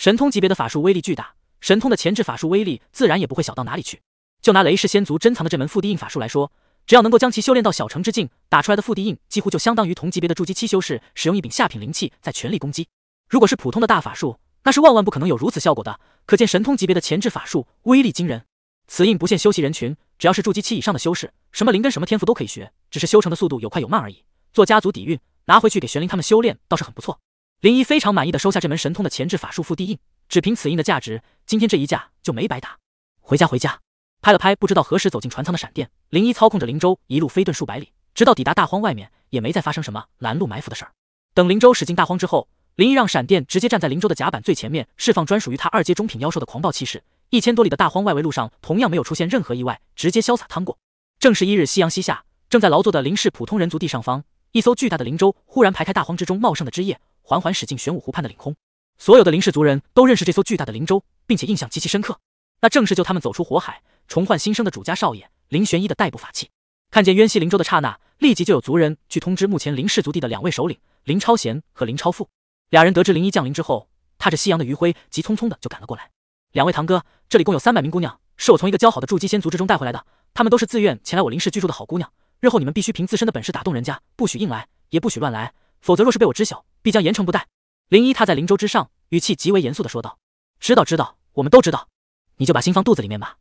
神通级别的法术威力巨大，神通的前置法术威力自然也不会小到哪里去。就拿雷氏仙族珍藏的这门覆地印法术来说，只要能够将其修炼到小成之境，打出来的覆地印几乎就相当于同级别的筑基期修士使用一柄下品灵器在全力攻击。如果是普通的大法术，那是万万不可能有如此效果的。可见神通级别的前置法术威力惊人。此印不限修习人群，只要是筑基期以上的修士，什么灵根什么天赋都可以学，只是修成的速度有快有慢而已。做家族底蕴，拿回去给玄灵他们修炼倒是很不错。林一非常满意的收下这门神通的前置法术附地印，只凭此印的价值，今天这一架就没白打。回家回家，拍了拍不知道何时走进船舱的闪电，林一操控着灵舟一路飞遁数百里，直到抵达大荒外面，也没再发生什么拦路埋伏的事儿。等灵舟驶进大荒之后，林一让闪电直接站在灵舟的甲板最前面，释放专属于他二阶中品妖兽的狂暴气势。一千多里的大荒外围路上同样没有出现任何意外，直接潇洒趟过。正是一日夕阳西下，正在劳作的林氏普通人族地上方，一艘巨大的灵舟忽然排开大荒之中茂盛的枝叶。缓缓驶进玄武湖畔的领空，所有的林氏族人都认识这艘巨大的灵舟，并且印象极其深刻。那正是救他们走出火海、重焕新生的主家少爷林玄一的代步法器。看见渊溪灵舟的刹那，立即就有族人去通知目前林氏族地的两位首领林超贤和林超富。俩人得知林一降临之后，踏着夕阳的余晖，急匆匆的就赶了过来。两位堂哥，这里共有三百名姑娘，是我从一个交好的筑基仙族之中带回来的。她们都是自愿前来我林氏居住的好姑娘，日后你们必须凭自身的本事打动人家，不许硬来，也不许乱来。否则，若是被我知晓，必将严惩不贷。林一踏在灵舟之上，语气极为严肃的说道：“知道，知道，我们都知道。你就把心放肚子里面吧。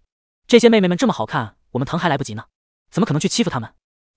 这些妹妹们这么好看，我们疼还来不及呢，怎么可能去欺负她们？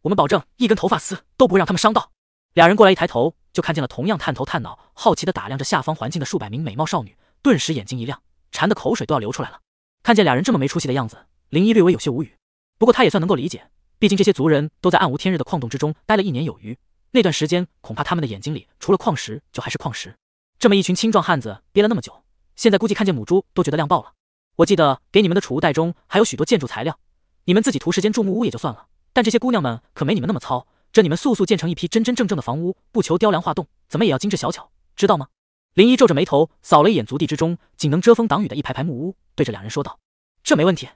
我们保证一根头发丝都不会让她们伤到。”俩人过来一抬头，就看见了同样探头探脑、好奇的打量着下方环境的数百名美貌少女，顿时眼睛一亮，馋的口水都要流出来了。看见俩人这么没出息的样子，林一略微有些无语，不过他也算能够理解，毕竟这些族人都在暗无天日的矿洞之中待了一年有余。那段时间，恐怕他们的眼睛里除了矿石就还是矿石。这么一群青壮汉子憋了那么久，现在估计看见母猪都觉得亮爆了。我记得给你们的储物袋中还有许多建筑材料，你们自己图时间住木屋也就算了，但这些姑娘们可没你们那么糙。这你们速速建成一批真真正正的房屋，不求雕梁画栋，怎么也要精致小巧，知道吗？林一皱着眉头扫了一眼足地之中仅能遮风挡雨的一排排木屋，对着两人说道：“这没问题，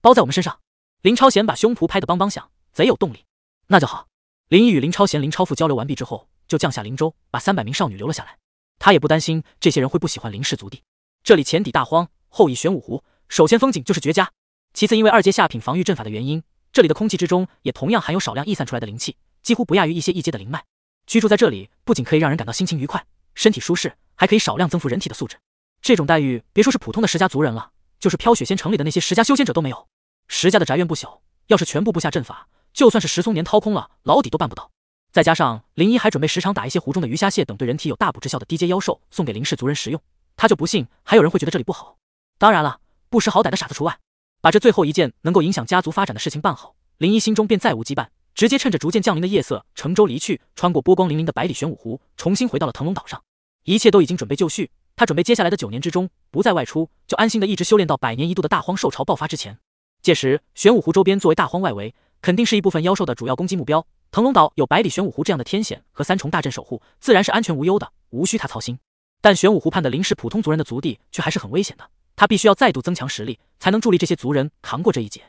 包在我们身上。”林超贤把胸脯拍得邦邦响，贼有动力。那就好。林毅与林超贤、林超富交流完毕之后，就降下灵州，把三百名少女留了下来。他也不担心这些人会不喜欢林氏族地。这里前抵大荒，后以玄武湖，首先风景就是绝佳，其次因为二阶下品防御阵法的原因，这里的空气之中也同样含有少量逸散出来的灵气，几乎不亚于一些一阶的灵脉。居住在这里不仅可以让人感到心情愉快、身体舒适，还可以少量增幅人体的素质。这种待遇，别说是普通的石家族人了，就是飘雪仙城里的那些石家修仙者都没有。石家的宅院不小，要是全部布下阵法。就算是石松年掏空了牢底都办不到，再加上林一还准备时常打一些湖中的鱼虾蟹等对人体有大补之效的低阶妖兽送给林氏族人食用，他就不信还有人会觉得这里不好。当然了，不识好歹的傻子除外。把这最后一件能够影响家族发展的事情办好，林一心中便再无羁绊，直接趁着逐渐降临的夜色乘舟离去，穿过波光粼粼的百里玄武湖，重新回到了腾龙岛上。一切都已经准备就绪，他准备接下来的九年之中不再外出，就安心的一直修炼到百年一度的大荒兽潮爆发之前。届时，玄武湖周边作为大荒外围。肯定是一部分妖兽的主要攻击目标。腾龙岛有百里玄武湖这样的天险和三重大阵守护，自然是安全无忧的，无需他操心。但玄武湖畔的林氏普通族人的族地却还是很危险的，他必须要再度增强实力，才能助力这些族人扛过这一劫。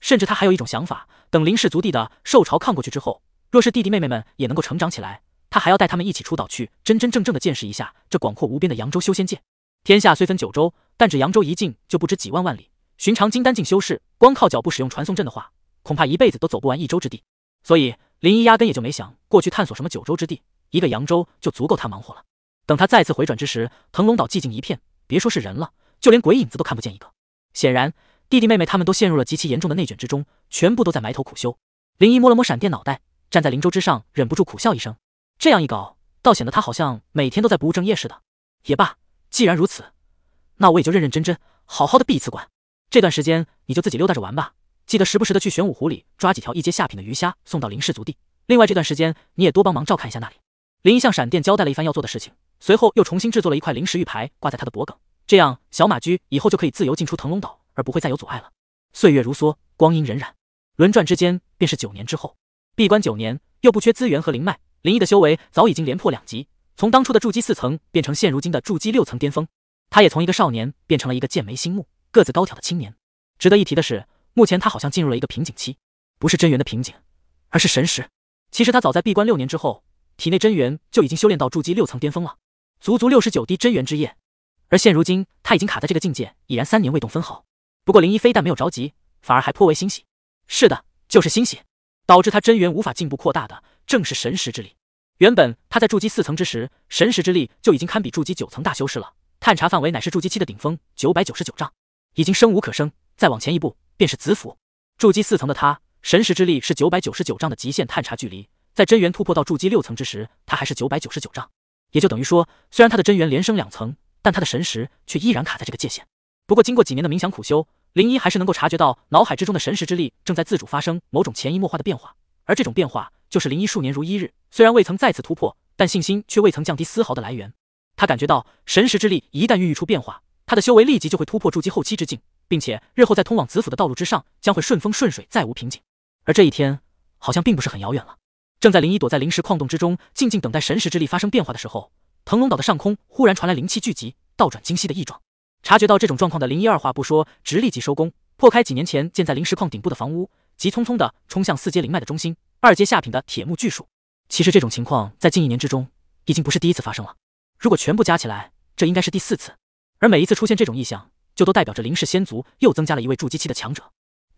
甚至他还有一种想法，等林氏族地的兽潮抗过去之后，若是弟弟妹妹们也能够成长起来，他还要带他们一起出岛去，真真正正的见识一下这广阔无边的扬州修仙界。天下虽分九州，但只扬州一境就不知几万万里。寻常金丹境修士光靠脚步使用传送阵的话。恐怕一辈子都走不完一州之地，所以林一压根也就没想过去探索什么九州之地，一个扬州就足够他忙活了。等他再次回转之时，腾龙岛寂静一片，别说是人了，就连鬼影子都看不见一个。显然，弟弟妹妹他们都陷入了极其严重的内卷之中，全部都在埋头苦修。林一摸了摸闪电脑袋，站在灵舟之上，忍不住苦笑一声：这样一搞，倒显得他好像每天都在不务正业似的。也罢，既然如此，那我也就认认真真好好的闭一次关。这段时间你就自己溜达着玩吧。记得时不时的去玄武湖里抓几条一阶下品的鱼虾送到林氏族地。另外这段时间你也多帮忙照看一下那里。林一向闪电交代了一番要做的事情，随后又重新制作了一块灵石玉牌挂在他的脖梗，这样小马驹以后就可以自由进出腾龙岛，而不会再有阻碍了。岁月如梭，光阴荏苒，轮转之间便是九年之后。闭关九年又不缺资源和灵脉，林毅的修为早已经连破两级，从当初的筑基四层变成现如今的筑基六层巅峰。他也从一个少年变成了一个剑眉星目、个子高挑的青年。值得一提的是。目前他好像进入了一个瓶颈期，不是真元的瓶颈，而是神识。其实他早在闭关六年之后，体内真元就已经修炼到筑基六层巅峰了，足足六十九滴真元之液。而现如今他已经卡在这个境界，已然三年未动分毫。不过林一非但没有着急，反而还颇为欣喜。是的，就是欣喜。导致他真元无法进步扩大的，正是神识之力。原本他在筑基四层之时，神识之力就已经堪比筑基九层大修士了，探查范围乃是筑基期的顶峰九百九十九丈，已经生无可生，再往前一步。便是紫府筑基四层的他，神识之力是九百九十九丈的极限探查距离。在真元突破到筑基六层之时，他还是九百九十九丈，也就等于说，虽然他的真元连升两层，但他的神识却依然卡在这个界限。不过，经过几年的冥想苦修，林一还是能够察觉到脑海之中的神识之力正在自主发生某种潜移默化的变化，而这种变化，就是林一数年如一日，虽然未曾再次突破，但信心却未曾降低丝毫的来源。他感觉到，神识之力一旦孕育出变化，他的修为立即就会突破筑基后期之境。并且日后在通往子府的道路之上将会顺风顺水，再无瓶颈。而这一天好像并不是很遥远了。正在林一躲在灵石矿洞之中静静等待神石之力发生变化的时候，腾龙岛的上空忽然传来灵气聚集、倒转精息的异状。察觉到这种状况的林一，二话不说，直立即收工，破开几年前建在灵石矿顶部的房屋，急匆匆的冲向四阶灵脉的中心，二阶下品的铁木巨树。其实这种情况在近一年之中已经不是第一次发生了。如果全部加起来，这应该是第四次。而每一次出现这种异象。就都代表着林氏先族又增加了一位筑基期的强者。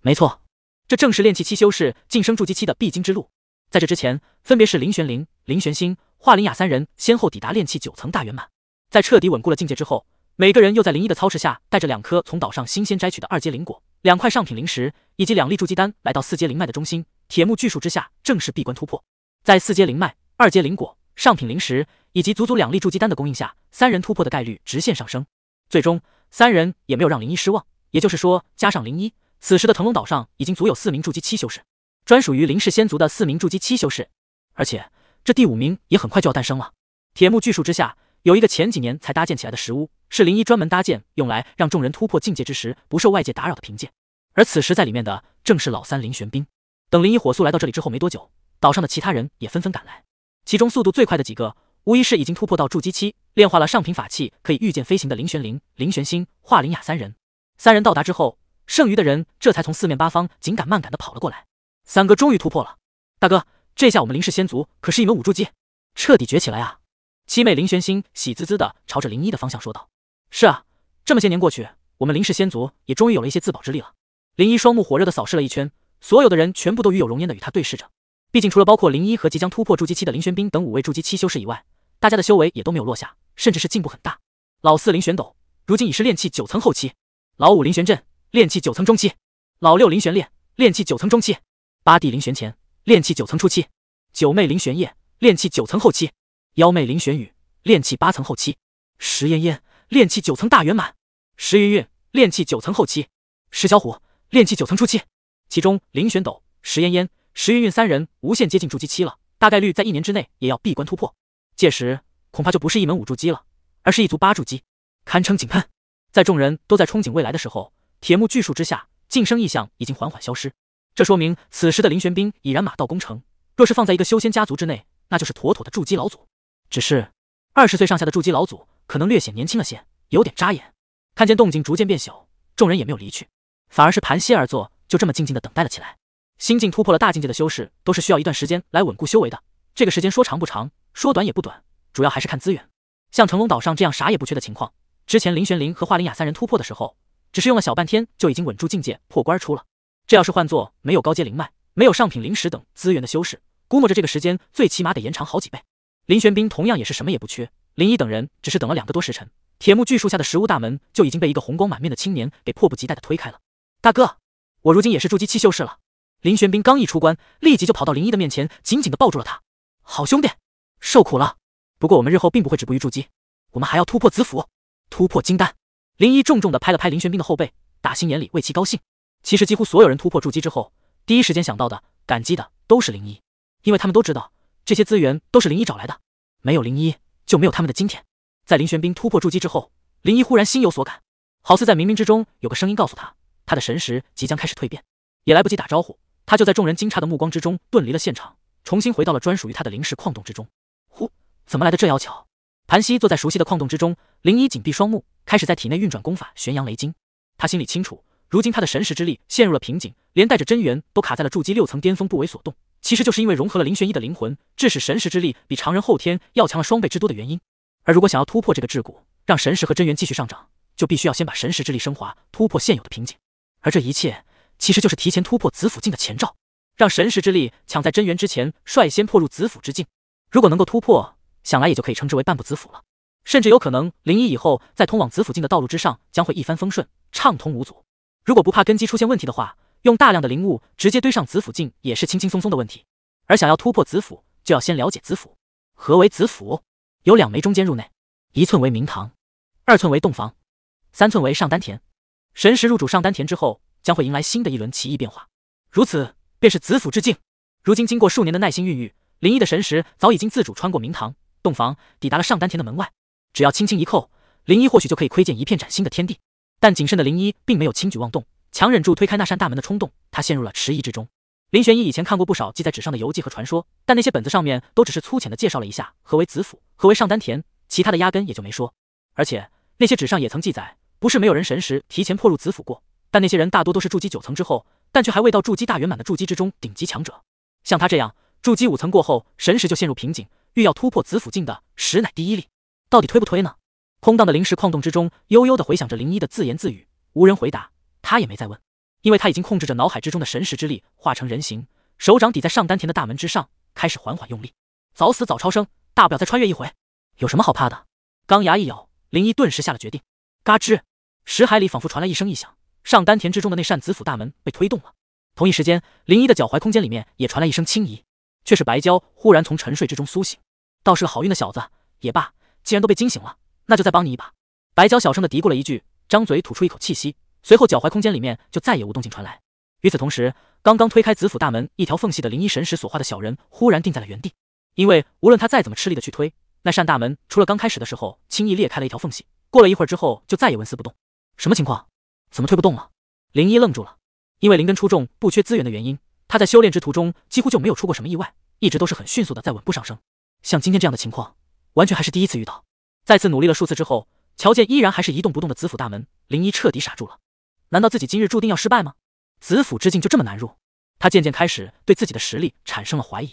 没错，这正是炼气期修士晋升筑基期的必经之路。在这之前，分别是林玄灵、林玄星、华林雅三人先后抵达炼气九层大圆满。在彻底稳固了境界之后，每个人又在林一的操持下，带着两颗从岛上新鲜摘取的二阶灵果、两块上品灵石以及两粒筑基丹，来到四阶灵脉的中心铁木巨树之下，正式闭关突破。在四阶灵脉、二阶灵果、上品灵石以及足足两粒筑基丹的供应下，三人突破的概率直线上升。最终。三人也没有让林一失望，也就是说，加上林一，此时的腾龙岛上已经足有四名筑基七修士，专属于林氏仙族的四名筑基七修士，而且这第五名也很快就要诞生了。铁木巨树之下有一个前几年才搭建起来的石屋，是林一专门搭建用来让众人突破境界之时不受外界打扰的凭借。而此时在里面的正是老三林玄冰。等林一火速来到这里之后没多久，岛上的其他人也纷纷赶来，其中速度最快的几个。无疑是已经突破到筑基期，炼化了上品法器，可以御剑飞行的林玄灵、林玄心、华灵雅三人。三人到达之后，剩余的人这才从四面八方紧赶慢赶的跑了过来。三哥终于突破了，大哥，这下我们林氏仙族可是一门五筑基，彻底崛起了呀！七妹林玄心喜滋滋的朝着林一的方向说道：“是啊，这么些年过去，我们林氏仙族也终于有了一些自保之力了。”林一双目火热的扫视了一圈，所有的人全部都与有荣焉的与他对视着。毕竟除了包括林一和即将突破筑基期的林玄冰等五位筑基期修士以外，大家的修为也都没有落下，甚至是进步很大。老四林玄斗，如今已是炼气九层后期；老五林玄震，炼气九层中期；老六林玄炼，炼气九层中期；八弟林玄前炼气九层初期；九妹林玄烨，炼气九层后期；幺妹林玄雨，炼气八层后期；石嫣嫣，炼气九层大圆满；石云云，炼气九层后期；石小虎，炼气九层初期。其中，林玄斗、石嫣嫣、石云云三人无限接近筑基期了，大概率在一年之内也要闭关突破。届时恐怕就不是一门五柱基了，而是一族八柱基，堪称井喷。在众人都在憧憬未来的时候，铁木巨树之下晋升意向已经缓缓消失，这说明此时的林玄冰已然马到功成。若是放在一个修仙家族之内，那就是妥妥的筑基老祖。只是二十岁上下的筑基老祖，可能略显年轻了些，有点扎眼。看见动静逐渐变小，众人也没有离去，反而是盘膝而坐，就这么静静的等待了起来。新境突破了大境界的修士，都是需要一段时间来稳固修为的。这个时间说长不长。说短也不短，主要还是看资源。像成龙岛上这样啥也不缺的情况，之前林玄灵和华林雅三人突破的时候，只是用了小半天就已经稳住境界破关出了。这要是换做没有高阶灵脉、没有上品灵石等资源的修士，估摸着这个时间最起码得延长好几倍。林玄冰同样也是什么也不缺，林一等人只是等了两个多时辰，铁木巨树下的食物大门就已经被一个红光满面的青年给迫不及待的推开了。大哥，我如今也是筑基期修士了。林玄冰刚一出关，立即就跑到林一的面前，紧紧的抱住了他。好兄弟！受苦了，不过我们日后并不会止步于筑基，我们还要突破紫府，突破金丹。林一重重的拍了拍林玄冰的后背，打心眼里为其高兴。其实几乎所有人突破筑基之后，第一时间想到的、感激的都是林一，因为他们都知道这些资源都是林一找来的，没有林一就没有他们的今天。在林玄冰突破筑基之后，林一忽然心有所感，好似在冥冥之中有个声音告诉他，他的神识即将开始蜕变，也来不及打招呼，他就在众人惊诧的目光之中遁离了现场，重新回到了专属于他的灵石矿洞之中。怎么来的这巧？盘膝坐在熟悉的矿洞之中，林一紧闭双目，开始在体内运转功法玄阳雷经。他心里清楚，如今他的神识之力陷入了瓶颈，连带着真元都卡在了筑基六层巅峰不为所动。其实就是因为融合了林玄一的灵魂，致使神识之力比常人后天要强了双倍之多的原因。而如果想要突破这个桎梏，让神识和真元继续上涨，就必须要先把神识之力升华，突破现有的瓶颈。而这一切，其实就是提前突破紫府境的前兆，让神识之力抢在真元之前，率先破入紫府之境。如果能够突破。想来也就可以称之为半步紫府了，甚至有可能林一以后在通往紫府境的道路之上将会一帆风顺，畅通无阻。如果不怕根基出现问题的话，用大量的灵物直接堆上紫府境也是轻轻松松的问题。而想要突破紫府，就要先了解紫府。何为紫府？有两枚中间入内，一寸为明堂，二寸为洞房，三寸为上丹田。神识入主上丹田之后，将会迎来新的一轮奇异变化。如此，便是紫府之境。如今经过数年的耐心孕育，林一的神识早已经自主穿过明堂。洞房抵达了上丹田的门外，只要轻轻一叩，林一或许就可以窥见一片崭新的天地。但谨慎的林一并没有轻举妄动，强忍住推开那扇大门的冲动，他陷入了迟疑之中。林玄一以前看过不少记在纸上的游记和传说，但那些本子上面都只是粗浅的介绍了一下何为子府，何为上丹田，其他的压根也就没说。而且那些纸上也曾记载，不是没有人神识提前破入子府过，但那些人大多都是筑基九层之后，但却还未到筑基大圆满的筑基之中顶级强者。像他这样筑基五层过后，神识就陷入瓶颈。欲要突破紫府境的，实乃第一例。到底推不推呢？空荡的灵石矿洞之中，悠悠的回响着林一的自言自语，无人回答。他也没再问，因为他已经控制着脑海之中的神识之力化成人形，手掌抵在上丹田的大门之上，开始缓缓用力。早死早超生，大不了再穿越一回，有什么好怕的？钢牙一咬，林一顿时下了决定。嘎吱，石海里仿佛传来一声异响，上丹田之中的那扇紫府大门被推动了。同一时间，林一的脚踝空间里面也传来一声轻移。却是白娇忽然从沉睡之中苏醒，倒是个好运的小子。也罢，既然都被惊醒了，那就再帮你一把。白娇小声的嘀咕了一句，张嘴吐出一口气息，随后脚踝空间里面就再也无动静传来。与此同时，刚刚推开紫府大门一条缝隙的灵一神识所化的小人忽然定在了原地，因为无论他再怎么吃力的去推那扇大门，除了刚开始的时候轻易裂开了一条缝隙，过了一会儿之后就再也纹丝不动。什么情况？怎么推不动了？灵一愣住了，因为灵根出众，不缺资源的原因。他在修炼之途中几乎就没有出过什么意外，一直都是很迅速的在稳步上升。像今天这样的情况，完全还是第一次遇到。再次努力了数次之后，瞧见依然还是一动不动的紫府大门，林一彻底傻住了。难道自己今日注定要失败吗？紫府之境就这么难入？他渐渐开始对自己的实力产生了怀疑。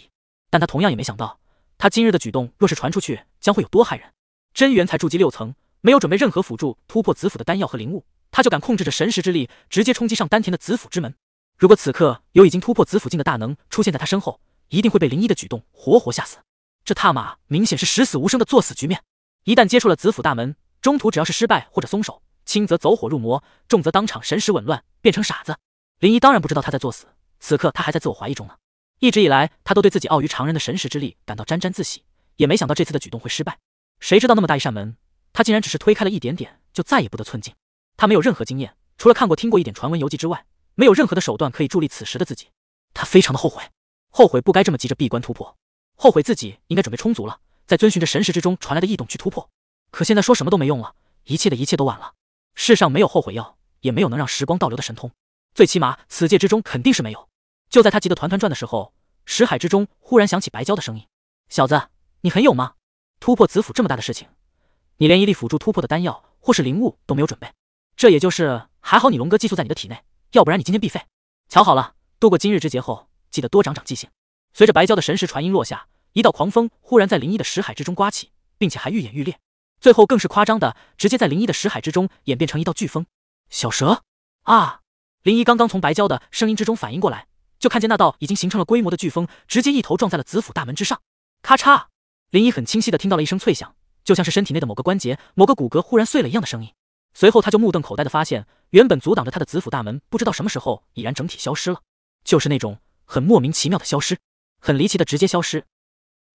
但他同样也没想到，他今日的举动若是传出去，将会有多害人。真元才筑基六层，没有准备任何辅助突破紫府的丹药和灵物，他就敢控制着神识之力，直接冲击上丹田的紫府之门。如果此刻有已经突破紫府境的大能出现在他身后，一定会被林一的举动活活吓死。这踏马明显是十死无生的作死局面。一旦接触了紫府大门，中途只要是失败或者松手，轻则走火入魔，重则当场神识紊乱，变成傻子。林一当然不知道他在作死，此刻他还在自我怀疑中呢。一直以来，他都对自己傲于常人的神识之力感到沾沾自喜，也没想到这次的举动会失败。谁知道那么大一扇门，他竟然只是推开了一点点，就再也不得寸进。他没有任何经验，除了看过听过一点传闻游记之外。没有任何的手段可以助力此时的自己，他非常的后悔，后悔不该这么急着闭关突破，后悔自己应该准备充足了，再遵循着神识之中传来的异动去突破。可现在说什么都没用了，一切的一切都晚了。世上没有后悔药，也没有能让时光倒流的神通，最起码此界之中肯定是没有。就在他急得团团转的时候，识海之中忽然响起白蛟的声音：“小子，你很有吗？突破紫府这么大的事情，你连一粒辅助突破的丹药或是灵物都没有准备，这也就是还好你龙哥寄宿在你的体内。”要不然你今天必废，瞧好了，度过今日之劫后，记得多长长记性。随着白蛟的神识传音落下，一道狂风忽然在灵一的识海之中刮起，并且还愈演愈烈，最后更是夸张的直接在灵一的识海之中演变成一道飓风。小蛇，啊！灵一刚刚从白蛟的声音之中反应过来，就看见那道已经形成了规模的飓风直接一头撞在了紫府大门之上，咔嚓！灵一很清晰的听到了一声脆响，就像是身体内的某个关节、某个骨骼忽然碎了一样的声音。随后，他就目瞪口呆的发现，原本阻挡着他的紫府大门，不知道什么时候已然整体消失了，就是那种很莫名其妙的消失，很离奇的直接消失。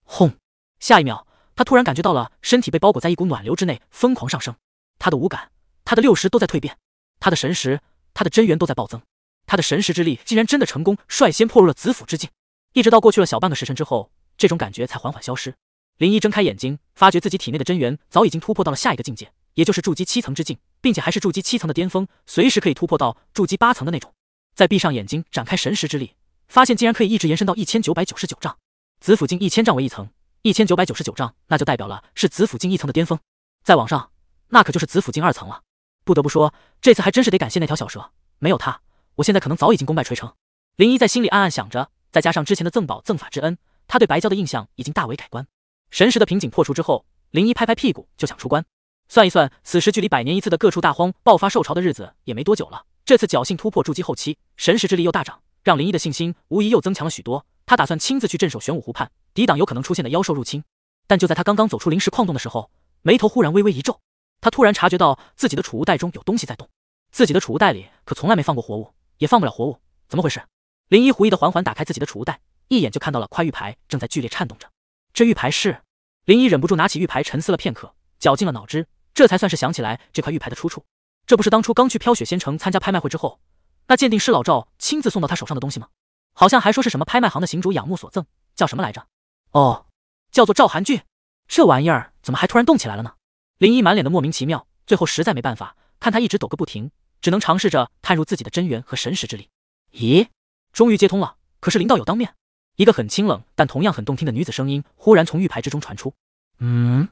轰！下一秒，他突然感觉到了身体被包裹在一股暖流之内，疯狂上升。他的五感、他的六识都在蜕变，他的神识、他的真元都在暴增。他的神识之力竟然真的成功率先破入了紫府之境。一直到过去了小半个时辰之后，这种感觉才缓缓消失。林一睁开眼睛，发觉自己体内的真元早已经突破到了下一个境界。也就是筑基七层之境，并且还是筑基七层的巅峰，随时可以突破到筑基八层的那种。再闭上眼睛，展开神识之力，发现竟然可以一直延伸到一千九百九十九丈。紫府境一千丈为一层，一千九百九十九丈，那就代表了是紫府境一层的巅峰。再往上，那可就是紫府境二层了。不得不说，这次还真是得感谢那条小蛇，没有它，我现在可能早已经功败垂成。林一在心里暗暗想着，再加上之前的赠宝赠法之恩，他对白蛟的印象已经大为改观。神识的瓶颈破除之后，林一拍拍屁股就想出关。算一算，此时距离百年一次的各处大荒爆发兽潮的日子也没多久了。这次侥幸突破筑基后期，神识之力又大涨，让林一的信心无疑又增强了许多。他打算亲自去镇守玄武湖畔，抵挡有可能出现的妖兽入侵。但就在他刚刚走出灵石矿洞的时候，眉头忽然微微一皱。他突然察觉到自己的储物袋中有东西在动。自己的储物袋里可从来没放过活物，也放不了活物，怎么回事？林一狐疑的缓缓打开自己的储物袋，一眼就看到了块玉牌正在剧烈颤动着。这玉牌是？林一忍不住拿起玉牌，沉思了片刻，绞尽了脑汁。这才算是想起来这块玉牌的出处，这不是当初刚去飘雪仙城参加拍卖会之后，那鉴定师老赵亲自送到他手上的东西吗？好像还说是什么拍卖行的行主仰慕所赠，叫什么来着？哦，叫做赵寒俊。这玩意儿怎么还突然动起来了呢？林一满脸的莫名其妙，最后实在没办法，看他一直抖个不停，只能尝试着探入自己的真元和神识之力。咦，终于接通了。可是林道友当面，一个很清冷但同样很动听的女子声音忽然从玉牌之中传出。嗯，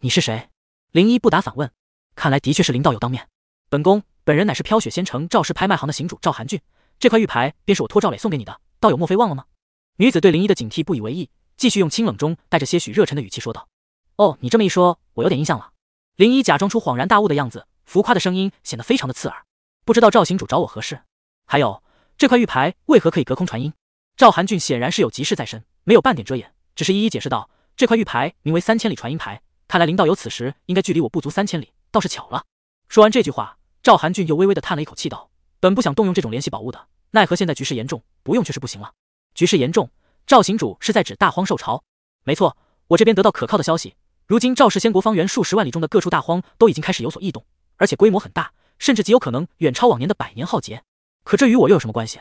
你是谁？林一不答反问，看来的确是林道友当面。本宫本人乃是飘雪仙城赵氏拍卖行的行主赵寒俊，这块玉牌便是我托赵磊送给你的，道友莫非忘了吗？女子对林一的警惕不以为意，继续用清冷中带着些许热忱的语气说道：“哦，你这么一说，我有点印象了。”林一假装出恍然大悟的样子，浮夸的声音显得非常的刺耳。不知道赵行主找我何事？还有这块玉牌为何可以隔空传音？赵寒俊显然是有急事在身，没有半点遮掩，只是一一解释道：“这块玉牌名为三千里传音牌。”看来林道友此时应该距离我不足三千里，倒是巧了。说完这句话，赵韩俊又微微的叹了一口气，道：“本不想动用这种联系宝物的，奈何现在局势严重，不用却是不行了。局势严重，赵行主是在指大荒受潮？没错，我这边得到可靠的消息，如今赵氏仙国方圆数十万里中的各处大荒都已经开始有所异动，而且规模很大，甚至极有可能远超往年的百年浩劫。可这与我又有什么关系？”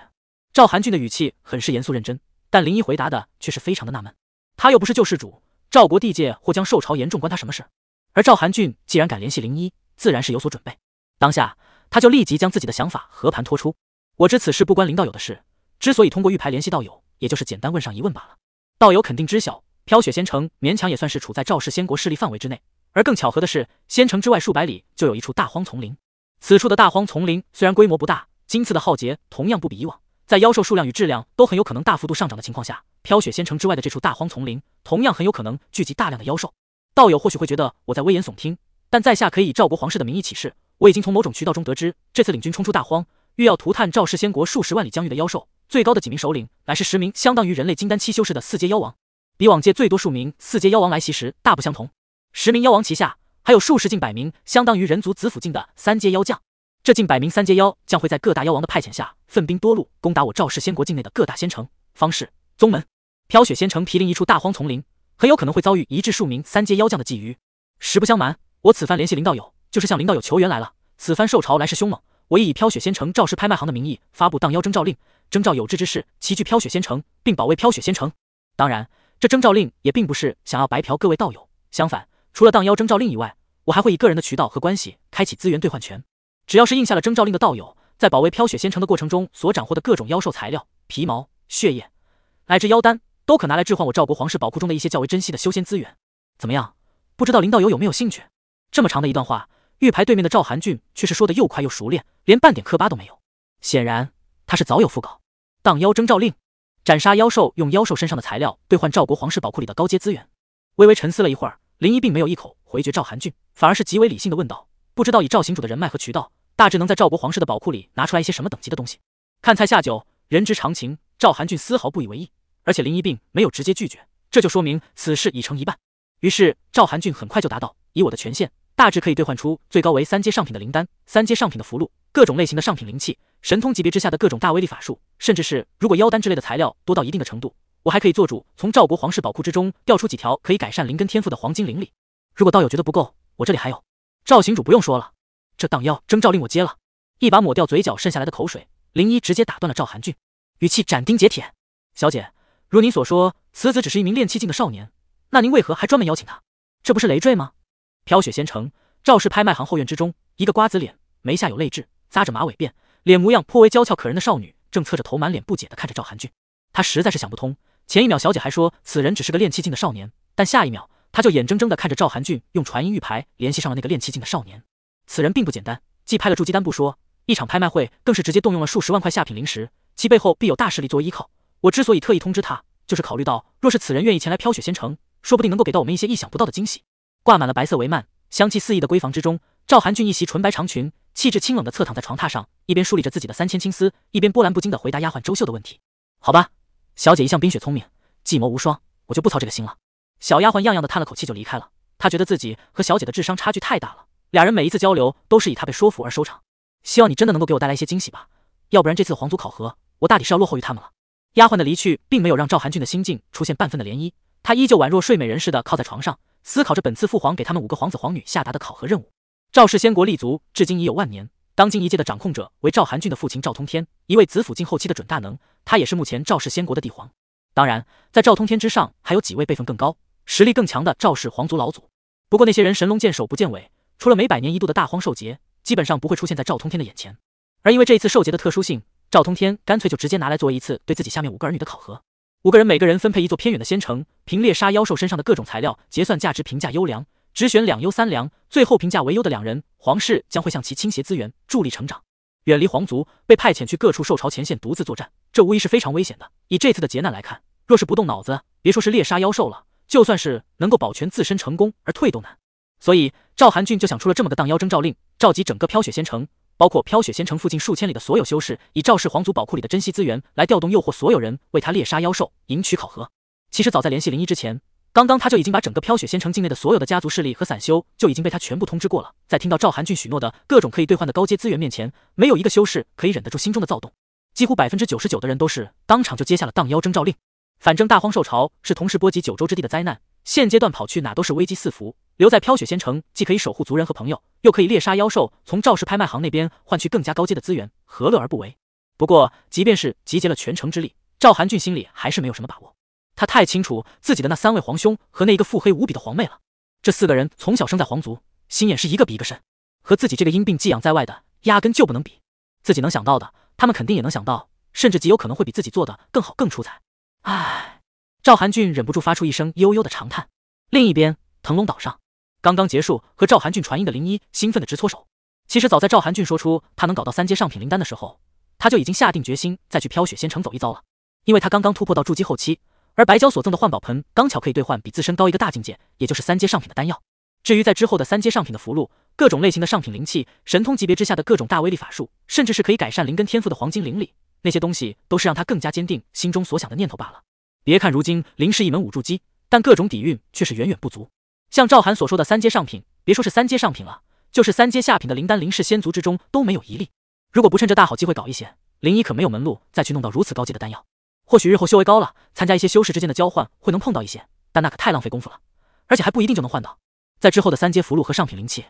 赵韩俊的语气很是严肃认真，但林一回答的却是非常的纳闷，他又不是救世主。赵国地界或将受潮严重，关他什么事？而赵韩俊既然敢联系灵一，自然是有所准备。当下，他就立即将自己的想法和盘托出。我知此事不关林道友的事，之所以通过玉牌联系道友，也就是简单问上一问罢了。道友肯定知晓，飘雪仙城勉强也算是处在赵氏仙国势力范围之内。而更巧合的是，仙城之外数百里就有一处大荒丛林。此处的大荒丛林虽然规模不大，今次的浩劫同样不比以往。在妖兽数量与质量都很有可能大幅度上涨的情况下，飘雪仙城之外的这处大荒丛林，同样很有可能聚集大量的妖兽。道友或许会觉得我在危言耸听，但在下可以以赵国皇室的名义起誓，我已经从某种渠道中得知，这次领军冲出大荒，欲要屠炭赵氏仙国数十万里疆域的妖兽，最高的几名首领乃是十名相当于人类金丹期修士的四阶妖王，比往届最多数名四阶妖王来袭时大不相同。十名妖王旗下，还有数十近百名相当于人族紫府境的三阶妖将。这近百名三阶妖将会在各大妖王的派遣下，分兵多路攻打我赵氏仙国境内的各大仙城、方氏、宗门。飘雪仙城毗邻一处大荒丛林，很有可能会遭遇一至数名三阶妖将的觊觎。实不相瞒，我此番联系林道友，就是向林道友求援来了。此番受潮来势凶猛，我亦以飘雪仙城赵氏拍卖行的名义发布荡妖征召令，征召有志之士齐聚飘雪仙城，并保卫飘雪仙城。当然，这征召令也并不是想要白嫖各位道友。相反，除了荡妖征召令以外，我还会以个人的渠道和关系开启资源兑换权。只要是应下了征召令的道友，在保卫飘雪仙城的过程中所斩获的各种妖兽材料、皮毛、血液乃至妖丹，都可拿来置换我赵国皇室宝库中的一些较为珍惜的修仙资源。怎么样？不知道林道友有没有兴趣？这么长的一段话，玉牌对面的赵韩俊却是说的又快又熟练，连半点磕巴都没有。显然他是早有腹稿。荡妖征召令，斩杀妖兽，用妖兽身上的材料兑换赵国皇室宝库里的高阶资源。微微沉思了一会儿，林一并没有一口回绝赵韩俊，反而是极为理性的问道：“不知道以赵行主的人脉和渠道？”大致能在赵国皇室的宝库里拿出来一些什么等级的东西？看菜下酒，人之常情。赵韩俊丝毫不以为意，而且林一并没有直接拒绝，这就说明此事已成一半。于是赵韩俊很快就答道：“以我的权限，大致可以兑换出最高为三阶上品的灵丹、三阶上品的符箓、各种类型的上品灵器、神通级别之下的各种大威力法术，甚至是如果妖丹之类的材料多到一定的程度，我还可以做主从赵国皇室宝库之中调出几条可以改善灵根天赋的黄金灵力。如果道友觉得不够，我这里还有。”赵行主不用说了。这荡妖征召令我接了，一把抹掉嘴角渗下来的口水，林一直接打断了赵寒俊，语气斩钉截铁：“小姐，如您所说，此子只是一名练气境的少年，那您为何还专门邀请他？这不是累赘吗？”飘雪仙城赵氏拍卖行后院之中，一个瓜子脸，眉下有泪痣，扎着马尾辫，脸模样颇为娇俏可人的少女，正侧着头，满脸不解的看着赵寒俊。她实在是想不通，前一秒小姐还说此人只是个练气境的少年，但下一秒她就眼睁睁的看着赵寒俊用传音玉牌联系上了那个练气境的少年。此人并不简单，既拍了筑基丹不说，一场拍卖会更是直接动用了数十万块下品灵石，其背后必有大势力作为依靠。我之所以特意通知他，就是考虑到，若是此人愿意前来飘雪仙城，说不定能够给到我们一些意想不到的惊喜。挂满了白色帷幔，香气四溢的闺房之中，赵寒俊一袭纯白长裙，气质清冷的侧躺在床榻上，一边梳理着自己的三千青丝，一边波澜不惊的回答丫鬟周秀的问题。好吧，小姐一向冰雪聪明，计谋无双，我就不操这个心了。小丫鬟样样的叹了口气就离开了，她觉得自己和小姐的智商差距太大了。俩人每一次交流都是以他被说服而收场。希望你真的能够给我带来一些惊喜吧，要不然这次皇族考核我大抵是要落后于他们了。丫鬟的离去并没有让赵寒俊的心境出现半分的涟漪，他依旧宛若睡美人似的靠在床上，思考着本次父皇给他们五个皇子皇女下达的考核任务。赵氏仙国立足至今已有万年，当今一届的掌控者为赵寒俊的父亲赵通天，一位紫府境后期的准大能，他也是目前赵氏仙国的帝皇。当然，在赵通天之上还有几位辈分更高、实力更强的赵氏皇族老祖。不过那些人神龙见首不见尾。除了每百年一度的大荒兽劫，基本上不会出现在赵通天的眼前。而因为这一次兽劫的特殊性，赵通天干脆就直接拿来作为一次对自己下面五个儿女的考核。五个人每个人分配一座偏远的仙城，凭猎杀妖兽身上的各种材料结算价值，评价优良，只选两优三良。最后评价为优的两人，皇室将会向其倾斜资源，助力成长。远离皇族，被派遣去各处兽潮前线独自作战，这无疑是非常危险的。以这次的劫难来看，若是不动脑子，别说是猎杀妖兽了，就算是能够保全自身成功而退都难。所以赵寒俊就想出了这么个荡妖征召令，召集整个飘雪仙城，包括飘雪仙城附近数千里的所有修士，以赵氏皇族宝库里的珍稀资源来调动、诱惑所有人，为他猎杀妖兽、赢取考核。其实早在联系林一之前，刚刚他就已经把整个飘雪仙城境内的所有的家族势力和散修就已经被他全部通知过了。在听到赵寒俊许诺的各种可以兑换的高阶资源面前，没有一个修士可以忍得住心中的躁动，几乎百分之九十九的人都是当场就接下了荡妖征召令。反正大荒兽潮是同时波及九州之地的灾难，现阶段跑去哪都是危机四伏。留在飘雪仙城，既可以守护族人和朋友，又可以猎杀妖兽，从赵氏拍卖行那边换取更加高阶的资源，何乐而不为？不过，即便是集结了全城之力，赵韩俊心里还是没有什么把握。他太清楚自己的那三位皇兄和那一个腹黑无比的皇妹了。这四个人从小生在皇族，心眼是一个比一个深，和自己这个因病寄养在外的，压根就不能比。自己能想到的，他们肯定也能想到，甚至极有可能会比自己做的更好、更出彩。唉，赵韩俊忍不住发出一声悠悠的长叹。另一边，腾龙岛上。刚刚结束和赵寒俊传音的林一兴奋的直搓手。其实早在赵寒俊说出他能搞到三阶上品灵丹的时候，他就已经下定决心再去飘雪仙城走一遭了。因为他刚刚突破到筑基后期，而白蛟所赠的换宝盆刚巧可以兑换比自身高一个大境界，也就是三阶上品的丹药。至于在之后的三阶上品的符箓、各种类型的上品灵器、神通级别之下的各种大威力法术，甚至是可以改善灵根天赋的黄金灵力，那些东西都是让他更加坚定心中所想的念头罢了。别看如今林是一门五筑基，但各种底蕴却是远远不足。像赵寒所说的三阶上品，别说是三阶上品了，就是三阶下品的灵丹，灵士仙族之中都没有一例。如果不趁这大好机会搞一些，林一可没有门路再去弄到如此高阶的丹药。或许日后修为高了，参加一些修士之间的交换会能碰到一些，但那可太浪费功夫了，而且还不一定就能换到。在之后的三阶符箓和上品灵器，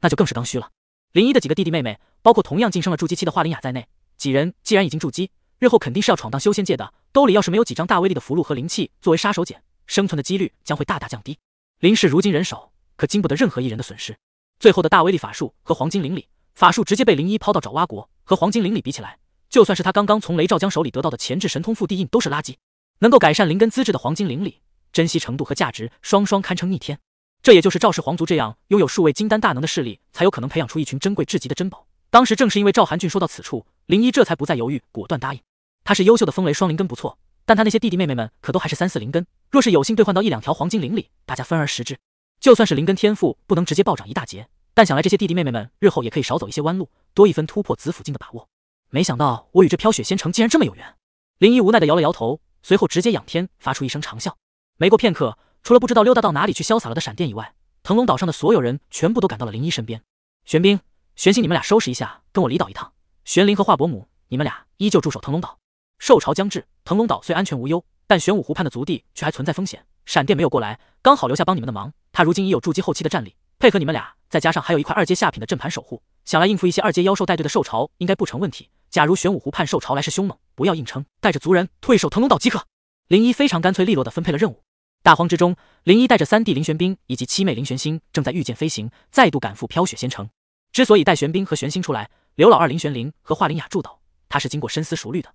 那就更是刚需了。林一的几个弟弟妹妹，包括同样晋升了筑基期的华灵雅在内，几人既然已经筑基，日后肯定是要闯荡修仙界的。兜里要是没有几张大威力的符箓和灵器作为杀手锏，生存的几率将会大大降低。林氏如今人少，可经不得任何一人的损失。最后的大威力法术和黄金灵里法术直接被林一抛到爪哇国。和黄金灵里比起来，就算是他刚刚从雷兆江手里得到的前置神通附地印都是垃圾。能够改善灵根资质的黄金灵里，珍惜程度和价值双双堪称逆天。这也就是赵氏皇族这样拥有数位金丹大能的势力，才有可能培养出一群珍贵至极的珍宝。当时正是因为赵寒俊说到此处，林一这才不再犹豫，果断答应。他是优秀的风雷双灵根，不错。但他那些弟弟妹妹们可都还是三四灵根，若是有幸兑换到一两条黄金灵鲤，大家分而食之。就算是灵根天赋不能直接暴涨一大截，但想来这些弟弟妹妹们日后也可以少走一些弯路，多一分突破紫府境的把握。没想到我与这飘雪仙城竟然这么有缘。林一无奈的摇了摇头，随后直接仰天发出一声长啸。没过片刻，除了不知道溜达到哪里去潇洒了的闪电以外，腾龙岛上的所有人全部都赶到了林一身边。玄冰、玄心，你们俩收拾一下，跟我离岛一趟。玄灵和华伯母，你们俩依旧驻守腾龙岛。兽潮将至，腾龙岛虽安全无忧，但玄武湖畔的族地却还存在风险。闪电没有过来，刚好留下帮你们的忙。他如今已有筑基后期的战力，配合你们俩，再加上还有一块二阶下品的阵盘守护，想来应付一些二阶妖兽带队的兽潮应该不成问题。假如玄武湖畔兽潮来势凶猛，不要硬撑，带着族人退守腾龙岛即可。林一非常干脆利落地分配了任务。大荒之中，林一带着三弟林玄冰以及七妹林玄星，正在御剑飞行，再度赶赴飘雪仙城。之所以带玄冰和玄星出来，刘老二林玄灵和华灵雅助导，他是经过深思熟虑的。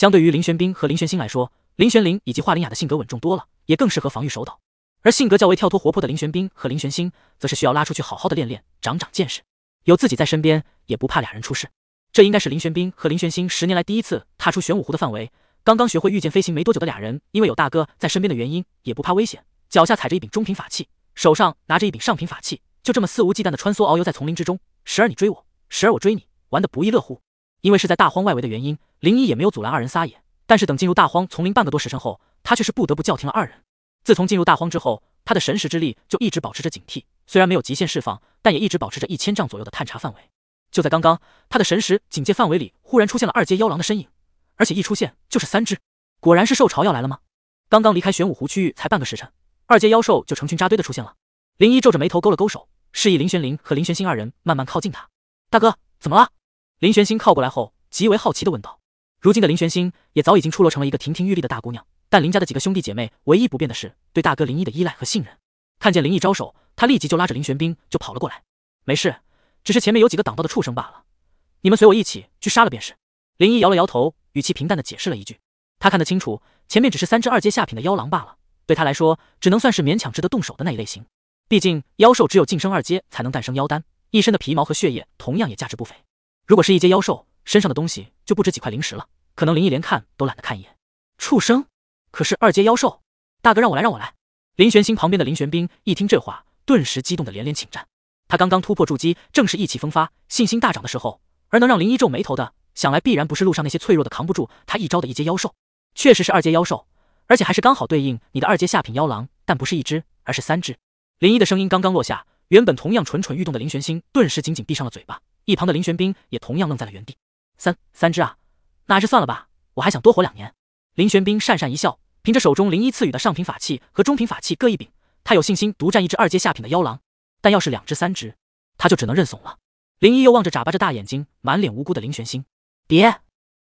相对于林玄冰和林玄星来说，林玄灵以及华灵雅的性格稳重多了，也更适合防御守岛。而性格较为跳脱活泼的林玄冰和林玄星，则是需要拉出去好好的练练，长长见识。有自己在身边，也不怕俩人出事。这应该是林玄冰和林玄星十年来第一次踏出玄武湖的范围。刚刚学会御剑飞行没多久的俩人，因为有大哥在身边的原因，也不怕危险，脚下踩着一柄中品法器，手上拿着一柄上品法器，就这么肆无忌惮的穿梭遨游在丛林之中，时而你追我，时而我追你，玩得不亦乐乎。因为是在大荒外围的原因，林一也没有阻拦二人撒野。但是等进入大荒丛林半个多时辰后，他却是不得不叫停了二人。自从进入大荒之后，他的神识之力就一直保持着警惕，虽然没有极限释放，但也一直保持着一千丈左右的探查范围。就在刚刚，他的神识警戒范围里忽然出现了二阶妖狼的身影，而且一出现就是三只。果然是兽潮要来了吗？刚刚离开玄武湖区域才半个时辰，二阶妖兽就成群扎堆的出现了。林一皱着眉头勾了勾手，示意林玄灵和林玄心二人慢慢靠近他。大哥，怎么了？林玄心靠过来后，极为好奇地问道：“如今的林玄心也早已经出落成了一个亭亭玉立的大姑娘，但林家的几个兄弟姐妹唯一不变的是对大哥林毅的依赖和信任。看见林毅招手，他立即就拉着林玄冰就跑了过来。没事，只是前面有几个挡道的畜生罢了，你们随我一起去杀了便是。”林毅摇了摇头，语气平淡地解释了一句：“他看得清楚，前面只是三只二阶下品的妖狼罢了，对他来说，只能算是勉强值得动手的那一类型。毕竟妖兽只有晋升二阶才能诞生妖丹，一身的皮毛和血液同样也价值不菲。”如果是一阶妖兽，身上的东西就不止几块灵石了。可能林毅连看都懒得看一眼，畜生！可是二阶妖兽，大哥让我来，让我来！林玄星旁边的林玄冰一听这话，顿时激动的连连请战。他刚刚突破筑基，正是意气风发、信心大涨的时候。而能让林一皱眉头的，想来必然不是路上那些脆弱的扛不住他一招的一阶妖兽，确实是二阶妖兽，而且还是刚好对应你的二阶下品妖狼，但不是一只，而是三只。林一的声音刚刚落下，原本同样蠢蠢欲动的林玄星顿时紧紧闭上了嘴巴。一旁的林玄冰也同样愣在了原地。三三只啊，那还是算了吧，我还想多活两年。林玄冰讪讪一笑，凭着手中林一赐予的上品法器和中品法器各一柄，他有信心独占一只二阶下品的妖狼。但要是两只、三只，他就只能认怂了。林一又望着眨巴着大眼睛、满脸无辜的林玄星，别，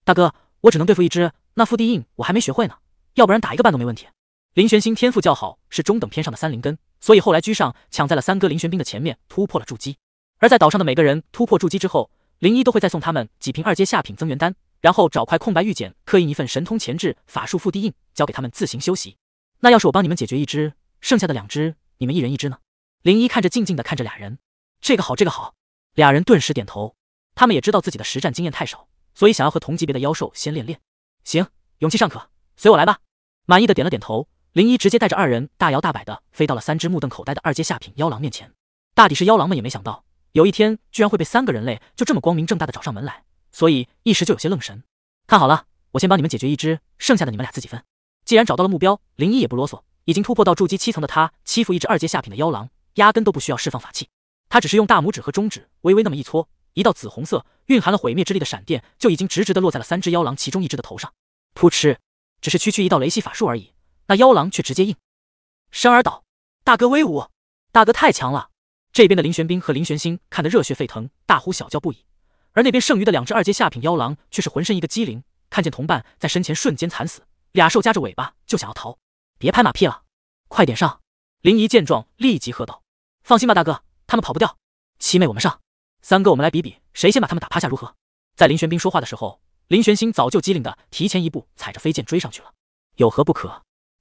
大哥，我只能对付一只。那附地印我还没学会呢，要不然打一个半都没问题。林玄星天赋较好，是中等偏上的三灵根，所以后来居上，抢在了三哥林玄冰的前面突破了筑基。而在岛上的每个人突破筑基之后，林一都会再送他们几瓶二阶下品增元丹，然后找块空白玉简刻印一份神通前置法术附地印，交给他们自行修习。那要是我帮你们解决一只，剩下的两只你们一人一只呢？林一看着，静静的看着俩人，这个好，这个好。俩人顿时点头，他们也知道自己的实战经验太少，所以想要和同级别的妖兽先练练。行，勇气尚可，随我来吧。满意的点了点头，林一直接带着二人大摇大摆的飞到了三只目瞪口呆的二阶下品妖狼面前。大抵是妖狼们也没想到。有一天居然会被三个人类就这么光明正大的找上门来，所以一时就有些愣神。看好了，我先帮你们解决一只，剩下的你们俩自己分。既然找到了目标，林一也不啰嗦，已经突破到筑基七层的他，欺负一只二阶下品的妖狼，压根都不需要释放法器，他只是用大拇指和中指微微那么一搓，一道紫红色蕴含了毁灭之力的闪电就已经直直的落在了三只妖狼其中一只的头上。扑哧，只是区区一道雷系法术而已，那妖狼却直接应，声而倒。大哥威武，大哥太强了。这边的林玄冰和林玄星看得热血沸腾，大呼小叫不已，而那边剩余的两只二阶下品妖狼却是浑身一个机灵，看见同伴在身前瞬间惨死，俩兽夹着尾巴就想要逃。别拍马屁了，快点上！林怡见状立即喝道：“放心吧，大哥，他们跑不掉。七妹，我们上；三哥，我们来比比，谁先把他们打趴下，如何？”在林玄冰说话的时候，林玄星早就机灵的提前一步踩着飞剑追上去了。有何不可？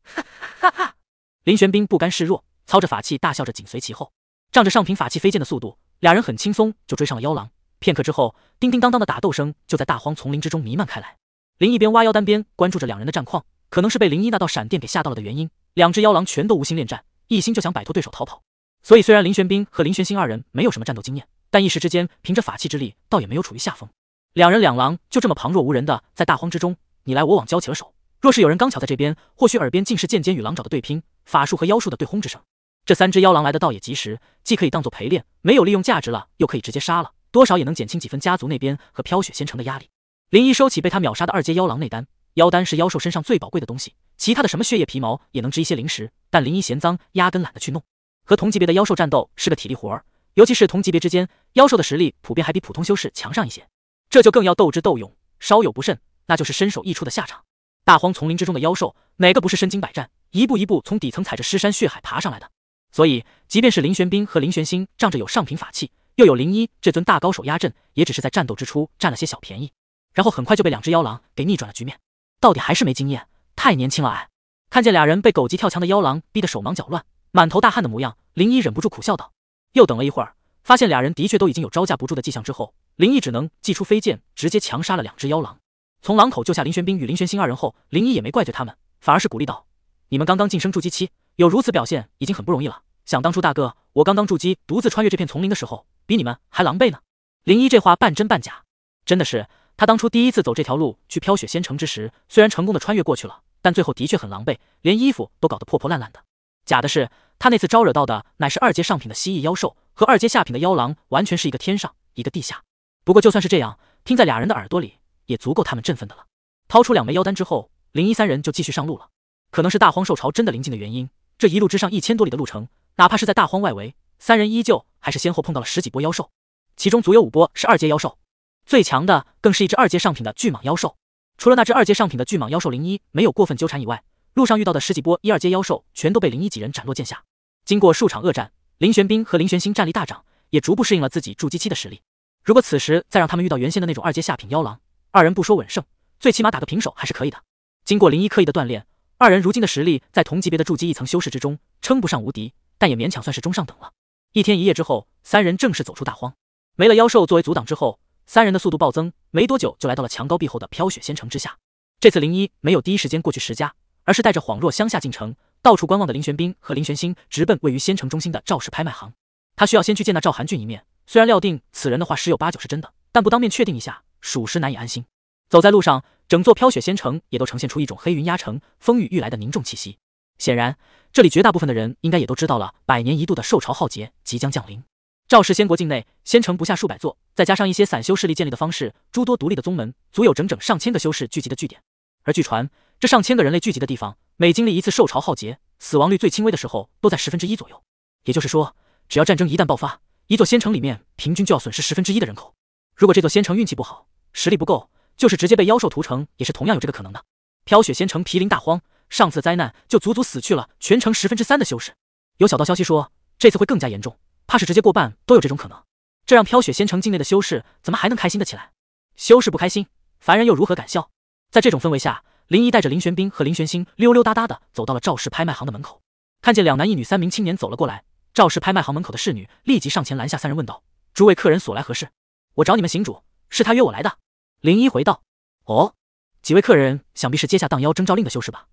哈哈哈！林玄冰不甘示弱，操着法器大笑着紧随其后。仗着上品法器飞剑的速度，俩人很轻松就追上了妖狼。片刻之后，叮叮当当的打斗声就在大荒丛林之中弥漫开来。林一边挖妖丹，边关注着两人的战况。可能是被林一那道闪电给吓到了的原因，两只妖狼全都无心恋战，一心就想摆脱对手逃跑。所以，虽然林玄冰和林玄星二人没有什么战斗经验，但一时之间凭着法器之力，倒也没有处于下风。两人两狼就这么旁若无人的在大荒之中你来我往交起了手。若是有人刚巧在这边，或许耳边尽是剑尖与狼爪的对拼、法术和妖术的对轰之声。这三只妖狼来的倒也及时，既可以当做陪练没有利用价值了，又可以直接杀了，多少也能减轻几分家族那边和飘雪仙城的压力。林一收起被他秒杀的二阶妖狼内丹，妖丹是妖兽身上最宝贵的东西，其他的什么血液、皮毛也能值一些灵石，但林一嫌脏，压根懒得去弄。和同级别的妖兽战斗是个体力活儿，尤其是同级别之间，妖兽的实力普遍还比普通修士强上一些，这就更要斗智斗勇，稍有不慎，那就是身首异处的下场。大荒丛林之中的妖兽，哪个不是身经百战，一步一步从底层踩着尸山血海爬上来的？所以，即便是林玄冰和林玄星仗着有上品法器，又有林一这尊大高手压阵，也只是在战斗之初占了些小便宜，然后很快就被两只妖狼给逆转了局面。到底还是没经验，太年轻了哎！看见俩人被狗急跳墙的妖狼逼得手忙脚乱、满头大汗的模样，林一忍不住苦笑道。又等了一会儿，发现俩人的确都已经有招架不住的迹象之后，林一只能祭出飞剑，直接强杀了两只妖狼。从狼口救下林玄冰与林玄星二人后，林一也没怪罪他们，反而是鼓励道。你们刚刚晋升筑基期，有如此表现已经很不容易了。想当初大哥，我刚刚筑基独自穿越这片丛林的时候，比你们还狼狈呢。林一这话半真半假，真的是他当初第一次走这条路去飘雪仙城之时，虽然成功的穿越过去了，但最后的确很狼狈，连衣服都搞得破破烂烂的。假的是他那次招惹到的乃是二阶上品的蜥蜴妖兽和二阶下品的妖狼，完全是一个天上一个地下。不过就算是这样，听在俩人的耳朵里也足够他们振奋的了。掏出两枚妖丹之后，林一三人就继续上路了。可能是大荒兽潮真的临近的原因，这一路之上一千多里的路程，哪怕是在大荒外围，三人依旧还是先后碰到了十几波妖兽，其中足有五波是二阶妖兽，最强的更是一只二阶上品的巨蟒妖兽。除了那只二阶上品的巨蟒妖兽林一没有过分纠缠以外，路上遇到的十几波一二阶妖兽全都被林一几人斩落剑下。经过数场恶战，林玄冰和林玄星战力大涨，也逐步适应了自己筑基期的实力。如果此时再让他们遇到原先的那种二阶下品妖狼，二人不说稳胜，最起码打个平手还是可以的。经过林一刻意的锻炼。二人如今的实力，在同级别的筑基一层修士之中，称不上无敌，但也勉强算是中上等了。一天一夜之后，三人正式走出大荒，没了妖兽作为阻挡之后，三人的速度暴增，没多久就来到了墙高壁厚的飘雪仙城之下。这次林一没有第一时间过去石家，而是带着恍若乡下进城，到处观望的林玄冰和林玄星，直奔位于仙城中心的赵氏拍卖行。他需要先去见那赵寒俊一面，虽然料定此人的话十有八九是真的，但不当面确定一下，属实难以安心。走在路上。整座飘雪仙城也都呈现出一种黑云压城、风雨欲来的凝重气息。显然，这里绝大部分的人应该也都知道了，百年一度的兽潮浩劫即将降临。赵氏仙国境内，仙城不下数百座，再加上一些散修势力建立的方式，诸多独立的宗门，足有整整上千个修士聚集的据点。而据传，这上千个人类聚集的地方，每经历一次兽潮浩劫，死亡率最轻微的时候都在十分之一左右。也就是说，只要战争一旦爆发，一座仙城里面平均就要损失十分之一的人口。如果这座仙城运气不好，实力不够。就是直接被妖兽屠城，也是同样有这个可能的。飘雪仙城毗邻大荒，上次灾难就足足死去了全城十分之三的修士。有小道消息说，这次会更加严重，怕是直接过半都有这种可能。这让飘雪仙城境内的修士怎么还能开心的起来？修士不开心，凡人又如何敢笑？在这种氛围下，林姨带着林玄冰和林玄星溜溜达达的走到了赵氏拍卖行的门口，看见两男一女三名青年走了过来，赵氏拍卖行门口的侍女立即上前拦下三人，问道：“诸位客人所来何事？”“我找你们行主，是他约我来的。”林一回道：“哦，几位客人想必是接下荡妖征召令的修士吧？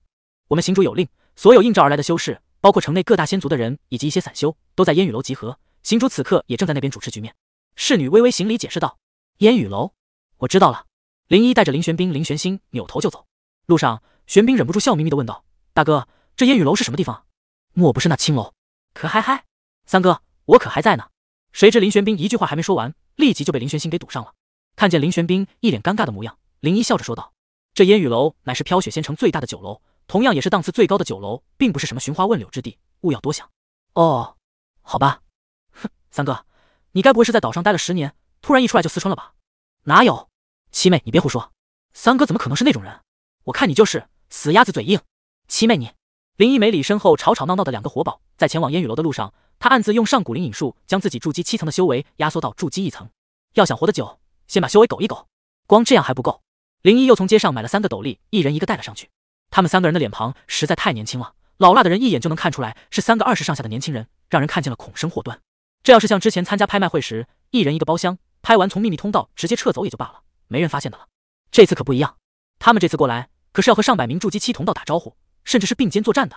我们行主有令，所有应召而来的修士，包括城内各大仙族的人以及一些散修，都在烟雨楼集合。行主此刻也正在那边主持局面。”侍女微微行礼，解释道：“烟雨楼，我知道了。”林一带着林玄冰、林玄心扭头就走。路上，玄冰忍不住笑眯眯的问道：“大哥，这烟雨楼是什么地方？莫不是那青楼？”可嗨嗨，三哥，我可还在呢！谁知林玄冰一句话还没说完，立即就被林玄心给堵上了。看见林玄冰一脸尴尬的模样，林一笑着说道：“这烟雨楼乃是飘雪仙城最大的酒楼，同样也是档次最高的酒楼，并不是什么寻花问柳之地，勿要多想。”“哦，好吧。”“哼，三哥，你该不会是在岛上待了十年，突然一出来就思春了吧？”“哪有？”“七妹，你别胡说。”“三哥怎么可能是那种人？我看你就是死鸭子嘴硬。”“七妹你……”林一没理身后吵吵闹闹的两个活宝，在前往烟雨楼的路上，他暗自用上古灵隐术将自己筑基七层的修为压缩到筑基一层，要想活得久。先把修为苟一苟。光这样还不够。林一又从街上买了三个斗笠，一人一个带了上去。他们三个人的脸庞实在太年轻了，老辣的人一眼就能看出来是三个二十上下的年轻人，让人看见了恐生祸端。这要是像之前参加拍卖会时，一人一个包厢，拍完从秘密通道直接撤走也就罢了，没人发现的了。这次可不一样，他们这次过来可是要和上百名筑基期同道打招呼，甚至是并肩作战的。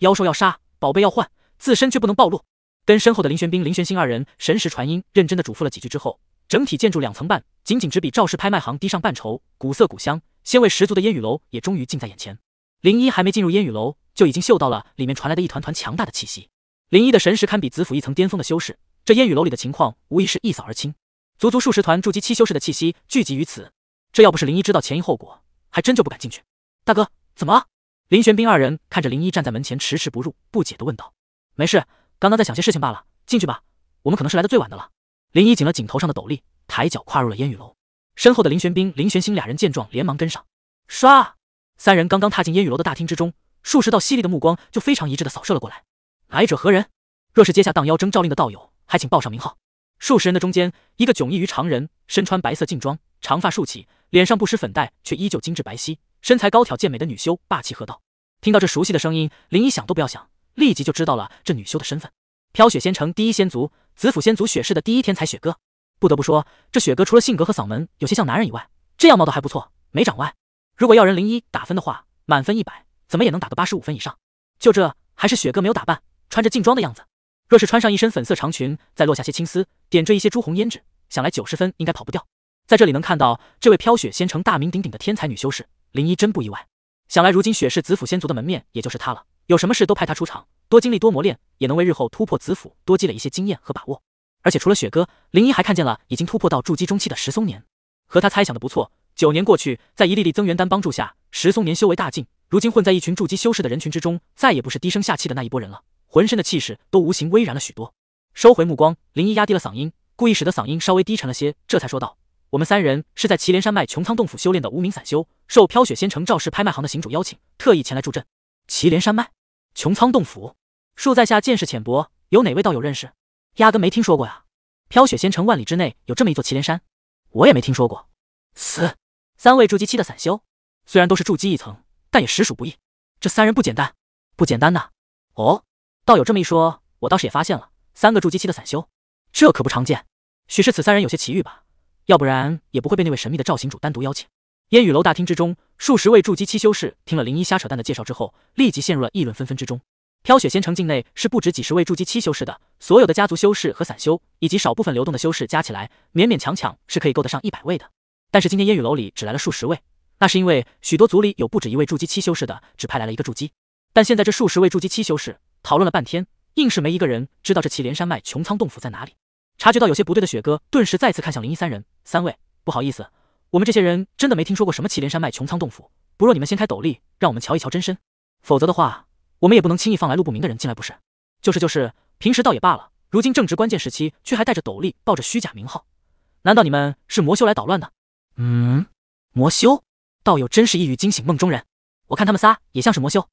妖兽要杀，宝贝要换，自身却不能暴露。跟身后的林玄冰、林玄心二人神识传音，认真的嘱咐了几句之后。整体建筑两层半，仅仅只比赵氏拍卖行低上半筹，古色古香，鲜味十足的烟雨楼也终于近在眼前。林一还没进入烟雨楼，就已经嗅到了里面传来的一团团强大的气息。林一的神识堪比紫府一层巅峰的修士，这烟雨楼里的情况无疑是一扫而清，足足数十团筑基七修士的气息聚集于此。这要不是林一知道前因后果，还真就不敢进去。大哥，怎么了？林玄冰二人看着林一站在门前迟迟不入，不解的问道：“没事，刚刚在想些事情罢了。进去吧，我们可能是来的最晚的了。”林一紧了紧头上的斗笠。抬脚跨入了烟雨楼，身后的林玄冰、林玄星俩人见状，连忙跟上。唰，三人刚刚踏进烟雨楼的大厅之中，数十道犀利的目光就非常一致的扫射了过来。来者何人？若是接下荡妖征召令的道友，还请报上名号。数十人的中间，一个迥异于常人，身穿白色劲装，长发竖起，脸上不施粉黛，却依旧精致白皙，身材高挑健美的女修霸气喝道。听到这熟悉的声音，林一想都不要想，立即就知道了这女修的身份。飘雪仙城第一仙族紫府仙族雪氏的第一天才雪歌。不得不说，这雪哥除了性格和嗓门有些像男人以外，这样貌倒还不错，没长歪。如果要人林一打分的话，满分一百，怎么也能打个八十五分以上。就这，还是雪哥没有打扮，穿着劲装的样子。若是穿上一身粉色长裙，再落下些青丝，点缀一些朱红胭脂，想来九十分应该跑不掉。在这里能看到这位飘雪仙城大名鼎鼎的天才女修士林一，真不意外。想来如今雪氏紫府仙族的门面，也就是她了。有什么事都派她出场，多经历多磨练，也能为日后突破紫府多积累一些经验和把握。而且除了雪哥，林一还看见了已经突破到筑基中期的石松年。和他猜想的不错，九年过去，在一粒粒增元丹帮助下，石松年修为大进。如今混在一群筑基修士的人群之中，再也不是低声下气的那一拨人了，浑身的气势都无形巍然了许多。收回目光，林一压低了嗓音，故意使得嗓音稍微低沉了些，这才说道：“我们三人是在祁连山脉穹苍洞府修炼的无名散修，受飘雪仙城赵氏拍卖行的行主邀请，特意前来助阵。祁连山脉，穹苍洞府，恕在下见识浅薄，有哪位道友认识？”压根没听说过呀！飘雪仙城万里之内有这么一座祁连山，我也没听说过。死！三位筑基期的散修，虽然都是筑基一层，但也实属不易。这三人不简单，不简单呐！哦，道友这么一说，我倒是也发现了，三个筑基期的散修，这可不常见。许是此三人有些奇遇吧，要不然也不会被那位神秘的赵行主单独邀请。烟雨楼大厅之中，数十位筑基期修士听了林一瞎扯淡的介绍之后，立即陷入了议论纷纷之中。飘雪仙城境内是不止几十位筑基七修士的，所有的家族修士和散修，以及少部分流动的修士加起来，勉勉强强是可以够得上一百位的。但是今天烟雨楼里只来了数十位，那是因为许多族里有不止一位筑基七修士的，只派来了一个筑基。但现在这数十位筑基七修士讨论了半天，硬是没一个人知道这祁连山脉穹苍洞府在哪里。察觉到有些不对的雪哥，顿时再次看向林一三人，三位，不好意思，我们这些人真的没听说过什么祁连山脉穹苍洞府。不若你们掀开斗笠，让我们瞧一瞧真身，否则的话。我们也不能轻易放来路不明的人进来，不是？就是就是，平时倒也罢了，如今正值关键时期，却还带着斗笠，抱着虚假名号，难道你们是魔修来捣乱的？嗯，魔修，道友真是一语惊醒梦中人。我看他们仨也像是魔修。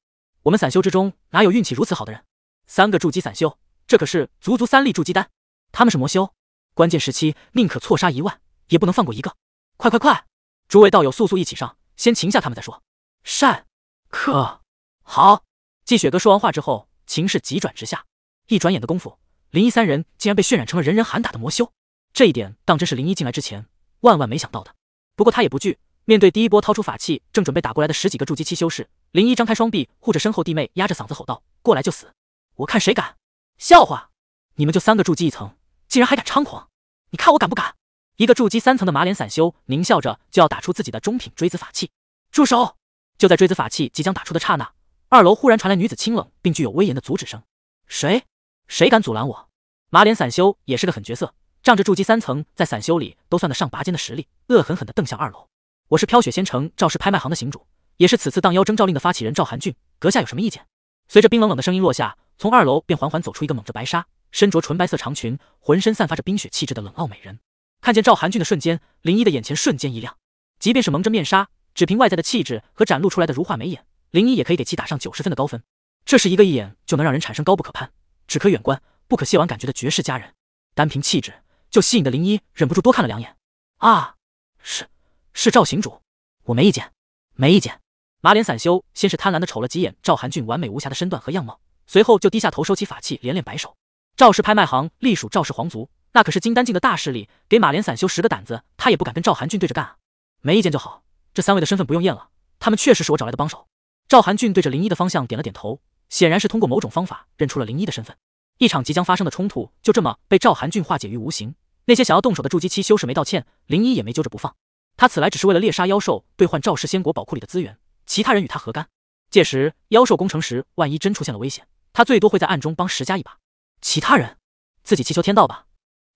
我们散修之中哪有运气如此好的人？三个筑基散修，这可是足足三粒筑基丹。他们是魔修，关键时期宁可错杀一万，也不能放过一个。快快快，诸位道友速速一起上，先擒下他们再说。善，可，好。季雪哥说完话之后，情势急转直下。一转眼的功夫，林一三人竟然被渲染成了人人喊打的魔修，这一点当真是林一进来之前万万没想到的。不过他也不惧，面对第一波掏出法器正准备打过来的十几个筑基期修士，林一张开双臂护着身后弟妹，压着嗓子吼道：“过来就死，我看谁敢！”笑话，你们就三个筑基一层，竟然还敢猖狂？你看我敢不敢？一个筑基三层的马脸散修狞笑着就要打出自己的中品锥子法器。住手！就在锥子法器即将打出的刹那。二楼忽然传来女子清冷并具有威严的阻止声：“谁？谁敢阻拦我？”马脸散修也是个狠角色，仗着筑基三层，在散修里都算得上拔尖的实力，恶狠狠地瞪向二楼。我是飘雪仙城赵氏拍卖行的行主，也是此次荡妖征召令的发起人赵寒俊。阁下有什么意见？随着冰冷冷的声音落下，从二楼便缓缓走出一个蒙着白纱、身着纯白色长裙、浑身散发着冰雪气质的冷傲美人。看见赵寒俊的瞬间，林一的眼前瞬间一亮，即便是蒙着面纱，只凭外在的气质和展露出来的如画眉眼。林一也可以给其打上九十分的高分，这是一个一眼就能让人产生高不可攀、只可远观不可亵玩感觉的绝世佳人，单凭气质就吸引的林一忍不住多看了两眼。啊，是是赵行主，我没意见，没意见。马脸散修先是贪婪的瞅了几眼赵寒俊完美无瑕的身段和样貌，随后就低下头收起法器，连连摆手。赵氏拍卖行隶属赵氏皇族，那可是金丹境的大势力，给马脸散修十个胆子，他也不敢跟赵寒俊对着干啊。没意见就好，这三位的身份不用验了，他们确实是我找来的帮手。赵寒俊对着林一的方向点了点头，显然是通过某种方法认出了林一的身份。一场即将发生的冲突就这么被赵寒俊化解于无形。那些想要动手的筑基期修士没道歉，林一也没揪着不放。他此来只是为了猎杀妖兽，兑换赵氏仙国宝库里的资源。其他人与他何干？届时妖兽攻城时，万一真出现了危险，他最多会在暗中帮石家一把。其他人自己祈求天道吧。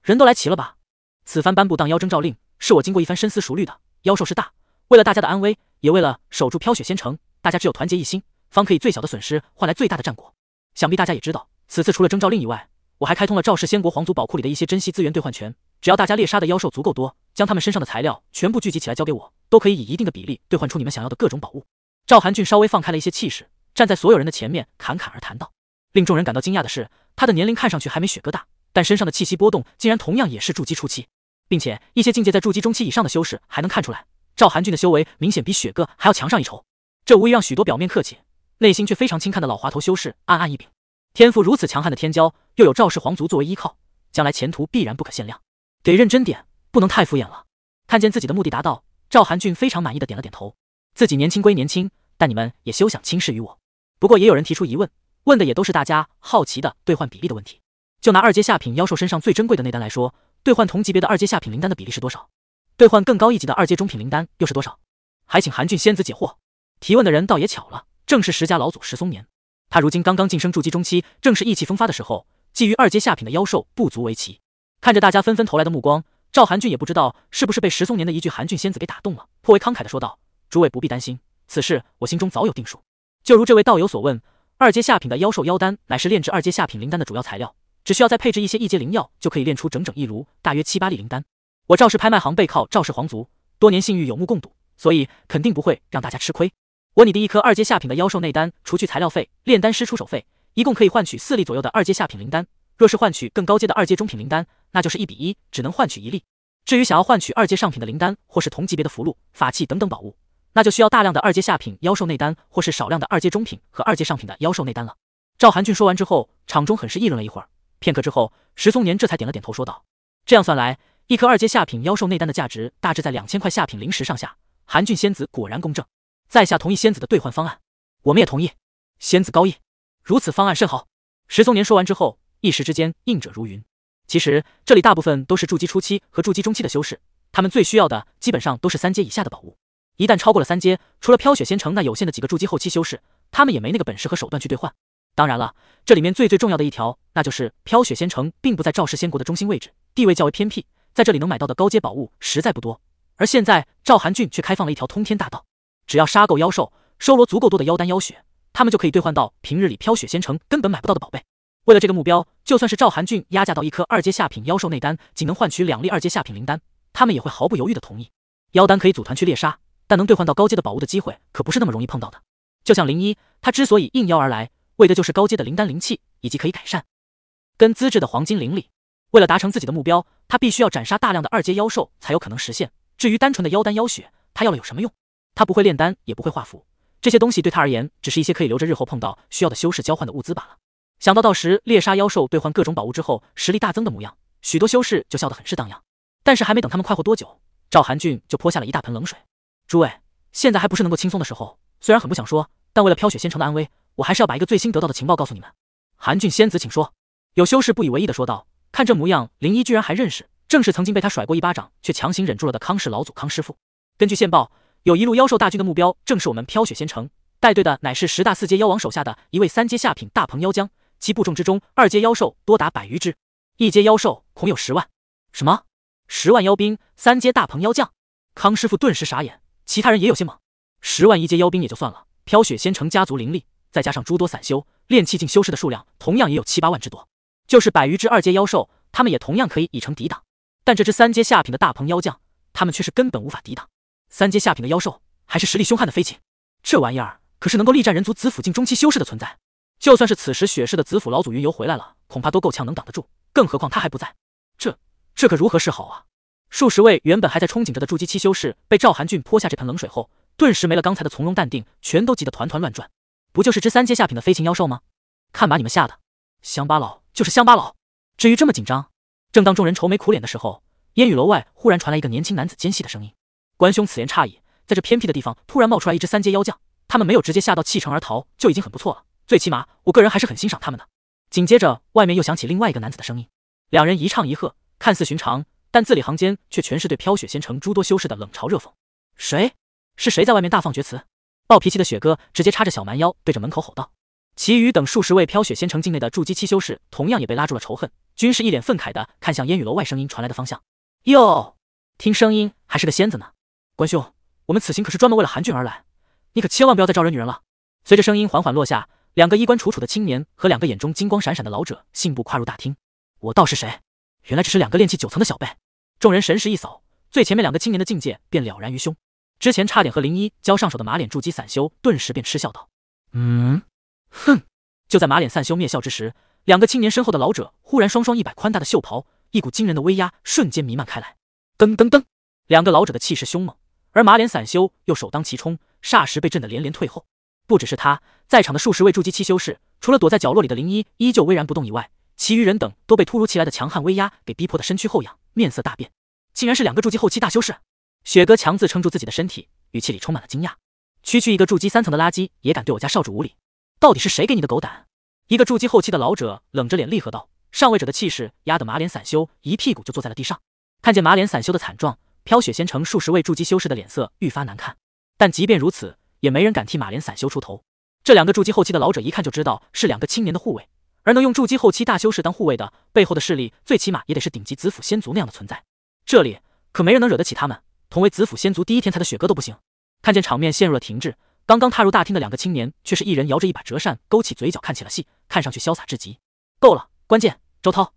人都来齐了吧？此番颁布荡妖征召令，是我经过一番深思熟虑的。妖兽是大，为了大家的安危，也为了守住飘雪仙城。大家只有团结一心，方可以最小的损失换来最大的战果。想必大家也知道，此次除了征召令以外，我还开通了赵氏仙国皇族宝库里的一些珍稀资源兑换权。只要大家猎杀的妖兽足够多，将他们身上的材料全部聚集起来交给我，都可以以一定的比例兑换出你们想要的各种宝物。赵韩俊稍微放开了一些气势，站在所有人的前面侃侃而谈道。令众人感到惊讶的是，他的年龄看上去还没雪哥大，但身上的气息波动竟然同样也是筑基初期，并且一些境界在筑基中期以上的修士还能看出来，赵韩俊的修为明显比雪哥还要强上一筹。这无疑让许多表面客气、内心却非常轻看的老滑头修士暗暗一禀：天赋如此强悍的天骄，又有赵氏皇族作为依靠，将来前途必然不可限量，得认真点，不能太敷衍了。看见自己的目的达到，赵韩俊非常满意的点了点头。自己年轻归年轻，但你们也休想轻视于我。不过也有人提出疑问，问的也都是大家好奇的兑换比例的问题。就拿二阶下品妖兽身上最珍贵的那丹来说，兑换同级别的二阶下品灵丹的比例是多少？兑换更高一级的二阶中品灵丹又是多少？还请韩俊仙子解惑。提问的人倒也巧了，正是石家老祖石松年。他如今刚刚晋升筑基中期，正是意气风发的时候，觊觎二阶下品的妖兽不足为奇。看着大家纷纷投来的目光，赵寒俊也不知道是不是被石松年的一句“寒俊仙子”给打动了，颇为慷慨的说道：“诸位不必担心，此事我心中早有定数。就如这位道友所问，二阶下品的妖兽妖丹乃是炼制二阶下品灵丹的主要材料，只需要再配置一些一阶灵药，就可以炼出整整一炉，大约七八粒灵丹。我赵氏拍卖行背靠赵氏皇族，多年信誉有目共睹，所以肯定不会让大家吃亏。”我你的一颗二阶下品的妖兽内丹，除去材料费、炼丹师出手费，一共可以换取四粒左右的二阶下品灵丹。若是换取更高阶的二阶中品灵丹，那就是一比一，只能换取一粒。至于想要换取二阶上品的灵丹，或是同级别的符箓、法器等等宝物，那就需要大量的二阶下品妖兽内丹，或是少量的二阶中品和二阶上品的妖兽内丹了。赵寒俊说完之后，场中很是议论了一会儿。片刻之后，石松年这才点了点头，说道：“这样算来，一颗二阶下品妖兽内丹的价值大致在两千块下品灵石上下。寒俊仙子果然公正。”在下同意仙子的兑换方案，我们也同意。仙子高义，如此方案甚好。石松年说完之后，一时之间应者如云。其实这里大部分都是筑基初期和筑基中期的修士，他们最需要的基本上都是三阶以下的宝物。一旦超过了三阶，除了飘雪仙城那有限的几个筑基后期修士，他们也没那个本事和手段去兑换。当然了，这里面最最重要的一条，那就是飘雪仙城并不在赵氏仙国的中心位置，地位较为偏僻，在这里能买到的高阶宝物实在不多。而现在赵韩俊却开放了一条通天大道。只要杀够妖兽，收罗足够多的妖丹妖血，他们就可以兑换到平日里飘雪仙城根本买不到的宝贝。为了这个目标，就算是赵寒俊压价到一颗二阶下品妖兽内丹，仅能换取两粒二阶下品灵丹，他们也会毫不犹豫的同意。妖丹可以组团去猎杀，但能兑换到高阶的宝物的机会可不是那么容易碰到的。就像林一，他之所以应邀而来，为的就是高阶的灵丹灵气，以及可以改善跟资质的黄金灵力。为了达成自己的目标，他必须要斩杀大量的二阶妖兽才有可能实现。至于单纯的妖丹妖血，他要了有什么用？他不会炼丹，也不会画符，这些东西对他而言只是一些可以留着日后碰到需要的修士交换的物资罢了。想到到时猎杀妖兽，兑换各种宝物之后实力大增的模样，许多修士就笑得很是荡漾。但是还没等他们快活多久，赵韩俊就泼下了一大盆冷水：“诸位，现在还不是能够轻松的时候。虽然很不想说，但为了飘雪仙城的安危，我还是要把一个最新得到的情报告诉你们。”韩俊仙子，请说。有修士不以为意的说道：“看这模样，林一居然还认识，正是曾经被他甩过一巴掌，却强行忍住了的康氏老祖康师傅。根据线报。”有一路妖兽大军的目标正是我们飘雪仙城，带队的乃是十大四阶妖王手下的一位三阶下品大鹏妖将，其部众之中二阶妖兽多达百余只，一阶妖兽恐有十万。什么？十万妖兵，三阶大鹏妖将？康师傅顿时傻眼，其他人也有些懵。十万一阶妖兵也就算了，飘雪仙城家族灵力再加上诸多散修炼气境修士的数量，同样也有七八万之多。就是百余只二阶妖兽，他们也同样可以以成抵挡，但这只三阶下品的大鹏妖将，他们却是根本无法抵挡。三阶下品的妖兽，还是实力凶悍的飞禽，这玩意儿可是能够力战人族紫府境中期修士的存在。就算是此时雪氏的紫府老祖云游回来了，恐怕都够呛能挡得住。更何况他还不在，这这可如何是好啊？数十位原本还在憧憬着的筑基期修士，被赵寒俊泼下这盆冷水后，顿时没了刚才的从容淡定，全都急得团团乱转。不就是只三阶下品的飞禽妖兽吗？看把你们吓的，乡巴佬就是乡巴佬。至于这么紧张？正当众人愁眉苦脸的时候，烟雨楼外忽然传来一个年轻男子尖细的声音。关兄此言差矣，在这偏僻的地方突然冒出来一只三阶妖将，他们没有直接吓到弃城而逃就已经很不错了。最起码我个人还是很欣赏他们的。紧接着，外面又响起另外一个男子的声音，两人一唱一和，看似寻常，但字里行间却全是对飘雪仙城诸多修士的冷嘲热讽。谁？是谁在外面大放厥词？暴脾气的雪哥直接叉着小蛮腰对着门口吼道。其余等数十位飘雪仙城境内的筑基期修士同样也被拉住了仇恨，均是一脸愤慨的看向烟雨楼外声音传来的方向。哟，听声音还是个仙子呢。关兄，我们此行可是专门为了韩俊而来，你可千万不要再招惹女人了。随着声音缓缓落下，两个衣冠楚楚的青年和两个眼中金光闪闪的老者信步跨入大厅。我道是谁？原来只是两个练气九层的小辈。众人神识一扫，最前面两个青年的境界便了然于胸。之前差点和林一交上手的马脸筑基散修顿时便嗤笑道：“嗯，哼！”就在马脸散修灭笑之时，两个青年身后的老者忽然双双一摆宽大的袖袍，一股惊人的威压瞬间弥漫开来。噔噔噔！两个老者的气势凶猛。而马脸散修又首当其冲，霎时被震得连连退后。不只是他，在场的数十位筑基期修士，除了躲在角落里的灵一依旧巍然不动以外，其余人等都被突如其来的强悍威压给逼迫的身躯后仰，面色大变。竟然是两个筑基后期大修士！雪哥强自撑住自己的身体，语气里充满了惊讶：“区区一个筑基三层的垃圾，也敢对我家少主无礼？到底是谁给你的狗胆？”一个筑基后期的老者冷着脸厉喝道，上位者的气势压得马脸散修一屁股就坐在了地上。看见马脸散修的惨状。飘雪仙城数十位筑基修士的脸色愈发难看，但即便如此，也没人敢替马连散修出头。这两个筑基后期的老者一看就知道是两个青年的护卫，而能用筑基后期大修士当护卫的，背后的势力最起码也得是顶级紫府仙族那样的存在。这里可没人能惹得起他们，同为紫府仙族第一天才的雪哥都不行。看见场面陷入了停滞，刚刚踏入大厅的两个青年却是一人摇着一把折扇，勾起嘴角看起了戏，看上去潇洒至极。够了，关键周涛，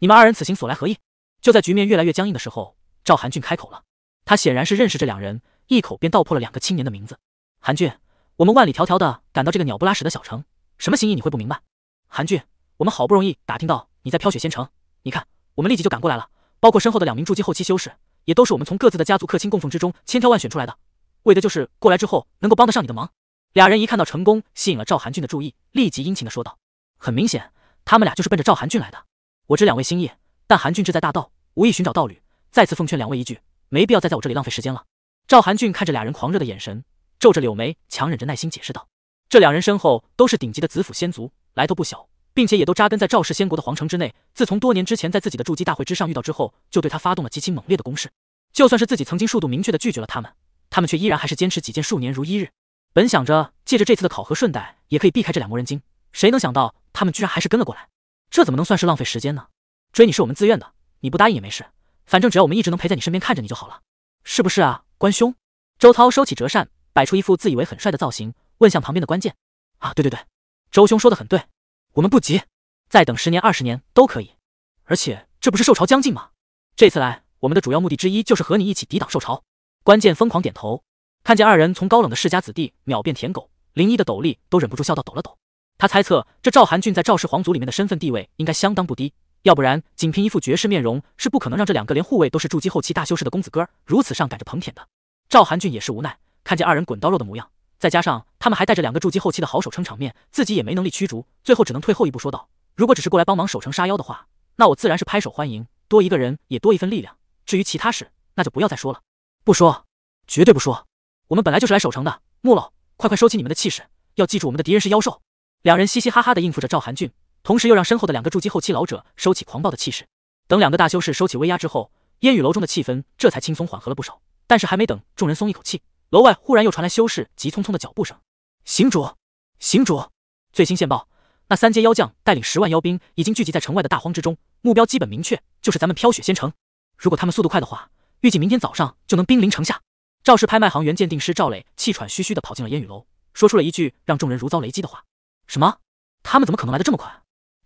你们二人此行所来何意？就在局面越来越僵硬的时候。赵韩俊开口了，他显然是认识这两人，一口便道破了两个青年的名字。韩俊，我们万里迢迢的赶到这个鸟不拉屎的小城，什么心意你会不明白？韩俊，我们好不容易打听到你在飘雪仙城，你看，我们立即就赶过来了。包括身后的两名筑基后期修士，也都是我们从各自的家族客卿供奉之中千挑万选出来的，为的就是过来之后能够帮得上你的忙。俩人一看到成功吸引了赵韩俊的注意，立即殷勤的说道。很明显，他们俩就是奔着赵韩俊来的。我知两位心意，但韩俊志在大道，无意寻找道侣。再次奉劝两位一句，没必要再在我这里浪费时间了。赵韩俊看着俩人狂热的眼神，皱着柳眉，强忍着耐心解释道：“这两人身后都是顶级的子府仙族，来头不小，并且也都扎根在赵氏仙国的皇城之内。自从多年之前在自己的筑基大会之上遇到之后，就对他发动了极其猛烈的攻势。就算是自己曾经数度明确的拒绝了他们，他们却依然还是坚持几见数年如一日。本想着借着这次的考核，顺带也可以避开这两魔人精，谁能想到他们居然还是跟了过来？这怎么能算是浪费时间呢？追你是我们自愿的，你不答应也没事。”反正只要我们一直能陪在你身边看着你就好了，是不是啊，关兄？周涛收起折扇，摆出一副自以为很帅的造型，问向旁边的关键。啊，对对对，周兄说的很对，我们不急，再等十年二十年都可以。而且这不是受潮将近吗？这次来我们的主要目的之一就是和你一起抵挡受潮。关键疯狂点头。看见二人从高冷的世家子弟秒变舔狗，林一的斗笠都忍不住笑到抖了抖。他猜测这赵韩俊在赵氏皇族里面的身份地位应该相当不低。要不然，仅凭一副绝世面容是不可能让这两个连护卫都是筑基后期大修士的公子哥如此上赶着捧舔的。赵寒俊也是无奈，看见二人滚刀肉的模样，再加上他们还带着两个筑基后期的好手撑场面，自己也没能力驱逐，最后只能退后一步说道：“如果只是过来帮忙守城杀妖的话，那我自然是拍手欢迎，多一个人也多一份力量。至于其他事，那就不要再说了，不说，绝对不说。我们本来就是来守城的，穆老，快快收起你们的气势，要记住我们的敌人是妖兽。”两人嘻嘻哈哈的应付着赵寒俊。同时又让身后的两个筑基后期老者收起狂暴的气势。等两个大修士收起威压之后，烟雨楼中的气氛这才轻松缓和了不少。但是还没等众人松一口气，楼外忽然又传来修士急匆匆的脚步声：“行主，行主，最新线报，那三阶妖将带领十万妖兵已经聚集在城外的大荒之中，目标基本明确，就是咱们飘雪仙城。如果他们速度快的话，预计明天早上就能兵临城下。”赵氏拍卖行原鉴定师赵磊气喘吁吁地跑进了烟雨楼，说出了一句让众人如遭雷击的话：“什么？他们怎么可能来的这么快？”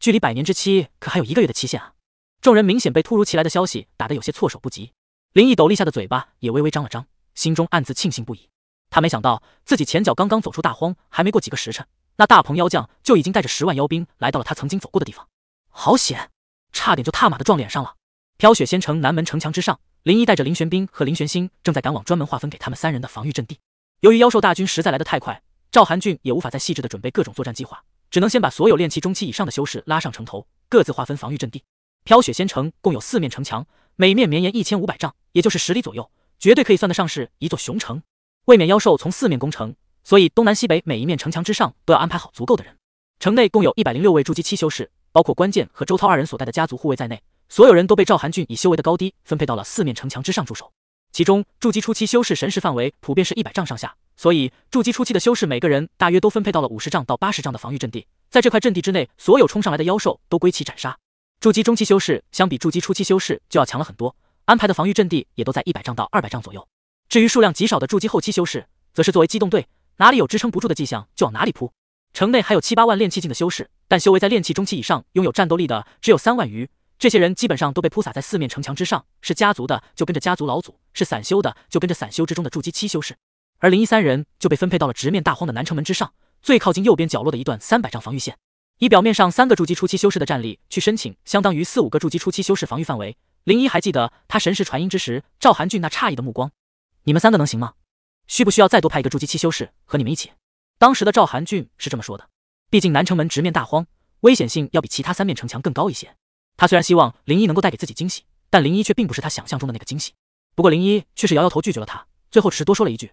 距离百年之期可还有一个月的期限啊！众人明显被突如其来的消息打得有些措手不及，林毅斗笠下的嘴巴也微微张了张，心中暗自庆幸不已。他没想到自己前脚刚刚走出大荒，还没过几个时辰，那大鹏妖将就已经带着十万妖兵来到了他曾经走过的地方。好险，差点就踏马的撞脸上了！飘雪仙城南门城墙之上，林毅带着林玄冰和林玄星正在赶往专门划分给他们三人的防御阵地。由于妖兽大军实在来得太快，赵韩俊也无法再细致的准备各种作战计划。只能先把所有炼气中期以上的修士拉上城头，各自划分防御阵地。飘雪仙城共有四面城墙，每面绵延一千五百丈，也就是十里左右，绝对可以算得上是一座雄城。为免妖兽从四面攻城，所以东南西北每一面城墙之上都要安排好足够的人。城内共有一百零六位筑基期修士，包括关键和周涛二人所带的家族护卫在内，所有人都被赵韩俊以修为的高低分配到了四面城墙之上驻守。其中筑基初期修士神识范围普遍是一百丈上下。所以筑基初期的修士，每个人大约都分配到了五十丈到八十丈的防御阵地，在这块阵地之内，所有冲上来的妖兽都归其斩杀。筑基中期修士相比筑基初期修士就要强了很多，安排的防御阵地也都在一百丈到二百丈左右。至于数量极少的筑基后期修士，则是作为机动队，哪里有支撑不住的迹象就往哪里扑。城内还有七八万炼气境的修士，但修为在炼气中期以上、拥有战斗力的只有三万余，这些人基本上都被铺洒在四面城墙之上，是家族的就跟着家族老祖，是散修的就跟着散修之中的筑基七修士。而林一三人就被分配到了直面大荒的南城门之上，最靠近右边角落的一段三百丈防御线。以表面上三个筑基初期修士的战力去申请，相当于四五个筑基初期修士防御范围。林一还记得他神识传音之时，赵韩俊那诧异的目光：“你们三个能行吗？需不需要再多派一个筑基期修士和你们一起？”当时的赵韩俊是这么说的：“毕竟南城门直面大荒，危险性要比其他三面城墙更高一些。他虽然希望林一能够带给自己惊喜，但林一却并不是他想象中的那个惊喜。不过林一却是摇摇头拒绝了他，最后只是多说了一句。”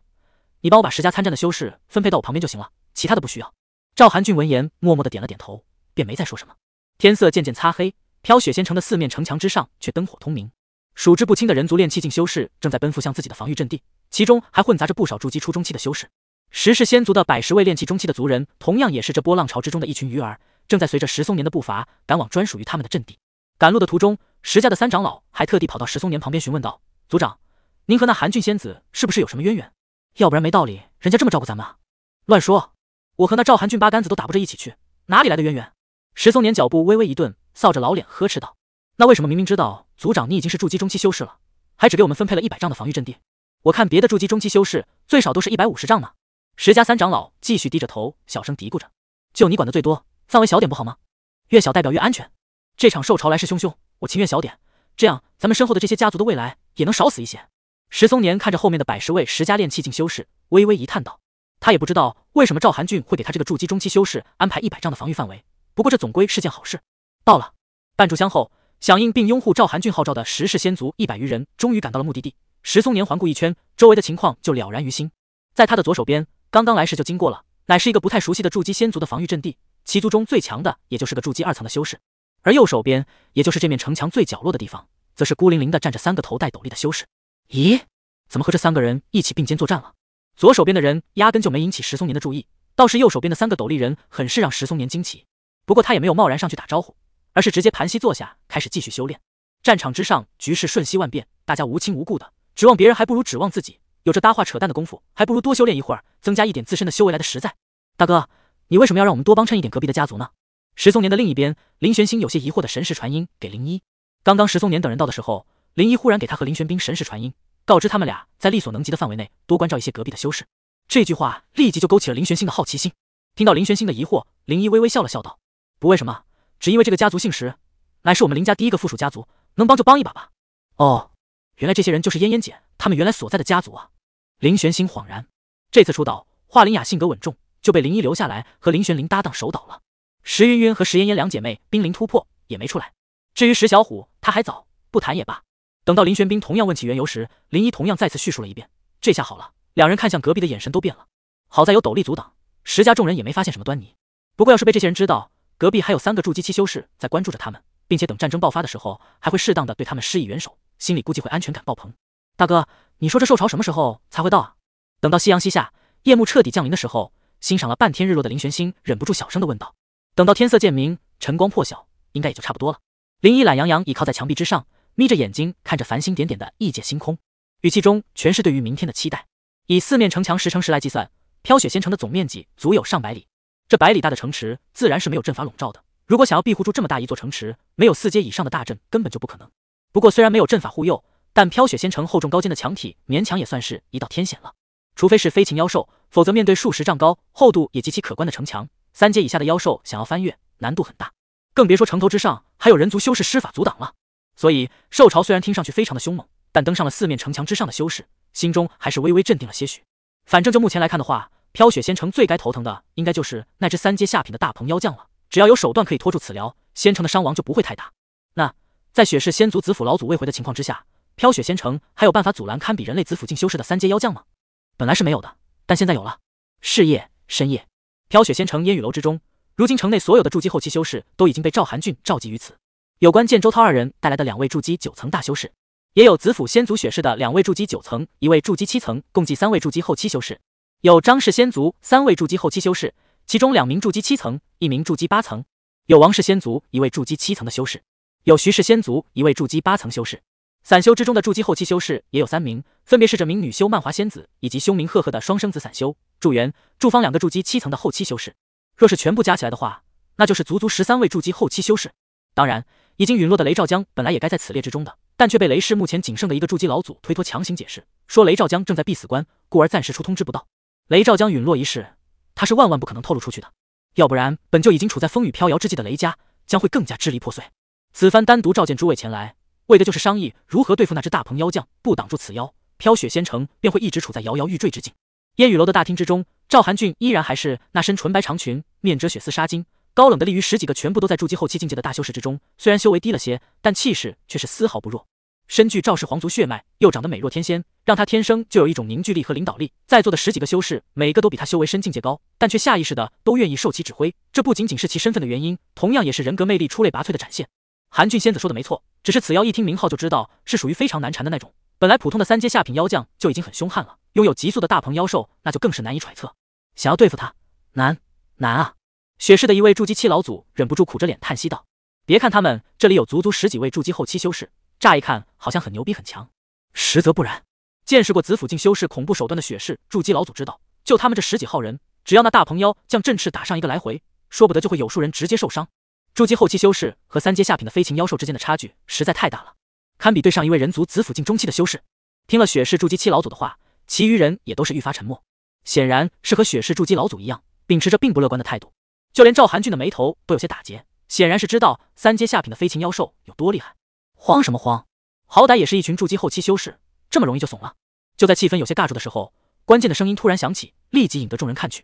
你帮我把石家参战的修士分配到我旁边就行了，其他的不需要。赵韩俊闻言，默默的点了点头，便没再说什么。天色渐渐擦黑，飘雪仙城的四面城墙之上却灯火通明，数之不清的人族炼气境修士正在奔赴向自己的防御阵地，其中还混杂着不少筑基初中期的修士。石氏仙族的百十位炼气中期的族人，同样也是这波浪潮之中的一群鱼儿，正在随着石松年的步伐赶往专属于他们的阵地。赶路的途中，石家的三长老还特地跑到石松年旁边询问道：“族长，您和那韩俊仙子是不是有什么渊源？”要不然没道理，人家这么照顾咱们啊！乱说！我和那赵寒俊八竿子都打不着，一起去哪里来的渊源？石松年脚步微微一顿，扫着老脸呵斥道：“那为什么明明知道族长你已经是筑基中期修士了，还只给我们分配了一百丈的防御阵地？我看别的筑基中期修士最少都是一百五十丈呢。”石家三长老继续低着头，小声嘀咕着：“就你管的最多，范围小点不好吗？越小代表越安全。这场兽潮来势汹汹，我情愿小点，这样咱们身后的这些家族的未来也能少死一些。”石松年看着后面的百十位十家炼气境修士，微微一叹道：“他也不知道为什么赵寒俊会给他这个筑基中期修士安排一百丈的防御范围，不过这总归是件好事。”到了半炷香后，响应并拥护赵寒俊号召的十世仙族一百余人终于赶到了目的地。石松年环顾一圈，周围的情况就了然于心。在他的左手边，刚刚来时就经过了，乃是一个不太熟悉的筑基仙族的防御阵地，其族中最强的也就是个筑基二层的修士；而右手边，也就是这面城墙最角落的地方，则是孤零零的站着三个头戴斗笠的修士。咦，怎么和这三个人一起并肩作战了？左手边的人压根就没引起石松年的注意，倒是右手边的三个斗笠人，很是让石松年惊奇。不过他也没有贸然上去打招呼，而是直接盘膝坐下，开始继续修炼。战场之上，局势瞬息万变，大家无亲无故的，指望别人还不如指望自己。有着搭话扯淡的功夫，还不如多修炼一会儿，增加一点自身的修为来的实在。大哥，你为什么要让我们多帮衬一点隔壁的家族呢？石松年的另一边，林玄心有些疑惑的神识传音给林一，刚刚石松年等人到的时候。林一忽然给他和林玄冰神识传音，告知他们俩在力所能及的范围内多关照一些隔壁的修士。这句话立即就勾起了林玄心的好奇心。听到林玄心的疑惑，林一微微笑了笑，道：“不为什么，只因为这个家族姓石，乃是我们林家第一个附属家族，能帮就帮一把吧。”哦，原来这些人就是嫣嫣姐他们原来所在的家族啊！林玄心恍然。这次出岛，华林雅性格稳重，就被林一留下来和林玄灵搭档守岛了。石云云和石嫣嫣两姐妹濒临突破也没出来。至于石小虎，他还早，不谈也罢。等到林玄冰同样问起缘由时，林一同样再次叙述了一遍。这下好了，两人看向隔壁的眼神都变了。好在有斗笠阻挡，石家众人也没发现什么端倪。不过要是被这些人知道，隔壁还有三个筑基期修士在关注着他们，并且等战争爆发的时候，还会适当的对他们施以援手，心里估计会安全感爆棚。大哥，你说这受潮什么时候才会到啊？等到夕阳西下，夜幕彻底降临的时候，欣赏了半天日落的林玄星忍不住小声的问道。等到天色渐明，晨光破晓，应该也就差不多了。林一懒洋洋倚靠在墙壁之上。眯着眼睛看着繁星点点的异界星空，语气中全是对于明天的期待。以四面城墙十乘十来计算，飘雪仙城的总面积足有上百里。这百里大的城池自然是没有阵法笼罩的。如果想要庇护住这么大一座城池，没有四阶以上的大阵根本就不可能。不过虽然没有阵法护佑，但飘雪仙城厚重高坚的墙体勉强也算是一道天险了。除非是飞禽妖兽，否则面对数十丈高、厚度也极其可观的城墙，三阶以下的妖兽想要翻越难度很大，更别说城头之上还有人族修士施法阻挡了。所以，兽潮虽然听上去非常的凶猛，但登上了四面城墙之上的修士，心中还是微微镇定了些许。反正就目前来看的话，飘雪仙城最该头疼的，应该就是那只三阶下品的大鹏妖将了。只要有手段可以拖住此撩，仙城的伤亡就不会太大。那在雪氏先族子府老祖未回的情况之下，飘雪仙城还有办法阻拦堪比人类子府境修士的三阶妖将吗？本来是没有的，但现在有了。是夜，深夜，飘雪仙城烟雨楼之中，如今城内所有的筑基后期修士都已经被赵寒俊召集于此。有关剑周涛二人带来的两位筑基九层大修士，也有子府仙族血氏的两位筑基九层，一位筑基七层，共计三位筑基后期修士；有张氏仙族三位筑基后期修士，其中两名筑基七层，一名筑基八层；有王氏仙族一位筑基七层的修士；有徐氏仙族一位筑基八层修士。散修之中的筑基后期修士也有三名，分别是这名女修曼华仙子，以及凶名赫赫的双生子散修祝元、祝方两个筑基七层的后期修士。若是全部加起来的话，那就是足足十三位筑基后期修士。当然。已经陨落的雷兆江本来也该在此列之中的，但却被雷氏目前仅剩的一个筑基老祖推脱，强行解释说雷兆江正在闭死关，故而暂时出通知不到。雷兆江陨落一事，他是万万不可能透露出去的，要不然本就已经处在风雨飘摇之际的雷家将会更加支离破碎。此番单独召见诸位前来，为的就是商议如何对付那只大鹏妖将，不挡住此妖，飘雪仙城便会一直处在摇摇欲坠之境。烟雨楼的大厅之中，赵寒俊依然还是那身纯白长裙，面遮血丝纱巾。高冷的立于十几个全部都在筑基后期境界的大修士之中，虽然修为低了些，但气势却是丝毫不弱。身具赵氏皇族血脉，又长得美若天仙，让他天生就有一种凝聚力和领导力。在座的十几个修士，每个都比他修为深境界高，但却下意识的都愿意受其指挥。这不仅仅是其身份的原因，同样也是人格魅力出类拔萃的展现。韩俊仙子说的没错，只是此妖一听名号就知道是属于非常难缠的那种。本来普通的三阶下品妖将就已经很凶悍了，拥有极速的大鹏妖兽，那就更是难以揣测。想要对付他，难难啊！雪氏的一位筑基期老祖忍不住苦着脸叹息道：“别看他们这里有足足十几位筑基后期修士，乍一看好像很牛逼很强，实则不然。见识过紫府境修士恐怖手段的雪氏筑基老祖知道，就他们这十几号人，只要那大鹏妖将振翅打上一个来回，说不得就会有数人直接受伤。筑基后期修士和三阶下品的飞禽妖兽之间的差距实在太大了，堪比对上一位人族紫府境中期的修士。”听了雪氏筑基七老祖的话，其余人也都是愈发沉默，显然是和雪氏筑基老祖一样，秉持着并不乐观的态度。就连赵韩俊的眉头都有些打结，显然是知道三阶下品的飞禽妖兽有多厉害。慌什么慌？好歹也是一群筑基后期修士，这么容易就怂了？就在气氛有些尬住的时候，关键的声音突然响起，立即引得众人看去。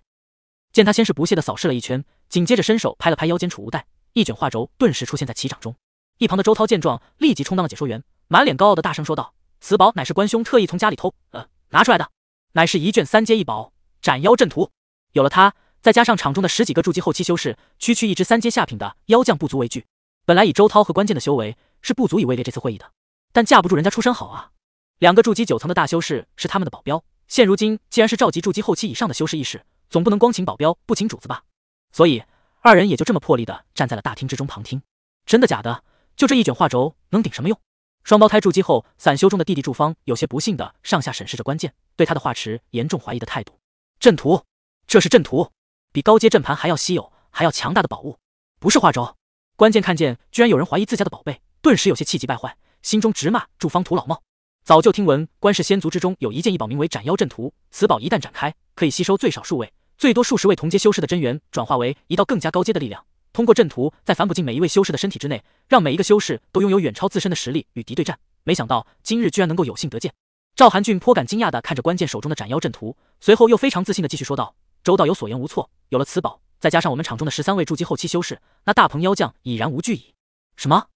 见他先是不屑的扫视了一圈，紧接着伸手拍了拍腰间储物袋，一卷画轴顿时出现在其掌中。一旁的周涛见状，立即充当了解说员，满脸高傲的大声说道：“此宝乃是关兄特意从家里偷呃拿出来的，乃是一卷三阶一宝斩妖阵图。有了它。”再加上场中的十几个筑基后期修士，区区一只三阶下品的妖将不足为惧。本来以周涛和关键的修为是不足以位列这次会议的，但架不住人家出身好啊！两个筑基九层的大修士是他们的保镖，现如今既然是召集筑基后期以上的修士议事，总不能光请保镖不请主子吧？所以二人也就这么破例的站在了大厅之中旁听。真的假的？就这一卷画轴能顶什么用？双胞胎筑基后散修中的弟弟筑方有些不信的上下审视着关键，对他的话持严重怀疑的态度。阵图，这是阵图。比高阶阵盘还要稀有、还要强大的宝物，不是画轴。关键看见居然有人怀疑自家的宝贝，顿时有些气急败坏，心中直骂住方图老帽。早就听闻观世仙族之中有一件异宝，名为斩妖阵图。此宝一旦展开，可以吸收最少数位、最多数十位同阶修士的真元，转化为一道更加高阶的力量，通过阵图再反哺进每一位修士的身体之内，让每一个修士都拥有远超自身的实力与敌对战。没想到今日居然能够有幸得见。赵韩俊颇感惊讶地看着关键手中的斩妖阵图，随后又非常自信地继续说道：“周道友所言无错。”有了此宝，再加上我们场中的十三位筑基后期修士，那大鹏妖将已然无惧矣。什么？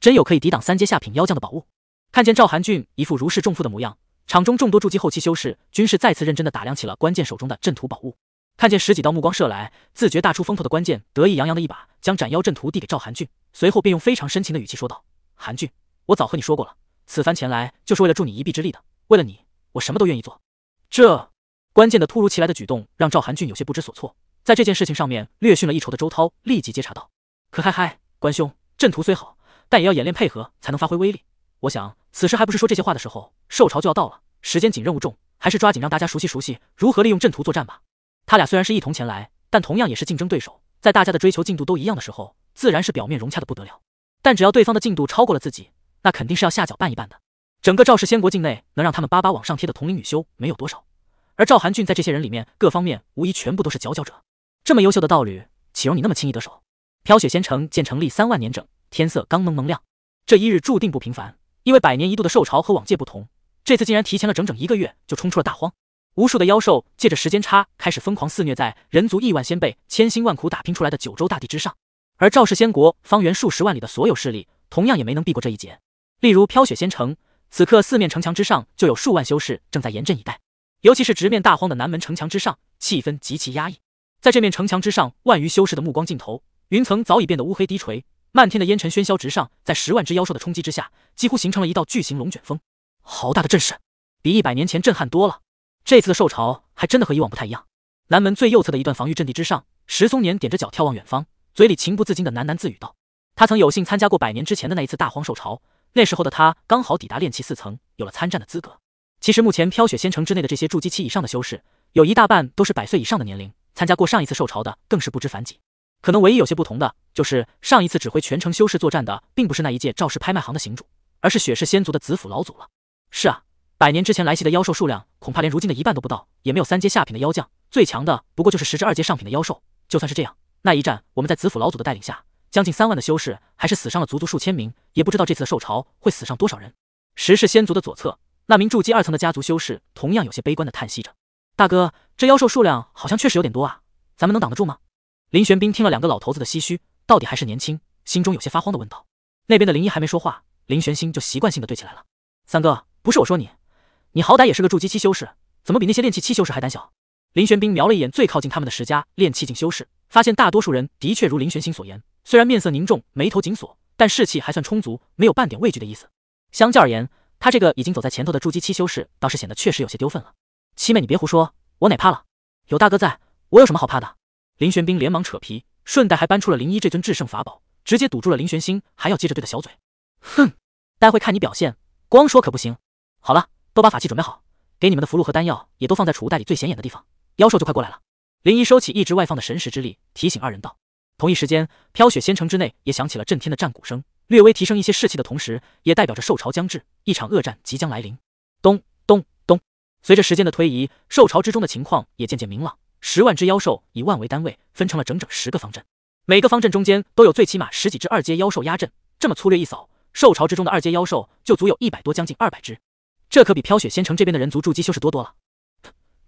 真有可以抵挡三阶下品妖将的宝物？看见赵寒俊一副如释重负的模样，场中众多筑基后期修士均是再次认真的打量起了关键手中的阵图宝物。看见十几道目光射来，自觉大出风头的关键得意洋洋的一把将斩妖阵图递给赵寒俊，随后便用非常深情的语气说道：“韩俊，我早和你说过了，此番前来就是为了助你一臂之力的。为了你，我什么都愿意做。”这关键的突如其来的举动让赵寒俊有些不知所措。在这件事情上面略逊了一筹的周涛立即接茬道：“可嗨嗨，关兄，阵图虽好，但也要演练配合才能发挥威力。我想此时还不是说这些话的时候，受潮就要到了，时间紧任务重，还是抓紧让大家熟悉熟悉如何利用阵图作战吧。”他俩虽然是一同前来，但同样也是竞争对手。在大家的追求进度都一样的时候，自然是表面融洽的不得了。但只要对方的进度超过了自己，那肯定是要下脚拌一拌的。整个赵氏仙国境内能让他们巴巴往上贴的同龄女修没有多少，而赵韩俊在这些人里面各方面无疑全部都是佼佼者。这么优秀的道侣，岂容你那么轻易得手？飘雪仙城建成立三万年整，天色刚蒙蒙亮，这一日注定不平凡。因为百年一度的兽潮和往届不同，这次竟然提前了整整一个月就冲出了大荒，无数的妖兽借着时间差开始疯狂肆虐在人族亿万先辈千辛万苦打拼出来的九州大地之上。而赵氏仙国方圆数十万里的所有势力，同样也没能避过这一劫。例如飘雪仙城，此刻四面城墙之上就有数万修士正在严阵以待，尤其是直面大荒的南门城墙之上，气氛极其压抑。在这面城墙之上，万余修士的目光尽头，云层早已变得乌黑低垂，漫天的烟尘喧嚣直上，在十万只妖兽的冲击之下，几乎形成了一道巨型龙卷风。好大的阵势，比一百年前震撼多了。这次的兽潮还真的和以往不太一样。南门最右侧的一段防御阵地之上，石松年踮着脚眺望远方，嘴里情不自禁的喃喃自语道：“他曾有幸参加过百年之前的那一次大荒兽潮，那时候的他刚好抵达炼气四层，有了参战的资格。其实目前飘雪仙城之内的这些筑基期以上的修士，有一大半都是百岁以上的年龄。”参加过上一次受潮的更是不知凡几，可能唯一有些不同的就是上一次指挥全城修士作战的并不是那一届赵氏拍卖行的行主，而是雪氏先族的紫府老祖了。是啊，百年之前来袭的妖兽数量恐怕连如今的一半都不到，也没有三阶下品的妖将，最强的不过就是十至二阶上品的妖兽。就算是这样，那一战我们在紫府老祖的带领下，将近三万的修士还是死伤了足足数千名，也不知道这次受潮会死伤多少人。十氏先族的左侧，那名筑基二层的家族修士同样有些悲观的叹息着。大哥，这妖兽数量好像确实有点多啊，咱们能挡得住吗？林玄冰听了两个老头子的唏嘘，到底还是年轻，心中有些发慌的问道。那边的林一还没说话，林玄心就习惯性的对起来了。三哥，不是我说你，你好歹也是个筑基期修士，怎么比那些炼气期修士还胆小？林玄冰瞄了一眼最靠近他们的十家炼气境修士，发现大多数人的确如林玄心所言，虽然面色凝重，眉头紧锁，但士气还算充足，没有半点畏惧的意思。相较而言，他这个已经走在前头的筑基期修士倒是显得确实有些丢份了。七妹，你别胡说，我哪怕了？有大哥在，我有什么好怕的？林玄冰连忙扯皮，顺带还搬出了林一这尊至圣法宝，直接堵住了林玄星还要接着对的小嘴。哼，待会看你表现，光说可不行。好了，都把法器准备好，给你们的符箓和丹药也都放在储物袋里最显眼的地方。妖兽就快过来了。林一收起一直外放的神识之力，提醒二人道。同一时间，飘雪仙城之内也响起了震天的战鼓声，略微提升一些士气的同时，也代表着兽潮将至，一场恶战即将来临。咚咚。随着时间的推移，兽潮之中的情况也渐渐明朗。十万只妖兽以万为单位分成了整整十个方阵，每个方阵中间都有最起码十几只二阶妖兽压阵。这么粗略一扫，兽潮之中的二阶妖兽就足有一百多，将近二百只。这可比飘雪仙城这边的人族筑基修士多多了。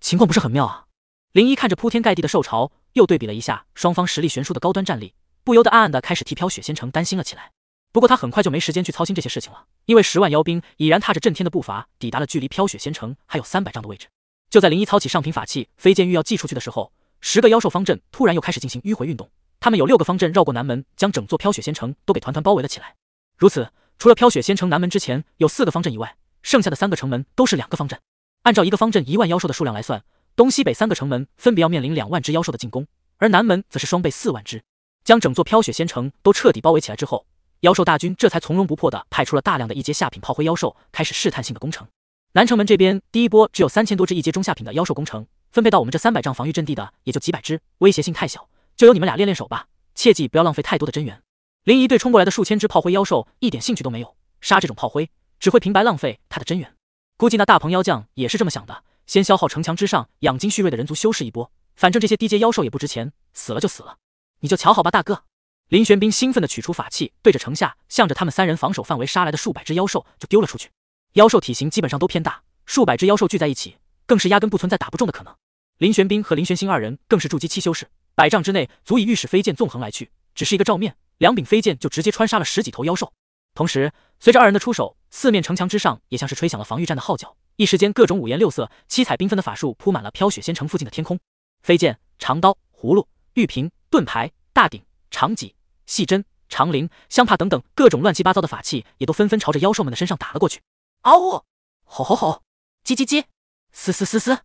情况不是很妙啊！林一看着铺天盖地的兽潮，又对比了一下双方实力悬殊的高端战力，不由得暗暗的开始替飘雪仙城担心了起来。不过他很快就没时间去操心这些事情了，因为十万妖兵已然踏着震天的步伐抵达了距离飘雪仙城还有三百丈的位置。就在林一操起上品法器飞剑欲要寄出去的时候，十个妖兽方阵突然又开始进行迂回运动。他们有六个方阵绕过南门，将整座飘雪仙城都给团团包围了起来。如此，除了飘雪仙城南门之前有四个方阵以外，剩下的三个城门都是两个方阵。按照一个方阵一万妖兽的数量来算，东西北三个城门分别要面临两万只妖兽的进攻，而南门则是双倍四万只。将整座飘雪仙城都彻底包围起来之后。妖兽大军这才从容不迫地派出了大量的一阶下品炮灰妖兽，开始试探性的攻城。南城门这边第一波只有三千多只一阶中下品的妖兽攻城，分配到我们这三百丈防御阵地的也就几百只，威胁性太小，就由你们俩练练手吧，切记不要浪费太多的真元。林怡对冲过来的数千只炮灰妖兽一点兴趣都没有，杀这种炮灰只会平白浪费他的真元。估计那大鹏妖将也是这么想的，先消耗城墙之上养精蓄锐的人族修士一波，反正这些低阶妖兽也不值钱，死了就死了，你就瞧好吧，大哥。林玄冰兴奋地取出法器，对着城下，向着他们三人防守范围杀来的数百只妖兽就丢了出去。妖兽体型基本上都偏大，数百只妖兽聚在一起，更是压根不存在打不中的可能。林玄冰和林玄星二人更是筑基期修士，百丈之内足以御使飞剑纵横来去。只是一个照面，两柄飞剑就直接穿杀了十几头妖兽。同时，随着二人的出手，四面城墙之上也像是吹响了防御战的号角，一时间各种五颜六色、七彩缤纷的法术铺满了飘雪仙城附近的天空。飞剑、长刀、葫芦、玉瓶、盾牌、大鼎、长戟。细针、长绫、香帕等等各种乱七八糟的法器，也都纷纷朝着妖兽们的身上打了过去。嗷呜！吼吼吼！叽叽叽！嘶嘶嘶嘶！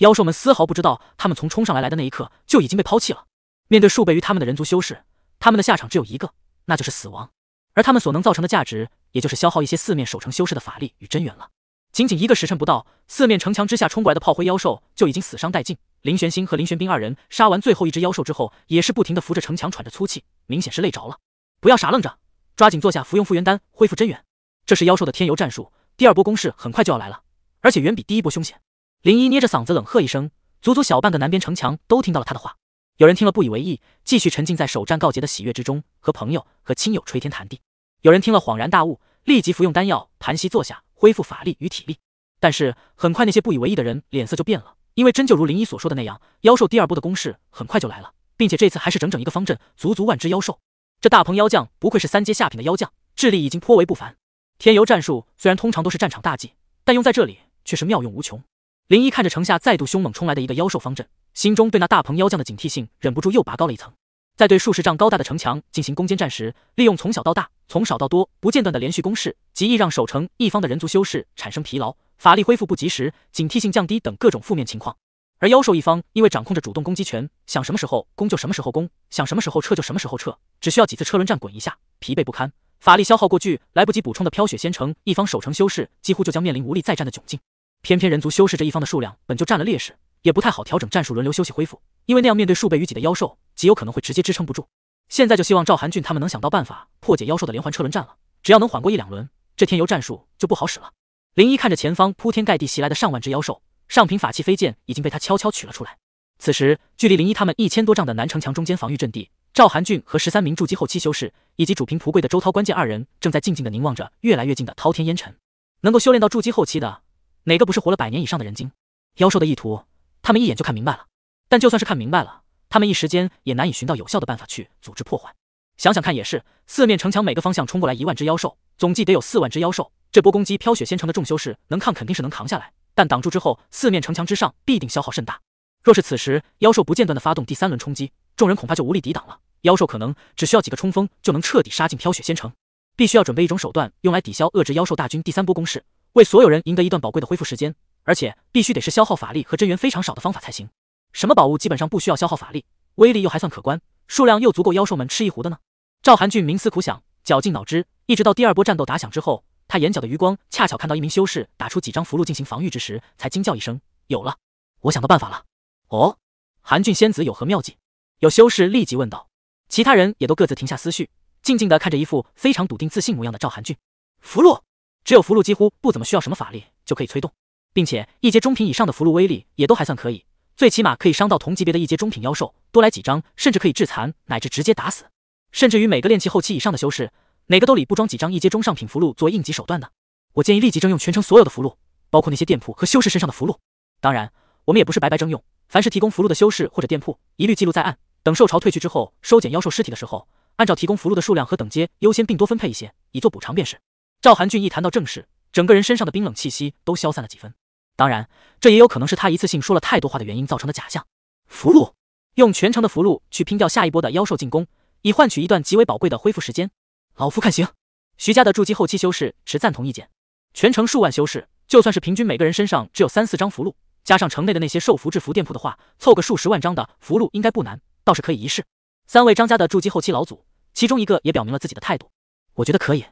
妖兽们丝毫不知道，他们从冲上来来的那一刻就已经被抛弃了。面对数倍于他们的人族修士，他们的下场只有一个，那就是死亡。而他们所能造成的价值，也就是消耗一些四面守城修士的法力与真元了。仅仅一个时辰不到，四面城墙之下冲过来的炮灰妖兽就已经死伤殆尽。林玄心和林玄冰二人杀完最后一只妖兽之后，也是不停地扶着城墙喘着粗气，明显是累着了。不要傻愣着，抓紧坐下，服用复原丹恢复真元。这是妖兽的天游战术，第二波攻势很快就要来了，而且远比第一波凶险。林一捏着嗓子冷喝一声，足足小半个南边城墙都听到了他的话。有人听了不以为意，继续沉浸在首战告捷的喜悦之中，和朋友和亲友吹天谈地。有人听了恍然大悟，立即服用丹药，盘膝坐下。恢复法力与体力，但是很快那些不以为意的人脸色就变了，因为真就如林一所说的那样，妖兽第二波的攻势很快就来了，并且这次还是整整一个方阵，足足万只妖兽。这大鹏妖将不愧是三阶下品的妖将，智力已经颇为不凡。天游战术虽然通常都是战场大忌，但用在这里却是妙用无穷。林一看着城下再度凶猛冲来的一个妖兽方阵，心中对那大鹏妖将的警惕性忍不住又拔高了一层。在对数十丈高大的城墙进行攻坚战时，利用从小到大、从少到多、不间断的连续攻势，极易让守城一方的人族修士产生疲劳、法力恢复不及时、警惕性降低等各种负面情况。而妖兽一方因为掌控着主动攻击权，想什么时候攻就什么时候攻，想什么时候撤就什么时候撤，只需要几次车轮战滚一下，疲惫不堪、法力消耗过巨、来不及补充的飘雪仙城一方守城修士，几乎就将面临无力再战的窘境。偏偏人族修士这一方的数量本就占了劣势。也不太好调整战术，轮流休息恢复，因为那样面对数倍于己的妖兽，极有可能会直接支撑不住。现在就希望赵韩俊他们能想到办法破解妖兽的连环车轮战了，只要能缓过一两轮，这天游战术就不好使了。林一看着前方铺天盖地袭来的上万只妖兽，上品法器飞剑已经被他悄悄取了出来。此时，距离林一他们一千多丈的南城墙中间防御阵地，赵韩俊和十三名筑基后期修士，以及主平蒲贵的周涛、关键二人，正在静静的凝望着越来越近的滔天烟尘。能够修炼到筑基后期的，哪个不是活了百年以上的人精？妖兽的意图？他们一眼就看明白了，但就算是看明白了，他们一时间也难以寻到有效的办法去组织破坏。想想看也是，四面城墙每个方向冲过来一万只妖兽，总计得有四万只妖兽。这波攻击飘雪仙城的众修士能抗肯定是能扛下来，但挡住之后，四面城墙之上必定消耗甚大。若是此时妖兽不间断的发动第三轮冲击，众人恐怕就无力抵挡了。妖兽可能只需要几个冲锋就能彻底杀进飘雪仙城，必须要准备一种手段用来抵消遏制妖兽大军第三波攻势，为所有人赢得一段宝贵的恢复时间。而且必须得是消耗法力和真元非常少的方法才行。什么宝物基本上不需要消耗法力，威力又还算可观，数量又足够妖兽们吃一壶的呢？赵韩俊冥思苦想，绞尽脑汁，一直到第二波战斗打响之后，他眼角的余光恰巧看到一名修士打出几张符箓进行防御之时，才惊叫一声：“有了！我想到办法了！”哦，韩俊仙子有何妙计？有修士立即问道。其他人也都各自停下思绪，静静地看着一副非常笃定、自信模样的赵韩俊。符箓，只有符箓几乎不怎么需要什么法力就可以催动。并且一阶中品以上的符箓威力也都还算可以，最起码可以伤到同级别的一阶中品妖兽，多来几张甚至可以致残，乃至直接打死。甚至于每个练气后期以上的修士，哪个兜里不装几张一阶中上品符箓为应急手段呢？我建议立即征用全城所有的符箓，包括那些店铺和修士身上的符箓。当然，我们也不是白白征用，凡是提供符箓的修士或者店铺，一律记录在案。等受潮退去之后，收捡妖兽尸体的时候，按照提供符箓的数量和等阶优先，并多分配一些，以作补偿便是。赵寒俊一谈到正事，整个人身上的冰冷气息都消散了几分。当然，这也有可能是他一次性说了太多话的原因造成的假象。符箓，用全城的符箓去拼掉下一波的妖兽进攻，以换取一段极为宝贵的恢复时间。老夫看行。徐家的筑基后期修士持赞同意见。全城数万修士，就算是平均每个人身上只有三四张符箓，加上城内的那些受符制符店铺的话，凑个数十万张的符箓应该不难，倒是可以一试。三位张家的筑基后期老祖，其中一个也表明了自己的态度。我觉得可以，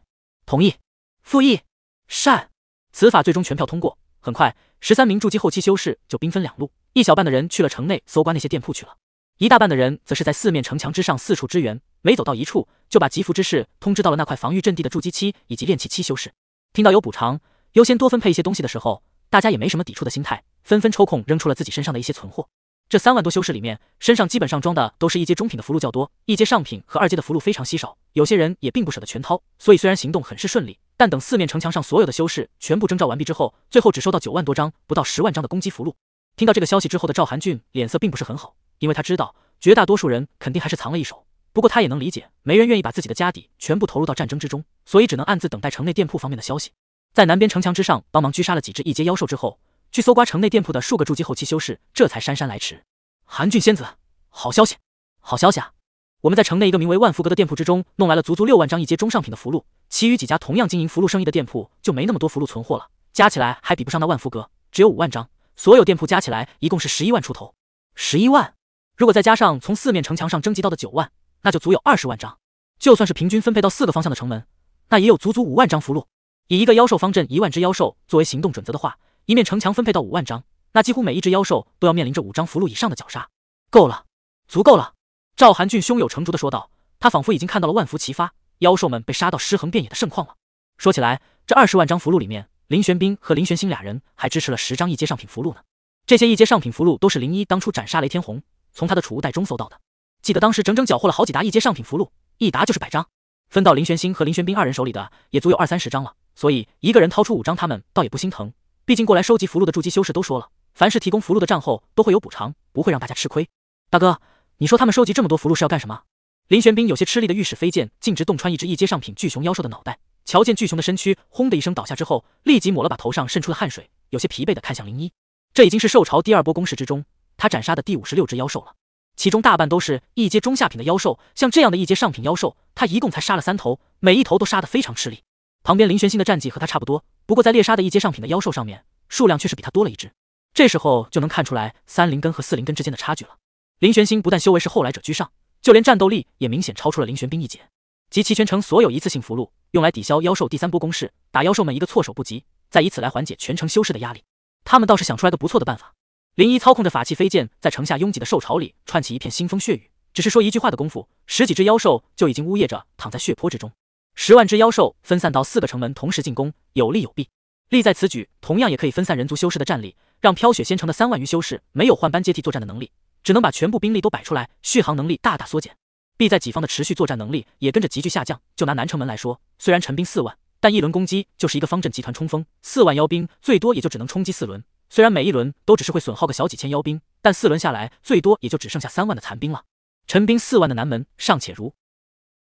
同意，复议，善。此法最终全票通过。很快，十三名筑基后期修士就兵分两路，一小半的人去了城内搜刮那些店铺去了，一大半的人则是在四面城墙之上四处支援。每走到一处，就把集福之事通知到了那块防御阵地的筑基期以及炼气期修士。听到有补偿，优先多分配一些东西的时候，大家也没什么抵触的心态，纷纷抽空扔出了自己身上的一些存货。这三万多修士里面，身上基本上装的都是一阶中品的福禄较多，一阶上品和二阶的福禄非常稀少。有些人也并不舍得全掏，所以虽然行动很是顺利，但等四面城墙上所有的修士全部征召完毕之后，最后只收到九万多张，不到十万张的攻击福禄。听到这个消息之后的赵韩俊脸色并不是很好，因为他知道绝大多数人肯定还是藏了一手。不过他也能理解，没人愿意把自己的家底全部投入到战争之中，所以只能暗自等待城内店铺方面的消息。在南边城墙之上帮忙狙杀了几只一阶妖兽之后。去搜刮城内店铺的数个筑基后期修士，这才姗姗来迟。韩俊仙子，好消息，好消息啊！我们在城内一个名为万福阁的店铺之中弄来了足足六万张一阶中上品的符箓，其余几家同样经营符箓生意的店铺就没那么多符箓存货了，加起来还比不上那万福阁，只有五万张。所有店铺加起来一共是十一万出头，十一万。如果再加上从四面城墙上征集到的九万，那就足有二十万张。就算是平均分配到四个方向的城门，那也有足足五万张符箓。以一个妖兽方阵一万只妖兽作为行动准则的话，一面城墙分配到五万张，那几乎每一只妖兽都要面临着五张符箓以上的绞杀，够了，足够了。赵韩俊胸有成竹的说道，他仿佛已经看到了万福齐发，妖兽们被杀到尸横遍野的盛况了。说起来，这二十万张符箓里面，林玄冰和林玄星俩人还支持了十张一阶上品符箓呢。这些一阶上品符箓都是林一当初斩杀雷天红从他的储物袋中搜到的，记得当时整整缴获了好几沓一阶上品符箓，一沓就是百张，分到林玄星和林玄冰二人手里的也足有二三十张了，所以一个人掏出五张，他们倒也不心疼。毕竟过来收集符箓的筑基修士都说了，凡是提供符箓的战后都会有补偿，不会让大家吃亏。大哥，你说他们收集这么多符箓是要干什么？林玄冰有些吃力的御史飞剑，径直洞穿一只一阶上品巨熊妖兽的脑袋，瞧见巨熊的身躯轰的一声倒下之后，立即抹了把头上渗出的汗水，有些疲惫的看向林一。这已经是兽潮第二波攻势之中，他斩杀的第五十六只妖兽了，其中大半都是一阶中下品的妖兽，像这样的一阶上品妖兽，他一共才杀了三头，每一头都杀得非常吃力。旁边林玄心的战绩和他差不多。不过在猎杀的一阶上品的妖兽上面，数量却是比他多了一只。这时候就能看出来三灵根和四灵根之间的差距了。林玄心不但修为是后来者居上，就连战斗力也明显超出了林玄冰一截。集齐全城所有一次性符箓，用来抵消妖兽第三波攻势，打妖兽们一个措手不及，再以此来缓解全城修士的压力。他们倒是想出来个不错的办法。林一操控着法器飞剑，在城下拥挤的兽巢里串起一片腥风血雨。只是说一句话的功夫，十几只妖兽就已经呜咽着躺在血泊之中。十万只妖兽分散到四个城门同时进攻，有利有弊。利在此举同样也可以分散人族修士的战力，让飘雪仙城的三万余修士没有换班接替作战的能力，只能把全部兵力都摆出来，续航能力大大缩减。弊在己方的持续作战能力也跟着急剧下降。就拿南城门来说，虽然陈兵四万，但一轮攻击就是一个方阵集团冲锋，四万妖兵最多也就只能冲击四轮。虽然每一轮都只是会损耗个小几千妖兵，但四轮下来最多也就只剩下三万的残兵了。陈兵四万的南门尚且如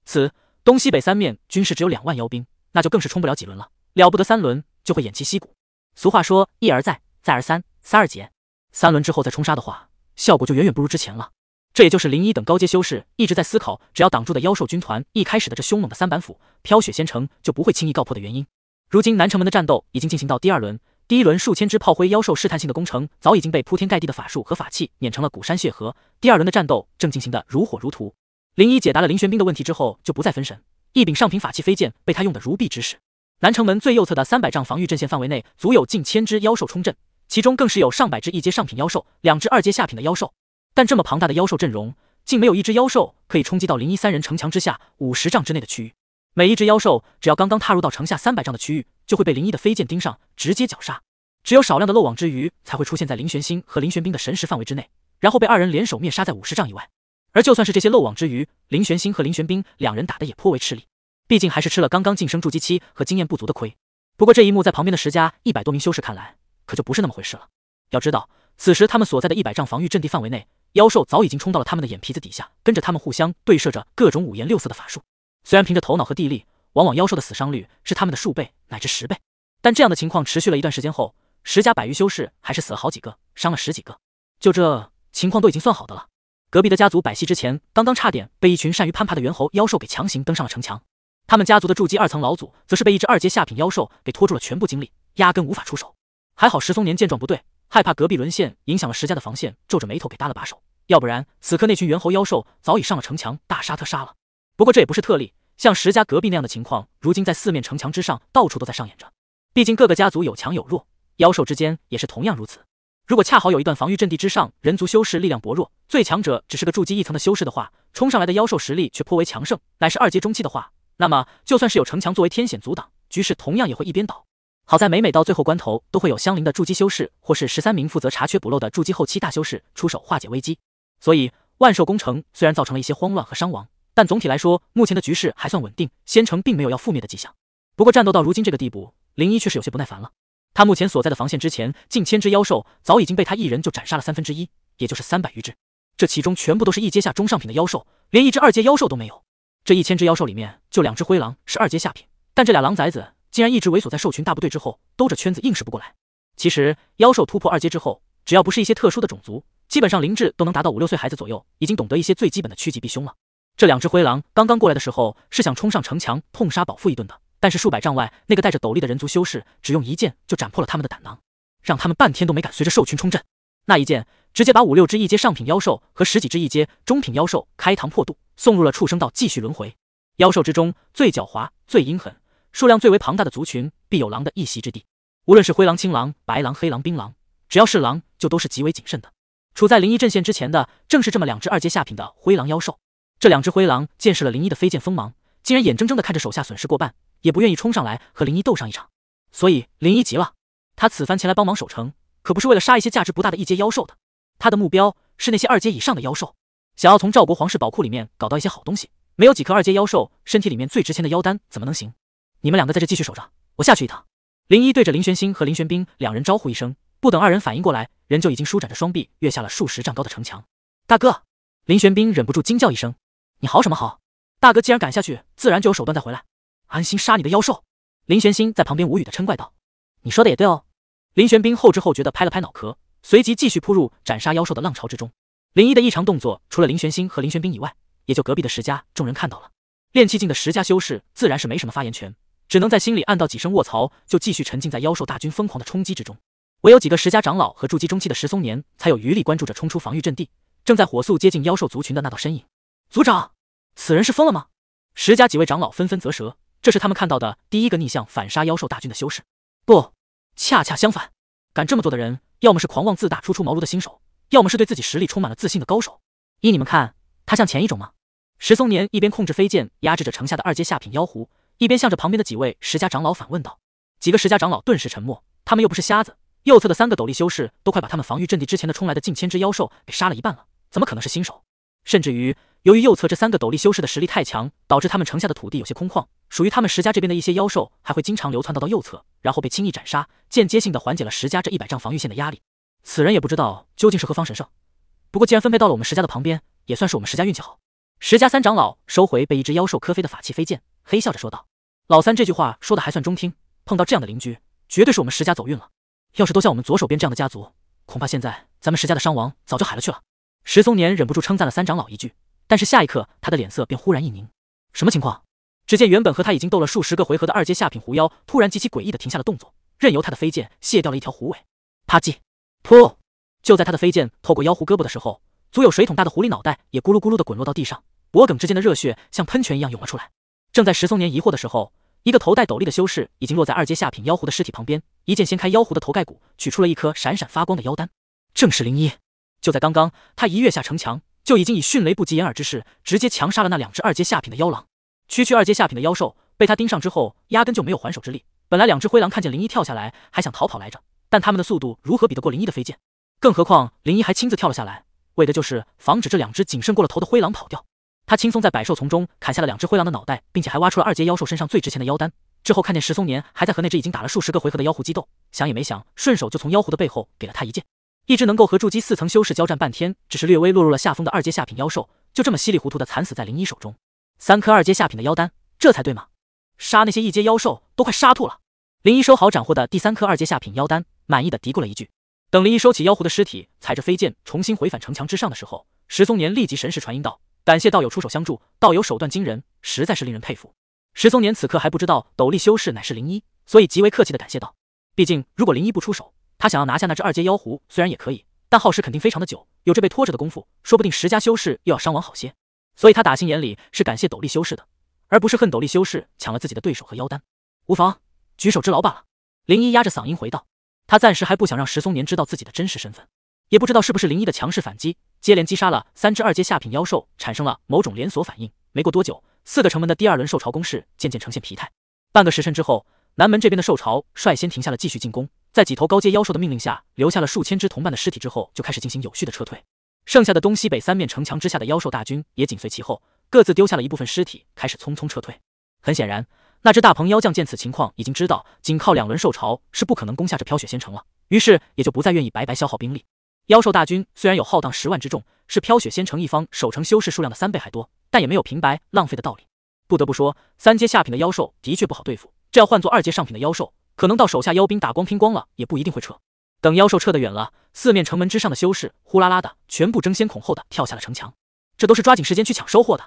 此。东西北三面均是只有两万妖兵，那就更是冲不了几轮了。了不得三轮就会偃旗息鼓。俗话说一而再，再而三，三而竭。三轮之后再冲杀的话，效果就远远不如之前了。这也就是林一等高阶修士一直在思考，只要挡住的妖兽军团一开始的这凶猛的三板斧，飘雪仙城就不会轻易告破的原因。如今南城门的战斗已经进行到第二轮，第一轮数千只炮灰妖兽试探性的攻城，早已经被铺天盖地的法术和法器碾成了骨山血河。第二轮的战斗正进行得如火如荼。林一解答了林玄冰的问题之后，就不再分神。一柄上品法器飞剑被他用得如臂指使。南城门最右侧的三百丈防御阵线范围内，足有近千只妖兽冲阵，其中更是有上百只一阶上品妖兽，两只二阶下品的妖兽。但这么庞大的妖兽阵容，竟没有一只妖兽可以冲击到林一三人城墙之下五十丈之内的区域。每一只妖兽只要刚刚踏入到城下三百丈的区域，就会被林一的飞剑盯上，直接绞杀。只有少量的漏网之鱼才会出现在林玄星和林玄冰的神识范围之内，然后被二人联手灭杀在五十丈以外。而就算是这些漏网之鱼，林玄星和林玄冰两人打的也颇为吃力，毕竟还是吃了刚刚晋升筑基期和经验不足的亏。不过这一幕在旁边的石家一百多名修士看来，可就不是那么回事了。要知道，此时他们所在的一百丈防御阵地范围内，妖兽早已经冲到了他们的眼皮子底下，跟着他们互相对射着各种五颜六色的法术。虽然凭着头脑和地力，往往妖兽的死伤率是他们的数倍乃至十倍，但这样的情况持续了一段时间后，石家百余修士还是死了好几个，伤了十几个。就这情况都已经算好的了。隔壁的家族百戏之前，刚刚差点被一群善于攀爬的猿猴妖兽给强行登上了城墙。他们家族的筑基二层老祖，则是被一只二阶下品妖兽给拖住了全部精力，压根无法出手。还好石松年见状不对，害怕隔壁沦陷影响了石家的防线，皱着眉头给搭了把手。要不然，此刻那群猿猴妖兽早已上了城墙，大杀特杀了。不过这也不是特例，像石家隔壁那样的情况，如今在四面城墙之上，到处都在上演着。毕竟各个家族有强有弱，妖兽之间也是同样如此。如果恰好有一段防御阵地之上人族修士力量薄弱，最强者只是个筑基一层的修士的话，冲上来的妖兽实力却颇为强盛，乃是二阶中期的话，那么就算是有城墙作为天险阻挡，局势同样也会一边倒。好在每每到最后关头，都会有相邻的筑基修士或是十三名负责查缺补漏的筑基后期大修士出手化解危机，所以万寿宫城虽然造成了一些慌乱和伤亡，但总体来说目前的局势还算稳定，仙城并没有要覆灭的迹象。不过战斗到如今这个地步，林一却是有些不耐烦了。他目前所在的防线之前，近千只妖兽早已经被他一人就斩杀了三分之一，也就是三百余只。这其中全部都是一阶下中上品的妖兽，连一只二阶妖兽都没有。这一千只妖兽里面，就两只灰狼是二阶下品，但这俩狼崽子竟然一直猥琐在兽群大部队之后，兜着圈子硬是不过来。其实妖兽突破二阶之后，只要不是一些特殊的种族，基本上灵智都能达到五六岁孩子左右，已经懂得一些最基本的趋吉避凶了。这两只灰狼刚刚过来的时候，是想冲上城墙痛杀饱腹一顿的。但是数百丈外，那个带着斗笠的人族修士只用一剑就斩破了他们的胆囊，让他们半天都没敢随着兽群冲阵。那一剑直接把五六只一阶上品妖兽和十几只一阶中品妖兽开膛破肚，送入了畜生道继续轮回。妖兽之中最狡猾、最阴狠、数量最为庞大的族群，必有狼的一席之地。无论是灰狼、青狼、白狼、黑狼、冰狼，只要是狼，就都是极为谨慎的。处在灵一阵线之前的，正是这么两只二阶下品的灰狼妖兽。这两只灰狼见识了灵一的飞剑锋芒，竟然眼睁睁地看着手下损失过半。也不愿意冲上来和林一斗上一场，所以林一急了。他此番前来帮忙守城，可不是为了杀一些价值不大的一阶妖兽的，他的目标是那些二阶以上的妖兽，想要从赵国皇室宝库里面搞到一些好东西。没有几颗二阶妖兽身体里面最值钱的妖丹，怎么能行？你们两个在这继续守着，我下去一趟。林一对着林玄心和林玄冰两人招呼一声，不等二人反应过来，人就已经舒展着双臂跃下了数十丈高的城墙。大哥，林玄冰忍不住惊叫一声：“你嚎什么嚎？大哥既然敢下去，自然就有手段再回来。”安心杀你的妖兽，林玄心在旁边无语的嗔怪道：“你说的也对哦。”林玄冰后知后觉的拍了拍脑壳，随即继续扑入斩杀妖兽的浪潮之中。林一的异常动作，除了林玄心和林玄冰以外，也就隔壁的石家众人看到了。练气境的石家修士自然是没什么发言权，只能在心里暗道几声卧槽，就继续沉浸在妖兽大军疯狂的冲击之中。唯有几个石家长老和筑基中期的石松年才有余力关注着冲出防御阵地，正在火速接近妖兽族群的那道身影。族长，此人是疯了吗？石家几位长老纷纷啧舌。这是他们看到的第一个逆向反杀妖兽大军的修士，不，恰恰相反，敢这么做的人，要么是狂妄自大、初出茅庐的新手，要么是对自己实力充满了自信的高手。依你们看，他像前一种吗？石松年一边控制飞剑压制着城下的二阶下品妖狐，一边向着旁边的几位石家长老反问道。几个石家长老顿时沉默，他们又不是瞎子，右侧的三个斗笠修士都快把他们防御阵地之前的冲来的近千只妖兽给杀了一半了，怎么可能是新手？甚至于，由于右侧这三个斗笠修士的实力太强，导致他们城下的土地有些空旷，属于他们石家这边的一些妖兽还会经常流窜到到右侧，然后被轻易斩杀，间接性的缓解了石家这一百丈防御线的压力。此人也不知道究竟是何方神圣，不过既然分配到了我们石家的旁边，也算是我们石家运气好。石家三长老收回被一只妖兽磕飞的法器飞剑，嘿笑着说道：“老三这句话说的还算中听，碰到这样的邻居，绝对是我们石家走运了。要是都像我们左手边这样的家族，恐怕现在咱们石家的伤亡早就海了去了。”石松年忍不住称赞了三长老一句，但是下一刻，他的脸色便忽然一凝。什么情况？只见原本和他已经斗了数十个回合的二阶下品狐妖，突然极其诡异的停下了动作，任由他的飞剑卸掉了一条狐尾。啪叽，噗！就在他的飞剑透过妖狐胳膊的时候，足有水桶大的狐狸脑袋也咕噜咕噜的滚落到地上，脖梗之间的热血像喷泉一样涌了出来。正在石松年疑惑的时候，一个头戴斗笠的修士已经落在二阶下品妖狐的尸体旁边，一剑掀开妖狐的头盖骨，取出了一颗闪闪发光的妖丹，正是灵一。就在刚刚，他一跃下城墙，就已经以迅雷不及掩耳之势，直接强杀了那两只二阶下品的妖狼。区区二阶下品的妖兽，被他盯上之后，压根就没有还手之力。本来两只灰狼看见林一跳下来，还想逃跑来着，但他们的速度如何比得过林一的飞剑？更何况林一还亲自跳了下来，为的就是防止这两只谨慎过了头的灰狼跑掉。他轻松在百兽丛中砍下了两只灰狼的脑袋，并且还挖出了二阶妖兽身上最值钱的妖丹。之后看见石松年还在和那只已经打了数十个回合的妖狐激斗，想也没想，顺手就从妖狐的背后给了他一剑。一只能够和筑基四层修士交战半天，只是略微落入了下风的二阶下品妖兽，就这么稀里糊涂的惨死在林一手中。三颗二阶下品的妖丹，这才对吗？杀那些一阶妖兽都快杀吐了。林一收好斩获的第三颗二阶下品妖丹，满意的嘀咕了一句。等林一收起妖狐的尸体，踩着飞剑重新回返城墙之上的时候，石松年立即神识传音道：“感谢道友出手相助，道友手段惊人，实在是令人佩服。”石松年此刻还不知道斗笠修士乃是林一，所以极为客气的感谢道：“毕竟如果林一不出手。”他想要拿下那只二阶妖狐，虽然也可以，但耗时肯定非常的久。有这被拖着的功夫，说不定十家修士又要伤亡好些。所以他打心眼里是感谢斗笠修士的，而不是恨斗笠修士抢了自己的对手和妖丹。无妨，举手之劳罢了。林一压着嗓音回道。他暂时还不想让石松年知道自己的真实身份，也不知道是不是林一的强势反击，接连击杀了三只二阶下品妖兽，产生了某种连锁反应。没过多久，四个城门的第二轮兽潮攻势渐渐呈现疲态。半个时辰之后，南门这边的兽潮率先停下了继续进攻。在几头高阶妖兽的命令下，留下了数千只同伴的尸体之后，就开始进行有序的撤退。剩下的东西北三面城墙之下的妖兽大军也紧随其后，各自丢下了一部分尸体，开始匆匆撤退。很显然，那只大鹏妖将见此情况，已经知道仅靠两轮兽潮是不可能攻下这飘雪仙城了，于是也就不再愿意白白消耗兵力。妖兽大军虽然有浩荡十万之众，是飘雪仙城一方守城修士数量的三倍还多，但也没有平白浪费的道理。不得不说，三阶下品的妖兽的确不好对付，这要换做二阶上品的妖兽。可能到手下妖兵打光拼光了，也不一定会撤。等妖兽撤得远了，四面城门之上的修士呼啦啦的全部争先恐后的跳下了城墙，这都是抓紧时间去抢收获的。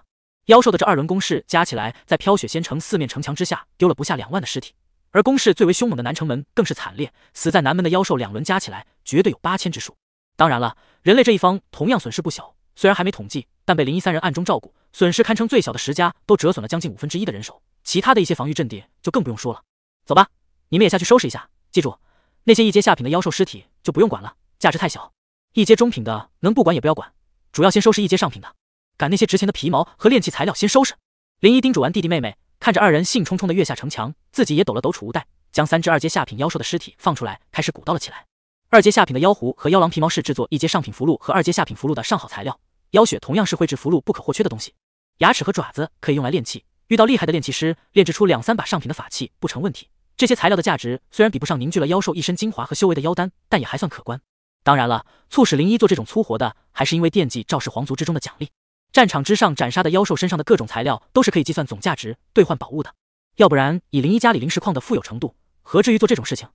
妖兽的这二轮攻势加起来，在飘雪仙城四面城墙之下丢了不下两万的尸体，而攻势最为凶猛的南城门更是惨烈，死在南门的妖兽两轮加起来绝对有八千之数。当然了，人类这一方同样损失不小，虽然还没统计，但被林一三人暗中照顾，损失堪称最小的十家都折损了将近五分之一的人手，其他的一些防御阵地就更不用说了。走吧。你们也下去收拾一下，记住，那些一阶下品的妖兽尸体就不用管了，价值太小。一阶中品的能不管也不要管，主要先收拾一阶上品的，赶那些值钱的皮毛和炼器材料先收拾。林一叮嘱完弟弟妹妹，看着二人兴冲冲的跃下城墙，自己也抖了抖储物袋，将三只二阶下品妖兽的尸体放出来，开始鼓捣了起来。二阶下品的妖狐和妖狼皮毛是制作一阶上品符箓和二阶下品符箓的上好材料，妖血同样是绘制符箓不可或缺的东西，牙齿和爪子可以用来炼器，遇到厉害的炼器师，炼制出两三把上品的法器不成问题。这些材料的价值虽然比不上凝聚了妖兽一身精华和修为的妖丹，但也还算可观。当然了，促使林一做这种粗活的，还是因为惦记赵氏皇族之中的奖励。战场之上斩杀的妖兽身上的各种材料，都是可以计算总价值兑换宝物的。要不然，以林一家里灵石矿的富有程度，何至于做这种事情？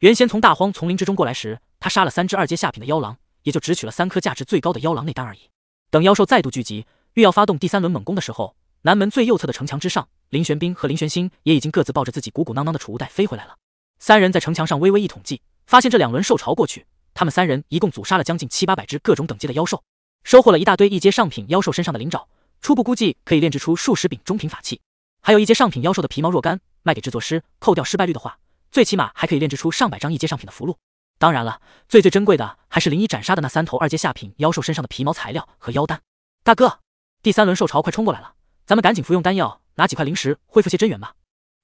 原先从大荒丛林之中过来时，他杀了三只二阶下品的妖狼，也就只取了三颗价值最高的妖狼内丹而已。等妖兽再度聚集，欲要发动第三轮猛攻的时候，南门最右侧的城墙之上。林玄冰和林玄星也已经各自抱着自己鼓鼓囊囊的储物袋飞回来了。三人在城墙上微微一统计，发现这两轮兽潮过去，他们三人一共阻杀了将近七八百只各种等级的妖兽，收获了一大堆一阶上品妖兽身上的灵爪，初步估计可以炼制出数十柄中品法器，还有一阶上品妖兽的皮毛若干，卖给制作师，扣掉失败率的话，最起码还可以炼制出上百张一阶上品的符箓。当然了，最最珍贵的还是林一斩杀的那三头二阶下品妖兽身上的皮毛材料和妖丹。大哥，第三轮兽潮快冲过来了。咱们赶紧服用丹药，拿几块灵石恢复些真元吧，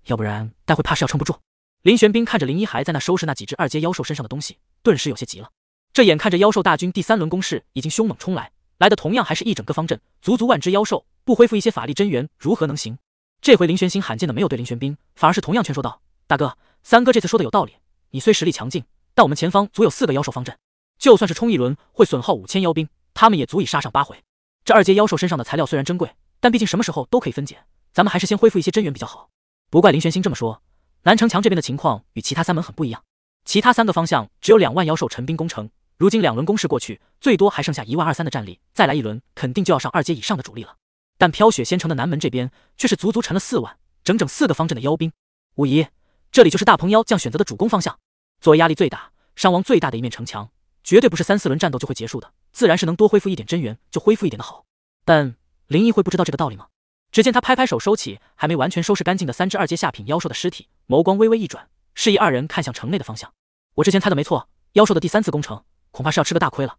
要不然待会怕是要撑不住。林玄冰看着林一还在那收拾那几只二阶妖兽身上的东西，顿时有些急了。这眼看着妖兽大军第三轮攻势已经凶猛冲来，来的同样还是一整个方阵，足足万只妖兽，不恢复一些法力真元如何能行？这回林玄心罕见的没有对林玄冰，反而是同样劝说道：“大哥，三哥这次说的有道理。你虽实力强劲，但我们前方足有四个妖兽方阵，就算是冲一轮会损耗五千妖兵，他们也足以杀上八回。这二阶妖兽身上的材料虽然珍贵。”但毕竟什么时候都可以分解，咱们还是先恢复一些真元比较好。不怪林玄心这么说，南城墙这边的情况与其他三门很不一样。其他三个方向只有两万妖兽陈兵攻城，如今两轮攻势过去，最多还剩下一万二三的战力，再来一轮肯定就要上二阶以上的主力了。但飘雪仙城的南门这边却是足足沉了四万，整整四个方阵的妖兵，无疑这里就是大鹏妖将选择的主攻方向。作为压力最大、伤亡最大的一面城墙，绝对不是三四轮战斗就会结束的，自然是能多恢复一点真元就恢复一点的好。但。林毅会不知道这个道理吗？只见他拍拍手，收起还没完全收拾干净的三只二阶下品妖兽的尸体，眸光微微一转，示意二人看向城内的方向。我之前猜的没错，妖兽的第三次攻城，恐怕是要吃个大亏了。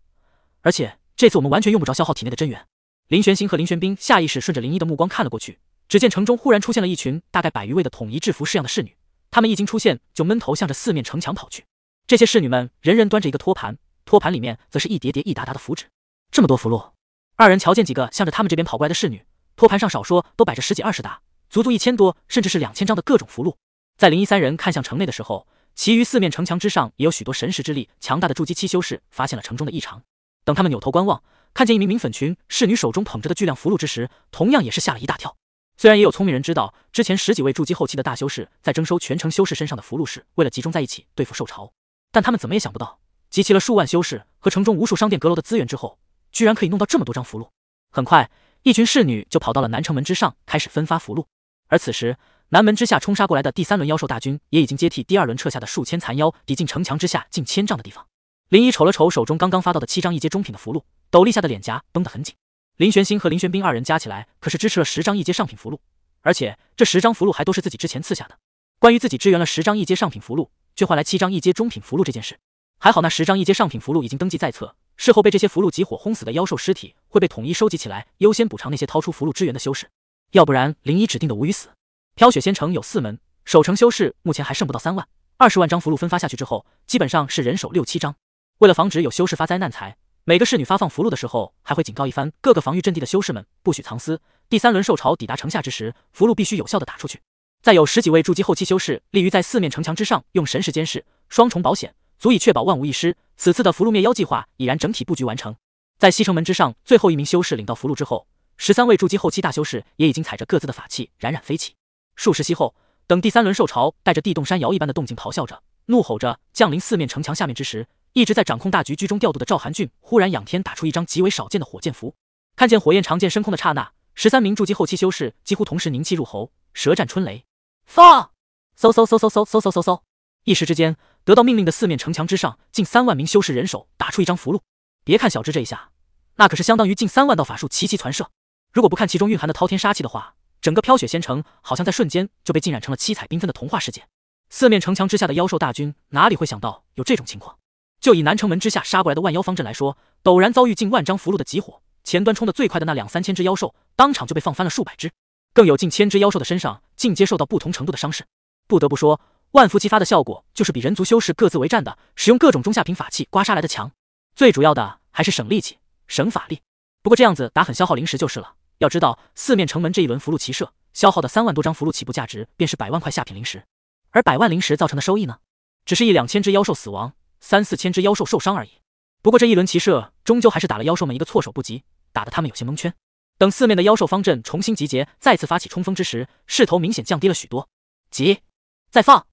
而且这次我们完全用不着消耗体内的真元。林玄心和林玄冰下意识顺着林毅的目光看了过去，只见城中忽然出现了一群大概百余位的统一制服式样的侍女，他们一经出现就闷头向着四面城墙跑去。这些侍女们人人端着一个托盘，托盘里面则是一叠叠、一沓沓的符纸。这么多符箓。二人瞧见几个向着他们这边跑过来的侍女，托盘上少说都摆着十几二十沓，足足一千多，甚至是两千张的各种符箓。在林一三人看向城内的时候，其余四面城墙之上也有许多神识之力强大的筑基期修士发现了城中的异常。等他们扭头观望，看见一名名粉群侍女手中捧着的巨量符箓之时，同样也是吓了一大跳。虽然也有聪明人知道之前十几位筑基后期的大修士在征收全城修士身上的符箓是为了集中在一起对付受潮，但他们怎么也想不到，集齐了数万修士和城中无数商店阁楼的资源之后。居然可以弄到这么多张符箓！很快，一群侍女就跑到了南城门之上，开始分发符箓。而此时，南门之下冲杀过来的第三轮妖兽大军，也已经接替第二轮撤下的数千残妖，抵近城墙之下近千丈的地方。林一瞅了瞅手中刚刚发到的七张一阶中品的符箓，斗笠下的脸颊绷得很紧。林玄心和林玄冰二人加起来可是支持了十张一阶上品符箓，而且这十张符箓还都是自己之前赐下的。关于自己支援了十张一阶上品符箓，却换来七张一阶中品符箓这件事，还好那十张一阶上品符箓已经登记在册。事后被这些符箓集火轰死的妖兽尸体会被统一收集起来，优先补偿那些掏出符箓支援的修士。要不然，林一指定的无语死。飘雪仙城有四门，守城修士目前还剩不到三万，二十万张符箓分发下去之后，基本上是人手六七张。为了防止有修士发灾难财，每个侍女发放符箓的时候还会警告一番，各个防御阵地的修士们不许藏私。第三轮兽潮抵达城下之时，符箓必须有效的打出去。再有十几位筑基后期修士立于在四面城墙之上，用神识监视，双重保险。足以确保万无一失。此次的福禄灭妖计划已然整体布局完成。在西城门之上，最后一名修士领到福禄之后，十三位筑基后期大修士也已经踩着各自的法器冉冉飞起。数十息后，等第三轮兽潮带着地动山摇一般的动静咆哮着、怒吼着降临四面城墙下面之时，一直在掌控大局、居中调度的赵韩俊忽然仰天打出一张极为少见的火箭符。看见火焰长剑升空的刹那，十三名筑基后期修士几乎同时凝气入喉，舌战春雷，放，嗖嗖嗖嗖嗖嗖嗖嗖嗖，一时之间。得到命令的四面城墙之上，近三万名修士人手打出一张符箓。别看小智这一下，那可是相当于近三万道法术齐齐传射。如果不看其中蕴含的滔天杀气的话，整个飘雪仙城好像在瞬间就被浸染成了七彩缤纷的童话世界。四面城墙之下的妖兽大军哪里会想到有这种情况？就以南城门之下杀过来的万妖方阵来说，陡然遭遇近万张符箓的集火，前端冲得最快的那两三千只妖兽，当场就被放翻了数百只，更有近千只妖兽的身上尽皆受到不同程度的伤势。不得不说。万福齐发的效果，就是比人族修士各自为战的使用各种中下品法器刮痧来的强。最主要的还是省力气、省法力。不过这样子打很消耗灵石就是了。要知道，四面城门这一轮福禄齐射消耗的三万多张福禄，起步价值便是百万块下品灵石。而百万灵石造成的收益呢，只是一两千只妖兽死亡，三四千只妖兽受伤而已。不过这一轮齐射终究还是打了妖兽们一个措手不及，打得他们有些蒙圈。等四面的妖兽方阵重新集结，再次发起冲锋之时，势头明显降低了许多。集，再放。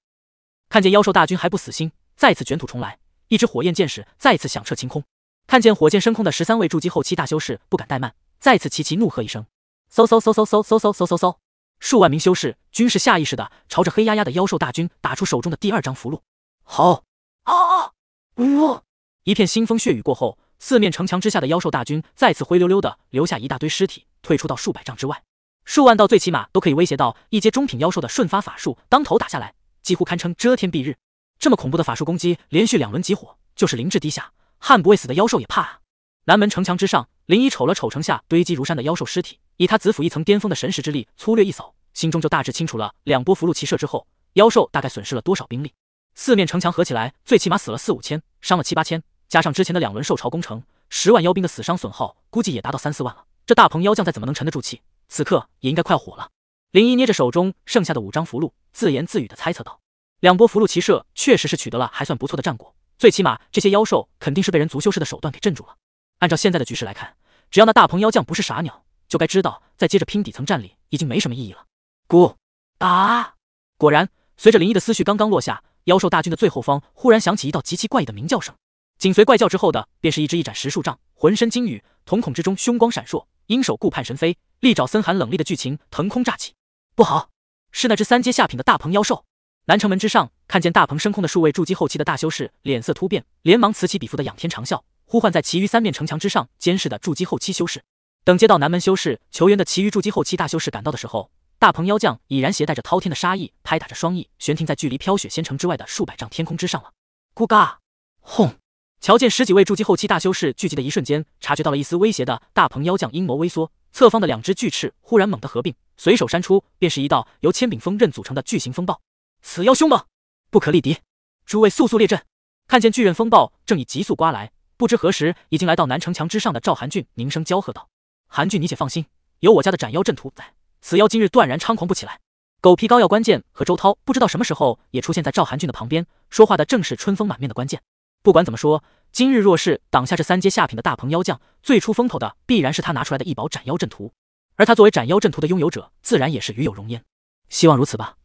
看见妖兽大军还不死心，再次卷土重来。一支火焰箭矢再次响彻晴空。看见火箭升空的十三位筑基后期大修士不敢怠慢，再次齐齐怒喝一声：“嗖嗖嗖嗖嗖嗖嗖嗖嗖！”数万名修士均是下意识的朝着黑压压的妖兽大军打出手中的第二张符箓。好啊！呜！一片腥风血雨过后，四面城墙之下的妖兽大军再次灰溜溜的留下一大堆尸体，退出到数百丈之外。数万道最起码都可以威胁到一阶中品妖兽的瞬发法术当头打下来。几乎堪称遮天蔽日，这么恐怖的法术攻击，连续两轮集火，就是灵智低下、悍不畏死的妖兽也怕啊！南门城墙之上，林一瞅了瞅城下堆积如山的妖兽尸体，以他紫府一层巅峰的神识之力粗略一扫，心中就大致清楚了两波符箓齐射之后，妖兽大概损失了多少兵力。四面城墙合起来，最起码死了四五千，伤了七八千，加上之前的两轮兽潮攻城，十万妖兵的死伤损耗估计也达到三四万了。这大鹏妖将再怎么能沉得住气，此刻也应该快要火了。林一捏着手中剩下的五张符箓，自言自语的猜测道：“两波符箓齐射确实是取得了还算不错的战果，最起码这些妖兽肯定是被人族修士的手段给镇住了。按照现在的局势来看，只要那大鹏妖将不是傻鸟，就该知道再接着拼底层战力已经没什么意义了。”“咕啊！”果然，随着林一的思绪刚刚落下，妖兽大军的最后方忽然响起一道极其怪异的鸣叫声。紧随怪叫之后的，便是一只一展十数丈、浑身金羽、瞳孔之中凶光闪烁、鹰首顾盼神飞、利爪森寒冷厉的巨禽腾空乍起。不好，是那只三阶下品的大鹏妖兽！南城门之上，看见大鹏升空的数位筑基后期的大修士脸色突变，连忙此起彼伏的仰天长啸，呼唤在其余三面城墙之上监视的筑基后期修士。等接到南门修士求援的其余筑基后期大修士赶到的时候，大鹏妖将已然携带着滔天的杀意，拍打着双翼，悬停在距离飘雪仙城之外的数百丈天空之上了。咕嘎！轰！瞧见十几位筑基后期大修士聚集的一瞬间，察觉到了一丝威胁的大鹏妖将阴谋微缩，侧方的两只巨翅忽然猛地合并。随手扇出，便是一道由千柄锋刃组成的巨型风暴。此妖凶猛，不可力敌，诸位速速列阵！看见巨刃风暴正以急速刮来，不知何时已经来到南城墙之上的赵韩俊凝声娇喝道：“韩俊，你且放心，有我家的斩妖阵图在，此妖今日断然猖狂不起来。”狗皮膏药关键和周涛不知道什么时候也出现在赵韩俊的旁边，说话的正是春风满面的关键。不管怎么说，今日若是挡下这三阶下品的大鹏妖将，最出风头的必然是他拿出来的一宝斩妖阵图。而他作为斩妖阵图的拥有者，自然也是与有荣焉。希望如此吧。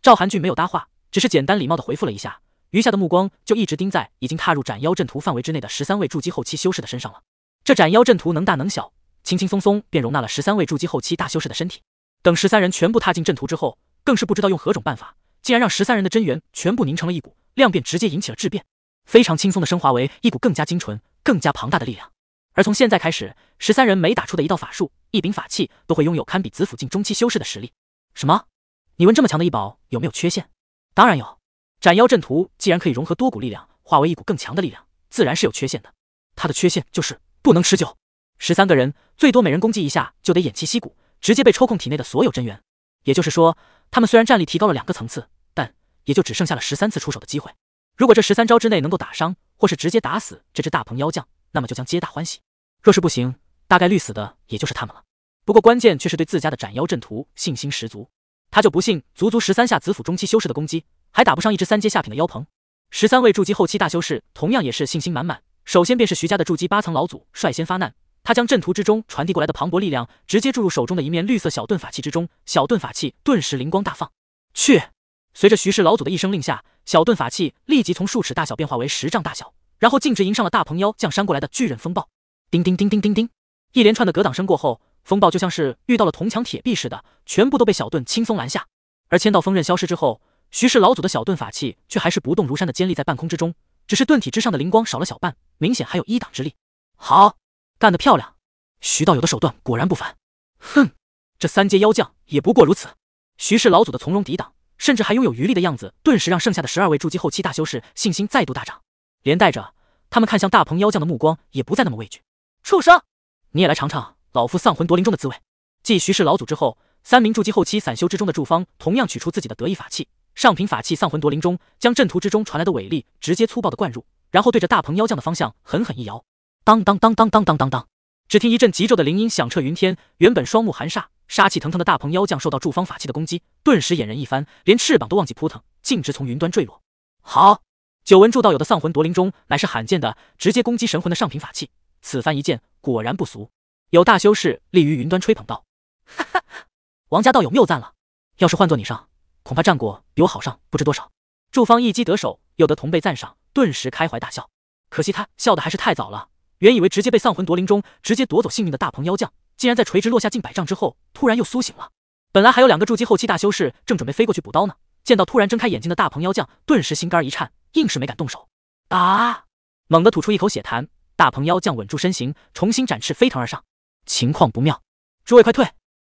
赵韩俊没有搭话，只是简单礼貌的回复了一下，余下的目光就一直盯在已经踏入斩妖阵图范围之内的十三位筑基后期修士的身上了。这斩妖阵图能大能小，轻轻松松便容纳了十三位筑基后期大修士的身体。等十三人全部踏进阵图之后，更是不知道用何种办法，竟然让十三人的真元全部凝成了一股，量变直接引起了质变，非常轻松的升华为一股更加精纯、更加庞大的力量。而从现在开始，十三人每打出的一道法术、一柄法器，都会拥有堪比紫府境中期修士的实力。什么？你问这么强的异宝有没有缺陷？当然有。斩妖阵图既然可以融合多股力量，化为一股更强的力量，自然是有缺陷的。它的缺陷就是不能持久。十三个人最多每人攻击一下，就得偃旗息鼓，直接被抽空体内的所有真元。也就是说，他们虽然战力提高了两个层次，但也就只剩下了十三次出手的机会。如果这十三招之内能够打伤，或是直接打死这只大鹏妖将。那么就将皆大欢喜。若是不行，大概率死的也就是他们了。不过关键却是对自家的斩妖阵图信心十足，他就不信足足十三下子府中期修士的攻击还打不上一只三阶下品的妖鹏。十三位筑基后期大修士同样也是信心满满。首先便是徐家的筑基八层老祖率先发难，他将阵图之中传递过来的磅礴力量直接注入手中的一面绿色小盾法器之中，小盾法器顿时灵光大放。去！随着徐氏老祖的一声令下，小盾法器立即从数尺大小变化为十丈大小。然后径直迎上了大鹏妖将扇过来的巨刃风暴，叮叮叮叮叮叮，一连串的格挡声过后，风暴就像是遇到了铜墙铁壁似的，全部都被小盾轻松拦下。而千道风刃消失之后，徐氏老祖的小盾法器却还是不动如山的坚立在半空之中，只是盾体之上的灵光少了小半，明显还有一挡之力。好，干得漂亮！徐道友的手段果然不凡。哼，这三阶妖将也不过如此。徐氏老祖的从容抵挡，甚至还拥有余力的样子，顿时让剩下的十二位筑基后期大修士信心再度大涨。连带着，他们看向大鹏妖将的目光也不再那么畏惧。畜生，你也来尝尝老夫丧魂夺灵钟的滋味！继徐氏老祖之后，三名筑基后期散修之中的祝方，同样取出自己的得意法器——上品法器丧魂夺灵钟，将阵图之中传来的伟力直接粗暴的灌入，然后对着大鹏妖将的方向狠狠一摇。当当当当当当当当！只听一阵急骤的铃音响彻云天，原本双目寒煞、杀气腾腾的大鹏妖将受到祝方法器的攻击，顿时眼然一翻，连翅膀都忘记扑腾，径直从云端坠落。好！久闻祝道友的丧魂夺灵钟乃是罕见的直接攻击神魂的上品法器，此番一见果然不俗。有大修士立于云端吹捧道：“哈哈，王家道友谬赞了。要是换作你上，恐怕战果比我好上不知多少。”祝方一击得手，又得同辈赞赏，顿时开怀大笑。可惜他笑的还是太早了，原以为直接被丧魂夺灵钟直接夺走性命的大鹏妖将，竟然在垂直落下近百丈之后，突然又苏醒了。本来还有两个筑基后期大修士正准备飞过去补刀呢，见到突然睁开眼睛的大鹏妖将，顿时心肝一颤。硬是没敢动手，啊！猛地吐出一口血痰，大鹏妖将稳住身形，重新展翅飞腾而上。情况不妙，诸位快退！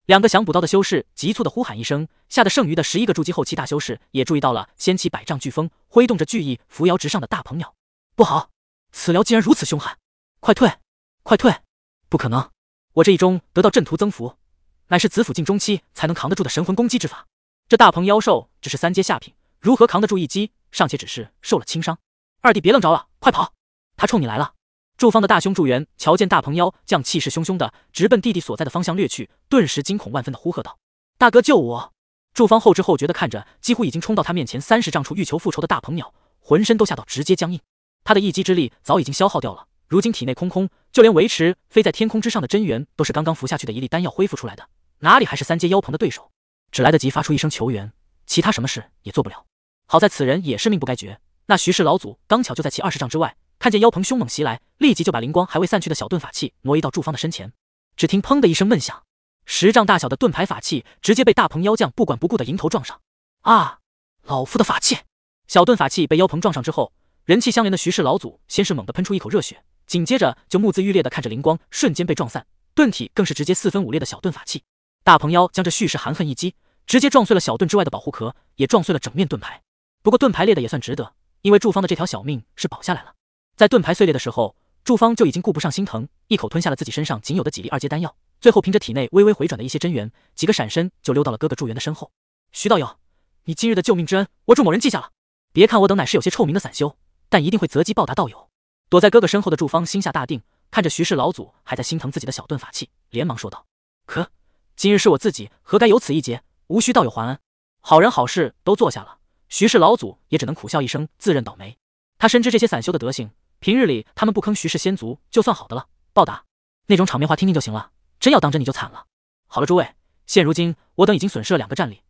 两个想补刀的修士急促的呼喊一声，吓得剩余的十一个筑基后期大修士也注意到了，掀起百丈飓风，挥动着巨翼扶摇直上的大鹏鸟。不好，此撩竟然如此凶悍，快退，快退！不可能，我这一中得到阵图增幅，乃是紫府境中期才能扛得住的神魂攻击之法，这大鹏妖兽只是三阶下品，如何扛得住一击？尚且只是受了轻伤，二弟别愣着了，快跑！他冲你来了！祝芳的大兄祝援，瞧见大鹏妖将气势汹汹的直奔弟弟所在的方向掠去，顿时惊恐万分的呼喝道：“大哥救我！”祝芳后知后觉的看着几乎已经冲到他面前三十丈处欲求复仇的大鹏鸟，浑身都吓到直接僵硬。他的一击之力早已经消耗掉了，如今体内空空，就连维持飞在天空之上的真元都是刚刚服下去的一粒丹药恢复出来的，哪里还是三阶妖鹏的对手？只来得及发出一声求援，其他什么事也做不了。好在此人也是命不该绝，那徐氏老祖刚巧就在其二十丈之外，看见妖鹏凶猛袭来，立即就把灵光还未散去的小盾法器挪移到祝方的身前。只听砰的一声闷响，十丈大小的盾牌法器直接被大鹏妖将不管不顾的迎头撞上。啊！老夫的法器！小盾法器被妖鹏撞上之后，人气相连的徐氏老祖先是猛地喷出一口热血，紧接着就目眦欲裂的看着灵光瞬间被撞散，盾体更是直接四分五裂的小盾法器。大鹏妖将这蓄势含恨一击，直接撞碎了小盾之外的保护壳，也撞碎了整面盾牌。不过盾牌裂的也算值得，因为祝方的这条小命是保下来了。在盾牌碎裂的时候，祝方就已经顾不上心疼，一口吞下了自己身上仅有的几粒二阶丹药，最后凭着体内微微回转的一些真元，几个闪身就溜到了哥哥祝元的身后。徐道友，你今日的救命之恩，我祝某人记下了。别看我等乃是有些臭名的散修，但一定会择机报答道友。躲在哥哥身后的祝方心下大定，看着徐氏老祖还在心疼自己的小盾法器，连忙说道：“可今日是我自己，何该有此一劫，无需道友还恩。好人好事都做下了。”徐氏老祖也只能苦笑一声，自认倒霉。他深知这些散修的德行，平日里他们不坑徐氏先族就算好的了，报答那种场面话听听就行了，真要当真你就惨了。好了，诸位，现如今我等已经损失了两个战力，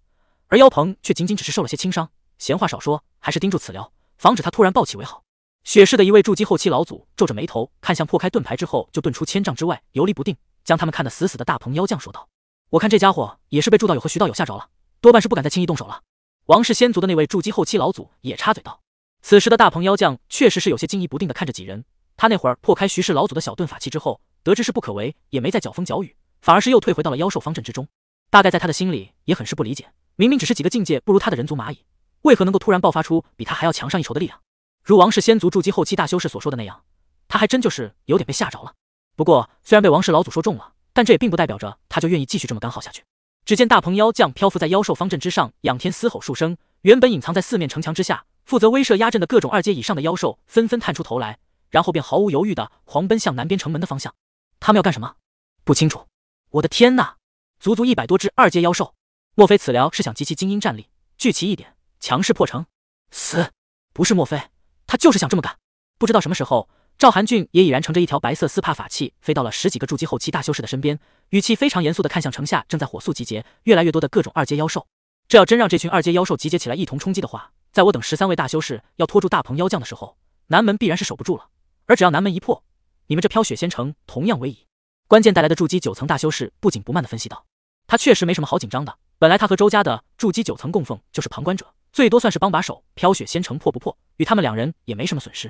而妖鹏却仅仅只是受了些轻伤。闲话少说，还是盯住此疗，防止他突然暴起为好。雪氏的一位筑基后期老祖皱着眉头看向破开盾牌之后就遁出千丈之外游离不定，将他们看得死死的大鹏妖将说道：“我看这家伙也是被祝道友和徐道友吓着了，多半是不敢再轻易动手了。”王氏先族的那位筑基后期老祖也插嘴道：“此时的大鹏妖将确实是有些惊疑不定的看着几人。他那会儿破开徐氏老祖的小盾法器之后，得知是不可为，也没再搅风搅雨，反而是又退回到了妖兽方阵之中。大概在他的心里也很是不理解，明明只是几个境界不如他的人族蚂蚁，为何能够突然爆发出比他还要强上一筹的力量？如王氏先族筑基后期大修士所说的那样，他还真就是有点被吓着了。不过虽然被王氏老祖说中了，但这也并不代表着他就愿意继续这么干耗下去。”只见大鹏妖将漂浮在妖兽方阵之上，仰天嘶吼数声。原本隐藏在四面城墙之下，负责威慑压阵的各种二阶以上的妖兽纷纷探出头来，然后便毫无犹豫地狂奔向南边城门的方向。他们要干什么？不清楚。我的天呐，足足一百多只二阶妖兽，莫非此辽是想集齐精英战力，聚齐一点，强势破城？死！不是莫非，他就是想这么干。不知道什么时候。赵寒俊也已然乘着一条白色丝帕法器飞到了十几个筑基后期大修士的身边，语气非常严肃的看向城下正在火速集结越来越多的各种二阶妖兽。这要真让这群二阶妖兽集结起来一同冲击的话，在我等十三位大修士要拖住大鹏妖将的时候，南门必然是守不住了。而只要南门一破，你们这飘雪仙城同样危矣。关键带来的筑基九层大修士不紧不慢的分析道：“他确实没什么好紧张的，本来他和周家的筑基九层供奉就是旁观者，最多算是帮把手。飘雪仙城破不破，与他们两人也没什么损失。”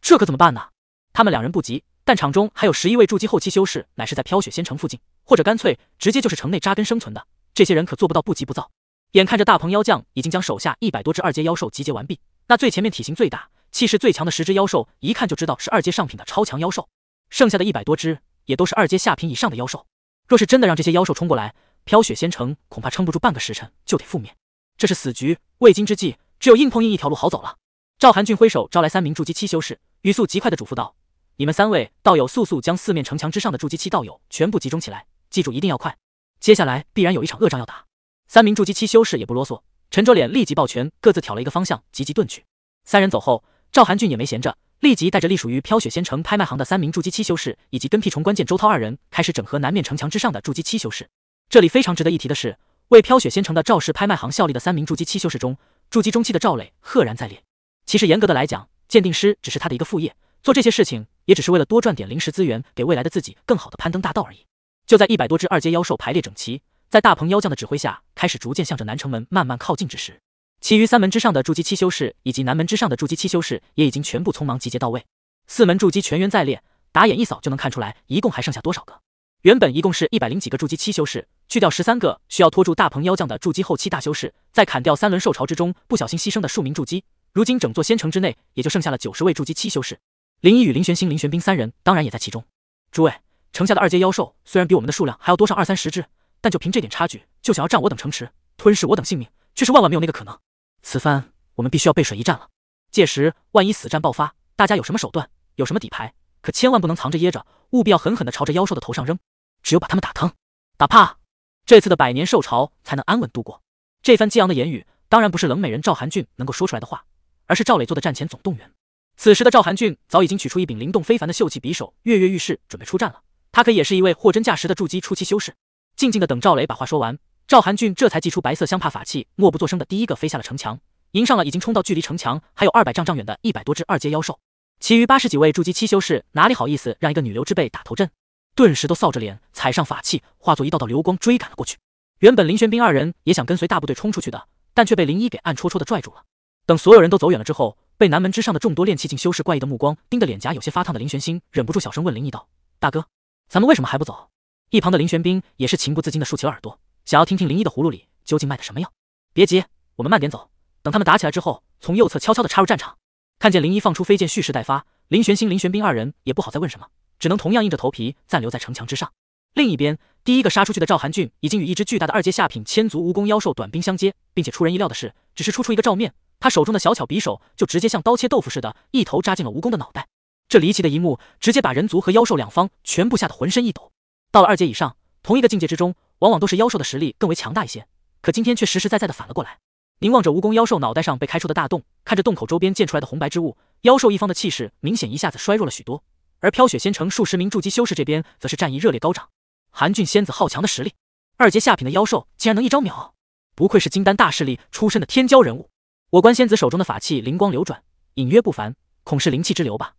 这可怎么办呢？他们两人不急，但场中还有十一位筑基后期修士，乃是在飘雪仙城附近，或者干脆直接就是城内扎根生存的。这些人可做不到不急不躁。眼看着大鹏妖将已经将手下一百多只二阶妖兽集结完毕，那最前面体型最大、气势最强的十只妖兽，一看就知道是二阶上品的超强妖兽，剩下的一百多只也都是二阶下品以上的妖兽。若是真的让这些妖兽冲过来，飘雪仙城恐怕撑不住半个时辰就得覆灭，这是死局。未今之计，只有硬碰硬一条路好走了。赵韩俊挥手招来三名筑基七修士。语速极快的嘱咐道：“你们三位道友，速速将四面城墙之上的筑基期道友全部集中起来，记住一定要快！接下来必然有一场恶仗要打。”三名筑基期修士也不啰嗦，沉着脸立即抱拳，各自挑了一个方向，急急遁去。三人走后，赵韩俊也没闲着，立即带着隶属于飘雪仙城拍卖行的三名筑基期修士以及跟屁虫关键周涛二人，开始整合南面城墙之上的筑基期修士。这里非常值得一提的是，为飘雪仙城的赵氏拍卖行效力的三名筑基期修士中，筑基中期的赵磊赫然在列。其实，严格的来讲，鉴定师只是他的一个副业，做这些事情也只是为了多赚点临时资源，给未来的自己更好的攀登大道而已。就在一百多只二阶妖兽排列整齐，在大鹏妖将的指挥下开始逐渐向着南城门慢慢靠近之时，其余三门之上的筑基七修士以及南门之上的筑基七修士也已经全部匆忙集结到位，四门筑基全员在列，打眼一扫就能看出来一共还剩下多少个。原本一共是一百零几个筑基七修士，去掉十三个需要拖住大鹏妖将的筑基后期大修士，再砍掉三轮兽潮之中不小心牺牲的数名筑基。如今整座仙城之内，也就剩下了九十位筑基七修士，林一与林玄星、林玄冰三人当然也在其中。诸位，城下的二阶妖兽虽然比我们的数量还要多上二三十只，但就凭这点差距，就想要占我等城池，吞噬我等性命，却是万万没有那个可能。此番我们必须要背水一战了，届时万一死战爆发，大家有什么手段，有什么底牌，可千万不能藏着掖着，务必要狠狠地朝着妖兽的头上扔，只有把他们打疼、打怕，这次的百年兽潮才能安稳度过。这番激昂的言语，当然不是冷美人赵寒俊能够说出来的话。而是赵磊做的战前总动员。此时的赵韩俊早已经取出一柄灵动非凡的秀气匕首，跃跃欲试，准备出战了。他可也是一位货真价实的筑基初期修士。静静的等赵磊把话说完，赵韩俊这才祭出白色香帕法器，默不作声的第一个飞下了城墙，迎上了已经冲到距离城墙还有二百丈丈远的一百多只二阶妖兽。其余八十几位筑基七修士哪里好意思让一个女流之辈打头阵，顿时都臊着脸踩上法器，化作一道道流光追赶了过去。原本林玄冰二人也想跟随大部队冲出去的，但却被林一给暗戳戳的拽住了。等所有人都走远了之后，被南门之上的众多炼气境修士怪异的目光盯得脸颊有些发烫的林玄心忍不住小声问林毅道：“大哥，咱们为什么还不走？”一旁的林玄冰也是情不自禁的竖起了耳朵，想要听听林一的葫芦里究竟卖的什么药。别急，我们慢点走，等他们打起来之后，从右侧悄悄的插入战场。看见林一放出飞剑蓄势待发，林玄心、林玄冰二人也不好再问什么，只能同样硬着头皮暂留在城墙之上。另一边，第一个杀出去的赵韩俊已经与一只巨大的二阶下品千足蜈蚣妖兽短兵相接，并且出人意料的是，只是出出一个照面。他手中的小巧匕首就直接像刀切豆腐似的，一头扎进了蜈蚣的脑袋。这离奇的一幕直接把人族和妖兽两方全部吓得浑身一抖。到了二阶以上，同一个境界之中，往往都是妖兽的实力更为强大一些。可今天却实实在在的反了过来。凝望着蜈蚣妖兽脑袋上被开出的大洞，看着洞口周边溅出来的红白之物，妖兽一方的气势明显一下子衰弱了许多。而飘雪仙城数十名筑基修士这边，则是战意热烈高涨。韩俊仙子好强的实力，二阶下品的妖兽竟然能一招秒，不愧是金丹大势力出身的天骄人物。我观仙子手中的法器灵光流转，隐约不凡，恐是灵气之流吧？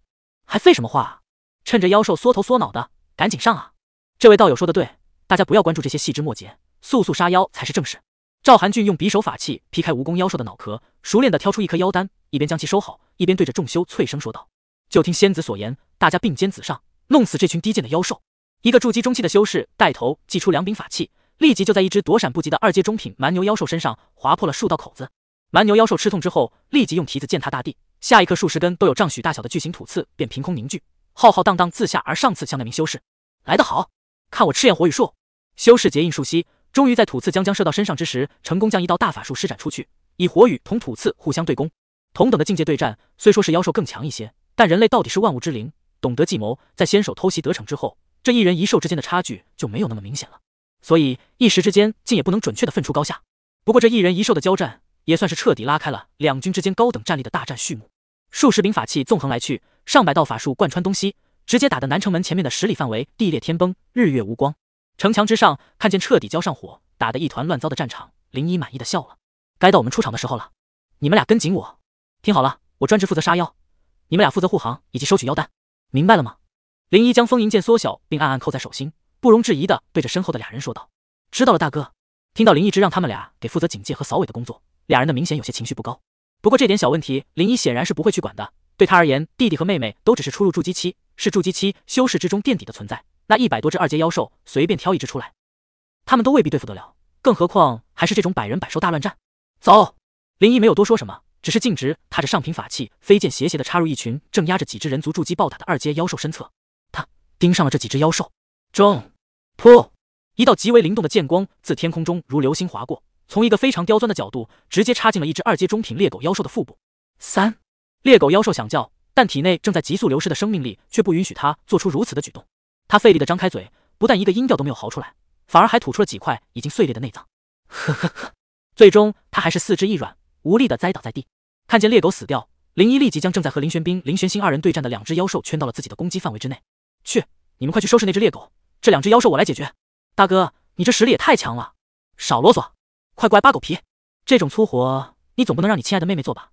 还废什么话？啊！趁着妖兽缩头缩脑的，赶紧上啊！这位道友说的对，大家不要关注这些细枝末节，速速杀妖才是正事。赵寒俊用匕首法器劈开蜈蚣妖兽的脑壳，熟练的挑出一颗妖丹，一边将其收好，一边对着众修脆声说道：“就听仙子所言，大家并肩子上，弄死这群低贱的妖兽！”一个筑基中期的修士带头祭出两柄法器，立即就在一只躲闪不及的二阶中品蛮牛妖兽身上划破了数道口子。蛮牛妖兽吃痛之后，立即用蹄子践踏大地。下一刻，数十根都有丈许大小的巨型土刺便凭空凝聚，浩浩荡荡自下而上刺向那名修士。来得好，看我赤焰火雨术！修士结印数息，终于在土刺将将射到身上之时，成功将一道大法术施展出去，以火雨同土刺互相对攻。同等的境界对战，虽说是妖兽更强一些，但人类到底是万物之灵，懂得计谋，在先手偷袭得逞之后，这一人一兽之间的差距就没有那么明显了。所以一时之间竟也不能准确的分出高下。不过这一人一兽的交战。也算是彻底拉开了两军之间高等战力的大战序幕。数十柄法器纵横来去，上百道法术贯穿东西，直接打得南城门前面的十里范围地裂天崩，日月无光。城墙之上，看见彻底浇上火，打得一团乱糟的战场，林一满意的笑了。该到我们出场的时候了，你们俩跟紧我，听好了，我专职负责杀妖，你们俩负责护航以及收取妖丹，明白了吗？林一将风吟剑缩小，并暗暗扣在手心，不容置疑的对着身后的俩人说道：“知道了，大哥。”听到林一之让他们俩给负责警戒和扫尾的工作。俩人的明显有些情绪不高，不过这点小问题，林一显然是不会去管的。对他而言，弟弟和妹妹都只是初入筑基期，是筑基期修士之中垫底的存在。那一百多只二阶妖兽，随便挑一只出来，他们都未必对付得了，更何况还是这种百人百兽大乱战。走，林一没有多说什么，只是径直踏着上品法器飞剑，斜斜的插入一群正压着几只人族筑基暴打的二阶妖兽身侧。他盯上了这几只妖兽。中，噗，一道极为灵动的剑光自天空中如流星划过。从一个非常刁钻的角度，直接插进了一只二阶中品猎狗妖兽的腹部。三猎狗妖兽想叫，但体内正在急速流失的生命力却不允许它做出如此的举动。它费力的张开嘴，不但一个音调都没有嚎出来，反而还吐出了几块已经碎裂的内脏。呵呵呵，最终它还是四肢一软，无力的栽倒在地。看见猎狗死掉，林一立即将正在和林玄冰、林玄星二人对战的两只妖兽圈到了自己的攻击范围之内。去，你们快去收拾那只猎狗，这两只妖兽我来解决。大哥，你这实力也太强了，少啰嗦。快过来扒狗皮！这种粗活你总不能让你亲爱的妹妹做吧？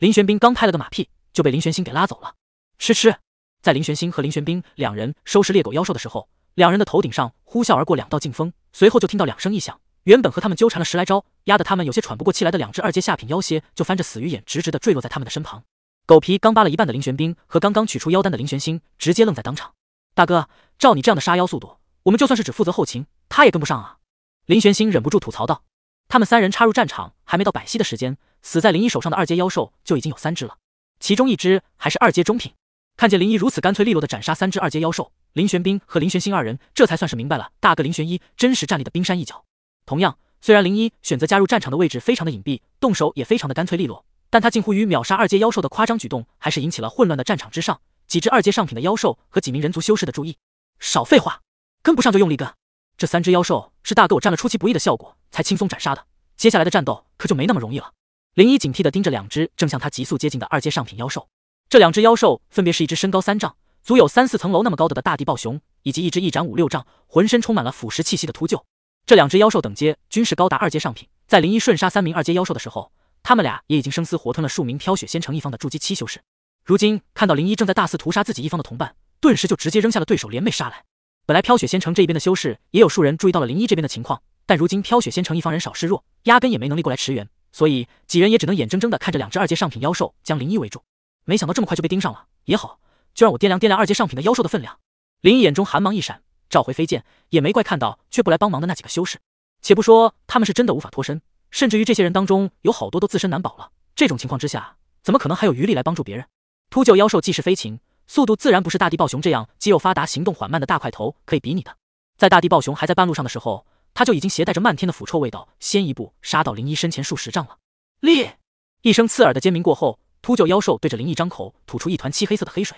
林玄冰刚拍了个马屁，就被林玄心给拉走了。吃吃，在林玄心和林玄冰两人收拾猎狗妖兽的时候，两人的头顶上呼啸而过两道劲风，随后就听到两声异响。原本和他们纠缠了十来招，压得他们有些喘不过气来的两只二阶下品妖蝎，就翻着死鱼眼，直直的坠落在他们的身旁。狗皮刚扒了一半的林玄冰和刚刚取出妖丹的林玄心直接愣在当场。大哥，照你这样的杀妖速度，我们就算是只负责后勤，他也跟不上啊！林玄心忍不住吐槽道。他们三人插入战场，还没到百息的时间，死在林一手上的二阶妖兽就已经有三只了，其中一只还是二阶中品。看见林一如此干脆利落的斩杀三只二阶妖兽，林玄冰和林玄星二人这才算是明白了大哥林玄一真实战力的冰山一角。同样，虽然林一选择加入战场的位置非常的隐蔽，动手也非常的干脆利落，但他近乎于秒杀二阶妖兽的夸张举动，还是引起了混乱的战场之上几只二阶上品的妖兽和几名人族修士的注意。少废话，跟不上就用力干。这三只妖兽是大哥我占了出其不意的效果，才轻松斩杀的。接下来的战斗可就没那么容易了。林一警惕的盯着两只正向他急速接近的二阶上品妖兽。这两只妖兽分别是一只身高三丈，足有三四层楼那么高的大地暴熊，以及一只一展五六丈，浑身充满了腐蚀气息的秃鹫。这两只妖兽等阶均是高达二阶上品。在林一瞬杀三名二阶妖兽的时候，他们俩也已经生撕活吞了数名飘雪仙城一方的筑基七修士。如今看到林一正在大肆屠杀自己一方的同伴，顿时就直接扔下了对手，连袂杀来。本来飘雪仙城这一边的修士也有数人注意到了林一这边的情况，但如今飘雪仙城一方人少势弱，压根也没能力过来驰援，所以几人也只能眼睁睁的看着两只二阶上品妖兽将林一围住。没想到这么快就被盯上了，也好，就让我掂量掂量二阶上品的妖兽的分量。林一眼中寒芒一闪，召回飞剑，也没怪看到却不来帮忙的那几个修士。且不说他们是真的无法脱身，甚至于这些人当中有好多都自身难保了，这种情况之下，怎么可能还有余力来帮助别人？秃鹫妖兽既是飞禽。速度自然不是大地暴熊这样肌肉发达、行动缓慢的大块头可以比拟的。在大地暴熊还在半路上的时候，他就已经携带着漫天的腐臭味道，先一步杀到林一身前数十丈了。唳！一声刺耳的尖鸣过后，秃鹫妖兽对着林一张口，吐出一团漆黑色的黑水，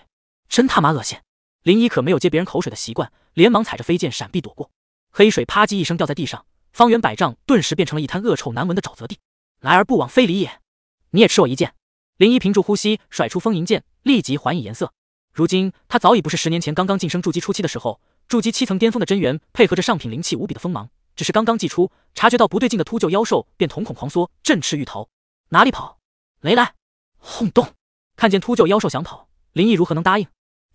真他妈恶心！林一可没有接别人口水的习惯，连忙踩着飞剑闪避躲过，黑水啪叽一声掉在地上，方圆百丈顿时变成了一滩恶臭难闻的沼泽地。来而不往非礼也，你也吃我一剑！林一屏住呼吸，甩出风吟剑，立即还以颜色。如今他早已不是十年前刚刚晋升筑基初期的时候，筑基七层巅峰的真元配合着上品灵气无比的锋芒，只是刚刚祭出，察觉到不对劲的秃鹫妖兽便瞳孔狂缩，振翅欲逃。哪里跑？雷来！轰动！看见秃鹫妖兽想跑，林毅如何能答应？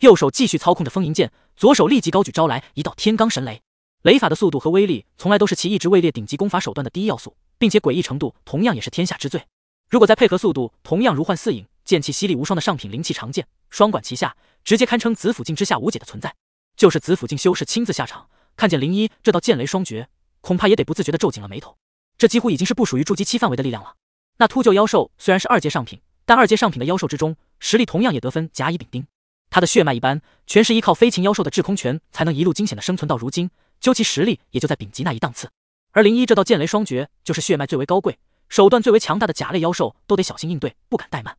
右手继续操控着风吟剑，左手立即高举招来一道天罡神雷。雷法的速度和威力从来都是其一直位列顶级功法手段的第一要素，并且诡异程度同样也是天下之最。如果再配合速度，同样如幻似影。剑气犀利无双的上品灵气长剑，双管齐下，直接堪称紫府境之下无解的存在。就是紫府境修士亲自下场，看见灵一这道剑雷双绝，恐怕也得不自觉的皱紧了眉头。这几乎已经是不属于筑基期范围的力量了。那秃鹫妖兽虽然是二阶上品，但二阶上品的妖兽之中，实力同样也得分甲乙丙丁。他的血脉一般，全是依靠飞禽妖兽的制空权才能一路惊险的生存到如今。究其实力，也就在丙级那一档次。而灵一这道剑雷双绝，就是血脉最为高贵，手段最为强大的甲类妖兽都得小心应对，不敢怠慢。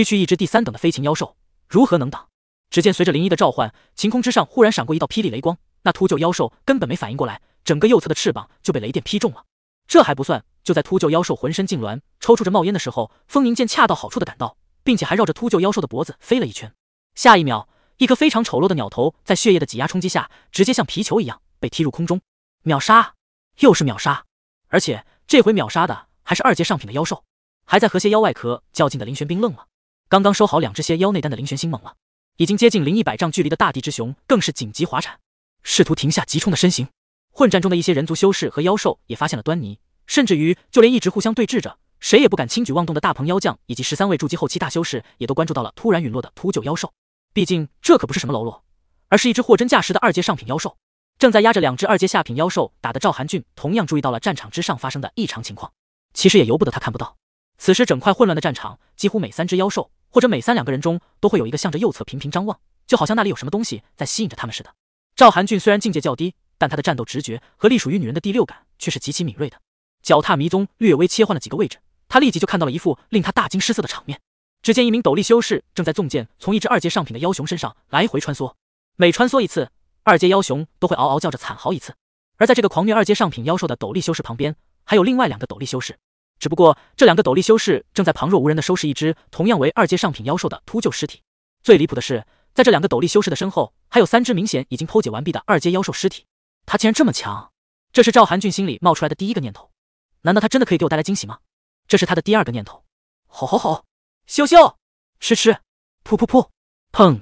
区区一只第三等的飞禽妖兽，如何能挡？只见随着林一的召唤，晴空之上忽然闪过一道霹雳雷光，那秃鹫妖兽根本没反应过来，整个右侧的翅膀就被雷电劈中了。这还不算，就在秃鹫妖兽浑身痉挛、抽搐着冒烟的时候，风凝剑恰到好处的赶到，并且还绕着秃鹫妖兽的脖子飞了一圈。下一秒，一颗非常丑陋的鸟头在血液的挤压冲击下，直接像皮球一样被踢入空中，秒杀！又是秒杀！而且这回秒杀的还是二阶上品的妖兽，还在和谐妖外壳较劲的林玄冰愣了。刚刚收好两只蝎妖内丹的林玄心懵了，已经接近灵一百丈距离的大地之熊更是紧急滑铲，试图停下急冲的身形。混战中的一些人族修士和妖兽也发现了端倪，甚至于就连一直互相对峙着，谁也不敢轻举妄动的大鹏妖将以及十三位筑基后期大修士也都关注到了突然陨落的秃鹫妖兽。毕竟这可不是什么喽啰，而是一只货真价实的二阶上品妖兽。正在压着两只二阶下品妖兽打的赵韩俊同样注意到了战场之上发生的异常情况。其实也由不得他看不到，此时整块混乱的战场几乎每三只妖兽。或者每三两个人中都会有一个向着右侧频频张望，就好像那里有什么东西在吸引着他们似的。赵寒俊虽然境界较低，但他的战斗直觉和隶属于女人的第六感却是极其敏锐的。脚踏迷踪，略微切换了几个位置，他立即就看到了一副令他大惊失色的场面。只见一名斗笠修士正在纵剑从一只二阶上品的妖熊身上来回穿梭，每穿梭一次，二阶妖熊都会嗷嗷叫着惨嚎一次。而在这个狂虐二阶上品妖兽的斗笠修士旁边，还有另外两个斗笠修士。只不过这两个斗笠修士正在旁若无人的收拾一只同样为二阶上品妖兽的秃鹫尸体。最离谱的是，在这两个斗笠修士的身后，还有三只明显已经剖解完毕的二阶妖兽尸体。他竟然这么强？这是赵韩俊心里冒出来的第一个念头。难道他真的可以给我带来惊喜吗？这是他的第二个念头。吼吼吼！咻咻！吃吃！噗噗噗！砰！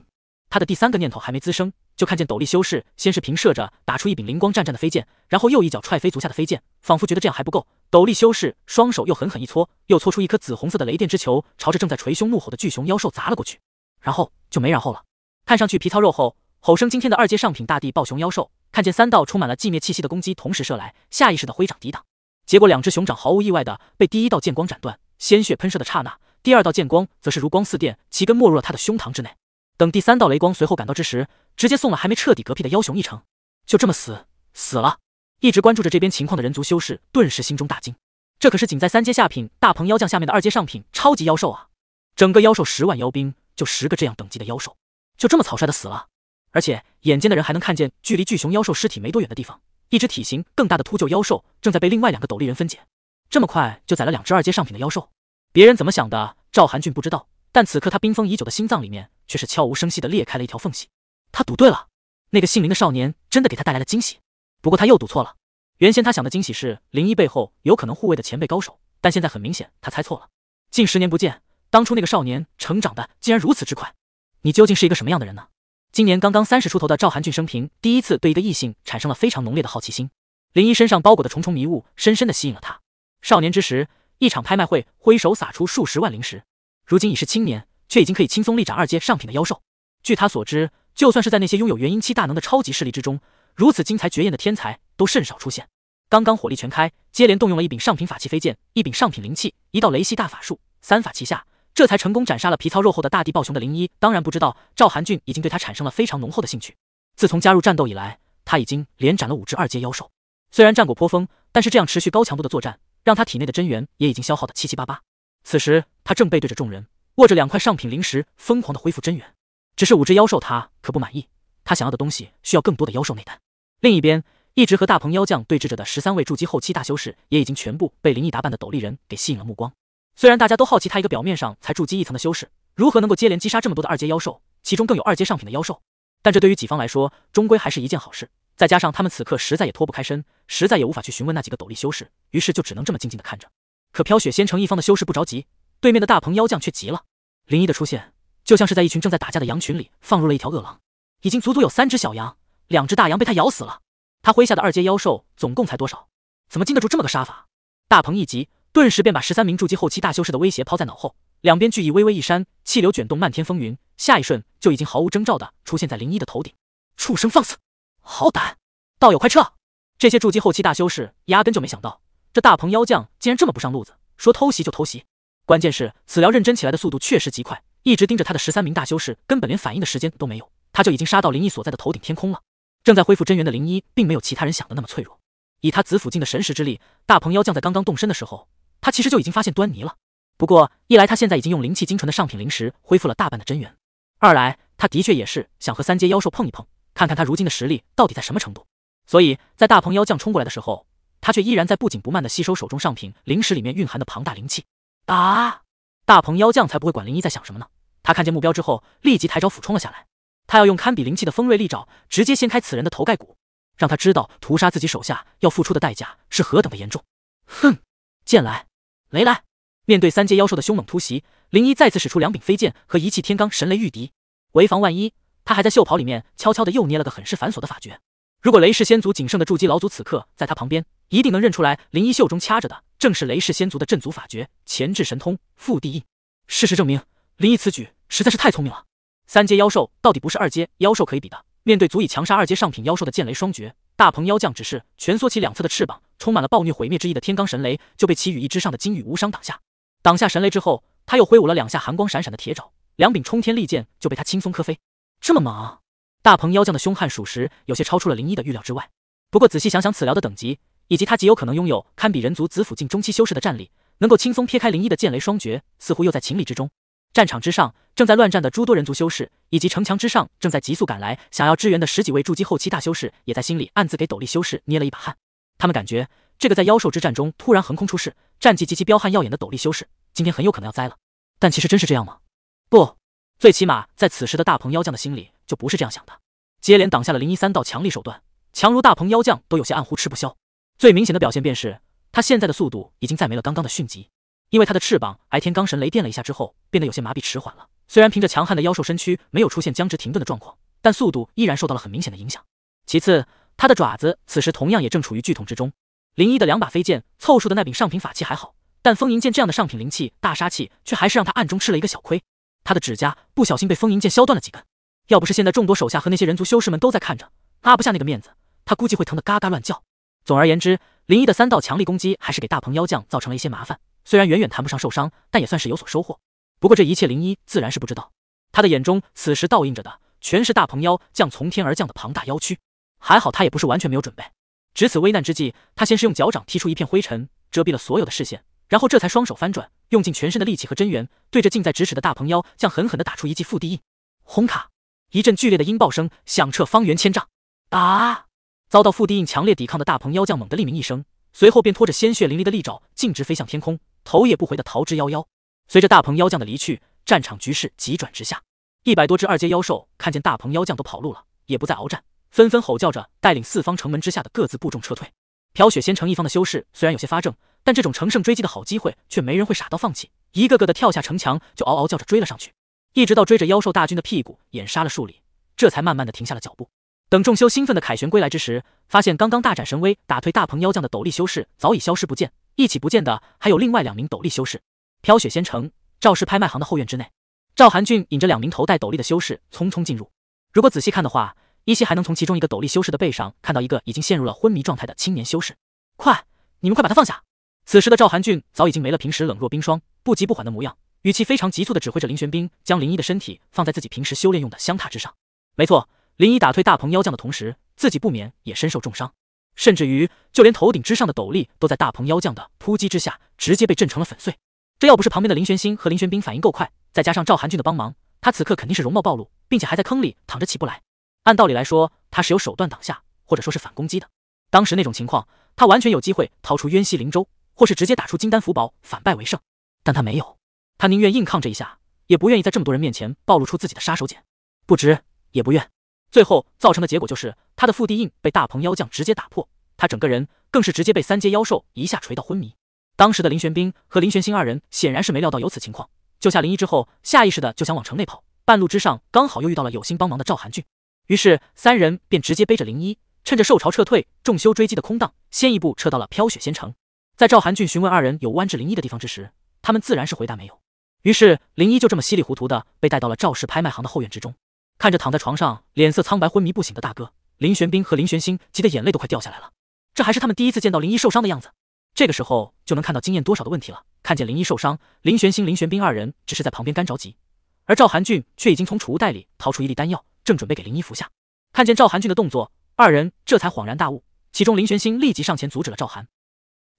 他的第三个念头还没滋生。就看见斗笠修士先是平射着打出一柄灵光湛湛的飞剑，然后又一脚踹飞足下的飞剑，仿佛觉得这样还不够。斗笠修士双手又狠狠一搓，又搓出一颗紫红色的雷电之球，朝着正在捶胸怒吼的巨熊妖兽砸了过去。然后就没然后了。看上去皮糙肉厚、吼声惊天的二阶上品大地暴熊妖兽，看见三道充满了寂灭气息的攻击同时射来，下意识的挥掌抵挡，结果两只熊掌毫无意外的被第一道剑光斩断，鲜血喷射的刹那，第二道剑光则是如光似电，齐根没入了他的胸膛之内。等第三道雷光随后赶到之时，直接送了还没彻底嗝屁的妖熊一程，就这么死死了。一直关注着这边情况的人族修士顿时心中大惊，这可是仅在三阶下品大鹏妖将下面的二阶上品超级妖兽啊！整个妖兽十万妖兵就十个这样等级的妖兽，就这么草率的死了。而且眼尖的人还能看见，距离巨熊妖兽尸体没多远的地方，一只体型更大的秃鹫妖兽正在被另外两个斗笠人分解。这么快就宰了两只二阶上品的妖兽，别人怎么想的，赵寒俊不知道，但此刻他冰封已久的心脏里面。却是悄无声息的裂开了一条缝隙，他赌对了，那个姓林的少年真的给他带来了惊喜。不过他又赌错了，原先他想的惊喜是林一背后有可能护卫的前辈高手，但现在很明显他猜错了。近十年不见，当初那个少年成长的竟然如此之快，你究竟是一个什么样的人呢？今年刚刚三十出头的赵韩俊生平第一次对一个异性产生了非常浓烈的好奇心，林一身上包裹的重重迷雾深深的吸引了他。少年之时，一场拍卖会挥手洒出数十万灵石，如今已是青年。却已经可以轻松力斩二阶上品的妖兽。据他所知，就算是在那些拥有元婴期大能的超级势力之中，如此精彩绝艳的天才都甚少出现。刚刚火力全开，接连动用了一柄上品法器飞剑，一柄上品灵器，一道雷系大法术，三法齐下，这才成功斩杀了皮糙肉厚的大地暴熊的灵一。当然，不知道赵韩俊已经对他产生了非常浓厚的兴趣。自从加入战斗以来，他已经连斩了五只二阶妖兽，虽然战果颇丰，但是这样持续高强度的作战，让他体内的真元也已经消耗的七七八八。此时，他正背对着众人。握着两块上品灵石，疯狂的恢复真元。只是五只妖兽，他可不满意。他想要的东西需要更多的妖兽内丹。另一边，一直和大鹏妖将对峙着的十三位筑基后期大修士，也已经全部被林异打扮的斗笠人给吸引了目光。虽然大家都好奇他一个表面上才筑基一层的修士，如何能够接连击杀这么多的二阶妖兽，其中更有二阶上品的妖兽，但这对于己方来说，终归还是一件好事。再加上他们此刻实在也脱不开身，实在也无法去询问那几个斗笠修士，于是就只能这么静静的看着。可飘雪仙城一方的修士不着急。对面的大鹏妖将却急了，林一的出现就像是在一群正在打架的羊群里放入了一条恶狼，已经足足有三只小羊，两只大羊被他咬死了。他麾下的二阶妖兽总共才多少？怎么经得住这么个杀法？大鹏一急，顿时便把十三名筑基后期大修士的威胁抛在脑后，两边巨翼微微一扇，气流卷动漫天风云，下一瞬就已经毫无征兆的出现在林一的头顶。畜生放肆！好胆！道友快撤！这些筑基后期大修士压根就没想到，这大鹏妖将竟然这么不上路子，说偷袭就偷袭。关键是，此疗认真起来的速度确实极快，一直盯着他的十三名大修士根本连反应的时间都没有，他就已经杀到灵毅所在的头顶天空了。正在恢复真元的灵一，并没有其他人想的那么脆弱，以他紫府境的神识之力，大鹏妖将在刚刚动身的时候，他其实就已经发现端倪了。不过，一来他现在已经用灵气精纯的上品灵石恢复了大半的真元，二来他的确也是想和三阶妖兽碰一碰，看看他如今的实力到底在什么程度。所以在大鹏妖将冲过来的时候，他却依然在不紧不慢地吸收手中上品灵石里面蕴含的庞大灵气。啊！大鹏妖将才不会管林一在想什么呢？他看见目标之后，立即抬爪俯冲了下来。他要用堪比灵气的锋锐利爪，直接掀开此人的头盖骨，让他知道屠杀自己手下要付出的代价是何等的严重。哼！剑来，雷来！面对三阶妖兽的凶猛突袭，林一再次使出两柄飞剑和一气天罡神雷御敌。为防万一，他还在袖袍里面悄悄的又捏了个很是繁琐的法诀。如果雷氏先祖仅剩的筑基老祖此刻在他旁边，一定能认出来林一袖中掐着的正是雷氏先族的镇族法诀前置神通覆地印。事实证明，林一此举实在是太聪明了。三阶妖兽到底不是二阶妖兽可以比的。面对足以强杀二阶上品妖兽的剑雷双绝，大鹏妖将只是蜷缩起两侧的翅膀，充满了暴虐毁灭之意的天罡神雷就被其羽翼之上的金羽无伤挡下。挡下神雷之后，他又挥舞了两下寒光闪闪的铁爪，两柄冲天利剑就被他轻松磕飞。这么猛！大鹏妖将的凶悍属实有些超出了林一的预料之外。不过仔细想想，此疗的等级以及他极有可能拥有堪比人族紫府境中期修士的战力，能够轻松撇开林一的剑雷双绝，似乎又在情理之中。战场之上正在乱战的诸多人族修士，以及城墙之上正在急速赶来想要支援的十几位筑基后期大修士，也在心里暗自给斗笠修士捏了一把汗。他们感觉这个在妖兽之战中突然横空出世，战绩极其彪悍耀眼的斗笠修士，今天很有可能要栽了。但其实真是这样吗？不，最起码在此时的大鹏妖将的心里。就不是这样想的。接连挡下了林一三道强力手段，强如大鹏妖将都有些暗呼吃不消。最明显的表现便是，他现在的速度已经再没了刚刚的迅疾，因为他的翅膀挨天罡神雷电了一下之后，变得有些麻痹迟缓了。虽然凭着强悍的妖兽身躯没有出现僵直停顿的状况，但速度依然受到了很明显的影响。其次，他的爪子此时同样也正处于剧痛之中。林一的两把飞剑凑数的那柄上品法器还好，但风吟剑这样的上品灵气大杀器却还是让他暗中吃了一个小亏。他的指甲不小心被风吟剑削断了几根。要不是现在众多手下和那些人族修士们都在看着，拉不下那个面子，他估计会疼得嘎嘎乱叫。总而言之，林一的三道强力攻击还是给大鹏妖将造成了一些麻烦，虽然远远谈不上受伤，但也算是有所收获。不过这一切林一自然是不知道，他的眼中此时倒映着的全是大鹏妖将从天而降的庞大妖躯。还好他也不是完全没有准备，值此危难之际，他先是用脚掌踢出一片灰尘，遮蔽了所有的视线，然后这才双手翻转，用尽全身的力气和真元，对着近在咫尺的大鹏妖将狠狠地打出一记腹地印，轰卡！一阵剧烈的音爆声响彻方圆千丈，啊！遭到腹地印强烈抵抗的大鹏妖将猛地厉鸣一声，随后便拖着鲜血淋漓的利爪，径直飞向天空，头也不回的逃之夭夭。随着大鹏妖将的离去，战场局势急转直下。一百多只二阶妖兽看见大鹏妖将都跑路了，也不再鏖战，纷纷吼叫着带领四方城门之下的各自部众撤退。飘雪仙城一方的修士虽然有些发怔，但这种乘胜追击的好机会，却没人会傻到放弃，一个个的跳下城墙，就嗷嗷叫着追了上去。一直到追着妖兽大军的屁股掩杀了数里，这才慢慢的停下了脚步。等众修兴奋的凯旋归来之时，发现刚刚大展神威打退大鹏妖将的斗笠修士早已消失不见，一起不见的还有另外两名斗笠修士。飘雪仙城赵氏拍卖行的后院之内，赵韩俊引着两名头戴斗笠的修士匆匆进入。如果仔细看的话，依稀还能从其中一个斗笠修士的背上看到一个已经陷入了昏迷状态的青年修士。快，你们快把他放下！此时的赵韩俊早已经没了平时冷若冰霜、不急不缓的模样。语气非常急促地指挥着林玄冰将林一的身体放在自己平时修炼用的香榻之上。没错，林一打退大鹏妖将的同时，自己不免也身受重伤，甚至于就连头顶之上的斗笠都在大鹏妖将的扑击之下直接被震成了粉碎。这要不是旁边的林玄心和林玄冰反应够快，再加上赵寒俊的帮忙，他此刻肯定是容貌暴露，并且还在坑里躺着起不来。按道理来说，他是有手段挡下，或者说是反攻击的。当时那种情况，他完全有机会掏出渊溪灵舟，或是直接打出金丹福宝反败为胜。但他没有。他宁愿硬抗这一下，也不愿意在这么多人面前暴露出自己的杀手锏，不值也不愿，最后造成的结果就是他的腹地印被大鹏妖将直接打破，他整个人更是直接被三阶妖兽一下锤到昏迷。当时的林玄冰和林玄心二人显然是没料到有此情况，救下林一之后，下意识的就想往城内跑。半路之上刚好又遇到了有心帮忙的赵寒俊，于是三人便直接背着林一，趁着受潮撤退、重修追击的空档，先一步撤到了飘雪仙城。在赵寒俊询问二人有弯置林一的地方之时，他们自然是回答没有。于是林一就这么稀里糊涂的被带到了赵氏拍卖行的后院之中，看着躺在床上脸色苍白昏迷不醒的大哥林玄冰和林玄星，急得眼泪都快掉下来了。这还是他们第一次见到林一受伤的样子。这个时候就能看到经验多少的问题了。看见林一受伤，林玄星、林玄冰二人只是在旁边干着急，而赵韩俊却已经从储物袋里掏出一粒丹药，正准备给林一服下。看见赵韩俊的动作，二人这才恍然大悟。其中林玄星立即上前阻止了赵韩，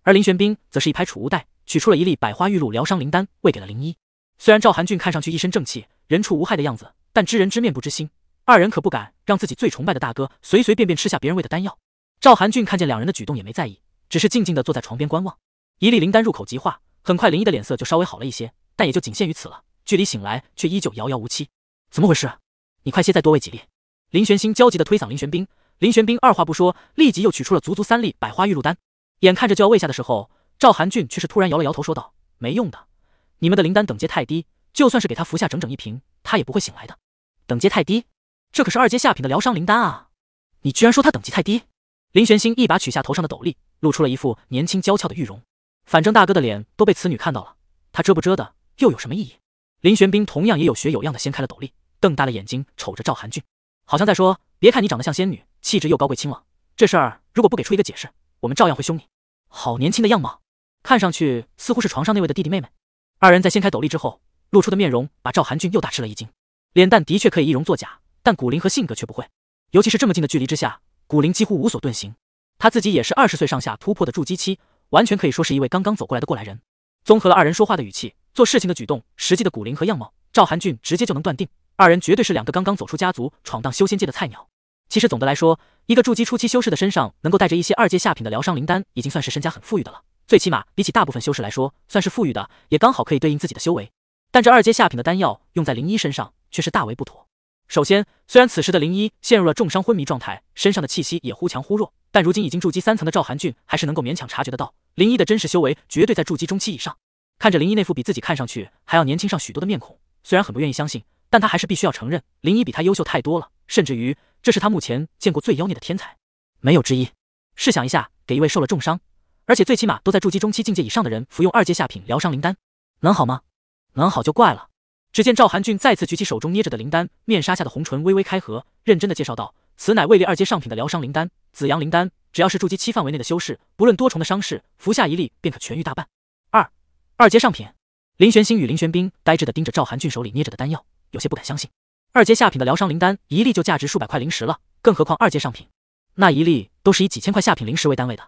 而林玄冰则是一拍储物袋，取出了一粒百花玉露疗伤灵丹，喂给了林一。虽然赵寒俊看上去一身正气、人畜无害的样子，但知人知面不知心，二人可不敢让自己最崇拜的大哥随随便便吃下别人喂的丹药。赵寒俊看见两人的举动也没在意，只是静静的坐在床边观望。一粒灵丹入口即化，很快林一的脸色就稍微好了一些，但也就仅限于此了，距离醒来却依旧遥遥无期。怎么回事？你快些再多喂几粒！林玄心焦急的推搡林玄冰，林玄冰二话不说，立即又取出了足足三粒百花玉露丹，眼看着就要喂下的时候，赵寒俊却是突然摇了摇头，说道：“没用的。”你们的灵丹等级太低，就算是给他服下整整一瓶，他也不会醒来的。等级太低？这可是二阶下品的疗伤灵丹啊！你居然说他等级太低？林玄心一把取下头上的斗笠，露出了一副年轻娇俏的玉容。反正大哥的脸都被此女看到了，他遮不遮的又有什么意义？林玄冰同样也有学有样的掀开了斗笠，瞪大了眼睛瞅着赵寒俊，好像在说：别看你长得像仙女，气质又高贵清冷，这事儿如果不给出一个解释，我们照样会凶你。好年轻的样貌，看上去似乎是床上那位的弟弟妹妹。二人在掀开斗笠之后，露出的面容把赵韩俊又大吃了一惊。脸蛋的确可以易容作假，但骨灵和性格却不会。尤其是这么近的距离之下，骨灵几乎无所遁形。他自己也是二十岁上下突破的筑基期，完全可以说是一位刚刚走过来的过来人。综合了二人说话的语气、做事情的举动、实际的骨灵和样貌，赵韩俊直接就能断定，二人绝对是两个刚刚走出家族、闯荡修仙界的菜鸟。其实总的来说，一个筑基初期修士的身上能够带着一些二阶下品的疗伤灵丹，已经算是身家很富裕的了。最起码比起大部分修士来说，算是富裕的，也刚好可以对应自己的修为。但这二阶下品的丹药用在林一身上却是大为不妥。首先，虽然此时的林一陷入了重伤昏迷状态，身上的气息也忽强忽弱，但如今已经筑基三层的赵寒俊还是能够勉强察觉得到，林一的真实修为绝对在筑基中期以上。看着林一那副比自己看上去还要年轻上许多的面孔，虽然很不愿意相信，但他还是必须要承认，林一比他优秀太多了，甚至于这是他目前见过最妖孽的天才，没有之一。试想一下，给一位受了重伤。而且最起码都在筑基中期境界以上的人服用二阶下品疗伤灵丹能好吗？能好就怪了。只见赵韩俊再次举起手中捏着的灵丹，面纱下的红唇微微开合，认真的介绍道：“此乃位列二阶上品的疗伤灵丹——紫阳灵丹。只要是筑基期范围内的修士，不论多重的伤势，服下一粒便可痊愈大半。”二二阶上品。林玄心与林玄冰呆滞的盯着赵韩俊手里捏着的丹药，有些不敢相信。二阶下品的疗伤灵丹一粒就价值数百块灵石了，更何况二阶上品，那一粒都是以几千块下品灵石为单位的。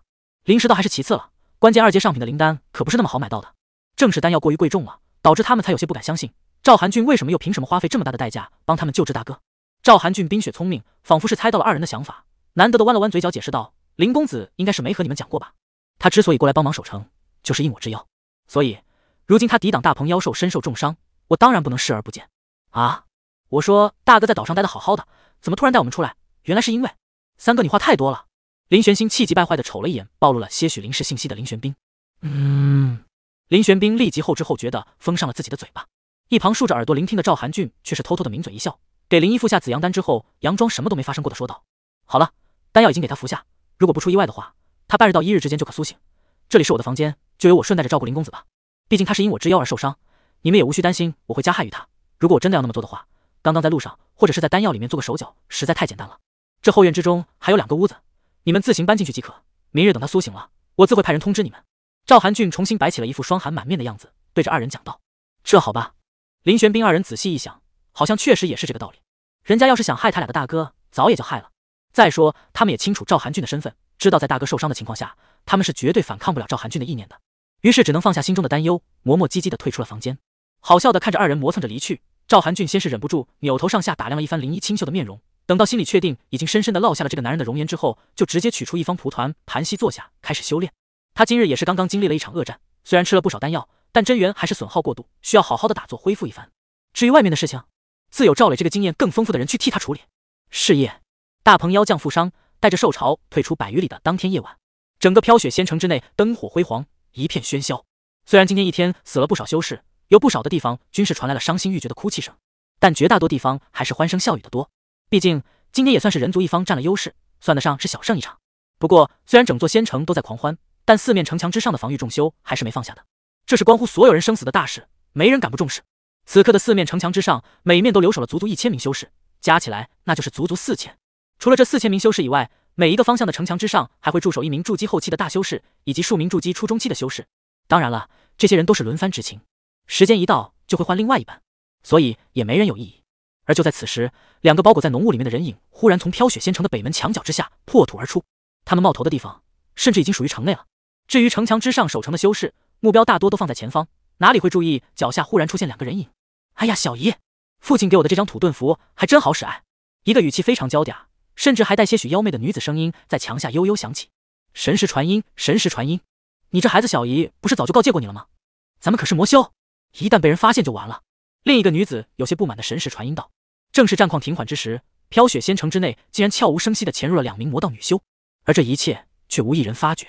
灵石倒还是其次了，关键二阶上品的灵丹可不是那么好买到的。正是丹药过于贵重了，导致他们才有些不敢相信赵寒俊为什么又凭什么花费这么大的代价帮他们救治大哥。赵寒俊冰雪聪明，仿佛是猜到了二人的想法，难得的弯了弯嘴角，解释道：“林公子应该是没和你们讲过吧？他之所以过来帮忙守城，就是应我之邀。所以如今他抵挡大鹏妖兽，身受重伤，我当然不能视而不见。”啊！我说大哥在岛上待得好好的，怎么突然带我们出来？原来是因为三哥你话太多了。林玄心气急败坏的瞅了一眼暴露了些许灵氏信息的林玄冰，嗯，林玄冰立即后知后觉的封上了自己的嘴巴。一旁竖着耳朵聆听的赵寒俊却是偷偷的抿嘴一笑，给林一服下紫阳丹之后，佯装什么都没发生过的说道：“好了，丹药已经给他服下，如果不出意外的话，他半日到一日之间就可苏醒。这里是我的房间，就由我顺带着照顾林公子吧。毕竟他是因我之邀而受伤，你们也无需担心我会加害于他。如果我真的要那么做的话，刚刚在路上或者是在丹药里面做个手脚，实在太简单了。这后院之中还有两个屋子。”你们自行搬进去即可。明日等他苏醒了，我自会派人通知你们。赵韩俊重新摆起了一副霜寒满面的样子，对着二人讲道：“这好吧。”林玄冰二人仔细一想，好像确实也是这个道理。人家要是想害他俩的大哥，早也就害了。再说他们也清楚赵韩俊的身份，知道在大哥受伤的情况下，他们是绝对反抗不了赵韩俊的意念的。于是只能放下心中的担忧，磨磨唧唧的退出了房间。好笑的看着二人磨蹭着离去，赵韩俊先是忍不住扭头上下打量了一番林一清秀的面容。等到心里确定已经深深的烙下了这个男人的容颜之后，就直接取出一方蒲团，盘膝坐下，开始修炼。他今日也是刚刚经历了一场恶战，虽然吃了不少丹药，但真元还是损耗过度，需要好好的打坐恢复一番。至于外面的事情，自有赵磊这个经验更丰富的人去替他处理。是夜，大鹏妖将负伤，带着受潮退出百余里的当天夜晚，整个飘雪仙城之内灯火辉煌，一片喧嚣。虽然今天一天死了不少修士，有不少的地方均是传来了伤心欲绝的哭泣声，但绝大多地方还是欢声笑语的多。毕竟今天也算是人族一方占了优势，算得上是小胜一场。不过，虽然整座仙城都在狂欢，但四面城墙之上的防御重修还是没放下的。这是关乎所有人生死的大事，没人敢不重视。此刻的四面城墙之上，每面都留守了足足一千名修士，加起来那就是足足四千。除了这四千名修士以外，每一个方向的城墙之上还会驻守一名筑基后期的大修士，以及数名筑基初中期的修士。当然了，这些人都是轮番执勤，时间一到就会换另外一班，所以也没人有异议。而就在此时，两个包裹在浓雾里面的人影忽然从飘雪仙城的北门墙角之下破土而出，他们冒头的地方甚至已经属于城内了。至于城墙之上守城的修士，目标大多都放在前方，哪里会注意脚下忽然出现两个人影？哎呀，小姨，父亲给我的这张土遁符还真好使！哎，一个语气非常娇嗲，甚至还带些许妖媚的女子声音在墙下悠悠响起。神识传音，神识传音，你这孩子，小姨不是早就告诫过你了吗？咱们可是魔修，一旦被人发现就完了。另一个女子有些不满的神识传音道：“正是战况停缓之时，飘雪仙城之内竟然悄无声息的潜入了两名魔道女修，而这一切却无一人发觉。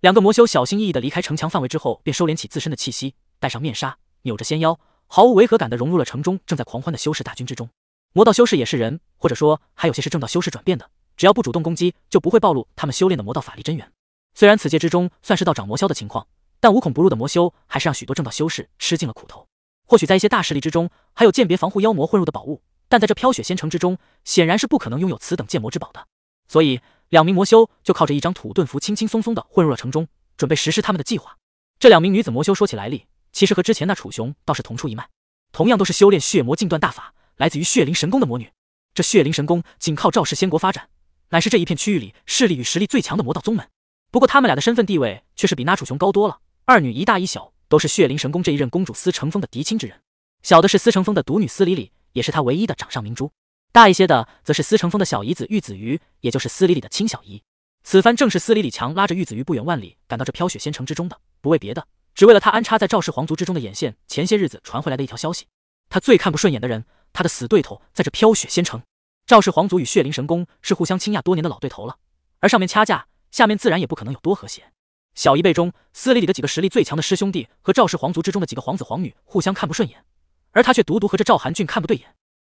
两个魔修小心翼翼的离开城墙范围之后，便收敛起自身的气息，戴上面纱，扭着纤腰，毫无违和感的融入了城中正在狂欢的修士大军之中。魔道修士也是人，或者说还有些是正道修士转变的，只要不主动攻击，就不会暴露他们修炼的魔道法力真源。虽然此界之中算是道长魔消的情况，但无孔不入的魔修还是让许多正道修士吃尽了苦头。”或许在一些大势力之中，还有鉴别防护妖魔混入的宝物，但在这飘雪仙城之中，显然是不可能拥有此等剑魔之宝的。所以，两名魔修就靠着一张土遁符，轻轻松松的混入了城中，准备实施他们的计划。这两名女子魔修说起来历，其实和之前那楚雄倒是同出一脉，同样都是修炼血魔禁断大法，来自于血灵神功的魔女。这血灵神功仅靠赵氏仙国发展，乃是这一片区域里势力与实力最强的魔道宗门。不过，他们俩的身份地位却是比那楚雄高多了。二女一大一小。都是血灵神宫这一任公主司承风的嫡亲之人，小的是司承风的独女司理理，也是他唯一的掌上明珠；大一些的则是司承风的小姨子玉子瑜，也就是司理理的亲小姨。此番正是司理理强拉着玉子瑜不远万里赶到这飘雪仙城之中的，不为别的，只为了他安插在赵氏皇族之中的眼线前些日子传回来的一条消息：他最看不顺眼的人，他的死对头，在这飘雪仙城。赵氏皇族与血灵神宫是互相倾轧多年的老对头了，而上面掐架，下面自然也不可能有多和谐。小一辈中，司礼里的几个实力最强的师兄弟和赵氏皇族之中的几个皇子皇女互相看不顺眼，而他却独独和这赵寒俊看不对眼。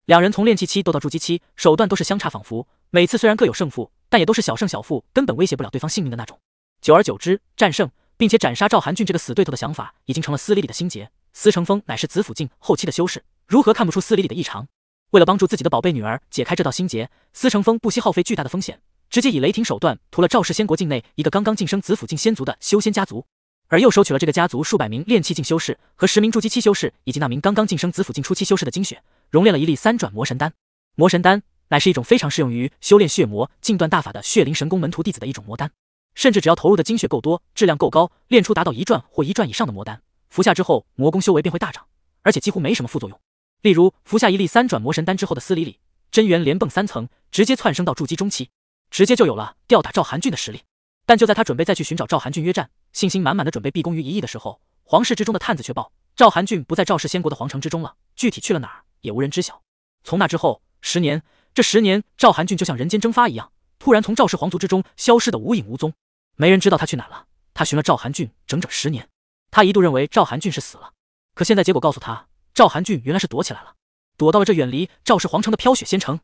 两人从练气期斗到筑基期，手段都是相差仿佛。每次虽然各有胜负，但也都是小胜小负，根本威胁不了对方性命的那种。久而久之，战胜并且斩杀赵寒俊这个死对头的想法已经成了司礼礼的心结。司承风乃是紫府境后期的修士，如何看不出司礼里的异常？为了帮助自己的宝贝女儿解开这道心结，司承风不惜耗费巨大的风险。直接以雷霆手段屠了赵氏仙国境内一个刚刚晋升紫府境仙族的修仙家族，而又收取了这个家族数百名炼气境修士和十名筑基期修士以及那名刚刚晋升紫府境初期修士的精血，熔炼了一粒三转魔神丹。魔神丹乃是一种非常适用于修炼血魔禁断大法的血灵神功门徒弟子的一种魔丹，甚至只要投入的精血够多、质量够高，炼出达到一转或一转以上的魔丹，服下之后魔功修为便会大涨，而且几乎没什么副作用。例如服下一粒三转魔神丹之后的司礼里，真元连蹦三层，直接窜升到筑基中期。直接就有了吊打赵韩俊的实力，但就在他准备再去寻找赵韩俊约战，信心满满的准备毕恭于一役的时候，皇室之中的探子却报赵韩俊不在赵氏先国的皇城之中了，具体去了哪儿也无人知晓。从那之后十年，这十年赵韩俊就像人间蒸发一样，突然从赵氏皇族之中消失的无影无踪，没人知道他去哪了。他寻了赵韩俊整整十年，他一度认为赵韩俊是死了，可现在结果告诉他，赵韩俊原来是躲起来了，躲到了这远离赵氏皇城的飘雪仙城。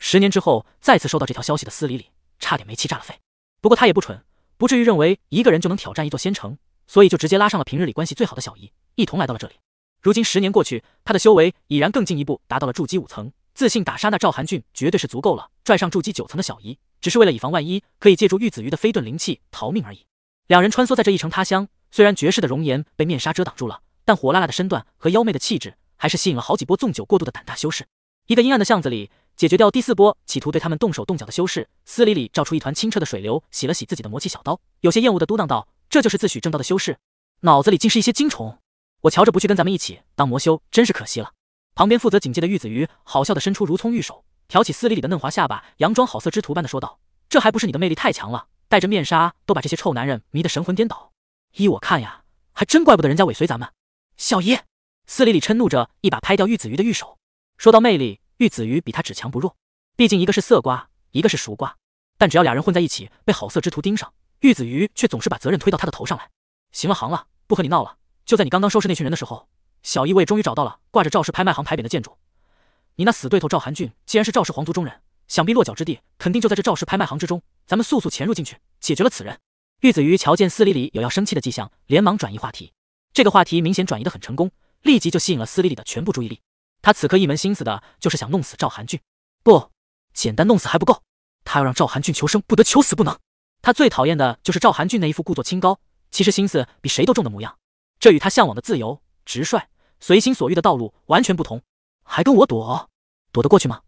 十年之后再次收到这条消息的司礼里，差点没气炸了肺，不过他也不蠢，不至于认为一个人就能挑战一座仙城，所以就直接拉上了平日里关系最好的小姨，一同来到了这里。如今十年过去，他的修为已然更进一步，达到了筑基五层，自信打杀那赵寒俊绝对是足够了。拽上筑基九层的小姨，只是为了以防万一，可以借助玉子鱼的飞遁灵气逃命而已。两人穿梭在这一城他乡，虽然绝世的容颜被面纱遮挡住了，但火辣辣的身段和妖媚的气质，还是吸引了好几波纵酒过度的胆大修士。一个阴暗的巷子里。解决掉第四波企图对他们动手动脚的修士，司理理照出一团清澈的水流，洗了洗自己的魔气小刀，有些厌恶的嘟囔道：“这就是自诩正道的修士，脑子里竟是一些精虫。我瞧着不去跟咱们一起当魔修，真是可惜了。”旁边负责警戒的玉子鱼好笑的伸出如葱玉手，挑起司理理的嫩滑下巴，佯装好色之徒般的说道：“这还不是你的魅力太强了，戴着面纱都把这些臭男人迷得神魂颠倒。依我看呀，还真怪不得人家尾随咱们。”小姨，司理理嗔怒着一把拍掉玉子鱼的玉手，说到魅力。玉子瑜比他只强不弱，毕竟一个是色瓜，一个是熟瓜。但只要俩人混在一起，被好色之徒盯上，玉子瑜却总是把责任推到他的头上来。行了，行了，不和你闹了。就在你刚刚收拾那群人的时候，小易卫终于找到了挂着赵氏拍卖行牌匾的建筑。你那死对头赵韩俊，既然是赵氏皇族中人，想必落脚之地肯定就在这赵氏拍卖行之中。咱们速速潜入进去，解决了此人。玉子瑜瞧见司理理有要生气的迹象，连忙转移话题。这个话题明显转移的很成功，立即就吸引了司理理的全部注意力。他此刻一门心思的就是想弄死赵寒俊，不简单，弄死还不够，他要让赵寒俊求生不得，求死不能。他最讨厌的就是赵寒俊那一副故作清高，其实心思比谁都重的模样，这与他向往的自由、直率、随心所欲的道路完全不同。还跟我躲，躲得过去吗？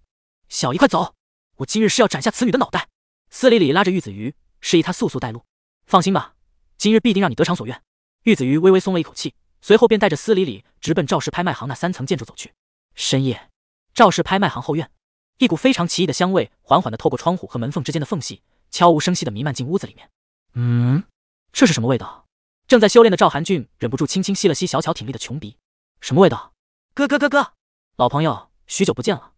小姨，快走，我今日是要斩下此女的脑袋。司理理拉着玉子鱼，示意他速速带路。放心吧，今日必定让你得偿所愿。玉子鱼微微松了一口气，随后便带着司理理直奔赵氏拍卖行那三层建筑走去。深夜，赵氏拍卖行后院，一股非常奇异的香味缓缓的透过窗户和门缝之间的缝隙，悄无声息的弥漫进屋子里面。嗯，这是什么味道？正在修炼的赵寒俊忍不住轻轻吸了吸小巧挺立的穷鼻。什么味道？哥哥哥哥，老朋友，许久不见了，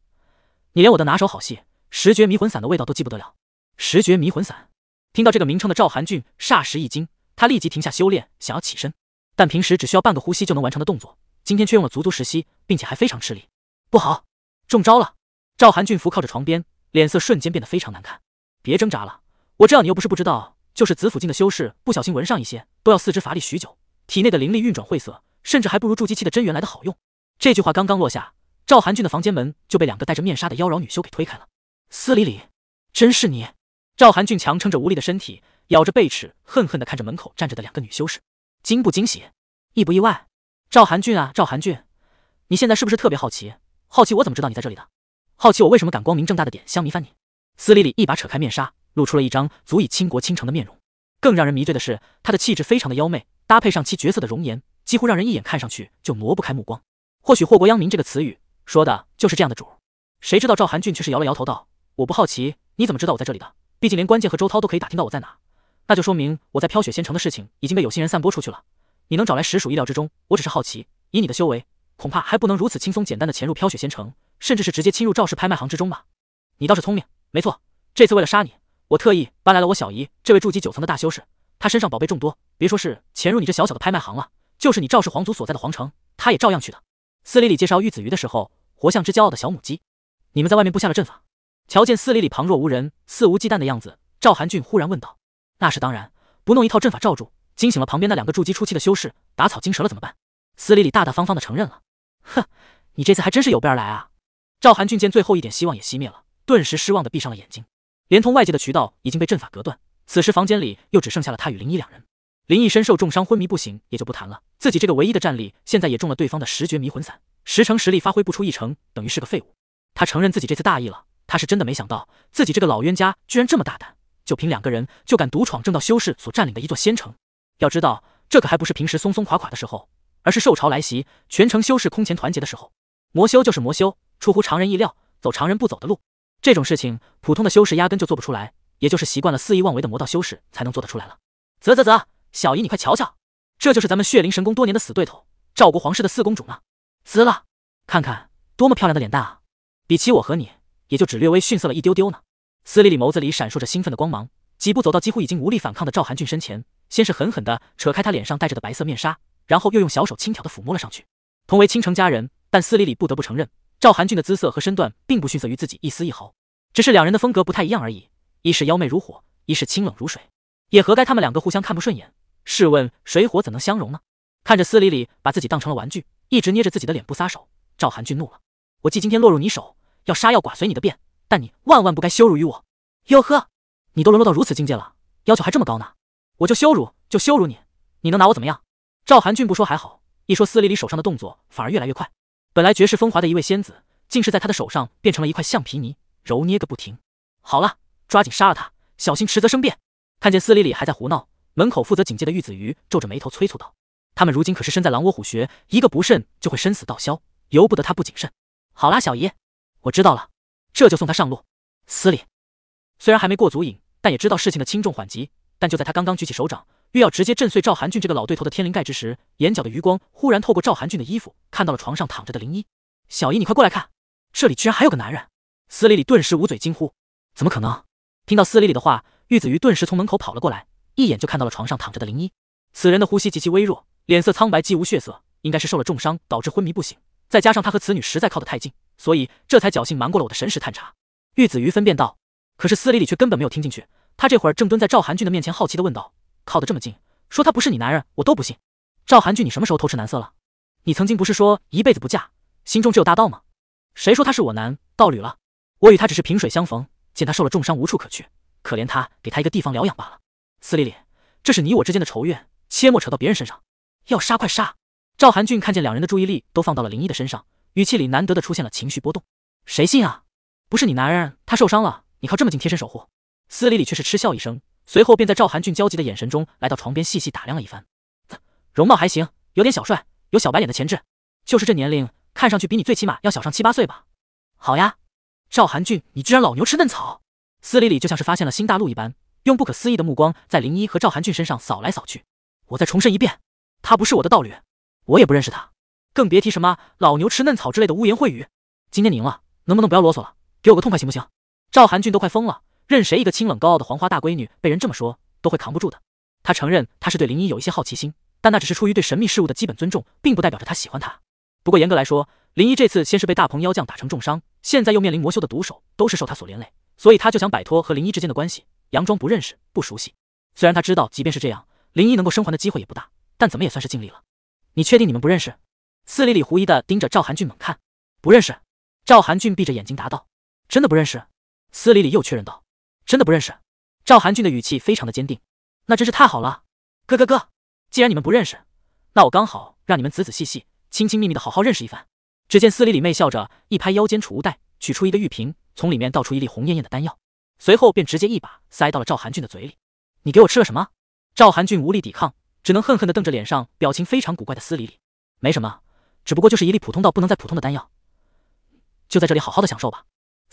你连我的拿手好戏十绝迷魂散的味道都记不得了。十绝迷魂散，听到这个名称的赵寒俊霎时一惊，他立即停下修炼，想要起身，但平时只需要半个呼吸就能完成的动作。今天却用了足足十息，并且还非常吃力。不好，中招了！赵韩俊扶靠着床边，脸色瞬间变得非常难看。别挣扎了，我知道你又不是不知道，就是紫府境的修士不小心闻上一些，都要四肢乏力许久，体内的灵力运转晦涩，甚至还不如筑基期的真元来的好用。这句话刚刚落下，赵韩俊的房间门就被两个戴着面纱的妖娆女修给推开了。司理理，真是你！赵韩俊强撑着无力的身体，咬着背齿，恨恨地看着门口站着的两个女修士，惊不惊喜，意不意外？赵韩俊啊，赵韩俊，你现在是不是特别好奇？好奇我怎么知道你在这里的？好奇我为什么敢光明正大的点香迷翻你？司理理一把扯开面纱，露出了一张足以倾国倾城的面容。更让人迷醉的是，她的气质非常的妖媚，搭配上其绝色的容颜，几乎让人一眼看上去就挪不开目光。或许祸国殃民这个词语说的就是这样的主。谁知道赵韩俊却是摇了摇头道：“我不好奇你怎么知道我在这里的，毕竟连关键和周涛都可以打听到我在哪，那就说明我在飘雪仙城的事情已经被有心人散播出去了。”你能找来，实属意料之中。我只是好奇，以你的修为，恐怕还不能如此轻松简单的潜入飘雪仙城，甚至是直接侵入赵氏拍卖行之中吧？你倒是聪明，没错，这次为了杀你，我特意搬来了我小姨这位筑基九层的大修士，她身上宝贝众多，别说是潜入你这小小的拍卖行了，就是你赵氏皇族所在的皇城，她也照样去的。司礼礼介绍玉子鱼的时候，活像只骄傲的小母鸡。你们在外面布下了阵法？瞧见司礼里旁若无人、肆无忌惮的样子，赵寒俊忽然问道：“那是当然，不弄一套阵法罩住？”惊醒了旁边那两个筑基初期的修士，打草惊蛇了怎么办？司理理大大方方的承认了，哼，你这次还真是有备而来啊！赵韩俊见最后一点希望也熄灭了，顿时失望的闭上了眼睛。连同外界的渠道已经被阵法隔断，此时房间里又只剩下了他与林毅两人。林毅身受重伤，昏迷不醒，也就不谈了。自己这个唯一的战力，现在也中了对方的十绝迷魂散，十成实力发挥不出一成，等于是个废物。他承认自己这次大意了，他是真的没想到，自己这个老冤家居然这么大胆，就凭两个人就敢独闯正道修士所占领的一座仙城。要知道，这可还不是平时松松垮垮的时候，而是受潮来袭、全城修士空前团结的时候。魔修就是魔修，出乎常人意料，走常人不走的路，这种事情普通的修士压根就做不出来，也就是习惯了肆意妄为的魔道修士才能做得出来了。啧啧啧，小姨你快瞧瞧，这就是咱们血灵神宫多年的死对头赵国皇室的四公主呢。滋了，看看多么漂亮的脸蛋啊！比起我和你，也就只略微逊色了一丢丢呢。司莉莉眸子里闪烁着兴奋的光芒，几步走到几乎已经无力反抗的赵韩俊身前。先是狠狠地扯开他脸上戴着的白色面纱，然后又用小手轻挑地抚摸了上去。同为倾城佳人，但司理理不得不承认，赵韩俊的姿色和身段并不逊色于自己一丝一毫，只是两人的风格不太一样而已。一是妖媚如火，一是清冷如水，也何该他们两个互相看不顺眼。试问水火怎能相容呢？看着司理理把自己当成了玩具，一直捏着自己的脸不撒手，赵韩俊怒了：“我既今天落入你手，要杀要剐随你的便，但你万万不该羞辱于我。”哟呵，你都沦落到如此境界了，要求还这么高呢？我就羞辱，就羞辱你，你能拿我怎么样？赵寒俊不说还好，一说司理理手上的动作反而越来越快。本来绝世风华的一位仙子，竟是在他的手上变成了一块橡皮泥，揉捏个不停。好了，抓紧杀了他，小心迟则生变。看见司理理还在胡闹，门口负责警戒的玉子鱼皱着眉头催促道：“他们如今可是身在狼窝虎穴，一个不慎就会生死道消，由不得他不谨慎。”好啦，小爷，我知道了，这就送他上路。司理，虽然还没过足瘾，但也知道事情的轻重缓急。但就在他刚刚举起手掌，欲要直接震碎赵寒俊这个老对头的天灵盖之时，眼角的余光忽然透过赵寒俊的衣服，看到了床上躺着的林一。小姨，你快过来看，这里居然还有个男人！司理理顿时捂嘴惊呼：“怎么可能？”听到司理理的话，玉子鱼顿时从门口跑了过来，一眼就看到了床上躺着的林一。此人的呼吸极其微弱，脸色苍白，既无血色，应该是受了重伤，导致昏迷不醒。再加上他和此女实在靠得太近，所以这才侥幸瞒过了我的神识探查。玉子鱼分辨道。可是司理理却根本没有听进去。他这会儿正蹲在赵韩俊的面前，好奇的问道：“靠得这么近，说他不是你男人，我都不信。”赵韩俊，你什么时候偷吃男色了？你曾经不是说一辈子不嫁，心中只有大道吗？谁说他是我男道侣了？我与他只是萍水相逢，见他受了重伤无处可去，可怜他，给他一个地方疗养罢了。司丽丽，这是你我之间的仇怨，切莫扯到别人身上。要杀快杀！赵韩俊看见两人的注意力都放到了林一的身上，语气里难得的出现了情绪波动。谁信啊？不是你男人，他受伤了，你靠这么近贴身守护？司理理却是嗤笑一声，随后便在赵寒俊焦急的眼神中来到床边，细细打量了一番，容貌还行，有点小帅，有小白脸的潜质，就是这年龄，看上去比你最起码要小上七八岁吧。好呀，赵寒俊，你居然老牛吃嫩草！司理理就像是发现了新大陆一般，用不可思议的目光在林一和赵寒俊身上扫来扫去。我再重申一遍，他不是我的道侣，我也不认识他，更别提什么老牛吃嫩草之类的污言秽语。今天你赢了，能不能不要啰嗦了，给我个痛快行不行？赵寒俊都快疯了。任谁一个清冷高傲的黄花大闺女被人这么说，都会扛不住的。他承认他是对林一有一些好奇心，但那只是出于对神秘事物的基本尊重，并不代表着他喜欢他。不过严格来说，林一这次先是被大鹏妖将打成重伤，现在又面临魔修的毒手，都是受他所连累，所以他就想摆脱和林一之间的关系，佯装不认识、不熟悉。虽然他知道，即便是这样，林一能够生还的机会也不大，但怎么也算是尽力了。你确定你们不认识？司理理狐疑的盯着赵寒俊猛看，不认识。赵寒俊闭着眼睛答道：“真的不认识。”司理理又确认道。真的不认识？赵韩俊的语气非常的坚定。那真是太好了，哥哥哥！既然你们不认识，那我刚好让你们仔仔细细、亲亲密密的好好认识一番。只见司礼理媚笑着一拍腰间储物袋，取出一个玉瓶，从里面倒出一粒红艳艳的丹药，随后便直接一把塞到了赵韩俊的嘴里。你给我吃了什么？赵韩俊无力抵抗，只能恨恨的瞪着脸上表情非常古怪的司礼理，没什么，只不过就是一粒普通到不能再普通的丹药，就在这里好好的享受吧。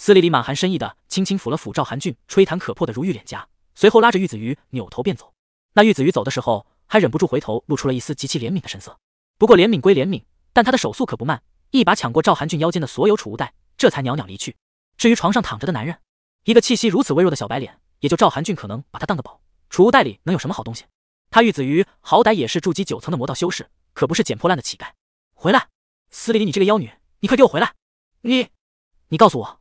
司礼理满含深意的轻轻抚了抚赵寒俊吹弹可破的如玉脸颊，随后拉着玉子鱼扭头便走。那玉子鱼走的时候，还忍不住回头，露出了一丝极其怜悯的神色。不过怜悯归怜悯，但他的手速可不慢，一把抢过赵寒俊腰间的所有储物袋，这才袅袅离去。至于床上躺着的男人，一个气息如此微弱的小白脸，也就赵寒俊可能把他当个宝，储物袋里能有什么好东西？他玉子鱼好歹也是筑基九层的魔道修士，可不是捡破烂的乞丐。回来，司理礼，你这个妖女，你快给我回来！你，你告诉我。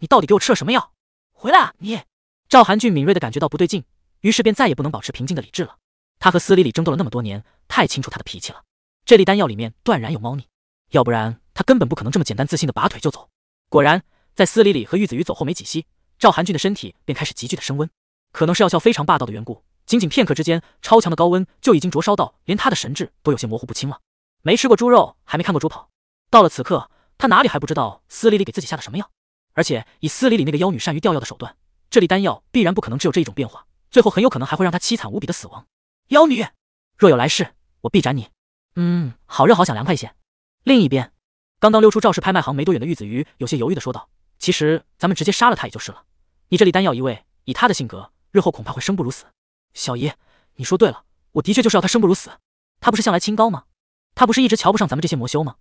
你到底给我吃了什么药？回来啊，你！赵韩俊敏锐的感觉到不对劲，于是便再也不能保持平静的理智了。他和司礼礼争斗了那么多年，太清楚他的脾气了。这粒丹药里面断然有猫腻，要不然他根本不可能这么简单自信的拔腿就走。果然，在司礼礼和玉子鱼走后没几息，赵韩俊的身体便开始急剧的升温。可能是药效非常霸道的缘故，仅仅片刻之间，超强的高温就已经灼烧到连他的神智都有些模糊不清了。没吃过猪肉还没看过猪跑？到了此刻，他哪里还不知道司礼礼给自己下的什么药？而且以司理里那个妖女善于调药的手段，这里丹药必然不可能只有这一种变化，最后很有可能还会让她凄惨无比的死亡。妖女，若有来世，我必斩你。嗯，好热，好想凉快一些。另一边，刚刚溜出赵氏拍卖行没多远的玉子鱼有些犹豫的说道：“其实咱们直接杀了她也就是了。你这里丹药一味，以她的性格，日后恐怕会生不如死。”小姨，你说对了，我的确就是要她生不如死。她不是向来清高吗？她不是一直瞧不上咱们这些魔修吗？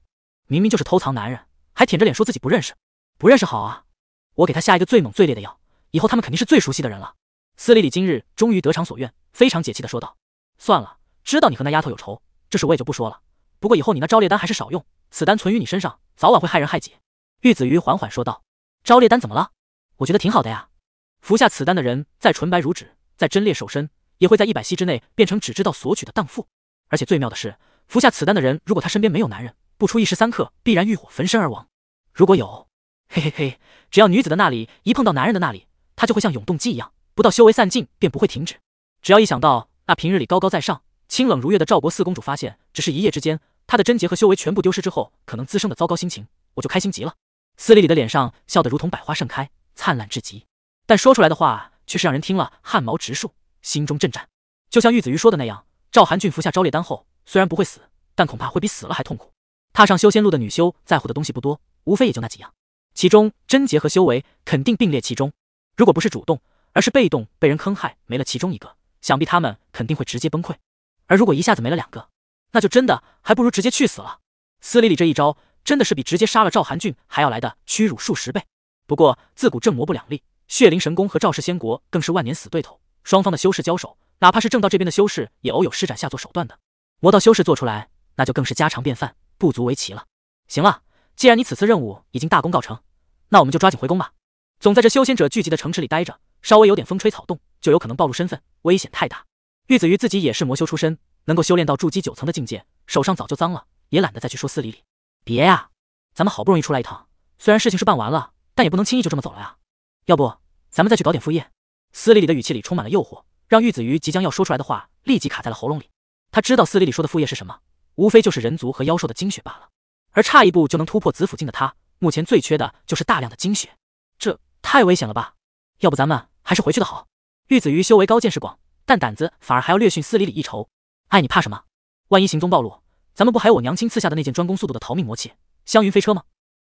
明明就是偷藏男人，还舔着脸说自己不认识。不认识好啊，我给他下一个最猛最烈的药，以后他们肯定是最熟悉的人了。司理理今日终于得偿所愿，非常解气的说道：“算了，知道你和那丫头有仇，这事我也就不说了。不过以后你那招烈丹还是少用，此丹存于你身上，早晚会害人害己。”玉子鱼缓缓说道：“招烈丹怎么了？我觉得挺好的呀。服下此丹的人，再纯白如纸，再贞烈守身，也会在一百息之内变成只知道索取的荡妇。而且最妙的是，服下此丹的人，如果他身边没有男人，不出一时三刻，必然欲火焚身而亡。如果有。”嘿嘿嘿，只要女子的那里一碰到男人的那里，她就会像永动机一样，不到修为散尽便不会停止。只要一想到那平日里高高在上、清冷如月的赵国四公主，发现只是一夜之间，她的贞洁和修为全部丢失之后，可能滋生的糟糕心情，我就开心极了。司礼理的脸上笑得如同百花盛开，灿烂至极，但说出来的话却是让人听了汗毛直竖，心中震颤。就像玉子鱼说的那样，赵韩俊服下昭烈丹后，虽然不会死，但恐怕会比死了还痛苦。踏上修仙路的女修在乎的东西不多，无非也就那几样。其中贞洁和修为肯定并列其中，如果不是主动，而是被动被人坑害没了其中一个，想必他们肯定会直接崩溃。而如果一下子没了两个，那就真的还不如直接去死了。司理理这一招真的是比直接杀了赵韩俊还要来的屈辱数十倍。不过自古正魔不两立，血灵神功和赵氏仙国更是万年死对头，双方的修士交手，哪怕是正道这边的修士也偶有施展下作手段的，魔道修士做出来那就更是家常便饭，不足为奇了。行了，既然你此次任务已经大功告成。那我们就抓紧回宫吧，总在这修仙者聚集的城池里待着，稍微有点风吹草动就有可能暴露身份，危险太大。玉子鱼自己也是魔修出身，能够修炼到筑基九层的境界，手上早就脏了，也懒得再去说司礼礼。别呀，咱们好不容易出来一趟，虽然事情是办完了，但也不能轻易就这么走了呀。要不咱们再去搞点副业？司礼礼的语气里充满了诱惑，让玉子鱼即将要说出来的话立即卡在了喉咙里。他知道司礼礼说的副业是什么，无非就是人族和妖兽的精血罢了。而差一步就能突破紫府境的他。目前最缺的就是大量的精血，这太危险了吧？要不咱们还是回去的好。玉子鱼修为高，见识广，但胆子反而还要略逊司理理一筹。哎，你怕什么？万一行踪暴露，咱们不还有我娘亲赐下的那件专攻速度的逃命魔器——香云飞车吗？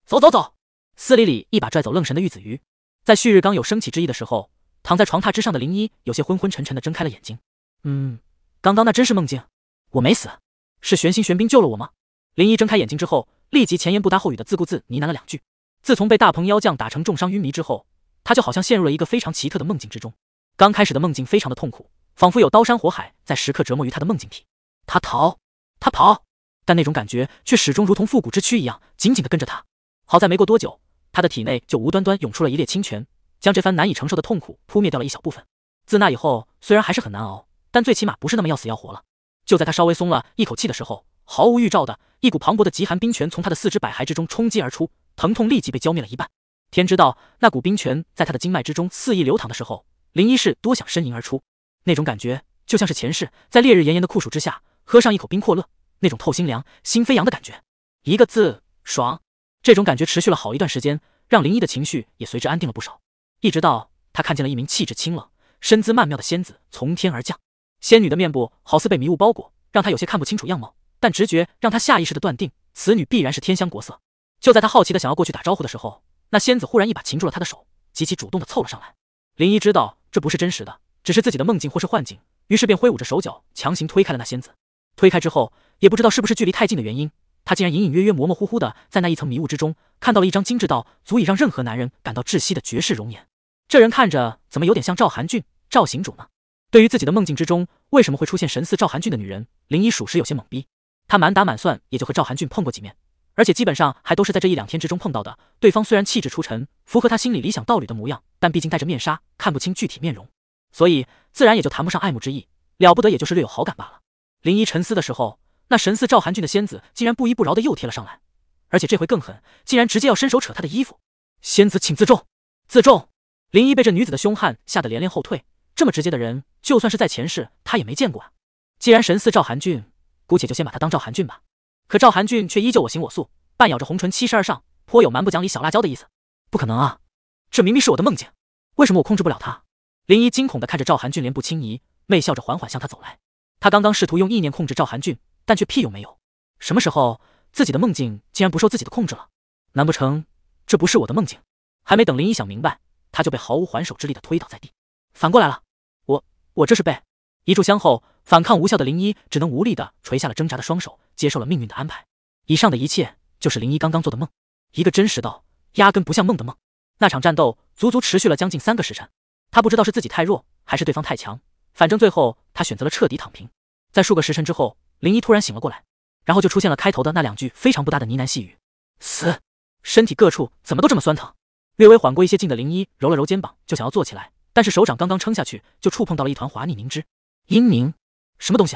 走走走！司理理一把拽走愣神的玉子鱼。在旭日刚有升起之意的时候，躺在床榻之上的林一有些昏昏沉沉的睁开了眼睛。嗯，刚刚那真是梦境？我没死？是玄心玄冰救了我吗？林一睁开眼睛之后。立即前言不搭后语的自顾自呢喃了两句。自从被大鹏妖将打成重伤晕迷之后，他就好像陷入了一个非常奇特的梦境之中。刚开始的梦境非常的痛苦，仿佛有刀山火海在时刻折磨于他的梦境体。他逃，他逃，但那种感觉却始终如同复古之躯一样紧紧的跟着他。好在没过多久，他的体内就无端端涌出了一列清泉，将这番难以承受的痛苦扑灭掉了一小部分。自那以后，虽然还是很难熬，但最起码不是那么要死要活了。就在他稍微松了一口气的时候，毫无预兆的。一股磅礴的极寒冰泉从他的四肢百骸之中冲击而出，疼痛立即被浇灭了一半。天知道，那股冰泉在他的经脉之中肆意流淌的时候，林一世多想呻吟而出，那种感觉就像是前世在烈日炎炎的酷暑之下喝上一口冰阔乐，那种透心凉、心飞扬的感觉，一个字，爽。这种感觉持续了好一段时间，让林一的情绪也随之安定了不少。一直到他看见了一名气质清冷、身姿曼妙的仙子从天而降，仙女的面部好似被迷雾包裹，让他有些看不清楚样貌。但直觉让他下意识的断定，此女必然是天香国色。就在他好奇的想要过去打招呼的时候，那仙子忽然一把擒住了他的手，极其主动的凑了上来。林一知道这不是真实的，只是自己的梦境或是幻境，于是便挥舞着手脚强行推开了那仙子。推开之后，也不知道是不是距离太近的原因，他竟然隐隐约约、模模糊糊的在那一层迷雾之中看到了一张精致到足以让任何男人感到窒息的绝世容颜。这人看着怎么有点像赵寒俊、赵行主呢？对于自己的梦境之中为什么会出现神似赵寒俊的女人，林一属实有些懵逼。他满打满算也就和赵寒俊碰过几面，而且基本上还都是在这一两天之中碰到的。对方虽然气质出尘，符合他心里理想道侣的模样，但毕竟戴着面纱，看不清具体面容，所以自然也就谈不上爱慕之意。了不得，也就是略有好感罢了。林一沉思的时候，那神似赵寒俊的仙子竟然不依不饶的又贴了上来，而且这回更狠，竟然直接要伸手扯他的衣服。仙子，请自重，自重！林一被这女子的凶悍吓得连连后退。这么直接的人，就算是在前世，他也没见过啊。既然神似赵寒俊。姑且就先把他当赵寒俊吧，可赵寒俊却依旧我行我素，半咬着红唇，欺身二上，颇有蛮不讲理小辣椒的意思。不可能啊，这明明是我的梦境，为什么我控制不了他？林一惊恐地看着赵寒俊，脸部轻移，媚笑着缓缓向他走来。他刚刚试图用意念控制赵寒俊，但却屁用没有。什么时候自己的梦境竟然不受自己的控制了？难不成这不是我的梦境？还没等林一想明白，他就被毫无还手之力的推倒在地。反过来了，我我这是被……一炷香后。反抗无效的林一只能无力的垂下了挣扎的双手，接受了命运的安排。以上的一切就是林一刚刚做的梦，一个真实到压根不像梦的梦。那场战斗足足持续了将近三个时辰，他不知道是自己太弱还是对方太强，反正最后他选择了彻底躺平。在数个时辰之后，林一突然醒了过来，然后就出现了开头的那两句非常不搭的呢喃细语：“死，身体各处怎么都这么酸疼？”略微缓过一些劲的林一揉了揉肩膀，就想要坐起来，但是手掌刚刚撑下去，就触碰到了一团滑腻凝脂，英明，什么东西？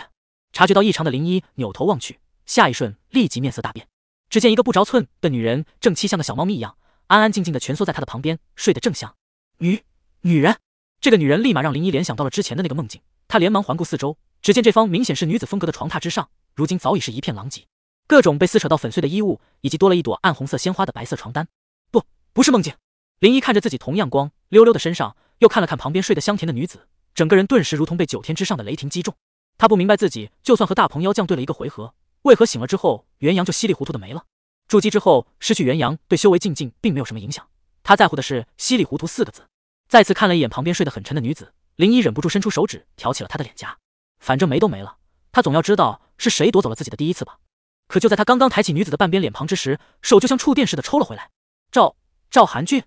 察觉到异常的林一扭头望去，下一瞬立即面色大变。只见一个不着寸的女人正欺像个小猫咪一样，安安静静的蜷缩在他的旁边，睡得正香。女女人，这个女人立马让林一联想到了之前的那个梦境。他连忙环顾四周，只见这方明显是女子风格的床榻之上，如今早已是一片狼藉，各种被撕扯到粉碎的衣物，以及多了一朵暗红色鲜花的白色床单。不，不是梦境。林一看着自己同样光溜溜的身上，又看了看旁边睡得香甜的女子，整个人顿时如同被九天之上的雷霆击中。他不明白自己就算和大鹏妖将对了一个回合，为何醒了之后元阳就稀里糊涂的没了。筑基之后失去元阳对修为进境并没有什么影响，他在乎的是稀里糊涂四个字。再次看了一眼旁边睡得很沉的女子，林一忍不住伸出手指挑起了她的脸颊。反正没都没了，他总要知道是谁夺走了自己的第一次吧。可就在他刚刚抬起女子的半边脸庞之时，手就像触电似的抽了回来。赵赵韩俊，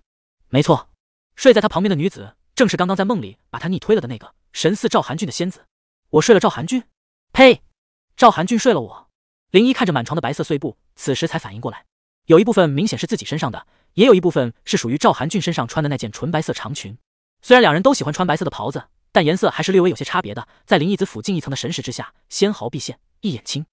没错，睡在他旁边的女子正是刚刚在梦里把他逆推了的那个神似赵韩俊的仙子。我睡了赵寒俊？呸！赵寒俊睡了我。林一看着满床的白色碎布，此时才反应过来，有一部分明显是自己身上的，也有一部分是属于赵寒俊身上穿的那件纯白色长裙。虽然两人都喜欢穿白色的袍子，但颜色还是略微有些差别的。在林一子附近一层的神识之下，纤毫毕现，一眼清。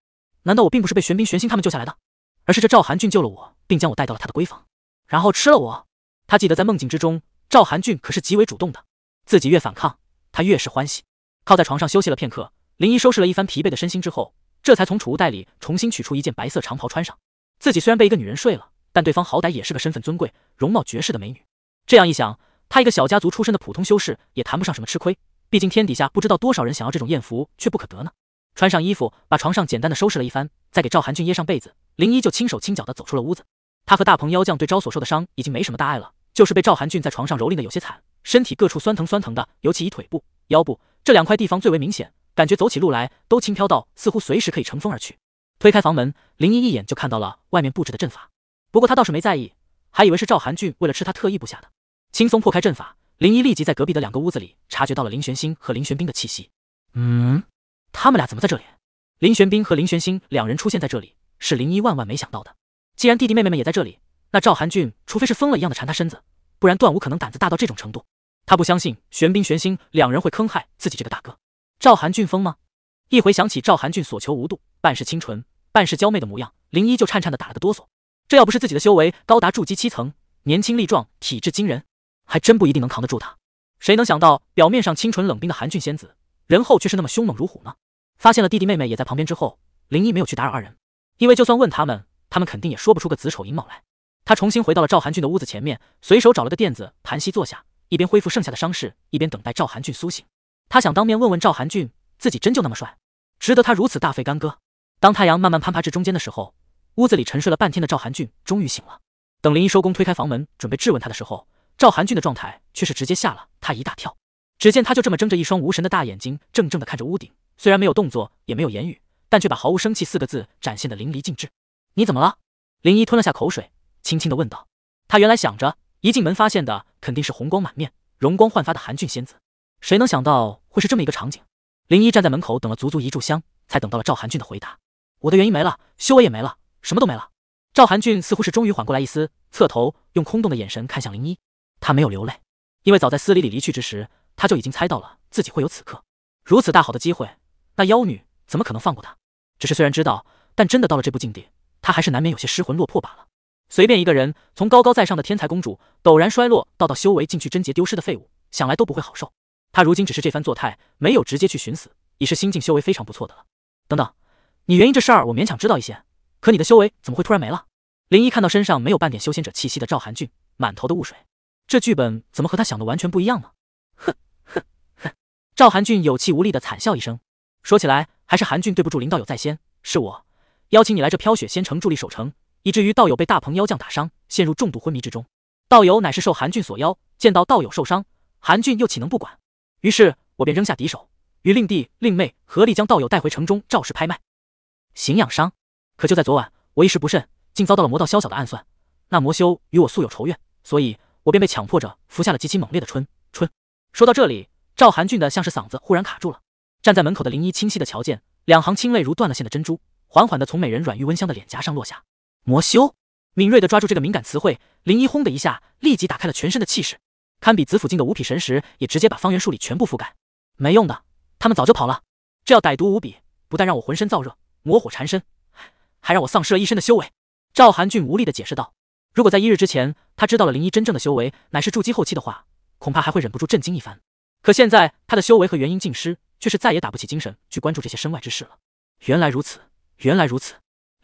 难道我并不是被玄冰玄心他们救下来的，而是这赵寒俊救了我，并将我带到了他的闺房，然后吃了我？他记得在梦境之中，赵寒俊可是极为主动的，自己越反抗，他越是欢喜。靠在床上休息了片刻，林一收拾了一番疲惫的身心之后，这才从储物袋里重新取出一件白色长袍穿上。自己虽然被一个女人睡了，但对方好歹也是个身份尊贵、容貌绝世的美女。这样一想，他一个小家族出身的普通修士也谈不上什么吃亏。毕竟天底下不知道多少人想要这种艳福却不可得呢。穿上衣服，把床上简单的收拾了一番，再给赵寒俊掖上被子，林一就轻手轻脚的走出了屋子。他和大鹏妖将对招所受的伤已经没什么大碍了，就是被赵寒俊在床上蹂躏的有些惨，身体各处酸疼酸疼的，尤其以腿部、腰部。这两块地方最为明显，感觉走起路来都轻飘到，似乎随时可以乘风而去。推开房门，林一一眼就看到了外面布置的阵法，不过他倒是没在意，还以为是赵韩俊为了吃他特意布下的。轻松破开阵法，林一立即在隔壁的两个屋子里察觉到了林玄星和林玄冰的气息。嗯，他们俩怎么在这里？林玄冰和林玄星两人出现在这里，是林一万万没想到的。既然弟弟妹妹们也在这里，那赵韩俊除非是疯了一样的缠他身子，不然断无可能胆子大到这种程度。他不相信玄冰、玄心两人会坑害自己这个大哥赵韩俊疯吗？一回想起赵韩俊所求无度、半是清纯、半是娇媚的模样，林一就颤颤的打了个哆嗦。这要不是自己的修为高达筑基七层，年轻力壮，体质惊人，还真不一定能扛得住他。谁能想到表面上清纯冷冰的韩俊仙子，人后却是那么凶猛如虎呢？发现了弟弟妹妹也在旁边之后，林一没有去打扰二人，因为就算问他们，他们肯定也说不出个子丑寅卯来。他重新回到了赵韩俊的屋子前面，随手找了个垫子盘膝坐下。一边恢复剩下的伤势，一边等待赵韩俊苏醒。他想当面问问赵韩俊，自己真就那么帅，值得他如此大费干戈？当太阳慢慢攀爬至中间的时候，屋子里沉睡了半天的赵韩俊终于醒了。等林一收工推开房门准备质问他的时候，赵韩俊的状态却是直接吓了他一大跳。只见他就这么睁着一双无神的大眼睛，怔怔的看着屋顶。虽然没有动作，也没有言语，但却把“毫无生气”四个字展现的淋漓尽致。你怎么了？林一吞了下口水，轻轻的问道。他原来想着。一进门发现的肯定是红光满面、容光焕发的韩俊仙子，谁能想到会是这么一个场景？林一站在门口等了足足一炷香，才等到了赵韩俊的回答。我的元婴没了，修为也没了，什么都没了。赵韩俊似乎是终于缓过来一丝，侧头用空洞的眼神看向林一，他没有流泪，因为早在司礼理离去之时，他就已经猜到了自己会有此刻如此大好的机会，那妖女怎么可能放过他？只是虽然知道，但真的到了这步境地，他还是难免有些失魂落魄罢了。随便一个人，从高高在上的天才公主，陡然衰落到到修为进去贞洁丢失的废物，想来都不会好受。他如今只是这番作态，没有直接去寻死，已是心境修为非常不错的了。等等，你原因这事儿我勉强知道一些，可你的修为怎么会突然没了？林一看到身上没有半点修仙者气息的赵寒俊，满头的雾水，这剧本怎么和他想的完全不一样呢？哼哼哼！赵寒俊有气无力的惨笑一声，说起来还是韩俊对不住林道友在先，是我邀请你来这飘雪仙城助力守城。以至于道友被大鹏妖将打伤，陷入重度昏迷之中。道友乃是受韩俊所邀，见到道友受伤，韩俊又岂能不管？于是，我便扔下敌手，与令弟令妹合力将道友带回城中，照事拍卖，行养伤。可就在昨晚，我一时不慎，竟遭到了魔道萧小的暗算。那魔修与我素有仇怨，所以我便被强迫着服下了极其猛烈的春春。说到这里，赵韩俊的像是嗓子忽然卡住了。站在门口的林一清晰的瞧见，两行清泪如断了线的珍珠，缓缓的从美人软玉温香的脸颊上落下。魔修敏锐的抓住这个敏感词汇，林一轰的一下立即打开了全身的气势，堪比紫府境的五匹神石也直接把方圆数里全部覆盖。没用的，他们早就跑了。这要歹毒无比，不但让我浑身燥热，魔火缠身，还让我丧失了一身的修为。赵寒俊无力的解释道：“如果在一日之前，他知道了林一真正的修为乃是筑基后期的话，恐怕还会忍不住震惊一番。可现在他的修为和元婴尽失，却是再也打不起精神去关注这些身外之事了。”原来如此，原来如此。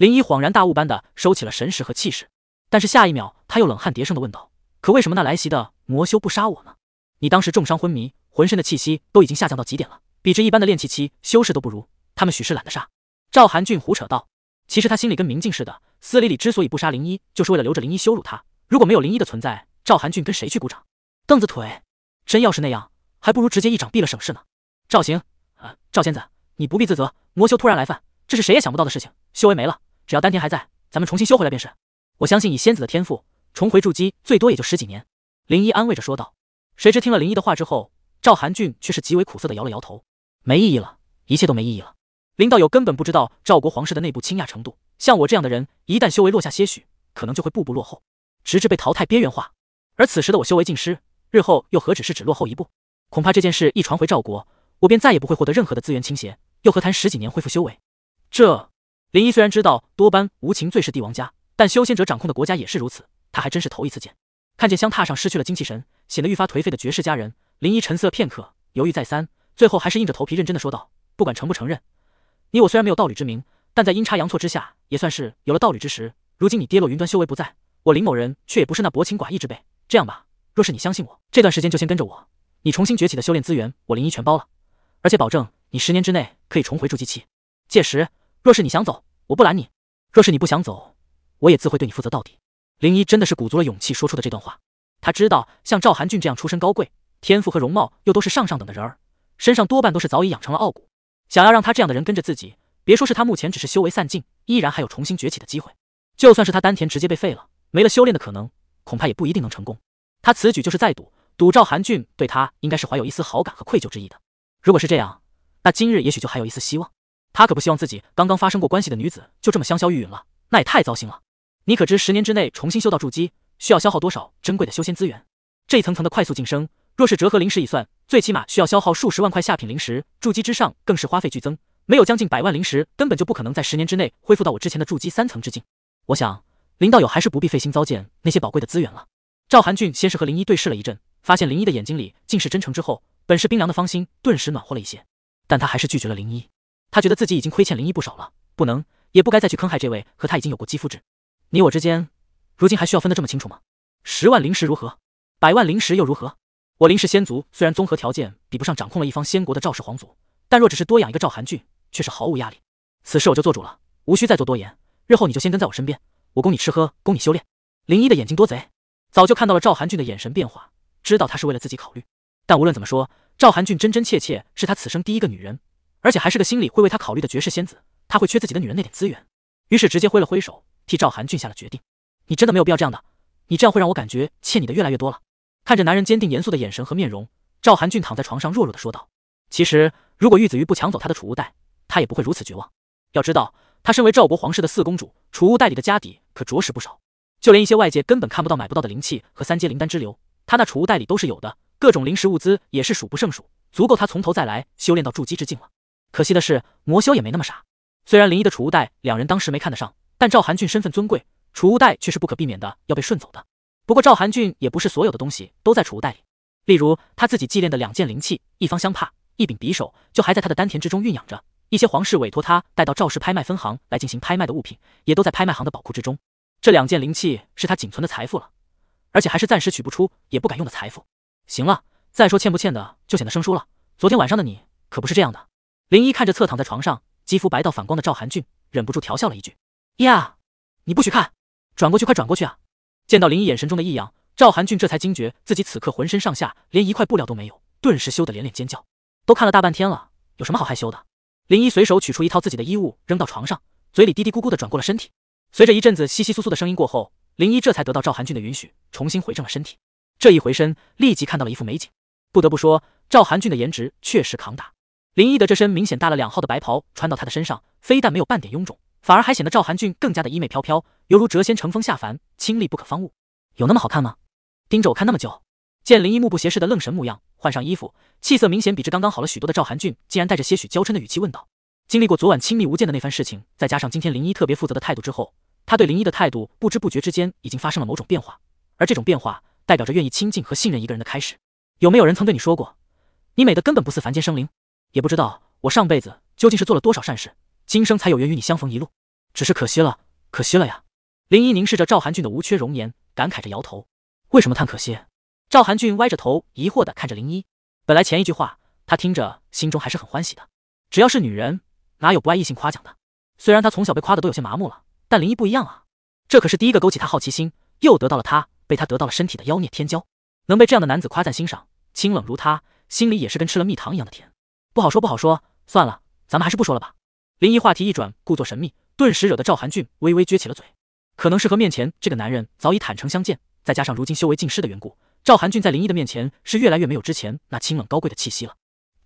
林一恍然大悟般的收起了神识和气势，但是下一秒他又冷汗叠声的问道：“可为什么那来袭的魔修不杀我呢？”“你当时重伤昏迷，浑身的气息都已经下降到极点了，比之一般的练气期修士都不如，他们许是懒得杀。”赵寒俊胡扯道。其实他心里跟明镜似的，司里里之所以不杀林一，就是为了留着林一羞辱他。如果没有林一的存在，赵寒俊跟谁去鼓掌？凳子腿？真要是那样，还不如直接一掌毙了省事呢。赵行，啊，赵仙子，你不必自责。魔修突然来犯，这是谁也想不到的事情，修为没了。只要丹田还在，咱们重新修回来便是。我相信以仙子的天赋，重回筑基最多也就十几年。林一安慰着说道。谁知听了林一的话之后，赵韩俊却是极为苦涩的摇了摇头：“没意义了，一切都没意义了。”林道友根本不知道赵国皇室的内部倾轧程度，像我这样的人，一旦修为落下些许，可能就会步步落后，直至被淘汰边缘化。而此时的我修为尽失，日后又何止是只落后一步？恐怕这件事一传回赵国，我便再也不会获得任何的资源倾斜，又何谈十几年恢复修为？这……林一虽然知道多般无情最是帝王家，但修仙者掌控的国家也是如此，他还真是头一次见。看见香榻上失去了精气神，显得愈发颓废的绝世佳人，林一沉思了片刻，犹豫再三，最后还是硬着头皮认真的说道：“不管承不承认，你我虽然没有道侣之名，但在阴差阳错之下，也算是有了道侣之时。如今你跌落云端，修为不在，我林某人却也不是那薄情寡义之辈。这样吧，若是你相信我，这段时间就先跟着我，你重新崛起的修炼资源，我林一全包了，而且保证你十年之内可以重回筑基期。届时。”若是你想走，我不拦你；若是你不想走，我也自会对你负责到底。林一真的是鼓足了勇气说出的这段话。他知道，像赵韩俊这样出身高贵、天赋和容貌又都是上上等的人儿，身上多半都是早已养成了傲骨。想要让他这样的人跟着自己，别说是他目前只是修为散尽，依然还有重新崛起的机会；就算是他丹田直接被废了，没了修炼的可能，恐怕也不一定能成功。他此举就是在赌，赌赵韩俊对他应该是怀有一丝好感和愧疚之意的。如果是这样，那今日也许就还有一丝希望。他可不希望自己刚刚发生过关系的女子就这么香消玉殒了，那也太糟心了。你可知十年之内重新修道筑基，需要消耗多少珍贵的修仙资源？这一层层的快速晋升，若是折合灵石一算，最起码需要消耗数十万块下品灵石。筑基之上更是花费剧增，没有将近百万灵石，根本就不可能在十年之内恢复到我之前的筑基三层之境。我想，林道友还是不必费心糟践那些宝贵的资源了。赵韩俊先是和林一对视了一阵，发现林一的眼睛里尽是真诚之后，本是冰凉的芳心顿时暖和了一些，但他还是拒绝了林一。他觉得自己已经亏欠林一不少了，不能也不该再去坑害这位和他已经有过肌肤之，你我之间，如今还需要分得这么清楚吗？十万灵石如何？百万灵石又如何？我林氏仙族虽然综合条件比不上掌控了一方仙国的赵氏皇族，但若只是多养一个赵寒俊，却是毫无压力。此事我就做主了，无需再做多言。日后你就先跟在我身边，我供你吃喝，供你修炼。林一的眼睛多贼，早就看到了赵寒俊的眼神变化，知道他是为了自己考虑。但无论怎么说，赵寒俊真真切切是他此生第一个女人。而且还是个心里会为他考虑的绝世仙子，他会缺自己的女人那点资源，于是直接挥了挥手，替赵韩俊下了决定。你真的没有必要这样的，你这样会让我感觉欠你的越来越多了。看着男人坚定严肃的眼神和面容，赵韩俊躺在床上弱弱的说道：“其实如果玉子瑜不抢走他的储物袋，他也不会如此绝望。要知道他身为赵国皇室的四公主，储物袋里的家底可着实不少，就连一些外界根本看不到买不到的灵气和三阶灵丹之流，他那储物袋里都是有的，各种灵石物资也是数不胜数，足够他从头再来修炼到筑基之境了。”可惜的是，魔修也没那么傻。虽然林一的储物袋两人当时没看得上，但赵韩俊身份尊贵，储物袋却是不可避免的要被顺走的。不过赵韩俊也不是所有的东西都在储物袋里，例如他自己祭炼的两件灵器，一方香帕，一柄匕首，就还在他的丹田之中蕴养着。一些皇室委托他带到赵氏拍卖分行来进行拍卖的物品，也都在拍卖行的宝库之中。这两件灵器是他仅存的财富了，而且还是暂时取不出也不敢用的财富。行了，再说欠不欠的就显得生疏了。昨天晚上的你可不是这样的。林一看着侧躺在床上，肌肤白到反光的赵寒俊，忍不住调笑了一句：“呀，你不许看，转过去，快转过去啊！”见到林一眼神中的异样，赵寒俊这才惊觉自己此刻浑身上下连一块布料都没有，顿时羞得连连尖叫。都看了大半天了，有什么好害羞的？林一随手取出一套自己的衣物扔到床上，嘴里嘀嘀咕咕的转过了身体。随着一阵子稀稀疏疏的声音过后，林一这才得到赵寒俊的允许，重新回正了身体。这一回身，立即看到了一副美景。不得不说，赵寒俊的颜值确实扛打。林一的这身明显大了两号的白袍穿到他的身上，非但没有半点臃肿，反而还显得赵寒俊更加的衣袂飘飘，犹如谪仙乘风下凡，清丽不可方物。有那么好看吗？盯着我看那么久，见林一目不斜视的愣神模样，换上衣服，气色明显比之刚刚好了许多的赵寒俊，竟然带着些许娇嗔的语气问道：“经历过昨晚亲密无间的那番事情，再加上今天林一特别负责的态度之后，他对林一的态度不知不觉之间已经发生了某种变化。而这种变化代表着愿意亲近和信任一个人的开始。有没有人曾对你说过，你美的根本不似凡间生灵？”也不知道我上辈子究竟是做了多少善事，今生才有缘与你相逢一路。只是可惜了，可惜了呀！林一凝视着赵寒俊的无缺容颜，感慨着摇头。为什么叹可惜？赵寒俊歪着头，疑惑的看着林一。本来前一句话他听着，心中还是很欢喜的。只要是女人，哪有不爱异性夸奖的？虽然他从小被夸的都有些麻木了，但林一不一样啊！这可是第一个勾起他好奇心，又得到了他，被他得到了身体的妖孽天骄。能被这样的男子夸赞欣赏，清冷如他，心里也是跟吃了蜜糖一样的甜。不好说，不好说，算了，咱们还是不说了吧。林一话题一转，故作神秘，顿时惹得赵寒俊微微撅起了嘴。可能是和面前这个男人早已坦诚相见，再加上如今修为尽失的缘故，赵寒俊在林一的面前是越来越没有之前那清冷高贵的气息了。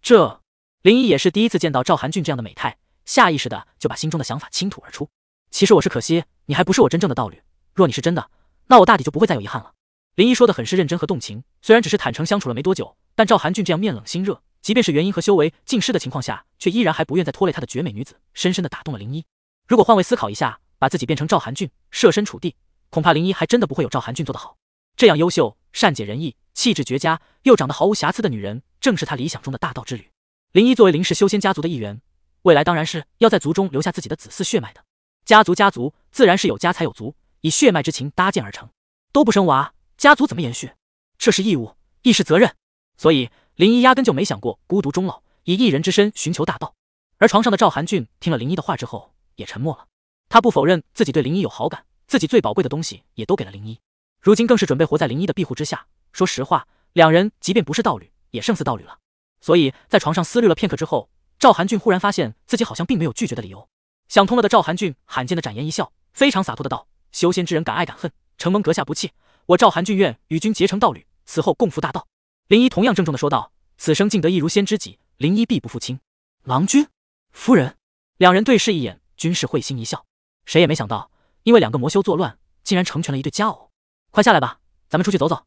这林一也是第一次见到赵寒俊这样的美态，下意识的就把心中的想法倾吐而出。其实我是可惜你还不是我真正的道侣，若你是真的，那我大抵就不会再有遗憾了。林一说的很是认真和动情，虽然只是坦诚相处了没多久，但赵寒俊这样面冷心热。即便是元婴和修为尽失的情况下，却依然还不愿再拖累他的绝美女子，深深的打动了林一。如果换位思考一下，把自己变成赵寒俊，设身处地，恐怕林一还真的不会有赵寒俊做得好。这样优秀、善解人意、气质绝佳，又长得毫无瑕疵的女人，正是他理想中的大道之旅。林一作为林氏修仙家族的一员，未来当然是要在族中留下自己的子嗣血脉的。家族家族，自然是有家才有族，以血脉之情搭建而成。都不生娃，家族怎么延续？这是义务，亦是责任。所以。林一压根就没想过孤独终老，以一人之身寻求大道。而床上的赵寒俊听了林一的话之后，也沉默了。他不否认自己对林一有好感，自己最宝贵的东西也都给了林一，如今更是准备活在林一的庇护之下。说实话，两人即便不是道侣，也胜似道侣了。所以在床上思虑了片刻之后，赵寒俊忽然发现自己好像并没有拒绝的理由。想通了的赵寒俊罕见的展颜一笑，非常洒脱的道：“修仙之人敢爱敢恨，承蒙阁下不弃，我赵寒俊愿与君结成道侣，此后共赴大道。”林一同样郑重地说道：“此生尽得一如仙知己，林一必不负卿，郎君，夫人。”两人对视一眼，均是会心一笑。谁也没想到，因为两个魔修作乱，竟然成全了一对佳偶。快下来吧，咱们出去走走。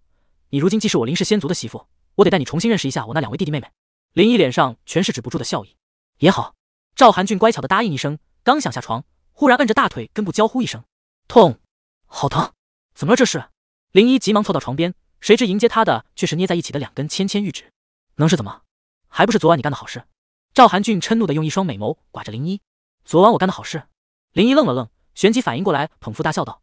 你如今既是我林氏仙族的媳妇，我得带你重新认识一下我那两位弟弟妹妹。林一脸上全是止不住的笑意。也好，赵寒俊乖巧的答应一声，刚想下床，忽然摁着大腿根部娇呼一声：“痛，好疼！怎么了这是？”林一急忙凑到床边。谁知迎接他的却是捏在一起的两根芊芊玉指，能是怎么？还不是昨晚你干的好事？赵韩俊嗔怒的用一双美眸刮着林一，昨晚我干的好事？林一愣了愣，旋即反应过来，捧腹大笑道：“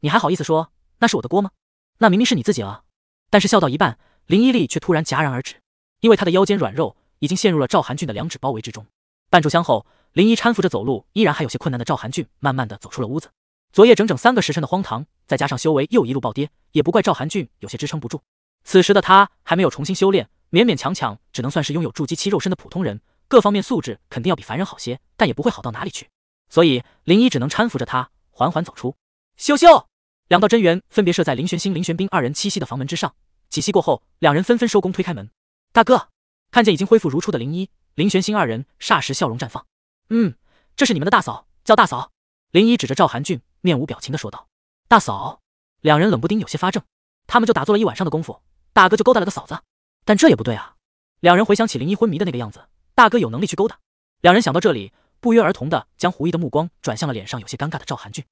你还好意思说那是我的锅吗？那明明是你自己啊！”但是笑到一半，林依丽却突然戛然而止，因为她的腰间软肉已经陷入了赵韩俊的两指包围之中。半炷香后，林一搀扶着走路依然还有些困难的赵韩俊，慢慢的走出了屋子。昨夜整整三个时辰的荒唐，再加上修为又一路暴跌，也不怪赵寒俊有些支撑不住。此时的他还没有重新修炼，勉勉强强只能算是拥有筑基期肉身的普通人，各方面素质肯定要比凡人好些，但也不会好到哪里去。所以林一只能搀扶着他缓缓走出。咻咻，两道真元分别射在林玄星、林玄冰二人栖息的房门之上。几息过后，两人纷纷收工，推开门。大哥，看见已经恢复如初的林一，林玄星二人霎时笑容绽放。嗯，这是你们的大嫂，叫大嫂。林一指着赵寒俊。面无表情的说道：“大嫂。”两人冷不丁有些发怔，他们就打坐了一晚上的功夫，大哥就勾搭了个嫂子，但这也不对啊！两人回想起林一昏迷的那个样子，大哥有能力去勾搭。两人想到这里，不约而同的将狐疑的目光转向了脸上有些尴尬的赵寒俊。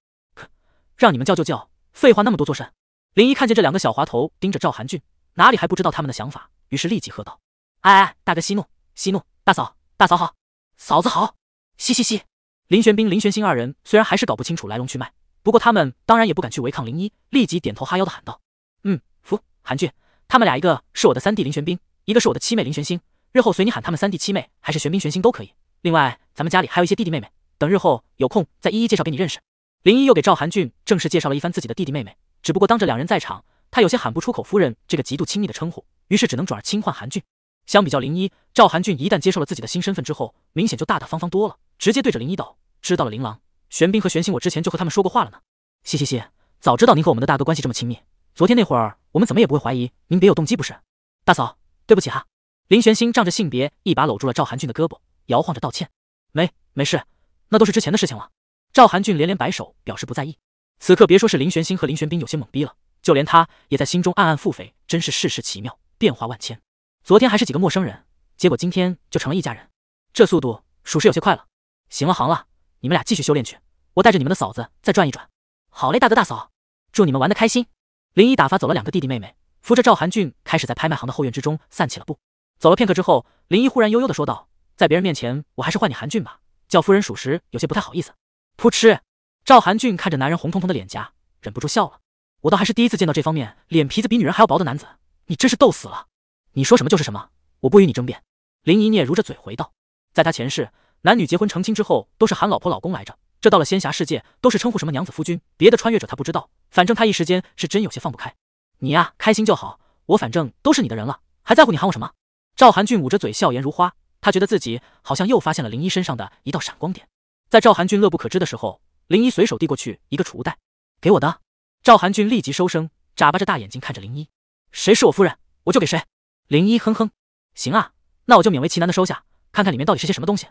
让你们叫就叫，废话那么多做甚？林一看见这两个小滑头盯着赵寒俊，哪里还不知道他们的想法？于是立即喝道：“哎哎，大哥息怒，息怒！大嫂，大嫂好，嫂子好！嘻嘻嘻。”林玄冰、林玄心二人虽然还是搞不清楚来龙去脉。不过他们当然也不敢去违抗林一，立即点头哈腰的喊道：“嗯，夫韩俊，他们俩一个是我的三弟林玄冰，一个是我的七妹林玄星，日后随你喊他们三弟七妹，还是玄冰玄星都可以。另外，咱们家里还有一些弟弟妹妹，等日后有空再一一介绍给你认识。”林一又给赵韩俊正式介绍了一番自己的弟弟妹妹，只不过当着两人在场，他有些喊不出口“夫人”这个极度亲密的称呼，于是只能转而轻唤韩俊。相比较林一，赵韩俊一旦接受了自己的新身份之后，明显就大大方方多了，直接对着林一道：“知道了，琳琅，玄冰和玄心，我之前就和他们说过话了呢。嘻嘻嘻，早知道您和我们的大哥关系这么亲密，昨天那会儿我们怎么也不会怀疑您别有动机不是？大嫂，对不起哈。林玄心仗着性别，一把搂住了赵寒俊的胳膊，摇晃着道歉。没，没事，那都是之前的事情了。赵寒俊连连摆手，表示不在意。此刻别说是林玄心和林玄冰有些懵逼了，就连他也在心中暗暗腹诽，真是世事奇妙，变化万千。昨天还是几个陌生人，结果今天就成了一家人，这速度属实有些快了。行了，行了。你们俩继续修炼去，我带着你们的嫂子再转一转。好嘞，大哥大嫂，祝你们玩的开心。林一打发走了两个弟弟妹妹，扶着赵韩俊开始在拍卖行的后院之中散起了步。走了片刻之后，林一忽然悠悠的说道：“在别人面前，我还是唤你韩俊吧，叫夫人属实有些不太好意思。”噗嗤，赵韩俊看着男人红彤彤的脸颊，忍不住笑了。我倒还是第一次见到这方面脸皮子比女人还要薄的男子，你真是逗死了。你说什么就是什么，我不与你争辩。”林一嗫嚅着嘴回道：“在他前世。”男女结婚成亲之后都是喊老婆老公来着，这到了仙侠世界都是称呼什么娘子夫君。别的穿越者他不知道，反正他一时间是真有些放不开。你呀，开心就好。我反正都是你的人了，还在乎你喊我什么？赵韩俊捂着嘴笑颜如花，他觉得自己好像又发现了林一身上的一道闪光点。在赵韩俊乐不可支的时候，林一随手递过去一个储物袋，给我的。赵韩俊立即收声，眨巴着大眼睛看着林一：“谁是我夫人，我就给谁。”林一哼哼：“行啊，那我就勉为其难的收下，看看里面到底是些什么东西。”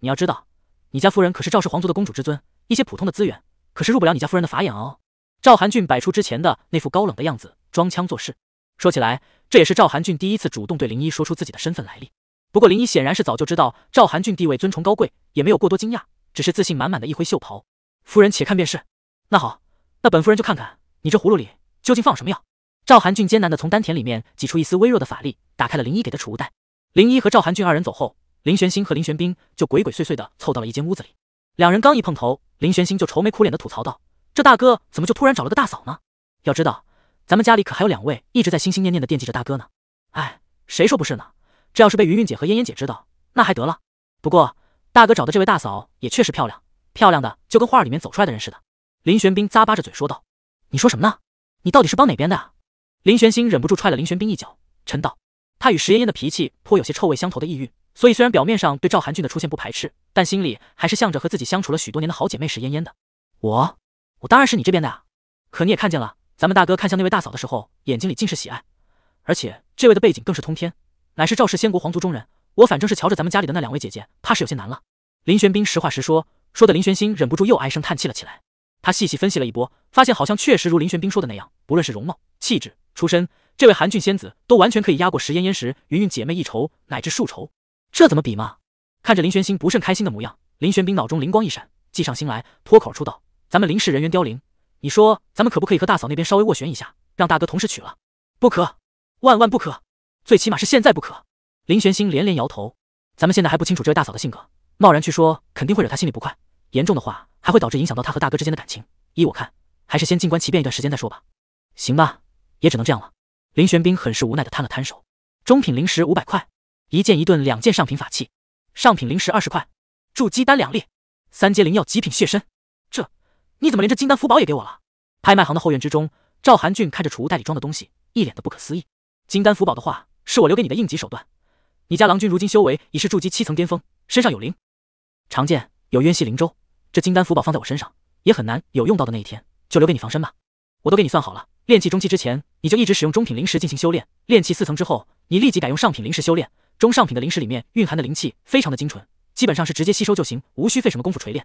你要知道，你家夫人可是赵氏皇族的公主之尊，一些普通的资源可是入不了你家夫人的法眼哦。赵韩俊摆出之前的那副高冷的样子，装腔作势。说起来，这也是赵韩俊第一次主动对林一说出自己的身份来历。不过林一显然是早就知道赵韩俊地位尊崇高贵，也没有过多惊讶，只是自信满满的一挥袖袍，夫人且看便是。那好，那本夫人就看看你这葫芦里究竟放了什么药。赵韩俊艰难的从丹田里面挤出一丝微弱的法力，打开了林一给的储物袋。林一和赵韩俊二人走后。林玄心和林玄冰就鬼鬼祟祟的凑到了一间屋子里，两人刚一碰头，林玄心就愁眉苦脸的吐槽道：“这大哥怎么就突然找了个大嫂呢？要知道，咱们家里可还有两位一直在心心念念的惦记着大哥呢。”哎，谁说不是呢？这要是被云云姐和嫣嫣姐知道，那还得了？不过大哥找的这位大嫂也确实漂亮，漂亮的就跟画里面走出来的人似的。”林玄冰咂巴着嘴说道：“你说什么呢？你到底是帮哪边的？”啊？”林玄心忍不住踹了林玄冰一脚，沉道：“他与石嫣嫣的脾气颇有些臭味相投的意域。”所以虽然表面上对赵寒俊的出现不排斥，但心里还是向着和自己相处了许多年的好姐妹石嫣嫣的。我，我当然是你这边的啊！可你也看见了，咱们大哥看向那位大嫂的时候，眼睛里尽是喜爱。而且这位的背景更是通天，乃是赵氏仙国皇族中人。我反正是瞧着咱们家里的那两位姐姐，怕是有些难了。林玄冰实话实说，说的林玄心忍不住又唉声叹气了起来。他细细分析了一波，发现好像确实如林玄冰说的那样，不论是容貌、气质、出身，这位寒俊仙子都完全可以压过石嫣嫣、石云云姐妹一筹，乃至数筹。这怎么比嘛？看着林玄心不甚开心的模样，林玄冰脑中灵光一闪，计上心来，脱口出道：“咱们林氏人员凋零，你说咱们可不可以和大嫂那边稍微斡旋一下，让大哥同时娶了？不可，万万不可！最起码是现在不可。”林玄心连连摇头：“咱们现在还不清楚这位大嫂的性格，贸然去说肯定会惹她心里不快，严重的话还会导致影响到她和大哥之间的感情。依我看，还是先静观其变一段时间再说吧。”行吧，也只能这样了。林玄冰很是无奈的摊了摊手：“中品零食五百块。”一件一盾，两件上品法器，上品灵石二十块，筑基丹两粒，三阶灵药极品血参。这你怎么连这金丹福宝也给我了？拍卖行的后院之中，赵韩俊看着储物袋里装的东西，一脸的不可思议。金丹福宝的话，是我留给你的应急手段。你家郎君如今修为已是筑基七层巅峰，身上有灵，常剑有渊系灵舟，这金丹福宝放在我身上，也很难有用到的那一天，就留给你防身吧。我都给你算好了，炼气中期之前，你就一直使用中品灵石进行修炼；炼气四层之后，你立即改用上品灵石修炼。中上品的灵石里面蕴含的灵气非常的精纯，基本上是直接吸收就行，无需费什么功夫锤炼。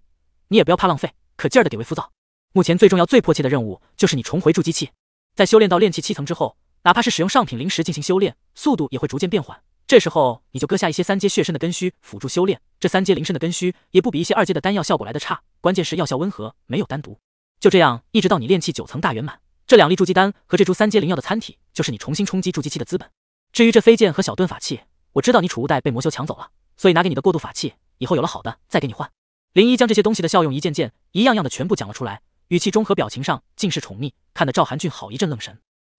你也不要怕浪费，可劲儿的给为浮躁。目前最重要、最迫切的任务就是你重回筑基期，在修炼到炼气七层之后，哪怕是使用上品灵石进行修炼，速度也会逐渐变缓。这时候你就割下一些三阶血身的根须辅助修炼，这三阶灵身的根须也不比一些二阶的丹药效果来的差，关键是药效温和，没有单独。就这样一直到你炼气九层大圆满，这两粒筑基丹和这株三阶灵药的参体就是你重新冲击筑基期的资本。至于这飞剑和小盾法器。我知道你储物袋被魔修抢走了，所以拿给你的过渡法器，以后有了好的再给你换。林一将这些东西的效用一件件、一样样的全部讲了出来，语气中和表情上尽是宠溺，看得赵寒俊好一阵愣神。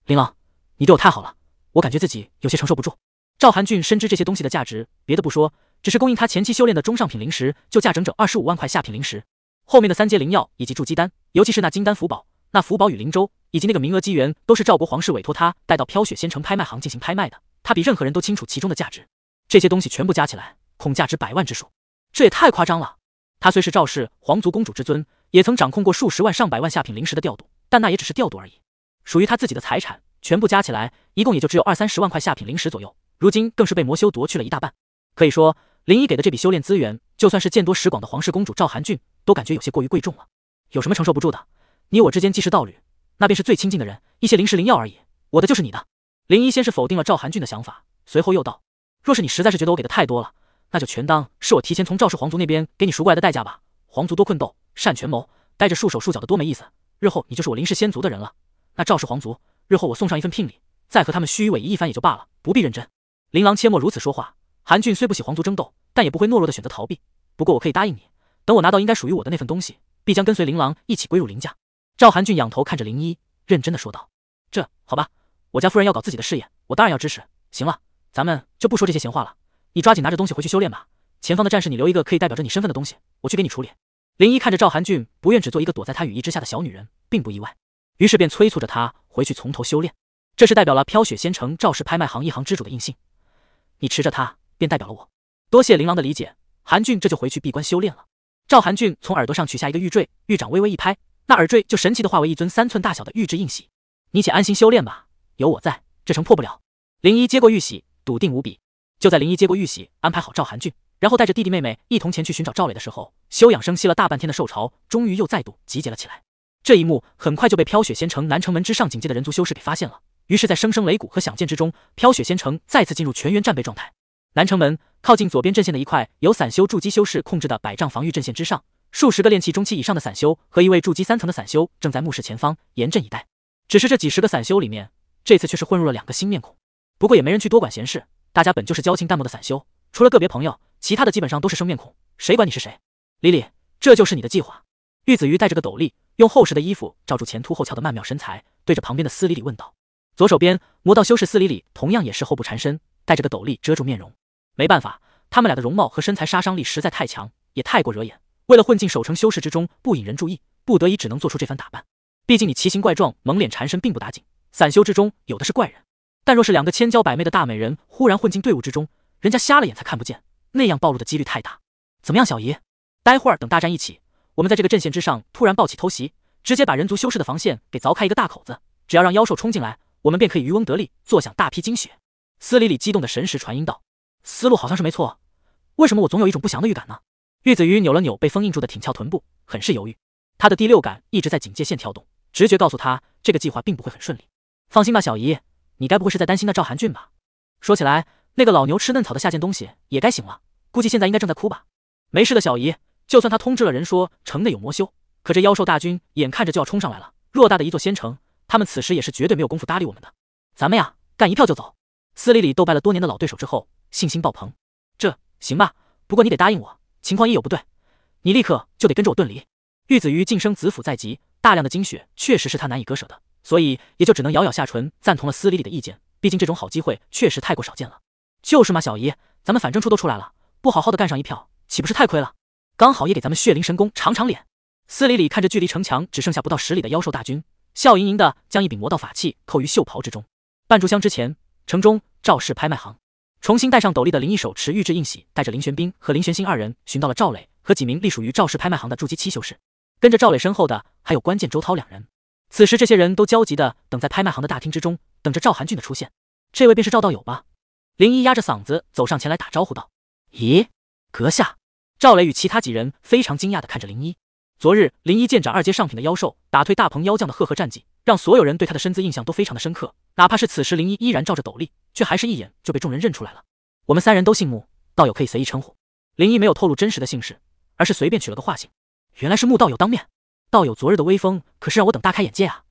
林老，你对我太好了，我感觉自己有些承受不住。赵寒俊深知这些东西的价值，别的不说，只是供应他前期修炼的中上品灵石就价整整二十五万块下品灵石，后面的三阶灵药以及筑基丹，尤其是那金丹福宝，那福宝与灵舟，以及那个名额机缘，都是赵国皇室委托他带到飘雪仙城拍卖行进行拍卖的。他比任何人都清楚其中的价值，这些东西全部加起来，恐价值百万之数。这也太夸张了。他虽是赵氏皇族公主之尊，也曾掌控过数十万、上百万下品灵石的调度，但那也只是调度而已。属于他自己的财产，全部加起来，一共也就只有二三十万块下品灵石左右。如今更是被魔修夺去了一大半。可以说，林一给的这笔修炼资源，就算是见多识广的皇室公主赵寒俊，都感觉有些过于贵重了。有什么承受不住的？你我之间既是道侣，那便是最亲近的人，一些灵石灵药而已，我的就是你的。林一先是否定了赵韩俊的想法，随后又道：“若是你实在是觉得我给的太多了，那就全当是我提前从赵氏皇族那边给你赎过来的代价吧。皇族多困斗，善权谋，待着束手束脚的多没意思。日后你就是我林氏先族的人了。那赵氏皇族日后我送上一份聘礼，再和他们虚与委蛇一番也就罢了，不必认真。林郎切莫如此说话。韩俊虽不喜皇族争斗，但也不会懦弱的选择逃避。不过我可以答应你，等我拿到应该属于我的那份东西，必将跟随林郎一起归入林家。”赵韩俊仰头看着林一，认真的说道：“这好吧。”我家夫人要搞自己的事业，我当然要支持。行了，咱们就不说这些闲话了。你抓紧拿着东西回去修炼吧。前方的战士，你留一个可以代表着你身份的东西，我去给你处理。林一看着赵韩俊不愿只做一个躲在他羽翼之下的小女人，并不意外，于是便催促着他回去从头修炼。这是代表了飘雪仙城赵氏拍卖行一行之主的印信，你持着它便代表了我。多谢琳琅的理解，韩俊这就回去闭关修炼了。赵韩俊从耳朵上取下一个玉坠，玉掌微微一拍，那耳坠就神奇的化为一尊三寸大小的玉质印玺。你且安心修炼吧。有我在，这城破不了。林一接过玉玺，笃定无比。就在林一接过玉玺，安排好赵寒俊，然后带着弟弟妹妹一同前去寻找赵磊的时候，休养生息了大半天的兽潮，终于又再度集结了起来。这一幕很快就被飘雪仙城南城门之上警戒的人族修士给发现了。于是，在声声擂鼓和响箭之中，飘雪仙城再次进入全员战备状态。南城门靠近左边阵线的一块由散修筑基修士控制的百丈防御阵线之上，数十个炼气中期以上的散修和一位筑基三层的散修正在目视前方，严阵以待。只是这几十个散修里面，这次却是混入了两个新面孔，不过也没人去多管闲事。大家本就是交情淡漠的散修，除了个别朋友，其他的基本上都是生面孔，谁管你是谁？李李，这就是你的计划？玉子鱼带着个斗笠，用厚实的衣服罩住前凸后翘的曼妙身材，对着旁边的司理理问道。左手边魔道修士司理理同样也是后不缠身，带着个斗笠遮住面容。没办法，他们俩的容貌和身材杀伤力实在太强，也太过惹眼，为了混进守城修士之中不引人注意，不得已只能做出这番打扮。毕竟你奇形怪状、蒙脸缠身，并不打紧。散修之中有的是怪人，但若是两个千娇百媚的大美人忽然混进队伍之中，人家瞎了眼才看不见，那样暴露的几率太大。怎么样，小姨？待会儿等大战一起，我们在这个阵线之上突然暴起偷袭，直接把人族修士的防线给凿开一个大口子，只要让妖兽冲进来，我们便可以渔翁得利，坐享大批精血。司理理激动的神识传音道：“思路好像是没错，为什么我总有一种不祥的预感呢？”玉子鱼扭了扭被封印住的挺翘臀部，很是犹豫。他的第六感一直在警戒线跳动，直觉告诉他这个计划并不会很顺利。放心吧，小姨，你该不会是在担心那赵寒俊吧？说起来，那个老牛吃嫩草的下贱东西也该醒了，估计现在应该正在哭吧。没事的，小姨，就算他通知了人说城内有魔修，可这妖兽大军眼看着就要冲上来了，偌大的一座仙城，他们此时也是绝对没有功夫搭理我们的。咱们呀，干一票就走。司理理斗败了多年的老对手之后，信心爆棚。这行吧？不过你得答应我，情况一有不对，你立刻就得跟着我遁离。玉子鱼晋升子府在即，大量的精血确实是他难以割舍的。所以也就只能咬咬下唇，赞同了司礼礼的意见。毕竟这种好机会确实太过少见了。就是嘛，小姨，咱们反正出都出来了，不好好的干上一票，岂不是太亏了？刚好也给咱们血灵神功长长脸。司礼礼看着距离城墙只剩下不到十里的妖兽大军，笑盈盈的将一柄魔道法器扣于袖袍之中。半炷香之前，城中赵氏拍卖行，重新戴上斗笠的林毅手持玉制印玺，带着林玄冰和林玄星二人寻到了赵磊和几名隶属于赵氏拍卖行的筑基期修士。跟着赵磊身后的还有关键周涛两人。此时，这些人都焦急的等在拍卖行的大厅之中，等着赵寒俊的出现。这位便是赵道友吧？林一压着嗓子走上前来打招呼道：“咦，阁下。”赵磊与其他几人非常惊讶的看着林一。昨日，林一剑斩二阶上品的妖兽，打退大鹏妖将的赫赫战绩，让所有人对他的身姿印象都非常的深刻。哪怕是此时林一依然罩着斗笠，却还是一眼就被众人认出来了。我们三人都姓穆，道友可以随意称呼。林一没有透露真实的姓氏，而是随便取了个化姓。原来是穆道友当面。道友昨日的威风可是让我等大开眼界啊！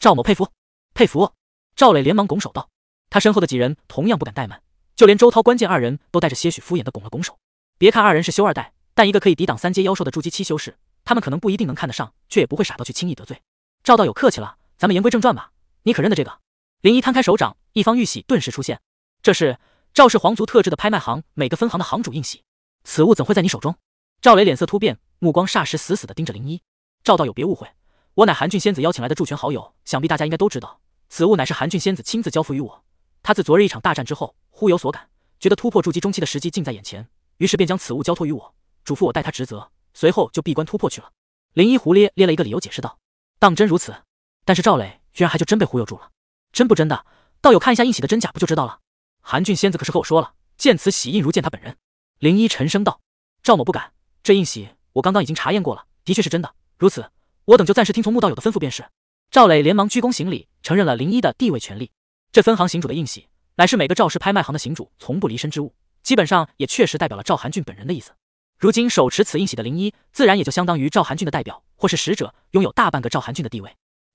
赵某佩服佩服。赵磊连忙拱手道，他身后的几人同样不敢怠慢，就连周涛、关键二人都带着些许敷衍的拱了拱手。别看二人是修二代，但一个可以抵挡三阶妖兽的筑基期修士，他们可能不一定能看得上，却也不会傻到去轻易得罪。赵道友客气了，咱们言归正传吧。你可认得这个？林一摊开手掌，一方玉玺顿时出现。这是赵氏皇族特制的拍卖行每个分行的行主印玺，此物怎会在你手中？赵磊脸色突变，目光霎时死死的盯着林一。赵道友，别误会，我乃韩俊仙子邀请来的助拳好友，想必大家应该都知道。此物乃是韩俊仙子亲自交付于我，他自昨日一场大战之后，忽有所感，觉得突破筑基中期的时机近在眼前，于是便将此物交托于我，嘱咐我代他职责，随后就闭关突破去了。林一胡咧咧了一个理由解释道：“当真如此？”但是赵磊居然还就真被忽悠住了，真不真的？道友看一下印玺的真假不就知道了？韩俊仙子可是和我说了，见此玺印如见他本人。林一沉声道：“赵某不敢，这印玺我刚刚已经查验过了，的确是真的。”如此，我等就暂时听从穆道友的吩咐便是。赵磊连忙鞠躬行礼，承认了林一的地位权利。这分行行主的印玺，乃是每个赵氏拍卖行的行主从不离身之物，基本上也确实代表了赵寒俊本人的意思。如今手持此印玺的林一，自然也就相当于赵寒俊的代表或是使者，拥有大半个赵寒俊的地位。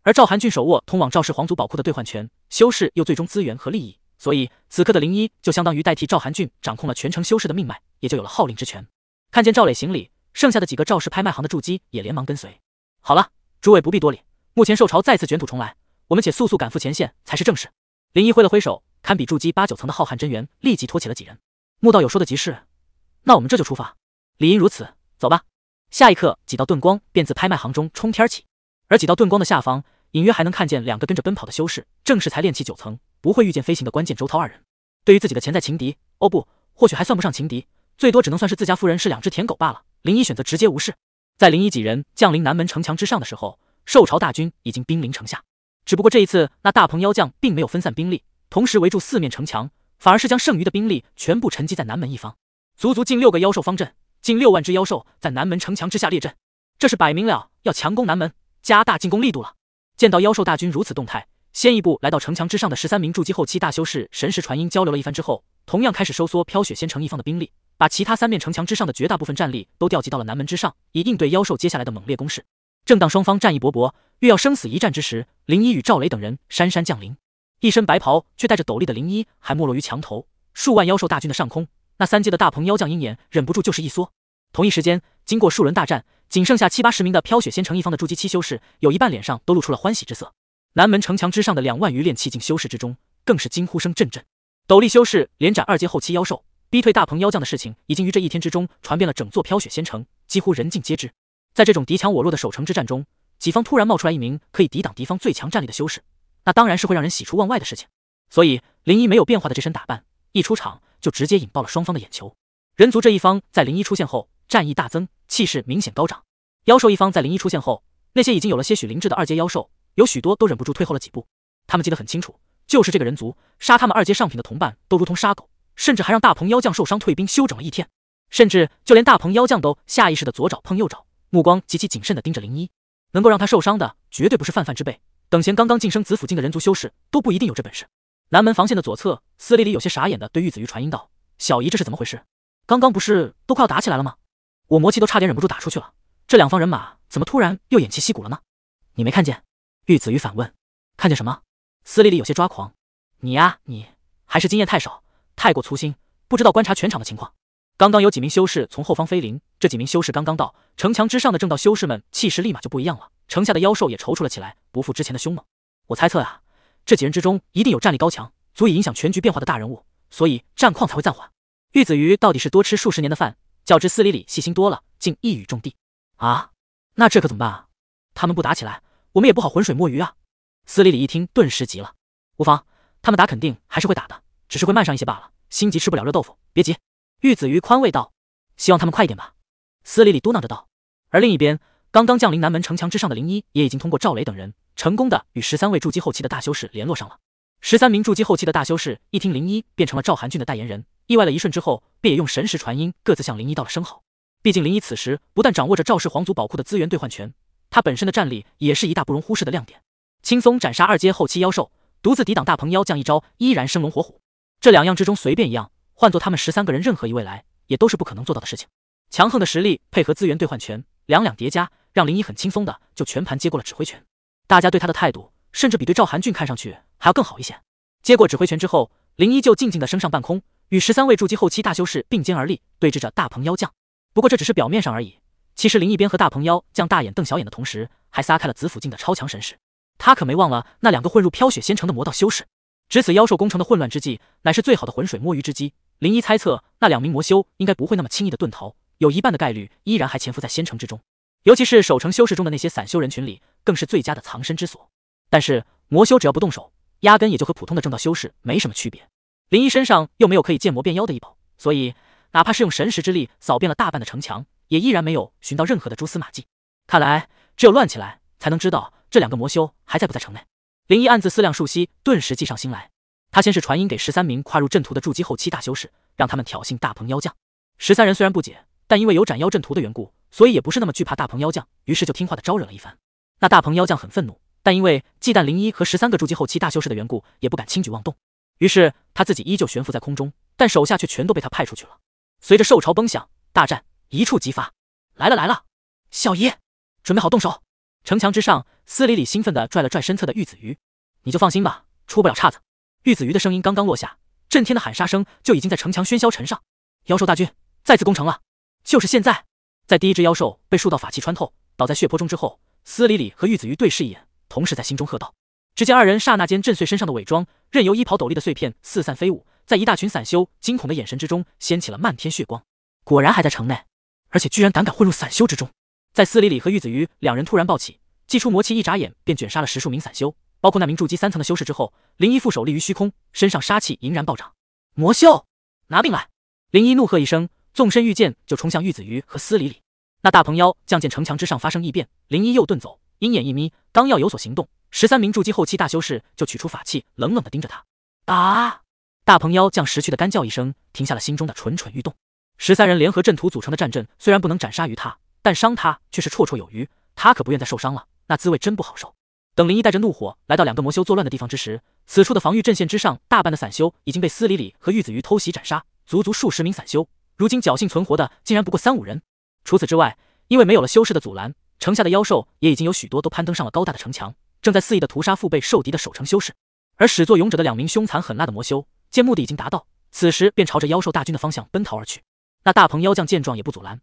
而赵寒俊手握通往赵氏皇族宝库的兑换权，修士又最终资源和利益，所以此刻的林一就相当于代替赵寒俊，掌控了全城修士的命脉，也就有了号令之权。看见赵磊行礼。剩下的几个赵氏拍卖行的筑基也连忙跟随。好了，诸位不必多礼。目前受潮再次卷土重来，我们且速速赶赴前线才是正事。林一挥了挥手，堪比筑基八九层的浩瀚真元立即托起了几人。穆道友说的极是，那我们这就出发。理应如此，走吧。下一刻，几道遁光便自拍卖行中冲天起，而几道遁光的下方隐约还能看见两个跟着奔跑的修士，正是才练气九层不会遇见飞行的关键周涛二人。对于自己的潜在情敌，哦不，或许还算不上情敌，最多只能算是自家夫人是两只舔狗罢了。林一选择直接无视，在林一几人降临南门城墙之上的时候，受朝大军已经兵临城下。只不过这一次，那大鹏妖将并没有分散兵力，同时围住四面城墙，反而是将剩余的兵力全部沉积在南门一方，足足近六个妖兽方阵，近六万只妖兽在南门城墙之下列阵，这是摆明了要强攻南门，加大进攻力度了。见到妖兽大军如此动态，先一步来到城墙之上的十三名筑基后期大修士神识传音交流了一番之后，同样开始收缩飘雪仙城一方的兵力。把其他三面城墙之上的绝大部分战力都调集到了南门之上，以应对妖兽接下来的猛烈攻势。正当双方战意勃勃，欲要生死一战之时，林一与赵雷等人姗姗降临。一身白袍却带着斗笠的林一，还没落于墙头，数万妖兽大军的上空，那三阶的大鹏妖将鹰眼忍不住就是一缩。同一时间，经过数轮大战，仅剩下七八十名的飘雪仙城一方的筑基期修士，有一半脸上都露出了欢喜之色。南门城墙之上的两万余炼气境修士之中，更是惊呼声阵阵。斗笠修士连斩二阶后期妖兽。逼退大鹏妖将的事情，已经于这一天之中传遍了整座飘雪仙城，几乎人尽皆知。在这种敌强我弱的守城之战中，己方突然冒出来一名可以抵挡敌方最强战力的修士，那当然是会让人喜出望外的事情。所以，林一没有变化的这身打扮，一出场就直接引爆了双方的眼球。人族这一方在林一出现后，战意大增，气势明显高涨。妖兽一方在林一出现后，那些已经有了些许灵智的二阶妖兽，有许多都忍不住退后了几步。他们记得很清楚，就是这个人族杀他们二阶上品的同伴，都如同杀狗。甚至还让大鹏妖将受伤退兵休整了一天，甚至就连大鹏妖将都下意识的左找碰右找，目光极其谨慎的盯着林一。能够让他受伤的绝对不是泛泛之辈，等闲刚刚晋升紫府境的人族修士都不一定有这本事。南门防线的左侧，司礼理有些傻眼的对玉子鱼传音道：“小姨这是怎么回事？刚刚不是都快要打起来了吗？我魔气都差点忍不住打出去了，这两方人马怎么突然又偃旗息鼓了呢？”“你没看见？”玉子鱼反问。“看见什么？”司礼理有些抓狂。“你呀你，还是经验太少。”太过粗心，不知道观察全场的情况。刚刚有几名修士从后方飞临，这几名修士刚刚到城墙之上的正道修士们气势立马就不一样了。城下的妖兽也踌躇了起来，不复之前的凶猛。我猜测啊，这几人之中一定有战力高强，足以影响全局变化的大人物，所以战况才会暂缓。玉子鱼到底是多吃数十年的饭，较之司理理细心多了，竟一语中地。啊，那这可怎么办啊？他们不打起来，我们也不好浑水摸鱼啊。司理理一听，顿时急了。无妨，他们打肯定还是会打的。只是会慢上一些罢了，心急吃不了热豆腐，别急。”玉子鱼宽慰道，“希望他们快一点吧。”司理理嘟囔着道。而另一边，刚刚降临南门城墙之上的林一，也已经通过赵雷等人，成功的与十三位筑基后期的大修士联络上了。十三名筑基后期的大修士一听林一变成了赵寒俊的代言人，意外了一瞬之后，便也用神识传音，各自向林一道了声好。毕竟林一此时不但掌握着赵氏皇族宝库的资源兑换权，他本身的战力也是一大不容忽视的亮点，轻松斩杀二阶后期妖兽，独自抵挡大鹏妖将一招，依然生龙活虎。这两样之中随便一样，换做他们十三个人任何一位来，也都是不可能做到的事情。强横的实力配合资源兑换权，两两叠加，让林一很轻松的就全盘接过了指挥权。大家对他的态度，甚至比对赵韩俊看上去还要更好一些。接过指挥权之后，林一就静静的升上半空，与十三位筑基后期大修士并肩而立，对峙着大鹏妖将。不过这只是表面上而已，其实林一边和大鹏妖将大眼瞪小眼的同时，还撒开了紫府境的超强神识。他可没忘了那两个混入飘雪仙城的魔道修士。值此妖兽攻城的混乱之际，乃是最好的浑水摸鱼之机。林一猜测，那两名魔修应该不会那么轻易的遁逃，有一半的概率依然还潜伏在仙城之中，尤其是守城修士中的那些散修人群里，更是最佳的藏身之所。但是魔修只要不动手，压根也就和普通的正道修士没什么区别。林一身上又没有可以建魔变妖的异宝，所以哪怕是用神识之力扫遍了大半的城墙，也依然没有寻到任何的蛛丝马迹。看来只有乱起来，才能知道这两个魔修还在不在城内。林一暗自思量数息，顿时计上心来。他先是传音给十三名跨入阵图的筑基后期大修士，让他们挑衅大鹏妖将。十三人虽然不解，但因为有斩妖阵图的缘故，所以也不是那么惧怕大鹏妖将，于是就听话的招惹了一番。那大鹏妖将很愤怒，但因为忌惮林一和十三个筑基后期大修士的缘故，也不敢轻举妄动。于是他自己依旧悬浮在空中，但手下却全都被他派出去了。随着兽潮崩响，大战一触即发。来了来了，小爷，准备好动手！城墙之上。司理理兴奋地拽了拽身侧的玉子鱼，你就放心吧，出不了岔子。玉子鱼的声音刚刚落下，震天的喊杀声就已经在城墙喧嚣尘上。妖兽大军再次攻城了，就是现在！在第一只妖兽被数道法器穿透，倒在血泊中之后，司理理和玉子鱼对视一眼，同时在心中喝道。只见二人刹那间震碎身上的伪装，任由衣袍斗笠的碎片四散飞舞，在一大群散修惊恐的眼神之中，掀起了漫天血光。果然还在城内，而且居然胆敢混入散修之中。在司理理和玉子鱼两人突然抱起。祭出魔气，一眨眼便卷杀了十数名散修，包括那名筑基三层的修士。之后，林一负手立于虚空，身上杀气盈然暴涨。魔修，拿命来！林一怒喝一声，纵身御剑就冲向玉子鱼和司理理。那大鹏妖将见城墙之上发生异变，林一又遁走，鹰眼一眯，刚要有所行动，十三名筑基后期大修士就取出法器，冷冷地盯着他。啊！大鹏妖将识趣的干叫一声，停下了心中的蠢蠢欲动。十三人联合阵图组成的战阵虽然不能斩杀于他，但伤他却是绰绰有余。他可不愿再受伤了。那滋味真不好受。等林毅带着怒火来到两个魔修作乱的地方之时，此处的防御阵线之上，大半的散修已经被司理理和玉子鱼偷袭斩杀，足足数十名散修，如今侥幸存活的竟然不过三五人。除此之外，因为没有了修士的阻拦，城下的妖兽也已经有许多都攀登上了高大的城墙，正在肆意的屠杀腹背受敌的守城修士。而始作俑者的两名凶残狠辣的魔修，见目的已经达到，此时便朝着妖兽大军的方向奔逃而去。那大鹏妖将见状也不阻拦，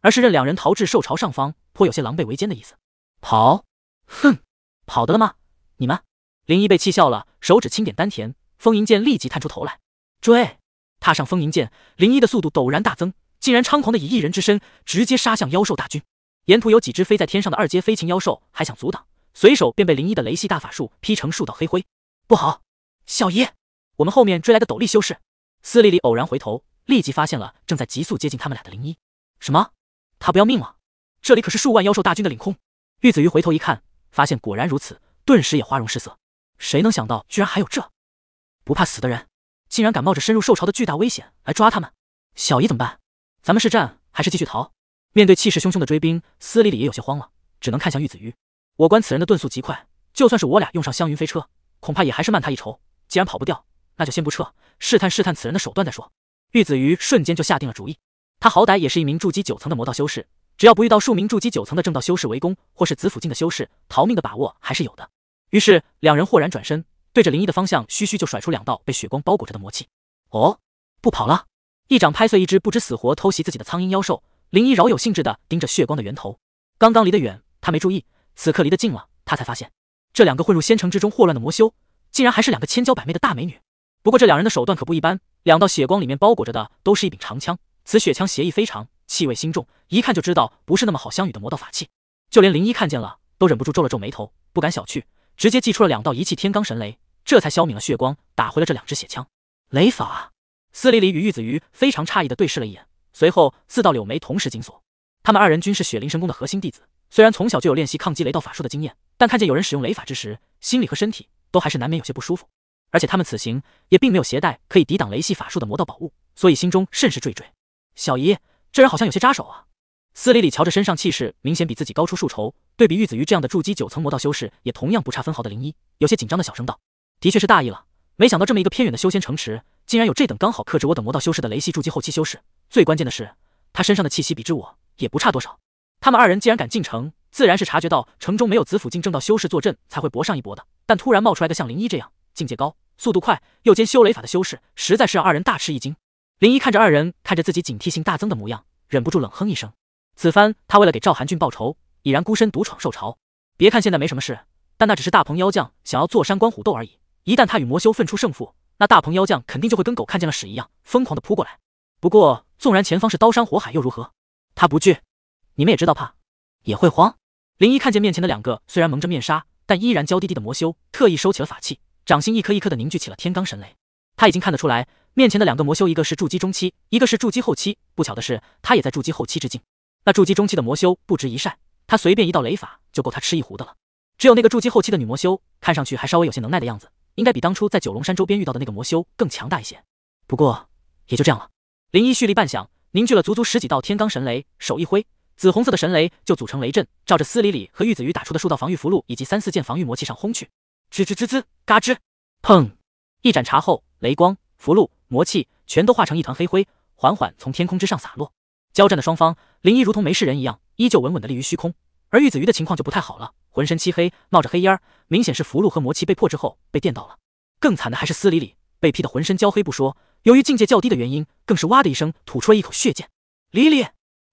而是任两人逃至兽巢上方，颇有些狼狈为奸的意思。跑？哼，跑得了吗？你们！林一被气笑了，手指轻点丹田，风吟剑立即探出头来追。踏上风吟剑，林一的速度陡然大增，竟然猖狂的以一人之身直接杀向妖兽大军。沿途有几只飞在天上的二阶飞禽妖兽还想阻挡，随手便被林一的雷系大法术劈成数道黑灰。不好，小姨，我们后面追来的斗笠修士。司莉莉偶然回头，立即发现了正在急速接近他们俩的林一。什么？他不要命了？这里可是数万妖兽大军的领空。玉子鱼回头一看，发现果然如此，顿时也花容失色。谁能想到，居然还有这不怕死的人，竟然敢冒着深入兽巢的巨大危险来抓他们？小姨怎么办？咱们是战还是继续逃？面对气势汹汹的追兵，司理理也有些慌了，只能看向玉子鱼。我观此人的遁速极快，就算是我俩用上香云飞车，恐怕也还是慢他一筹。既然跑不掉，那就先不撤，试探试探此人的手段再说。玉子鱼瞬间就下定了主意，他好歹也是一名筑基九层的魔道修士。只要不遇到数名筑基九层的正道修士围攻，或是紫府境的修士，逃命的把握还是有的。于是两人豁然转身，对着林一的方向，嘘嘘就甩出两道被血光包裹着的魔气。哦，不跑了！一掌拍碎一只不知死活偷袭自己的苍蝇妖兽，林一饶有兴致的盯着血光的源头。刚刚离得远，他没注意，此刻离得近了，他才发现这两个混入仙城之中祸乱的魔修，竟然还是两个千娇百媚的大美女。不过这两人的手段可不一般，两道血光里面包裹着的，都是一柄长枪，此血枪邪意非常。气味腥重，一看就知道不是那么好相与的魔道法器。就连林一看见了，都忍不住皱了皱眉头，不敢小觑，直接祭出了两道一气天罡神雷，这才消泯了血光，打回了这两支血枪。雷法，司理理与玉子鱼非常诧异的对视了一眼，随后四道柳眉同时紧锁。他们二人均是雪灵神功的核心弟子，虽然从小就有练习抗击雷道法术的经验，但看见有人使用雷法之时，心里和身体都还是难免有些不舒服。而且他们此行也并没有携带可以抵挡雷系法术的魔道宝物，所以心中甚是惴惴。小姨。这人好像有些扎手啊！司理理瞧着身上气势明显比自己高出数筹，对比玉子鱼这样的筑基九层魔道修士也同样不差分毫的灵一，有些紧张的小声道：“的确是大意了，没想到这么一个偏远的修仙城池，竟然有这等刚好克制我等魔道修士的雷系筑基后期修士。最关键的是，他身上的气息比之我也不差多少。他们二人既然敢进城，自然是察觉到城中没有子府境正道修士坐镇才会搏上一搏的。但突然冒出来的像灵一这样境界高、速度快又兼修雷法的修士，实在是让二人大吃一惊。”林一看着二人，看着自己警惕性大增的模样，忍不住冷哼一声。此番他为了给赵寒俊报仇，已然孤身独闯兽潮。别看现在没什么事，但那只是大鹏妖将想要坐山观虎斗而已。一旦他与魔修分出胜负，那大鹏妖将肯定就会跟狗看见了屎一样，疯狂的扑过来。不过，纵然前方是刀山火海又如何？他不惧。你们也知道怕，也会慌。林一看见面前的两个虽然蒙着面纱，但依然娇滴滴的魔修，特意收起了法器，掌心一颗一颗的凝聚起了天罡神雷。他已经看得出来。面前的两个魔修，一个是筑基中期，一个是筑基后期。不巧的是，他也在筑基后期之境。那筑基中期的魔修不值一晒，他随便一道雷法就够他吃一壶的了。只有那个筑基后期的女魔修，看上去还稍微有些能耐的样子，应该比当初在九龙山周边遇到的那个魔修更强大一些。不过也就这样了。林一蓄力半响，凝聚了足足十几道天罡神雷，手一挥，紫红色的神雷就组成雷阵，照着司理理和玉子鱼打出的数道防御符箓以及三四件防御魔器上轰去。吱吱吱吱，嘎吱，砰！一盏茶后，雷光。符箓、魔气全都化成一团黑灰，缓缓从天空之上洒落。交战的双方，林一如同没事人一样，依旧稳稳的立于虚空，而玉子鱼的情况就不太好了，浑身漆黑，冒着黑烟，明显是符箓和魔气被破之后被电到了。更惨的还是司礼里，被劈得浑身焦黑不说，由于境界较低的原因，更是哇的一声吐出了一口血剑。礼礼，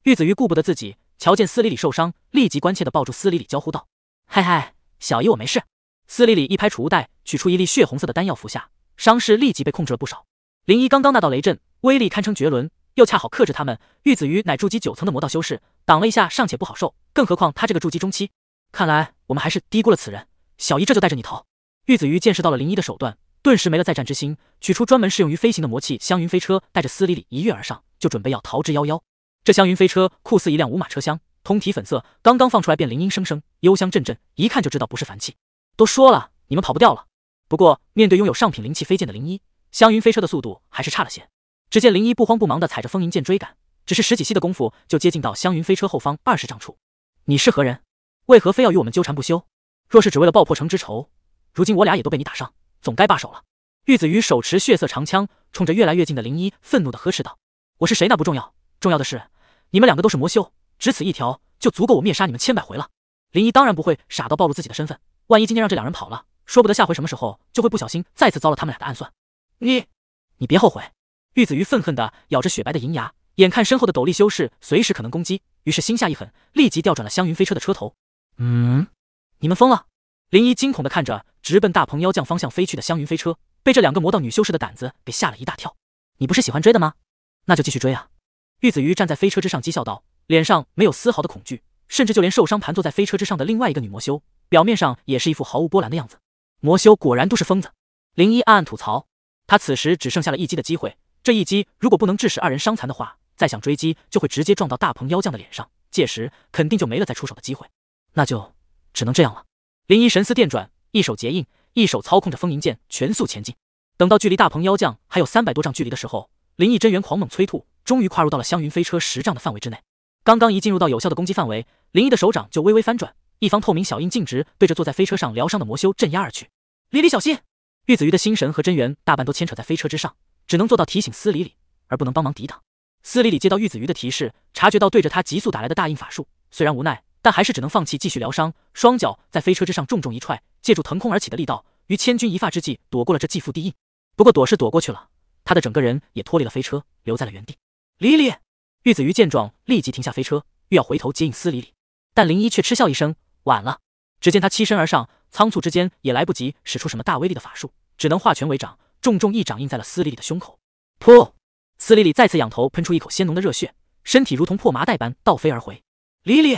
玉子鱼顾不得自己，瞧见司礼里受伤，立即关切的抱住司礼里，娇呼道：“嗨嗨，小姨我没事。”司礼里一拍储物袋，取出一粒血红色的丹药服下。伤势立即被控制了不少。林一刚刚那道雷阵威力堪称绝伦，又恰好克制他们。玉子鱼乃筑基九层的魔道修士，挡了一下尚且不好受，更何况他这个筑基中期。看来我们还是低估了此人。小姨这就带着你逃。玉子鱼见识到了林一的手段，顿时没了再战之心，取出专门适用于飞行的魔器香云飞车，带着司理理一跃而上，就准备要逃之夭夭。这香云飞车酷似一辆五马车厢，通体粉色，刚刚放出来便铃音声声，幽香阵阵，一看就知道不是凡器。都说了，你们跑不掉了。不过，面对拥有上品灵气飞剑的灵一，湘云飞车的速度还是差了些。只见灵一不慌不忙的踩着风云剑追赶，只是十几息的功夫就接近到湘云飞车后方二十丈处。你是何人？为何非要与我们纠缠不休？若是只为了爆破城之仇，如今我俩也都被你打伤，总该罢手了。玉子鱼手持血色长枪，冲着越来越近的灵一愤怒的呵斥道：“我是谁那不重要，重要的是你们两个都是魔修，只此一条就足够我灭杀你们千百回了。”灵一当然不会傻到暴露自己的身份，万一今天让这两人跑了。说不得下回什么时候就会不小心再次遭了他们俩的暗算。你，你别后悔！玉子鱼愤恨地咬着雪白的银牙，眼看身后的斗笠修士随时可能攻击，于是心下一狠，立即调转了香云飞车的车头。嗯，你们疯了！林一惊恐地看着直奔大鹏妖将方向飞去的香云飞车，被这两个魔道女修士的胆子给吓了一大跳。你不是喜欢追的吗？那就继续追啊！玉子鱼站在飞车之上讥笑道，脸上没有丝毫的恐惧，甚至就连受伤盘坐在飞车之上的另外一个女魔修，表面上也是一副毫无波澜的样子。魔修果然都是疯子，林一暗暗吐槽。他此时只剩下了一击的机会，这一击如果不能致使二人伤残的话，再想追击就会直接撞到大鹏妖将的脸上，届时肯定就没了再出手的机会。那就只能这样了。林一神思电转，一手结印，一手操控着风吟剑全速前进。等到距离大鹏妖将还有三百多丈距离的时候，林一真元狂猛催吐，终于跨入到了香云飞车十丈的范围之内。刚刚一进入到有效的攻击范围，林一的手掌就微微翻转。一方透明小印径直对着坐在飞车上疗伤的魔修镇压而去。李李小心！玉子鱼的心神和真元大半都牵扯在飞车之上，只能做到提醒司理理，而不能帮忙抵挡。司理理接到玉子鱼的提示，察觉到对着他急速打来的大印法术，虽然无奈，但还是只能放弃继续疗伤。双脚在飞车之上重重一踹，借助腾空而起的力道，于千钧一发之际躲过了这继父地印。不过躲是躲过去了，他的整个人也脱离了飞车，留在了原地。李李，玉子鱼见状立即停下飞车，欲要回头接应司理理，但林一却嗤笑一声。晚了！只见他欺身而上，仓促之间也来不及使出什么大威力的法术，只能化拳为掌，重重一掌印在了司理理的胸口。噗！司理理再次仰头喷出一口鲜浓的热血，身体如同破麻袋般倒飞而回。礼礼，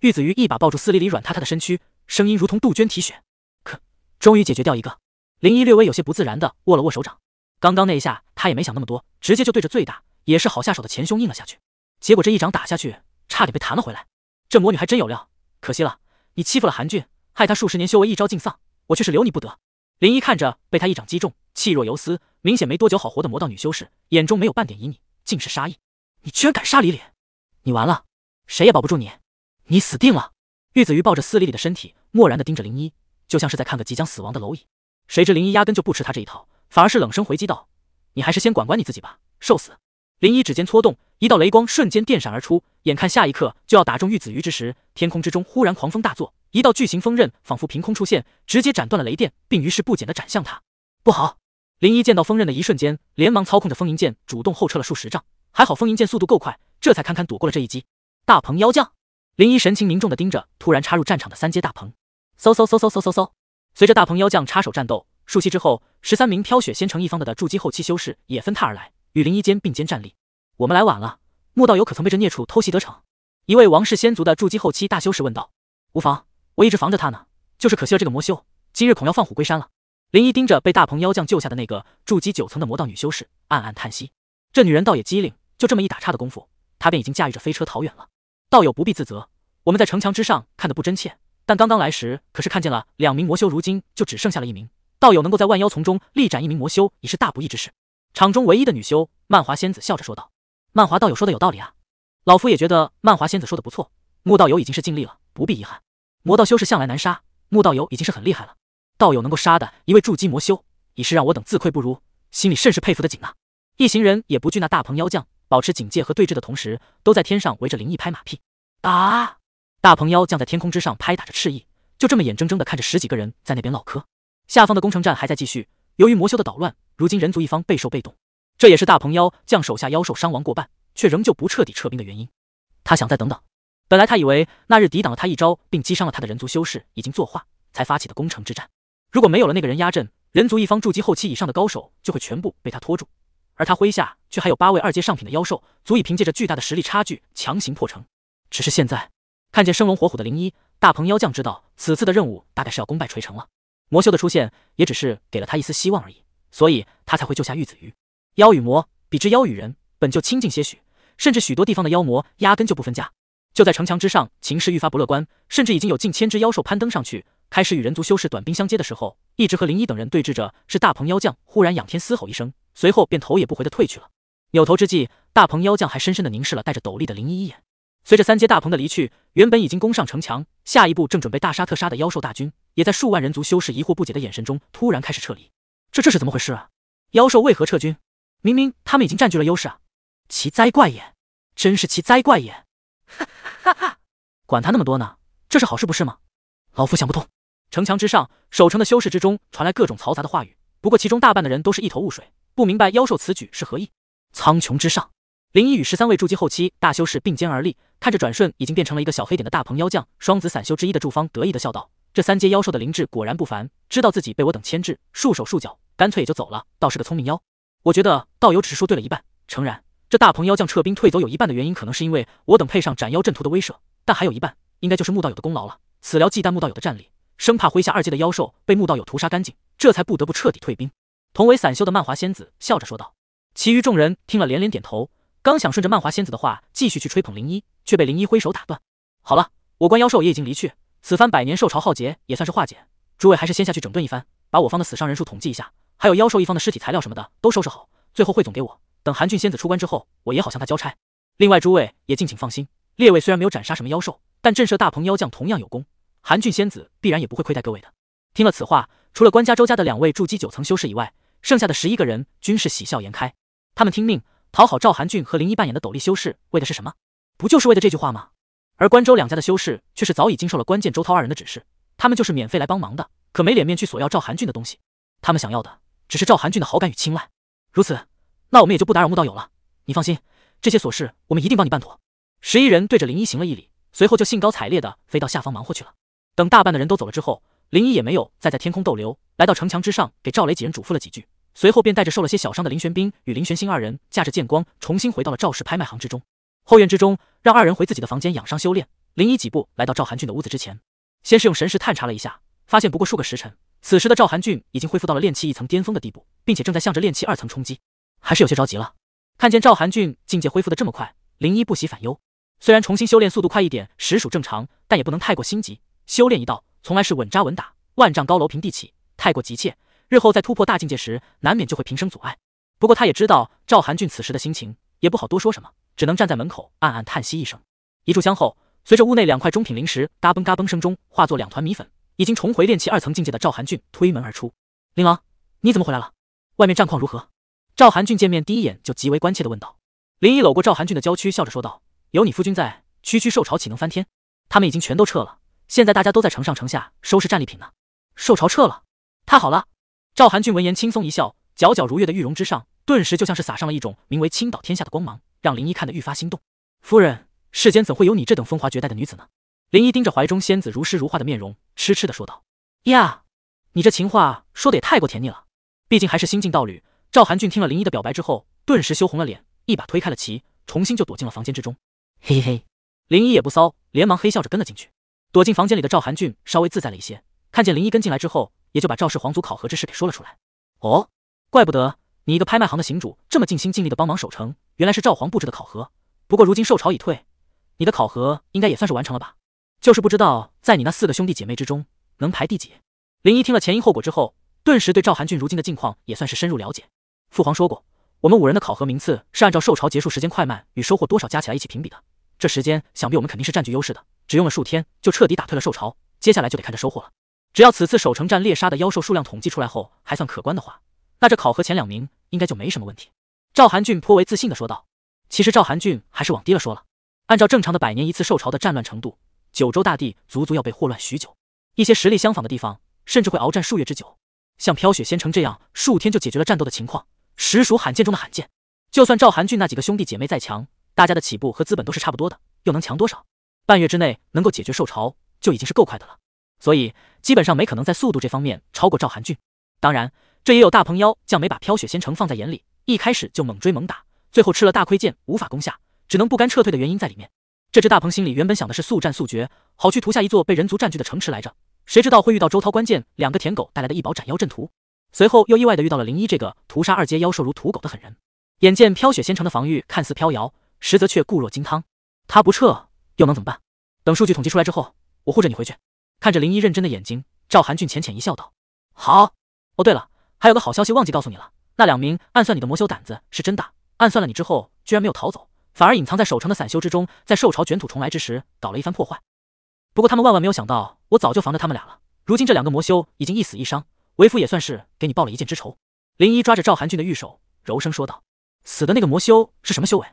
玉子鱼一把抱住司理理软塌塌的身躯，声音如同杜鹃啼血。可，终于解决掉一个。林一略微有些不自然的握了握手掌。刚刚那一下他也没想那么多，直接就对着最大也是好下手的前胸印了下去。结果这一掌打下去，差点被弹了回来。这魔女还真有料，可惜了。你欺负了韩俊，害他数十年修为一朝尽丧，我却是留你不得。林一看着被他一掌击中，气若游丝，明显没多久好活的魔道女修士，眼中没有半点旖旎，尽是杀意。你居然敢杀李李，你完了，谁也保不住你，你死定了。玉子鱼抱着司李李的身体，漠然的盯着林一，就像是在看个即将死亡的蝼蚁。谁知林一压根就不吃他这一套，反而是冷声回击道：“你还是先管管你自己吧，受死！”林一指尖搓动，一道雷光瞬间电闪而出，眼看下一刻就要打中玉子鱼之时，天空之中忽然狂风大作，一道巨型风刃仿佛凭空出现，直接斩断了雷电，并于是不减的斩向他。不好！林一见到风刃的一瞬间，连忙操控着风吟剑主动后撤了数十丈，还好风吟剑速度够快，这才堪堪躲过了这一击。大鹏妖将！林一神情凝重的盯着突然插入战场的三阶大鹏。嗖嗖嗖嗖嗖嗖嗖！随着大鹏妖将插手战斗，数息之后，十三名飘雪仙城一方的筑基后期修士也分踏而来。与林一肩并肩站立，我们来晚了。穆道友可曾被这孽畜偷袭得逞？一位王氏先族的筑基后期大修士问道。无妨，我一直防着他呢。就是可惜了这个魔修，今日恐要放虎归山了。林一盯着被大鹏妖将救下的那个筑基九层的魔道女修士，暗暗叹息。这女人倒也机灵，就这么一打岔的功夫，她便已经驾驭着飞车逃远了。道友不必自责，我们在城墙之上看得不真切，但刚刚来时可是看见了两名魔修，如今就只剩下了一名。道友能够在万妖丛中力斩一名魔修，已是大不易之事。场中唯一的女修曼华仙子笑着说道：“曼华道友说的有道理啊，老夫也觉得曼华仙子说的不错。穆道友已经是尽力了，不必遗憾。魔道修士向来难杀，穆道友已经是很厉害了。道友能够杀的一位筑基魔修，已是让我等自愧不如，心里甚是佩服的紧呐。”一行人也不惧那大鹏妖将，保持警戒和对峙的同时，都在天上围着灵翼拍马屁。啊！大鹏妖将在天空之上拍打着翅翼，就这么眼睁睁地看着十几个人在那边唠嗑。下方的攻城战还在继续。由于魔修的捣乱，如今人族一方备受被动，这也是大鹏妖将手下妖兽伤亡过半，却仍旧不彻底撤兵的原因。他想再等等。本来他以为那日抵挡了他一招，并击伤了他的人族修士已经作画，才发起的攻城之战。如果没有了那个人压阵，人族一方筑基后期以上的高手就会全部被他拖住，而他麾下却还有八位二阶上品的妖兽，足以凭借着巨大的实力差距强行破城。只是现在看见生龙活虎的灵一，大鹏妖将知道此次的任务大概是要功败垂成了。魔修的出现也只是给了他一丝希望而已，所以他才会救下玉子鱼。妖与魔比之妖与人本就亲近些许，甚至许多地方的妖魔压根就不分家。就在城墙之上，情势愈发不乐观，甚至已经有近千只妖兽攀登上去，开始与人族修士短兵相接的时候，一直和林一等人对峙着是大鹏妖将。忽然仰天嘶吼一声，随后便头也不回的退去了。扭头之际，大鹏妖将还深深的凝视了带着斗笠的林一眼。随着三阶大鹏的离去，原本已经攻上城墙，下一步正准备大杀特杀的妖兽大军。也在数万人族修士疑惑不解的眼神中，突然开始撤离。这这是怎么回事啊？妖兽为何撤军？明明他们已经占据了优势啊！奇哉怪也，真是奇哉怪也！哈哈哈！管他那么多呢，这是好事不是吗？老夫想不通。城墙之上，守城的修士之中传来各种嘈杂的话语，不过其中大半的人都是一头雾水，不明白妖兽此举是何意。苍穹之上，林一与十三位筑基后期大修士并肩而立，看着转瞬已经变成了一个小黑点的大鹏妖将，双子散修之一的祝芳得意的笑道。这三阶妖兽的灵智果然不凡，知道自己被我等牵制，束手束脚，干脆也就走了，倒是个聪明妖。我觉得道友只是说对了一半，诚然，这大鹏妖将撤兵退走有一半的原因，可能是因为我等配上斩妖阵图的威慑，但还有一半，应该就是穆道友的功劳了。此聊忌惮穆道友的战力，生怕麾下二阶的妖兽被穆道友屠杀干净，这才不得不彻底退兵。同为散修的曼华仙子笑着说道，其余众人听了连连点头，刚想顺着曼华仙子的话继续去吹捧灵一，却被灵一挥手打断。好了，我观妖兽也已经离去。此番百年受潮浩劫也算是化解，诸位还是先下去整顿一番，把我方的死伤人数统计一下，还有妖兽一方的尸体材料什么的都收拾好，最后汇总给我。等韩俊仙子出关之后，我也好向他交差。另外诸位也敬请放心，列位虽然没有斩杀什么妖兽，但震慑大鹏妖将同样有功，韩俊仙子必然也不会亏待各位的。听了此话，除了关家、周家的两位筑基九层修士以外，剩下的十一个人均是喜笑颜开。他们听命讨好赵韩俊和林一扮演的斗笠修士为的是什么？不就是为了这句话吗？而关州两家的修士却是早已经受了关键周涛二人的指示，他们就是免费来帮忙的，可没脸面去索要赵寒俊的东西。他们想要的只是赵寒俊的好感与青睐。如此，那我们也就不打扰穆道友了。你放心，这些琐事我们一定帮你办妥。十一人对着林一行了一礼，随后就兴高采烈的飞到下方忙活去了。等大半的人都走了之后，林一也没有再在天空逗留，来到城墙之上给赵雷几人嘱咐了几句，随后便带着受了些小伤的林玄冰与林玄星二人，驾着剑光重新回到了赵氏拍卖行之中。后院之中，让二人回自己的房间养伤修炼。林一几步来到赵寒俊的屋子之前，先是用神识探查了一下，发现不过数个时辰，此时的赵寒俊已经恢复到了炼气一层巅峰的地步，并且正在向着炼气二层冲击，还是有些着急了。看见赵寒俊境界恢复的这么快，林一不喜反忧，虽然重新修炼速度快一点，实属正常，但也不能太过心急。修炼一道，从来是稳扎稳打，万丈高楼平地起，太过急切，日后再突破大境界时，难免就会平生阻碍。不过他也知道赵寒俊此时的心情，也不好多说什么。只能站在门口，暗暗叹息一声。一炷香后，随着屋内两块中品灵石嘎嘣嘎嘣声中化作两团米粉，已经重回炼气二层境界的赵寒俊推门而出：“琳琅，你怎么回来了？外面战况如何？”赵寒俊见面第一眼就极为关切地问道。林一搂过赵寒俊的娇躯，笑着说道：“有你夫君在，区区兽潮岂能翻天？他们已经全都撤了，现在大家都在城上城下收拾战利品呢。”兽潮撤了，太好了！赵寒俊闻言轻松一笑，皎皎如月的玉容之上，顿时就像是撒上了一种名为倾倒天下的光芒。让林一看得愈发心动。夫人，世间怎会有你这等风华绝代的女子呢？林一盯着怀中仙子如诗如画的面容，痴痴的说道：“呀，你这情话说的也太过甜腻了。毕竟还是新晋道侣。”赵韩俊听了林一的表白之后，顿时羞红了脸，一把推开了齐，重新就躲进了房间之中。嘿嘿，林一也不骚，连忙嘿笑着跟了进去。躲进房间里的赵韩俊稍微自在了一些，看见林一跟进来之后，也就把赵氏皇族考核之事给说了出来。哦，怪不得你一个拍卖行的行主，这么尽心尽力的帮忙守城。原来是赵皇布置的考核，不过如今受潮已退，你的考核应该也算是完成了吧？就是不知道在你那四个兄弟姐妹之中能排第几。林一听了前因后果之后，顿时对赵韩俊如今的境况也算是深入了解。父皇说过，我们五人的考核名次是按照受潮结束时间快慢与收获多少加起来一起评比的。这时间想必我们肯定是占据优势的，只用了数天就彻底打退了受潮，接下来就得看这收获了。只要此次守城战猎杀的妖兽数量统计出来后还算可观的话，那这考核前两名应该就没什么问题。赵韩俊颇为自信地说道：“其实赵韩俊还是往低了说了。按照正常的百年一次受潮的战乱程度，九州大地足足要被祸乱许久，一些实力相仿的地方甚至会鏖战数月之久。像飘雪仙城这样数天就解决了战斗的情况，实属罕见中的罕见。就算赵韩俊那几个兄弟姐妹再强，大家的起步和资本都是差不多的，又能强多少？半月之内能够解决受潮，就已经是够快的了。所以基本上没可能在速度这方面超过赵韩俊。当然，这也有大鹏妖将没把飘雪仙城放在眼里。”一开始就猛追猛打，最后吃了大亏，剑无法攻下，只能不甘撤退的原因在里面。这只大鹏心里原本想的是速战速决，好去屠下一座被人族占据的城池来着，谁知道会遇到周涛，关键两个舔狗带来的一宝斩妖阵图。随后又意外的遇到了林一这个屠杀二阶妖兽如土狗的狠人。眼见飘雪仙城的防御看似飘摇，实则却固若金汤，他不撤又能怎么办？等数据统计出来之后，我护着你回去。看着林一认真的眼睛，赵寒俊浅浅一笑，道：“好。哦，对了，还有个好消息忘记告诉你了。”那两名暗算你的魔修胆子是真大，暗算了你之后居然没有逃走，反而隐藏在守城的散修之中，在受潮卷土重来之时搞了一番破坏。不过他们万万没有想到，我早就防着他们俩了。如今这两个魔修已经一死一伤，为夫也算是给你报了一箭之仇。林一抓着赵韩俊的玉手，柔声说道：“死的那个魔修是什么修为？”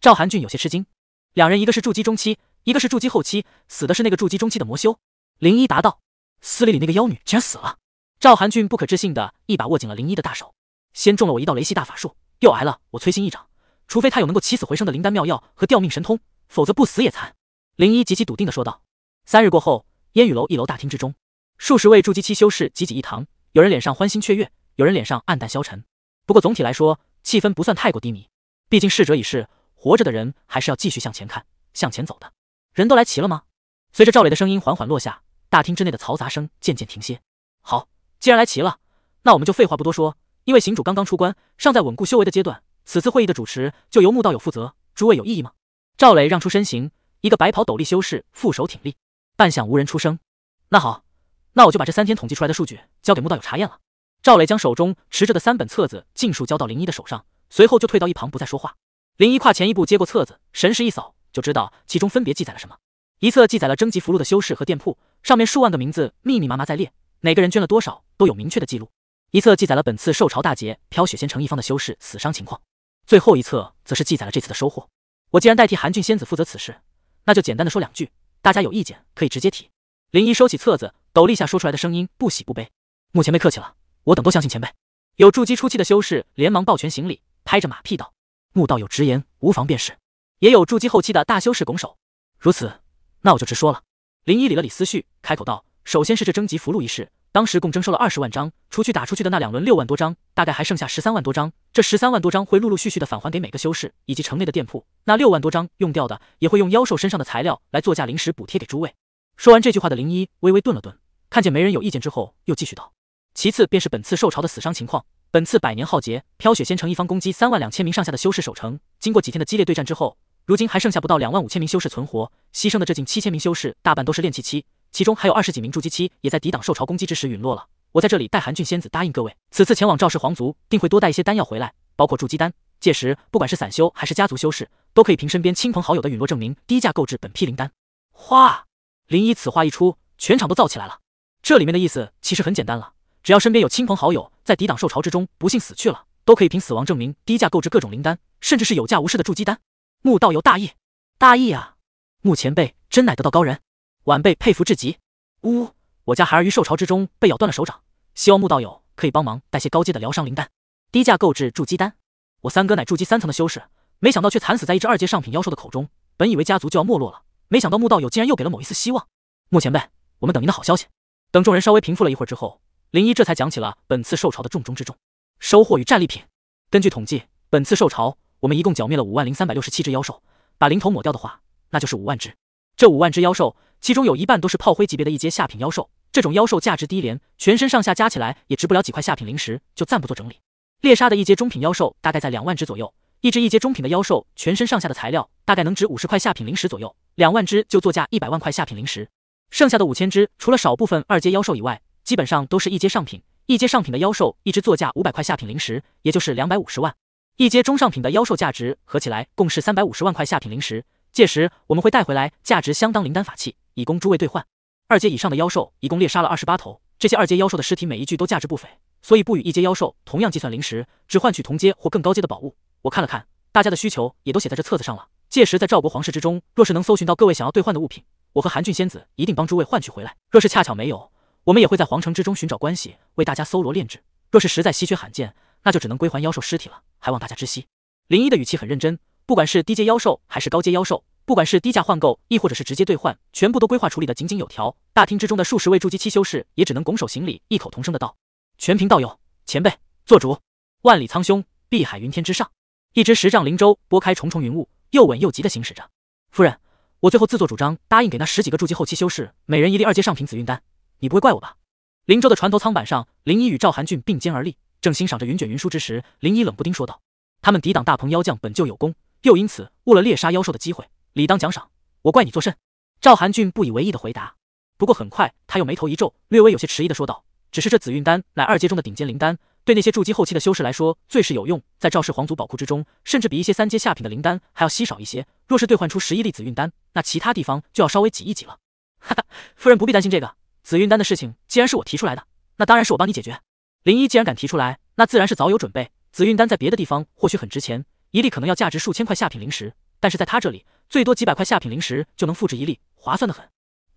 赵韩俊有些吃惊，两人一个是筑基中期，一个是筑基后期，死的是那个筑基中期的魔修。林一答道：“司礼里那个妖女竟然死了。”赵韩俊不可置信的一把握紧了林一的大手。先中了我一道雷系大法术，又挨了我摧心一掌，除非他有能够起死回生的灵丹妙药和吊命神通，否则不死也残。”林一极其笃定地说道。三日过后，烟雨楼一楼大厅之中，数十位筑基期修士济济一堂，有人脸上欢欣雀跃，有人脸上暗淡消沉。不过总体来说，气氛不算太过低迷。毕竟逝者已逝，活着的人还是要继续向前看，向前走的。人都来齐了吗？随着赵磊的声音缓缓落下，大厅之内的嘈杂声渐渐停歇。好，既然来齐了，那我们就废话不多说。因为行主刚刚出关，尚在稳固修为的阶段，此次会议的主持就由穆道友负责。诸位有异议吗？赵磊让出身形，一个白袍斗笠修士负手挺立。半晌无人出声。那好，那我就把这三天统计出来的数据交给穆道友查验了。赵磊将手中持着的三本册子尽数交到林一的手上，随后就退到一旁不再说话。林一跨前一步接过册子，神识一扫就知道其中分别记载了什么。一册记载了征集符箓的修士和店铺，上面数万个名字密密麻麻在列，每个人捐了多少都有明确的记录。一册记载了本次受朝大捷，飘雪仙城一方的修士死伤情况，最后一册则是记载了这次的收获。我既然代替韩俊仙子负责此事，那就简单的说两句，大家有意见可以直接提。林一收起册子，斗笠下说出来的声音不喜不悲。穆前辈客气了，我等都相信前辈。有筑基初期的修士连忙抱拳行礼，拍着马屁道：“穆道友直言无妨便是。”也有筑基后期的大修士拱手：“如此，那我就直说了。”林一理了理思绪，开口道：“首先是这征集福禄一事。”当时共征收了二十万张，除去打出去的那两轮六万多张，大概还剩下十三万多张。这十三万多张会陆陆续续的返还给每个修士以及城内的店铺。那六万多张用掉的，也会用妖兽身上的材料来做价临时补贴给诸位。说完这句话的林一微微顿了顿，看见没人有意见之后，又继续道：“其次便是本次受潮的死伤情况。本次百年浩劫，飘雪仙城一方攻击三万两千名上下的修士守城，经过几天的激烈对战之后，如今还剩下不到两万五千名修士存活，牺牲的这近七千名修士大半都是炼气期。”其中还有二十几名筑基期也在抵挡受潮攻击之时陨落了。我在这里代韩俊仙子答应各位，此次前往赵氏皇族，定会多带一些丹药回来，包括筑基丹。届时，不管是散修还是家族修士，都可以凭身边亲朋好友的陨落证明，低价购置本批灵丹。哗！林一此话一出，全场都燥起来了。这里面的意思其实很简单了，只要身边有亲朋好友在抵挡受潮之中不幸死去了，都可以凭死亡证明低价购置各种灵丹，甚至是有价无市的筑基丹。慕道友大义，大义啊！慕前辈真乃得道高人。晚辈佩服至极。呜，我家孩儿于受潮之中被咬断了手掌，希望穆道友可以帮忙带些高阶的疗伤灵丹，低价购置筑基丹。我三哥乃筑基三层的修士，没想到却惨死在一只二阶上品妖兽的口中。本以为家族就要没落了，没想到穆道友竟然又给了某一丝希望。穆前辈，我们等您的好消息。等众人稍微平复了一会儿之后，林一这才讲起了本次受潮的重中之重——收获与战利品。根据统计，本次受潮我们一共剿灭了五万零三百六十七只妖兽，把零头抹掉的话，那就是五万只。这五万只妖兽。其中有一半都是炮灰级别的，一阶下品妖兽，这种妖兽价值低廉，全身上下加起来也值不了几块下品灵石，就暂不做整理。猎杀的一阶中品妖兽大概在两万只左右，一只一阶中品的妖兽，全身上下的材料大概能值五十块下品灵石左右，两万只就作价一百万块下品灵石。剩下的五千只除了少部分二阶妖兽以外，基本上都是一阶上品。一阶上品的妖兽一只作价五百块下品灵石，也就是两百五十万。一阶中上品的妖兽价值合起来共是三百五十万块下品灵石，届时我们会带回来价值相当灵丹法器。以供诸位兑换，二阶以上的妖兽一共猎杀了二十八头，这些二阶妖兽的尸体每一具都价值不菲，所以不与一阶妖兽同样计算灵石，只换取同阶或更高阶的宝物。我看了看大家的需求，也都写在这册子上了。届时在赵国皇室之中，若是能搜寻到各位想要兑换的物品，我和韩俊仙子一定帮诸位换取回来。若是恰巧没有，我们也会在皇城之中寻找关系，为大家搜罗炼制。若是实在稀缺罕见，那就只能归还妖兽尸体了，还望大家知悉。林一的语气很认真，不管是低阶妖兽还是高阶妖兽。不管是低价换购，亦或者是直接兑换，全部都规划处理的井井有条。大厅之中的数十位筑基期修士也只能拱手行礼，异口同声的道：“全凭道友前辈做主。”万里苍穹，碧海云天之上，一只十丈灵舟拨开重重云雾，又稳又急的行驶着。夫人，我最后自作主张答应给那十几个筑基后期修士每人一粒二阶上品紫云丹，你不会怪我吧？灵舟的船头舱板上，林一与赵寒俊并肩而立，正欣赏着云卷云舒之时，林一冷不丁说道：“他们抵挡大鹏妖将本就有功，又因此误了猎杀妖兽的机会。”理当奖赏，我怪你作甚？赵韩俊不以为意的回答。不过很快他又眉头一皱，略微有些迟疑的说道：“只是这紫韵丹乃二阶中的顶尖灵丹，对那些筑基后期的修士来说最是有用。在赵氏皇族宝库之中，甚至比一些三阶下品的灵丹还要稀少一些。若是兑换出十一粒紫韵丹，那其他地方就要稍微挤一挤了。”哈哈，夫人不必担心这个。紫韵丹的事情既然是我提出来的，那当然是我帮你解决。林一既然敢提出来，那自然是早有准备。紫韵丹在别的地方或许很值钱，一粒可能要价值数千块下品灵石，但是在他这里。最多几百块下品灵石就能复制一粒，划算的很。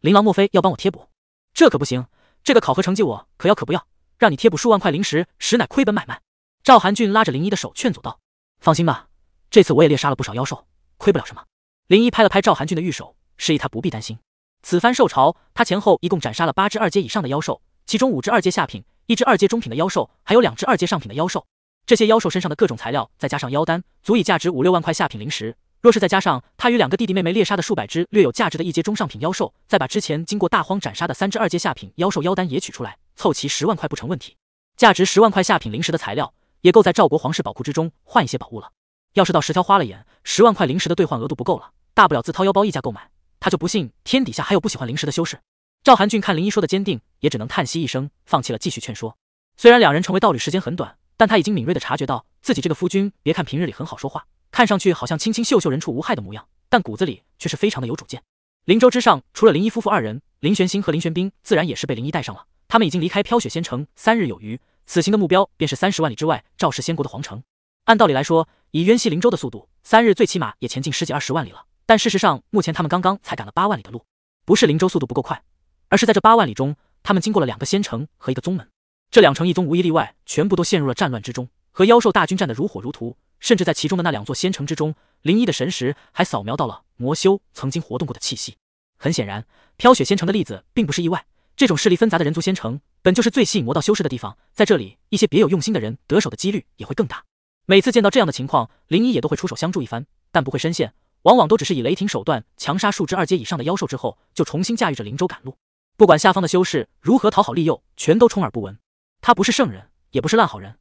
琳琅莫非要帮我贴补？这可不行，这个考核成绩我可要可不要。让你贴补数万块灵石，实乃亏本买卖。赵韩俊拉着林一的手劝阻道：“放心吧，这次我也猎杀了不少妖兽，亏不了什么。”林一拍了拍赵韩俊的玉手，示意他不必担心。此番受潮，他前后一共斩杀了八只二阶以上的妖兽，其中五只二阶下品，一只二阶中品的妖兽，还有两只二阶上品的妖兽。这些妖兽身上的各种材料，再加上妖丹，足以价值五六万块下品灵石。若是再加上他与两个弟弟妹妹猎杀的数百只略有价值的一阶中上品妖兽，再把之前经过大荒斩杀的三只二阶下品妖兽妖丹也取出来，凑齐十万块不成问题。价值十万块下品灵石的材料，也够在赵国皇室宝库之中换一些宝物了。要是到石桥花了眼，十万块灵石的兑换额度不够了，大不了自掏腰包溢价购买。他就不信天底下还有不喜欢灵石的修士。赵韩俊看林一说的坚定，也只能叹息一声，放弃了继续劝说。虽然两人成为道侣时间很短，但他已经敏锐的察觉到，自己这个夫君，别看平日里很好说话。看上去好像清清秀秀、人畜无害的模样，但骨子里却是非常的有主见。灵州之上，除了林一夫妇二人，林玄心和林玄冰自然也是被林一带上了。他们已经离开飘雪仙城三日有余，此行的目标便是三十万里之外赵氏仙国的皇城。按道理来说，以渊系灵州的速度，三日最起码也前进十几二十万里了。但事实上，目前他们刚刚才赶了八万里的路，不是灵州速度不够快，而是在这八万里中，他们经过了两个仙城和一个宗门，这两城一宗无一例外，全部都陷入了战乱之中，和妖兽大军战得如火如荼。甚至在其中的那两座仙城之中，林一的神识还扫描到了魔修曾经活动过的气息。很显然，飘雪仙城的例子并不是意外。这种势力纷杂的人族仙城，本就是最吸引魔道修士的地方。在这里，一些别有用心的人得手的几率也会更大。每次见到这样的情况，林一也都会出手相助一番，但不会深陷，往往都只是以雷霆手段强杀数只二阶以上的妖兽之后，就重新驾驭着灵舟赶路。不管下方的修士如何讨好利诱，全都充耳不闻。他不是圣人，也不是烂好人。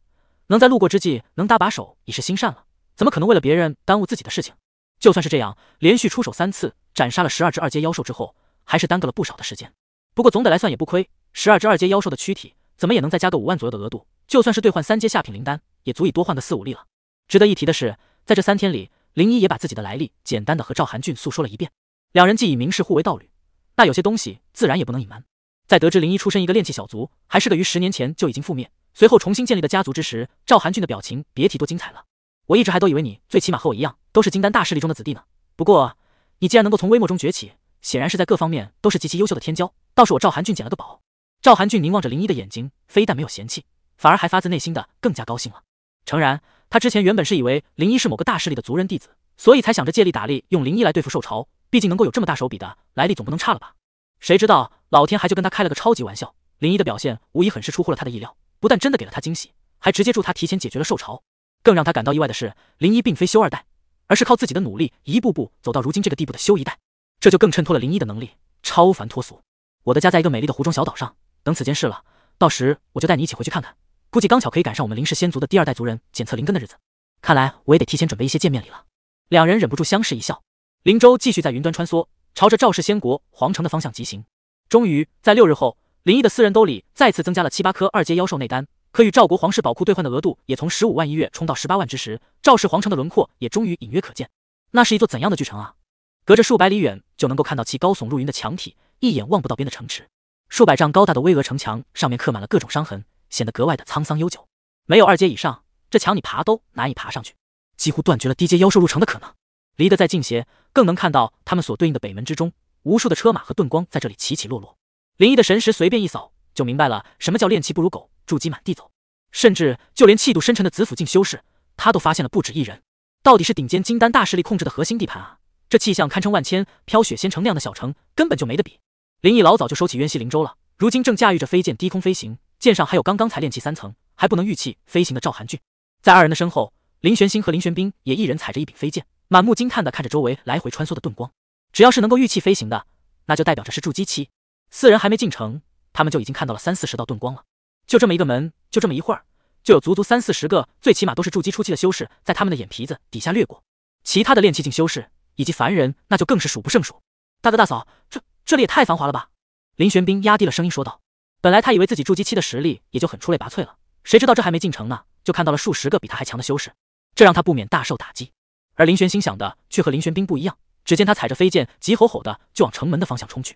能在路过之际能搭把手，已是心善了。怎么可能为了别人耽误自己的事情？就算是这样，连续出手三次，斩杀了十二只二阶妖兽之后，还是耽搁了不少的时间。不过总得来算也不亏，十二只二阶妖兽的躯体，怎么也能再加个五万左右的额度。就算是兑换三阶下品灵丹，也足以多换个四五粒了。值得一提的是，在这三天里，林一也把自己的来历简单的和赵寒俊诉说了一遍。两人既以明士互为道侣，那有些东西自然也不能隐瞒。在得知林一出身一个炼气小族，还是个于十年前就已经覆灭。随后重新建立的家族之时，赵韩俊的表情别提多精彩了。我一直还都以为你最起码和我一样，都是金丹大势力中的子弟呢。不过你既然能够从微末中崛起，显然是在各方面都是极其优秀的天骄。倒是我赵韩俊捡了个宝。赵韩俊凝望着林一的眼睛，非但没有嫌弃，反而还发自内心的更加高兴了。诚然，他之前原本是以为林一是某个大势力的族人弟子，所以才想着借力打力，用林一来对付兽潮。毕竟能够有这么大手笔的来历，总不能差了吧？谁知道老天还就跟他开了个超级玩笑，林一的表现无疑很是出乎了他的意料。不但真的给了他惊喜，还直接助他提前解决了受潮。更让他感到意外的是，林一并非修二代，而是靠自己的努力一步步走到如今这个地步的修一代，这就更衬托了林一的能力超凡脱俗。我的家在一个美丽的湖中小岛上，等此件事了，到时我就带你一起回去看看，估计刚巧可以赶上我们林氏先族的第二代族人检测灵根的日子。看来我也得提前准备一些见面礼了。两人忍不住相视一笑。林舟继续在云端穿梭，朝着赵氏仙国皇城的方向疾行。终于在六日后。林毅的私人兜里再次增加了七八颗二阶妖兽内丹，可与赵国皇室宝库兑换的额度也从十五万一月冲到十八万之时，赵氏皇城的轮廓也终于隐约可见。那是一座怎样的巨城啊？隔着数百里远就能够看到其高耸入云的墙体，一眼望不到边的城池，数百丈高大的巍峨城墙上面刻满了各种伤痕，显得格外的沧桑悠久。没有二阶以上，这墙你爬都难以爬上去，几乎断绝了低阶妖兽入城的可能。离得再近些，更能看到他们所对应的北门之中，无数的车马和盾光在这里起起落落。林毅的神识随便一扫，就明白了什么叫练气不如狗，筑基满地走。甚至就连气度深沉的紫府境修士，他都发现了不止一人。到底是顶尖金丹大势力控制的核心地盘啊！这气象堪称万千飘雪仙城那样的小城根本就没得比。林毅老早就收起渊西灵州了，如今正驾驭着飞剑低空飞行，剑上还有刚刚才练气三层，还不能御气飞行的赵寒俊。在二人的身后，林玄星和林玄冰也一人踩着一柄飞剑，满目惊叹地看着周围来回穿梭的遁光。只要是能够御气飞行的，那就代表着是筑基期。四人还没进城，他们就已经看到了三四十道遁光了。就这么一个门，就这么一会儿，就有足足三四十个，最起码都是筑基初期的修士，在他们的眼皮子底下掠过。其他的炼气境修士以及凡人，那就更是数不胜数。大哥大嫂，这这里也太繁华了吧！林玄冰压低了声音说道。本来他以为自己筑基期的实力也就很出类拔萃了，谁知道这还没进城呢，就看到了数十个比他还强的修士，这让他不免大受打击。而林玄心想的却和林玄冰不一样，只见他踩着飞剑，急吼吼的就往城门的方向冲去。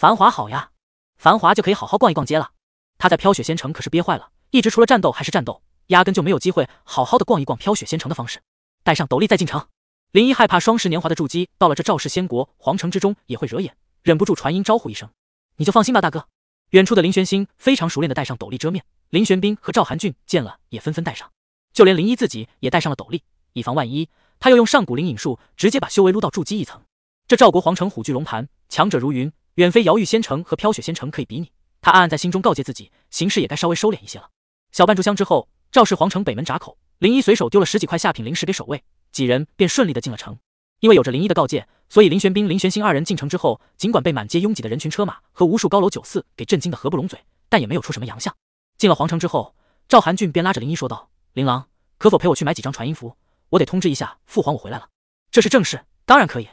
繁华好呀，繁华就可以好好逛一逛街了。他在飘雪仙城可是憋坏了，一直除了战斗还是战斗，压根就没有机会好好的逛一逛飘雪仙城的方式。带上斗笠再进城。林一害怕双十年华的筑基到了这赵氏仙国皇城之中也会惹眼，忍不住传音招呼一声：“你就放心吧，大哥。”远处的林玄心非常熟练的戴上斗笠遮面，林玄冰和赵寒俊见了也纷纷戴上，就连林一自己也戴上了斗笠，以防万一。他又用上古灵隐术直接把修为撸到筑基一层。这赵国皇城虎踞龙盘，强者如云。远非瑶玉仙城和飘雪仙城可以比拟。他暗暗在心中告诫自己，行事也该稍微收敛一些了。小半炷香之后，赵氏皇城北门闸口，林一随手丢了十几块下品灵石给守卫，几人便顺利的进了城。因为有着林一的告诫，所以林玄冰、林玄星二人进城之后，尽管被满街拥挤的人群、车马和无数高楼酒肆给震惊的合不拢嘴，但也没有出什么洋相。进了皇城之后，赵韩俊便拉着林一说道：“林郎，可否陪我去买几张传音符？我得通知一下父皇我回来了，这是正事，当然可以。”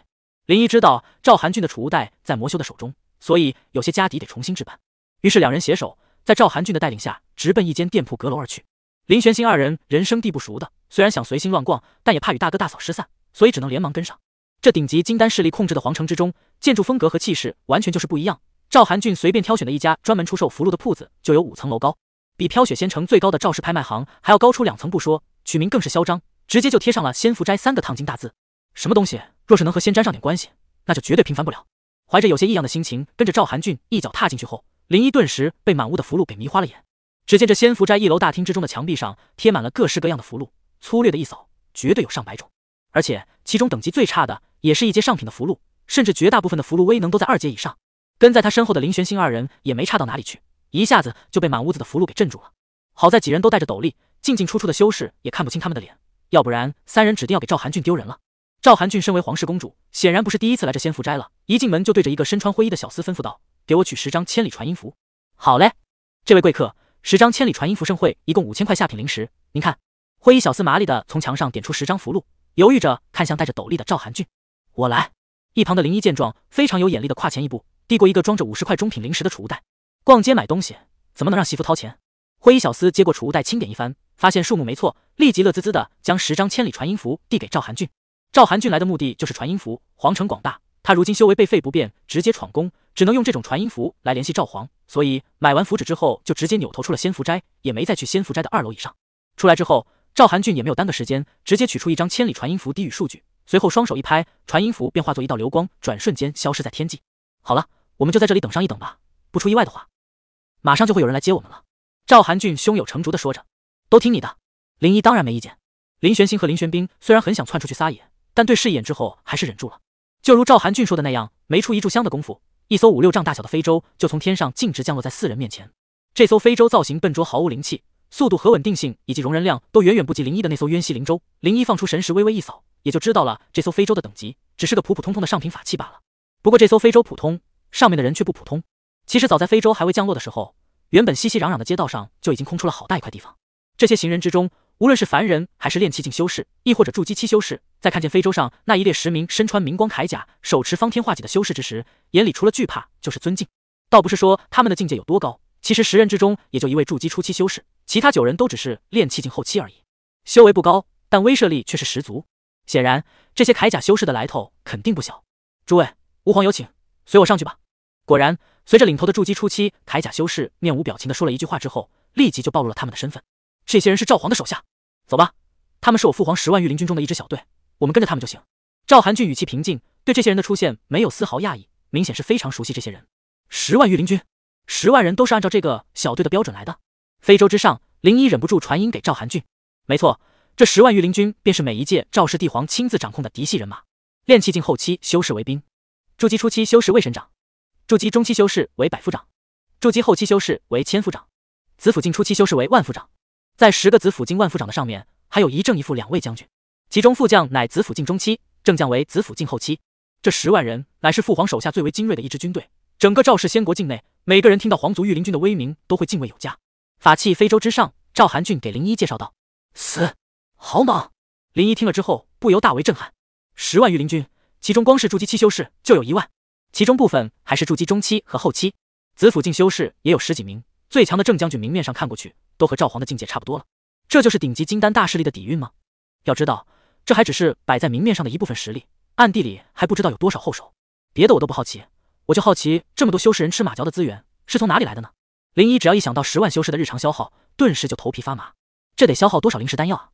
林一知道赵寒俊的储物袋在魔修的手中，所以有些家底得重新置办。于是两人携手，在赵寒俊的带领下，直奔一间店铺阁楼而去。林玄心二人人生地不熟的，虽然想随心乱逛，但也怕与大哥大嫂失散，所以只能连忙跟上。这顶级金丹势力控制的皇城之中，建筑风格和气势完全就是不一样。赵寒俊随便挑选的一家专门出售福禄的铺子就有五层楼高，比飘雪仙城最高的赵氏拍卖行还要高出两层不说，取名更是嚣张，直接就贴上了“仙福斋”三个烫金大字。什么东西？若是能和仙沾上点关系，那就绝对平凡不了。怀着有些异样的心情，跟着赵寒俊一脚踏进去后，林一顿时被满屋的符箓给迷花了眼。只见这仙福斋一楼大厅之中的墙壁上贴满了各式各样的符箓，粗略的一扫，绝对有上百种。而且其中等级最差的也是一阶上品的符箓，甚至绝大部分的符箓威能都在二阶以上。跟在他身后的林玄心二人也没差到哪里去，一下子就被满屋子的符箓给镇住了。好在几人都带着斗笠，进进出出的修士也看不清他们的脸，要不然三人指定要给赵寒俊丢人了。赵寒俊身为皇室公主，显然不是第一次来这仙福斋了。一进门就对着一个身穿灰衣的小厮吩咐道：“给我取十张千里传音符。”“好嘞。”“这位贵客，十张千里传音符，盛会一共五千块下品灵石，您看。”灰衣小厮麻利的从墙上点出十张符箓，犹豫着看向戴着斗笠的赵寒俊：“我来。”一旁的林一见状，非常有眼力的跨前一步，递过一个装着五十块中品灵石的储物袋。逛街买东西，怎么能让媳妇掏钱？灰衣小厮接过储物袋，清点一番，发现数目没错，立即乐滋滋的将十张千里传音符递给赵寒俊。赵寒俊来的目的就是传音符。皇城广大，他如今修为被废不便，直接闯宫，只能用这种传音符来联系赵皇。所以买完符纸之后，就直接扭头出了仙符斋，也没再去仙符斋的二楼以上。出来之后，赵寒俊也没有耽搁时间，直接取出一张千里传音符，低语数据，随后双手一拍，传音符便化作一道流光，转瞬间消失在天际。好了，我们就在这里等上一等吧。不出意外的话，马上就会有人来接我们了。赵寒俊胸有成竹的说着。都听你的。林一当然没意见。林玄心和林玄冰虽然很想窜出去撒野。但对视一眼之后，还是忍住了。就如赵韩俊说的那样，没出一炷香的功夫，一艘五六丈大小的飞舟就从天上径直降落在四人面前。这艘飞舟造型笨拙，毫无灵气，速度和稳定性以及容人量都远远不及林一的那艘渊溪灵舟。林一放出神识，微微一扫，也就知道了这艘飞舟的等级，只是个普普通通的上品法器罢了。不过这艘飞舟普通，上面的人却不普通。其实早在飞舟还未降落的时候，原本熙熙攘攘的街道上就已经空出了好大一块地方。这些行人之中，无论是凡人还是炼气境修士，亦或者筑基期修士，在看见非洲上那一列十名身穿明光铠甲、手持方天画戟的修士之时，眼里除了惧怕就是尊敬。倒不是说他们的境界有多高，其实十人之中也就一位筑基初期修士，其他九人都只是炼气境后期而已，修为不高，但威慑力却是十足。显然，这些铠甲修士的来头肯定不小。诸位，吾皇有请，随我上去吧。果然，随着领头的筑基初期铠甲修士面无表情的说了一句话之后，立即就暴露了他们的身份。这些人是赵皇的手下，走吧，他们是我父皇十万御林军中的一支小队，我们跟着他们就行。赵韩俊语气平静，对这些人的出现没有丝毫讶异，明显是非常熟悉这些人。十万御林军，十万人都是按照这个小队的标准来的。非洲之上，林一忍不住传音给赵韩俊，没错，这十万御林军便是每一届赵氏帝皇亲自掌控的嫡系人马。练气境后期修士为兵，筑基初期修士为神长，筑基中期修士为百夫长，筑基后期修士为千夫长，子府境初期修士为万夫长。在十个子府晋万副长的上面，还有一正一副两位将军，其中副将乃子府晋中期，正将为子府晋后期。这十万人乃是父皇手下最为精锐的一支军队。整个赵氏仙国境内，每个人听到皇族御林军的威名，都会敬畏有加。法器非洲之上，赵韩俊给林一介绍道：“死，好猛！”林一听了之后，不由大为震撼。十万御林军，其中光是筑基期修士就有一万，其中部分还是筑基中期和后期。子府晋修士也有十几名，最强的正将军明面上看过去。都和赵皇的境界差不多了，这就是顶级金丹大势力的底蕴吗？要知道，这还只是摆在明面上的一部分实力，暗地里还不知道有多少后手。别的我都不好奇，我就好奇这么多修士人吃马嚼的资源是从哪里来的呢？林一只要一想到十万修士的日常消耗，顿时就头皮发麻。这得消耗多少灵石丹药啊！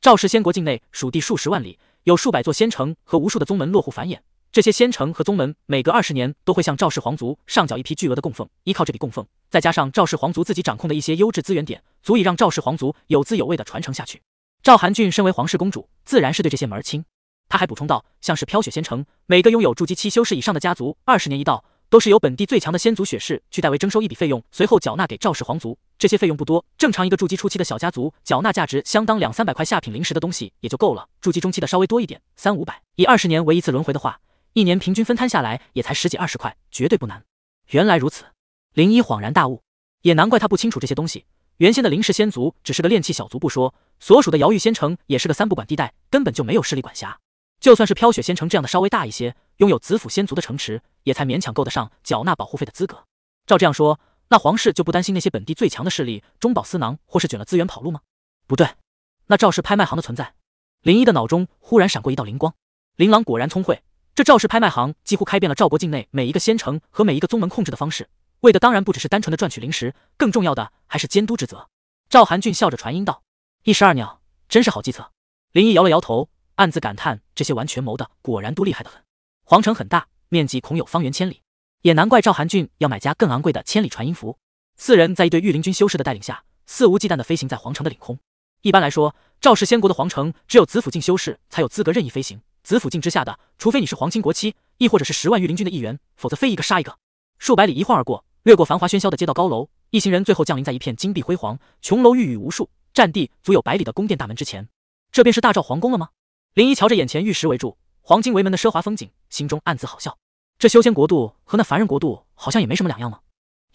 赵氏仙国境内属地数十万里，有数百座仙城和无数的宗门落户繁衍。这些仙城和宗门每隔二十年都会向赵氏皇族上缴一批巨额的供奉，依靠这笔供奉，再加上赵氏皇族自己掌控的一些优质资源点，足以让赵氏皇族有滋有味的传承下去。赵韩俊身为皇室公主，自然是对这些门儿清。他还补充道：“像是飘雪仙城，每个拥有筑基期修士以上的家族，二十年一到，都是由本地最强的仙族血士去代为征收一笔费用，随后缴纳给赵氏皇族。这些费用不多，正常一个筑基初期的小家族缴纳价值相当两三百块下品灵石的东西也就够了，筑基中期的稍微多一点，三五百。以二十年为一次轮回的话。”一年平均分摊下来也才十几二十块，绝对不难。原来如此，林一恍然大悟，也难怪他不清楚这些东西。原先的林氏仙族只是个炼器小族不说，所属的瑶玉仙城也是个三不管地带，根本就没有势力管辖。就算是飘雪仙城这样的稍微大一些，拥有紫府仙族的城池，也才勉强够得上缴纳保护费的资格。照这样说，那皇室就不担心那些本地最强的势力中饱私囊或是卷了资源跑路吗？不对，那赵氏拍卖行的存在，林一的脑中忽然闪过一道灵光，琳琅果然聪慧。这赵氏拍卖行几乎开遍了赵国境内每一个仙城和每一个宗门控制的方式，为的当然不只是单纯的赚取灵石，更重要的还是监督职责。赵韩俊笑着传音道：“一石二鸟，真是好计策。”林毅摇了摇头，暗自感叹：这些玩权谋的果然都厉害的很。皇城很大，面积恐有方圆千里，也难怪赵韩俊要买家更昂贵的千里传音符。四人在一队御林军修士的带领下，肆无忌惮地飞行在皇城的领空。一般来说，赵氏仙国的皇城只有紫府境修士才有资格任意飞行。子府境之下的，除非你是皇亲国戚，亦或者是十万御林军的一员，否则非一个杀一个。数百里一晃而过，掠过繁华喧嚣的街道高楼，一行人最后降临在一片金碧辉煌、琼楼玉宇无数、占地足有百里的宫殿大门之前。这便是大赵皇宫了吗？林一瞧着眼前玉石围住、黄金为门的奢华风景，心中暗自好笑：这修仙国度和那凡人国度好像也没什么两样吗？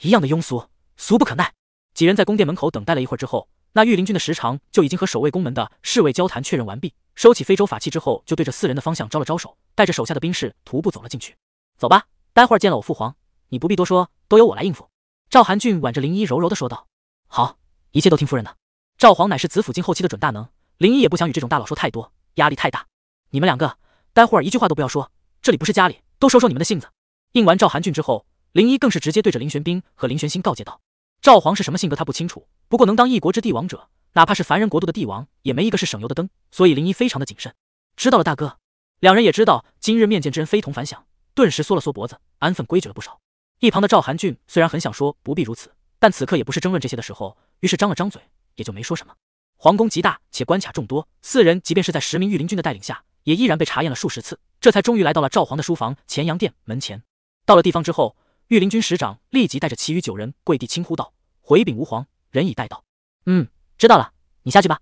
一样的庸俗，俗不可耐。几人在宫殿门口等待了一会儿之后。那御林军的时长就已经和守卫宫门的侍卫交谈确认完毕，收起非洲法器之后，就对着四人的方向招了招手，带着手下的兵士徒步走了进去。走吧，待会见了我父皇，你不必多说，都由我来应付。赵寒俊挽着林一柔柔的说道：“好，一切都听夫人的。”赵皇乃是紫府境后期的准大能，林一也不想与这种大佬说太多，压力太大。你们两个，待会儿一句话都不要说，这里不是家里，都收收你们的性子。应完赵寒俊之后，林一更是直接对着林玄冰和林玄心告诫道：“赵皇是什么性格，他不清楚。”不过能当一国之帝王者，哪怕是凡人国度的帝王，也没一个是省油的灯。所以林一非常的谨慎。知道了，大哥。两人也知道今日面见之人非同凡响，顿时缩了缩脖子，安分规矩了不少。一旁的赵韩俊虽然很想说不必如此，但此刻也不是争论这些的时候，于是张了张嘴，也就没说什么。皇宫极大，且关卡众多，四人即便是在十名御林军的带领下，也依然被查验了数十次，这才终于来到了赵皇的书房乾阳殿门前。到了地方之后，御林军使长立即带着其余九人跪地轻呼道：“回禀吾皇。”人已带到，嗯，知道了，你下去吧。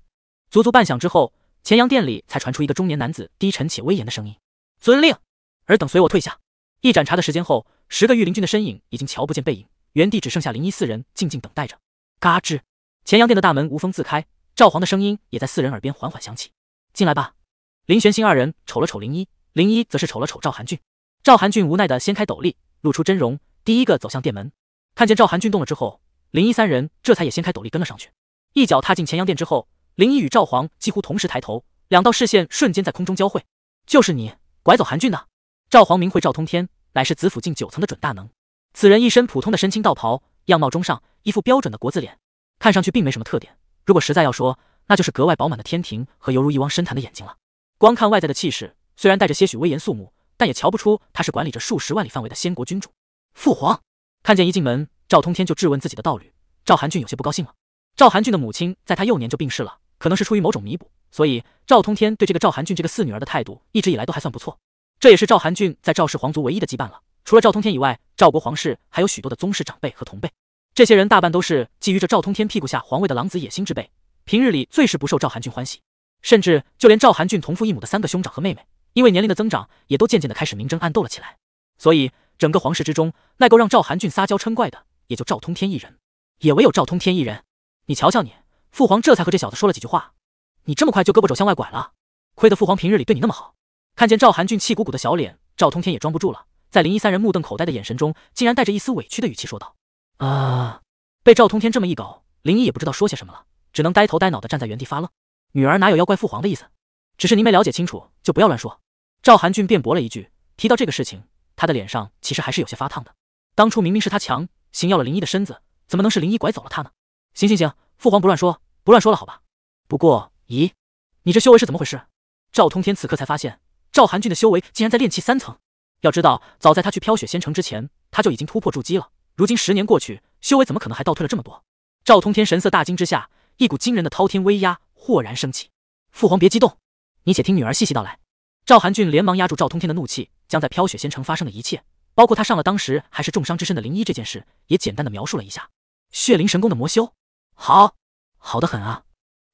足足半响之后，乾阳殿里才传出一个中年男子低沉且威严的声音：“遵令，尔等随我退下。”一盏茶的时间后，十个御林军的身影已经瞧不见背影，原地只剩下林一四人静静等待着。嘎吱，乾阳殿的大门无风自开，赵皇的声音也在四人耳边缓缓响起：“进来吧。”林玄心二人瞅了瞅林一，林一则是瞅了瞅赵寒俊，赵寒俊无奈的掀开斗笠，露出真容，第一个走向殿门。看见赵寒俊动了之后。林一三人这才也掀开斗笠跟了上去，一脚踏进乾阳殿之后，林一与赵皇几乎同时抬头，两道视线瞬间在空中交汇。就是你拐走韩俊的赵皇，名讳赵通天，乃是紫府境九层的准大能。此人一身普通的深青道袍，样貌中上，一副标准的国字脸，看上去并没什么特点。如果实在要说，那就是格外饱满的天庭和犹如一汪深潭的眼睛了。光看外在的气势，虽然带着些许威严肃穆，但也瞧不出他是管理着数十万里范围的仙国君主。父皇，看见一进门。赵通天就质问自己的道侣赵韩俊，有些不高兴了。赵韩俊的母亲在他幼年就病逝了，可能是出于某种弥补，所以赵通天对这个赵韩俊这个四女儿的态度一直以来都还算不错。这也是赵韩俊在赵氏皇族唯一的羁绊了。除了赵通天以外，赵国皇室还有许多的宗室长辈和同辈，这些人大半都是觊觎着赵通天屁股下皇位的狼子野心之辈，平日里最是不受赵韩俊欢喜。甚至就连赵韩俊同父异母的三个兄长和妹妹，因为年龄的增长，也都渐渐的开始明争暗斗了起来。所以整个皇室之中，那够让赵韩俊撒娇嗔怪的。也就赵通天一人，也唯有赵通天一人。你瞧瞧你，父皇这才和这小子说了几句话，你这么快就胳膊肘向外拐了？亏得父皇平日里对你那么好。看见赵韩俊气鼓鼓的小脸，赵通天也装不住了，在林一三人目瞪口呆的眼神中，竟然带着一丝委屈的语气说道：“啊！”被赵通天这么一搞，林一也不知道说些什么了，只能呆头呆脑的站在原地发愣。女儿哪有要怪父皇的意思？只是您没了解清楚，就不要乱说。”赵韩俊辩驳了一句。提到这个事情，他的脸上其实还是有些发烫的。当初明明是他强。行要了林一的身子，怎么能是林一拐走了他呢？行行行，父皇不乱说，不乱说了，好吧。不过，咦，你这修为是怎么回事？赵通天此刻才发现，赵寒俊的修为竟然在炼气三层。要知道，早在他去飘雪仙城之前，他就已经突破筑基了。如今十年过去，修为怎么可能还倒退了这么多？赵通天神色大惊之下，一股惊人的滔天威压豁然升起。父皇别激动，你且听女儿细细道来。赵寒俊连忙压住赵通天的怒气，将在飘雪仙城发生的一切。包括他上了当时还是重伤之身的林一这件事，也简单的描述了一下血灵神功的魔修，好，好的很啊，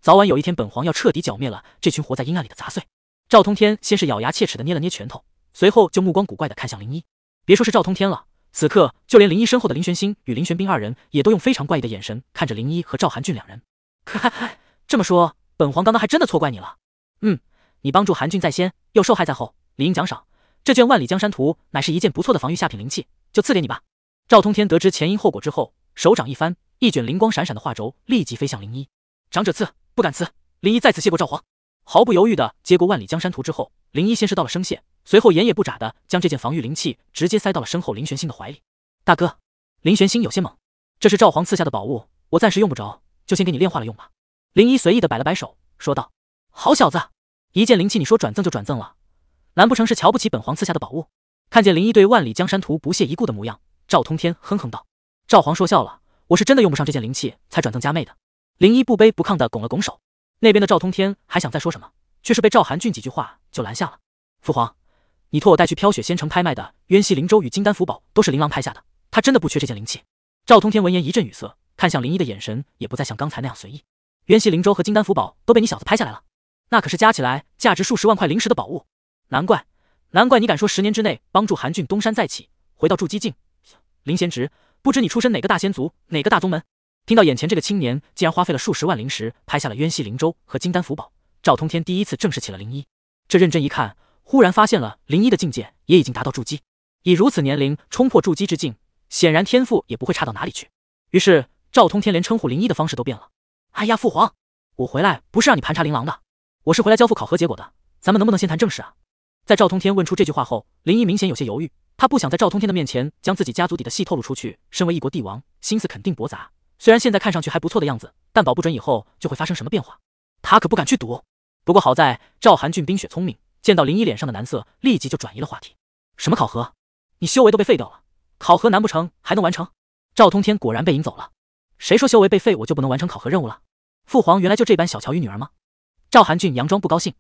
早晚有一天本皇要彻底剿灭了这群活在阴暗里的杂碎。赵通天先是咬牙切齿的捏了捏拳头，随后就目光古怪的看向林一。别说是赵通天了，此刻就连林一身后的林玄星与林玄冰二人，也都用非常怪异的眼神看着林一和赵寒俊两人。可哈哈，这么说，本皇刚刚还真的错怪你了。嗯，你帮助韩俊在先，又受害在后，理应奖赏。这卷万里江山图乃是一件不错的防御下品灵器，就赐给你吧。赵通天得知前因后果之后，手掌一翻，一卷灵光闪闪的画轴立即飞向林一。长者赐，不敢辞。林一再次谢过赵皇，毫不犹豫的接过万里江山图之后，林一先是道了声谢，随后眼也不眨的将这件防御灵器直接塞到了身后林玄心的怀里。大哥，林玄心有些懵，这是赵皇赐下的宝物，我暂时用不着，就先给你炼化了用吧。林一随意的摆了摆手，说道：“好小子，一件灵器你说转赠就转赠了。”难不成是瞧不起本皇赐下的宝物？看见林一对万里江山图不屑一顾的模样，赵通天哼哼道：“赵皇说笑了，我是真的用不上这件灵器，才转赠家妹的。”林一不卑不亢的拱了拱手。那边的赵通天还想再说什么，却是被赵寒俊几句话就拦下了。父皇，你托我带去飘雪仙城拍卖的渊溪灵州与金丹福宝，都是琳琅拍下的。他真的不缺这件灵器。赵通天闻言一阵语塞，看向林一的眼神也不再像刚才那样随意。渊溪灵州和金丹福宝都被你小子拍下来了，那可是加起来价值数十万块灵石的宝物。难怪，难怪你敢说十年之内帮助韩俊东山再起，回到筑基境。林贤侄，不知你出身哪个大仙族，哪个大宗门？听到眼前这个青年竟然花费了数十万灵石拍下了渊溪灵州和金丹福宝，赵通天第一次正式起了灵一。这认真一看，忽然发现了灵一的境界也已经达到筑基。以如此年龄冲破筑基之境，显然天赋也不会差到哪里去。于是赵通天连称呼灵一的方式都变了。哎呀，父皇，我回来不是让你盘查灵琅的，我是回来交付考核结果的。咱们能不能先谈正事啊？在赵通天问出这句话后，林一明显有些犹豫。他不想在赵通天的面前将自己家族底的戏透露出去。身为一国帝王，心思肯定驳杂。虽然现在看上去还不错的样子，但保不准以后就会发生什么变化。他可不敢去赌。不过好在赵韩俊冰雪聪明，见到林一脸上的难色，立即就转移了话题。什么考核？你修为都被废掉了，考核难不成还能完成？赵通天果然被引走了。谁说修为被废，我就不能完成考核任务了？父皇原来就这般小瞧于女儿吗？赵韩俊佯装不高兴。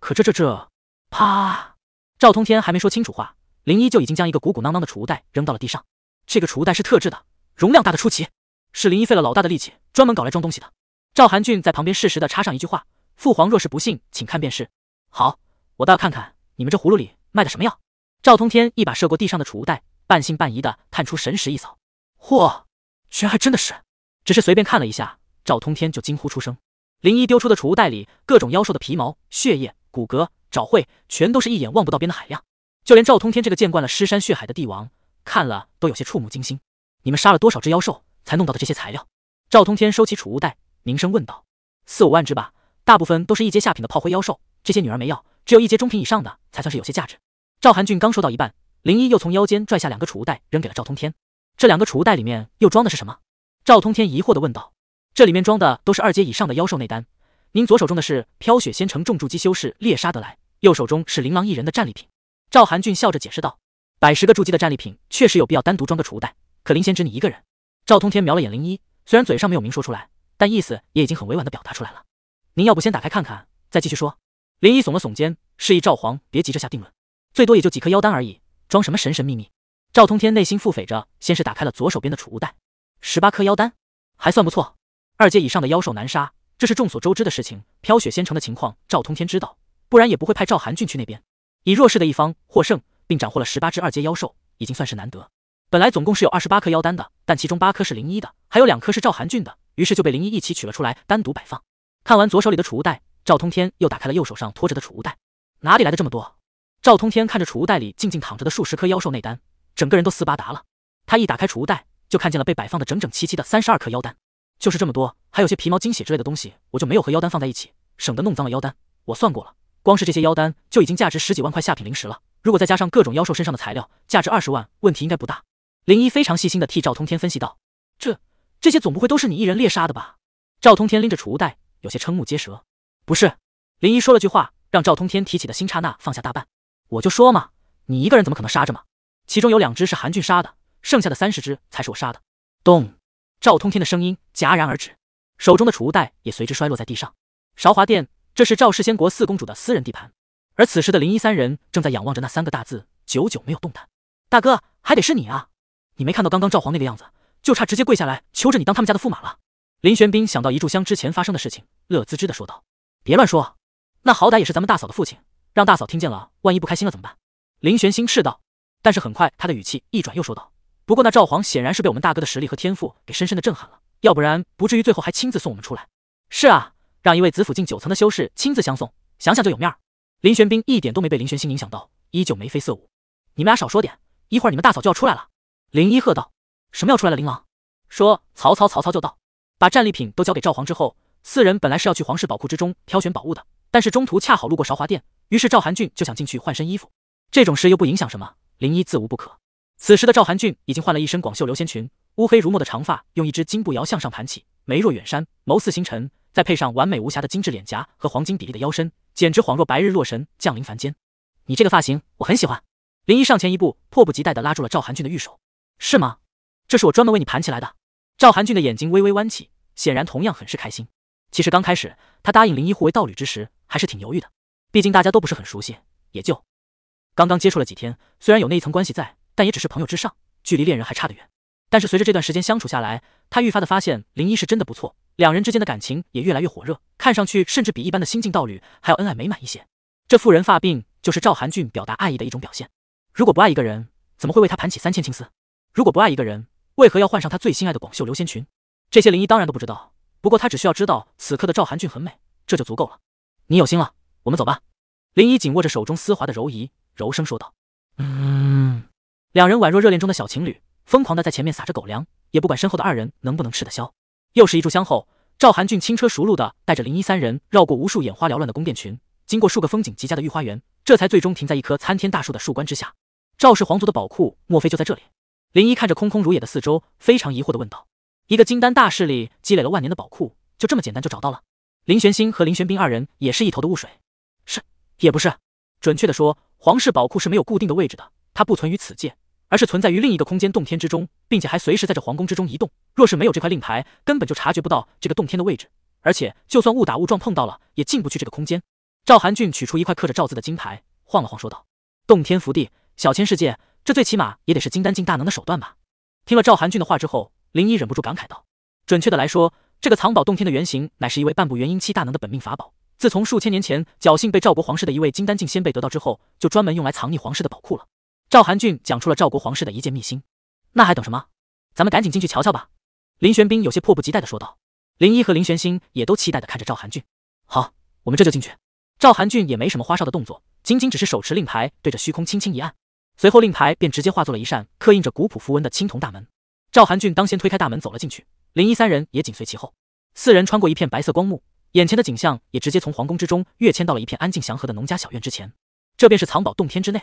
可这这这。啪！赵通天还没说清楚话，林一就已经将一个鼓鼓囊囊的储物袋扔到了地上。这个储物袋是特制的，容量大的出奇，是林一费了老大的力气专门搞来装东西的。赵寒俊在旁边适时的插上一句话：“父皇若是不信，请看便是。”好，我倒要看看你们这葫芦里卖的什么药。赵通天一把射过地上的储物袋，半信半疑的探出神识一扫，嚯，居然还真的是！只是随便看了一下，赵通天就惊呼出声。林一丢出的储物袋里，各种妖兽的皮毛、血液。骨骼、爪喙，全都是一眼望不到边的海量。就连赵通天这个见惯了尸山血海的帝王，看了都有些触目惊心。你们杀了多少只妖兽才弄到的这些材料？赵通天收起储物袋，凝声问道：“四五万只吧，大部分都是一阶下品的炮灰妖兽。这些女儿没要，只有一阶中品以上的才算是有些价值。”赵韩俊刚说到一半，林一又从腰间拽下两个储物袋，扔给了赵通天。这两个储物袋里面又装的是什么？赵通天疑惑地问道：“这里面装的都是二阶以上的妖兽内丹。”您左手中的是飘雪仙城重筑机修士猎杀得来，右手中是琳琅一人的战利品。赵韩俊笑着解释道：“百十个筑基的战利品确实有必要单独装个储物袋，可林仙只你一个人。”赵通天瞄了眼林一，虽然嘴上没有明说出来，但意思也已经很委婉的表达出来了。您要不先打开看看，再继续说？林一耸了耸肩，示意赵皇别急着下定论，最多也就几颗妖丹而已，装什么神神秘秘？赵通天内心腹诽着，先是打开了左手边的储物袋，十八颗妖丹，还算不错。二阶以上的妖兽难杀。这是众所周知的事情。飘雪仙城的情况，赵通天知道，不然也不会派赵寒俊去那边。以弱势的一方获胜，并斩获了十八只二阶妖兽，已经算是难得。本来总共是有二十八颗妖丹的，但其中八颗是林一的，还有两颗是赵寒俊的，于是就被林一一起取了出来，单独摆放。看完左手里的储物袋，赵通天又打开了右手上托着的储物袋。哪里来的这么多？赵通天看着储物袋里静静躺着的数十颗妖兽内丹，整个人都斯巴达了。他一打开储物袋，就看见了被摆放的整整齐齐的三十二颗妖丹。就是这么多，还有些皮毛、精血之类的东西，我就没有和妖丹放在一起，省得弄脏了妖丹。我算过了，光是这些妖丹就已经价值十几万块下品灵石了。如果再加上各种妖兽身上的材料，价值二十万，问题应该不大。林一非常细心的替赵通天分析道：“这这些总不会都是你一人猎杀的吧？”赵通天拎着储物袋，有些瞠目结舌。“不是。”林一说了句话，让赵通天提起的心刹那放下大半。“我就说嘛，你一个人怎么可能杀着嘛？其中有两只是韩俊杀的，剩下的三十只才是我杀的。”咚。赵通天的声音戛然而止，手中的储物袋也随之摔落在地上。韶华殿，这是赵氏仙国四公主的私人地盘。而此时的林一三人正在仰望着那三个大字，久久没有动弹。大哥，还得是你啊！你没看到刚刚赵皇那个样子，就差直接跪下来求着你当他们家的驸马了。林玄冰想到一炷香之前发生的事情，乐滋滋的说道：“别乱说，那好歹也是咱们大嫂的父亲，让大嫂听见了，万一不开心了怎么办？”林玄心斥道。但是很快，他的语气一转，又说道。不过那赵皇显然是被我们大哥的实力和天赋给深深的震撼了，要不然不至于最后还亲自送我们出来。是啊，让一位紫府境九层的修士亲自相送，想想就有面。林玄冰一点都没被林玄心影响到，依旧眉飞色舞。你们俩少说点，一会儿你们大嫂就要出来了。林一喝道：“什么要出来了？”林琅说：“曹操，曹操就到。”把战利品都交给赵皇之后，四人本来是要去皇室宝库之中挑选宝物的，但是中途恰好路过韶华殿，于是赵韩俊就想进去换身衣服。这种事又不影响什么，林一自无不可。此时的赵寒俊已经换了一身广袖流仙裙，乌黑如墨的长发用一只金步摇向上盘起，眉若远山，眸似星辰，再配上完美无瑕的精致脸颊和黄金比例的腰身，简直恍若白日洛神降临凡间。你这个发型我很喜欢。林一上前一步，迫不及待地拉住了赵寒俊的玉手。是吗？这是我专门为你盘起来的。赵寒俊的眼睛微微弯起，显然同样很是开心。其实刚开始他答应林一互为道侣之时，还是挺犹豫的，毕竟大家都不是很熟悉，也就刚刚接触了几天，虽然有那一层关系在。但也只是朋友之上，距离恋人还差得远。但是随着这段时间相处下来，他愈发的发现林一是真的不错，两人之间的感情也越来越火热，看上去甚至比一般的新晋道侣还要恩爱美满一些。这妇人发病就是赵韩俊表达爱意的一种表现。如果不爱一个人，怎么会为他盘起三千青丝？如果不爱一个人，为何要换上他最心爱的广袖流仙裙？这些林一当然都不知道，不过他只需要知道此刻的赵韩俊很美，这就足够了。你有心了，我们走吧。林一紧握着手中丝滑的柔仪，柔声说道：“嗯。”两人宛若热恋中的小情侣，疯狂的在前面撒着狗粮，也不管身后的二人能不能吃得消。又是一炷香后，赵寒俊轻车熟路的带着林一三人绕过无数眼花缭乱的宫殿群，经过数个风景极佳的御花园，这才最终停在一棵参天大树的树冠之下。赵氏皇族的宝库，莫非就在这里？林一看着空空如也的四周，非常疑惑的问道：“一个金丹大势力积累了万年的宝库，就这么简单就找到了？”林玄心和林玄冰二人也是一头的雾水，是也不是？准确的说，皇室宝库是没有固定的位置的。它不存于此界，而是存在于另一个空间洞天之中，并且还随时在这皇宫之中移动。若是没有这块令牌，根本就察觉不到这个洞天的位置，而且就算误打误撞碰到了，也进不去这个空间。赵韩俊取出一块刻着赵字的金牌，晃了晃，说道：“洞天福地，小千世界，这最起码也得是金丹境大能的手段吧？”听了赵韩俊的话之后，林一忍不住感慨道：“准确的来说，这个藏宝洞天的原型乃是一位半步元婴期大能的本命法宝。自从数千年前侥幸被赵国皇室的一位金丹境先辈得到之后，就专门用来藏匿皇室的宝库了。”赵寒俊讲出了赵国皇室的一件秘辛，那还等什么？咱们赶紧进去瞧瞧吧！林玄冰有些迫不及待地说道。林一和林玄星也都期待地看着赵寒俊。好，我们这就进去。赵寒俊也没什么花哨的动作，仅仅只是手持令牌，对着虚空轻轻一按，随后令牌便直接化作了一扇刻印着古朴符文的青铜大门。赵寒俊当先推开大门走了进去，林一三人也紧随其后。四人穿过一片白色光幕，眼前的景象也直接从皇宫之中跃迁到了一片安静祥和的农家小院之前。这便是藏宝洞天之内。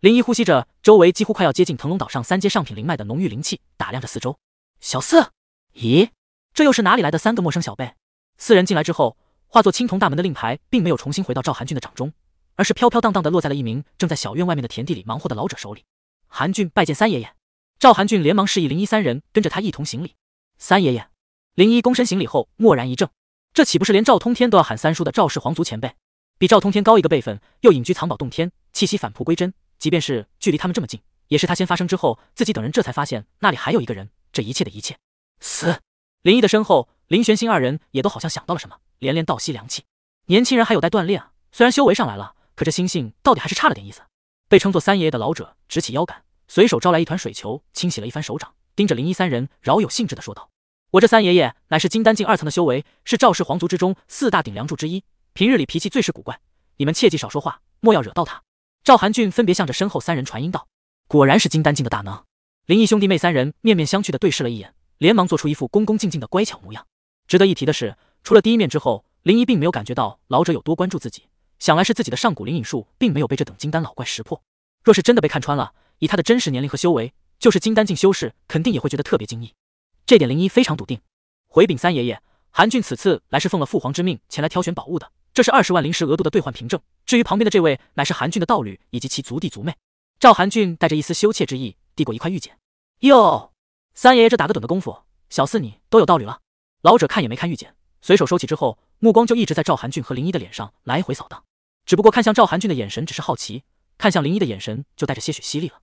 林一呼吸着周围几乎快要接近腾龙岛上三阶上品灵脉的浓郁灵气，打量着四周。小四，咦，这又是哪里来的三个陌生小辈？四人进来之后，化作青铜大门的令牌并没有重新回到赵韩俊的掌中，而是飘飘荡荡的落在了一名正在小院外面的田地里忙活的老者手里。韩俊拜见三爷爷。赵韩俊连忙示意林一三人跟着他一同行礼。三爷爷，林一躬身行礼后，蓦然一怔，这岂不是连赵通天都要喊三叔的赵氏皇族前辈？比赵通天高一个辈分，又隐居藏宝洞天，气息返璞归真。即便是距离他们这么近，也是他先发声之后，自己等人这才发现那里还有一个人。这一切的一切，死！林一的身后，林玄心二人也都好像想到了什么，连连倒吸凉气。年轻人还有待锻炼啊，虽然修为上来了，可这心性到底还是差了点意思。被称作三爷爷的老者直起腰杆，随手招来一团水球清洗了一番手掌，盯着林一三人，饶有兴致的说道：“我这三爷爷乃是金丹境二层的修为，是赵氏皇族之中四大顶梁柱之一，平日里脾气最是古怪，你们切记少说话，莫要惹到他。”赵韩俊分别向着身后三人传音道：“果然是金丹境的大能。”林毅兄弟妹三人面面相觑的对视了一眼，连忙做出一副恭恭敬敬的乖巧模样。值得一提的是，除了第一面之后，林一并没有感觉到老者有多关注自己，想来是自己的上古灵隐术并没有被这等金丹老怪识破。若是真的被看穿了，以他的真实年龄和修为，就是金丹境修士，肯定也会觉得特别惊异。这点林一非常笃定。回禀三爷爷，韩俊此次来是奉了父皇之命前来挑选宝物的。这是二十万临时额度的兑换凭证。至于旁边的这位，乃是韩俊的道侣以及其族弟族妹。赵韩俊带着一丝羞怯之意，递过一块玉简。哟，三爷爷这打个盹的功夫，小四你都有道侣了。老者看也没看玉简，随手收起之后，目光就一直在赵韩俊和林一的脸上来回扫荡。只不过看向赵韩俊的眼神只是好奇，看向林一的眼神就带着些许犀利了。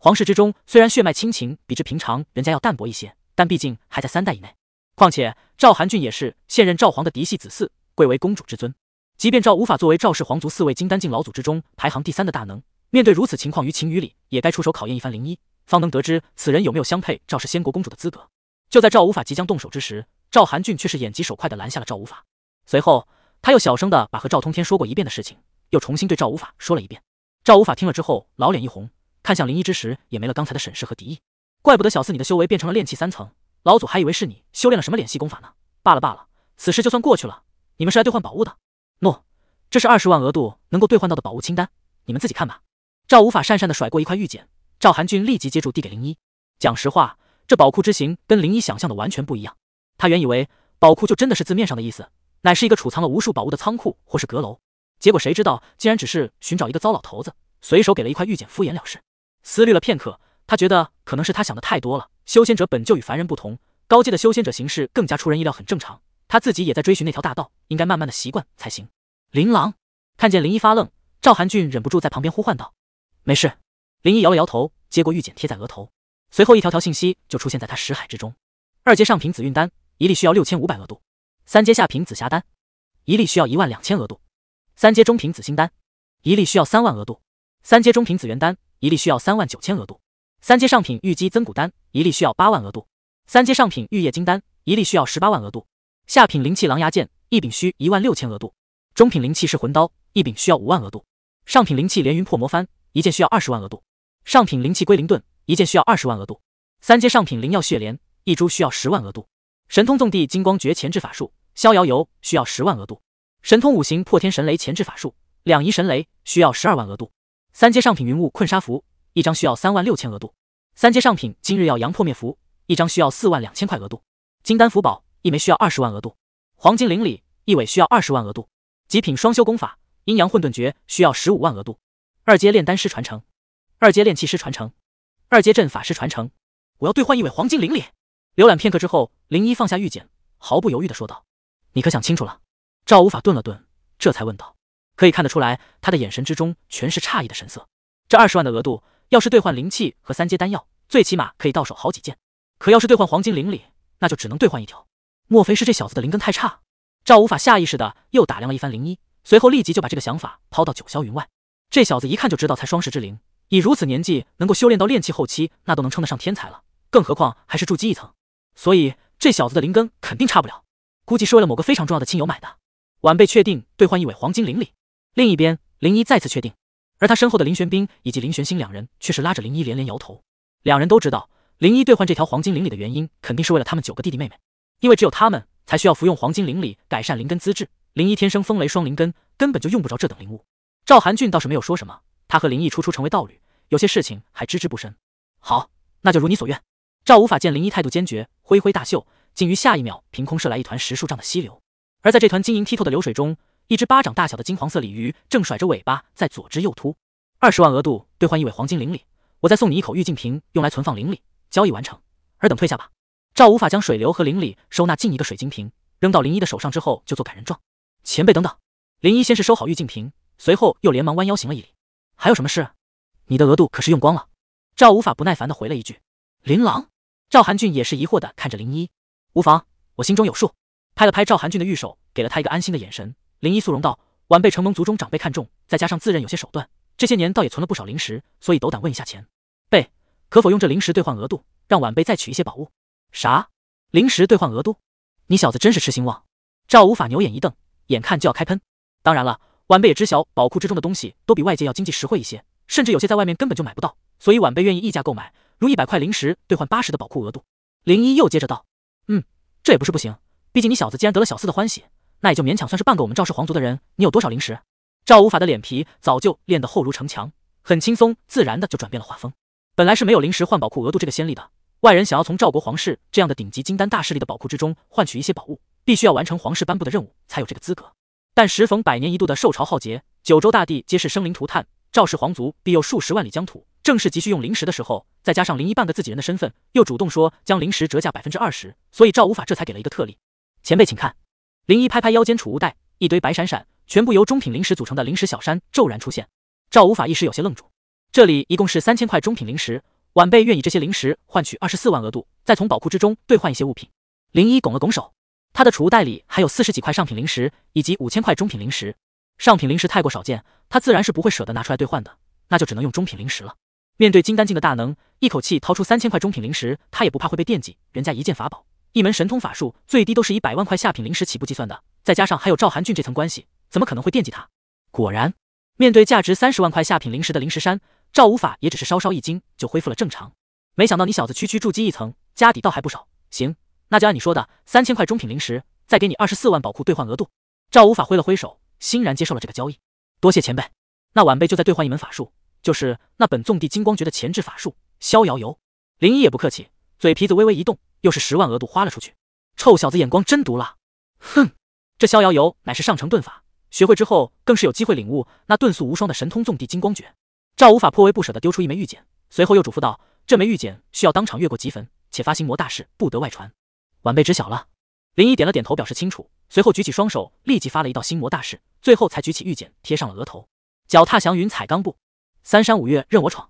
皇室之中，虽然血脉亲情比之平常人家要淡薄一些，但毕竟还在三代以内。况且赵韩俊也是现任赵皇的嫡系子嗣，贵为公主之尊。即便赵无法作为赵氏皇族四位金丹境老祖之中排行第三的大能，面对如此情况，于情于理也该出手考验一番灵一，方能得知此人有没有相配赵氏仙国公主的资格。就在赵无法即将动手之时，赵寒俊却是眼疾手快的拦下了赵无法，随后他又小声的把和赵通天说过一遍的事情，又重新对赵无法说了一遍。赵无法听了之后，老脸一红，看向灵一之时，也没了刚才的审视和敌意。怪不得小四你的修为变成了炼气三层，老祖还以为是你修炼了什么炼气功法呢。罢了罢了，此事就算过去了，你们是来兑换宝物的。诺，这是二十万额度能够兑换到的宝物清单，你们自己看吧。赵无法讪讪的甩过一块玉简，赵韩俊立即接住，递给林一。讲实话，这宝库之行跟林一想象的完全不一样。他原以为宝库就真的是字面上的意思，乃是一个储藏了无数宝物的仓库或是阁楼。结果谁知道，竟然只是寻找一个糟老头子，随手给了一块玉简敷衍了事。思虑了片刻，他觉得可能是他想的太多了。修仙者本就与凡人不同，高阶的修仙者行事更加出人意料，很正常。他自己也在追寻那条大道，应该慢慢的习惯才行。琳琅看见林一发愣，赵韩俊忍不住在旁边呼唤道：“没事。”林一摇了摇头，接过玉简贴在额头，随后一条条信息就出现在他识海之中。二阶上品紫韵丹，一粒需要六千五百额度；三阶下品紫霞丹，一粒需要一万两千额度；三阶中品紫星丹，一粒需要三万额度；三阶中品紫元丹，一粒需要三万九千额度；三阶上品玉姬增骨丹，一粒需要八万额度；三阶上品玉液金丹，一粒需要十八万额度。下品灵气狼牙剑，一柄需一万六千额度；中品灵气噬魂刀，一柄需要五万额度；上品灵气连云破魔幡，一件需要二十万额度；上品灵气归灵盾，一件需要二十万额度；三阶上品灵药血莲，一株需要十万额度；神通纵地金光诀前置法术逍遥游需要十万额度；神通五行破天神雷前置法术两仪神雷需要十二万额度；三阶上品云雾困杀符一张需要三万六千额度；三阶上品今日要阳破灭符一张需要四万两千块额度；金丹福宝。一枚需要二十万额度，黄金灵里一尾需要二十万额度，极品双修功法阴阳混沌诀需要十五万额度，二阶炼丹师传承，二阶炼气师传承，二阶阵法师传承，我要兑换一尾黄金灵里。浏览片刻之后，林一放下玉简，毫不犹豫的说道：“你可想清楚了？”赵无法顿了顿，这才问道：“可以看得出来，他的眼神之中全是诧异的神色。这二十万的额度，要是兑换灵气和三阶丹药，最起码可以到手好几件，可要是兑换黄金灵里，那就只能兑换一条。”莫非是这小子的灵根太差？赵无法下意识的又打量了一番林一，随后立即就把这个想法抛到九霄云外。这小子一看就知道才双十之灵，以如此年纪能够修炼到炼气后期，那都能称得上天才了，更何况还是筑基一层，所以这小子的灵根肯定差不了。估计是为了某个非常重要的亲友买的。晚辈确定兑换一尾黄金灵鲤。另一边，林一再次确定，而他身后的林玄冰以及林玄星两人却是拉着林一连连摇头。两人都知道，林一兑换这条黄金灵鲤的原因，肯定是为了他们九个弟弟妹妹。因为只有他们才需要服用黄金灵力改善灵根资质，灵一天生风雷双灵根，根本就用不着这等灵物。赵韩俊倒是没有说什么，他和灵毅初初成为道侣，有些事情还知之不深。好，那就如你所愿。赵无法见林一态度坚决，挥挥大袖，竟于下一秒凭空射来一团十数丈的溪流。而在这团晶莹剔透的流水中，一只巴掌大小的金黄色鲤鱼正甩着尾巴在左支右突。二十万额度兑换一尾黄金灵鲤，我再送你一口玉净瓶用来存放灵鲤，交易完成，尔等退下吧。赵无法将水流和灵力收纳进一个水晶瓶，扔到林一的手上之后，就做感人状。前辈，等等！林一先是收好玉净瓶，随后又连忙弯腰行了一礼。还有什么事？你的额度可是用光了。赵无法不耐烦的回了一句。琳琅，赵韩俊也是疑惑的看着林一。无妨，我心中有数。拍了拍赵韩俊的玉手，给了他一个安心的眼神。林一肃容道，晚辈承蒙族中长辈看重，再加上自认有些手段，这些年倒也存了不少灵石，所以斗胆问一下前辈，可否用这灵石兑换额度，让晚辈再取一些宝物？啥？零食兑换额度？你小子真是痴心妄！赵无法牛眼一瞪，眼看就要开喷。当然了，晚辈也知晓宝库之中的东西都比外界要经济实惠一些，甚至有些在外面根本就买不到，所以晚辈愿意溢价购买，如一百块零食兑换八十的宝库额度。林一又接着道：“嗯，这也不是不行。毕竟你小子既然得了小四的欢喜，那也就勉强算是半个我们赵氏皇族的人。你有多少零食？”赵无法的脸皮早就练得厚如城墙，很轻松自然的就转变了画风。本来是没有零食换宝库额度这个先例的。外人想要从赵国皇室这样的顶级金丹大势力的宝库之中换取一些宝物，必须要完成皇室颁布的任务，才有这个资格。但时逢百年一度的受朝浩劫，九州大地皆是生灵涂炭，赵氏皇族必有数十万里疆土，正是急需用灵石的时候。再加上林一半个自己人的身份，又主动说将灵石折价百分之二十，所以赵无法这才给了一个特例。前辈，请看，林一拍拍腰间储物袋，一堆白闪闪，全部由中品灵石组成的灵石小山骤然出现。赵无法一时有些愣住，这里一共是三千块中品灵石。晚辈愿以这些灵石换取二十四万额度，再从宝库之中兑换一些物品。林一拱了拱手，他的储物袋里还有四十几块上品灵石，以及五千块中品灵石。上品灵石太过少见，他自然是不会舍得拿出来兑换的，那就只能用中品灵石了。面对金丹境的大能，一口气掏出三千块中品灵石，他也不怕会被惦记。人家一件法宝、一门神通法术，最低都是以百万块下品灵石起步计算的，再加上还有赵寒俊这层关系，怎么可能会惦记他？果然，面对价值三十万块下品灵石的灵石山。赵无法也只是稍稍一惊，就恢复了正常。没想到你小子区区筑基一层，家底倒还不少。行，那就按你说的，三千块中品灵石，再给你二十四万宝库兑换额度。赵无法挥了挥手，欣然接受了这个交易。多谢前辈，那晚辈就再兑换一门法术，就是那本纵地金光诀的前置法术《逍遥游》。林一也不客气，嘴皮子微微一动，又是十万额度花了出去。臭小子眼光真毒辣！哼，这逍遥游乃是上乘遁法，学会之后更是有机会领悟那遁速无双的神通纵地金光诀。赵无法颇为不舍地丢出一枚玉简，随后又嘱咐道：“这枚玉简需要当场越过极坟，且发心魔大事，不得外传。”晚辈知晓了。林一点了点头，表示清楚，随后举起双手，立即发了一道心魔大事，最后才举起玉简贴上了额头。脚踏祥云踩罡步，三山五岳任我闯，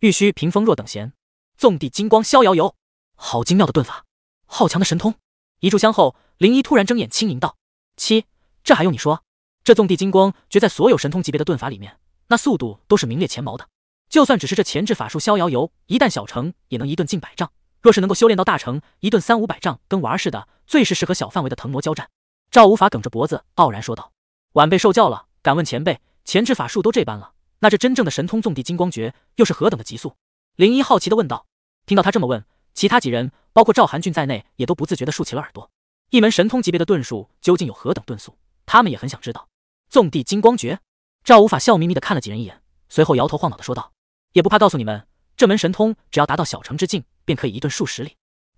玉虚屏风若等闲，纵地金光逍遥游。好精妙的遁法，好强的神通！一炷香后，林一突然睁眼轻吟道：“七，这还用你说？这纵地金光绝在所有神通级别的遁法里面。”那速度都是名列前茅的，就算只是这前置法术逍遥游，一旦小成也能一顿近百丈；若是能够修炼到大成，一顿三五百丈，跟玩儿似的，最是适合小范围的腾挪交战。赵无法梗着脖子，傲然说道：“晚辈受教了。敢问前辈，前置法术都这般了，那这真正的神通纵地金光诀又是何等的急速？”林一好奇的问道。听到他这么问，其他几人，包括赵韩俊在内，也都不自觉的竖起了耳朵。一门神通级别的遁术，究竟有何等遁速？他们也很想知道。纵地金光诀。赵无法笑眯眯地看了几人一眼，随后摇头晃脑的说道：“也不怕告诉你们，这门神通只要达到小成之境，便可以一顿数十里；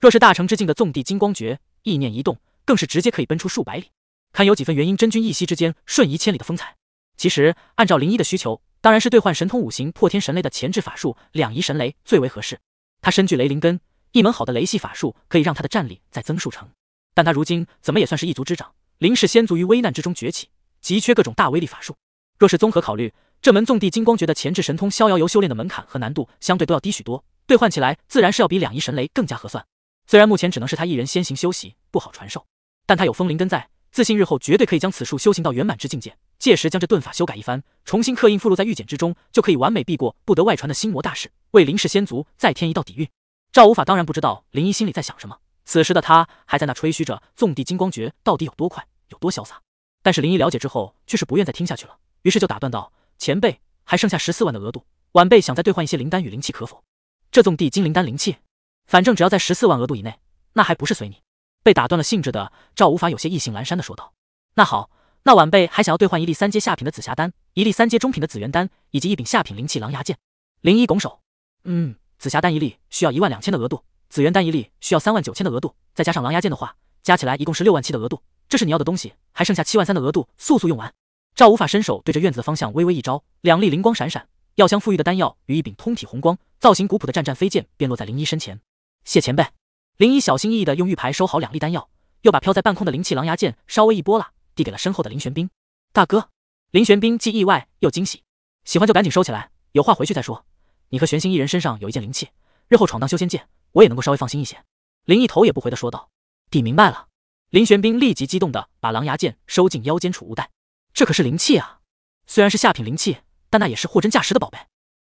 若是大成之境的纵地金光诀，意念一动，更是直接可以奔出数百里，堪有几分元婴真君一息之间瞬移千里的风采。其实，按照林一的需求，当然是兑换神通五行破天神雷的前置法术两仪神雷最为合适。他身具雷灵根，一门好的雷系法术可以让他的战力再增数成。但他如今怎么也算是一族之长，林氏先族于危难之中崛起，急缺各种大威力法术。”若是综合考虑，这门纵地金光诀的前置神通逍遥游修炼的门槛和难度相对都要低许多，兑换起来自然是要比两仪神雷更加合算。虽然目前只能是他一人先行修习，不好传授，但他有风灵根在，自信日后绝对可以将此术修行到圆满之境界。届时将这遁法修改一番，重新刻印附录在玉简之中，就可以完美避过不得外传的心魔大事，为林氏仙族再添一道底蕴。赵无法当然不知道林一心里在想什么，此时的他还在那吹嘘着纵地金光诀到底有多快，有多潇洒。但是林一了解之后，却是不愿再听下去了。于是就打断道：“前辈，还剩下十四万的额度，晚辈想再兑换一些灵丹与灵气，可否？这纵地金灵丹、灵气，反正只要在十四万额度以内，那还不是随你。”被打断了兴致的赵无法有些意兴阑珊的说道：“那好，那晚辈还想要兑换一粒三阶下品的紫霞丹，一粒三阶中品的紫元丹，以及一柄下品灵气狼牙剑。”林一拱手：“嗯，紫霞丹一粒需要一万两千的额度，紫元丹一粒需要三万九千的额度，再加上狼牙剑的话，加起来一共是六万七的额度。这是你要的东西，还剩下七万三的额度，速速用完。”赵无法伸手对着院子的方向微微一招，两粒灵光闪闪、药香馥郁的丹药与一柄通体红光、造型古朴的湛湛飞剑便落在林一身前。谢前辈。林一小心翼翼的用玉牌收好两粒丹药，又把飘在半空的灵气狼牙剑稍微一拨拉，递给了身后的林玄冰。大哥。林玄冰既意外又惊喜。喜欢就赶紧收起来，有话回去再说。你和玄心一人身上有一件灵气，日后闯荡修仙界，我也能够稍微放心一些。林毅头也不回的说道。弟明白了。林玄冰立即激动的把狼牙剑收进腰间储物袋。这可是灵气啊，虽然是下品灵气，但那也是货真价实的宝贝。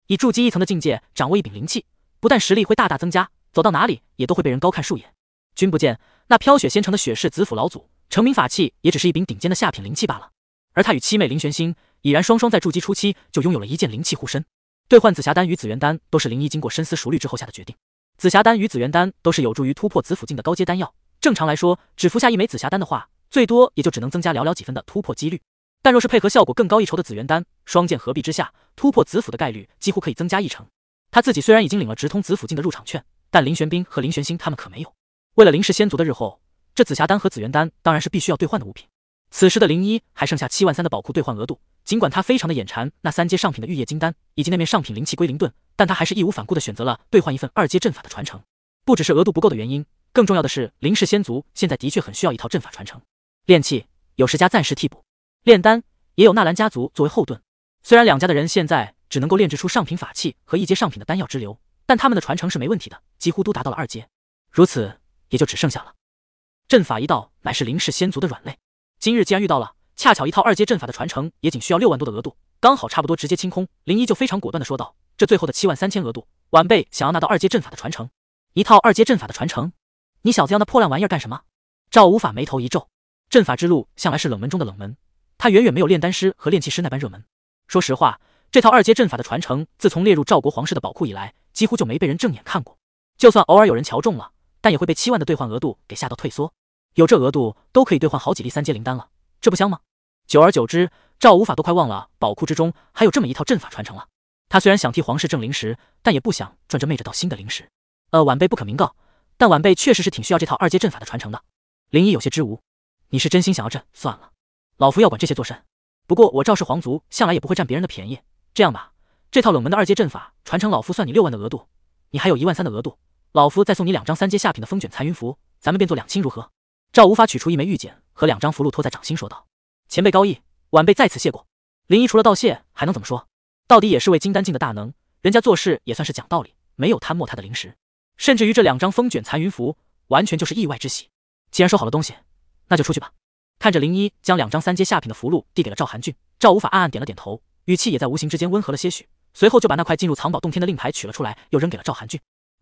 以筑基一层的境界掌握一柄灵气，不但实力会大大增加，走到哪里也都会被人高看数眼。君不见，那飘雪仙城的雪氏紫府老祖成名法器也只是一柄顶尖的下品灵气罢了。而他与七妹林玄心已然双双在筑基初期就拥有了一件灵气护身。兑换紫霞丹与紫元丹都是林一经过深思熟虑之后下的决定。紫霞丹与紫元丹都是有助于突破紫府境的高阶丹药。正常来说，只服下一枚紫霞丹的话，最多也就只能增加寥寥几分的突破几率。但若是配合效果更高一筹的紫元丹，双剑合璧之下，突破紫府的概率几乎可以增加一成。他自己虽然已经领了直通紫府境的入场券，但林玄冰和林玄星他们可没有。为了林氏仙族的日后，这紫霞丹和紫元丹当然是必须要兑换的物品。此时的林一还剩下七万三的宝库兑换额度，尽管他非常的眼馋那三阶上品的玉叶金丹以及那面上品灵气归灵盾，但他还是义无反顾的选择了兑换一份二阶阵法的传承。不只是额度不够的原因，更重要的是林氏仙族现在的确很需要一套阵法传承。炼气有十家暂时替补。炼丹也有纳兰家族作为后盾，虽然两家的人现在只能够炼制出上品法器和一阶上品的丹药之流，但他们的传承是没问题的，几乎都达到了二阶。如此也就只剩下了阵法一道，乃是林氏先族的软肋。今日既然遇到了，恰巧一套二阶阵法的传承也仅需要六万多的额度，刚好差不多直接清空。林一就非常果断的说道：“这最后的七万三千额度，晚辈想要拿到二阶阵法的传承，一套二阶阵法的传承，你小子要那破烂玩意儿干什么？”赵无法眉头一皱，阵法之路向来是冷门中的冷门。他远远没有炼丹师和炼器师那般热门。说实话，这套二阶阵法的传承，自从列入赵国皇室的宝库以来，几乎就没被人正眼看过。就算偶尔有人瞧中了，但也会被七万的兑换额度给吓到退缩。有这额度，都可以兑换好几粒三阶灵丹了，这不香吗？久而久之，赵无法都快忘了宝库之中还有这么一套阵法传承了。他虽然想替皇室挣灵石，但也不想赚这昧着道心的灵石。呃，晚辈不可明告，但晚辈确实是挺需要这套二阶阵法的传承的。林一有些支吾：“你是真心想要朕算了。老夫要管这些做甚？不过我赵氏皇族向来也不会占别人的便宜。这样吧，这套冷门的二阶阵法传承，老夫算你六万的额度，你还有一万三的额度，老夫再送你两张三阶下品的风卷残云符，咱们便做两清如何？赵无法取出一枚玉简和两张符箓托在掌心说道：“前辈高义，晚辈再次谢过。”林一除了道谢还能怎么说？到底也是位金丹境的大能，人家做事也算是讲道理，没有贪墨他的灵石，甚至于这两张风卷残云符完全就是意外之喜。既然收好了东西，那就出去吧。看着林一将两张三阶下品的符箓递给了赵寒俊，赵无法暗暗点了点头，语气也在无形之间温和了些许，随后就把那块进入藏宝洞天的令牌取了出来，又扔给了赵寒俊。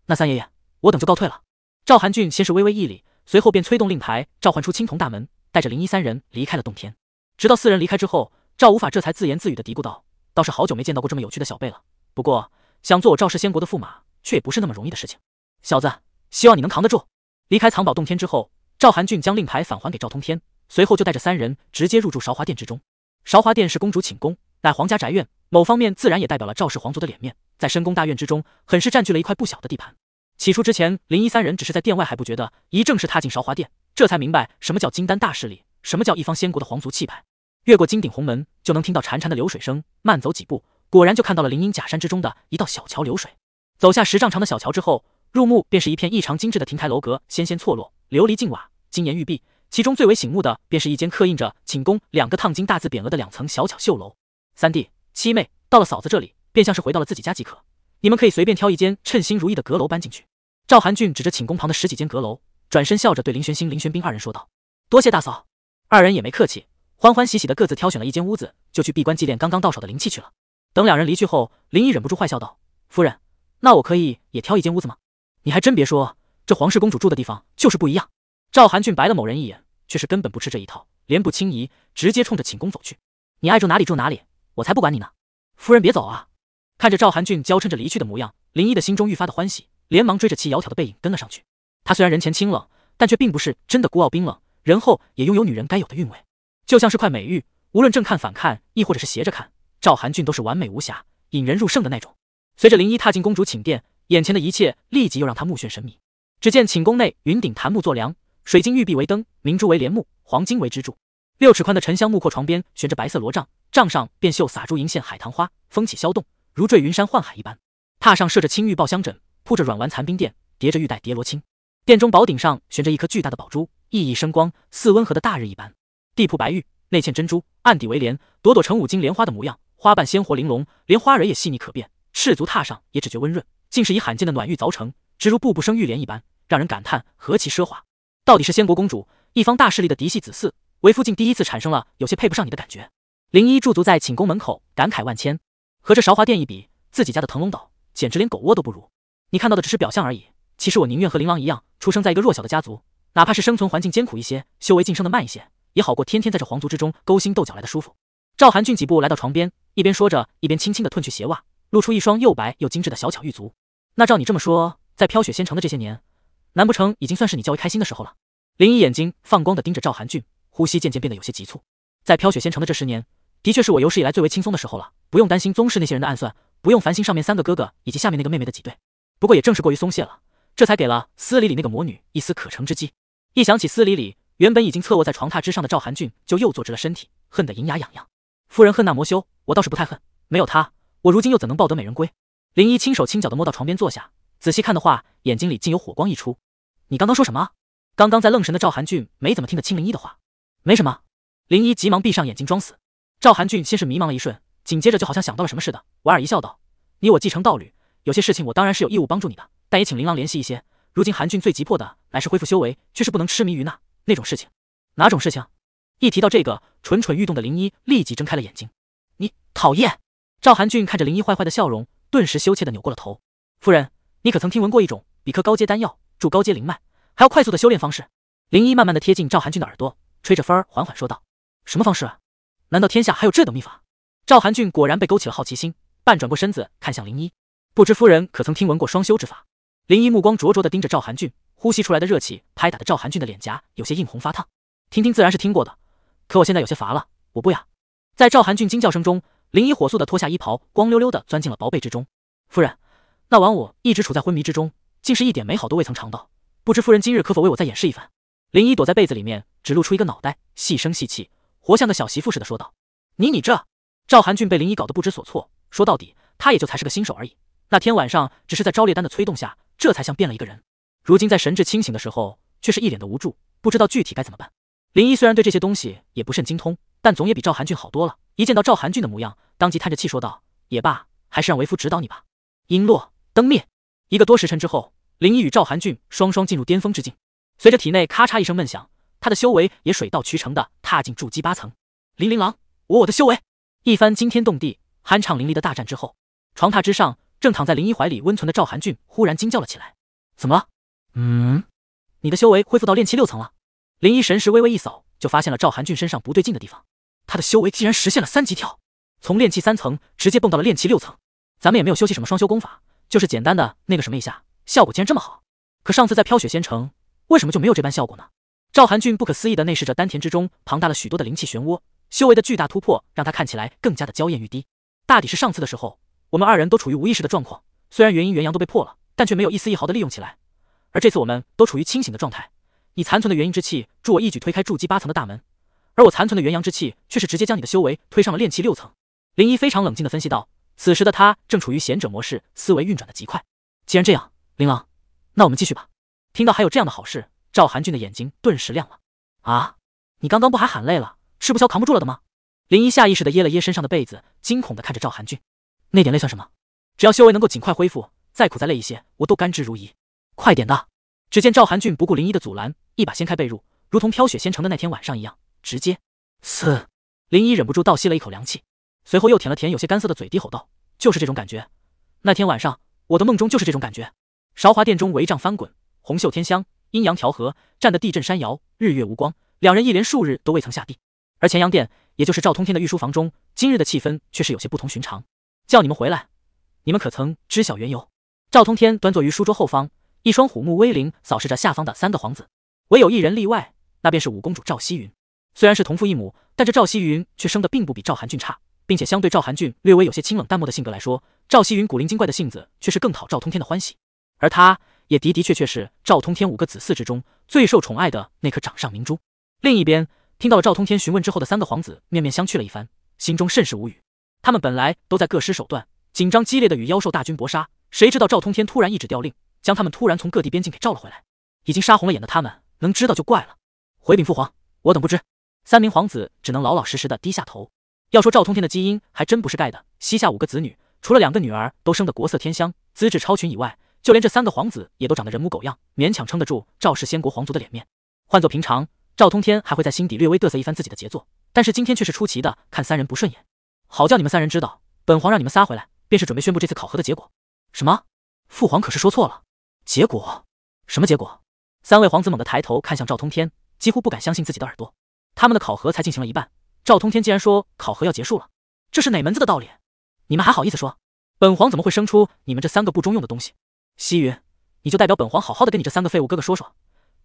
那三爷爷，我等就告退了。赵寒俊先是微微一礼，随后便催动令牌召唤出青铜大门，带着林一三人离开了洞天。直到四人离开之后，赵无法这才自言自语的嘀咕道：“倒是好久没见到过这么有趣的小辈了。不过想做我赵氏仙国的驸马，却也不是那么容易的事情。小子，希望你能扛得住。”离开藏宝洞天之后，赵寒俊将令牌返还给赵通天。随后就带着三人直接入住韶华殿之中。韶华殿是公主寝宫，乃皇家宅院，某方面自然也代表了赵氏皇族的脸面，在深宫大院之中，很是占据了一块不小的地盘。起初之前，林一三人只是在殿外还不觉得，一正式踏进韶华殿，这才明白什么叫金丹大势力，什么叫一方仙国的皇族气派。越过金顶红门，就能听到潺潺的流水声。慢走几步，果然就看到了林荫假山之中的一道小桥流水。走下十丈长的小桥之后，入目便是一片异常精致的亭台楼阁，纤纤错落，琉璃净瓦，金檐玉壁。其中最为醒目的，便是一间刻印着“寝宫”两个烫金大字匾额的两层小巧绣楼。三弟、七妹到了嫂子这里，便像是回到了自己家即可。你们可以随便挑一间称心如意的阁楼搬进去。赵寒俊指着寝宫旁的十几间阁楼，转身笑着对林玄心、林玄冰二人说道：“多谢大嫂。”二人也没客气，欢欢喜喜的各自挑选了一间屋子，就去闭关祭奠刚刚到手的灵气去了。等两人离去后，林毅忍不住坏笑道：“夫人，那我可以也挑一间屋子吗？你还真别说，这皇室公主住的地方就是不一样。”赵寒俊白了某人一眼，却是根本不吃这一套，连不轻移，直接冲着寝宫走去。你爱住哪里住哪里，我才不管你呢！夫人别走啊！看着赵寒俊娇嗔着离去的模样，林一的心中愈发的欢喜，连忙追着其窈窕的背影跟了上去。他虽然人前清冷，但却并不是真的孤傲冰冷，人后也拥有女人该有的韵味，就像是块美玉，无论正看、反看，亦或者是斜着看，赵寒俊都是完美无瑕、引人入胜的那种。随着林一踏进公主寝殿，眼前的一切立即又让他目眩神迷。只见寝宫内云顶檀木做梁。水晶玉璧为灯，明珠为帘幕，黄金为支柱。六尺宽的沉香木阔床边悬着白色罗帐，帐上便绣洒珠银线海棠花，风起萧动，如坠云山幻海一般。榻上设着青玉抱香枕，铺着软丸残冰垫，叠着玉带叠罗青。殿中宝顶上悬着一颗巨大的宝珠，熠熠生光，似温和的大日一般。地铺白玉，内嵌珍珠，暗底为莲，朵朵成五金莲花的模样，花瓣鲜活玲珑，连花蕊也细腻可辨。赤足踏上也只觉温润，竟是以罕见的暖玉凿成，直如步步生玉莲一般，让人感叹何其奢华。到底是仙国公主一方大势力的嫡系子嗣，为夫竟第一次产生了有些配不上你的感觉。林一驻足在寝宫门口，感慨万千。和这韶华殿一比，自己家的腾龙岛简直连狗窝都不如。你看到的只是表象而已，其实我宁愿和琳琅一样，出生在一个弱小的家族，哪怕是生存环境艰苦一些，修为晋升的慢一些，也好过天天在这皇族之中勾心斗角来的舒服。赵韩俊几步来到床边，一边说着，一边轻轻的褪去鞋袜，露出一双又白又精致的小巧玉足。那照你这么说，在飘雪仙城的这些年……难不成已经算是你较为开心的时候了？林一眼睛放光的盯着赵寒俊，呼吸渐渐变得有些急促。在飘雪仙城的这十年，的确是我有史以来最为轻松的时候了，不用担心宗室那些人的暗算，不用烦心上面三个哥哥以及下面那个妹妹的挤兑。不过也正是过于松懈了，这才给了司理理那个魔女一丝可乘之机。一想起司理理原本已经侧卧在床榻之上的赵寒俊就又坐直了身体，恨得银牙痒痒。夫人恨那魔修，我倒是不太恨，没有他，我如今又怎能抱得美人归？林一轻手轻脚的摸到床边坐下，仔细看的话，眼睛里竟有火光溢出。你刚刚说什么？刚刚在愣神的赵韩俊没怎么听得清林一的话。没什么。林一急忙闭上眼睛装死。赵韩俊先是迷茫了一瞬，紧接着就好像想到了什么似的，莞尔一笑，道：“你我既成道侣，有些事情我当然是有义务帮助你的，但也请琳琅联系一些。如今韩俊最急迫的乃是恢复修为，却是不能痴迷于那那种事情。哪种事情？”一提到这个，蠢蠢欲动的林一立即睁开了眼睛。你讨厌？赵韩俊看着林一坏坏的笑容，顿时羞怯的扭过了头。夫人，你可曾听闻过一种比克高阶丹药？筑高阶灵脉，还要快速的修炼方式。林一慢慢的贴近赵寒俊的耳朵，吹着风儿，缓缓说道：“什么方式？啊？难道天下还有这等秘法？”赵寒俊果然被勾起了好奇心，半转过身子看向林一，不知夫人可曾听闻过双修之法？林一目光灼灼的盯着赵寒俊，呼吸出来的热气拍打的赵寒俊的脸颊有些映红发烫。听听自然是听过的，可我现在有些乏了，我不呀。在赵寒俊惊叫声中，林一火速的脱下衣袍，光溜溜的钻进了薄被之中。夫人，那晚我一直处在昏迷之中。竟是一点美好都未曾尝到，不知夫人今日可否为我再演示一番？林一躲在被子里面，只露出一个脑袋，细声细气，活像个小媳妇似的说道：“你你这……”赵寒俊被林一搞得不知所措。说到底，他也就才是个新手而已。那天晚上，只是在招烈丹的催动下，这才像变了一个人。如今在神智清醒的时候，却是一脸的无助，不知道具体该怎么办。林一虽然对这些东西也不甚精通，但总也比赵寒俊好多了。一见到赵寒俊的模样，当即叹着气说道：“也罢，还是让为夫指导你吧。”璎珞，灯灭。一个多时辰之后。林一与赵韩俊双双进入巅峰之境，随着体内咔嚓一声闷响，他的修为也水到渠成的踏进筑基八层。林琳琅，我我的修为！一番惊天动地、酣畅淋漓的大战之后，床榻之上正躺在林一怀里温存的赵韩俊忽然惊叫了起来：“怎么了？”“嗯，你的修为恢复到练气六层了。”林一神识微微一扫，就发现了赵韩俊身上不对劲的地方，他的修为竟然实现了三级跳，从练气三层直接蹦到了练气六层。咱们也没有修习什么双修功法，就是简单的那个什么一下。效果竟然这么好，可上次在飘雪仙城，为什么就没有这般效果呢？赵寒俊不可思议的内视着丹田之中庞大了许多的灵气漩涡，修为的巨大突破让他看起来更加的娇艳欲滴。大抵是上次的时候，我们二人都处于无意识的状况，虽然元阴元阳都被破了，但却没有一丝一毫的利用起来。而这次我们都处于清醒的状态，你残存的元阴之气助我一举推开筑基八层的大门，而我残存的元阳之气却是直接将你的修为推上了炼气六层。林一非常冷静的分析道，此时的他正处于贤者模式，思维运转的极快。既然这样。琳琅，那我们继续吧。听到还有这样的好事，赵韩俊的眼睛顿时亮了。啊，你刚刚不还喊累了，吃不消扛不住了的吗？林一下意识的掖了掖身上的被子，惊恐的看着赵韩俊。那点累算什么？只要修为能够尽快恢复，再苦再累一些，我都甘之如饴。快点的！只见赵韩俊不顾林一的阻拦，一把掀开被褥，如同飘雪先成的那天晚上一样，直接。嘶！林一忍不住倒吸了一口凉气，随后又舔了舔有些干涩的嘴，低吼道：“就是这种感觉。那天晚上，我的梦中就是这种感觉。”韶华殿中帷帐翻滚，红袖添香，阴阳调和，战得地震山摇，日月无光。两人一连数日都未曾下地。而乾阳殿，也就是赵通天的御书房中，今日的气氛却是有些不同寻常。叫你们回来，你们可曾知晓缘由？赵通天端坐于书桌后方，一双虎目威凌，扫视着下方的三个皇子，唯有一人例外，那便是五公主赵希云。虽然是同父异母，但这赵希云却生的并不比赵寒俊差，并且相对赵寒俊略微有些清冷淡漠的性格来说，赵希云古灵精怪的性子却是更讨赵通天的欢喜。而他也的的确确是赵通天五个子嗣之中最受宠爱的那颗掌上明珠。另一边，听到了赵通天询问之后的三个皇子面面相觑了一番，心中甚是无语。他们本来都在各施手段，紧张激烈的与妖兽大军搏杀，谁知道赵通天突然一纸调令，将他们突然从各地边境给召了回来。已经杀红了眼的他们，能知道就怪了。回禀父皇，我等不知。三名皇子只能老老实实的低下头。要说赵通天的基因还真不是盖的，膝下五个子女，除了两个女儿都生得国色天香、资质超群以外，就连这三个皇子也都长得人模狗样，勉强撑得住赵氏先国皇族的脸面。换作平常，赵通天还会在心底略微嘚瑟一番自己的杰作，但是今天却是出奇的看三人不顺眼。好叫你们三人知道，本皇让你们仨回来，便是准备宣布这次考核的结果。什么？父皇可是说错了？结果？什么结果？三位皇子猛地抬头看向赵通天，几乎不敢相信自己的耳朵。他们的考核才进行了一半，赵通天竟然说考核要结束了？这是哪门子的道理？你们还好意思说？本皇怎么会生出你们这三个不中用的东西？希云，你就代表本皇好好的跟你这三个废物哥哥说说，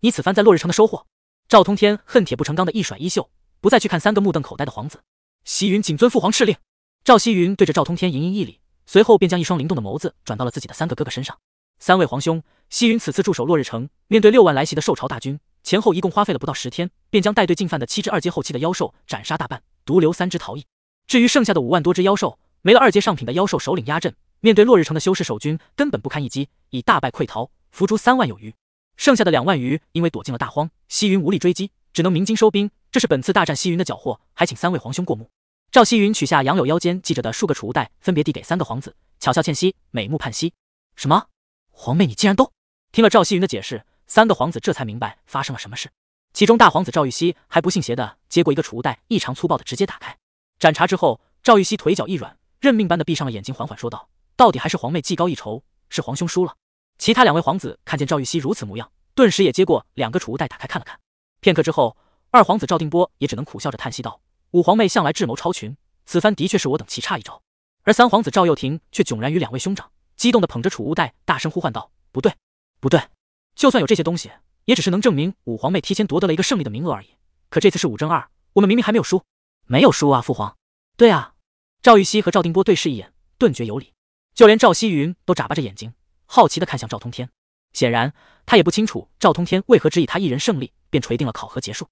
你此番在落日城的收获。赵通天恨铁不成钢的一甩衣袖，不再去看三个目瞪口呆的皇子。希云谨遵父皇敕令。赵希云对着赵通天盈盈一礼，随后便将一双灵动的眸子转到了自己的三个哥哥身上。三位皇兄，希云此次驻守落日城，面对六万来袭的兽潮大军，前后一共花费了不到十天，便将带队进犯的七只二阶后期的妖兽斩杀大半，独留三只逃逸。至于剩下的五万多只妖兽，没了二阶上品的妖兽首领压阵。面对落日城的修士守军，根本不堪一击，已大败溃逃，俘诛三万有余，剩下的两万余因为躲进了大荒，西云无力追击，只能鸣金收兵。这是本次大战西云的缴获，还请三位皇兄过目。赵西云取下杨柳腰间系着的数个储物袋，分别递给三个皇子，巧笑倩兮，美目盼兮。什么？皇妹，你竟然都听了赵西云的解释？三个皇子这才明白发生了什么事。其中大皇子赵玉溪还不信邪的接过一个储物袋，异常粗暴的直接打开。斩茶之后，赵玉溪腿脚一软，认命般的闭上了眼睛，缓缓说道。到底还是皇妹技高一筹，是皇兄输了。其他两位皇子看见赵玉溪如此模样，顿时也接过两个储物袋，打开看了看。片刻之后，二皇子赵定波也只能苦笑着叹息道：“五皇妹向来智谋超群，此番的确是我等棋差一招。”而三皇子赵又廷却迥然与两位兄长激动地捧着储物袋，大声呼唤道：“不对，不对！就算有这些东西，也只是能证明五皇妹提前夺得了一个胜利的名额而已。可这次是五争二，我们明明还没有输，没有输啊，父皇！”“对啊。”赵玉溪和赵定波对视一眼，顿觉有理。就连赵希云都眨巴着眼睛，好奇的看向赵通天，显然他也不清楚赵通天为何只以他一人胜利，便垂定了考核结束。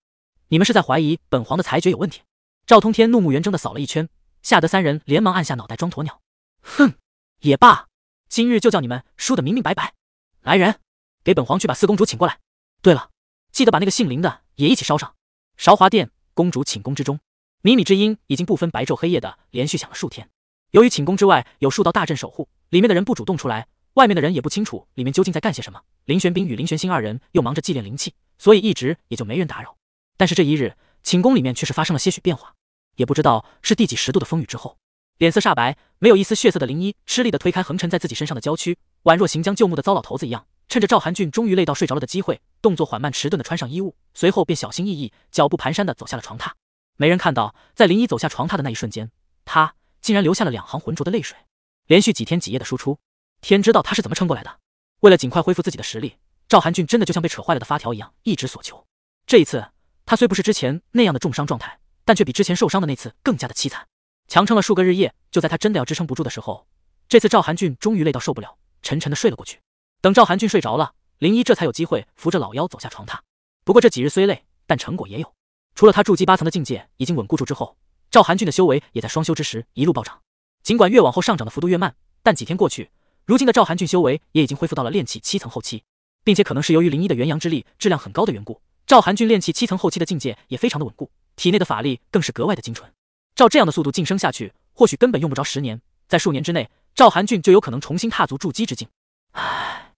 你们是在怀疑本皇的裁决有问题？赵通天怒目圆睁的扫了一圈，吓得三人连忙按下脑袋装鸵鸟。哼，也罢，今日就叫你们输得明明白白。来人，给本皇去把四公主请过来。对了，记得把那个姓林的也一起捎上。韶华殿公主寝宫之中，靡靡之音已经不分白昼黑夜的连续响了数天。由于寝宫之外有数道大阵守护，里面的人不主动出来，外面的人也不清楚里面究竟在干些什么。林玄冰与林玄星二人又忙着祭炼灵气，所以一直也就没人打扰。但是这一日，寝宫里面却是发生了些许变化。也不知道是第几十度的风雨之后，脸色煞白，没有一丝血色的林一，吃力的推开横沉在自己身上的娇躯，宛若行将就木的糟老头子一样。趁着赵寒俊终于累到睡着了的机会，动作缓慢迟钝的穿上衣物，随后便小心翼翼、脚步蹒跚的走下了床榻。没人看到，在林一走下床榻的那一瞬间，他。竟然留下了两行浑浊的泪水。连续几天几夜的输出，天知道他是怎么撑过来的。为了尽快恢复自己的实力，赵韩俊真的就像被扯坏了的发条一样一直索求。这一次，他虽不是之前那样的重伤状态，但却比之前受伤的那次更加的凄惨。强撑了数个日夜，就在他真的要支撑不住的时候，这次赵韩俊终于累到受不了，沉沉的睡了过去。等赵韩俊睡着了，林一这才有机会扶着老妖走下床榻。不过这几日虽累，但成果也有。除了他筑基八层的境界已经稳固住之后。赵韩俊的修为也在双修之时一路暴涨，尽管越往后上涨的幅度越慢，但几天过去，如今的赵韩俊修为也已经恢复到了炼气七层后期，并且可能是由于林一的元阳之力质量很高的缘故，赵韩俊炼气七层后期的境界也非常的稳固，体内的法力更是格外的精纯。照这样的速度晋升下去，或许根本用不着十年，在数年之内，赵韩俊就有可能重新踏足筑基之境。唉，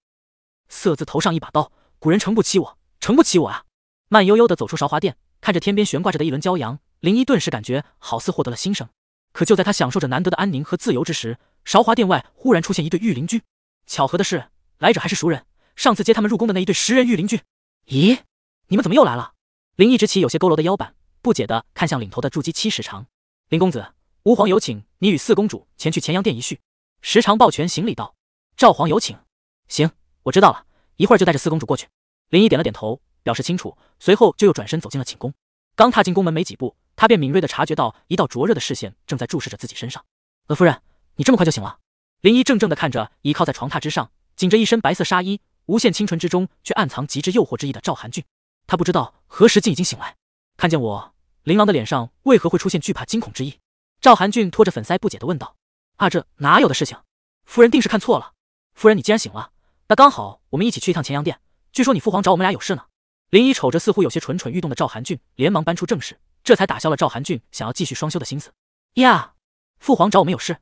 色字头上一把刀，古人承不起我，承不起我啊！慢悠悠的走出韶华殿，看着天边悬挂着的一轮骄阳。林一顿时感觉好似获得了新生，可就在他享受着难得的安宁和自由之时，韶华殿外忽然出现一对御林军。巧合的是，来者还是熟人，上次接他们入宫的那一对十人御林军。咦，你们怎么又来了？林一直起有些佝偻的腰板，不解的看向领头的筑基七时长。林公子，吾皇有请，你与四公主前去乾阳殿一叙。时长抱拳行礼道：“赵皇有请。”行，我知道了，一会儿就带着四公主过去。”林一点了点头，表示清楚，随后就又转身走进了寝宫。刚踏进宫门没几步。他便敏锐地察觉到一道灼热的视线正在注视着自己身上。夫人，你这么快就醒了？林一怔怔地看着倚靠在床榻之上，紧着一身白色纱衣，无限清纯之中却暗藏极致诱惑之意的赵寒俊。他不知道何时竟已经醒来，看见我，琳琅的脸上为何会出现惧怕惊恐之意？赵寒俊拖着粉腮不解地问道：“啊，这哪有的事情？夫人定是看错了。夫人，你既然醒了，那刚好我们一起去一趟乾阳殿，据说你父皇找我们俩有事呢。”林一瞅着似乎有些蠢蠢欲动的赵寒俊，连忙搬出正事。这才打消了赵韩俊想要继续双休的心思呀！父皇找我们有事，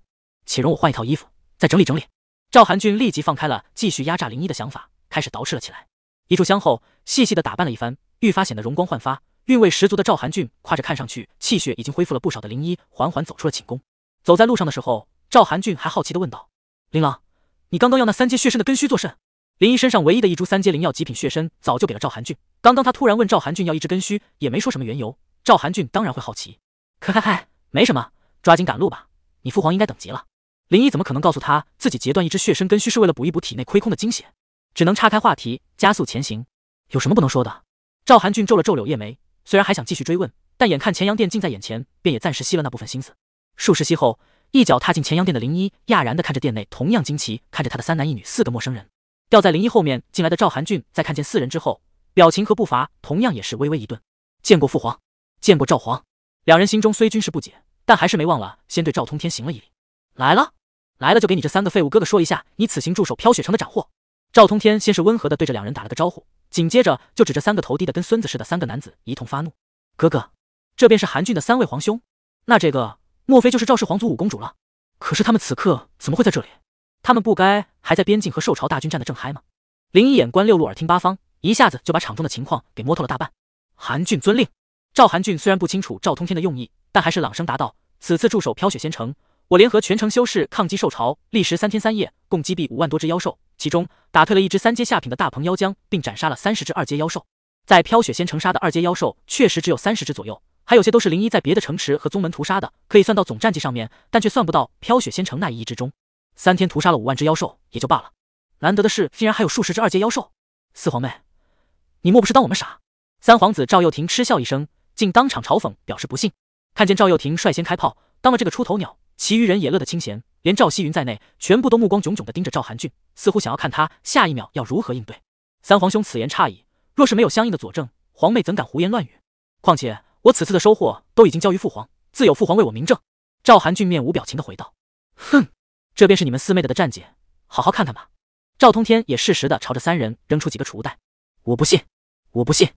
且容我换一套衣服，再整理整理。赵韩俊立即放开了继续压榨林一的想法，开始捯饬了起来。一炷香后，细细的打扮了一番，愈发显得容光焕发、韵味十足的赵韩俊，挎着看上去气血已经恢复了不少的林一，缓缓走出了寝宫。走在路上的时候，赵韩俊还好奇的问道：“琳琅，你刚刚要那三阶血参的根须作甚？”林一身上唯一的一株三阶灵药极品血参，早就给了赵韩俊。刚刚他突然问赵韩俊要一只根须，也没说什么缘由。赵韩俊当然会好奇，可嗨嗨，没什么，抓紧赶路吧，你父皇应该等急了。林一怎么可能告诉他自己截断一只血参根须是为了补一补体内亏空的精血，只能岔开话题，加速前行。有什么不能说的？赵韩俊皱了皱柳叶眉，虽然还想继续追问，但眼看前阳殿近在眼前，便也暂时熄了那部分心思。数十息后，一脚踏进前阳殿的林一讶然地看着殿内同样惊奇看着他的三男一女四个陌生人。掉在林一后面进来的赵韩俊在看见四人之后，表情和步伐同样也是微微一顿。见过父皇。见过赵皇，两人心中虽均是不解，但还是没忘了先对赵通天行了一礼。来了，来了，就给你这三个废物哥哥说一下你此行驻守飘雪城的斩获。赵通天先是温和的对着两人打了个招呼，紧接着就指着三个头低的跟孙子似的三个男子一通发怒。哥哥，这便是韩俊的三位皇兄，那这个莫非就是赵氏皇族五公主了？可是他们此刻怎么会在这里？他们不该还在边境和受朝大军战的正嗨吗？林一眼观六路耳听八方，一下子就把场中的情况给摸透了大半。韩俊遵令。赵寒俊虽然不清楚赵通天的用意，但还是朗声答道：“此次驻守飘雪仙城，我联合全城修士抗击兽潮，历时三天三夜，共击毙五万多只妖兽，其中打退了一只三阶下品的大鹏妖将，并斩杀了三十只二阶妖兽。在飘雪仙城杀的二阶妖兽确实只有三十只左右，还有些都是林一在别的城池和宗门屠杀的，可以算到总战绩上面，但却算不到飘雪仙城那一役之中。三天屠杀了五万只妖兽也就罢了，难得的是竟然还有数十只二阶妖兽。四皇妹，你莫不是当我们傻？”三皇子赵又廷嗤笑一声。竟当场嘲讽，表示不信。看见赵又廷率先开炮，当了这个出头鸟，其余人也乐得清闲，连赵希云在内，全部都目光炯炯地盯着赵寒俊，似乎想要看他下一秒要如何应对。三皇兄此言差矣，若是没有相应的佐证，皇妹怎敢胡言乱语？况且我此次的收获都已经交于父皇，自有父皇为我明证。赵寒俊面无表情地回道：“哼，这便是你们四妹的的战姐，好好看看吧。”赵通天也适时地朝着三人扔出几个储物袋。“我不信，我不信。”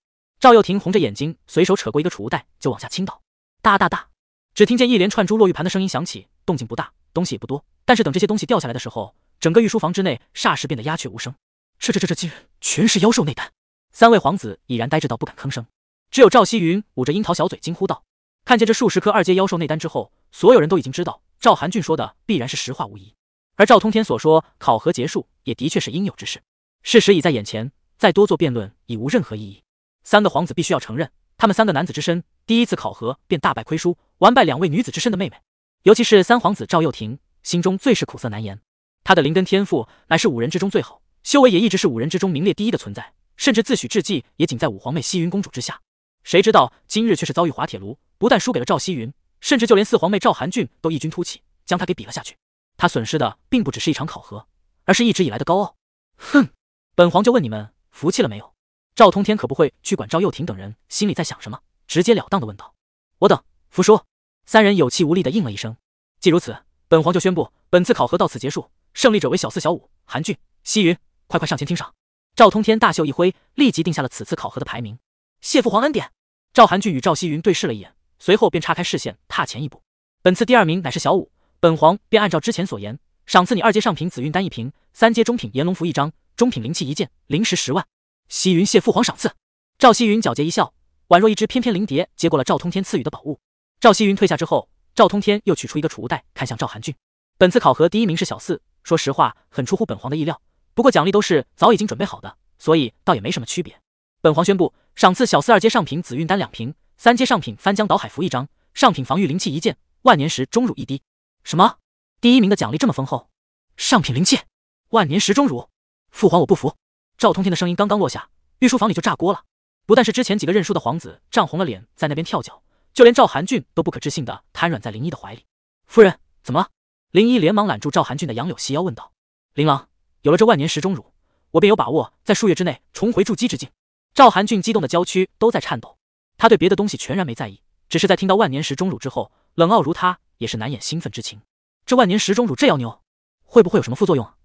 赵又廷红着眼睛，随手扯过一个储物袋就往下倾倒，哒哒哒，只听见一连串珠落玉盘的声音响起，动静不大，东西也不多，但是等这些东西掉下来的时候，整个御书房之内霎时变得鸦雀无声。这这这这，竟然全是妖兽内丹！三位皇子已然呆滞到不敢吭声，只有赵希云捂着樱桃小嘴惊呼道：“看见这数十颗二阶妖兽内丹之后，所有人都已经知道赵韩俊说的必然是实话无疑，而赵通天所说考核结束也的确是应有之事。事实已在眼前，再多做辩论已无任何意义。”三个皇子必须要承认，他们三个男子之身，第一次考核便大败亏输，完败两位女子之身的妹妹。尤其是三皇子赵又廷，心中最是苦涩难言。他的灵根天赋乃是五人之中最好，修为也一直是五人之中名列第一的存在，甚至自诩至绩也仅在五皇妹西云公主之下。谁知道今日却是遭遇滑铁卢，不但输给了赵西云，甚至就连四皇妹赵寒俊都异军突起，将他给比了下去。他损失的并不只是一场考核，而是一直以来的高傲。哼，本皇就问你们，服气了没有？赵通天可不会去管赵又廷等人心里在想什么，直截了当的问道：“我等服输。”三人有气无力的应了一声。既如此，本皇就宣布本次考核到此结束，胜利者为小四、小五、韩俊、希云，快快上前听赏。赵通天大袖一挥，立即定下了此次考核的排名。谢父皇恩典。赵韩俊与赵希云对视了一眼，随后便岔开视线，踏前一步。本次第二名乃是小五，本皇便按照之前所言，赏赐你二阶上品紫韵丹一瓶，三阶中品炎龙符一张，中品灵器一件，灵石十万。希云谢父皇赏赐。赵希云皎洁一笑，宛若一只翩翩灵蝶，接过了赵通天赐予的宝物。赵希云退下之后，赵通天又取出一个储物袋，看向赵寒俊。本次考核第一名是小四，说实话，很出乎本皇的意料。不过奖励都是早已经准备好的，所以倒也没什么区别。本皇宣布，赏赐小四二阶上品紫韵丹两瓶，三阶上品翻江倒海符一张，上品防御灵器一件，万年石钟乳一滴。什么？第一名的奖励这么丰厚？上品灵器，万年石钟乳？父皇，我不服！赵通天的声音刚刚落下，御书房里就炸锅了。不但是之前几个认输的皇子涨红了脸，在那边跳脚，就连赵韩俊都不可置信的瘫软在林一的怀里。夫人，怎么了？林一连忙揽住赵韩俊的杨柳细腰，问道。琳琅，有了这万年石钟乳，我便有把握在数月之内重回筑基之境。赵韩俊激动的娇躯都在颤抖，他对别的东西全然没在意，只是在听到万年石钟乳之后，冷傲如他也是难掩兴奋之情。这万年石钟乳这样牛，会不会有什么副作用啊？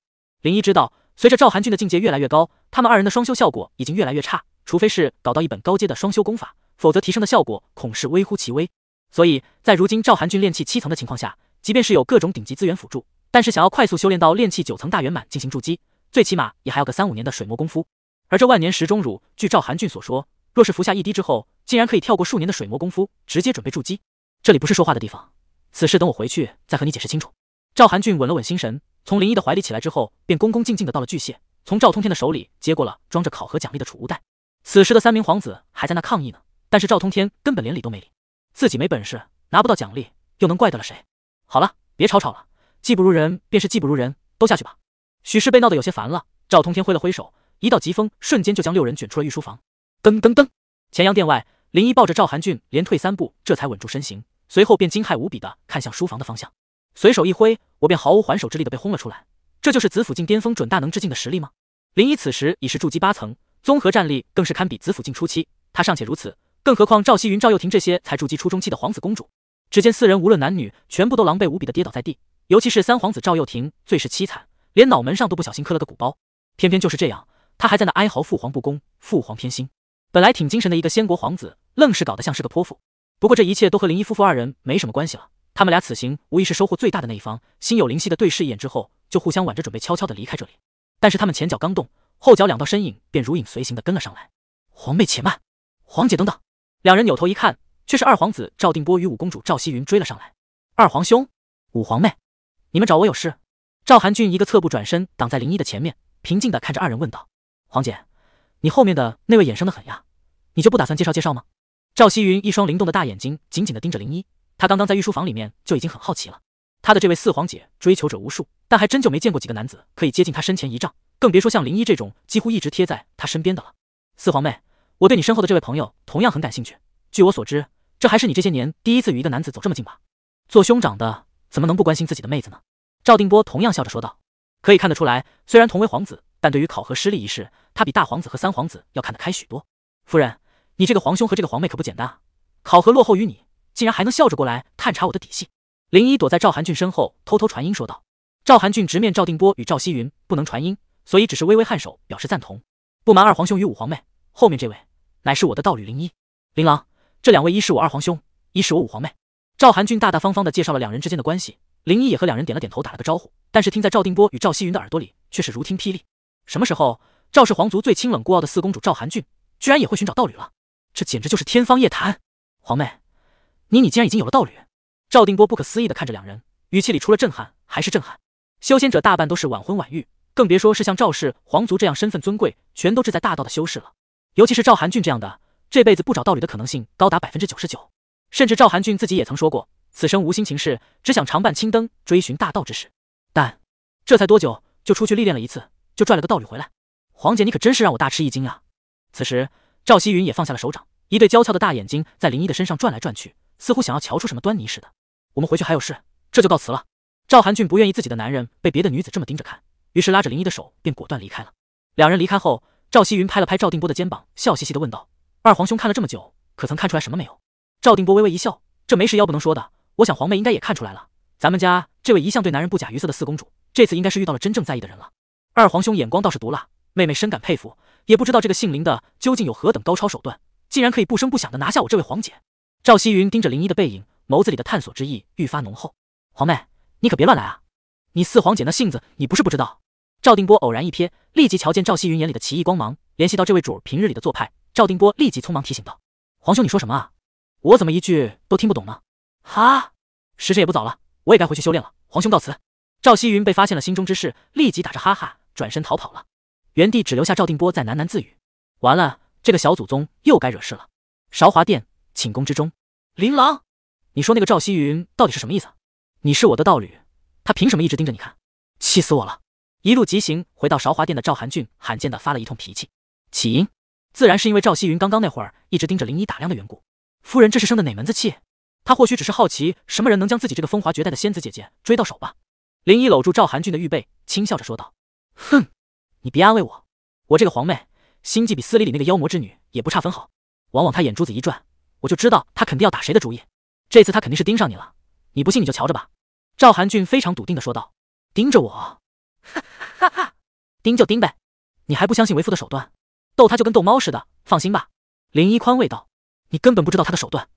林一知道。随着赵寒俊的境界越来越高，他们二人的双修效果已经越来越差。除非是搞到一本高阶的双修功法，否则提升的效果恐是微乎其微。所以，在如今赵寒俊练气七层的情况下，即便是有各种顶级资源辅助，但是想要快速修炼到练气九层大圆满进行筑基，最起码也还要个三五年的水磨功夫。而这万年石钟乳，据赵寒俊所说，若是服下一滴之后，竟然可以跳过数年的水磨功夫，直接准备筑基。这里不是说话的地方，此事等我回去再和你解释清楚。赵寒俊稳了稳心神。从林一的怀里起来之后，便恭恭敬敬的到了巨蟹，从赵通天的手里接过了装着考核奖励的储物袋。此时的三名皇子还在那抗议呢，但是赵通天根本连理都没理，自己没本事拿不到奖励，又能怪得了谁？好了，别吵吵了，技不如人便是技不如人，都下去吧。许氏被闹得有些烦了，赵通天挥了挥手，一道疾风瞬间就将六人卷出了御书房。噔噔噔，乾阳殿外，林一抱着赵韩俊连退三步，这才稳住身形，随后便惊骇无比的看向书房的方向。随手一挥，我便毫无还手之力的被轰了出来。这就是紫府境巅峰准大能之境的实力吗？林一此时已是筑基八层，综合战力更是堪比紫府境初期。他尚且如此，更何况赵希云、赵又廷这些才筑基初中期的皇子公主？只见四人无论男女，全部都狼狈无比的跌倒在地。尤其是三皇子赵又廷最是凄惨，连脑门上都不小心磕了个鼓包。偏偏就是这样，他还在那哀嚎：“父皇不公，父皇偏心。”本来挺精神的一个仙国皇子，愣是搞得像是个泼妇。不过这一切都和林一夫妇二人没什么关系了。他们俩此行无疑是收获最大的那一方，心有灵犀的对视一眼之后，就互相挽着，准备悄悄的离开这里。但是他们前脚刚动，后脚两道身影便如影随形的跟了上来。皇妹且慢，皇姐等等。两人扭头一看，却是二皇子赵定波与五公主赵希云追了上来。二皇兄，五皇妹，你们找我有事？赵寒俊一个侧步转身，挡在林一的前面，平静的看着二人问道：“皇姐，你后面的那位眼生的很呀，你就不打算介绍介绍吗？”赵希云一双灵动的大眼睛紧紧的盯着林一。他刚刚在御书房里面就已经很好奇了。他的这位四皇姐追求者无数，但还真就没见过几个男子可以接近她身前一丈，更别说像林一这种几乎一直贴在她身边的了。四皇妹，我对你身后的这位朋友同样很感兴趣。据我所知，这还是你这些年第一次与一个男子走这么近吧？做兄长的怎么能不关心自己的妹子呢？赵定波同样笑着说道。可以看得出来，虽然同为皇子，但对于考核失利一事，他比大皇子和三皇子要看得开许多。夫人，你这个皇兄和这个皇妹可不简单啊！考核落后于你。竟然还能笑着过来探查我的底细，林一躲在赵韩俊身后偷偷传音说道。赵韩俊直面赵定波与赵希云，不能传音，所以只是微微颔首表示赞同。不瞒二皇兄与五皇妹，后面这位乃是我的道侣林一。林郎，这两位一是我二皇兄，一是我五皇妹。赵韩俊大大方方的介绍了两人之间的关系，林一也和两人点了点头，打了个招呼。但是听在赵定波与赵希云的耳朵里，却是如听霹雳。什么时候，赵氏皇族最清冷孤傲的四公主赵韩俊，居然也会寻找道侣了？这简直就是天方夜谭。皇妹。你你竟然已经有了道侣！赵定波不可思议的看着两人，语气里除了震撼还是震撼。修仙者大半都是晚婚晚育，更别说是像赵氏皇族这样身份尊贵、全都志在大道的修士了。尤其是赵寒俊这样的，这辈子不找道侣的可能性高达百分之九十九。甚至赵寒俊自己也曾说过，此生无心情事，只想长伴青灯，追寻大道之事。但这才多久，就出去历练了一次，就拽了个道侣回来。黄姐，你可真是让我大吃一惊啊！此时，赵希云也放下了手掌，一对娇俏的大眼睛在林一的身上转来转去。似乎想要瞧出什么端倪似的。我们回去还有事，这就告辞了。赵韩俊不愿意自己的男人被别的女子这么盯着看，于是拉着林一的手便果断离开了。两人离开后，赵希云拍了拍赵定波的肩膀，笑嘻嘻的问道：“二皇兄看了这么久，可曾看出来什么没有？”赵定波微微一笑：“这没事，腰不能说的。我想皇妹应该也看出来了，咱们家这位一向对男人不假于色的四公主，这次应该是遇到了真正在意的人了。二皇兄眼光倒是毒辣，妹妹深感佩服。也不知道这个姓林的究竟有何等高超手段，竟然可以不声不响的拿下我这位皇姐。”赵希云盯着林一的背影，眸子里的探索之意愈发浓厚。皇妹，你可别乱来啊！你四皇姐那性子，你不是不知道。赵定波偶然一瞥，立即瞧见赵希云眼里的奇异光芒，联系到这位主儿平日里的做派，赵定波立即匆忙提醒道：“皇兄，你说什么啊？我怎么一句都听不懂呢？”哈，时辰也不早了，我也该回去修炼了。皇兄告辞。赵希云被发现了心中之事，立即打着哈哈转身逃跑了。原地只留下赵定波在喃喃自语：“完了，这个小祖宗又该惹事了。”韶华殿。寝宫之中，琳琅，你说那个赵希云到底是什么意思？你是我的道侣，他凭什么一直盯着你看？气死我了！一路疾行回到韶华殿的赵寒俊，罕见的发了一通脾气。起因自然是因为赵希云刚刚那会儿一直盯着林依打量的缘故。夫人这是生的哪门子气？他或许只是好奇什么人能将自己这个风华绝代的仙子姐姐追到手吧。林依搂住赵寒俊的玉背，轻笑着说道：“哼，你别安慰我，我这个皇妹心计比司礼里那个妖魔之女也不差分毫。往往她眼珠子一转。”我就知道他肯定要打谁的主意，这次他肯定是盯上你了。你不信你就瞧着吧。”赵韩俊非常笃定的说道，“盯着我，哈哈，盯就盯呗，你还不相信为夫的手段？逗他就跟逗猫似的。放心吧。”林一宽慰道，“你根本不知道他的手段。”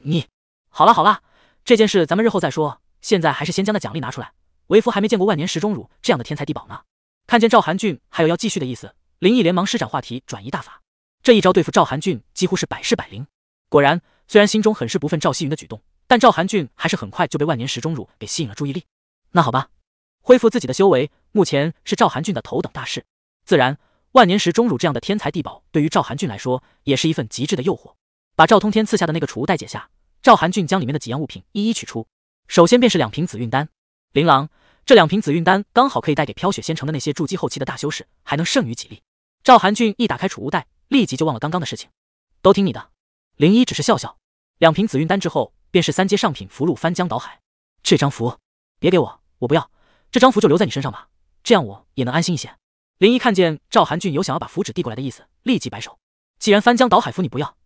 你好了好了，这件事咱们日后再说，现在还是先将那奖励拿出来。为夫还没见过万年石钟乳这样的天才地宝呢。看见赵韩俊还有要继续的意思，林毅连忙施展话题转移大法，这一招对付赵韩俊几乎是百试百灵。果然，虽然心中很是不忿赵希云的举动，但赵韩俊还是很快就被万年石钟乳给吸引了注意力。那好吧，恢复自己的修为，目前是赵韩俊的头等大事。自然，万年石钟乳这样的天才地宝，对于赵韩俊来说，也是一份极致的诱惑。把赵通天赐下的那个储物袋解下，赵韩俊将里面的几样物品一一取出。首先便是两瓶紫韵丹。琳琅，这两瓶紫韵丹刚好可以带给飘雪仙城的那些筑基后期的大修士，还能剩余几粒？赵韩俊一打开储物袋，立即就忘了刚刚的事情。都听你的。林一只是笑笑，两瓶紫韵丹之后，便是三阶上品符箓翻江倒海。这张符别给我，我不要，这张符就留在你身上吧，这样我也能安心一些。林一看见赵寒俊有想要把符纸递过来的意思，立即摆手。既然翻江倒海符你不要，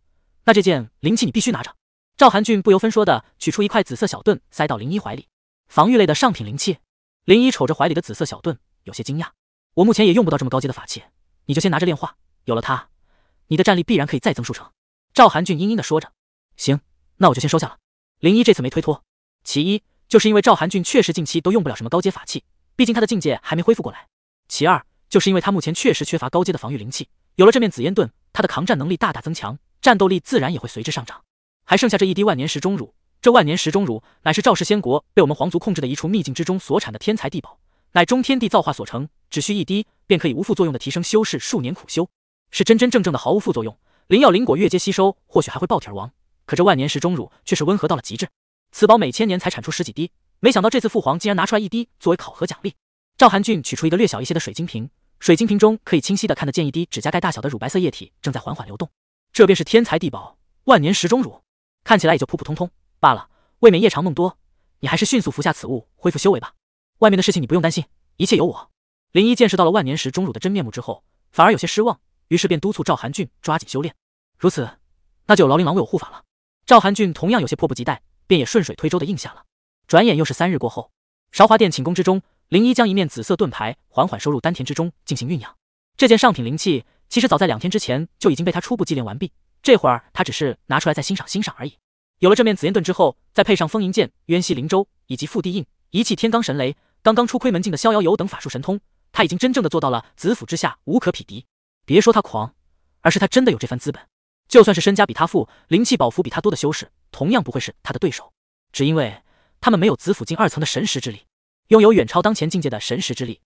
那这件灵器你必须拿着。赵寒俊不由分说的取出一块紫色小盾，塞到林一怀里。防御类的上品灵器，林一瞅着怀里的紫色小盾，有些惊讶。我目前也用不到这么高阶的法器，你就先拿着炼化。有了它，你的战力必然可以再增数成。赵寒俊阴阴的说着：“行，那我就先收下了。”林一这次没推脱，其一就是因为赵寒俊确实近期都用不了什么高阶法器，毕竟他的境界还没恢复过来；其二就是因为他目前确实缺乏高阶的防御灵气，有了这面紫烟盾，他的抗战能力大大增强，战斗力自然也会随之上涨。还剩下这一滴万年石钟乳，这万年石钟乳乃是赵氏仙国被我们皇族控制的一处秘境之中所产的天才地宝，乃中天地造化所成，只需一滴便可以无副作用的提升修士数年苦修，是真真正正的毫无副作用。”灵药灵果越阶吸收，或许还会爆体而亡。可这万年石钟乳却是温和到了极致。此宝每千年才产出十几滴，没想到这次父皇竟然拿出来一滴作为考核奖励。赵韩俊取出一个略小一些的水晶瓶，水晶瓶中可以清晰的看得见一滴指甲盖大小的乳白色液体正在缓缓流动。这便是天才地宝万年石钟乳，看起来也就普普通通罢了。未免夜长梦多，你还是迅速服下此物恢复修为吧。外面的事情你不用担心，一切有我。林一见识到了万年石钟乳的真面目之后，反而有些失望。于是便督促赵韩俊抓紧修炼，如此，那就劳令郎为我护法了。赵韩俊同样有些迫不及待，便也顺水推舟的应下了。转眼又是三日过后，韶华殿寝宫之中，灵一将一面紫色盾牌缓缓收入丹田之中进行酝酿。这件上品灵器其实早在两天之前就已经被他初步祭炼完毕，这会儿他只是拿出来再欣赏欣赏而已。有了这面紫烟盾之后，再配上风吟剑、渊溪灵舟以及覆地印、一气天罡神雷，刚刚出窥门境的逍遥游等法术神通，他已经真正的做到了紫府之下无可匹敌。别说他狂，而是他真的有这番资本。就算是身家比他富，灵气宝符比他多的修士，同样不会是他的对手，只因为他们没有紫府境二层的神识之力，拥有远超当前境界的神识之力。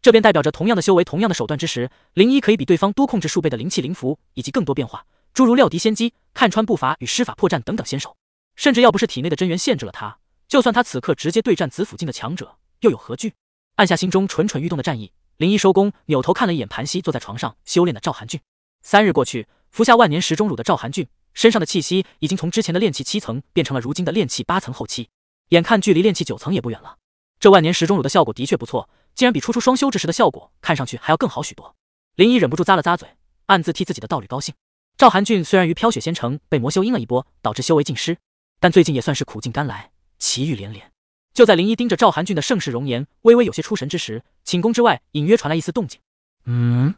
这便代表着同样的修为，同样的手段之时，灵一可以比对方多控制数倍的灵气灵符，以及更多变化，诸如料敌先机、看穿步伐与施法破绽等等先手。甚至要不是体内的真元限制了他，就算他此刻直接对战紫府境的强者，又有何惧？按下心中蠢蠢欲动的战意。林一收工，扭头看了一眼盘膝坐在床上修炼的赵寒俊。三日过去，服下万年石钟乳的赵寒俊身上的气息已经从之前的炼气七层变成了如今的炼气八层后期，眼看距离炼气九层也不远了。这万年石钟乳的效果的确不错，竟然比初出双修之时的效果看上去还要更好许多。林一忍不住咂了咂嘴，暗自替自己的道侣高兴。赵寒俊虽然于飘雪仙城被魔修阴了一波，导致修为尽失，但最近也算是苦尽甘来，奇遇连连。就在林一盯着赵韩俊的盛世容颜，微微有些出神之时，寝宫之外隐约传来一丝动静。嗯，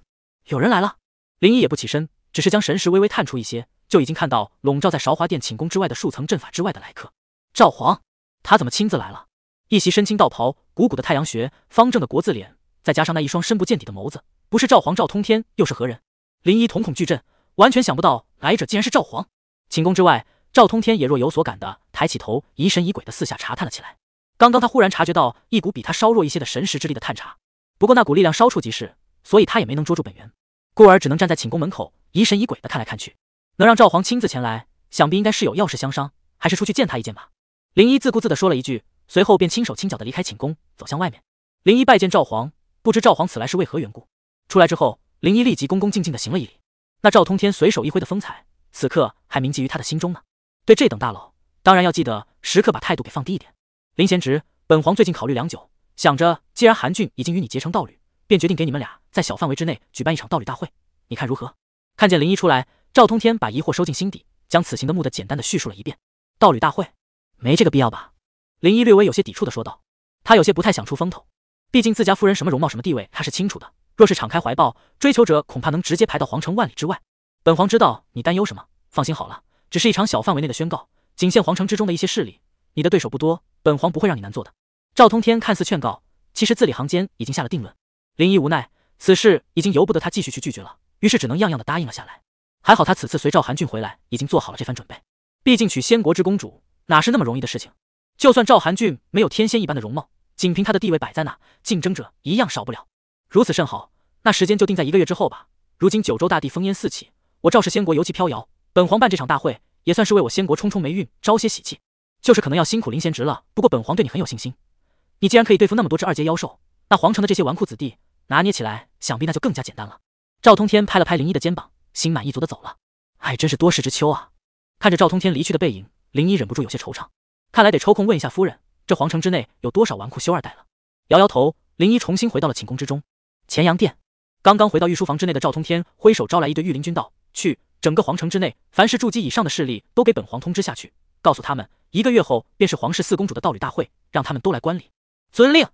有人来了。林一也不起身，只是将神识微微探出一些，就已经看到笼罩在韶华殿寝宫之外的数层阵法之外的来客。赵皇，他怎么亲自来了？一袭深青道袍，鼓鼓的太阳穴，方正的国字脸，再加上那一双深不见底的眸子，不是赵皇赵通天又是何人？林一瞳孔巨震，完全想不到来者竟然是赵皇。寝宫之外，赵通天也若有所感的抬起头，疑神疑鬼的四下查探了起来。刚刚他忽然察觉到一股比他稍弱一些的神识之力的探查，不过那股力量稍处即逝，所以他也没能捉住本源，故而只能站在寝宫门口疑神疑鬼的看来看去。能让赵皇亲自前来，想必应该是有要事相商，还是出去见他一见吧。林一自顾自地说了一句，随后便轻手轻脚地离开寝宫，走向外面。林一拜见赵皇，不知赵皇此来是为何缘故。出来之后，林一立即恭恭敬敬地行了一礼。那赵通天随手一挥的风采，此刻还铭记于他的心中呢。对这等大佬，当然要记得时刻把态度给放低一点。林贤侄，本皇最近考虑良久，想着既然韩俊已经与你结成道侣，便决定给你们俩在小范围之内举办一场道侣大会，你看如何？看见林一出来，赵通天把疑惑收进心底，将此行的目的简单的叙述了一遍。道侣大会，没这个必要吧？林一略微有些抵触的说道，他有些不太想出风头，毕竟自家夫人什么容貌什么地位，他是清楚的。若是敞开怀抱，追求者恐怕能直接排到皇城万里之外。本皇知道你担忧什么，放心好了，只是一场小范围内的宣告，仅限皇城之中的一些势力。你的对手不多，本皇不会让你难做的。赵通天看似劝告，其实字里行间已经下了定论。林一无奈，此事已经由不得他继续去拒绝了，于是只能样样的答应了下来。还好他此次随赵韩俊回来，已经做好了这番准备。毕竟娶仙国之公主哪是那么容易的事情？就算赵韩俊没有天仙一般的容貌，仅凭他的地位摆在那，竞争者一样少不了。如此甚好，那时间就定在一个月之后吧。如今九州大地烽烟四起，我赵氏仙国尤其飘摇，本皇办这场大会也算是为我仙国冲冲霉运，招些喜气。就是可能要辛苦林贤侄了，不过本皇对你很有信心。你既然可以对付那么多只二阶妖兽，那皇城的这些纨绔子弟拿捏起来，想必那就更加简单了。赵通天拍了拍林一的肩膀，心满意足的走了。哎，真是多事之秋啊！看着赵通天离去的背影，林一忍不住有些惆怅。看来得抽空问一下夫人，这皇城之内有多少纨绔修二代了。摇摇头，林一重新回到了寝宫之中。乾阳殿，刚刚回到御书房之内的赵通天挥手招来一队御林军，道：“去，整个皇城之内，凡是筑基以上的势力，都给本皇通知下去。”告诉他们，一个月后便是皇室四公主的道侣大会，让他们都来观礼。遵令，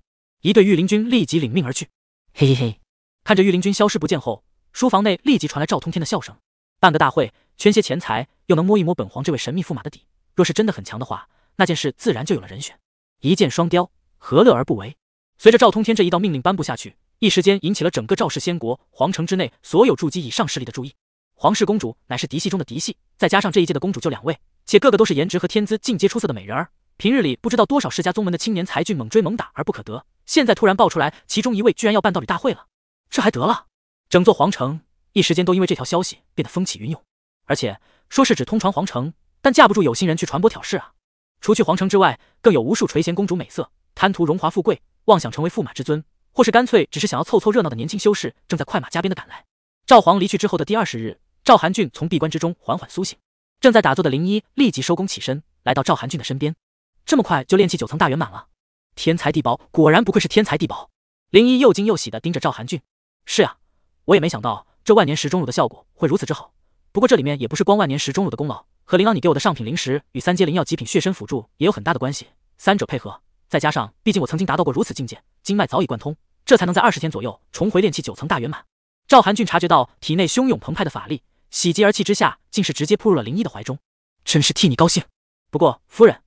一队御林军立即领命而去。嘿嘿嘿，看着御林军消失不见后，书房内立即传来赵通天的笑声。办个大会，圈些钱财，又能摸一摸本皇这位神秘驸马的底。若是真的很强的话，那件事自然就有了人选，一箭双雕，何乐而不为？随着赵通天这一道命令颁布下去，一时间引起了整个赵氏仙国皇城之内所有筑基以上势力的注意。皇室公主乃是嫡系中的嫡系，再加上这一届的公主就两位。且个个都是颜值和天资进阶出色的美人儿，平日里不知道多少世家宗门的青年才俊猛追猛打而不可得，现在突然爆出来其中一位居然要办道侣大会了，这还得了？整座皇城一时间都因为这条消息变得风起云涌，而且说是只通传皇城，但架不住有心人去传播挑事啊。除去皇城之外，更有无数垂涎公主美色、贪图荣华富贵、妄想成为驸马之尊，或是干脆只是想要凑凑热闹的年轻修士，正在快马加鞭的赶来。赵皇离去之后的第二十日，赵韩俊从闭关之中缓缓苏醒。正在打坐的林一立即收工起身，来到赵韩俊的身边。这么快就练气九层大圆满了？天才地宝果然不愧是天才地宝！林一又惊又喜地盯着赵韩俊。是啊，我也没想到这万年石钟乳的效果会如此之好。不过这里面也不是光万年石钟乳的功劳，和琳琅你给我的上品灵石与三阶灵药极品血参辅助也有很大的关系。三者配合，再加上毕竟我曾经达到过如此境界，经脉早已贯通，这才能在二十天左右重回练气九层大圆满。赵韩俊察觉到体内汹涌澎湃的法力。喜极而泣之下，竟是直接扑入了林一的怀中，真是替你高兴。不过，夫人，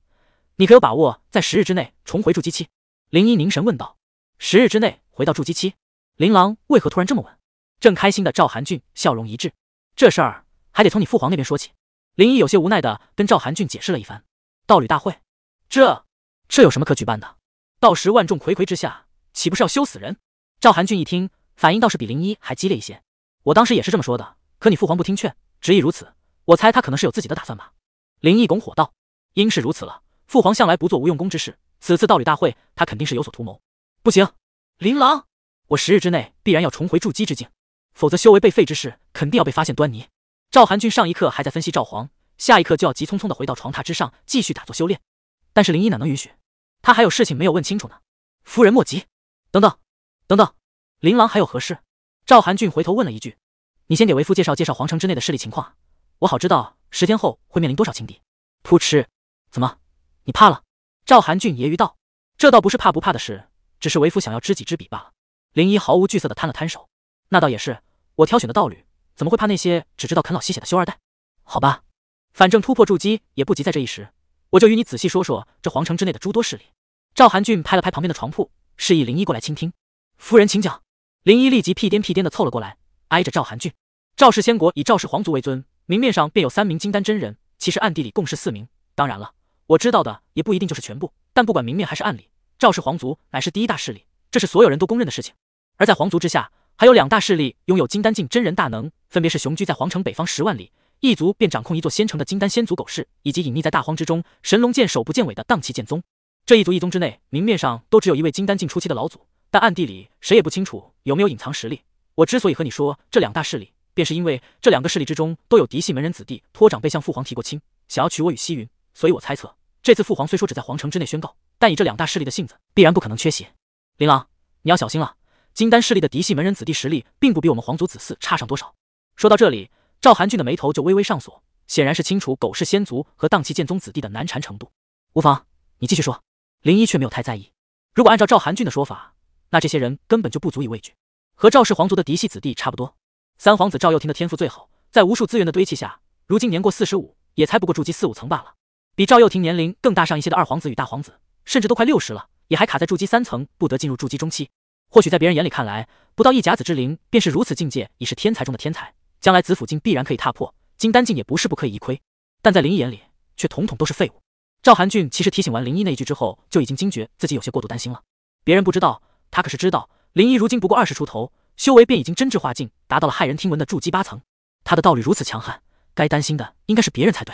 你可有把握在十日之内重回筑基期？林一凝神问道。十日之内回到筑基期，林琅为何突然这么问？正开心的赵寒俊笑容一致，这事儿还得从你父皇那边说起。林一有些无奈的跟赵寒俊解释了一番。道侣大会，这这有什么可举办的？到时万众睽睽之下，岂不是要羞死人？赵寒俊一听，反应倒是比林一还激烈一些。我当时也是这么说的。可你父皇不听劝，执意如此。我猜他可能是有自己的打算吧。林毅拱火道：“应是如此了。父皇向来不做无用功之事，此次道侣大会，他肯定是有所图谋。”不行，林琅，我十日之内必然要重回筑基之境，否则修为被废之事肯定要被发现端倪。赵韩俊上一刻还在分析赵皇，下一刻就要急匆匆的回到床榻之上继续打坐修炼。但是林毅哪能允许？他还有事情没有问清楚呢。夫人莫急，等等，等等，林琅还有何事？赵韩俊回头问了一句。你先给为夫介绍介绍皇城之内的势力情况，我好知道十天后会面临多少情敌。扑哧，怎么，你怕了？赵韩俊揶揄道。这倒不是怕不怕的事，只是为夫想要知己知彼罢了。林一毫无惧色的摊了摊手，那倒也是，我挑选的道侣怎么会怕那些只知道啃老吸血的修二代？好吧，反正突破筑基也不急在这一时，我就与你仔细说说这皇城之内的诸多势力。赵韩俊拍了拍旁边的床铺，示意林一过来倾听。夫人请讲。林一立即屁颠屁颠的凑了过来。挨着赵韩俊，赵氏仙国以赵氏皇族为尊，明面上便有三名金丹真人，其实暗地里共是四名。当然了，我知道的也不一定就是全部，但不管明面还是暗里，赵氏皇族乃是第一大势力，这是所有人都公认的事情。而在皇族之下，还有两大势力拥有金丹境真人大能，分别是雄居在皇城北方十万里，一族便掌控一座仙城的金丹仙族狗氏，以及隐匿在大荒之中，神龙见首不见尾的荡气剑宗。这一族一宗之内，明面上都只有一位金丹境初期的老祖，但暗地里谁也不清楚有没有隐藏实力。我之所以和你说这两大势力，便是因为这两个势力之中都有嫡系门人子弟托长辈向父皇提过亲，想要娶我与西云，所以我猜测，这次父皇虽说只在皇城之内宣告，但以这两大势力的性子，必然不可能缺席。琳琅，你要小心了，金丹势力的嫡系门人子弟实力并不比我们皇族子嗣差上多少。说到这里，赵韩俊的眉头就微微上锁，显然是清楚狗氏先族和荡气剑宗子弟的难缠程度。无妨，你继续说。林一却没有太在意，如果按照赵韩俊的说法，那这些人根本就不足以畏惧。和赵氏皇族的嫡系子弟差不多，三皇子赵又廷的天赋最好，在无数资源的堆砌下，如今年过四十五，也才不过筑基四五层罢了。比赵又廷年龄更大上一些的二皇子与大皇子，甚至都快六十了，也还卡在筑基三层，不得进入筑基中期。或许在别人眼里看来，不到一甲子之灵，便是如此境界，已是天才中的天才，将来紫府境必然可以踏破金丹境，也不是不可以一窥。但在林毅眼里，却统统都是废物。赵韩俊其实提醒完林毅那一句之后，就已经惊觉自己有些过度担心了。别人不知道，他可是知道。林一如今不过二十出头，修为便已经真至化境，达到了骇人听闻的筑基八层。他的道力如此强悍，该担心的应该是别人才对。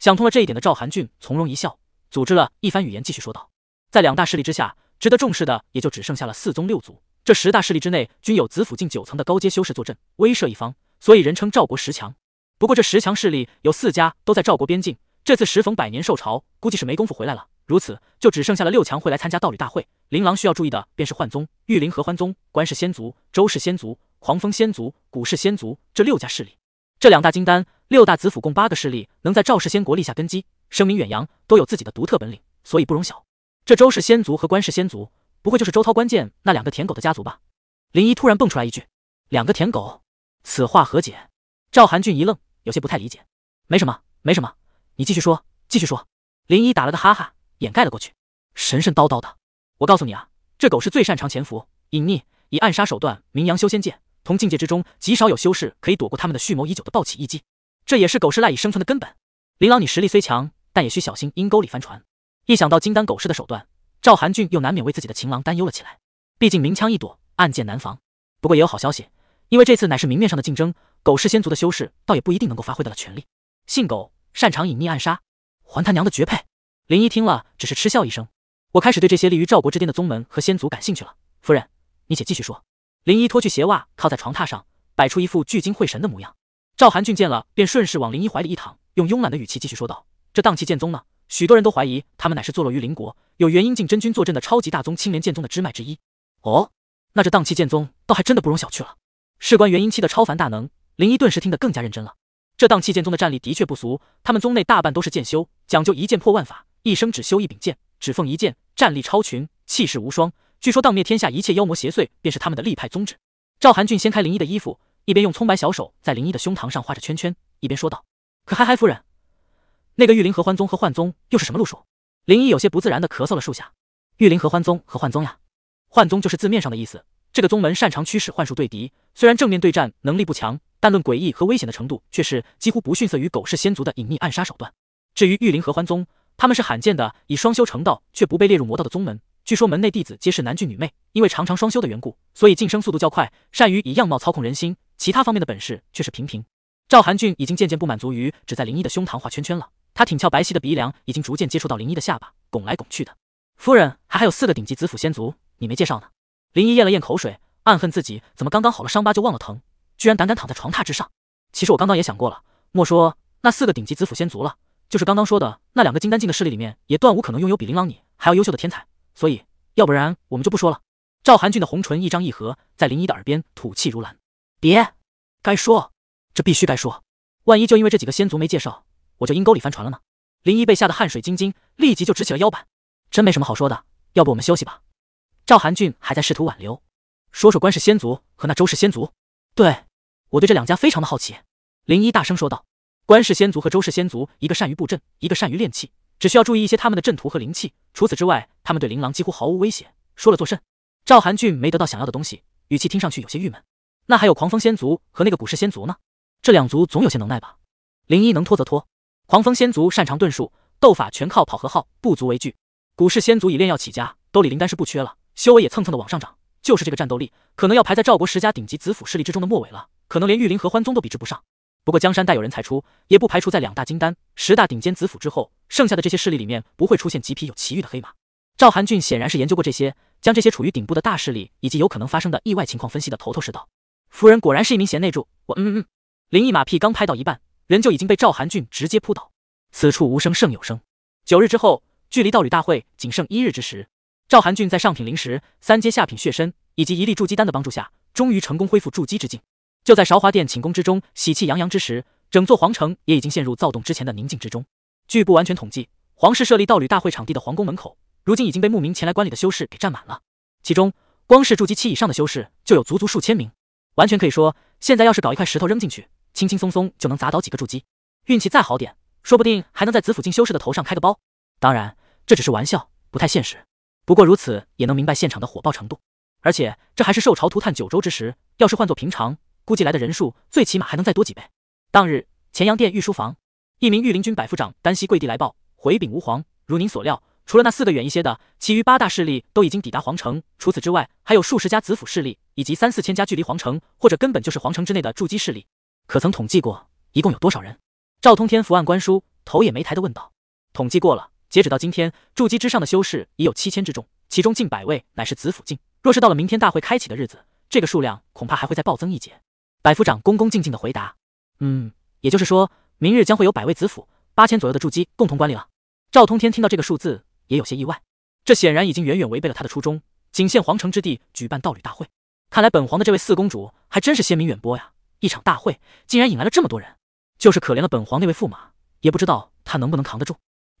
想通了这一点的赵寒俊从容一笑，组织了一番语言，继续说道：“在两大势力之下，值得重视的也就只剩下了四宗六族这十大势力之内，均有紫府境九层的高阶修士坐镇，威慑一方，所以人称赵国十强。不过这十强势力有四家都在赵国边境，这次时逢百年寿朝，估计是没工夫回来了。”如此，就只剩下了六强会来参加道侣大会。琳琅需要注意的，便是幻宗、玉林合欢宗、关氏仙族、周氏仙族、狂风仙族、古氏仙族这六家势力。这两大金丹、六大子府共八个势力，能在赵氏仙国立下根基、声名远扬，都有自己的独特本领，所以不容小。这周氏仙族和关氏仙族，不会就是周涛关键那两个舔狗的家族吧？林一突然蹦出来一句：“两个舔狗，此话何解？”赵寒俊一愣，有些不太理解：“没什么，没什么，你继续说，继续说。”林一打了个哈哈。掩盖了过去，神神叨叨的。我告诉你啊，这狗是最擅长潜伏、隐匿，以暗杀手段名扬修仙界。同境界之中极少有修士可以躲过他们的蓄谋已久的暴起一击，这也是狗是赖以生存的根本。琳琅，你实力虽强，但也需小心阴沟里翻船。一想到金丹狗式的手段，赵寒俊又难免为自己的情郎担忧了起来。毕竟明枪易躲，暗箭难防。不过也有好消息，因为这次乃是明面上的竞争，狗师仙族的修士倒也不一定能够发挥得了全力。信狗，擅长隐匿暗杀，还他娘的绝配。林一听了，只是嗤笑一声。我开始对这些立于赵国之巅的宗门和先族感兴趣了。夫人，你且继续说。林一脱去鞋袜，靠在床榻上，摆出一副聚精会神的模样。赵韩俊见了，便顺势往林一怀里一躺，用慵懒的语气继续说道：“这荡气剑宗呢？许多人都怀疑，他们乃是坐落于邻国有元婴境真君坐镇的超级大宗青莲剑宗的支脉之一。哦，那这荡气剑宗倒还真的不容小觑了。事关元婴期的超凡大能，林一顿时听得更加认真了。”这荡气剑宗的战力的确不俗，他们宗内大半都是剑修，讲究一剑破万法，一生只修一柄剑，只奉一剑，战力超群，气势无双。据说荡灭天下一切妖魔邪祟便是他们的立派宗旨。赵韩俊掀开林一的衣服，一边用葱白小手在林一的胸膛上画着圈圈，一边说道：“可嗨嗨，夫人，那个玉林合欢宗和幻宗又是什么路数？”林一有些不自然的咳嗽了数下：“玉林合欢宗和幻宗呀，幻宗就是字面上的意思，这个宗门擅长驱使幻术对敌，虽然正面对战能力不强。”但论诡异和危险的程度，却是几乎不逊色于狗氏仙族的隐秘暗杀手段。至于玉林合欢宗，他们是罕见的以双修成道却不被列入魔道的宗门。据说门内弟子皆是男俊女媚，因为常常双修的缘故，所以晋升速度较快，善于以样貌操控人心。其他方面的本事却是平平。赵寒俊已经渐渐不满足于只在林一的胸膛画圈圈了，他挺翘白皙的鼻梁已经逐渐接触到林一的下巴，拱来拱去的。夫人，还还有四个顶级子府仙族，你没介绍呢。林一咽了咽口水，暗恨自己怎么刚刚好了伤疤就忘了疼。居然胆敢躺在床榻之上！其实我刚刚也想过了，莫说那四个顶级紫府仙族了，就是刚刚说的那两个金丹境的势力里面，也断无可能拥有比琳琅你还要优秀的天才。所以，要不然我们就不说了。赵寒俊的红唇一张一合，在林一的耳边吐气如兰。别，该说，这必须该说。万一就因为这几个仙族没介绍，我就阴沟里翻船了呢？林一被吓得汗水晶晶，立即就直起了腰板。真没什么好说的，要不我们休息吧？赵寒俊还在试图挽留，说说关氏仙族和那周氏仙族。对，我对这两家非常的好奇，林一大声说道。关氏仙族和周氏仙族，一个善于布阵，一个善于炼器，只需要注意一些他们的阵图和灵气。除此之外，他们对琳琅几乎毫无威胁。说了做甚？赵韩俊没得到想要的东西，语气听上去有些郁闷。那还有狂风仙族和那个古氏仙族呢？这两族总有些能耐吧？林一能拖则拖，狂风仙族擅长遁术，斗法全靠跑和耗，不足为惧。古氏仙族以炼药起家，兜里灵丹是不缺了，修为也蹭蹭的往上涨。就是这个战斗力，可能要排在赵国十家顶级子府势力之中的末尾了，可能连玉林合欢宗都比之不上。不过江山代有人才出，也不排除在两大金丹、十大顶尖子府之后，剩下的这些势力里面，不会出现几匹有奇遇的黑马。赵韩俊显然是研究过这些，将这些处于顶部的大势力以及有可能发生的意外情况分析的头头是道。夫人果然是一名贤内助，我嗯嗯嗯。林毅马屁刚拍到一半，人就已经被赵韩俊直接扑倒。此处无声胜有声。九日之后，距离道侣大会仅剩一日之时。赵寒俊在上品灵石、三阶下品血参以及一粒筑基丹的帮助下，终于成功恢复筑基之境。就在韶华殿寝宫之中喜气洋洋之时，整座皇城也已经陷入躁动之前的宁静之中。据不完全统计，皇室设立道侣大会场地的皇宫门口，如今已经被慕名前来观礼的修士给占满了。其中，光是筑基期以上的修士就有足足数千名，完全可以说，现在要是搞一块石头扔进去，轻轻松松就能砸倒几个筑基。运气再好点，说不定还能在紫府境修士的头上开个包。当然，这只是玩笑，不太现实。不过如此，也能明白现场的火爆程度。而且这还是受朝涂炭九州之时，要是换做平常，估计来的人数最起码还能再多几倍。当日乾阳殿御书房，一名御林军百夫长单膝跪地来报，回禀吾皇：如您所料，除了那四个远一些的，其余八大势力都已经抵达皇城。除此之外，还有数十家子府势力，以及三四千家距离皇城或者根本就是皇城之内的筑基势力。可曾统计过一共有多少人？赵通天伏案观书，头也没抬的问道：“统计过了。”截止到今天，筑基之上的修士已有七千之众，其中近百位乃是紫府境。若是到了明天大会开启的日子，这个数量恐怕还会再暴增一截。百夫长恭恭敬敬的回答：“嗯，也就是说，明日将会有百位紫府、八千左右的筑基共同管理了。”赵通天听到这个数字，也有些意外。这显然已经远远违背了他的初衷，仅限皇城之地举办道侣大会。看来本皇的这位四公主还真是鲜明远播呀！一场大会竟然引来了这么多人，就是可怜了本皇那位驸马，也不知道他能不能扛得住。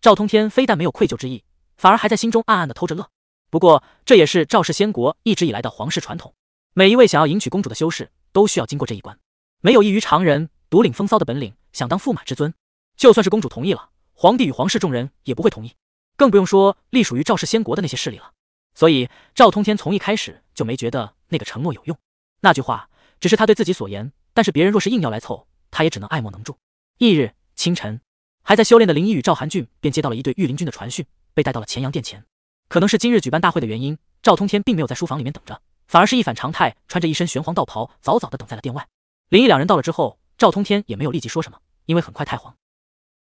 赵通天非但没有愧疚之意，反而还在心中暗暗的偷着乐。不过，这也是赵氏仙国一直以来的皇室传统，每一位想要迎娶公主的修士，都需要经过这一关。没有异于常人、独领风骚的本领，想当驸马之尊，就算是公主同意了，皇帝与皇室众人也不会同意，更不用说隶属于赵氏仙国的那些势力了。所以，赵通天从一开始就没觉得那个承诺有用。那句话只是他对自己所言，但是别人若是硬要来凑，他也只能爱莫能助。翌日清晨。还在修炼的林毅与赵韩俊便接到了一队御林军的传讯，被带到了乾阳殿前。可能是今日举办大会的原因，赵通天并没有在书房里面等着，反而是一反常态，穿着一身玄黄道袍，早早的等在了殿外。林毅两人到了之后，赵通天也没有立即说什么，因为很快太皇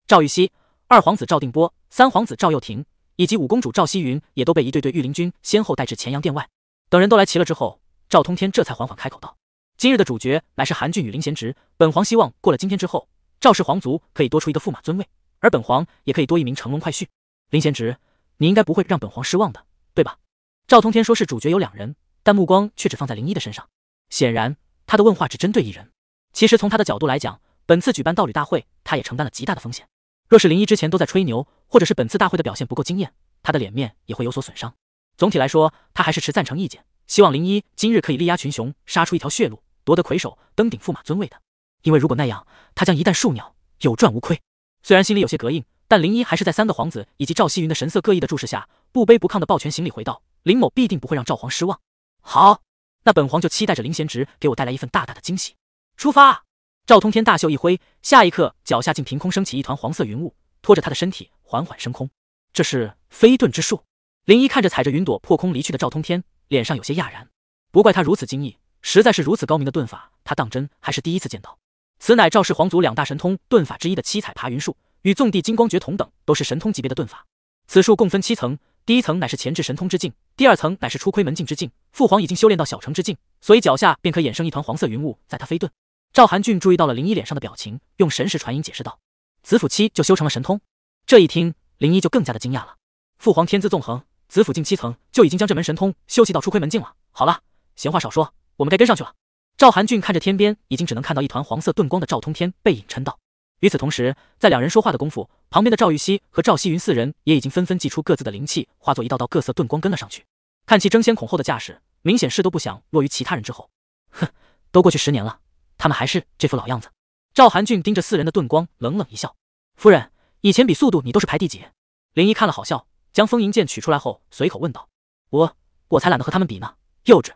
赵玉溪、二皇子赵定波、三皇子赵又廷以及五公主赵希云也都被一队队御林军先后带至乾阳殿外。等人都来齐了之后，赵通天这才缓缓开口道：“今日的主角乃是韩俊与林贤侄，本皇希望过了今天之后。”赵氏皇族可以多出一个驸马尊位，而本皇也可以多一名乘龙快婿。林贤侄，你应该不会让本皇失望的，对吧？赵通天说是主角有两人，但目光却只放在林一的身上，显然他的问话只针对一人。其实从他的角度来讲，本次举办道侣大会，他也承担了极大的风险。若是林一之前都在吹牛，或者是本次大会的表现不够惊艳，他的脸面也会有所损伤。总体来说，他还是持赞成意见，希望林一今日可以力压群雄，杀出一条血路，夺得魁首，登顶驸马尊位的。因为如果那样，他将一旦数鸟有赚无亏。虽然心里有些膈应，但林一还是在三个皇子以及赵希云的神色各异的注视下，不卑不亢的抱拳行礼，回道：“林某必定不会让赵皇失望。”好，那本皇就期待着林贤侄给我带来一份大大的惊喜。出发！赵通天大袖一挥，下一刻脚下竟凭空升起一团黄色云雾，拖着他的身体缓缓升空。这是飞遁之术。林一看着踩着云朵破空离去的赵通天，脸上有些讶然。不怪他如此惊异，实在是如此高明的遁法，他当真还是第一次见到。此乃赵氏皇族两大神通遁法之一的七彩爬云术，与纵地金光诀同等，都是神通级别的遁法。此术共分七层，第一层乃是前置神通之境，第二层乃是出窥门境之境。父皇已经修炼到小成之境，所以脚下便可衍生一团黄色云雾，在他飞遁。赵韩俊注意到了林一脸上的表情，用神识传音解释道：“子府七就修成了神通？”这一听，林一就更加的惊讶了。父皇天资纵横，子府境七层就已经将这门神通修习到出窥门境了。好了，闲话少说，我们该跟上去了。赵寒俊看着天边已经只能看到一团黄色盾光的赵通天背影，嗔道。与此同时，在两人说话的功夫，旁边的赵玉溪和赵希云四人也已经纷纷祭出各自的灵气，化作一道道各色盾光跟了上去。看其争先恐后的架势，明显是都不想落于其他人之后。哼，都过去十年了，他们还是这副老样子。赵寒俊盯着四人的盾光，冷冷一笑：“夫人，以前比速度，你都是排第几？”林一看了好笑，将风吟剑取出来后，随口问道：“我，我才懒得和他们比呢，幼稚。”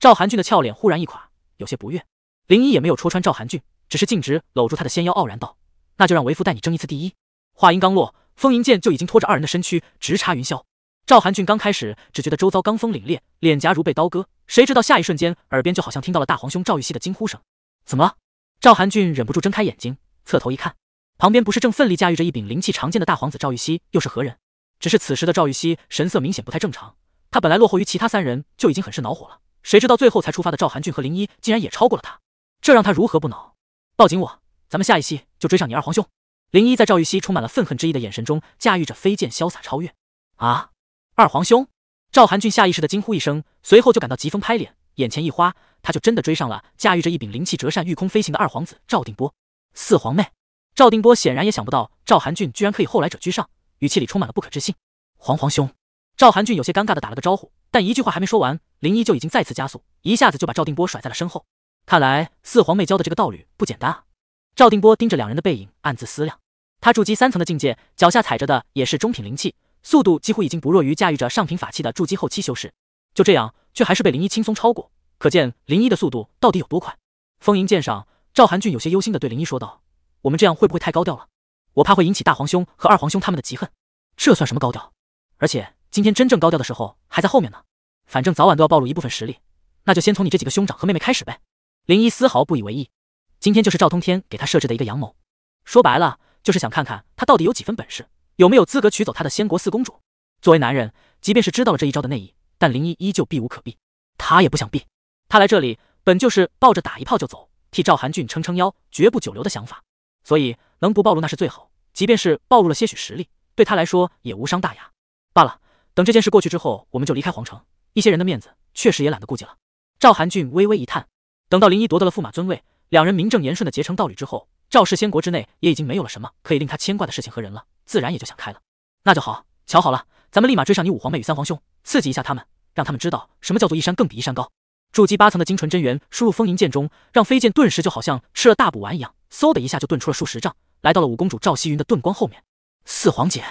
赵寒俊的俏脸忽然一垮。有些不悦，林一也没有戳穿赵寒俊，只是径直搂住他的纤腰，傲然道：“那就让为夫带你争一次第一。”话音刚落，风吟剑就已经拖着二人的身躯直插云霄。赵寒俊刚开始只觉得周遭罡风凛冽，脸颊如被刀割，谁知道下一瞬间，耳边就好像听到了大皇兄赵玉溪的惊呼声：“怎么了？”赵寒俊忍不住睁开眼睛，侧头一看，旁边不是正奋力驾驭着一柄灵气长剑的大皇子赵玉溪，又是何人？只是此时的赵玉溪神色明显不太正常，他本来落后于其他三人就已经很是恼火了。谁知道最后才出发的赵韩俊和林一竟然也超过了他，这让他如何不恼？抱紧我，咱们下一期就追上你二皇兄。林一在赵玉溪充满了愤恨之意的眼神中，驾驭着飞剑潇洒超越。啊，二皇兄！赵韩俊下意识的惊呼一声，随后就感到疾风拍脸，眼前一花，他就真的追上了驾驭着一柄灵气折扇御空飞行的二皇子赵定波。四皇妹，赵定波显然也想不到赵韩俊居然可以后来者居上，语气里充满了不可置信。皇皇兄，赵韩俊有些尴尬的打了个招呼，但一句话还没说完。林一就已经再次加速，一下子就把赵定波甩在了身后。看来四皇妹教的这个道侣不简单啊！赵定波盯着两人的背影，暗自思量。他筑基三层的境界，脚下踩着的也是中品灵气，速度几乎已经不弱于驾驭着上品法器的筑基后期修士。就这样，却还是被林一轻松超过，可见林一的速度到底有多快。风吟剑上，赵韩俊有些忧心的对林一说道：“我们这样会不会太高调了？我怕会引起大皇兄和二皇兄他们的嫉恨。”这算什么高调？而且今天真正高调的时候还在后面呢。反正早晚都要暴露一部分实力，那就先从你这几个兄长和妹妹开始呗。林一丝毫不以为意，今天就是赵通天给他设置的一个阳谋，说白了就是想看看他到底有几分本事，有没有资格娶走他的仙国四公主。作为男人，即便是知道了这一招的内意，但林一依旧避无可避，他也不想避。他来这里本就是抱着打一炮就走，替赵韩俊撑撑腰，绝不久留的想法，所以能不暴露那是最好。即便是暴露了些许实力，对他来说也无伤大雅。罢了，等这件事过去之后，我们就离开皇城。一些人的面子确实也懒得顾及了。赵韩俊微微一叹，等到林一夺得了驸马尊位，两人名正言顺的结成道侣之后，赵氏仙国之内也已经没有了什么可以令他牵挂的事情和人了，自然也就想开了。那就好，瞧好了，咱们立马追上你五皇妹与三皇兄，刺激一下他们，让他们知道什么叫做一山更比一山高。筑基八层的精纯真元输入风吟剑中，让飞剑顿时就好像吃了大补丸一样，嗖的一下就顿出了数十丈，来到了五公主赵希云的遁光后面。四皇姐，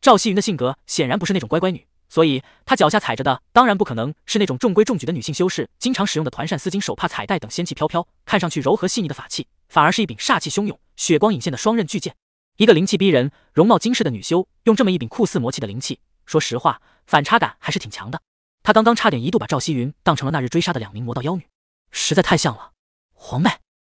赵希云的性格显然不是那种乖乖女。所以她脚下踩着的当然不可能是那种中规中矩的女性修士经常使用的团扇、丝巾、手帕、彩带等仙气飘飘、看上去柔和细腻的法器，反而是一柄煞气汹涌、血光隐现的双刃巨剑。一个灵气逼人、容貌惊世的女修用这么一柄酷似魔气的灵气，说实话，反差感还是挺强的。她刚刚差点一度把赵希云当成了那日追杀的两名魔道妖女，实在太像了。皇妹，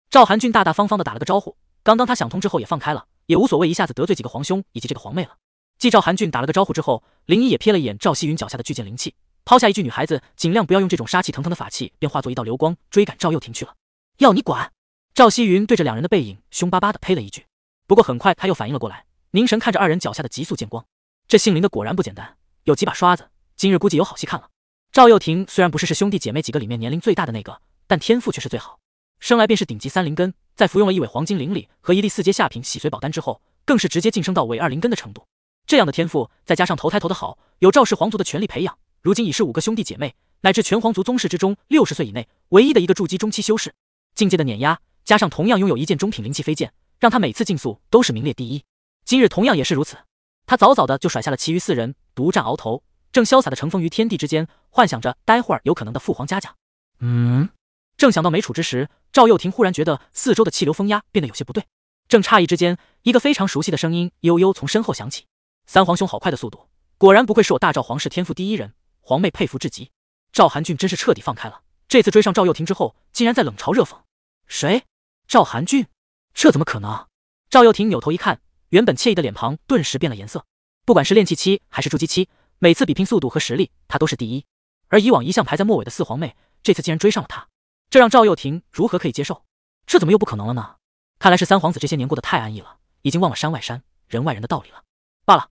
赵寒俊大大方方的打了个招呼。刚刚他想通之后也放开了，也无所谓一下子得罪几个皇兄以及这个皇妹了。继赵韩俊打了个招呼之后，林一也瞥了一眼赵希云脚下的巨剑灵气，抛下一句“女孩子尽量不要用这种杀气腾腾的法器”，便化作一道流光追赶赵又廷去了。要你管！赵希云对着两人的背影凶巴巴的呸了一句。不过很快他又反应了过来，凝神看着二人脚下的急速剑光，这姓林的果然不简单，有几把刷子。今日估计有好戏看了。赵又廷虽然不是是兄弟姐妹几个里面年龄最大的那个，但天赋却是最好，生来便是顶级三灵根，在服用了一尾黄金灵力和一粒四阶下品洗髓宝丹之后，更是直接晋升到尾二灵根的程度。这样的天赋，再加上投胎投的好，有赵氏皇族的全力培养，如今已是五个兄弟姐妹乃至全皇族宗室之中六十岁以内唯一的一个筑基中期修士境界的碾压，加上同样拥有一件中品灵气飞剑，让他每次竞速都是名列第一。今日同样也是如此，他早早的就甩下了其余四人，独占鳌头，正潇洒的乘风于天地之间，幻想着待会儿有可能的父皇嘉奖。嗯，正想到没处之时，赵又廷忽然觉得四周的气流风压变得有些不对，正诧异之间，一个非常熟悉的声音悠悠从身后响起。三皇兄，好快的速度，果然不愧是我大赵皇室天赋第一人，皇妹佩服至极。赵韩俊真是彻底放开了，这次追上赵又廷之后，竟然在冷嘲热讽。谁？赵韩俊？这怎么可能？赵又廷扭头一看，原本惬意的脸庞顿时变了颜色。不管是炼气期还是筑基期，每次比拼速度和实力，他都是第一。而以往一向排在末尾的四皇妹，这次竟然追上了他，这让赵又廷如何可以接受？这怎么又不可能了呢？看来是三皇子这些年过得太安逸了，已经忘了山外山、人外人的道理了。罢了。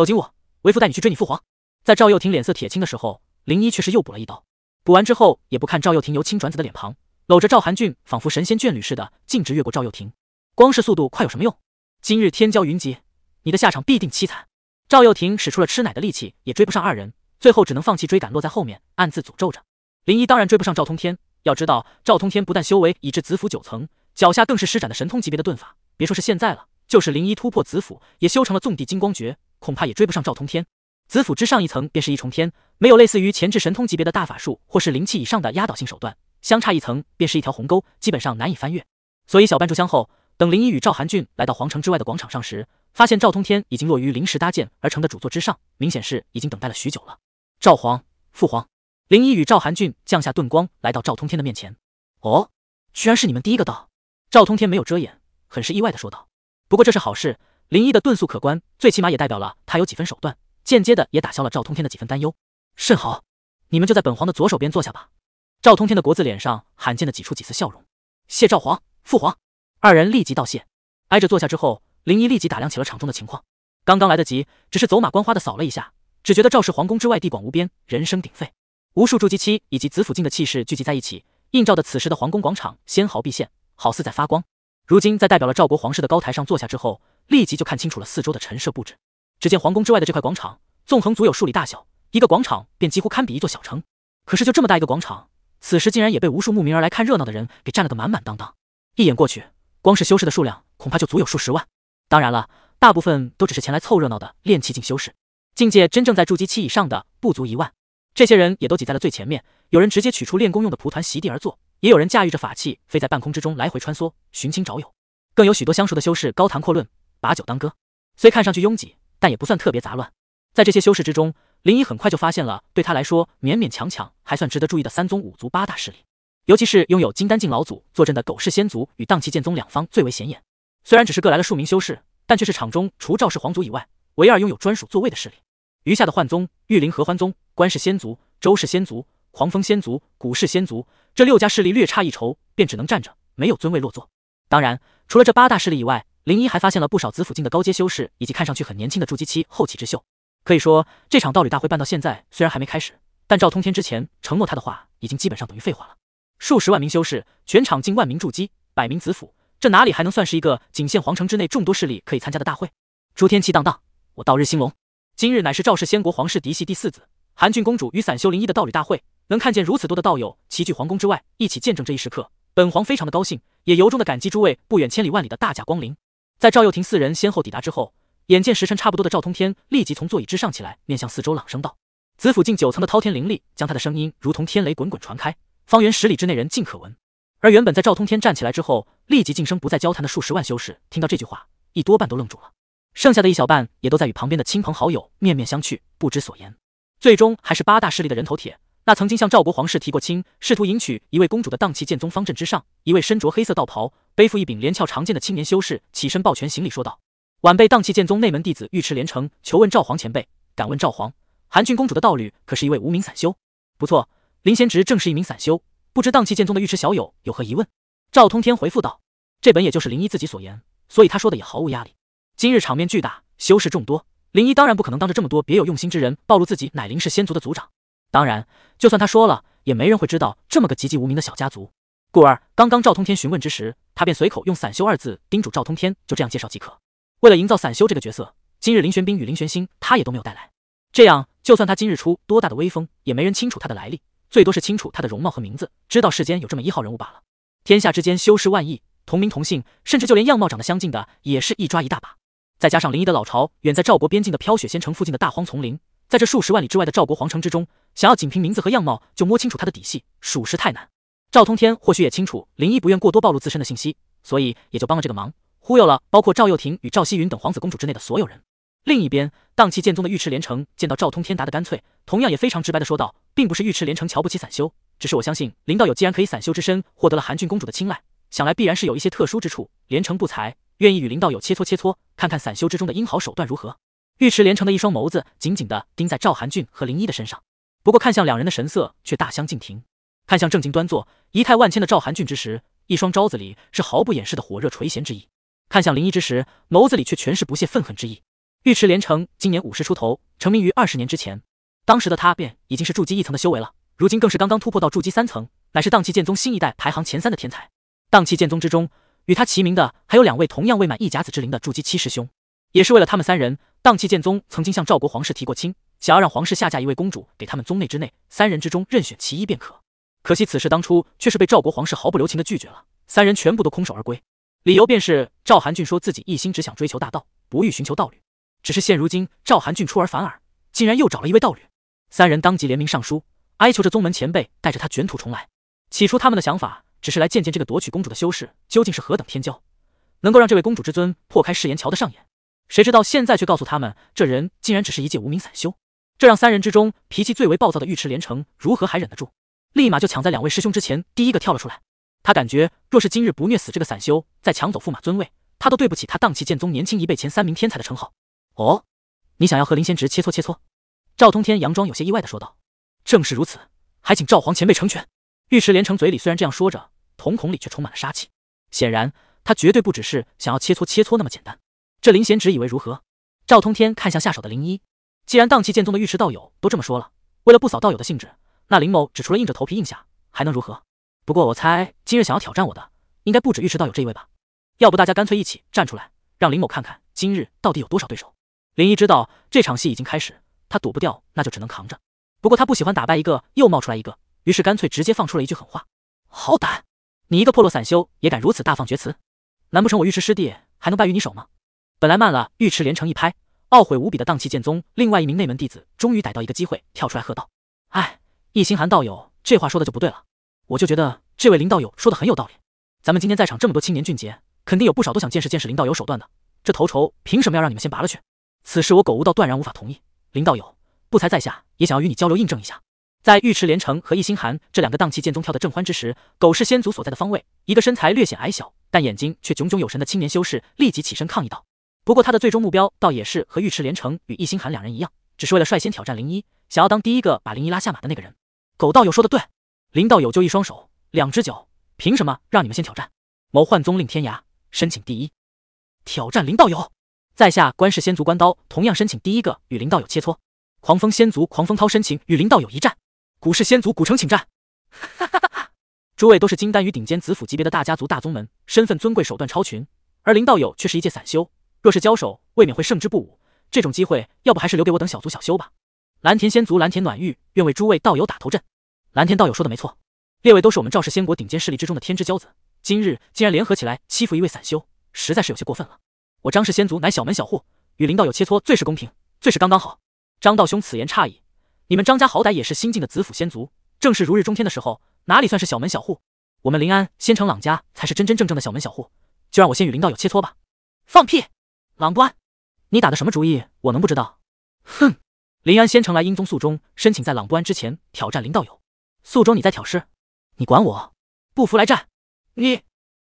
搂紧我，为父带你去追你父皇。在赵又廷脸色铁青的时候，林一却是又补了一刀。补完之后，也不看赵又廷由青转紫的脸庞，搂着赵韩俊，仿佛神仙眷侣似的，径直越过赵又廷。光是速度快有什么用？今日天骄云集，你的下场必定凄惨。赵又廷使出了吃奶的力气，也追不上二人，最后只能放弃追赶，落在后面，暗自诅咒着。林一当然追不上赵通天，要知道赵通天不但修为已至紫府九层，脚下更是施展的神通级别的遁法，别说是现在了。就是林一突破紫府，也修成了纵地金光诀，恐怕也追不上赵通天。紫府之上一层便是一重天，没有类似于前置神通级别的大法术，或是灵气以上的压倒性手段，相差一层便是一条鸿沟，基本上难以翻越。所以小半炷香后，等林一与赵寒俊来到皇城之外的广场上时，发现赵通天已经落于临时搭建而成的主座之上，明显是已经等待了许久了。赵皇，父皇，林一与赵寒俊降下遁光来到赵通天的面前。哦，居然是你们第一个到。赵通天没有遮掩，很是意外的说道。不过这是好事，林一的遁速可观，最起码也代表了他有几分手段，间接的也打消了赵通天的几分担忧。甚好，你们就在本皇的左手边坐下吧。赵通天的国字脸上罕见的挤出几丝笑容。谢赵皇，父皇。二人立即道谢，挨着坐下之后，林一立即打量起了场中的情况。刚刚来得及，只是走马观花的扫了一下，只觉得赵氏皇宫之外地广无边，人声鼎沸，无数筑基期以及紫府境的气势聚集在一起，映照的此时的皇宫广场纤毫毕现，好似在发光。如今在代表了赵国皇室的高台上坐下之后，立即就看清楚了四周的陈设布置。只见皇宫之外的这块广场，纵横足有数里大小，一个广场便几乎堪比一座小城。可是就这么大一个广场，此时竟然也被无数慕名而来看热闹的人给占了个满满当当。一眼过去，光是修士的数量，恐怕就足有数十万。当然了，大部分都只是前来凑热闹的炼气境修士，境界真正在筑基期以上的不足一万。这些人也都挤在了最前面，有人直接取出练功用的蒲团，席地而坐。也有人驾驭着法器飞在半空之中来回穿梭，寻亲找友。更有许多相熟的修士高谈阔论，把酒当歌。虽看上去拥挤，但也不算特别杂乱。在这些修士之中，林一很快就发现了对他来说勉勉强强还算值得注意的三宗五族八大势力。尤其是拥有金丹境老祖坐镇的狗氏仙族与荡气剑宗两方最为显眼。虽然只是各来了数名修士，但却是场中除赵氏皇族以外唯二拥有专属座位的势力。余下的幻宗、玉林合欢宗、关氏仙族、周氏仙族、狂风仙族、古氏仙族。这六家势力略差一筹，便只能站着，没有尊位落座。当然，除了这八大势力以外，林一还发现了不少紫府境的高阶修士，以及看上去很年轻的筑基期后起之秀。可以说，这场道侣大会办到现在，虽然还没开始，但赵通天之前承诺他的话，已经基本上等于废话了。数十万名修士，全场近万名筑基，百名紫府，这哪里还能算是一个仅限皇城之内众多势力可以参加的大会？诸天气荡荡，我道日兴隆。今日乃是赵氏先国皇室嫡系第四子韩俊公主与散修林一的道侣大会。能看见如此多的道友齐聚皇宫之外，一起见证这一时刻，本皇非常的高兴，也由衷的感激诸位不远千里万里的大驾光临。在赵又廷四人先后抵达之后，眼见时辰差不多的赵通天立即从座椅之上起来，面向四周朗声道：“紫府近九层的滔天灵力，将他的声音如同天雷滚滚传开，方圆十里之内人尽可闻。”而原本在赵通天站起来之后，立即晋升不再交谈的数十万修士，听到这句话，一多半都愣住了，剩下的一小半也都在与旁边的亲朋好友面面相觑，不知所言。最终还是八大势力的人头铁。他曾经向赵国皇室提过亲，试图迎娶一位公主的荡气剑宗方阵之上，一位身着黑色道袍、背负一柄连鞘长剑的青年修士起身抱拳行礼，说道：“晚辈荡气剑宗内门弟子尉迟连城，求问赵皇前辈。敢问赵皇，韩郡公主的道侣可是一位无名散修？不错，林仙侄正是一名散修。不知荡气剑宗的尉迟小友有何疑问？”赵通天回复道：“这本也就是林一自己所言，所以他说的也毫无压力。今日场面巨大，修士众多，林一当然不可能当着这么多别有用心之人暴露自己乃林氏先族的族长。”当然，就算他说了，也没人会知道这么个籍籍无名的小家族。故而，刚刚赵通天询问之时，他便随口用“散修”二字叮嘱赵通天，就这样介绍即可。为了营造散修这个角色，今日林玄冰与林玄星，他也都没有带来。这样，就算他今日出多大的威风，也没人清楚他的来历，最多是清楚他的容貌和名字，知道世间有这么一号人物罢了。天下之间，修士万亿，同名同姓，甚至就连样貌长得相近的也是一抓一大把。再加上林一的老巢远在赵国边境的飘雪仙城附近的大荒丛林，在这数十万里之外的赵国皇城之中。想要仅凭名字和样貌就摸清楚他的底细，属实太难。赵通天或许也清楚林一不愿过多暴露自身的信息，所以也就帮了这个忙，忽悠了包括赵又廷与赵希云等皇子公主之内的所有人。另一边，荡气剑宗的尉迟连城见到赵通天答的干脆，同样也非常直白的说道，并不是尉迟连城瞧不起散修，只是我相信林道友既然可以散修之身获得了韩俊公主的青睐，想来必然是有一些特殊之处。连城不才，愿意与林道友切磋切磋，看看散修之中的英豪手段如何。尉迟连城的一双眸子紧紧的盯在赵韩俊和林一的身上。不过，看向两人的神色却大相径庭。看向正经端坐、仪态万千的赵寒俊之时，一双招子里是毫不掩饰的火热垂涎之意；看向林一之时，眸子里却全是不屑愤恨之意。尉迟连城今年五十出头，成名于二十年之前，当时的他便已经是筑基一层的修为了，如今更是刚刚突破到筑基三层，乃是荡气剑宗新一代排行前三的天才。荡气剑宗之中，与他齐名的还有两位同样未满一甲子之龄的筑基七师兄，也是为了他们三人，荡气剑宗曾经向赵国皇室提过亲。想要让皇室下嫁一位公主给他们宗内之内三人之中任选其一便可，可惜此事当初却是被赵国皇室毫不留情的拒绝了，三人全部都空手而归，理由便是赵韩俊说自己一心只想追求大道，不欲寻求道侣，只是现如今赵韩俊出尔反尔，竟然又找了一位道侣，三人当即联名上书，哀求着宗门前辈带着他卷土重来。起初他们的想法只是来见见这个夺取公主的修士究竟是何等天骄，能够让这位公主之尊破开誓言瞧得上眼，谁知道现在却告诉他们这人竟然只是一介无名散修。这让三人之中脾气最为暴躁的尉迟连城如何还忍得住？立马就抢在两位师兄之前，第一个跳了出来。他感觉，若是今日不虐死这个散修，再抢走驸马尊位，他都对不起他荡气剑宗年轻一辈前三名天才的称号。哦，你想要和林贤侄切磋切磋？赵通天佯装有些意外的说道。正是如此，还请赵皇前辈成全。尉迟连城嘴里虽然这样说着，瞳孔里却充满了杀气。显然，他绝对不只是想要切磋切磋那么简单。这林贤侄以为如何？赵通天看向下手的林一。既然荡气剑宗的尉迟道友都这么说了，为了不扫道友的兴致，那林某只除了硬着头皮应下，还能如何？不过我猜今日想要挑战我的，应该不止尉迟道友这一位吧？要不大家干脆一起站出来，让林某看看今日到底有多少对手。林一知道这场戏已经开始，他躲不掉，那就只能扛着。不过他不喜欢打败一个又冒出来一个，于是干脆直接放出了一句狠话：“好胆，你一个破落散修也敢如此大放厥词？难不成我尉迟师弟还能败于你手吗？”本来慢了，尉迟连城一拍。懊悔无比的荡气剑宗，另外一名内门弟子终于逮到一个机会，跳出来喝道：“哎，一心寒道友，这话说的就不对了。我就觉得这位林道友说的很有道理。咱们今天在场这么多青年俊杰，肯定有不少都想见识见识林道友手段的。这头筹凭什么要让你们先拔了去？此事我苟无道断然无法同意。林道友，不才在下也想要与你交流印证一下。”在尉迟连城和易心寒这两个荡气剑宗跳得正欢之时，苟氏先祖所在的方位，一个身材略显矮小，但眼睛却炯炯有神的青年修士立即起身抗议道。不过他的最终目标倒也是和尉迟连城与易心寒两人一样，只是为了率先挑战林一，想要当第一个把林一拉下马的那个人。狗道友说的对，林道友就一双手两只脚，凭什么让你们先挑战？谋幻宗令天涯申请第一，挑战林道友。在下关氏仙族关刀同样申请第一个与林道友切磋。狂风仙族狂风涛申请与林道友一战。古氏仙族古城请战。哈哈哈哈！诸位都是金丹与顶尖子府级别的大家族大宗门，身份尊贵，手段超群，而林道友却是一介散修。若是交手，未免会胜之不武。这种机会，要不还是留给我等小族小修吧。蓝田仙族蓝田暖玉愿为诸位道友打头阵。蓝田道友说的没错，列位都是我们赵氏仙国顶尖势力之中的天之骄子，今日竟然联合起来欺负一位散修，实在是有些过分了。我张氏仙族乃小门小户，与林道友切磋最是公平，最是刚刚好。张道兄此言差矣，你们张家好歹也是新晋的紫府仙族，正是如日中天的时候，哪里算是小门小户？我们临安仙城朗家才是真真正正的小门小户，就让我先与林道友切磋吧。放屁！朗官，你打的什么主意？我能不知道？哼！临安仙城来英宗宿中申请在朗官之前挑战林道友。宿中你在挑事？你管我？不服来战！你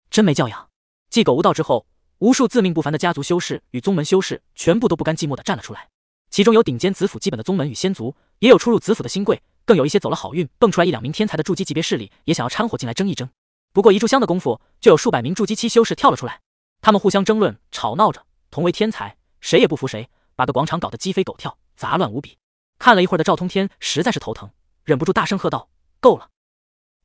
真没教养！继狗无道之后，无数自命不凡的家族修士与宗门修士全部都不甘寂寞的站了出来，其中有顶尖子府基本的宗门与仙族，也有初入子府的新贵，更有一些走了好运蹦出来一两名天才的筑基级别势力也想要掺和进来争一争。不过一炷香的功夫，就有数百名筑基期修士跳了出来，他们互相争论，吵闹着。同为天才，谁也不服谁，把个广场搞得鸡飞狗跳，杂乱无比。看了一会儿的赵通天实在是头疼，忍不住大声喝道：“够了！”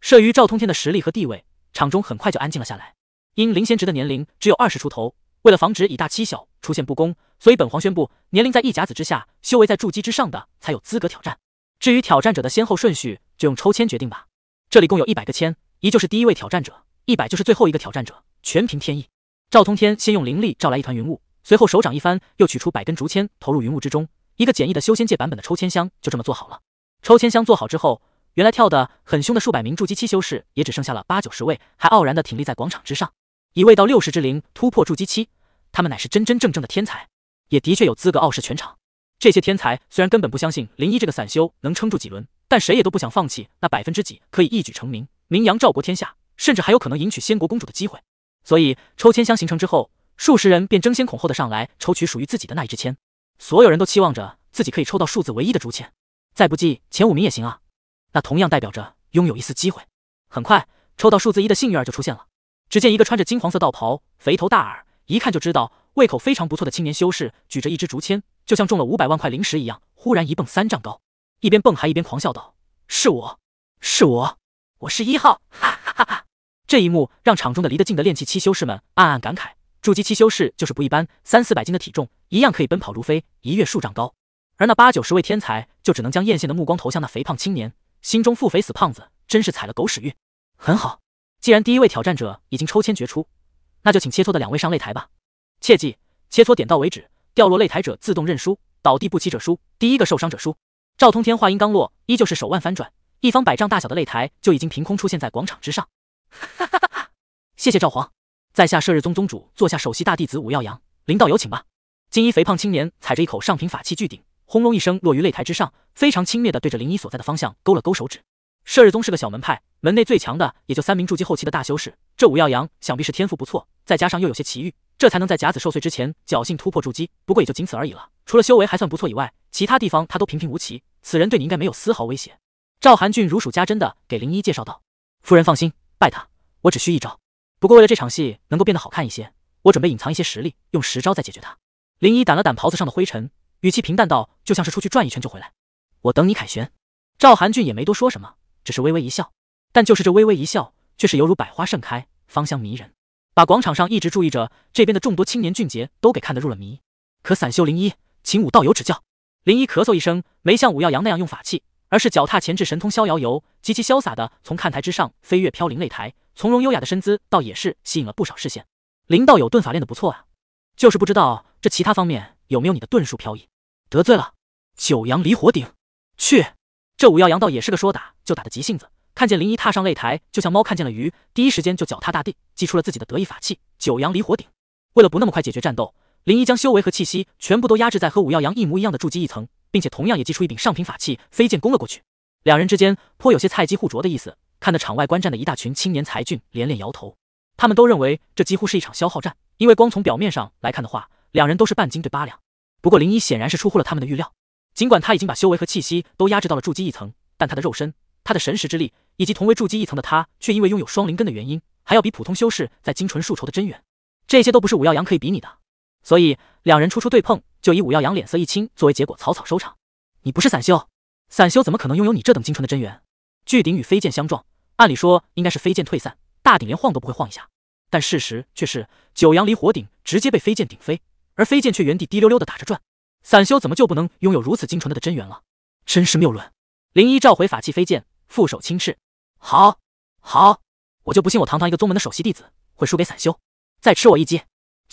慑于赵通天的实力和地位，场中很快就安静了下来。因林贤植的年龄只有二十出头，为了防止以大欺小，出现不公，所以本皇宣布：年龄在一甲子之下，修为在筑基之上的才有资格挑战。至于挑战者的先后顺序，就用抽签决定吧。这里共有一百个签，一就是第一位挑战者，一百就是最后一个挑战者，全凭天意。赵通天先用灵力召来一团云雾。随后手掌一翻，又取出百根竹签投入云雾之中，一个简易的修仙界版本的抽签箱就这么做好了。抽签箱做好之后，原来跳的很凶的数百名筑基期修士也只剩下了八九十位，还傲然的挺立在广场之上。一位到六十之灵突破筑基期，他们乃是真真正正的天才，也的确有资格傲视全场。这些天才虽然根本不相信林一这个散修能撑住几轮，但谁也都不想放弃那百分之几可以一举成名、名扬赵国天下，甚至还有可能迎娶仙国公主的机会。所以抽签箱形成之后。数十人便争先恐后的上来抽取属于自己的那一支签，所有人都期望着自己可以抽到数字唯一的竹签，再不济前五名也行啊，那同样代表着拥有一丝机会。很快，抽到数字一的幸运儿就出现了，只见一个穿着金黄色道袍、肥头大耳，一看就知道胃口非常不错的青年修士，举着一支竹签，就像中了五百万块灵石一样，忽然一蹦三丈高，一边蹦还一边狂笑道：“是我，是我，我是一号！”哈哈哈哈！这一幕让场中的离得近的炼气期修士们暗暗感慨。筑基期修士就是不一般，三四百斤的体重，一样可以奔跑如飞，一跃数丈高。而那八九十位天才，就只能将艳羡的目光投向那肥胖青年，心中腹诽：“死胖子，真是踩了狗屎运。”很好，既然第一位挑战者已经抽签决出，那就请切磋的两位上擂台吧。切记，切磋点到为止，掉落擂台者自动认输，倒地不起者输，第一个受伤者输。赵通天话音刚落，依旧是手腕翻转，一方百丈大小的擂台就已经凭空出现在广场之上。哈哈哈，哈，谢谢赵皇。在下射日宗宗主，坐下首席大弟子武耀阳，林道友请吧。金衣肥胖青年踩着一口上品法器巨鼎，轰隆一声落于擂台之上，非常轻蔑的对着林一所在的方向勾了勾手指。射日宗是个小门派，门内最强的也就三名筑基后期的大修士。这武耀阳想必是天赋不错，再加上又有些奇遇，这才能在甲子受岁之前侥幸突破筑基。不过也就仅此而已了。除了修为还算不错以外，其他地方他都平平无奇。此人对你应该没有丝毫威胁。赵韩俊如数家珍的给林一介绍道：“夫人放心，拜他我只需一招。”不过为了这场戏能够变得好看一些，我准备隐藏一些实力，用实招再解决他。林一掸了掸袍子上的灰尘，语气平淡道：“就像是出去转一圈就回来，我等你凯旋。”赵韩俊也没多说什么，只是微微一笑。但就是这微微一笑，却是犹如百花盛开，芳香迷人，把广场上一直注意着这边的众多青年俊杰都给看得入了迷。可散修林一，请武道友指教。林一咳嗽一声，没像武耀阳那样用法器。而是脚踏前置神通逍遥游，极其潇洒的从看台之上飞跃飘临擂台，从容优雅的身姿倒也是吸引了不少视线。林道友遁法练得不错啊，就是不知道这其他方面有没有你的遁术飘逸。得罪了，九阳离火鼎，去！这五耀阳道也是个说打就打的急性子，看见林一踏上擂台，就像猫看见了鱼，第一时间就脚踏大地，祭出了自己的得意法器九阳离火鼎。为了不那么快解决战斗。林一将修为和气息全部都压制在和武耀阳一模一样的筑基一层，并且同样也祭出一柄上品法器飞剑攻了过去。两人之间颇有些菜鸡互啄的意思，看得场外观战的一大群青年才俊连连摇头。他们都认为这几乎是一场消耗战，因为光从表面上来看的话，两人都是半斤对八两。不过林一显然是出乎了他们的预料，尽管他已经把修为和气息都压制到了筑基一层，但他的肉身、他的神识之力，以及同为筑基一层的他，却因为拥有双灵根的原因，还要比普通修士在精纯数筹的真元，这些都不是武耀阳可以比拟的。所以两人初初对碰，就以武耀阳脸色一青作为结果，草草收场。你不是散修，散修怎么可能拥有你这等精纯的真元？巨鼎与飞剑相撞，按理说应该是飞剑退散，大鼎连晃都不会晃一下，但事实却是九阳离火鼎直接被飞剑顶飞，而飞剑却原地滴溜溜的打着转。散修怎么就不能拥有如此精纯的真元了？真是谬论！林一召回法器飞剑，负手轻斥：“好好，我就不信我堂堂一个宗门的首席弟子会输给散修，再吃我一击。”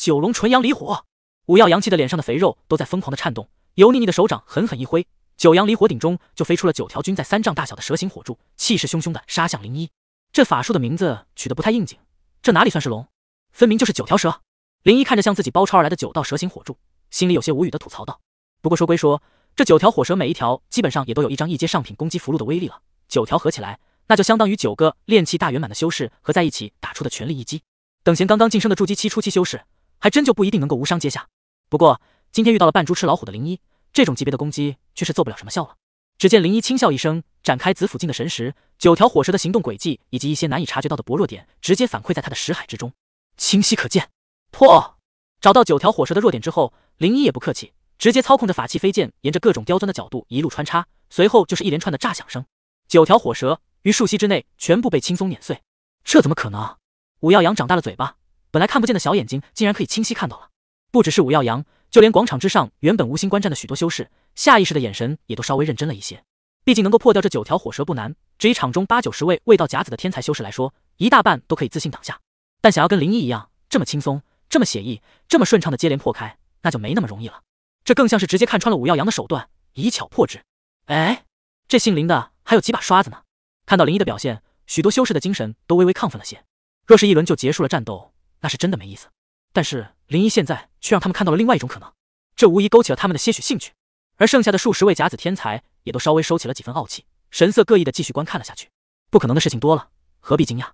九龙纯阳离火，武耀阳气的脸上的肥肉都在疯狂的颤动，油腻腻的手掌狠狠一挥，九阳离火鼎中就飞出了九条均在三丈大小的蛇形火柱，气势汹汹的杀向林一。这法术的名字取得不太应景，这哪里算是龙，分明就是九条蛇。林一看着向自己包抄而来的九道蛇形火柱，心里有些无语的吐槽道：“不过说归说，这九条火蛇每一条基本上也都有一张一阶上品攻击符箓的威力了，九条合起来，那就相当于九个炼气大圆满的修士合在一起打出的全力一击，等闲刚刚晋升的筑基期初期修士。”还真就不一定能够无伤接下。不过今天遇到了扮猪吃老虎的灵一，这种级别的攻击却是奏不了什么效了。只见灵一轻笑一声，展开紫府境的神识，九条火蛇的行动轨迹以及一些难以察觉到的薄弱点，直接反馈在他的识海之中，清晰可见。破！找到九条火蛇的弱点之后，灵一也不客气，直接操控着法器飞剑，沿着各种刁钻的角度一路穿插，随后就是一连串的炸响声，九条火蛇于数息之内全部被轻松碾碎。这怎么可能？武耀阳长大了嘴巴。本来看不见的小眼睛，竟然可以清晰看到了。不只是武耀阳，就连广场之上原本无心观战的许多修士，下意识的眼神也都稍微认真了一些。毕竟能够破掉这九条火蛇不难，只以场中八九十位未到甲子的天才修士来说，一大半都可以自信挡下。但想要跟林一一样这么轻松、这么写意、这么顺畅的接连破开，那就没那么容易了。这更像是直接看穿了武耀阳的手段，以巧破之。哎，这姓林的还有几把刷子呢？看到林一的表现，许多修士的精神都微微亢奋了些。若是一轮就结束了战斗。那是真的没意思，但是林一现在却让他们看到了另外一种可能，这无疑勾起了他们的些许兴趣，而剩下的数十位甲子天才也都稍微收起了几分傲气，神色各异的继续观看了下去。不可能的事情多了，何必惊讶？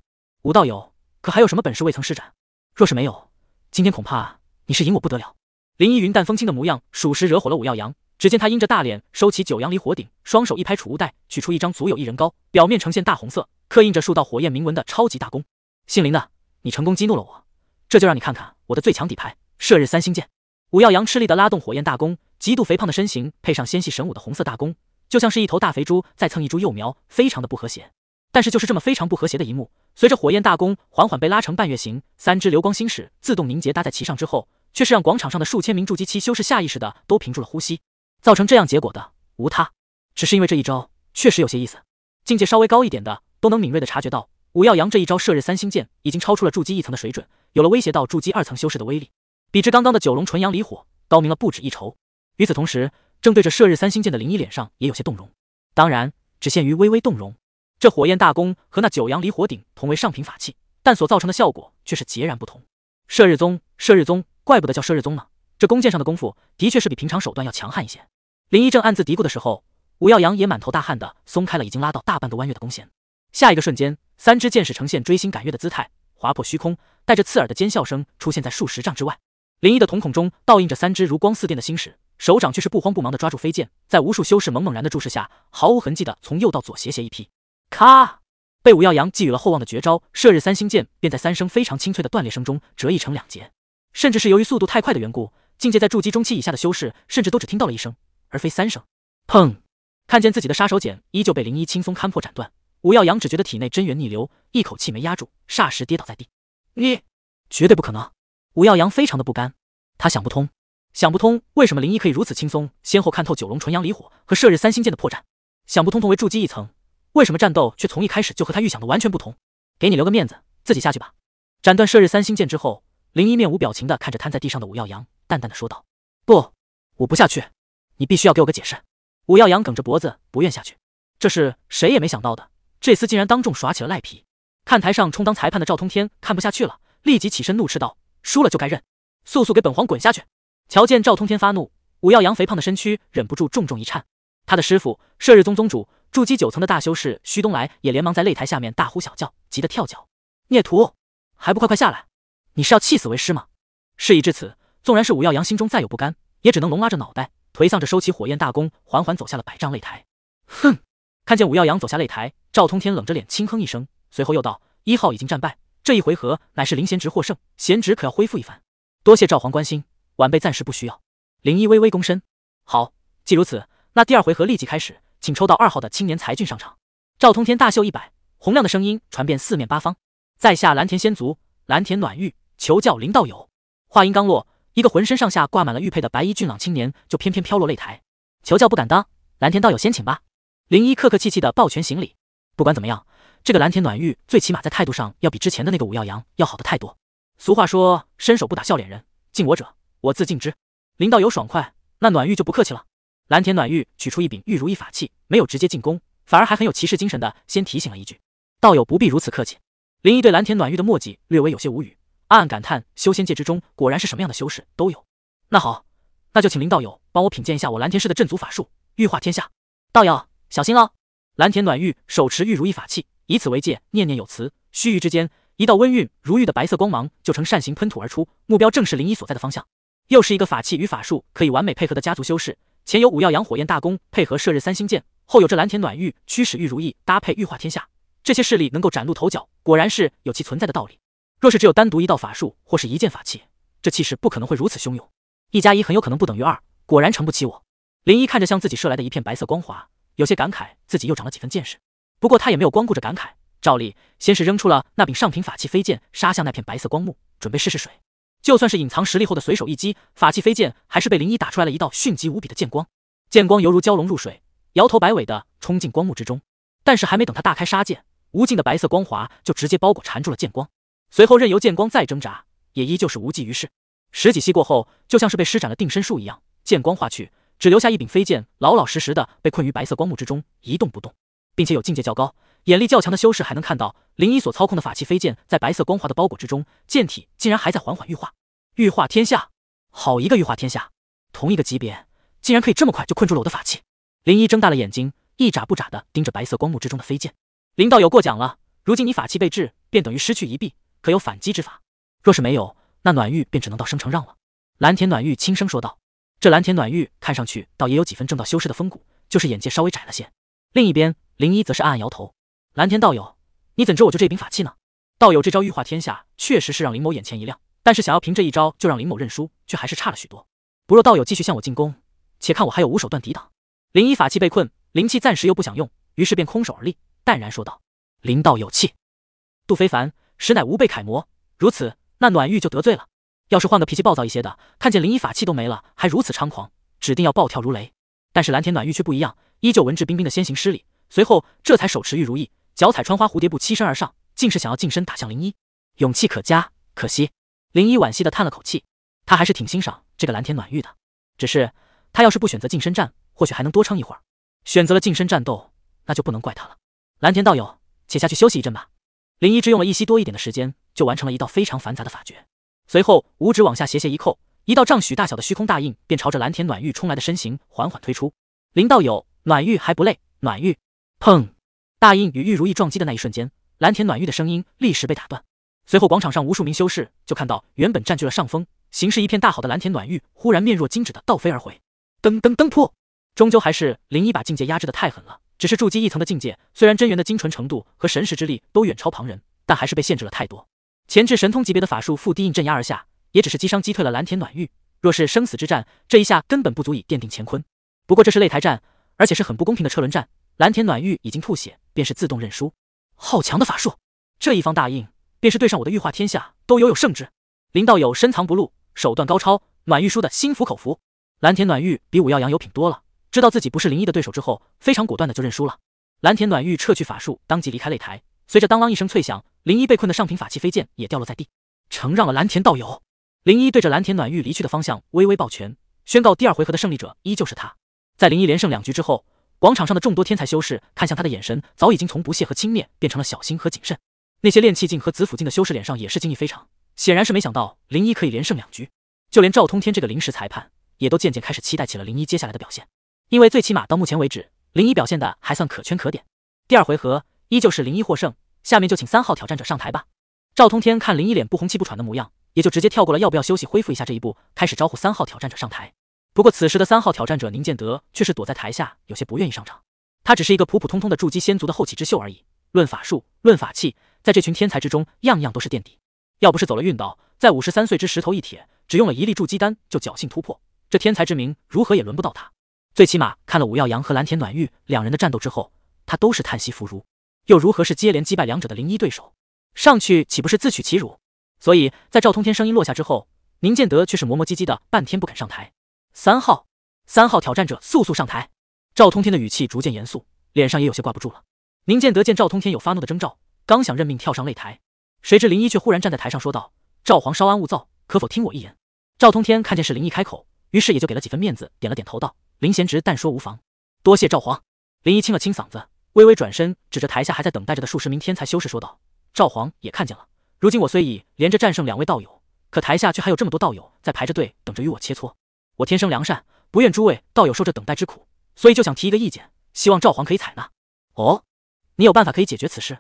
武道友，可还有什么本事未曾施展？若是没有，今天恐怕你是赢我不得了。林一云淡风轻的模样，属实惹火了武耀阳。只见他阴着大脸，收起九阳离火鼎，双手一拍储物袋，取出一张足有一人高、表面呈现大红色、刻印着数道火焰铭文的超级大弓。姓林的，你成功激怒了我。这就让你看看我的最强底牌——射日三星剑。武耀阳吃力的拉动火焰大弓，极度肥胖的身形配上纤细神武的红色大弓，就像是一头大肥猪在蹭一株幼苗，非常的不和谐。但是，就是这么非常不和谐的一幕，随着火焰大弓缓缓被拉成半月形，三只流光星矢自动凝结搭在其上之后，却是让广场上的数千名筑基期修士下意识的都屏住了呼吸。造成这样结果的，无他，只是因为这一招确实有些意思，境界稍微高一点的都能敏锐的察觉到。武耀阳这一招射日三星剑已经超出了筑基一层的水准，有了威胁到筑基二层修士的威力，比之刚刚的九龙纯阳离火高明了不止一筹。与此同时，正对着射日三星剑的林一脸上也有些动容，当然只限于微微动容。这火焰大弓和那九阳离火鼎同为上品法器，但所造成的效果却是截然不同。射日宗，射日宗，怪不得叫射日宗呢，这弓箭上的功夫的确是比平常手段要强悍一些。林一正暗自嘀咕的时候，武耀阳也满头大汗的松开了已经拉到大半个弯月的弓弦。下一个瞬间，三支箭矢呈现追星赶月的姿态，划破虚空，带着刺耳的尖啸声，出现在数十丈之外。林一的瞳孔中倒映着三支如光似电的星矢，手掌却是不慌不忙地抓住飞剑，在无数修士懵懵然的注视下，毫无痕迹地从右到左斜斜一劈，咔！被武耀阳寄予了厚望的绝招“射日三星剑”便在三声非常清脆的断裂声中折翼成两截，甚至是由于速度太快的缘故，境界在筑基中期以下的修士甚至都只听到了一声，而非三声。砰！看见自己的杀手锏依旧被林一轻松勘破斩断。武耀阳只觉得体内真元逆流，一口气没压住，霎时跌倒在地。你绝对不可能！武耀阳非常的不甘，他想不通，想不通为什么林一可以如此轻松，先后看透九龙纯阳离火和射日三星剑的破绽，想不通同为筑基一层，为什么战斗却从一开始就和他预想的完全不同。给你留个面子，自己下去吧。斩断射日三星剑之后，林一面无表情的看着瘫在地上的武耀阳，淡淡的说道：“不，我不下去，你必须要给我个解释。”武耀阳梗着脖子不愿下去。这是谁也没想到的。这厮竟然当众耍起了赖皮！看台上充当裁判的赵通天看不下去了，立即起身怒斥道：“输了就该认，速速给本皇滚下去！”瞧见赵通天发怒，武耀阳肥胖的身躯忍不住重重一颤。他的师傅，摄日宗宗主，筑基九层的大修士徐东来也连忙在擂台下面大呼小叫，急得跳脚：“孽徒，还不快快下来！你是要气死为师吗？”事已至此，纵然是武耀阳心中再有不甘，也只能龙拉着脑袋，颓丧着收起火焰大弓，缓缓走下了百丈擂台。哼！看见武耀阳走下擂台，赵通天冷着脸轻哼一声，随后又道：“一号已经战败，这一回合乃是林贤侄获胜，贤侄可要恢复一番。多谢赵皇关心，晚辈暂时不需要。”林一微微躬身：“好，既如此，那第二回合立即开始，请抽到二号的青年才俊上场。”赵通天大袖一摆，洪亮的声音传遍四面八方：“在下蓝田仙族蓝田暖玉，求教林道友。”话音刚落，一个浑身上下挂满了玉佩的白衣俊朗青年就翩翩飘落擂台：“求教不敢当，蓝田道友先请吧。”林一客客气气的抱拳行礼。不管怎么样，这个蓝田暖玉最起码在态度上要比之前的那个武耀阳要好的太多。俗话说，伸手不打笑脸人，敬我者，我自敬之。林道友爽快，那暖玉就不客气了。蓝田暖玉取出一柄玉如意法器，没有直接进攻，反而还很有骑士精神的先提醒了一句：“道友不必如此客气。”林一对蓝田暖玉的墨迹略微有些无语，暗暗感叹：修仙界之中果然是什么样的修士都有。那好，那就请林道友帮我品鉴一下我蓝田氏的镇族法术——玉化天下。道友。小心哦！蓝田暖玉手持玉如意法器，以此为戒，念念有词。须臾之间，一道温润如玉的白色光芒就呈扇形喷吐而出，目标正是林一所在的方向。又是一个法器与法术可以完美配合的家族修士，前有五耀阳火焰大弓配合射日三星剑，后有这蓝田暖玉驱使玉如意搭配玉化天下。这些势力能够崭露头角，果然是有其存在的道理。若是只有单独一道法术或是一件法器，这气势不可能会如此汹涌。一加一很有可能不等于二，果然诚不起我。林一看着向自己射来的一片白色光华。有些感慨，自己又长了几分见识。不过他也没有光顾着感慨，照例先是扔出了那柄上品法器飞剑，杀向那片白色光幕，准备试试水。就算是隐藏实力后的随手一击，法器飞剑还是被林一打出来了一道迅疾无比的剑光，剑光犹如蛟龙入水，摇头摆尾的冲进光幕之中。但是还没等他大开杀戒，无尽的白色光华就直接包裹缠住了剑光，随后任由剑光再挣扎，也依旧是无济于事。十几息过后，就像是被施展了定身术一样，剑光化去。只留下一柄飞剑，老老实实的被困于白色光幕之中，一动不动。并且有境界较高、眼力较强的修士，还能看到林一所操控的法器飞剑，在白色光华的包裹之中，剑体竟然还在缓缓玉化。玉化天下，好一个玉化天下！同一个级别，竟然可以这么快就困住了我的法器！林一睁大了眼睛，一眨不眨的盯着白色光幕之中的飞剑。林道友过奖了，如今你法器被制，便等于失去一臂，可有反击之法？若是没有，那暖玉便只能到生成让了。蓝田暖玉轻声说道。这蓝田暖玉看上去倒也有几分正道修士的风骨，就是眼界稍微窄了些。另一边，林一则是暗暗摇头。蓝田道友，你怎知我就这柄法器呢？道友这招玉化天下确实是让林某眼前一亮，但是想要凭这一招就让林某认输，却还是差了许多。不若道友继续向我进攻，且看我还有无手段抵挡。林一法器被困，灵气暂时又不想用，于是便空手而立，淡然说道：“林道有气杜非凡，实乃吾辈楷模。如此，那暖玉就得罪了。”要是换个脾气暴躁一些的，看见灵一法器都没了，还如此猖狂，指定要暴跳如雷。但是蓝田暖玉却不一样，依旧文质彬彬的先行施礼，随后这才手持玉如意，脚踩穿花蝴蝶步欺身而上，竟是想要近身打向灵一，勇气可嘉。可惜，灵一惋惜的叹了口气，他还是挺欣赏这个蓝田暖玉的。只是他要是不选择近身战，或许还能多撑一会儿。选择了近身战斗，那就不能怪他了。蓝田道友，且下去休息一阵吧。灵一只用了一息多一点的时间，就完成了一道非常繁杂的法诀。随后，五指往下斜斜一扣，一道丈许大小的虚空大印便朝着蓝田暖玉冲来的身形缓缓推出。林道友，暖玉还不累，暖玉！砰！大印与玉如意撞击的那一瞬间，蓝田暖玉的声音立时被打断。随后，广场上无数名修士就看到，原本占据了上风、形势一片大好的蓝田暖玉，忽然面若金纸的倒飞而回。噔噔噔！噗！终究还是林一把境界压制的太狠了。只是筑基一层的境界，虽然真元的精纯程度和神识之力都远超旁人，但还是被限制了太多。前置神通级别的法术负低印镇压而下，也只是击伤击退了蓝田暖玉。若是生死之战，这一下根本不足以奠定乾坤。不过这是擂台战，而且是很不公平的车轮战。蓝田暖玉已经吐血，便是自动认输。好强的法术，这一方大印，便是对上我的玉化天下都犹有胜之。林道友深藏不露，手段高超，暖玉输得心服口服。蓝田暖玉比武耀阳有品多了，知道自己不是林毅的对手之后，非常果断的就认输了。蓝田暖玉撤去法术，当即离开擂台。随着当啷一声脆响。林一被困的上品法器飞剑也掉落在地，承让了蓝田道友。林一对着蓝田暖玉离去的方向微微抱拳，宣告第二回合的胜利者依旧是他。在林一连胜两局之后，广场上的众多天才修士看向他的眼神早已经从不屑和轻蔑变成了小心和谨慎。那些练气境和紫府境的修士脸上也是惊异非常，显然是没想到林一可以连胜两局。就连赵通天这个临时裁判，也都渐渐开始期待起了林一接下来的表现，因为最起码到目前为止，林一表现的还算可圈可点。第二回合依旧是林一获胜。下面就请三号挑战者上台吧。赵通天看林一脸不红气不喘的模样，也就直接跳过了要不要休息恢复一下这一步，开始招呼三号挑战者上台。不过此时的三号挑战者宁建德却是躲在台下，有些不愿意上场。他只是一个普普通通的筑基仙族的后起之秀而已，论法术，论法器，在这群天才之中，样样都是垫底。要不是走了运道，在五十三岁之石头一铁，只用了一粒筑基丹就侥幸突破，这天才之名如何也轮不到他。最起码看了武耀阳和蓝田暖玉两人的战斗之后，他都是叹息不如。又如何是接连击败两者的零一对手？上去岂不是自取其辱？所以，在赵通天声音落下之后，宁建德却是磨磨唧唧的半天不肯上台。三号，三号挑战者，速速上台！赵通天的语气逐渐严肃，脸上也有些挂不住了。宁建德见赵通天有发怒的征兆，刚想认命跳上擂台，谁知林一却忽然站在台上说道：“赵皇，稍安勿躁，可否听我一言？”赵通天看见是林一开口，于是也就给了几分面子，点了点头道：“林贤侄，但说无妨，多谢赵皇。”林一清了清嗓子。微微转身，指着台下还在等待着的数十名天才修士说道：“赵皇也看见了。如今我虽已连着战胜两位道友，可台下却还有这么多道友在排着队等着与我切磋。我天生良善，不愿诸位道友受这等待之苦，所以就想提一个意见，希望赵皇可以采纳。”“哦，你有办法可以解决此事？”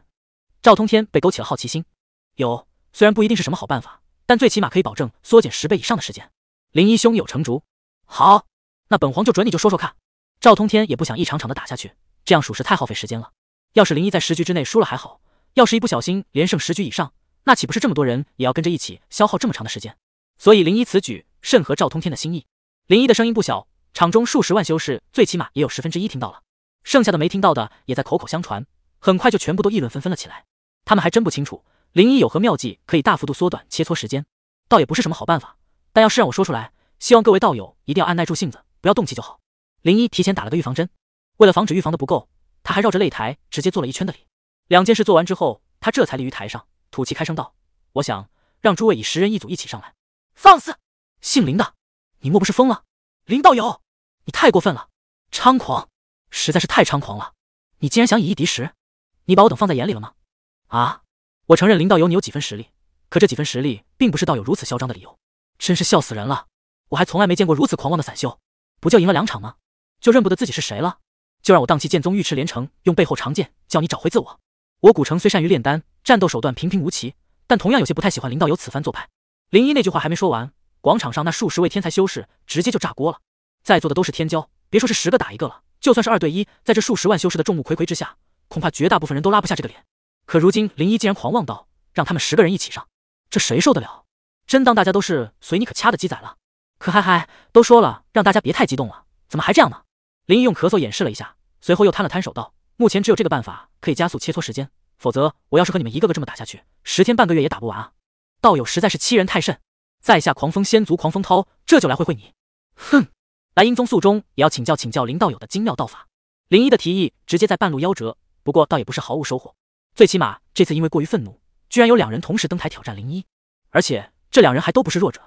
赵通天被勾起了好奇心。“有，虽然不一定是什么好办法，但最起码可以保证缩减十倍以上的时间。”林一胸有成竹。“好，那本皇就准，你就说说看。”赵通天也不想一场场的打下去。这样属实太耗费时间了。要是林一在十局之内输了还好，要是一不小心连胜十局以上，那岂不是这么多人也要跟着一起消耗这么长的时间？所以林一此举甚合赵通天的心意。林一的声音不小，场中数十万修士，最起码也有十分之一听到了，剩下的没听到的也在口口相传，很快就全部都议论纷纷了起来。他们还真不清楚林一有何妙计可以大幅度缩短切磋时间，倒也不是什么好办法，但要是让我说出来，希望各位道友一定要按耐住性子，不要动气就好。林一提前打了个预防针。为了防止预防的不够，他还绕着擂台直接做了一圈的礼。两件事做完之后，他这才立于台上，吐气开声道：“我想让诸位以十人一组一起上来。”放肆！姓林的，你莫不是疯了？林道友，你太过分了！猖狂，实在是太猖狂了！你竟然想以一敌十？你把我等放在眼里了吗？啊！我承认林道友你有几分实力，可这几分实力并不是道友如此嚣张的理由。真是笑死人了！我还从来没见过如此狂妄的散修。不就赢了两场吗？就认不得自己是谁了？就让我荡气剑宗尉迟连城用背后长剑教你找回自我。我古城虽善于炼丹，战斗手段平平无奇，但同样有些不太喜欢林道友此番做派。林一那句话还没说完，广场上那数十位天才修士直接就炸锅了。在座的都是天骄，别说是十个打一个了，就算是二对一，在这数十万修士的众目睽睽之下，恐怕绝大部分人都拉不下这个脸。可如今林一竟然狂妄到让他们十个人一起上，这谁受得了？真当大家都是随你可掐的鸡仔了？可嗨嗨，都说了让大家别太激动了，怎么还这样呢？林一用咳嗽掩饰了一下。随后又摊了摊手道：“目前只有这个办法可以加速切磋时间，否则我要是和你们一个个这么打下去，十天半个月也打不完啊！道友实在是欺人太甚，在下狂风仙族狂风涛，这就来会会你。哼，来英宗宿中也要请教请教林道友的精妙道法。”林一的提议直接在半路夭折，不过倒也不是毫无收获，最起码这次因为过于愤怒，居然有两人同时登台挑战林一，而且这两人还都不是弱者，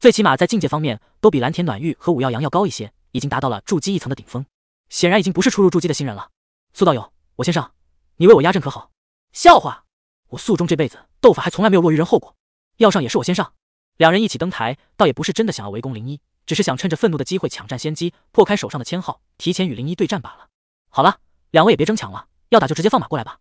最起码在境界方面都比蓝田暖玉和武耀阳要高一些，已经达到了筑基一层的顶峰。”显然已经不是初入筑基的新人了。苏道友，我先上，你为我压阵可好？笑话，我素中这辈子斗法还从来没有落于人后过。要上也是我先上。两人一起登台，倒也不是真的想要围攻林一，只是想趁着愤怒的机会抢占先机，破开手上的千号，提前与林一对战罢了。好了，两位也别争抢了，要打就直接放马过来吧，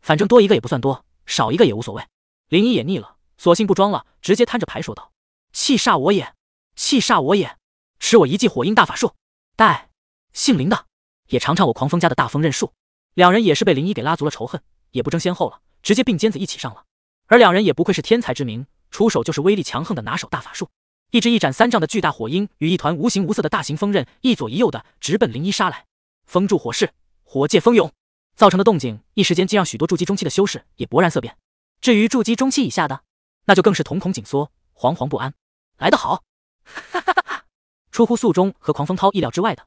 反正多一个也不算多，少一个也无所谓。林一也腻了，索性不装了，直接摊着牌说道：“气煞我也，气煞我也！持我一记火鹰大法术，待姓林的。”也尝尝我狂风家的大风刃术。两人也是被林一给拉足了仇恨，也不争先后了，直接并肩子一起上了。而两人也不愧是天才之名，出手就是威力强横的拿手大法术。一只一展三丈的巨大火鹰与一团无形无色的大型风刃一左一右的直奔林一杀来，封住火势，火界风涌，造成的动静一时间竟让许多筑基中期的修士也勃然色变。至于筑基中期以下的，那就更是瞳孔紧缩，惶惶不安。来得好，哈哈哈！出乎素中和狂风涛意料之外的。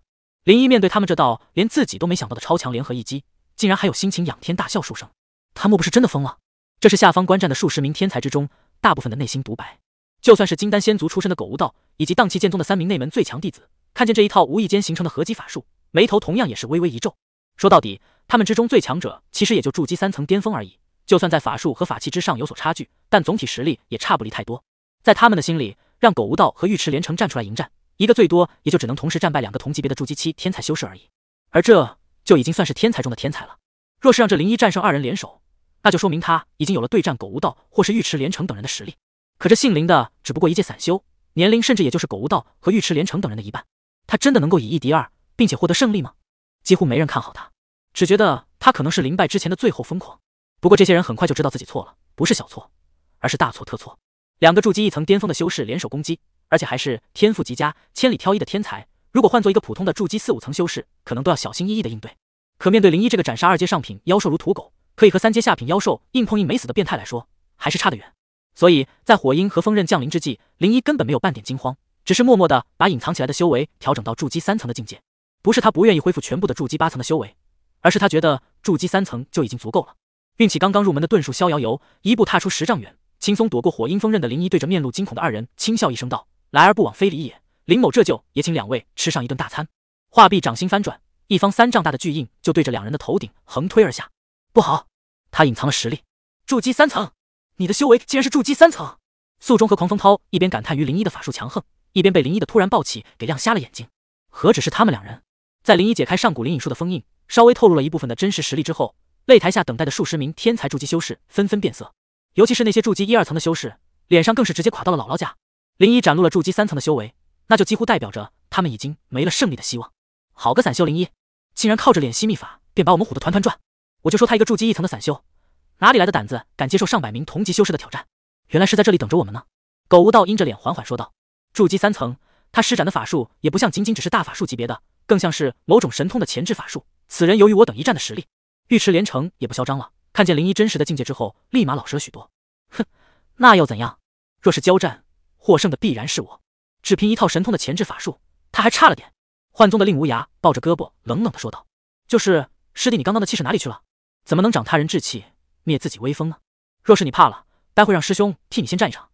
林一面对他们这道连自己都没想到的超强联合一击，竟然还有心情仰天大笑数声。他莫不是真的疯了？这是下方观战的数十名天才之中大部分的内心独白。就算是金丹仙族出身的狗无道，以及荡气剑宗的三名内门最强弟子，看见这一套无意间形成的合击法术，眉头同样也是微微一皱。说到底，他们之中最强者其实也就筑基三层巅峰而已。就算在法术和法器之上有所差距，但总体实力也差不离太多。在他们的心里，让狗无道和尉迟连城站出来迎战。一个最多也就只能同时战败两个同级别的筑基期天才修士而已，而这就已经算是天才中的天才了。若是让这林一战胜二人联手，那就说明他已经有了对战狗无道或是尉迟连城等人的实力。可这姓林的只不过一介散修，年龄甚至也就是狗无道和尉迟连城等人的一半，他真的能够以一敌二，并且获得胜利吗？几乎没人看好他，只觉得他可能是林败之前的最后疯狂。不过这些人很快就知道自己错了，不是小错，而是大错特错。两个筑基一层巅峰的修士联手攻击。而且还是天赋极佳、千里挑一的天才。如果换做一个普通的筑基四五层修士，可能都要小心翼翼的应对。可面对林一这个斩杀二阶上品妖兽如土狗，可以和三阶下品妖兽硬碰硬没死的变态来说，还是差得远。所以，在火鹰和风刃降临之际，林一根本没有半点惊慌，只是默默的把隐藏起来的修为调整到筑基三层的境界。不是他不愿意恢复全部的筑基八层的修为，而是他觉得筑基三层就已经足够了。运起刚刚入门的遁术逍遥游，一步踏出十丈远，轻松躲过火鹰风刃的林一，对着面露惊恐的二人轻笑一声道。来而不往非礼也，林某这就也请两位吃上一顿大餐。画壁掌心翻转，一方三丈大的巨印就对着两人的头顶横推而下。不好，他隐藏了实力，筑基三层。你的修为竟然是筑基三层！宿中和狂风涛一边感叹于林一的法术强横，一边被林一的突然暴起给亮瞎了眼睛。何止是他们两人，在林一解开上古灵隐术的封印，稍微透露了一部分的真实实力之后，擂台下等待的数十名天才筑基修士纷纷变色，尤其是那些筑基一二层的修士，脸上更是直接垮到了姥姥家。林一展露了筑基三层的修为，那就几乎代表着他们已经没了胜利的希望。好个散修林一，竟然靠着脸吸秘法便把我们唬得团团转！我就说他一个筑基一层的散修，哪里来的胆子敢接受上百名同级修士的挑战？原来是在这里等着我们呢！苟无道阴着脸缓缓说道：“筑基三层，他施展的法术也不像仅仅只是大法术级别的，更像是某种神通的前置法术。此人由于我等一战的实力，尉迟连城也不嚣张了。看见林一真实的境界之后，立马老实了许多。哼，那又怎样？若是交战……”获胜的必然是我，只凭一套神通的前置法术，他还差了点。幻宗的令无涯抱着胳膊冷冷的说道：“就是师弟，你刚刚的气势哪里去了？怎么能长他人志气，灭自己威风呢？若是你怕了，待会让师兄替你先战一场，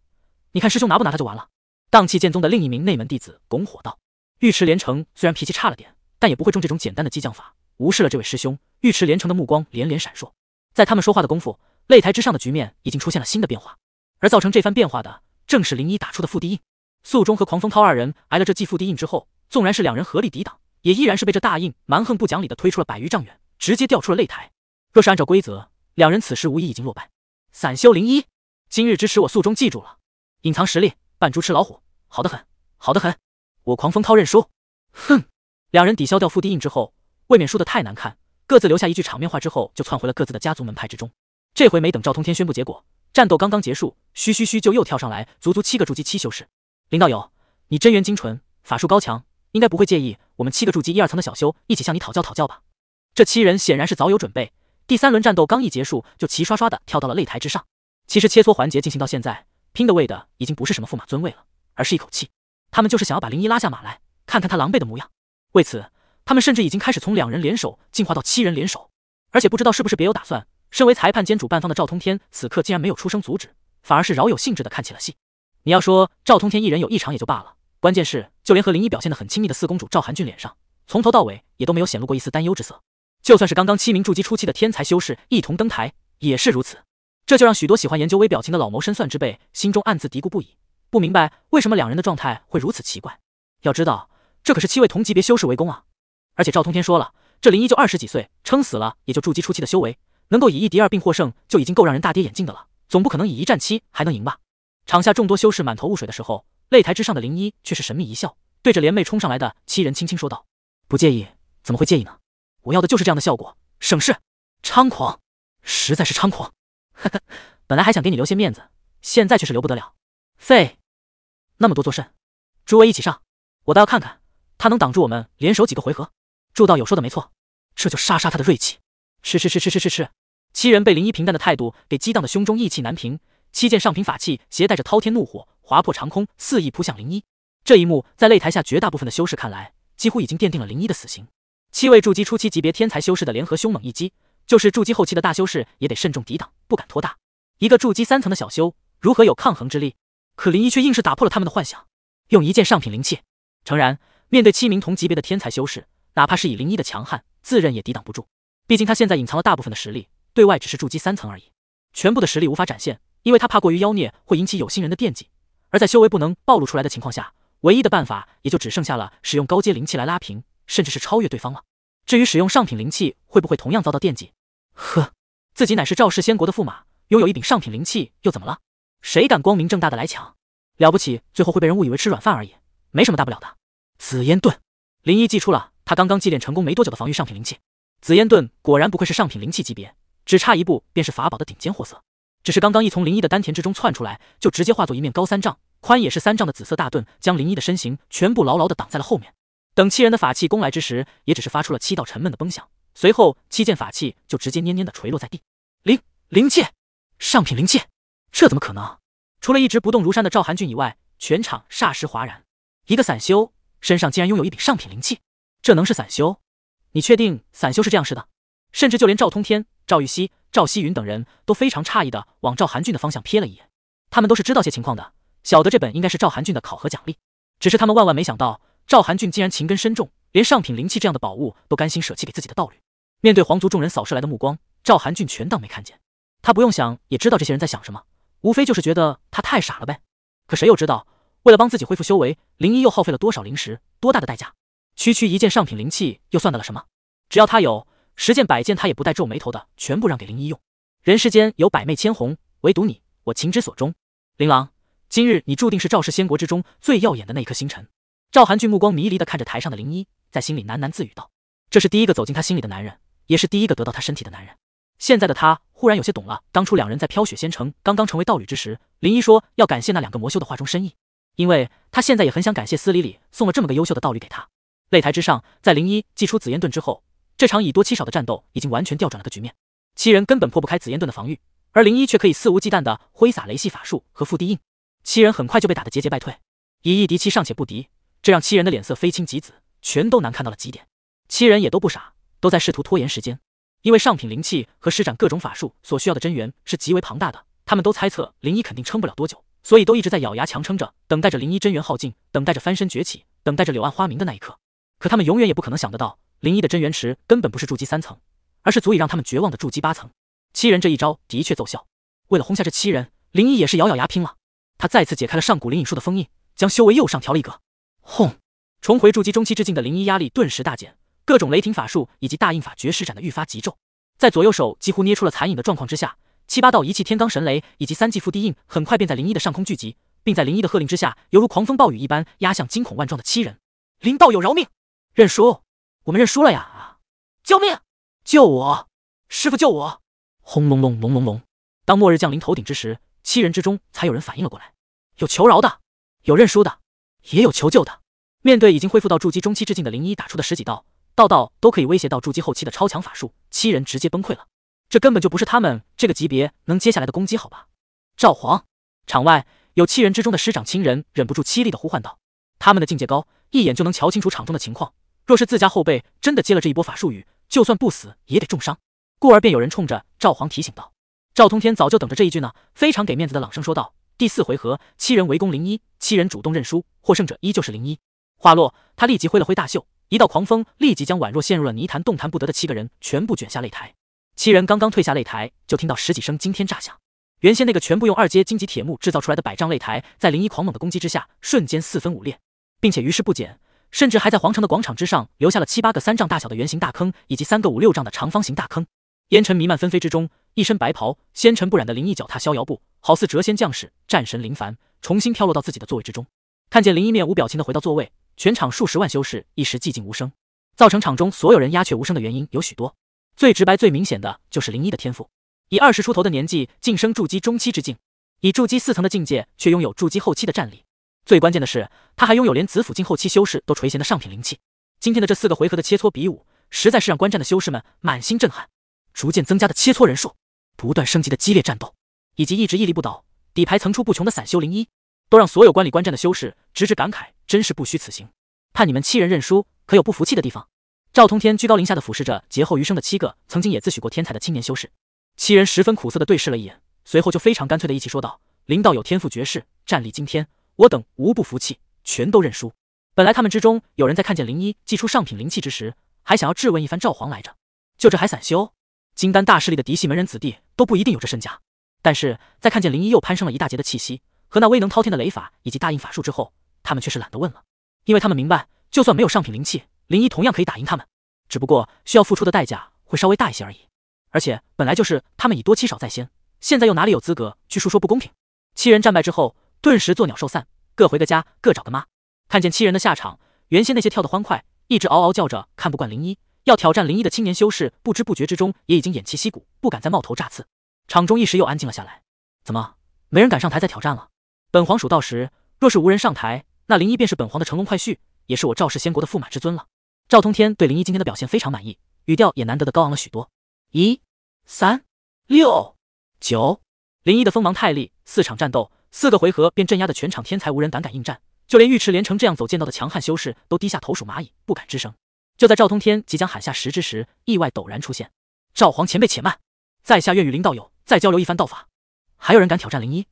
你看师兄拿不拿他就完了。”荡气剑宗的另一名内门弟子拱火道：“尉迟连城虽然脾气差了点，但也不会中这种简单的激将法。无视了这位师兄，尉迟连城的目光连连闪烁。在他们说话的功夫，擂台之上的局面已经出现了新的变化，而造成这番变化的……”正是林一打出的覆地印，素中和狂风涛二人挨了这记覆地印之后，纵然是两人合力抵挡，也依然是被这大印蛮横不讲理的推出了百余丈远，直接掉出了擂台。若是按照规则，两人此时无疑已经落败。散修林一，今日之耻我素中记住了，隐藏实力，扮猪吃老虎，好的很，好的很。我狂风涛认输。哼！两人抵消掉覆地印之后，未免输得太难看，各自留下一句场面话之后，就窜回了各自的家族门派之中。这回没等赵通天宣布结果。战斗刚刚结束，嘘嘘嘘，就又跳上来足足七个筑基七修士。林道友，你真元精纯，法术高强，应该不会介意我们七个筑基一二层的小修一起向你讨教讨教吧？这七人显然是早有准备，第三轮战斗刚一结束，就齐刷刷的跳到了擂台之上。其实切磋环节进行到现在，拼的为的已经不是什么驸马尊位了，而是一口气，他们就是想要把林一拉下马来，看看他狼狈的模样。为此，他们甚至已经开始从两人联手进化到七人联手，而且不知道是不是别有打算。身为裁判兼主办方的赵通天，此刻竟然没有出声阻止，反而是饶有兴致的看起了戏。你要说赵通天一人有异常也就罢了，关键是就连和林一表现得很亲密的四公主赵寒俊脸上，从头到尾也都没有显露过一丝担忧之色。就算是刚刚七名筑基初期的天才修士一同登台，也是如此。这就让许多喜欢研究微表情的老谋深算之辈心中暗自嘀咕不已，不明白为什么两人的状态会如此奇怪。要知道，这可是七位同级别修士围攻啊！而且赵通天说了，这林一就二十几岁，撑死了也就筑基初期的修为。能够以一敌二并获胜，就已经够让人大跌眼镜的了。总不可能以一战七还能赢吧？场下众多修士满头雾水的时候，擂台之上的林一却是神秘一笑，对着联袂冲上来的七人轻轻说道：“不介意？怎么会介意呢？我要的就是这样的效果，省事。猖狂，实在是猖狂。呵呵，本来还想给你留些面子，现在却是留不得了。废，那么多作甚？诸位一起上，我倒要看看他能挡住我们联手几个回合。”祝道友说的没错，这就杀杀他的锐气。吃吃吃吃吃吃吃！七人被林一平淡的态度给激荡的胸中意气难平，七件上品法器携带着滔天怒火，划破长空，肆意扑向林一。这一幕在擂台下绝大部分的修士看来，几乎已经奠定了林一的死刑。七位筑基初期级别天才修士的联合凶猛一击，就是筑基后期的大修士也得慎重抵挡，不敢托大。一个筑基三层的小修如何有抗衡之力？可林一却硬是打破了他们的幻想，用一件上品灵器。诚然，面对七名同级别的天才修士，哪怕是以林一的强悍，自认也抵挡不住。毕竟他现在隐藏了大部分的实力，对外只是筑基三层而已，全部的实力无法展现，因为他怕过于妖孽会引起有心人的惦记。而在修为不能暴露出来的情况下，唯一的办法也就只剩下了使用高阶灵气来拉平，甚至是超越对方了。至于使用上品灵气会不会同样遭到惦记？呵，自己乃是赵氏仙国的驸马，拥有一柄上品灵气又怎么了？谁敢光明正大的来抢？了不起，最后会被人误以为吃软饭而已，没什么大不了的。紫烟盾，林一祭出了他刚刚祭炼成功没多久的防御上品灵气。紫烟盾果然不愧是上品灵气级别，只差一步便是法宝的顶尖货色。只是刚刚一从灵一的丹田之中窜出来，就直接化作一面高三丈、宽也是三丈的紫色大盾，将灵一的身形全部牢牢的挡在了后面。等七人的法器攻来之时，也只是发出了七道沉闷的崩响，随后七件法器就直接蔫蔫的垂落在地。灵灵器，上品灵器，这怎么可能？除了一直不动如山的赵寒俊以外，全场霎时哗然。一个散修身上竟然拥有一柄上品灵器，这能是散修？你确定散修是这样式的？甚至就连赵通天、赵玉溪、赵希云等人，都非常诧异的往赵寒俊的方向瞥了一眼。他们都是知道些情况的，晓得这本应该是赵寒俊的考核奖励。只是他们万万没想到，赵寒俊竟然情根深重，连上品灵气这样的宝物都甘心舍弃给自己的道侣。面对皇族众人扫射来的目光，赵寒俊全当没看见。他不用想也知道这些人在想什么，无非就是觉得他太傻了呗。可谁又知道，为了帮自己恢复修为，灵一又耗费了多少灵石，多大的代价？区区一件上品灵器又算得了什么？只要他有十件百件，他也不带皱眉头的，全部让给林一用。人世间有百媚千红，唯独你我情之所钟。琳琅，今日你注定是赵氏仙国之中最耀眼的那颗星辰。赵韩俊目光迷离的看着台上的林一，在心里喃喃自语道：“这是第一个走进他心里的男人，也是第一个得到他身体的男人。”现在的他忽然有些懂了，当初两人在飘雪仙城刚刚成为道侣之时，林一说要感谢那两个魔修的话中深意，因为他现在也很想感谢司礼礼送了这么个优秀的道侣给他。擂台之上，在零一祭出紫烟盾之后，这场以多欺少的战斗已经完全调转了个局面。七人根本破不开紫烟盾的防御，而零一却可以肆无忌惮地挥洒雷系法术和覆地印。七人很快就被打得节节败退，以一敌七尚且不敌，这让七人的脸色非青即紫，全都难看到了极点。七人也都不傻，都在试图拖延时间，因为上品灵气和施展各种法术所需要的真元是极为庞大的。他们都猜测零一肯定撑不了多久，所以都一直在咬牙强撑着，等待着零一真元耗尽，等待着翻身崛起，等待着柳暗花明的那一刻。可他们永远也不可能想得到，林一的真元池根本不是筑基三层，而是足以让他们绝望的筑基八层。七人这一招的确奏效，为了轰下这七人，林一也是咬咬牙拼了。他再次解开了上古灵隐术的封印，将修为又上调了一格。轰！重回筑基中期之境的林一压力顿时大减，各种雷霆法术以及大印法诀施展的愈发急骤。在左右手几乎捏出了残影的状况之下，七八道一气天罡神雷以及三季覆地印很快便在林一的上空聚集，并在林一的喝令之下，犹如狂风暴雨一般压向惊恐万状的七人。林道友饶命！认输，我们认输了呀！救命，救我，师傅救我！轰隆隆隆隆隆，当末日降临头顶之时，七人之中才有人反应了过来，有求饶的，有认输的，也有求救的。面对已经恢复到筑基中期之境的灵一打出的十几道，道道都可以威胁到筑基后期的超强法术，七人直接崩溃了。这根本就不是他们这个级别能接下来的攻击，好吧？赵皇，场外有七人之中的师长亲人忍不住凄厉的呼唤道，他们的境界高，一眼就能瞧清楚场中的情况。若是自家后辈真的接了这一波法术雨，就算不死也得重伤。故而便有人冲着赵皇提醒道：“赵通天早就等着这一句呢。”非常给面子的朗声说道：“第四回合，七人围攻林一，七人主动认输，获胜者依旧是林一。”话落，他立即挥了挥大袖，一道狂风立即将宛若陷入了泥潭、动弹不得的七个人全部卷下擂台。七人刚刚退下擂台，就听到十几声惊天炸响。原先那个全部用二阶荆棘铁木制造出来的百丈擂台，在林一狂猛的攻击之下，瞬间四分五裂，并且余势不减。甚至还在皇城的广场之上留下了七八个三丈大小的圆形大坑，以及三个五六丈的长方形大坑。烟尘弥漫纷飞之中，一身白袍、纤尘不染的林毅脚踏逍遥步，好似谪仙降世。战神林凡重新飘落到自己的座位之中，看见林一面无表情的回到座位，全场数十万修士一时寂静无声。造成场中所有人鸦雀无声的原因有许多，最直白、最明显的就是林一的天赋。以二十出头的年纪晋升筑基中期之境，以筑基四层的境界却拥有筑基后期的战力。最关键的是，他还拥有连紫府境后期修士都垂涎的上品灵气。今天的这四个回合的切磋比武，实在是让观战的修士们满心震撼。逐渐增加的切磋人数，不断升级的激烈战斗，以及一直屹立不倒、底牌层出不穷的散修灵医，都让所有观礼观战的修士直直感慨，真是不虚此行。判你们七人认输，可有不服气的地方？赵通天居高临下的俯视着劫后余生的七个曾经也自诩过天才的青年修士，七人十分苦涩的对视了一眼，随后就非常干脆的一起说道：“林道有天赋绝世，战力惊天。”我等无不服气，全都认输。本来他们之中有人在看见灵一祭出上品灵气之时，还想要质问一番赵皇来着。就这还散修，金丹大势力的嫡系门人子弟都不一定有这身家。但是在看见灵一又攀升了一大截的气息，和那威能滔天的雷法以及大印法术之后，他们却是懒得问了。因为他们明白，就算没有上品灵气，灵一同样可以打赢他们，只不过需要付出的代价会稍微大一些而已。而且本来就是他们以多欺少在先，现在又哪里有资格去诉说不公平？七人战败之后。顿时作鸟兽散，各回各家，各找个妈。看见七人的下场，原先那些跳得欢快，一直嗷嗷叫着看不惯林一要挑战林一的青年修士，不知不觉之中也已经偃旗息鼓，不敢再冒头扎刺。场中一时又安静了下来。怎么没人敢上台再挑战了？本皇数到十，若是无人上台，那林一便是本皇的乘龙快婿，也是我赵氏仙国的驸马之尊了。赵通天对林一今天的表现非常满意，语调也难得的高昂了许多。一三六九，林一的锋芒太利，四场战斗。四个回合便镇压的全场天才无人胆敢应战，就连尉迟连城这样走剑道的强悍修士都低下头数蚂蚁，不敢吱声。就在赵通天即将喊下十之时，意外陡然出现。赵皇前辈且慢，在下愿与林道友再交流一番道法。还有人敢挑战林一？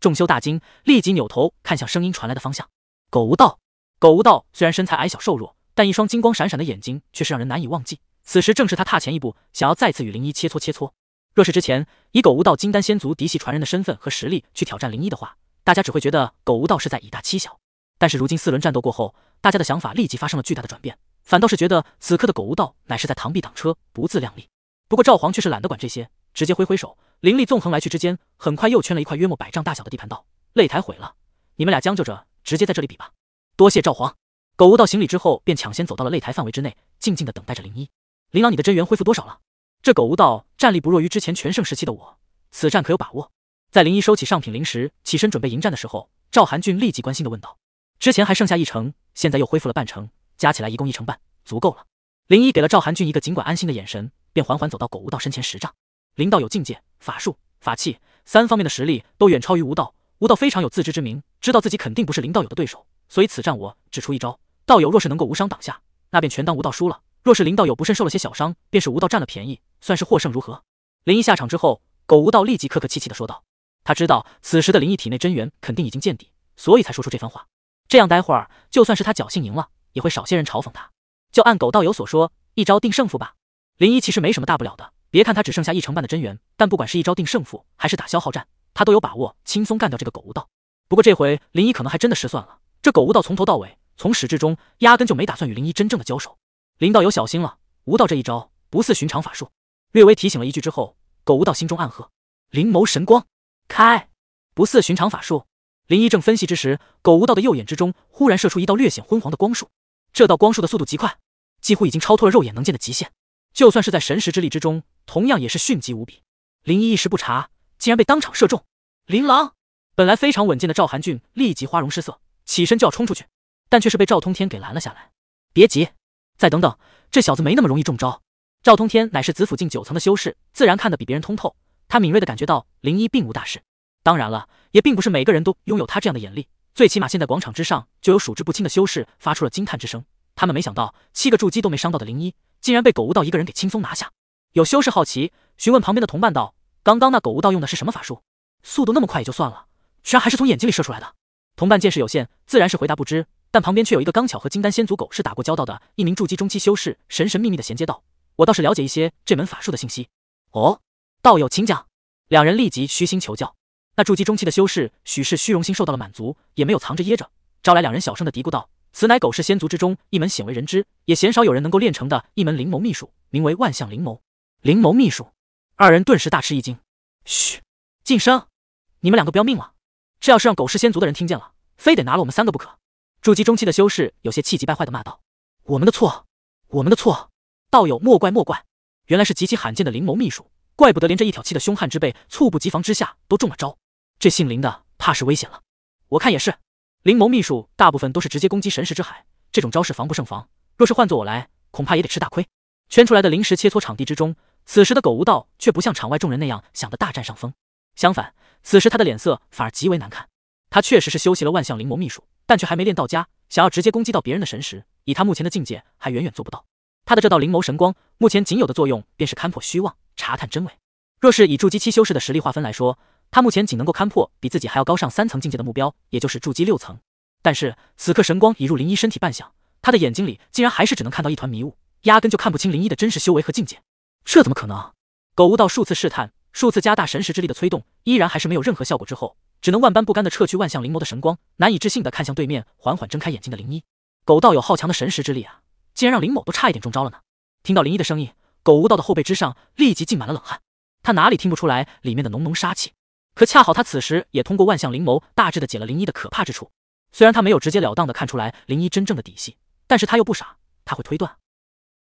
众修大惊，立即扭头看向声音传来的方向。苟无道，苟无道虽然身材矮小瘦弱，但一双金光闪闪的眼睛却是让人难以忘记。此时正是他踏前一步，想要再次与林一切磋切磋。若是之前以狗无道金丹仙族嫡系传人的身份和实力去挑战林一的话，大家只会觉得狗无道是在以大欺小。但是如今四轮战斗过后，大家的想法立即发生了巨大的转变，反倒是觉得此刻的狗无道乃是在螳臂挡车，不自量力。不过赵皇却是懒得管这些，直接挥挥手，灵力纵横来去之间，很快又圈了一块约莫百丈大小的地盘。道，擂台毁了，你们俩将就着，直接在这里比吧。多谢赵皇。狗无道行礼之后，便抢先走到了擂台范围之内，静静的等待着林一。林郎，你的真元恢复多少了？这狗无道战力不弱于之前全盛时期的我，此战可有把握？在林一收起上品灵石，起身准备迎战的时候，赵寒俊立即关心的问道：“之前还剩下一成，现在又恢复了半成，加起来一共一成半，足够了。”林一给了赵寒俊一个尽管安心的眼神，便缓缓走到狗无道身前十丈。林道友境界、法术、法器三方面的实力都远超于无道，无道非常有自知之明，知道自己肯定不是林道友的对手，所以此战我只出一招。道友若是能够无伤挡下，那便全当无道输了；若是林道友不慎受了些小伤，便是无道占了便宜。算是获胜如何？林一下场之后，苟无道立即客客气气的说道。他知道此时的林毅体内真元肯定已经见底，所以才说出这番话。这样待会儿就算是他侥幸赢了，也会少些人嘲讽他。就按苟道友所说，一招定胜负吧。林一其实没什么大不了的，别看他只剩下一成半的真元，但不管是一招定胜负还是打消耗战，他都有把握轻松干掉这个苟无道。不过这回林一可能还真的失算了，这苟无道从头到尾，从始至终压根就没打算与林一真正的交手。林道友小心了，无道这一招不似寻常法术。略微提醒了一句之后，苟无道心中暗喝：“灵眸神光开，不似寻常法术。”林一正分析之时，苟无道的右眼之中忽然射出一道略显昏黄的光束。这道光束的速度极快，几乎已经超脱了肉眼能见的极限，就算是在神识之力之中，同样也是迅疾无比。林一一时不察，竟然被当场射中。琳琅本来非常稳健的赵寒俊立即花容失色，起身就要冲出去，但却是被赵通天给拦了下来。“别急，再等等，这小子没那么容易中招。”赵通天乃是紫府境九层的修士，自然看得比别人通透。他敏锐的感觉到林一并无大事，当然了，也并不是每个人都拥有他这样的眼力。最起码现在广场之上就有数之不清的修士发出了惊叹之声。他们没想到七个筑基都没伤到的林一，竟然被狗无道一个人给轻松拿下。有修士好奇询问旁边的同伴道：“刚刚那狗无道用的是什么法术？速度那么快也就算了，居然还是从眼睛里射出来的。”同伴见识有限，自然是回答不知。但旁边却有一个刚巧和金丹先祖狗是打过交道的一名筑基中期修士，神神秘秘的衔接道。我倒是了解一些这门法术的信息。哦，道友请讲。两人立即虚心求教。那筑基中期的修士许是虚荣心受到了满足，也没有藏着掖着，招来两人小声的嘀咕道：“此乃狗氏仙族之中一门鲜为人知，也鲜少有人能够练成的一门灵眸秘术，名为万象灵眸。”灵眸秘术，二人顿时大吃一惊。嘘，晋升，你们两个不要命了？这要是让狗氏仙族的人听见了，非得拿了我们三个不可！筑基中期的修士有些气急败坏的骂道：“我们的错，我们的错！”道友莫怪莫怪，原来是极其罕见的灵谋秘术，怪不得连这一挑气的凶悍之辈，猝不及防之下都中了招。这姓林的怕是危险了，我看也是。灵谋秘术大部分都是直接攻击神识之海，这种招式防不胜防。若是换作我来，恐怕也得吃大亏。圈出来的灵石切磋场地之中，此时的苟无道却不像场外众人那样想的大占上风，相反，此时他的脸色反而极为难看。他确实是修习了万象灵谋秘术，但却还没练到家，想要直接攻击到别人的神识，以他目前的境界还远远做不到。他的这道灵眸神光，目前仅有的作用便是勘破虚妄、查探真伪。若是以筑基期修士的实力划分来说，他目前仅能够勘破比自己还要高上三层境界的目标，也就是筑基六层。但是此刻神光已入灵一身体半响，他的眼睛里竟然还是只能看到一团迷雾，压根就看不清灵一的真实修为和境界。这怎么可能？苟无道数次试探，数次加大神识之力的催动，依然还是没有任何效果。之后只能万般不甘的撤去万象灵眸的神光，难以置信的看向对面缓缓睁开眼睛的灵一。苟道有好强的神识之力啊！竟然让林某都差一点中招了呢！听到林一的声音，狗无道的后背之上立即浸满了冷汗。他哪里听不出来里面的浓浓杀气？可恰好他此时也通过万象灵眸大致的解了林一的可怕之处。虽然他没有直截了当的看出来林一真正的底细，但是他又不傻，他会推断。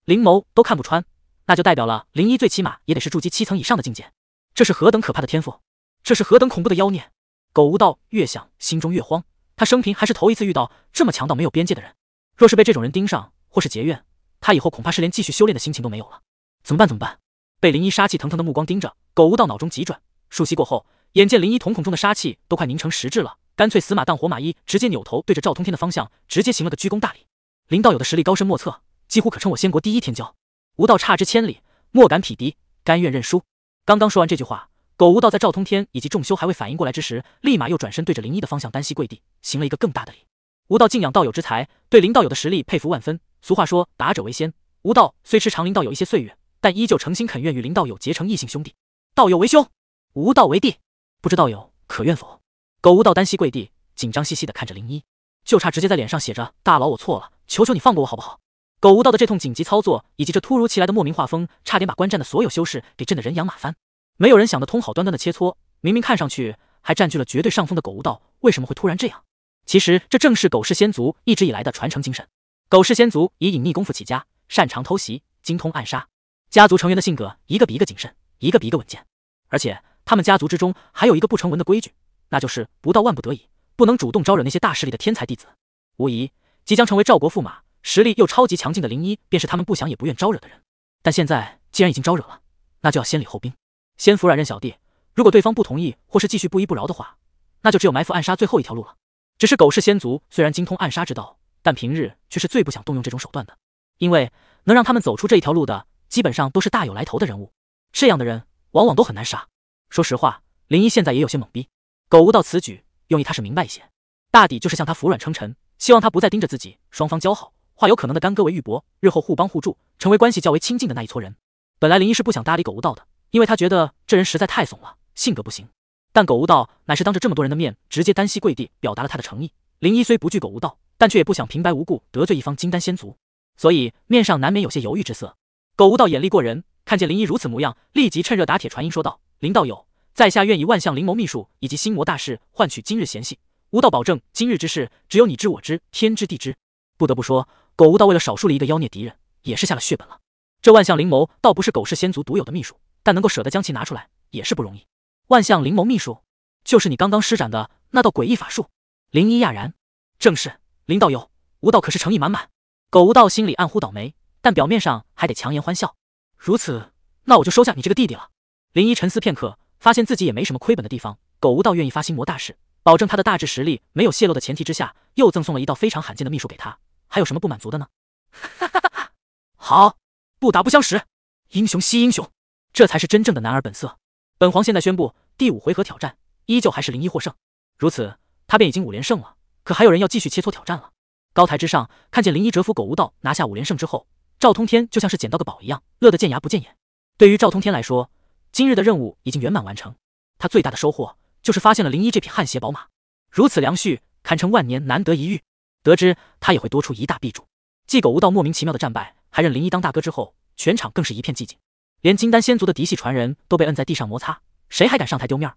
灵眸都看不穿，那就代表了林一最起码也得是筑基七层以上的境界。这是何等可怕的天赋！这是何等恐怖的妖孽！狗无道越想心中越慌，他生平还是头一次遇到这么强到没有边界的人。若是被这种人盯上，或是结怨，他以后恐怕是连继续修炼的心情都没有了。怎么办？怎么办？被林一杀气腾腾的目光盯着，苟无道脑中急转。数息过后，眼见林一瞳孔中的杀气都快凝成实质了，干脆死马当活马医，直接扭头对着赵通天的方向，直接行了个鞠躬大礼。林道友的实力高深莫测，几乎可称我仙国第一天骄，无道差之千里，莫敢匹敌，甘愿认输。刚刚说完这句话，苟无道在赵通天以及众修还未反应过来之时，立马又转身对着林一的方向单膝跪地，行了一个更大的礼。无道敬仰道友之才，对林道友的实力佩服万分。俗话说，打者为先。吴道虽吃长林道友一些岁月，但依旧诚心肯愿与林道友结成异性兄弟。道友为兄，吴道为弟，不知道友可愿否？苟无道单膝跪地，紧张兮兮的看着林一，就差直接在脸上写着“大佬，我错了，求求你放过我好不好？”苟无道的这通紧急操作，以及这突如其来的莫名画风，差点把观战的所有修士给震得人仰马翻。没有人想得通，好端端的切磋，明明看上去还占据了绝对上风的苟无道，为什么会突然这样？其实，这正是苟氏先族一直以来的传承精神。狗氏先族以隐匿功夫起家，擅长偷袭，精通暗杀。家族成员的性格一个比一个谨慎，一个比一个稳健。而且他们家族之中还有一个不成文的规矩，那就是不到万不得已，不能主动招惹那些大势力的天才弟子。无疑，即将成为赵国驸马，实力又超级强劲的林一，便是他们不想也不愿招惹的人。但现在既然已经招惹了，那就要先礼后兵，先服软任小弟。如果对方不同意，或是继续不依不饶的话，那就只有埋伏暗杀最后一条路了。只是狗氏先族虽然精通暗杀之道，但平日却是最不想动用这种手段的，因为能让他们走出这一条路的，基本上都是大有来头的人物，这样的人往往都很难杀。说实话，林一现在也有些懵逼。苟无道此举用意他是明白一些，大抵就是向他服软称臣，希望他不再盯着自己，双方交好，化有可能的干戈为玉帛，日后互帮互助，成为关系较为亲近的那一撮人。本来林一是不想搭理苟无道的，因为他觉得这人实在太怂了，性格不行。但苟无道乃是当着这么多人的面，直接单膝跪地表达了他的诚意。林一虽不惧苟无道。但却也不想平白无故得罪一方金丹仙族，所以面上难免有些犹豫之色。苟无道眼力过人，看见林一如此模样，立即趁热打铁传音说道：“林道友，在下愿以万象灵眸秘术以及心魔大事换取今日嫌隙。无道保证今日之事，只有你知我知，天知地知。”不得不说，苟无道为了少数了一个妖孽敌人，也是下了血本了。这万象灵眸倒不是苟氏仙族独有的秘术，但能够舍得将其拿出来，也是不容易。万象灵眸秘术，就是你刚刚施展的那道诡异法术。林一讶然，正是。林道友，吴道可是诚意满满。苟无道心里暗呼倒霉，但表面上还得强颜欢笑。如此，那我就收下你这个弟弟了。林一沉思片刻，发现自己也没什么亏本的地方。苟无道愿意发心魔大事，保证他的大致实力没有泄露的前提之下，又赠送了一道非常罕见的秘术给他，还有什么不满足的呢？哈哈哈！好，不打不相识，英雄惜英雄，这才是真正的男儿本色。本皇现在宣布，第五回合挑战依旧还是林一获胜。如此，他便已经五连胜了。可还有人要继续切磋挑战了？高台之上，看见林一折服苟无道，拿下五连胜之后，赵通天就像是捡到个宝一样，乐得见牙不见眼。对于赵通天来说，今日的任务已经圆满完成，他最大的收获就是发现了林一这匹汗血宝马，如此良婿堪称万年难得一遇。得知他也会多出一大臂助，继苟无道莫名其妙的战败，还认林一当大哥之后，全场更是一片寂静，连金丹仙族的嫡系传人都被摁在地上摩擦，谁还敢上台丢面？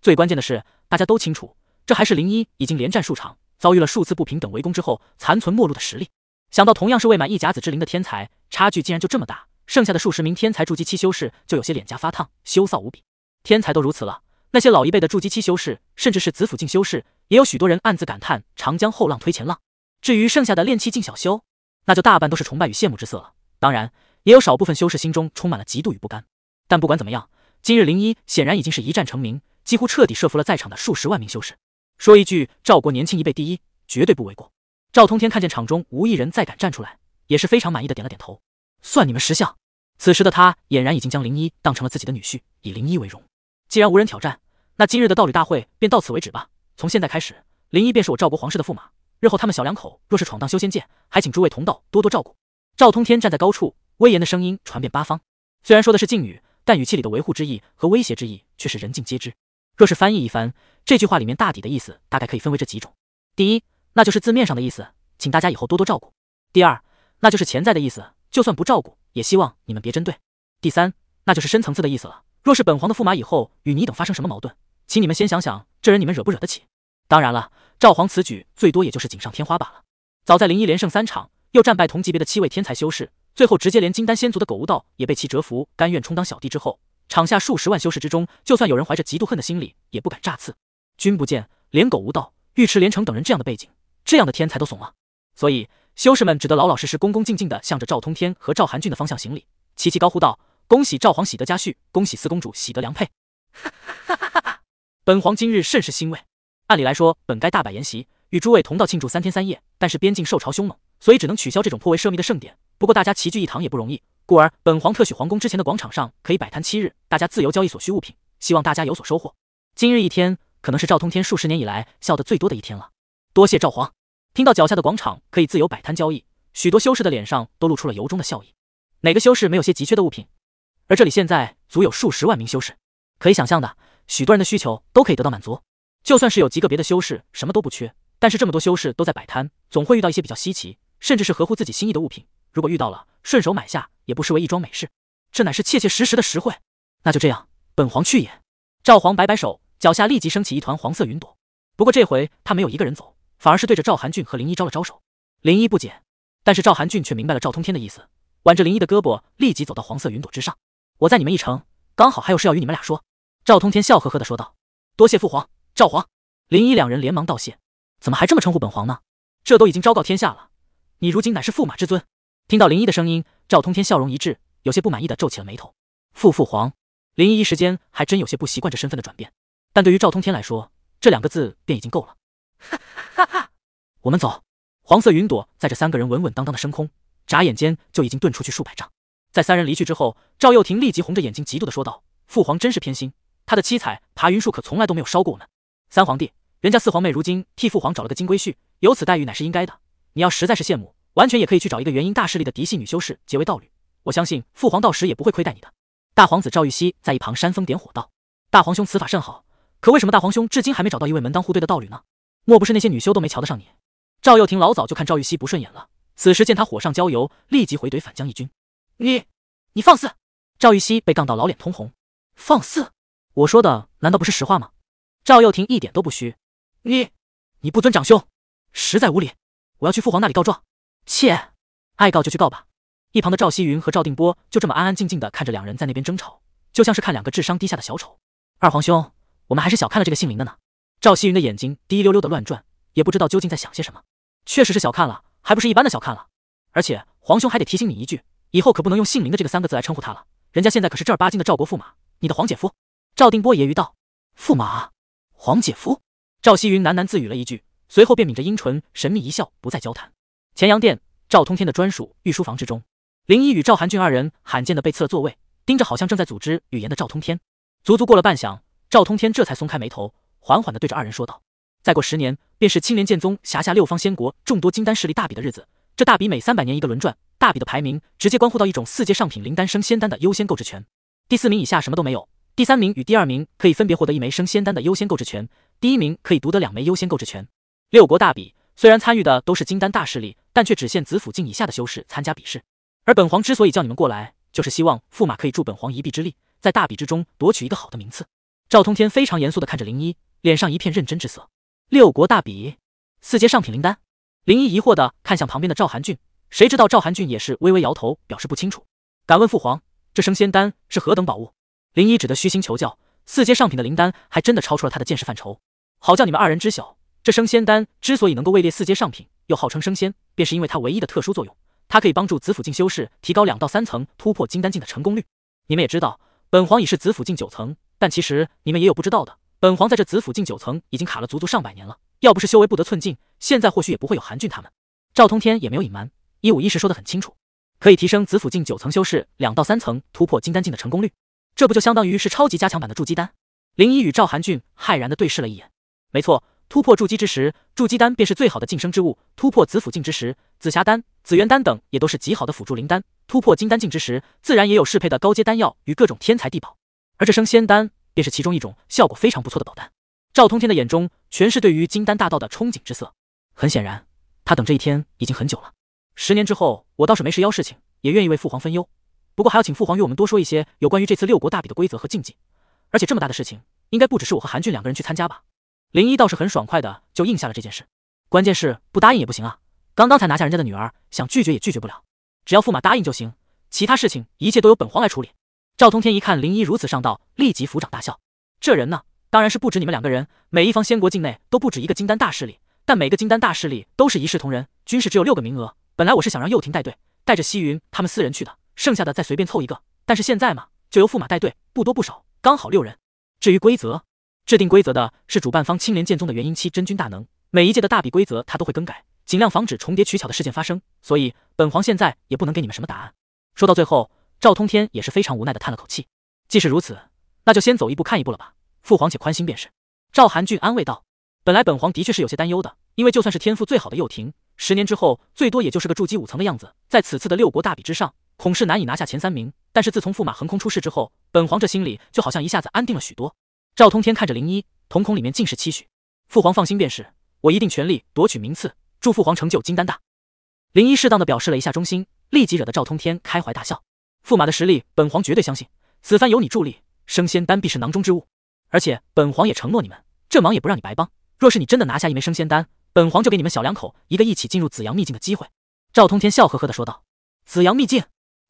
最关键的是，大家都清楚，这还是林一已经连战数场。遭遇了数次不平等围攻之后，残存没路的实力，想到同样是未满一甲子之龄的天才，差距竟然就这么大，剩下的数十名天才筑基期修士就有些脸颊发烫，羞臊无比。天才都如此了，那些老一辈的筑基期修士，甚至是紫府境修士，也有许多人暗自感叹“长江后浪推前浪”。至于剩下的练气境小修，那就大半都是崇拜与羡慕之色了。当然，也有少部分修士心中充满了嫉妒与不甘。但不管怎么样，今日林一显然已经是一战成名，几乎彻底慑服了在场的数十万名修士。说一句，赵国年轻一辈第一，绝对不为过。赵通天看见场中无一人再敢站出来，也是非常满意的，点了点头。算你们识相。此时的他俨然已经将林一当成了自己的女婿，以林一为荣。既然无人挑战，那今日的道侣大会便到此为止吧。从现在开始，林一便是我赵国皇室的驸马。日后他们小两口若是闯荡修仙界，还请诸位同道多多照顾。赵通天站在高处，威严的声音传遍八方。虽然说的是敬语，但语气里的维护之意和威胁之意却是人尽皆知。若是翻译一番，这句话里面大抵的意思大概可以分为这几种：第一，那就是字面上的意思，请大家以后多多照顾；第二，那就是潜在的意思，就算不照顾，也希望你们别针对；第三，那就是深层次的意思了。若是本皇的驸马以后与你等发生什么矛盾，请你们先想想这人你们惹不惹得起。当然了，赵皇此举最多也就是锦上添花罢了。早在林一连胜三场，又战败同级别的七位天才修士，最后直接连金丹仙族的狗无道也被其折服，甘愿充当小弟之后。场下数十万修士之中，就算有人怀着嫉妒恨的心理，也不敢乍刺。君不见，连狗无道、尉迟连城等人这样的背景、这样的天才都怂了，所以修士们只得老老实实、恭恭敬敬的向着赵通天和赵寒俊的方向行礼，齐齐高呼道：“恭喜赵皇喜得佳婿，恭喜四公主喜得良配！”哈哈哈哈！本皇今日甚是欣慰。按理来说，本该大摆筵席，与诸位同道庆祝三天三夜，但是边境受潮凶猛，所以只能取消这种颇为奢靡的盛典。不过大家齐聚一堂也不容易。故而，本皇特许皇宫之前的广场上可以摆摊七日，大家自由交易所需物品，希望大家有所收获。今日一天，可能是赵通天数十年以来笑得最多的一天了。多谢赵皇！听到脚下的广场可以自由摆摊交易，许多修士的脸上都露出了由衷的笑意。哪个修士没有些急缺的物品？而这里现在足有数十万名修士，可以想象的，许多人的需求都可以得到满足。就算是有极个别的修士什么都不缺，但是这么多修士都在摆摊，总会遇到一些比较稀奇，甚至是合乎自己心意的物品。如果遇到了，顺手买下也不失为一桩美事，这乃是切切实实的实惠。那就这样，本皇去也。赵皇摆摆手，脚下立即升起一团黄色云朵。不过这回他没有一个人走，反而是对着赵寒俊和林一招了招手。林一不解，但是赵寒俊却明白了赵通天的意思，挽着林一的胳膊，立即走到黄色云朵之上。我在你们一程，刚好还有事要与你们俩说。赵通天笑呵呵的说道：“多谢父皇。”赵皇，林一两人连忙道谢。怎么还这么称呼本皇呢？这都已经昭告天下了，你如今乃是驸马之尊。听到林一的声音，赵通天笑容一滞，有些不满意的皱起了眉头。父父皇，林一一时间还真有些不习惯这身份的转变，但对于赵通天来说，这两个字便已经够了。哈哈哈，我们走。黄色云朵在这三个人稳稳当当的升空，眨眼间就已经遁出去数百丈。在三人离去之后，赵又廷立即红着眼睛嫉妒的说道：“父皇真是偏心，他的七彩爬云术可从来都没有烧过我们三皇帝。人家四皇妹如今替父皇找了个金龟婿，有此待遇乃是应该的。你要实在是羡慕。”完全也可以去找一个元婴大势力的嫡系女修士结为道侣，我相信父皇到时也不会亏待你的。大皇子赵玉溪在一旁煽风点火道：“大皇兄此法甚好，可为什么大皇兄至今还没找到一位门当户对的道侣呢？莫不是那些女修都没瞧得上你？”赵又廷老早就看赵玉溪不顺眼了，此时见他火上浇油，立即回怼反将一军：“你你放肆！”赵玉溪被杠到老脸通红：“放肆！我说的难道不是实话吗？”赵又廷一点都不虚：“你你不尊长兄，实在无礼，我要去父皇那里告状。”切，爱告就去告吧。一旁的赵希云和赵定波就这么安安静静的看着两人在那边争吵，就像是看两个智商低下的小丑。二皇兄，我们还是小看了这个姓林的呢。赵希云的眼睛滴溜溜的乱转，也不知道究竟在想些什么。确实是小看了，还不是一般的小看了。而且皇兄还得提醒你一句，以后可不能用姓林的这个三个字来称呼他了，人家现在可是正儿八经的赵国驸马，你的皇姐夫。赵定波揶揄道。驸马，皇姐夫。赵希云喃喃自语了一句，随后便抿着阴唇，神秘一笑，不再交谈。乾阳殿，赵通天的专属御书房之中，林一与赵寒俊二人罕见的被赐了座位，盯着好像正在组织语言的赵通天。足足过了半晌，赵通天这才松开眉头，缓缓的对着二人说道：“再过十年，便是青莲剑宗辖下六方仙国众多金丹势力大比的日子。这大比每三百年一个轮转，大比的排名直接关乎到一种四阶上品灵丹升仙丹的优先购置权。第四名以下什么都没有，第三名与第二名可以分别获得一枚升仙丹的优先购置权，第一名可以独得两枚优先购置权。六国大比。”虽然参与的都是金丹大势力，但却只限紫府境以下的修士参加比试。而本皇之所以叫你们过来，就是希望驸马可以助本皇一臂之力，在大比之中夺取一个好的名次。赵通天非常严肃的看着林一，脸上一片认真之色。六国大比，四阶上品灵丹？林一疑惑的看向旁边的赵寒俊，谁知道赵寒俊也是微微摇头，表示不清楚。敢问父皇，这升仙丹是何等宝物？林一只得虚心求教。四阶上品的灵丹，还真的超出了他的见识范畴。好叫你们二人知晓。这升仙丹之所以能够位列四阶上品，又号称升仙，便是因为它唯一的特殊作用，它可以帮助紫府境修士提高两到三层突破金丹境的成功率。你们也知道，本皇已是紫府境九层，但其实你们也有不知道的，本皇在这紫府境九层已经卡了足足上百年了，要不是修为不得寸进，现在或许也不会有韩俊他们。赵通天也没有隐瞒，一五一十说得很清楚，可以提升紫府境九层修士两到三层突破金丹境的成功率，这不就相当于是超级加强版的筑基丹？林一与赵韩俊骇然地对视了一眼，没错。突破筑基之时，筑基丹便是最好的晋升之物；突破紫府境之时，紫霞丹、紫元丹等也都是极好的辅助灵丹；突破金丹境之时，自然也有适配的高阶丹药与各种天才地宝。而这升仙丹便是其中一种效果非常不错的宝丹。赵通天的眼中全是对于金丹大道的憧憬之色，很显然，他等这一天已经很久了。十年之后，我倒是没事邀事情，也愿意为父皇分忧。不过还要请父皇与我们多说一些有关于这次六国大比的规则和禁忌。而且这么大的事情，应该不只是我和韩俊两个人去参加吧？林一倒是很爽快的就应下了这件事，关键是不答应也不行啊，刚刚才拿下人家的女儿，想拒绝也拒绝不了，只要驸马答应就行，其他事情一切都由本皇来处理。赵通天一看林一如此上道，立即抚掌大笑，这人呢，当然是不止你们两个人，每一方仙国境内都不止一个金丹大势力，但每个金丹大势力都是一视同仁，均是只有六个名额。本来我是想让幼婷带队，带着希云他们四人去的，剩下的再随便凑一个，但是现在嘛，就由驸马带队，不多不少，刚好六人。至于规则。制定规则的是主办方青莲剑宗的元婴期真君大能，每一届的大比规则他都会更改，尽量防止重叠取巧的事件发生。所以本皇现在也不能给你们什么答案。说到最后，赵通天也是非常无奈的叹了口气。既是如此，那就先走一步看一步了吧。父皇且宽心便是。赵寒俊安慰道：“本来本皇的确是有些担忧的，因为就算是天赋最好的幼婷，十年之后最多也就是个筑基五层的样子，在此次的六国大比之上，恐是难以拿下前三名。但是自从驸马横空出世之后，本皇这心里就好像一下子安定了许多。”赵通天看着林一，瞳孔里面尽是期许。父皇放心便是，我一定全力夺取名次，助父皇成就金丹大。林一适当的表示了一下忠心，立即惹得赵通天开怀大笑。驸马的实力，本皇绝对相信。此番有你助力，升仙丹必是囊中之物。而且本皇也承诺你们，这忙也不让你白帮。若是你真的拿下一枚升仙丹，本皇就给你们小两口一个一起进入紫阳秘境的机会。赵通天笑呵呵的说道。紫阳秘境，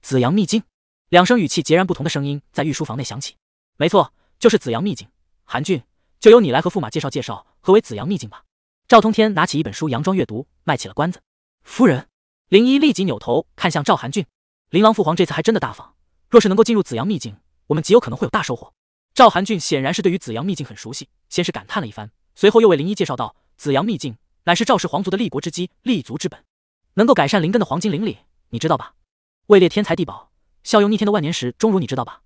紫阳秘境，两声语气截然不同的声音在御书房内响起。没错，就是紫阳秘境。韩俊，就由你来和驸马介绍介绍何为紫阳秘境吧。赵通天拿起一本书，佯装阅读，卖起了关子。夫人，林一立即扭头看向赵韩俊。林琅父皇这次还真的大方，若是能够进入紫阳秘境，我们极有可能会有大收获。赵韩俊显然是对于紫阳秘境很熟悉，先是感叹了一番，随后又为林一介绍道：紫阳秘境乃是赵氏皇族的立国之基、立足之本，能够改善灵根的黄金灵力，你知道吧？位列天才地宝、效用逆天的万年石钟乳，你知道吧？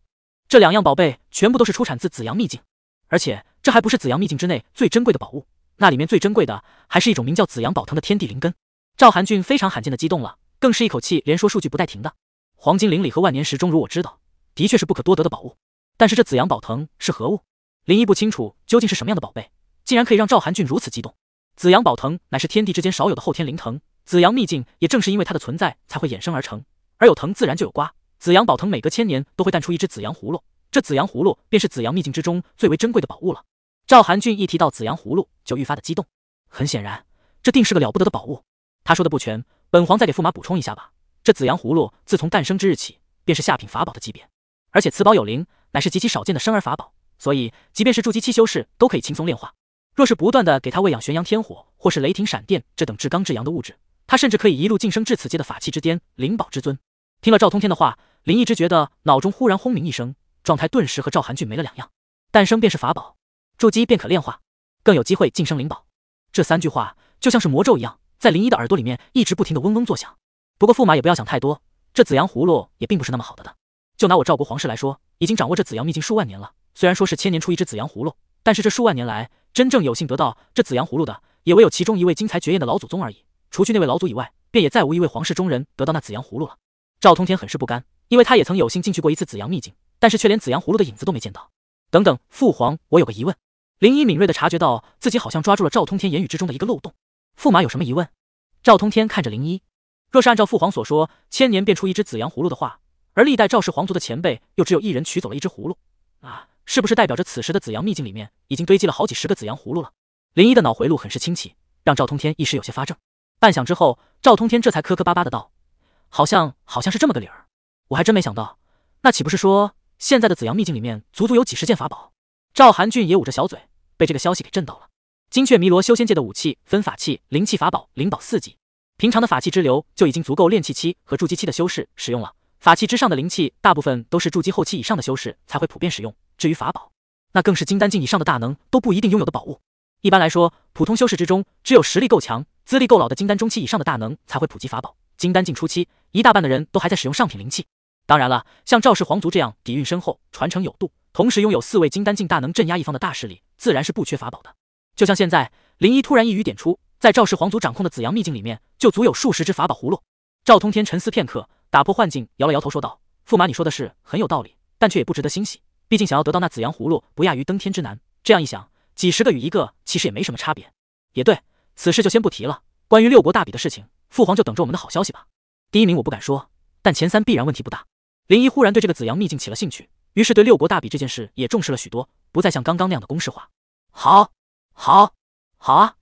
这两样宝贝全部都是出产自紫阳秘境。而且这还不是紫阳秘境之内最珍贵的宝物，那里面最珍贵的还是一种名叫紫阳宝藤的天地灵根。赵韩俊非常罕见的激动了，更是一口气连说数据不带停的。黄金灵力和万年石钟如我知道，的确是不可多得的宝物，但是这紫阳宝藤是何物？林一不清楚究竟是什么样的宝贝，竟然可以让赵韩俊如此激动。紫阳宝藤乃是天地之间少有的后天灵藤，紫阳秘境也正是因为它的存在才会衍生而成。而有藤自然就有瓜，紫阳宝藤每隔千年都会诞出一只紫阳葫芦。这紫阳葫芦便是紫阳秘境之中最为珍贵的宝物了。赵寒俊一提到紫阳葫芦，就愈发的激动。很显然，这定是个了不得的宝物。他说的不全，本皇再给驸马补充一下吧。这紫阳葫芦自从诞生之日起，便是下品法宝的级别，而且此宝有灵，乃是极其少见的生儿法宝。所以，即便是筑基期修士都可以轻松炼化。若是不断的给他喂养玄阳天火或是雷霆闪电这等至刚至阳的物质，他甚至可以一路晋升至此界的法器之巅，灵宝之尊。听了赵通天的话，林毅之觉得脑中忽然轰鸣一声。状态顿时和赵韩俊没了两样，诞生便是法宝，筑基便可炼化，更有机会晋升灵宝。这三句话就像是魔咒一样，在林一的耳朵里面一直不停的嗡嗡作响。不过驸马也不要想太多，这紫阳葫芦也并不是那么好的的。就拿我赵国皇室来说，已经掌握这紫阳秘境数万年了。虽然说是千年出一只紫阳葫芦，但是这数万年来，真正有幸得到这紫阳葫芦的，也唯有其中一位精才绝艳的老祖宗而已。除去那位老祖以外，便也再无一位皇室中人得到那紫阳葫芦了。赵通天很是不甘，因为他也曾有幸进去过一次紫阳秘境。但是却连紫阳葫芦的影子都没见到。等等，父皇，我有个疑问。林一敏锐的察觉到自己好像抓住了赵通天言语之中的一个漏洞。驸马有什么疑问？赵通天看着林一，若是按照父皇所说，千年变出一只紫阳葫芦的话，而历代赵氏皇族的前辈又只有一人取走了一只葫芦，啊，是不是代表着此时的紫阳秘境里面已经堆积了好几十个紫阳葫芦了？林一的脑回路很是清奇，让赵通天一时有些发怔。半晌之后，赵通天这才磕磕巴巴的道：“好像好像是这么个理儿，我还真没想到，那岂不是说……”现在的紫阳秘境里面足足有几十件法宝。赵寒俊也捂着小嘴，被这个消息给震到了。金雀弥罗修仙界的武器分法器、灵气法宝、灵宝四级。平常的法器之流就已经足够炼气期和筑基期的修士使用了。法器之上的灵气，大部分都是筑基后期以上的修士才会普遍使用。至于法宝，那更是金丹境以上的大能都不一定拥有的宝物。一般来说，普通修士之中，只有实力够强、资历够老的金丹中期以上的大能才会普及法宝。金丹境初期，一大半的人都还在使用上品灵气。当然了，像赵氏皇族这样底蕴深厚、传承有度，同时拥有四位金丹境大能镇压一方的大势力，自然是不缺法宝的。就像现在，林一突然一语点出，在赵氏皇族掌控的紫阳秘境里面，就足有数十只法宝葫芦。赵通天沉思片刻，打破幻境，摇了摇头说道：“驸马，你说的是很有道理，但却也不值得欣喜。毕竟想要得到那紫阳葫芦，不亚于登天之难。这样一想，几十个与一个其实也没什么差别。也对，此事就先不提了。关于六国大比的事情，父皇就等着我们的好消息吧。第一名我不敢说，但前三必然问题不大。”林一忽然对这个紫阳秘境起了兴趣，于是对六国大比这件事也重视了许多，不再像刚刚那样的公式化。好好好啊！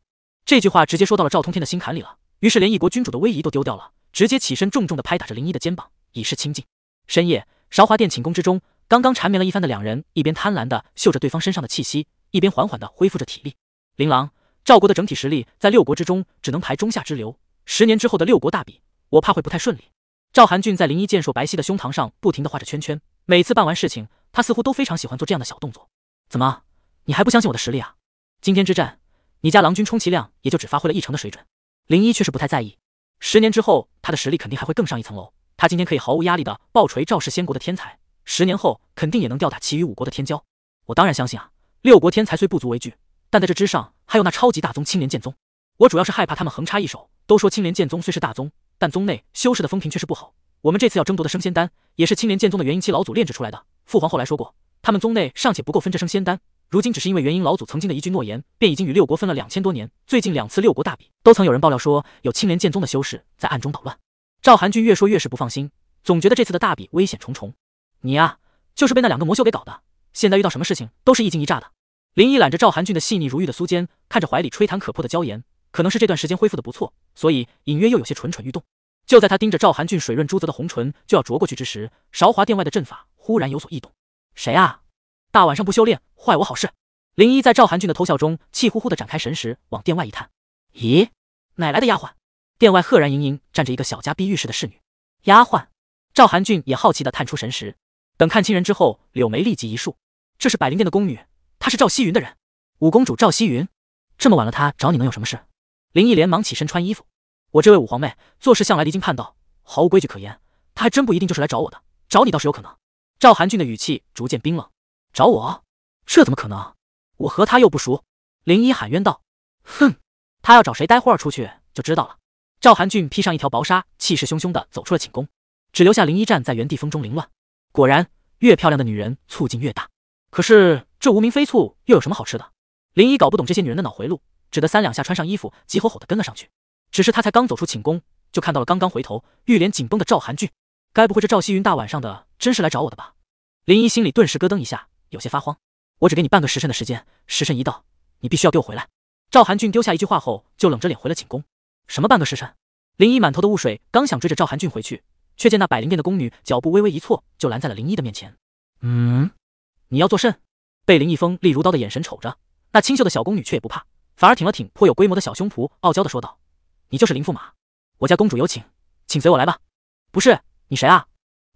这句话直接说到了赵通天的心坎里了，于是连一国君主的威仪都丢掉了，直接起身重重的拍打着林一的肩膀，以示亲近。深夜，韶华殿寝宫之中，刚刚缠绵了一番的两人，一边贪婪的嗅着对方身上的气息，一边缓缓的恢复着体力。林琅，赵国的整体实力在六国之中只能排中下之流，十年之后的六国大比，我怕会不太顺利。赵韩俊在林一健硕白皙的胸膛上不停地画着圈圈，每次办完事情，他似乎都非常喜欢做这样的小动作。怎么，你还不相信我的实力啊？今天之战，你家郎君充其量也就只发挥了一成的水准。林一却是不太在意，十年之后，他的实力肯定还会更上一层楼。他今天可以毫无压力地爆锤赵氏仙国的天才，十年后肯定也能吊打其余五国的天骄。我当然相信啊，六国天才虽不足为惧，但在这之上还有那超级大宗青莲剑宗。我主要是害怕他们横插一手。都说青莲剑宗虽是大宗。但宗内修士的风评却是不好。我们这次要争夺的升仙丹，也是青莲剑宗的元婴期老祖炼制出来的。父皇后来说过，他们宗内尚且不够分这升仙丹，如今只是因为元婴老祖曾经的一句诺言，便已经与六国分了两千多年。最近两次六国大比，都曾有人爆料说有青莲剑宗的修士在暗中捣乱。赵韩俊越说越是不放心，总觉得这次的大比危险重重。你呀，就是被那两个魔修给搞的，现在遇到什么事情都是一惊一乍的。林毅揽着赵韩俊的细腻如玉的苏肩，看着怀里吹弹可破的娇颜。可能是这段时间恢复的不错，所以隐约又有些蠢蠢欲动。就在他盯着赵韩俊水润珠泽的红唇就要啄过去之时，韶华殿外的阵法忽然有所异动。谁啊？大晚上不修炼，坏我好事！林一在赵韩俊的偷笑中，气呼呼的展开神识往殿外一探。咦，哪来的丫鬟？殿外赫然盈盈站着一个小家碧玉似的侍女。丫鬟？赵韩俊也好奇的探出神识，等看清人之后，柳眉立即一竖。这是百灵殿的宫女，她是赵希云的人。五公主赵希云？这么晚了，她找你能有什么事？林一连忙起身穿衣服。我这位五皇妹做事向来离经叛道，毫无规矩可言。她还真不一定就是来找我的，找你倒是有可能。赵韩俊的语气逐渐冰冷。找我？这怎么可能？我和她又不熟。林一喊冤道：“哼，他要找谁，待会儿出去就知道了。”赵韩俊披上一条薄纱，气势汹汹地走出了寝宫，只留下林一站在原地，风中凌乱。果然，越漂亮的女人醋劲越大。可是这无名飞醋又有什么好吃的？林一搞不懂这些女人的脑回路。只得三两下穿上衣服，急吼吼地跟了上去。只是他才刚走出寝宫，就看到了刚刚回头、玉脸紧绷的赵寒俊。该不会这赵希云大晚上的真是来找我的吧？林一心里顿时咯噔一下，有些发慌。我只给你半个时辰的时间，时辰一到，你必须要给我回来。赵寒俊丢下一句话后，就冷着脸回了寝宫。什么半个时辰？林一满头的雾水，刚想追着赵寒俊回去，却见那百灵殿的宫女脚步微微一错，就拦在了林一的面前。嗯，你要做甚？被林一峰利如刀的眼神瞅着，那清秀的小宫女却也不怕。反而挺了挺颇有规模的小胸脯，傲娇地说道：“你就是林驸马，我家公主有请，请随我来吧。”不是你谁啊？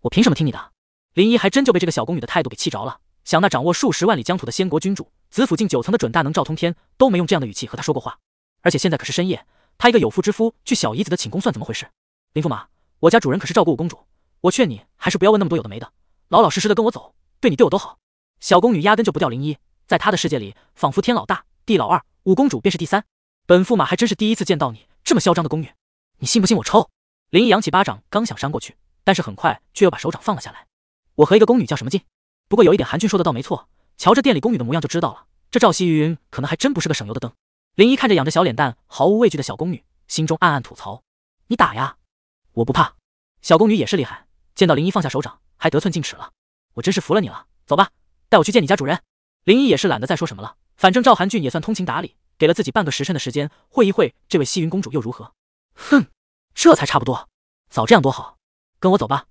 我凭什么听你的？林一还真就被这个小宫女的态度给气着了。想那掌握数十万里疆土的仙国君主，紫府境九层的准大能赵通天，都没用这样的语气和他说过话。而且现在可是深夜，他一个有妇之夫去小姨子的寝宫算怎么回事？林驸马，我家主人可是赵顾我公主，我劝你还是不要问那么多有的没的，老老实实的跟我走，对你对我都好。小宫女压根就不吊林一，在他的世界里，仿佛天老大。第老二，五公主便是第三。本驸马还真是第一次见到你这么嚣张的宫女，你信不信我抽？林一扬起巴掌，刚想扇过去，但是很快却又把手掌放了下来。我和一个宫女较什么劲？不过有一点，韩俊说的倒没错，瞧这店里宫女的模样就知道了，这赵希云可能还真不是个省油的灯。林一看着养着小脸蛋、毫无畏惧的小宫女，心中暗暗吐槽：你打呀，我不怕。小宫女也是厉害，见到林一放下手掌，还得寸进尺了。我真是服了你了，走吧，带我去见你家主人。林一也是懒得再说什么了。反正赵寒俊也算通情达理，给了自己半个时辰的时间，会一会这位西云公主又如何？哼，这才差不多，早这样多好。跟我走吧。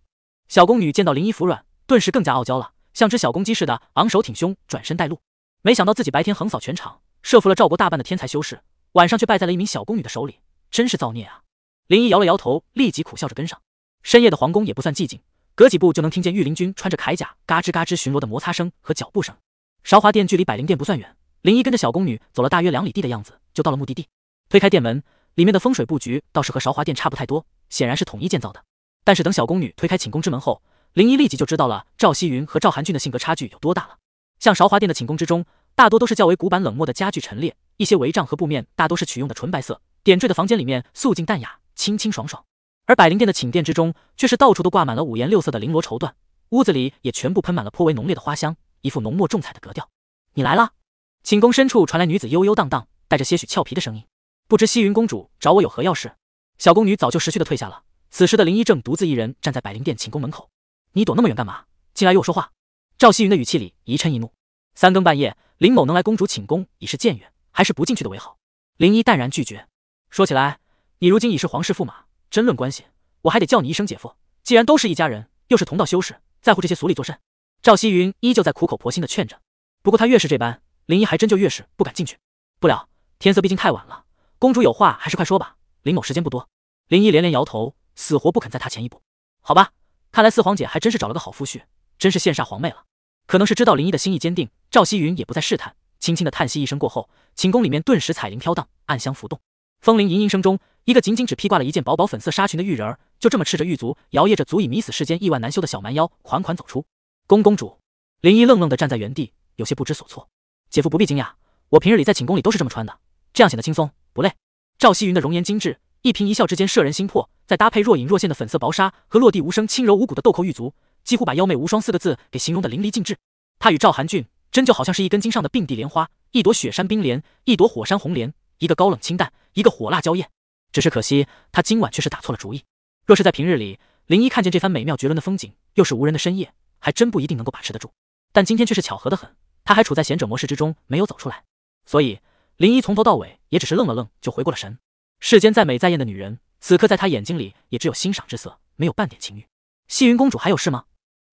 小宫女见到林一服软，顿时更加傲娇了，像只小公鸡似的昂首挺胸，转身带路。没想到自己白天横扫全场，设伏了赵国大半的天才修士，晚上却败在了一名小宫女的手里，真是造孽啊！林一摇了摇头，立即苦笑着跟上。深夜的皇宫也不算寂静，隔几步就能听见御林军穿着铠甲嘎吱嘎吱巡逻的摩擦声和脚步声。韶华殿距离百灵殿不算远。林一跟着小宫女走了大约两里地的样子，就到了目的地。推开店门，里面的风水布局倒是和韶华殿差不太多，显然是统一建造的。但是等小宫女推开寝宫之门后，林一立即就知道了赵希云和赵寒俊的性格差距有多大了。像韶华殿的寝宫之中，大多都是较为古板冷漠的家具陈列，一些帷帐和布面大多是取用的纯白色，点缀的房间里面素净淡雅，清清爽爽。而百灵殿的寝殿之中，却是到处都挂满了五颜六色的绫罗绸缎，屋子里也全部喷满了颇为浓烈的花香，一副浓墨重彩的格调。你来了。寝宫深处传来女子悠悠荡荡、带着些许俏皮的声音。不知西云公主找我有何要事？小宫女早就识趣的退下了。此时的林一正独自一人站在百灵殿寝宫门口。你躲那么远干嘛？进来与我说话。赵西云的语气里一嗔一怒。三更半夜，林某能来公主寝宫已是渐远，还是不进去的为好。林一淡然拒绝。说起来，你如今已是皇室驸马，真论关系，我还得叫你一声姐夫。既然都是一家人，又是同道修士，在乎这些俗礼作甚？赵西云依旧在苦口婆心的劝着。不过他越是这般。林一还真就越是不敢进去，不了，天色毕竟太晚了，公主有话还是快说吧，林某时间不多。林一连连摇头，死活不肯再踏前一步。好吧，看来四皇姐还真是找了个好夫婿，真是羡煞皇妹了。可能是知道林一的心意坚定，赵希云也不再试探，轻轻的叹息一声过后，寝宫里面顿时彩铃飘荡，暗香浮动，风铃吟吟声中，一个仅仅只披挂了一件薄薄粉色纱裙的玉人儿，就这么赤着玉足，摇曳着足以迷死世间亿万难修的小蛮腰，款款走出。宫公主，林一愣愣的站在原地，有些不知所措。姐夫不必惊讶，我平日里在寝宫里都是这么穿的，这样显得轻松不累。赵希云的容颜精致，一颦一笑之间摄人心魄，再搭配若隐若现的粉色薄纱和落地无声轻柔无骨的豆蔻玉足，几乎把“妖媚无双”四个字给形容的淋漓尽致。她与赵寒俊真就好像是一根筋上的并蒂莲花，一朵雪山冰莲，一朵火山红莲，一个高冷清淡，一个火辣娇艳。只是可惜，她今晚却是打错了主意。若是在平日里，林一看见这番美妙绝伦的风景，又是无人的深夜，还真不一定能够把持得住。但今天却是巧合的很。他还处在贤者模式之中，没有走出来，所以林一从头到尾也只是愣了愣，就回过了神。世间再美再艳的女人，此刻在他眼睛里也只有欣赏之色，没有半点情欲。西云公主还有事吗？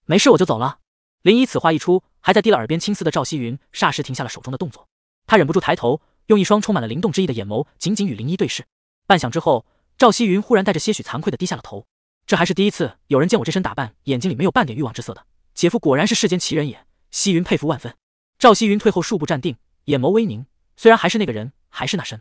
没事我就走了。林一此话一出，还在低了耳边青丝的赵西云霎时停下了手中的动作，他忍不住抬头，用一双充满了灵动之意的眼眸紧紧与林一对视。半晌之后，赵西云忽然带着些许惭愧的低下了头。这还是第一次有人见我这身打扮，眼睛里没有半点欲望之色的姐夫，果然是世间奇人也。西云佩服万分。赵希云退后数步站定，眼眸微凝。虽然还是那个人，还是那身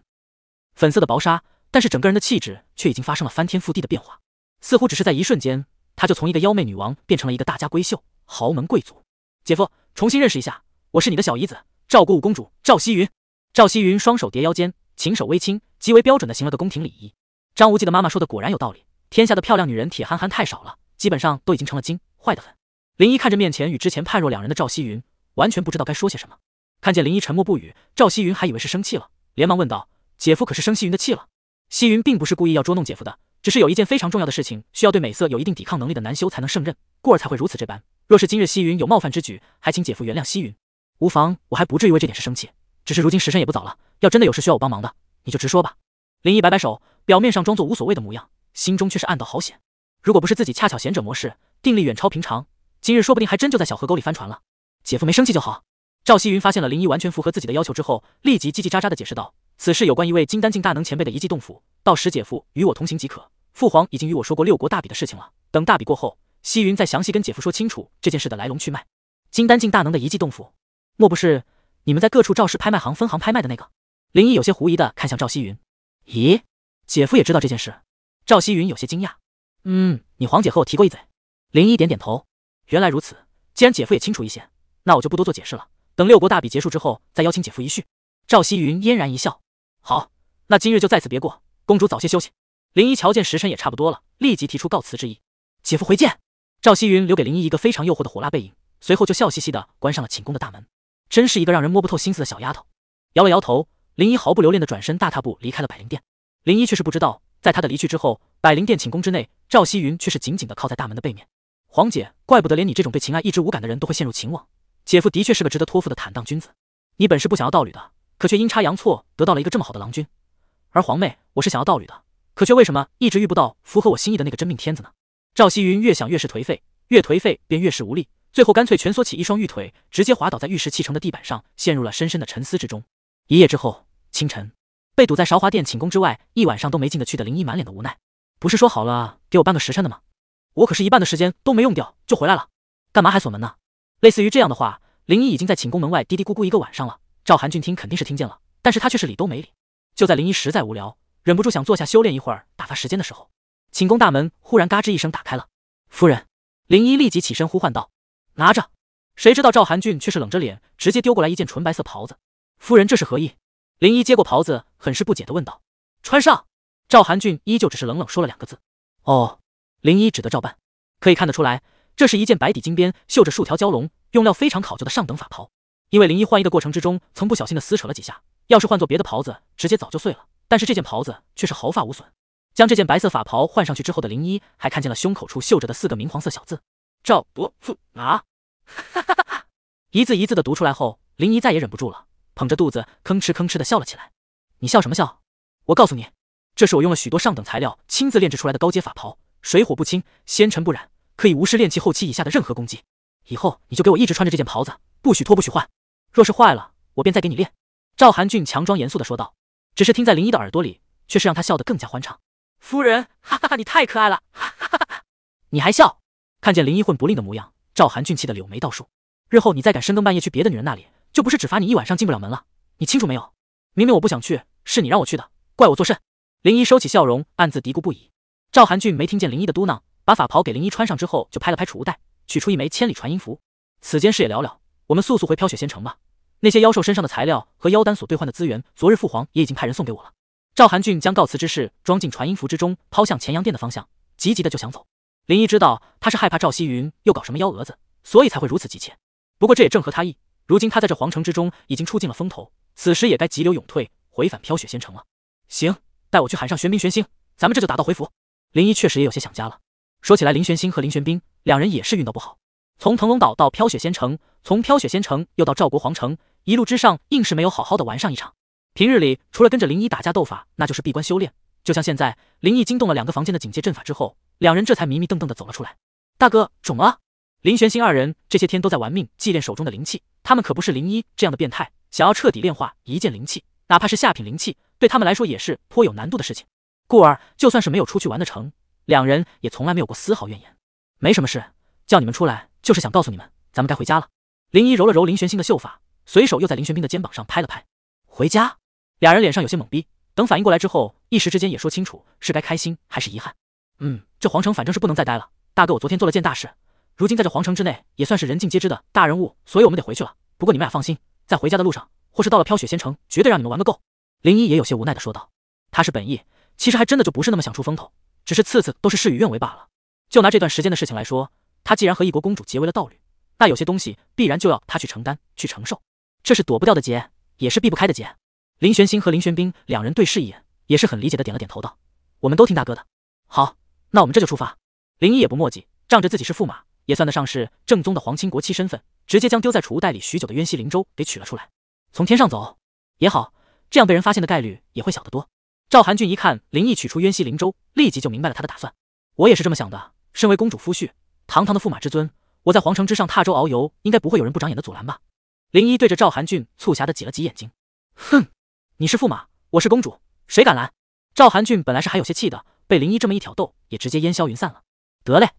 粉色的薄纱，但是整个人的气质却已经发生了翻天覆地的变化。似乎只是在一瞬间，她就从一个妖媚女王变成了一个大家闺秀、豪门贵族。姐夫，重新认识一下，我是你的小姨子，赵国武公主赵希云。赵希云双手叠腰间，琴手微倾，极为标准的行了个宫廷礼仪。张无忌的妈妈说的果然有道理，天下的漂亮女人铁憨憨太少了，基本上都已经成了精，坏得很。林一看着面前与之前判若两人的赵希云。完全不知道该说些什么。看见林一沉默不语，赵希云还以为是生气了，连忙问道：“姐夫，可是生希云的气了？”希云并不是故意要捉弄姐夫的，只是有一件非常重要的事情需要对美色有一定抵抗能力的男修才能胜任，故而才会如此这般。若是今日希云有冒犯之举，还请姐夫原谅希云。无妨，我还不至于为这点事生气。只是如今时辰也不早了，要真的有事需要我帮忙的，你就直说吧。林一摆摆手，表面上装作无所谓的模样，心中却是暗道好险。如果不是自己恰巧贤者模式，定力远超平常，今日说不定还真就在小河沟里翻船了。姐夫没生气就好。赵希云发现了林一完全符合自己的要求之后，立即叽叽喳喳的解释道：“此事有关一位金丹境大能前辈的遗迹洞府，到时姐夫与我同行即可。父皇已经与我说过六国大比的事情了，等大比过后，希云再详细跟姐夫说清楚这件事的来龙去脉。金丹境大能的遗迹洞府，莫不是你们在各处赵氏拍卖行分行拍卖的那个？”林一有些狐疑的看向赵希云：“咦，姐夫也知道这件事？”赵希云有些惊讶：“嗯，你皇姐和我提过一嘴。”林一点点头：“原来如此，既然姐夫也清楚一些。”那我就不多做解释了，等六国大比结束之后再邀请姐夫一叙。赵希云嫣然一笑，好，那今日就在此别过，公主早些休息。林一瞧见时辰也差不多了，立即提出告辞之意，姐夫回见。赵希云留给林一一个非常诱惑的火辣背影，随后就笑嘻嘻的关上了寝宫的大门。真是一个让人摸不透心思的小丫头。摇了摇头，林一毫不留恋的转身大踏步离开了百灵殿。林一却是不知道，在他的离去之后，百灵殿寝宫之内，赵希云却是紧紧的靠在大门的背面。黄姐，怪不得连你这种对情爱一直无感的人都会陷入情网。姐夫的确是个值得托付的坦荡君子。你本是不想要道侣的，可却阴差阳错得到了一个这么好的郎君。而皇妹，我是想要道侣的，可却为什么一直遇不到符合我心意的那个真命天子呢？赵希云越想越是颓废，越颓废便越是无力，最后干脆蜷缩起一双玉腿，直接滑倒在玉石砌成的地板上，陷入了深深的沉思之中。一夜之后，清晨，被堵在韶华殿寝宫之外一晚上都没进得去的林毅满脸的无奈。不是说好了给我半个时辰的吗？我可是一半的时间都没用掉就回来了，干嘛还锁门呢？类似于这样的话，林一已经在寝宫门外嘀嘀咕咕一个晚上了。赵韩俊听肯定是听见了，但是他却是理都没理。就在林一实在无聊，忍不住想坐下修炼一会儿打发时间的时候，寝宫大门忽然嘎吱一声打开了。夫人，林一立即起身呼唤道：“拿着。”谁知道赵韩俊却是冷着脸，直接丢过来一件纯白色袍子。夫人这是何意？林一接过袍子，很是不解的问道：“穿上。”赵韩俊依旧只是冷冷说了两个字：“哦。”林一只得照办。可以看得出来。这是一件白底金边、绣着数条蛟龙、用料非常考究的上等法袍。因为林一换衣的过程之中，曾不小心的撕扯了几下，要是换做别的袍子，直接早就碎了。但是这件袍子却是毫发无损。将这件白色法袍换上去之后的林一，还看见了胸口处绣着的四个明黄色小字：“赵伯父啊！”哈，一字一字的读出来后，林一再也忍不住了，捧着肚子吭哧吭哧的笑了起来。你笑什么笑？我告诉你，这是我用了许多上等材料亲自炼制出来的高阶法袍，水火不侵，纤尘不染。可以无视练气后期以下的任何攻击。以后你就给我一直穿着这件袍子，不许脱，不许换。若是坏了，我便再给你练。”赵寒俊强装严肃的说道，只是听在林一的耳朵里，却是让他笑得更加欢畅。“夫人，哈哈哈，你太可爱了，哈哈哈哈！”你还笑？看见林一混不吝的模样，赵寒俊气得柳眉倒竖。日后你再敢深更半夜去别的女人那里，就不是只罚你一晚上进不了门了，你清楚没有？明明我不想去，是你让我去的，怪我作甚？林一收起笑容，暗自嘀咕不已。赵寒俊没听见林一的嘟囔。把法袍给林一穿上之后，就拍了拍储物袋，取出一枚千里传音符。此间事也了了，我们速速回飘雪仙城吧。那些妖兽身上的材料和妖丹所兑换的资源，昨日父皇也已经派人送给我了。赵寒俊将告辞之事装进传音符之中，抛向前阳殿的方向，急急的就想走。林一知道他是害怕赵希云又搞什么幺蛾子，所以才会如此急切。不过这也正合他意，如今他在这皇城之中已经出尽了风头，此时也该急流勇退，回返飘雪仙城了。行，带我去喊上玄冰玄星，咱们这就打道回府。林一确实也有些想家了。说起来，林玄心和林玄冰两人也是运道不好。从腾龙岛到飘雪仙城，从飘雪仙城又到赵国皇城，一路之上硬是没有好好的玩上一场。平日里除了跟着林一打架斗法，那就是闭关修炼。就像现在，林毅惊动了两个房间的警戒阵法之后，两人这才迷迷瞪瞪的走了出来。大哥，肿了！林玄心二人这些天都在玩命祭炼手中的灵气，他们可不是林一这样的变态，想要彻底炼化一件灵气，哪怕是下品灵气，对他们来说也是颇有难度的事情。故而，就算是没有出去玩的成。两人也从来没有过丝毫怨言，没什么事，叫你们出来就是想告诉你们，咱们该回家了。林一揉了揉林玄星的秀发，随手又在林玄冰的肩膀上拍了拍。回家，俩人脸上有些懵逼，等反应过来之后，一时之间也说清楚是该开心还是遗憾。嗯，这皇城反正是不能再待了。大哥，我昨天做了件大事，如今在这皇城之内也算是人尽皆知的大人物，所以我们得回去了。不过你们俩放心，在回家的路上或是到了飘雪仙城，绝对让你们玩个够。林一也有些无奈的说道，他是本意，其实还真的就不是那么想出风头。只是次次都是事与愿违罢了。就拿这段时间的事情来说，他既然和一国公主结为了道侣，那有些东西必然就要他去承担、去承受，这是躲不掉的劫，也是避不开的劫。林玄心和林玄冰两人对视一眼，也是很理解的，点了点头，道：“我们都听大哥的。”好，那我们这就出发。林一也不墨迹，仗着自己是驸马，也算得上是正宗的皇亲国戚身份，直接将丢在储物袋里许久的渊溪灵舟给取了出来。从天上走也好，这样被人发现的概率也会小得多。赵韩俊一看林毅取出渊溪灵舟，立即就明白了他的打算。我也是这么想的。身为公主夫婿，堂堂的驸马之尊，我在皇城之上踏舟遨游，应该不会有人不长眼的阻拦吧？林一对着赵韩俊促狭的挤了挤眼睛，哼，你是驸马，我是公主，谁敢拦？赵韩俊本来是还有些气的，被林一这么一挑逗，也直接烟消云散了。得嘞，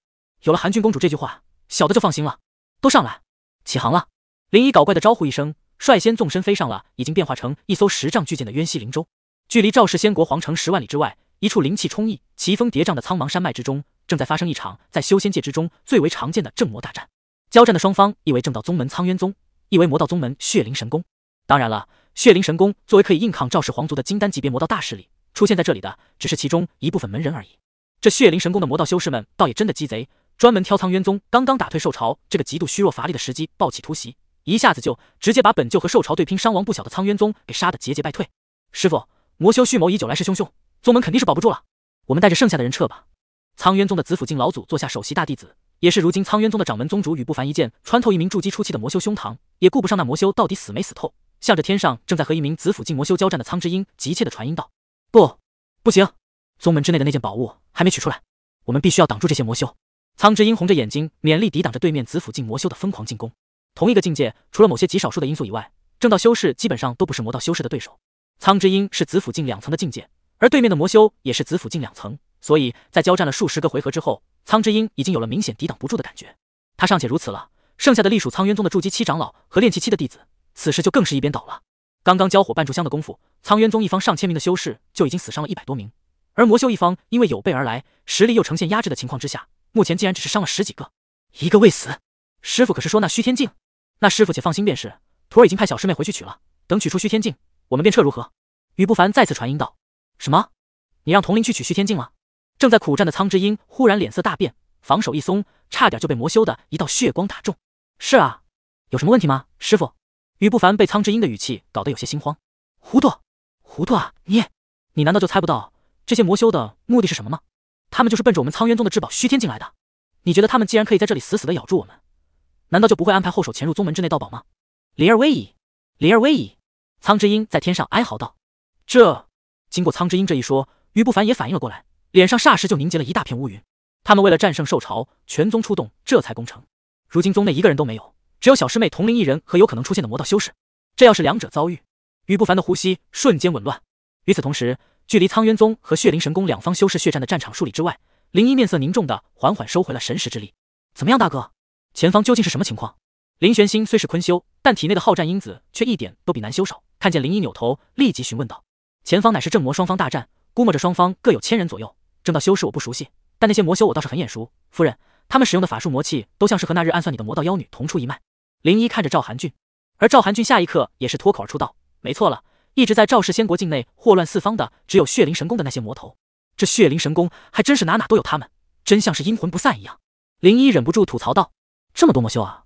有了韩俊公主这句话，小的就放心了。都上来，起航了！林一搞怪的招呼一声，率先纵身飞上了已经变化成一艘十丈巨舰的渊溪灵舟。距离赵氏仙国皇城十万里之外，一处灵气充溢、奇峰叠嶂的苍茫山脉之中，正在发生一场在修仙界之中最为常见的正魔大战。交战的双方，一为正道宗门苍渊宗，一为魔道宗门血灵神宫。当然了，血灵神宫作为可以硬抗赵氏皇族的金丹级别魔道大势力，出现在这里的只是其中一部分门人而已。这血灵神宫的魔道修士们倒也真的鸡贼，专门挑苍渊宗刚刚打退兽潮这个极度虚弱乏力的时机暴起突袭，一下子就直接把本就和兽潮对拼伤亡不小的苍渊宗给杀得节节败退。师傅。魔修蓄谋已久，来势汹汹，宗门肯定是保不住了。我们带着剩下的人撤吧。苍渊宗的紫府境老祖坐下首席大弟子，也是如今苍渊宗的掌门宗主。宇不凡一剑穿透一名筑基初期的魔修胸膛，也顾不上那魔修到底死没死透，向着天上正在和一名紫府境魔修交战的苍之鹰急切的传音道：“不，不行！宗门之内的那件宝物还没取出来，我们必须要挡住这些魔修。”苍之鹰红着眼睛，勉力抵挡着对面紫府境魔修的疯狂进攻。同一个境界，除了某些极少数的因素以外，正道修士基本上都不是魔道修士的对手。苍之鹰是紫府境两层的境界，而对面的魔修也是紫府境两层，所以在交战了数十个回合之后，苍之鹰已经有了明显抵挡不住的感觉。他尚且如此了，剩下的隶属苍渊宗的筑基七长老和练气七的弟子，此时就更是一边倒了。刚刚交火半炷香的功夫，苍渊宗一方上千名的修士就已经死伤了一百多名，而魔修一方因为有备而来，实力又呈现压制的情况之下，目前竟然只是伤了十几个，一个未死。师傅可是说那虚天镜？那师傅且放心便是，徒儿已经派小师妹回去取了，等取出虚天镜。我们便撤如何？于不凡再次传音道：“什么？你让童林去取虚天镜了？”正在苦战的苍之鹰忽然脸色大变，防守一松，差点就被魔修的一道血光打中。是啊，有什么问题吗，师傅？于不凡被苍之鹰的语气搞得有些心慌，糊涂，糊涂啊！你，你难道就猜不到这些魔修的目的是什么吗？他们就是奔着我们苍渊宗的至宝虚天镜来的。你觉得他们既然可以在这里死死的咬住我们，难道就不会安排后手潜入宗门之内盗宝吗？灵儿威矣，灵儿威矣。苍之鹰在天上哀嚎道：“这……”经过苍之鹰这一说，于不凡也反应了过来，脸上霎时就凝结了一大片乌云。他们为了战胜兽潮，全宗出动，这才攻城。如今宗内一个人都没有，只有小师妹同龄一人和有可能出现的魔道修士。这要是两者遭遇，于不凡的呼吸瞬间紊乱。与此同时，距离苍渊宗和血灵神宫两方修士血战的战场数里之外，林一面色凝重的缓缓收回了神识之力。怎么样，大哥？前方究竟是什么情况？林玄心虽是坤修，但体内的好战因子却一点都比男修少。看见林一扭头，立即询问道：“前方乃是正魔双方大战，估摸着双方各有千人左右。正道修士我不熟悉，但那些魔修我倒是很眼熟。夫人，他们使用的法术魔器都像是和那日暗算你的魔道妖女同出一脉。”林一看着赵寒俊，而赵寒俊下一刻也是脱口而出道：“没错了，一直在赵氏仙国境内祸乱四方的，只有血灵神功的那些魔头。这血灵神功还真是哪哪都有他们，真像是阴魂不散一样。”林一忍不住吐槽道：“这么多魔修啊，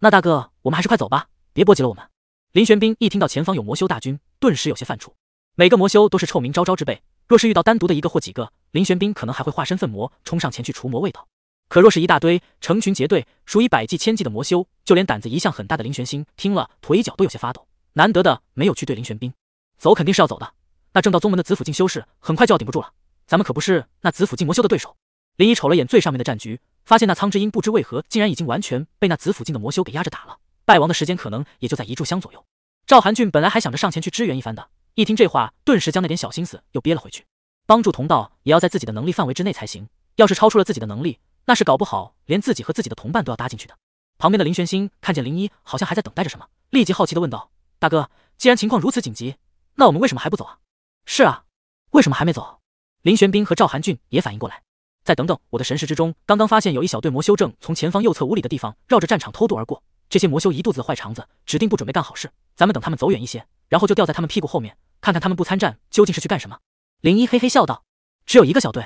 那大哥，我们还是快走吧，别波及了我们。”林玄冰一听到前方有魔修大军，顿时有些犯怵。每个魔修都是臭名昭昭之辈，若是遇到单独的一个或几个，林玄冰可能还会化身粪魔冲上前去除魔味道。可若是一大堆成群结队、数以百计、千计的魔修，就连胆子一向很大的林玄星听了腿脚都有些发抖，难得的没有去对林玄冰。走肯定是要走的，那正道宗门的紫府境修士很快就要顶不住了，咱们可不是那紫府境魔修的对手。林一瞅了眼最上面的战局，发现那苍之鹰不知为何竟然已经完全被那紫府境的魔修给压着打了。败亡的时间可能也就在一炷香左右。赵韩俊本来还想着上前去支援一番的，一听这话，顿时将那点小心思又憋了回去。帮助同道也要在自己的能力范围之内才行，要是超出了自己的能力，那是搞不好连自己和自己的同伴都要搭进去的。旁边的林玄心看见林一好像还在等待着什么，立即好奇的问道：“大哥，既然情况如此紧急，那我们为什么还不走啊？”“是啊，为什么还没走？”林玄冰和赵韩俊也反应过来：“再等等，我的神识之中刚刚发现有一小队魔修正从前方右侧五里的地方绕着战场偷渡而过。”这些魔修一肚子坏肠子，指定不准备干好事。咱们等他们走远一些，然后就吊在他们屁股后面，看看他们不参战究竟是去干什么。林一嘿嘿笑道：“只有一个小队，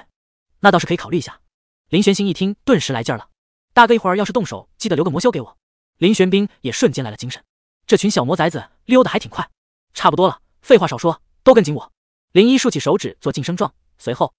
那倒是可以考虑一下。”林玄星一听，顿时来劲了：“大哥，一会儿要是动手，记得留个魔修给我。”林玄冰也瞬间来了精神：“这群小魔崽子溜得还挺快，差不多了，废话少说，都跟紧我。”林一竖起手指做晋升状，随后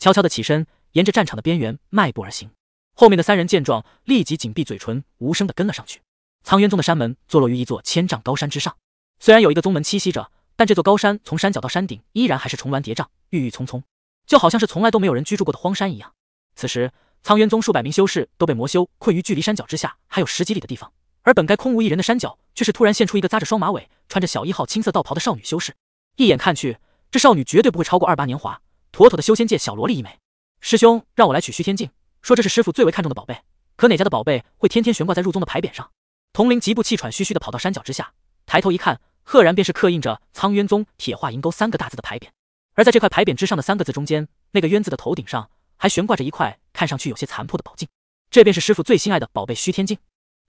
悄悄的起身，沿着战场的边缘迈步而行。后面的三人见状，立即紧闭嘴唇，无声的跟了上去。苍渊宗的山门坐落于一座千丈高山之上，虽然有一个宗门栖息着，但这座高山从山脚到山顶依然还是重峦叠嶂、郁郁葱葱，就好像是从来都没有人居住过的荒山一样。此时，苍渊宗数百名修士都被魔修困于距离山脚之下还有十几里的地方，而本该空无一人的山脚却是突然现出一个扎着双马尾、穿着小一号青色道袍的少女修士。一眼看去，这少女绝对不会超过二八年华，妥妥的修仙界小萝莉一枚。师兄让我来取虚天镜，说这是师傅最为看重的宝贝。可哪家的宝贝会天天悬挂在入宗的牌匾上？童林急步气喘吁吁地跑到山脚之下，抬头一看，赫然便是刻印着“苍渊宗铁画银钩”三个大字的牌匾。而在这块牌匾之上的三个字中间，那个“渊”字的头顶上还悬挂着一块看上去有些残破的宝镜，这便是师傅最心爱的宝贝虚天镜。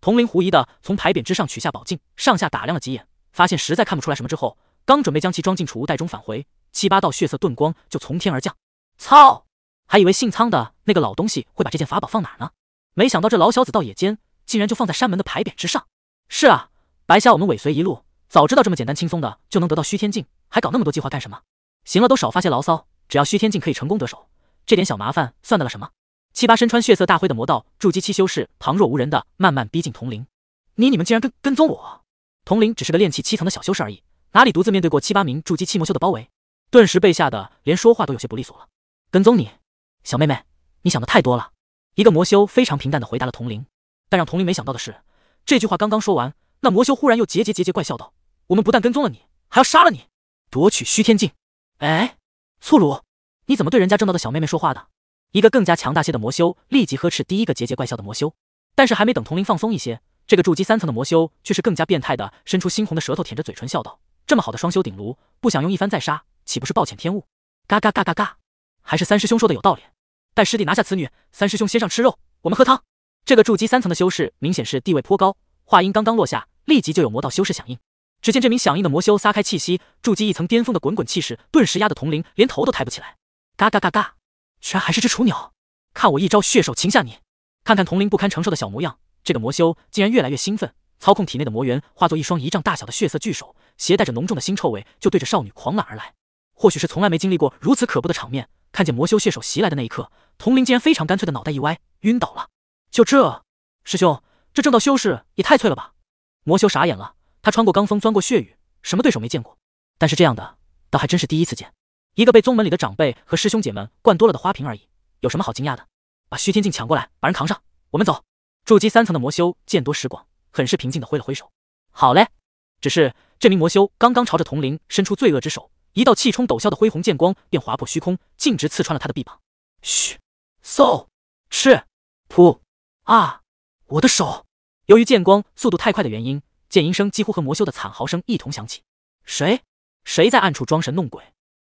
童林狐疑地从牌匾之上取下宝镜，上下打量了几眼，发现实在看不出来什么之后，刚准备将其装进储物袋中返回，七八道血色遁光就从天而降。操！还以为姓苍的那个老东西会把这件法宝放哪呢，没想到这老小子倒也间竟然就放在山门的牌匾之上。是啊，白瞎我们尾随一路，早知道这么简单轻松的就能得到虚天镜，还搞那么多计划干什么？行了，都少发些牢骚，只要虚天镜可以成功得手，这点小麻烦算得了什么？七八身穿血色大灰的魔道筑基期修士，旁若无人的慢慢逼近铜铃。你你们竟然跟跟踪我！铜铃只是个炼气七层的小修士而已，哪里独自面对过七八名筑基期魔修的包围？顿时被吓得连说话都有些不利索了。跟踪你，小妹妹，你想的太多了。一个魔修非常平淡的回答了铜铃。但让童林没想到的是，这句话刚刚说完，那魔修忽然又桀桀桀桀怪笑道：“我们不但跟踪了你，还要杀了你，夺取虚天镜。”哎，粗鲁！你怎么对人家正道的小妹妹说话的？一个更加强大些的魔修立即呵斥第一个桀桀怪笑的魔修。但是还没等童林放松一些，这个筑基三层的魔修却是更加变态的伸出猩红的舌头，舔着嘴唇笑道：“这么好的双修鼎炉，不想用一番再杀，岂不是暴殄天物？”嘎嘎嘎嘎嘎！还是三师兄说的有道理。待师弟拿下此女，三师兄先上吃肉，我们喝汤。这个筑基三层的修士明显是地位颇高，话音刚刚落下，立即就有魔道修士响应。只见这名响应的魔修撒开气息，筑基一层巅峰的滚滚气势顿时压得铜铃连头都抬不起来。嘎嘎嘎嘎，居然还是只雏鸟！看我一招血手擒下你！看看铜铃不堪承受的小模样，这个魔修竟然越来越兴奋，操控体内的魔元化作一双一丈大小的血色巨手，携带着浓重的腥臭味就对着少女狂揽而来。或许是从来没经历过如此可怖的场面，看见魔修血手袭来的那一刻，铜铃竟然非常干脆的脑袋一歪，晕倒了。就这，师兄，这正道修士也太脆了吧！魔修傻眼了，他穿过罡风，钻过血雨，什么对手没见过，但是这样的倒还真是第一次见。一个被宗门里的长辈和师兄姐们灌多了的花瓶而已，有什么好惊讶的？把虚天镜抢过来，把人扛上，我们走。筑基三层的魔修见多识广，很是平静的挥了挥手。好嘞。只是这名魔修刚刚朝着铜铃伸出罪恶之手，一道气冲斗霄的恢宏剑光便划破虚空，径直刺穿了他的臂膀。嘘，嗖，吃，噗。啊！我的手，由于剑光速度太快的原因，剑音声几乎和魔修的惨嚎声一同响起。谁？谁在暗处装神弄鬼？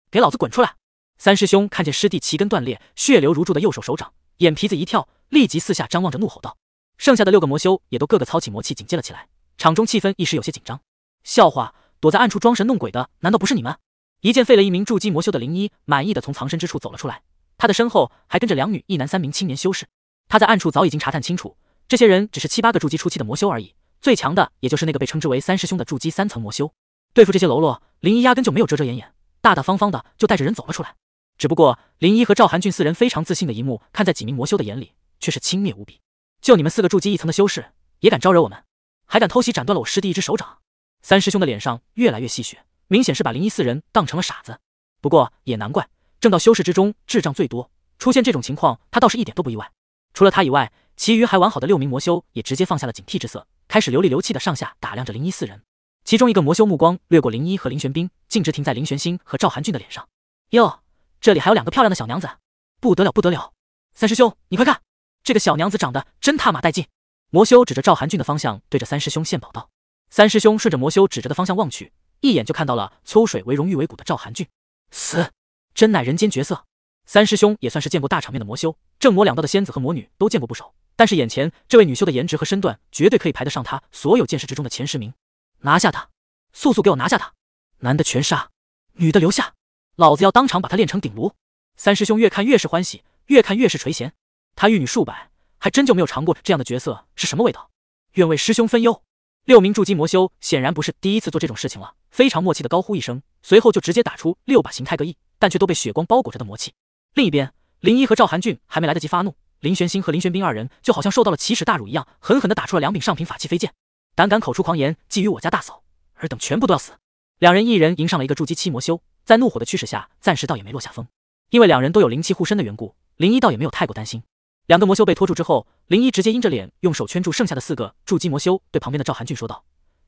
给老子滚出来！三师兄看见师弟齐根断裂，血流如注的右手手掌，眼皮子一跳，立即四下张望着，怒吼道：“剩下的六个魔修也都个个操起魔气，警戒了起来。场中气氛一时有些紧张。笑话，躲在暗处装神弄鬼的难道不是你们？一剑废了一名筑基魔修的灵一，满意的从藏身之处走了出来，他的身后还跟着两女一男三名青年修士。”他在暗处早已经查探清楚，这些人只是七八个筑基初期的魔修而已，最强的也就是那个被称之为三师兄的筑基三层魔修。对付这些喽啰，林一压根就没有遮遮掩掩，大大方方的就带着人走了出来。只不过林一和赵寒俊四人非常自信的一幕，看在几名魔修的眼里却是轻蔑无比。就你们四个筑基一层的修士，也敢招惹我们，还敢偷袭斩断了我师弟一只手掌？三师兄的脸上越来越戏谑，明显是把林一四人当成了傻子。不过也难怪，正道修士之中智障最多，出现这种情况他倒是一点都不意外。除了他以外，其余还完好的六名魔修也直接放下了警惕之色，开始流里流气的上下打量着林一四人。其中一个魔修目光掠过林一和林玄冰，径直停在林玄星和赵寒俊的脸上。哟，这里还有两个漂亮的小娘子，不得了不得了！三师兄，你快看，这个小娘子长得真他妈带劲！魔修指着赵寒俊的方向，对着三师兄献宝道。三师兄顺着魔修指着的方向望去，一眼就看到了秋水为荣、玉为骨的赵寒俊，死，真乃人间绝色！三师兄也算是见过大场面的魔修，正魔两道的仙子和魔女都见过不少。但是眼前这位女修的颜值和身段，绝对可以排得上他所有见识之中的前十名。拿下她，速速给我拿下她！男的全杀，女的留下，老子要当场把她炼成鼎炉！三师兄越看越是欢喜，越看越是垂涎。他玉女数百，还真就没有尝过这样的角色是什么味道。愿为师兄分忧。六名筑基魔修显然不是第一次做这种事情了，非常默契的高呼一声，随后就直接打出六把形态各异，但却都被血光包裹着的魔气。另一边，林一和赵寒俊还没来得及发怒，林玄心和林玄冰二人就好像受到了奇耻大辱一样，狠狠的打出了两柄上品法器飞剑。胆敢口出狂言，觊觎我家大嫂，尔等全部都要死！两人一人迎上了一个筑基期魔修，在怒火的驱使下，暂时倒也没落下风。因为两人都有灵气护身的缘故，林一倒也没有太过担心。两个魔修被拖住之后，林一直接阴着脸，用手圈住剩下的四个筑基魔修，对旁边的赵寒俊说道：“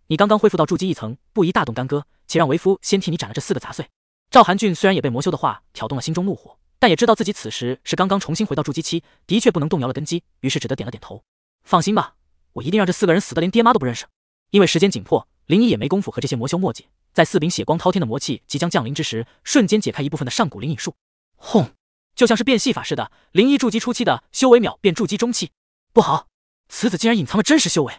你刚刚恢复到筑基一层，不宜大动干戈，且让为夫先替你斩了这四个杂碎。”赵寒俊虽然也被魔修的话挑动了心中怒火。但也知道自己此时是刚刚重新回到筑基期，的确不能动摇了根基，于是只得点了点头。放心吧，我一定让这四个人死的连爹妈都不认识。因为时间紧迫，林一也没功夫和这些魔修磨叽。在四柄血光滔天的魔器即将降临之时，瞬间解开一部分的上古灵隐术。轰！就像是变戏法似的，林一筑基初期的修为秒变筑基中期。不好，此子竟然隐藏了真实修为！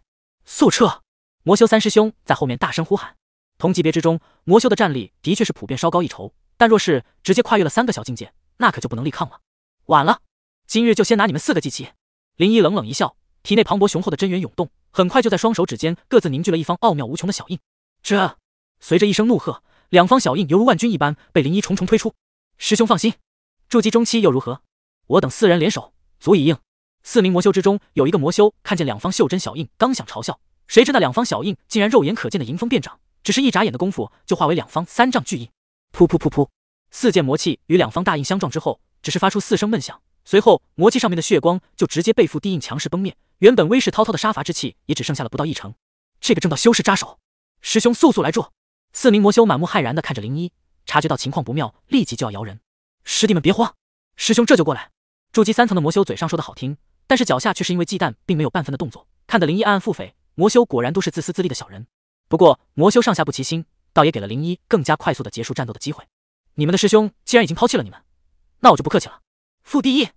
速撤！魔修三师兄在后面大声呼喊。同级别之中，魔修的战力的确是普遍稍高一筹，但若是直接跨越了三个小境界。那可就不能力抗了，晚了！今日就先拿你们四个祭旗。林一冷冷一笑，体内磅礴雄厚的真元涌动，很快就在双手指间各自凝聚了一方奥妙无穷的小印。这随着一声怒喝，两方小印犹如万钧一般被林一重重推出。师兄放心，筑基中期又如何？我等四人联手，足以应。四名魔修之中有一个魔修看见两方袖珍小印，刚想嘲笑，谁知那两方小印竟然肉眼可见的迎风变长，只是一眨眼的功夫就化为两方三丈巨印。噗噗噗噗！四件魔器与两方大印相撞之后，只是发出四声闷响，随后魔器上面的血光就直接被负地印强势崩灭，原本威势滔滔的杀伐之气也只剩下了不到一成。这个正道修士扎手，师兄速速来助！四名魔修满目骇然的看着林一，察觉到情况不妙，立即就要摇人。师弟们别慌，师兄这就过来。筑基三层的魔修嘴上说的好听，但是脚下却是因为忌惮，并没有半分的动作。看得林一暗暗腹诽，魔修果然都是自私自利的小人。不过魔修上下不齐心，倒也给了林一更加快速的结束战斗的机会。你们的师兄既然已经抛弃了你们，那我就不客气了。覆地印，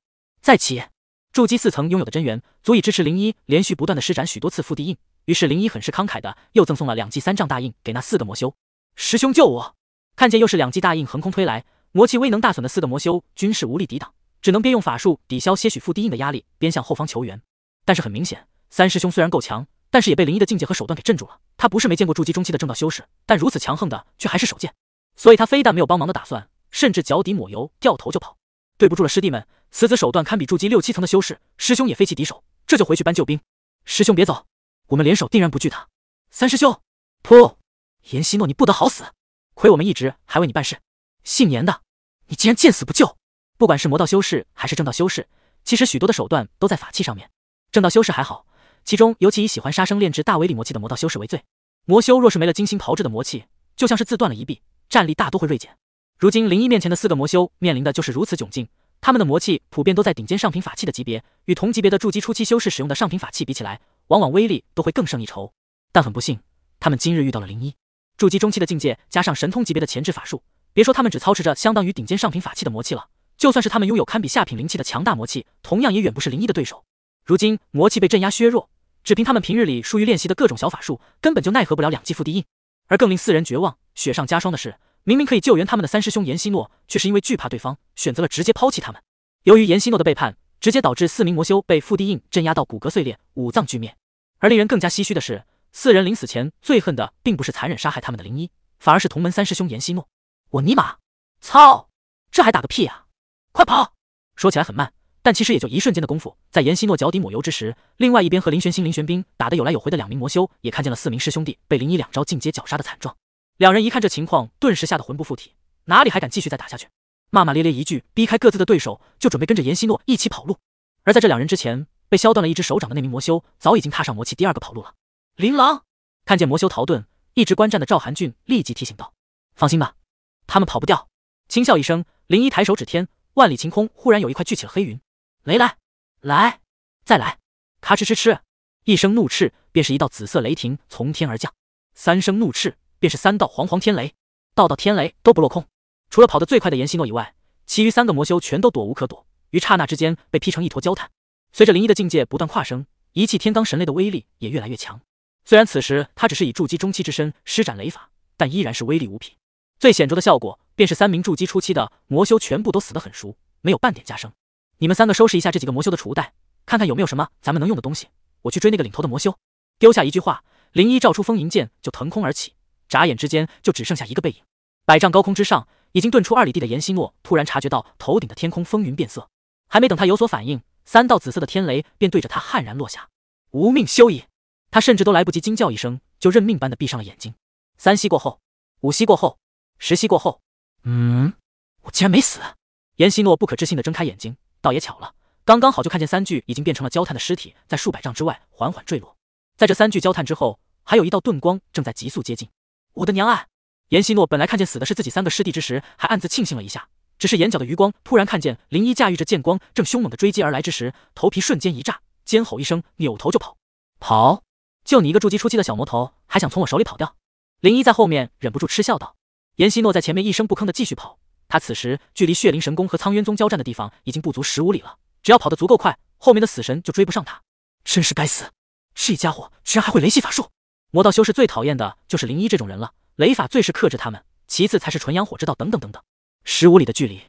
再起！筑基四层拥有的真元，足以支持灵一连续不断的施展许多次覆地印。于是灵一很是慷慨的又赠送了两记三丈大印给那四个魔修。师兄救我！看见又是两记大印横空推来，魔气威能大损的四个魔修均是无力抵挡，只能边用法术抵消些许覆地印的压力，边向后方求援。但是很明显，三师兄虽然够强，但是也被灵一的境界和手段给镇住了。他不是没见过筑基中期的正道修士，但如此强横的却还是手贱。所以他非但没有帮忙的打算，甚至脚底抹油，掉头就跑。对不住了，师弟们，此子手段堪比筑基六七层的修士，师兄也非其敌手。这就回去搬救兵。师兄别走，我们联手定然不惧他。三师兄，噗！严希诺，你不得好死！亏我们一直还为你办事。姓严的，你竟然见死不救！不管是魔道修士还是正道修士，其实许多的手段都在法器上面。正道修士还好，其中尤其以喜欢杀生炼制大威力魔器的魔道修士为最。魔修若是没了精心炮制的魔器，就像是自断了一臂。战力大多会锐减。如今林一面前的四个魔修面临的就是如此窘境，他们的魔器普遍都在顶尖上品法器的级别，与同级别的筑基初期修士使用的上品法器比起来，往往威力都会更胜一筹。但很不幸，他们今日遇到了林一。筑基中期的境界加上神通级别的前置法术，别说他们只操持着相当于顶尖上品法器的魔器了，就算是他们拥有堪比下品灵气的强大魔器，同样也远不是林一的对手。如今魔器被镇压削弱，只凭他们平日里疏于练习的各种小法术，根本就奈何不了两记复地印。而更令四人绝望、雪上加霜的是，明明可以救援他们的三师兄严希诺，却是因为惧怕对方，选择了直接抛弃他们。由于严希诺的背叛，直接导致四名魔修被复地印镇压到骨骼碎裂、五脏俱灭。而令人更加唏嘘的是，四人临死前最恨的，并不是残忍杀害他们的灵一，反而是同门三师兄严希诺。我尼玛，操，这还打个屁啊！快跑！说起来很慢。但其实也就一瞬间的功夫，在严希诺脚底抹油之时，另外一边和林玄心、林玄冰打得有来有回的两名魔修也看见了四名师兄弟被林一两招进阶绞杀的惨状。两人一看这情况，顿时吓得魂不附体，哪里还敢继续再打下去？骂骂咧咧一句，逼开各自的对手，就准备跟着严希诺一起跑路。而在这两人之前被削断了一只手掌的那名魔修，早已经踏上魔气，第二个跑路了。琳琅看见魔修逃遁，一直观战的赵寒俊立即提醒道：“放心吧，他们跑不掉。”轻笑一声，林一抬手指天，万里晴空忽然有一块聚起了黑云。雷来，来，再来！咔哧哧哧，一声怒斥，便是一道紫色雷霆从天而降；三声怒斥，便是三道煌煌天雷，道道天雷都不落空。除了跑得最快的严希诺以外，其余三个魔修全都躲无可躲，于刹那之间被劈成一坨焦炭。随着灵一的境界不断跨升，一气天罡神雷的威力也越来越强。虽然此时他只是以筑基中期之身施展雷法，但依然是威力无比。最显著的效果便是三名筑基初期的魔修全部都死得很熟，没有半点加生。你们三个收拾一下这几个魔修的储物袋，看看有没有什么咱们能用的东西。我去追那个领头的魔修。丢下一句话，林一照出风吟剑就腾空而起，眨眼之间就只剩下一个背影。百丈高空之上，已经遁出二里地的颜希诺突然察觉到头顶的天空风云变色，还没等他有所反应，三道紫色的天雷便对着他悍然落下。无命休矣！他甚至都来不及惊叫一声，就认命般的闭上了眼睛。三息过后，五息过后，十息过后，嗯，我竟然没死！颜希诺不可置信的睁开眼睛。倒也巧了，刚刚好就看见三具已经变成了焦炭的尸体在数百丈之外缓缓坠落。在这三具焦炭之后，还有一道遁光正在急速接近。我的娘啊！颜希诺本来看见死的是自己三个师弟之时，还暗自庆幸了一下，只是眼角的余光突然看见林一驾驭着剑光正凶猛的追击而来之时，头皮瞬间一炸，尖吼一声，扭头就跑。跑？就你一个筑基初期的小魔头，还想从我手里跑掉？林一在后面忍不住嗤笑道。颜希诺在前面一声不吭的继续跑。他此时距离血灵神功和苍渊宗交战的地方已经不足十五里了，只要跑得足够快，后面的死神就追不上他。真是该死，这家伙居然还会雷系法术！魔道修士最讨厌的就是灵一这种人了，雷法最是克制他们，其次才是纯阳火之道等等等等。十五里的距离，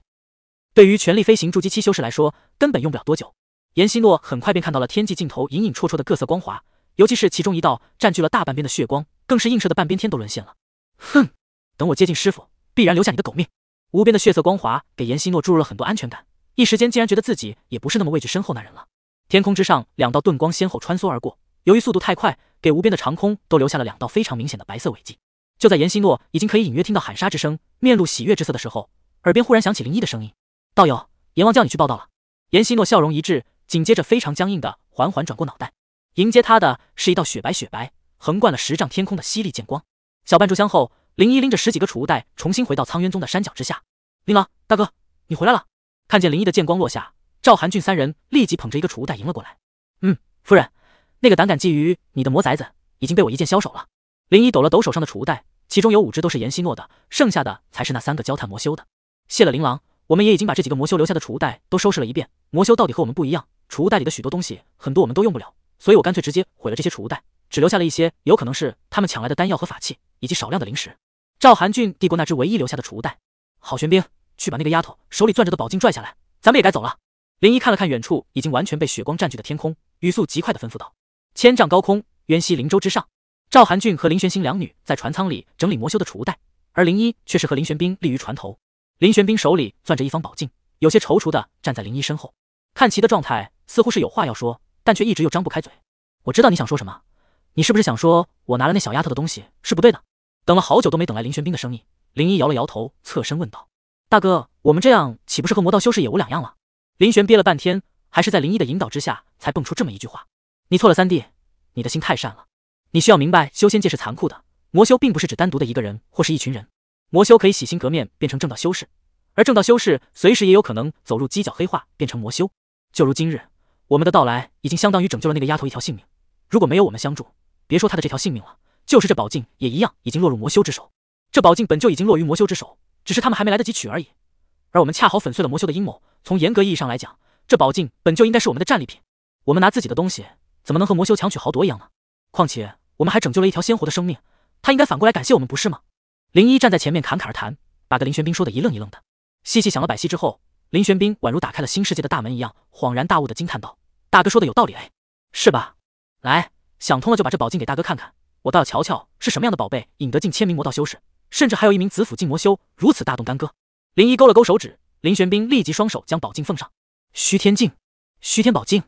对于全力飞行筑基期修士来说，根本用不了多久。颜希诺很快便看到了天际尽头隐隐绰绰的各色光华，尤其是其中一道占据了大半边的血光，更是映射的半边天都沦陷了。哼，等我接近师傅，必然留下你的狗命！无边的血色光华给颜希诺注入了很多安全感，一时间竟然觉得自己也不是那么畏惧身后那人了。天空之上，两道遁光先后穿梭而过，由于速度太快，给无边的长空都留下了两道非常明显的白色尾迹。就在颜希诺已经可以隐约听到喊杀之声，面露喜悦之色的时候，耳边忽然响起林一的声音：“道友，阎王叫你去报道了。”颜希诺笑容一滞，紧接着非常僵硬的缓缓转过脑袋，迎接他的是一道雪白雪白、横贯了十丈天空的犀利剑光。小半炷香后。林一拎着十几个储物袋，重新回到苍渊宗的山脚之下。林琅大哥，你回来了！看见林一的剑光落下，赵寒俊三人立即捧着一个储物袋迎了过来。嗯，夫人，那个胆敢觊觎你的魔崽子已经被我一剑枭手了。林一抖了抖手上的储物袋，其中有五只都是颜希诺的，剩下的才是那三个焦炭魔修的。谢了，林琅，我们也已经把这几个魔修留下的储物袋都收拾了一遍。魔修到底和我们不一样，储物袋里的许多东西很多我们都用不了，所以我干脆直接毁了这些储物袋，只留下了一些有可能是他们抢来的丹药和法器。以及少量的零食，赵寒俊递过那只唯一留下的储物袋。郝玄冰，去把那个丫头手里攥着的宝镜拽下来，咱们也该走了。林一看了看远处已经完全被雪光占据的天空，语速极快的吩咐道。千丈高空，渊溪灵舟之上，赵寒俊和林玄星两女在船舱里整理魔修的储物袋，而林一却是和林玄冰立于船头。林玄冰手里攥着一方宝镜，有些踌躇的站在林一身后，看其的状态似乎是有话要说，但却一直又张不开嘴。我知道你想说什么，你是不是想说我拿了那小丫头的东西是不对的？等了好久都没等来林玄冰的声音，林一摇了摇头，侧身问道：“大哥，我们这样岂不是和魔道修士也无两样了？”林玄憋了半天，还是在林一的引导之下才蹦出这么一句话：“你错了，三弟，你的心太善了。你需要明白，修仙界是残酷的，魔修并不是指单独的一个人或是一群人，魔修可以洗心革面变成正道修士，而正道修士随时也有可能走入犄角黑化变成魔修。就如今日，我们的到来已经相当于拯救了那个丫头一条性命，如果没有我们相助，别说她的这条性命了。”就是这宝镜也一样，已经落入魔修之手。这宝镜本就已经落于魔修之手，只是他们还没来得及取而已。而我们恰好粉碎了魔修的阴谋。从严格意义上来讲，这宝镜本就应该是我们的战利品。我们拿自己的东西，怎么能和魔修强取豪夺一样呢？况且我们还拯救了一条鲜活的生命，他应该反过来感谢我们，不是吗？林一站在前面侃侃而谈，把个林玄冰说得一愣一愣的。细细想了百息之后，林玄冰宛如打开了新世界的大门一样，恍然大悟的惊叹道：“大哥说的有道理，哎，是吧？来，想通了就把这宝镜给大哥看看。”我倒要瞧瞧是什么样的宝贝，引得近千名魔道修士，甚至还有一名紫府境魔修如此大动干戈。林一勾了勾手指，林玄冰立即双手将宝镜奉上。虚天镜，虚天宝镜，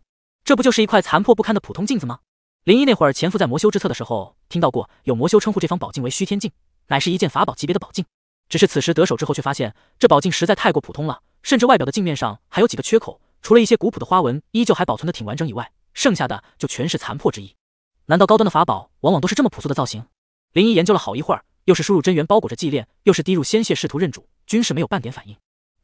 这不就是一块残破不堪的普通镜子吗？林一那会儿潜伏在魔修之侧的时候，听到过有魔修称呼这方宝镜为虚天镜，乃是一件法宝级别的宝镜。只是此时得手之后，却发现这宝镜实在太过普通了，甚至外表的镜面上还有几个缺口，除了一些古朴的花纹依旧还保存的挺完整以外，剩下的就全是残破之意。难道高端的法宝往往都是这么朴素的造型？林一研究了好一会儿，又是输入真元包裹着祭炼，又是滴入鲜血试图认主，均是没有半点反应。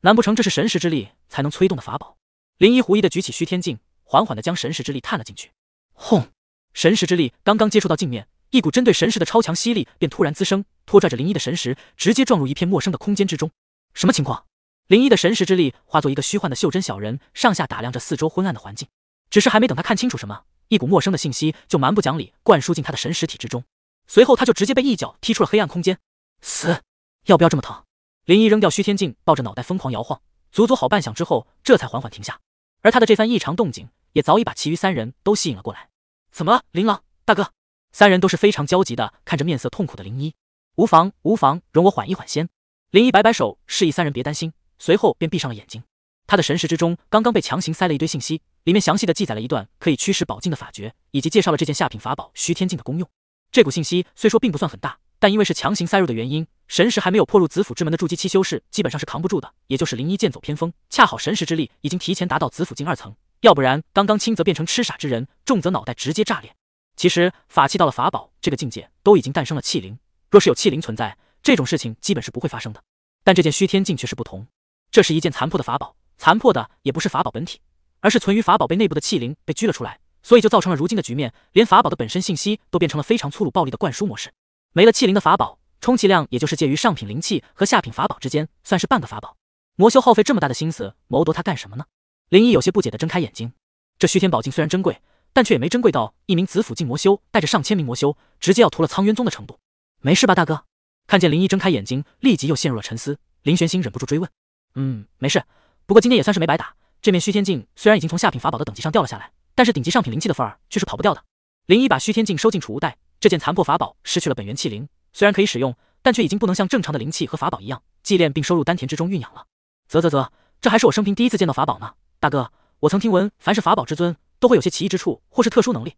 难不成这是神识之力才能催动的法宝？林一狐疑的举起虚天镜，缓缓的将神识之力探了进去。轰！神识之力刚刚接触到镜面，一股针对神识的超强吸力便突然滋生，拖拽着林一的神识直接撞入一片陌生的空间之中。什么情况？林一的神识之力化作一个虚幻的袖珍小人，上下打量着四周昏暗的环境。只是还没等他看清楚什么。一股陌生的信息就蛮不讲理灌输进他的神识体之中，随后他就直接被一脚踢出了黑暗空间。死，要不要这么疼？林一扔掉虚天镜，抱着脑袋疯狂摇晃，足足好半响之后，这才缓缓停下。而他的这番异常动静，也早已把其余三人都吸引了过来。怎么了，林狼大哥？三人都是非常焦急的看着面色痛苦的林一。无妨，无妨，容我缓一缓先。林一摆摆手，示意三人别担心，随后便闭上了眼睛。他的神识之中刚刚被强行塞了一堆信息，里面详细的记载了一段可以驱使宝镜的法诀，以及介绍了这件下品法宝虚天镜的功用。这股信息虽说并不算很大，但因为是强行塞入的原因，神识还没有破入紫府之门的筑基期修士基本上是扛不住的。也就是林一剑走偏锋，恰好神识之力已经提前达到紫府境二层，要不然刚刚轻则变成痴傻之人，重则脑袋直接炸裂。其实法器到了法宝这个境界，都已经诞生了器灵，若是有器灵存在，这种事情基本是不会发生的。但这件虚天镜却是不同，这是一件残破的法宝。残破的也不是法宝本体，而是存于法宝被内部的气灵被拘了出来，所以就造成了如今的局面。连法宝的本身信息都变成了非常粗鲁暴力的灌输模式。没了气灵的法宝，充其量也就是介于上品灵器和下品法宝之间，算是半个法宝。魔修耗费这么大的心思谋夺它干什么呢？林一有些不解的睁开眼睛。这虚天宝镜虽然珍贵，但却也没珍贵到一名紫府境魔修带着上千名魔修直接要屠了苍渊宗的程度。没事吧，大哥？看见林一睁开眼睛，立即又陷入了沉思。林玄心忍不住追问：“嗯，没事。”不过今天也算是没白打。这面虚天镜虽然已经从下品法宝的等级上掉了下来，但是顶级上品灵气的份儿却是跑不掉的。林一把虚天镜收进储物袋，这件残破法宝失去了本源气灵，虽然可以使用，但却已经不能像正常的灵气和法宝一样祭炼并收入丹田之中蕴养了。啧啧啧，这还是我生平第一次见到法宝呢。大哥，我曾听闻凡是法宝之尊都会有些奇异之处或是特殊能力，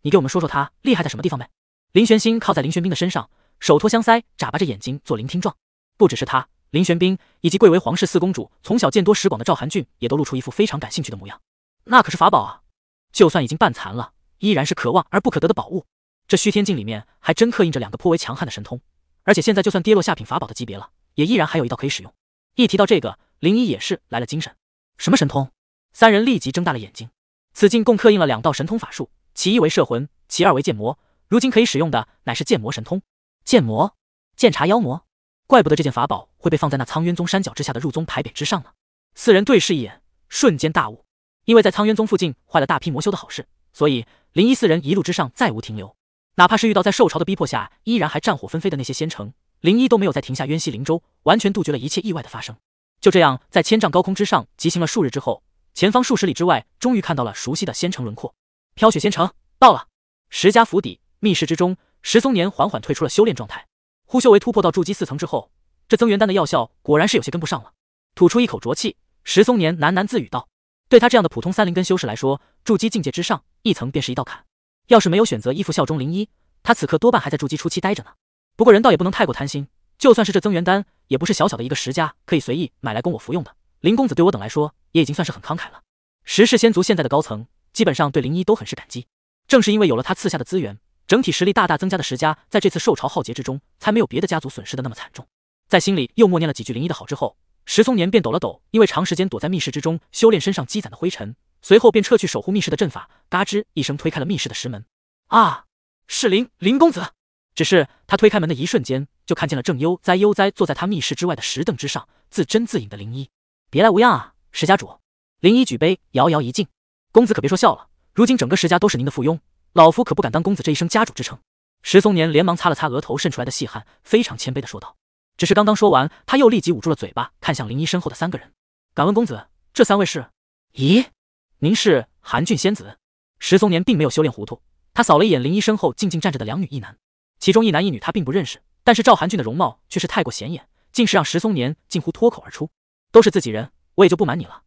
你给我们说说它厉害在什么地方呗？林玄心靠在林玄冰的身上，手托香腮，眨巴着眼睛做聆听状。不只是他。林玄冰以及贵为皇室四公主、从小见多识广的赵寒俊也都露出一副非常感兴趣的模样。那可是法宝啊，就算已经半残了，依然是渴望而不可得的宝物。这虚天镜里面还真刻印着两个颇为强悍的神通，而且现在就算跌落下品法宝的级别了，也依然还有一道可以使用。一提到这个，林一也是来了精神。什么神通？三人立即睁大了眼睛。此镜共刻印了两道神通法术，其一为摄魂，其二为剑魔。如今可以使用的乃是剑魔神通。剑魔？剑茶妖魔？怪不得这件法宝。会被放在那苍渊宗山脚之下的入宗牌匾之上呢？四人对视一眼，瞬间大悟。因为在苍渊宗附近坏了大批魔修的好事，所以林一四人一路之上再无停留。哪怕是遇到在受朝的逼迫下依然还战火纷飞的那些仙城，林一都没有再停下。渊溪灵州完全杜绝了一切意外的发生。就这样，在千丈高空之上疾行了数日之后，前方数十里之外终于看到了熟悉的仙城轮廓。飘雪仙城到了。石家府邸密室之中，石松年缓缓退出了修炼状态。呼修为突破到筑基四层之后。这增元丹的药效果然是有些跟不上了，吐出一口浊气，石松年喃喃自语道：“对他这样的普通三灵根修士来说，筑基境界之上一层便是一道坎。要是没有选择依附效忠林一，他此刻多半还在筑基初期待着呢。不过人倒也不能太过贪心，就算是这增元丹，也不是小小的一个石家可以随意买来供我服用的。林公子对我等来说，也已经算是很慷慨了。石氏仙族现在的高层，基本上对林一都很是感激。正是因为有了他赐下的资源，整体实力大大增加的石家，在这次受潮浩劫之中，才没有别的家族损失的那么惨重。”在心里又默念了几句林一的好之后，石松年便抖了抖，因为长时间躲在密室之中修炼，身上积攒的灰尘。随后便撤去守护密室的阵法，嘎吱一声推开了密室的石门。啊！是林林公子！只是他推开门的一瞬间，就看见了正悠哉悠哉坐在他密室之外的石凳之上，自斟自饮的林一。别来无恙啊，石家主！林一举杯，遥遥一敬。公子可别说笑了，如今整个石家都是您的附庸，老夫可不敢当公子这一生家主之称。石松年连忙擦了擦额头渗出来的细汗，非常谦卑的说道。只是刚刚说完，他又立即捂住了嘴巴，看向林一身后的三个人。敢问公子，这三位是？咦，您是韩俊仙子？石松年并没有修炼糊涂，他扫了一眼林一身后静静站着的两女一男，其中一男一女他并不认识，但是赵韩俊的容貌却是太过显眼，竟是让石松年近乎脱口而出。都是自己人，我也就不瞒你了。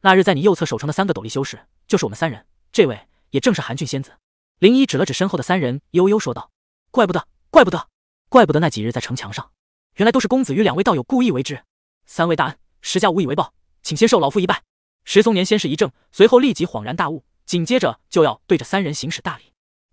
那日在你右侧守城的三个斗笠修士，就是我们三人。这位也正是韩俊仙子。林一指了指身后的三人，悠悠说道：“怪不得，怪不得，怪不得那几日在城墙上。”原来都是公子与两位道友故意为之，三位大恩，石家无以为报，请先受老夫一拜。石松年先是一怔，随后立即恍然大悟，紧接着就要对着三人行使大礼。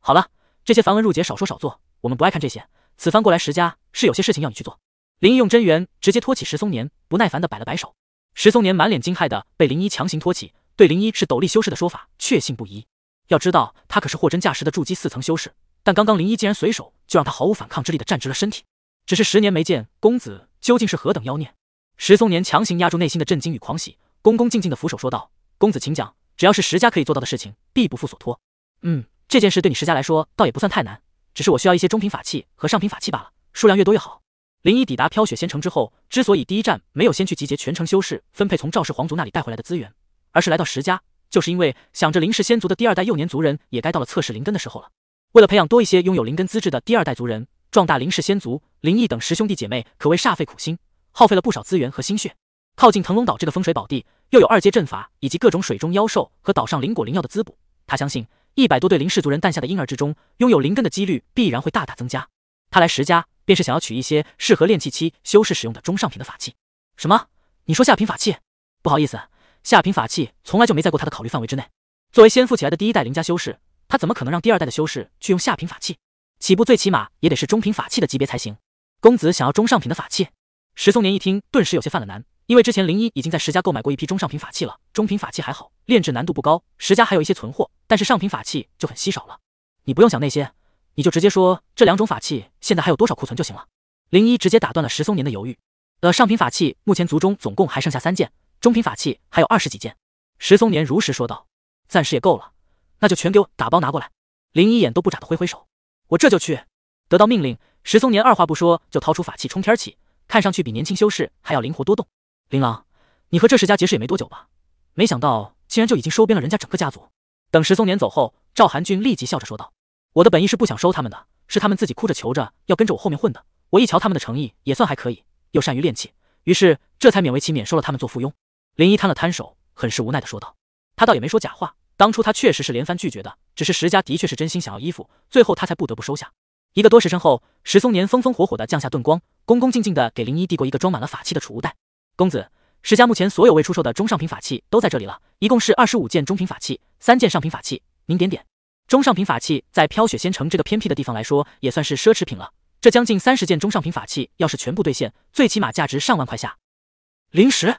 好了，这些繁文缛节少说少做，我们不爱看这些。此番过来，石家是有些事情要你去做。林一用真元直接托起石松年，不耐烦的摆了摆手。石松年满脸惊骇的被林一强行托起，对林一是斗笠修士的说法确信不疑。要知道他可是货真价实的筑基四层修士，但刚刚林一竟然随手就让他毫无反抗之力的站直了身体。只是十年没见，公子究竟是何等妖孽？石松年强行压住内心的震惊与狂喜，恭恭敬敬的俯首说道：“公子请讲，只要是石家可以做到的事情，必不负所托。”嗯，这件事对你石家来说倒也不算太难，只是我需要一些中品法器和上品法器罢了，数量越多越好。林一抵达飘雪仙城之后，之所以第一站没有先去集结全城修士，分配从赵氏皇族那里带回来的资源，而是来到石家，就是因为想着林氏仙族的第二代幼年族人也该到了测试灵根的时候了。为了培养多一些拥有灵根资质的第二代族人。壮大林氏先族，林毅等十兄弟姐妹可谓煞费苦心，耗费了不少资源和心血。靠近腾龙岛这个风水宝地，又有二阶阵法以及各种水中妖兽和岛上灵果灵药的滋补，他相信，一百多对林氏族人诞下的婴儿之中，拥有灵根的几率必然会大大增加。他来石家，便是想要取一些适合炼气期修士使用的中上品的法器。什么？你说下品法器？不好意思，下品法器从来就没在过他的考虑范围之内。作为先富起来的第一代林家修士，他怎么可能让第二代的修士去用下品法器？起步最起码也得是中品法器的级别才行。公子想要中上品的法器？石松年一听，顿时有些犯了难，因为之前林一已经在石家购买过一批中上品法器了。中品法器还好，炼制难度不高，石家还有一些存货，但是上品法器就很稀少了。你不用想那些，你就直接说这两种法器现在还有多少库存就行了。林一直接打断了石松年的犹豫。呃，上品法器目前族中总共还剩下三件，中品法器还有二十几件。石松年如实说道。暂时也够了，那就全给我打包拿过来。林一眼都不眨的挥挥手。我这就去。得到命令，石松年二话不说就掏出法器冲天起，看上去比年轻修士还要灵活多动。琳琅，你和这石家结识也没多久吧？没想到竟然就已经收编了人家整个家族。等石松年走后，赵寒俊立即笑着说道：“我的本意是不想收他们的，是他们自己哭着求着要跟着我后面混的。我一瞧他们的诚意也算还可以，又善于练气，于是这才勉为其免收了他们做附庸。”林一摊了摊手，很是无奈的说道：“他倒也没说假话。”当初他确实是连番拒绝的，只是石家的确是真心想要衣服，最后他才不得不收下。一个多时辰后，石松年风风火火的降下遁光，恭恭敬敬的给林一递过一个装满了法器的储物袋。公子，石家目前所有未出售的中上品法器都在这里了，一共是二十五件中品法器，三件上品法器，您点点。中上品法器在飘雪仙城这个偏僻的地方来说，也算是奢侈品了。这将近三十件中上品法器，要是全部兑现，最起码价值上万块下。灵石。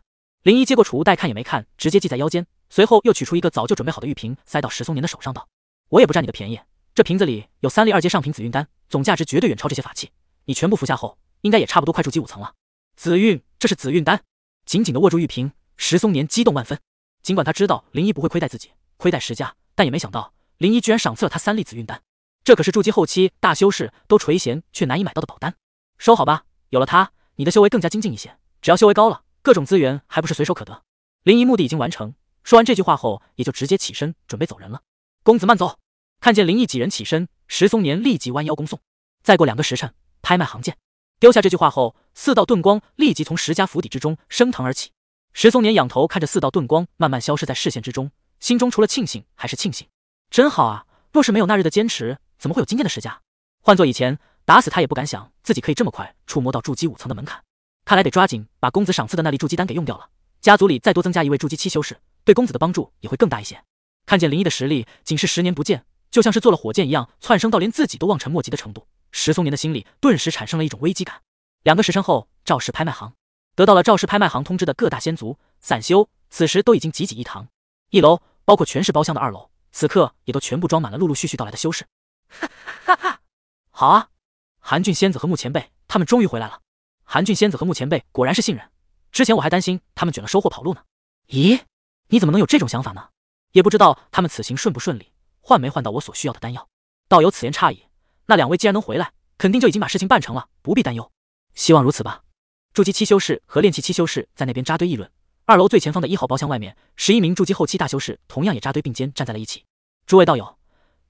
林一接过储物袋，看也没看，直接系在腰间。随后又取出一个早就准备好的玉瓶，塞到石松年的手上，道：“我也不占你的便宜，这瓶子里有三粒二阶上品紫韵丹，总价值绝对远超这些法器。你全部服下后，应该也差不多快筑基五层了。”紫韵，这是紫韵丹。紧紧的握住玉瓶，石松年激动万分。尽管他知道林一不会亏待自己，亏待石家，但也没想到林一居然赏赐了他三粒紫韵丹。这可是筑基后期大修士都垂涎却难以买到的宝丹。收好吧，有了它，你的修为更加精进一些。只要修为高了，各种资源还不是随手可得。林一目的已经完成。说完这句话后，也就直接起身准备走人了。公子慢走。看见林毅几人起身，石松年立即弯腰恭送。再过两个时辰，拍卖行见。丢下这句话后，四道遁光立即从石家府邸之中升腾而起。石松年仰头看着四道遁光慢慢消失在视线之中，心中除了庆幸还是庆幸。真好啊！若是没有那日的坚持，怎么会有今天的石家？换做以前，打死他也不敢想自己可以这么快触摸到筑基五层的门槛。看来得抓紧把公子赏赐的那粒筑基丹给用掉了，家族里再多增加一位筑基七修士。对公子的帮助也会更大一些。看见林毅的实力，仅是十年不见，就像是坐了火箭一样窜升到连自己都望尘莫及的程度，石松年的心里顿时产生了一种危机感。两个时辰后，赵氏拍卖行得到了赵氏拍卖行通知的各大仙族、散修，此时都已经挤挤一堂。一楼包括全是包厢的二楼，此刻也都全部装满了，陆陆续续到来的修士。哈哈，好啊！韩俊仙子和穆前辈他们终于回来了。韩俊仙子和穆前辈果然是信任，之前我还担心他们卷了收获跑路呢。咦？你怎么能有这种想法呢？也不知道他们此行顺不顺利，换没换到我所需要的丹药。道友此言差矣，那两位既然能回来，肯定就已经把事情办成了，不必担忧。希望如此吧。筑基七修士和炼气七修士在那边扎堆议论。二楼最前方的一号包厢外面，十一名筑基后期大修士同样也扎堆并肩站在了一起。诸位道友，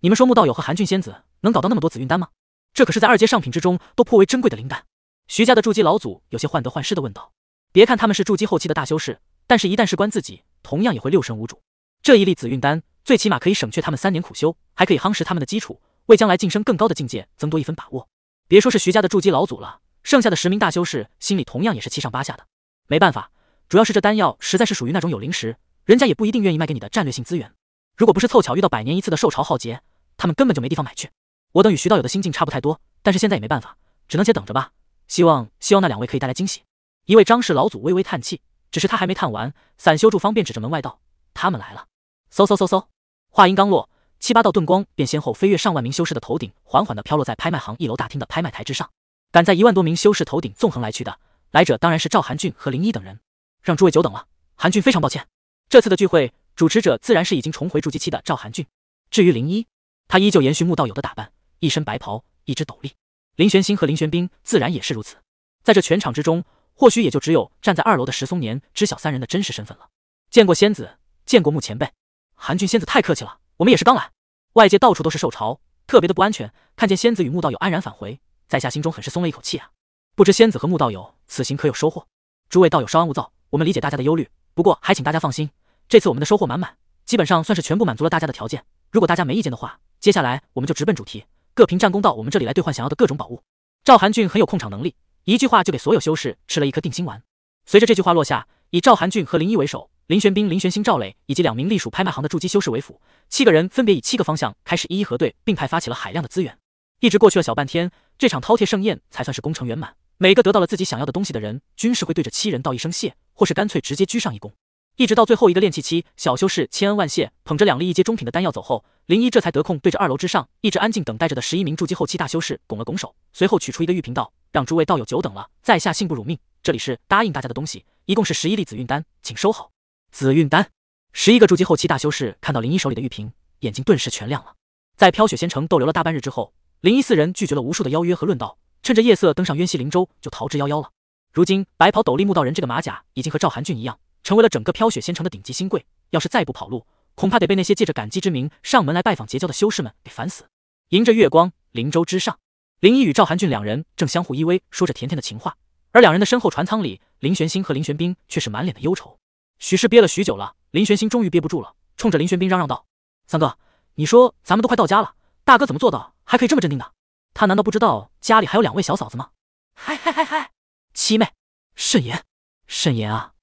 你们说穆道友和韩俊仙子能搞到那么多紫韵丹吗？这可是在二阶上品之中都颇为珍贵的灵丹。徐家的筑基老祖有些患得患失的问道：“别看他们是筑基后期的大修士，但是一旦事关自己。”同样也会六神无主。这一粒紫韵丹，最起码可以省却他们三年苦修，还可以夯实他们的基础，为将来晋升更高的境界增多一分把握。别说是徐家的筑基老祖了，剩下的十名大修士心里同样也是七上八下的。没办法，主要是这丹药实在是属于那种有灵石，人家也不一定愿意卖给你的战略性资源。如果不是凑巧遇到百年一次的兽潮浩劫，他们根本就没地方买去。我等与徐道友的心境差不太多，但是现在也没办法，只能且等着吧。希望希望那两位可以带来惊喜。一位张氏老祖微微叹气。只是他还没看完，散修助方便指着门外道：“他们来了！”嗖嗖嗖嗖，话音刚落，七八道遁光便先后飞跃上万名修士的头顶，缓缓地飘落在拍卖行一楼大厅的拍卖台之上。赶在一万多名修士头顶纵横来去的，来者当然是赵寒俊和林一等人。让诸位久等了，韩俊非常抱歉。这次的聚会，主持者自然是已经重回筑基期的赵寒俊。至于林一，他依旧延续穆道友的打扮，一身白袍，一只斗笠。林玄心和林玄冰自然也是如此。在这全场之中。或许也就只有站在二楼的石松年知晓三人的真实身份了。见过仙子，见过穆前辈，韩俊仙子太客气了，我们也是刚来。外界到处都是受潮，特别的不安全，看见仙子与穆道友安然返回，在下心中很是松了一口气啊。不知仙子和穆道友此行可有收获？诸位道友稍安勿躁，我们理解大家的忧虑，不过还请大家放心，这次我们的收获满满，基本上算是全部满足了大家的条件。如果大家没意见的话，接下来我们就直奔主题，各凭战功到我们这里来兑换想要的各种宝物。赵韩俊很有控场能力。一句话就给所有修士吃了一颗定心丸。随着这句话落下，以赵寒俊和林一为首，林玄冰、林玄星、赵磊以及两名隶属拍卖行的筑基修士为辅，七个人分别以七个方向开始一一核对，并派发起了海量的资源。一直过去了小半天，这场饕餮盛宴才算是工程圆满。每个得到了自己想要的东西的人，均是会对着七人道一声谢，或是干脆直接鞠上一躬。一直到最后一个炼气期小修士千恩万谢，捧着两粒一阶中品的丹药走后，林一这才得空对着二楼之上一直安静等待着的十一名筑基后期大修士拱了拱手，随后取出一个玉瓶道：“让诸位道友久等了，在下幸不辱命，这里是答应大家的东西，一共是十一粒紫韵丹，请收好。”紫韵丹，十一个筑基后期大修士看到林一手里的玉瓶，眼睛顿时全亮了。在飘雪仙城逗留了大半日之后，林一四人拒绝了无数的邀约和论道，趁着夜色登上渊西灵州就逃之夭夭了。如今白袍斗笠木道人这个马甲已经和赵寒俊一样。成为了整个飘雪仙城的顶级新贵，要是再不跑路，恐怕得被那些借着感激之名上门来拜访结交的修士们给烦死。迎着月光，灵州之上，林一与赵寒俊两人正相互依偎，说着甜甜的情话。而两人的身后船舱里，林玄心和林玄冰却是满脸的忧愁。许是憋了许久了，林玄心终于憋不住了，冲着林玄冰嚷嚷道：“三哥，你说咱们都快到家了，大哥怎么做到还可以这么镇定的？他难道不知道家里还有两位小嫂子吗？”嗨嗨嗨嗨，七妹，慎言，慎言啊！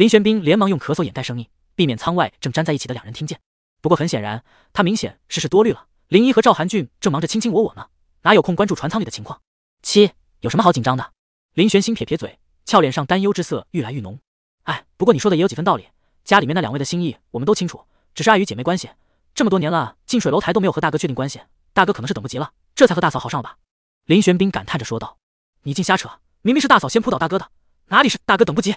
林玄冰连忙用咳嗽掩盖声音，避免舱外正粘在一起的两人听见。不过很显然，他明显是事多虑了。林一和赵寒俊正忙着卿卿我我呢，哪有空关注船舱里的情况？七有什么好紧张的？林玄心撇撇嘴，俏脸上担忧之色愈来愈浓。哎，不过你说的也有几分道理。家里面那两位的心意我们都清楚，只是碍于姐妹关系，这么多年了，近水楼台都没有和大哥确定关系，大哥可能是等不及了，这才和大嫂好上吧？林玄冰感叹着说道：“你竟瞎扯！明明是大嫂先扑倒大哥的，哪里是大哥等不及？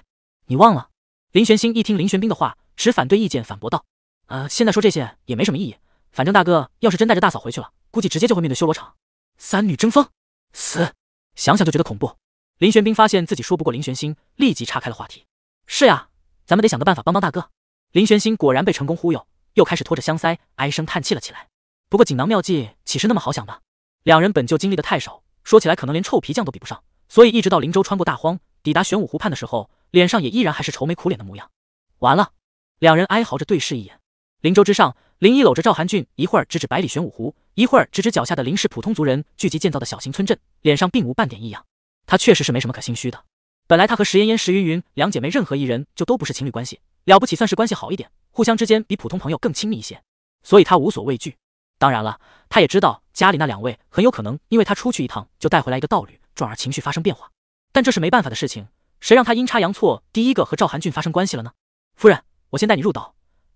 你忘了？”林玄心一听林玄冰的话，持反对意见反驳道：“呃，现在说这些也没什么意义。反正大哥要是真带着大嫂回去了，估计直接就会面对修罗场，三女争锋，死，想想就觉得恐怖。”林玄冰发现自己说不过林玄心，立即岔开了话题：“是呀，咱们得想个办法帮帮大哥。”林玄心果然被成功忽悠，又开始拖着香腮唉声叹气了起来。不过锦囊妙计岂是那么好想的？两人本就经历的太少，说起来可能连臭皮匠都比不上。所以一直到林州穿过大荒，抵达玄武湖畔的时候。脸上也依然还是愁眉苦脸的模样。完了，两人哀嚎着对视一眼。灵舟之上，林一搂着赵寒俊，一会儿指指百里玄武湖，一会儿指指脚下的林氏普通族人聚集建造的小型村镇，脸上并无半点异样。他确实是没什么可心虚的。本来他和石嫣嫣、石云云两姐妹任何一人就都不是情侣关系，了不起算是关系好一点，互相之间比普通朋友更亲密一些，所以他无所畏惧。当然了，他也知道家里那两位很有可能因为他出去一趟就带回来一个道侣，转而情绪发生变化。但这是没办法的事情。谁让他阴差阳错第一个和赵寒俊发生关系了呢？夫人，我先带你入岛，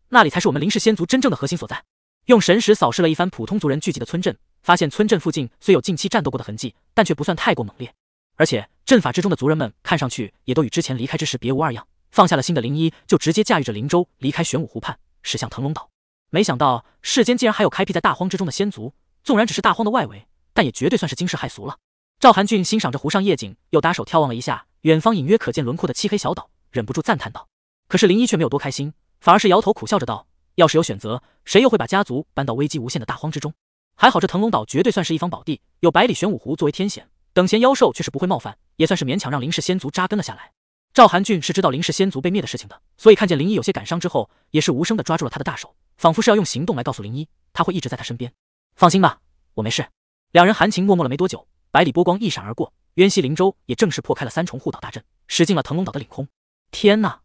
那里才是我们林氏仙族真正的核心所在。用神识扫视了一番普通族人聚集的村镇，发现村镇附近虽有近期战斗过的痕迹，但却不算太过猛烈。而且阵法之中的族人们看上去也都与之前离开之时别无二样。放下了新的灵衣，就直接驾驭着灵舟离开玄武湖畔，驶向腾龙岛。没想到世间竟然还有开辟在大荒之中的仙族，纵然只是大荒的外围，但也绝对算是惊世骇俗了。赵寒俊欣赏着湖上夜景，又搭手眺望了一下远方隐约可见轮廓的漆黑小岛，忍不住赞叹道：“可是林一却没有多开心，反而是摇头苦笑着道：‘要是有选择，谁又会把家族搬到危机无限的大荒之中？还好这腾龙岛绝对算是一方宝地，有百里玄武湖作为天险，等闲妖兽却是不会冒犯，也算是勉强让林氏仙族扎根了下来。’赵寒俊是知道林氏仙族被灭的事情的，所以看见林一有些感伤之后，也是无声的抓住了他的大手，仿佛是要用行动来告诉林一，他会一直在他身边。放心吧，我没事。”两人含情脉脉了没多久。百里波光一闪而过，渊溪灵州也正式破开了三重护岛大阵，驶进了腾龙岛的领空。天呐，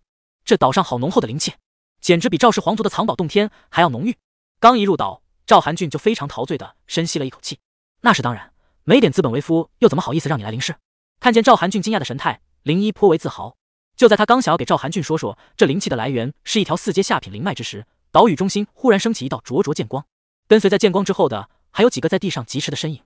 这岛上好浓厚的灵气，简直比赵氏皇族的藏宝洞天还要浓郁。刚一入岛，赵韩俊就非常陶醉的深吸了一口气。那是当然，没点资本为夫又怎么好意思让你来灵氏？看见赵韩俊惊讶的神态，林一颇为自豪。就在他刚想要给赵韩俊说说这灵气的来源是一条四阶下品灵脉之时，岛屿中心忽然升起一道灼灼剑光，跟随在剑光之后的还有几个在地上疾驰的身影。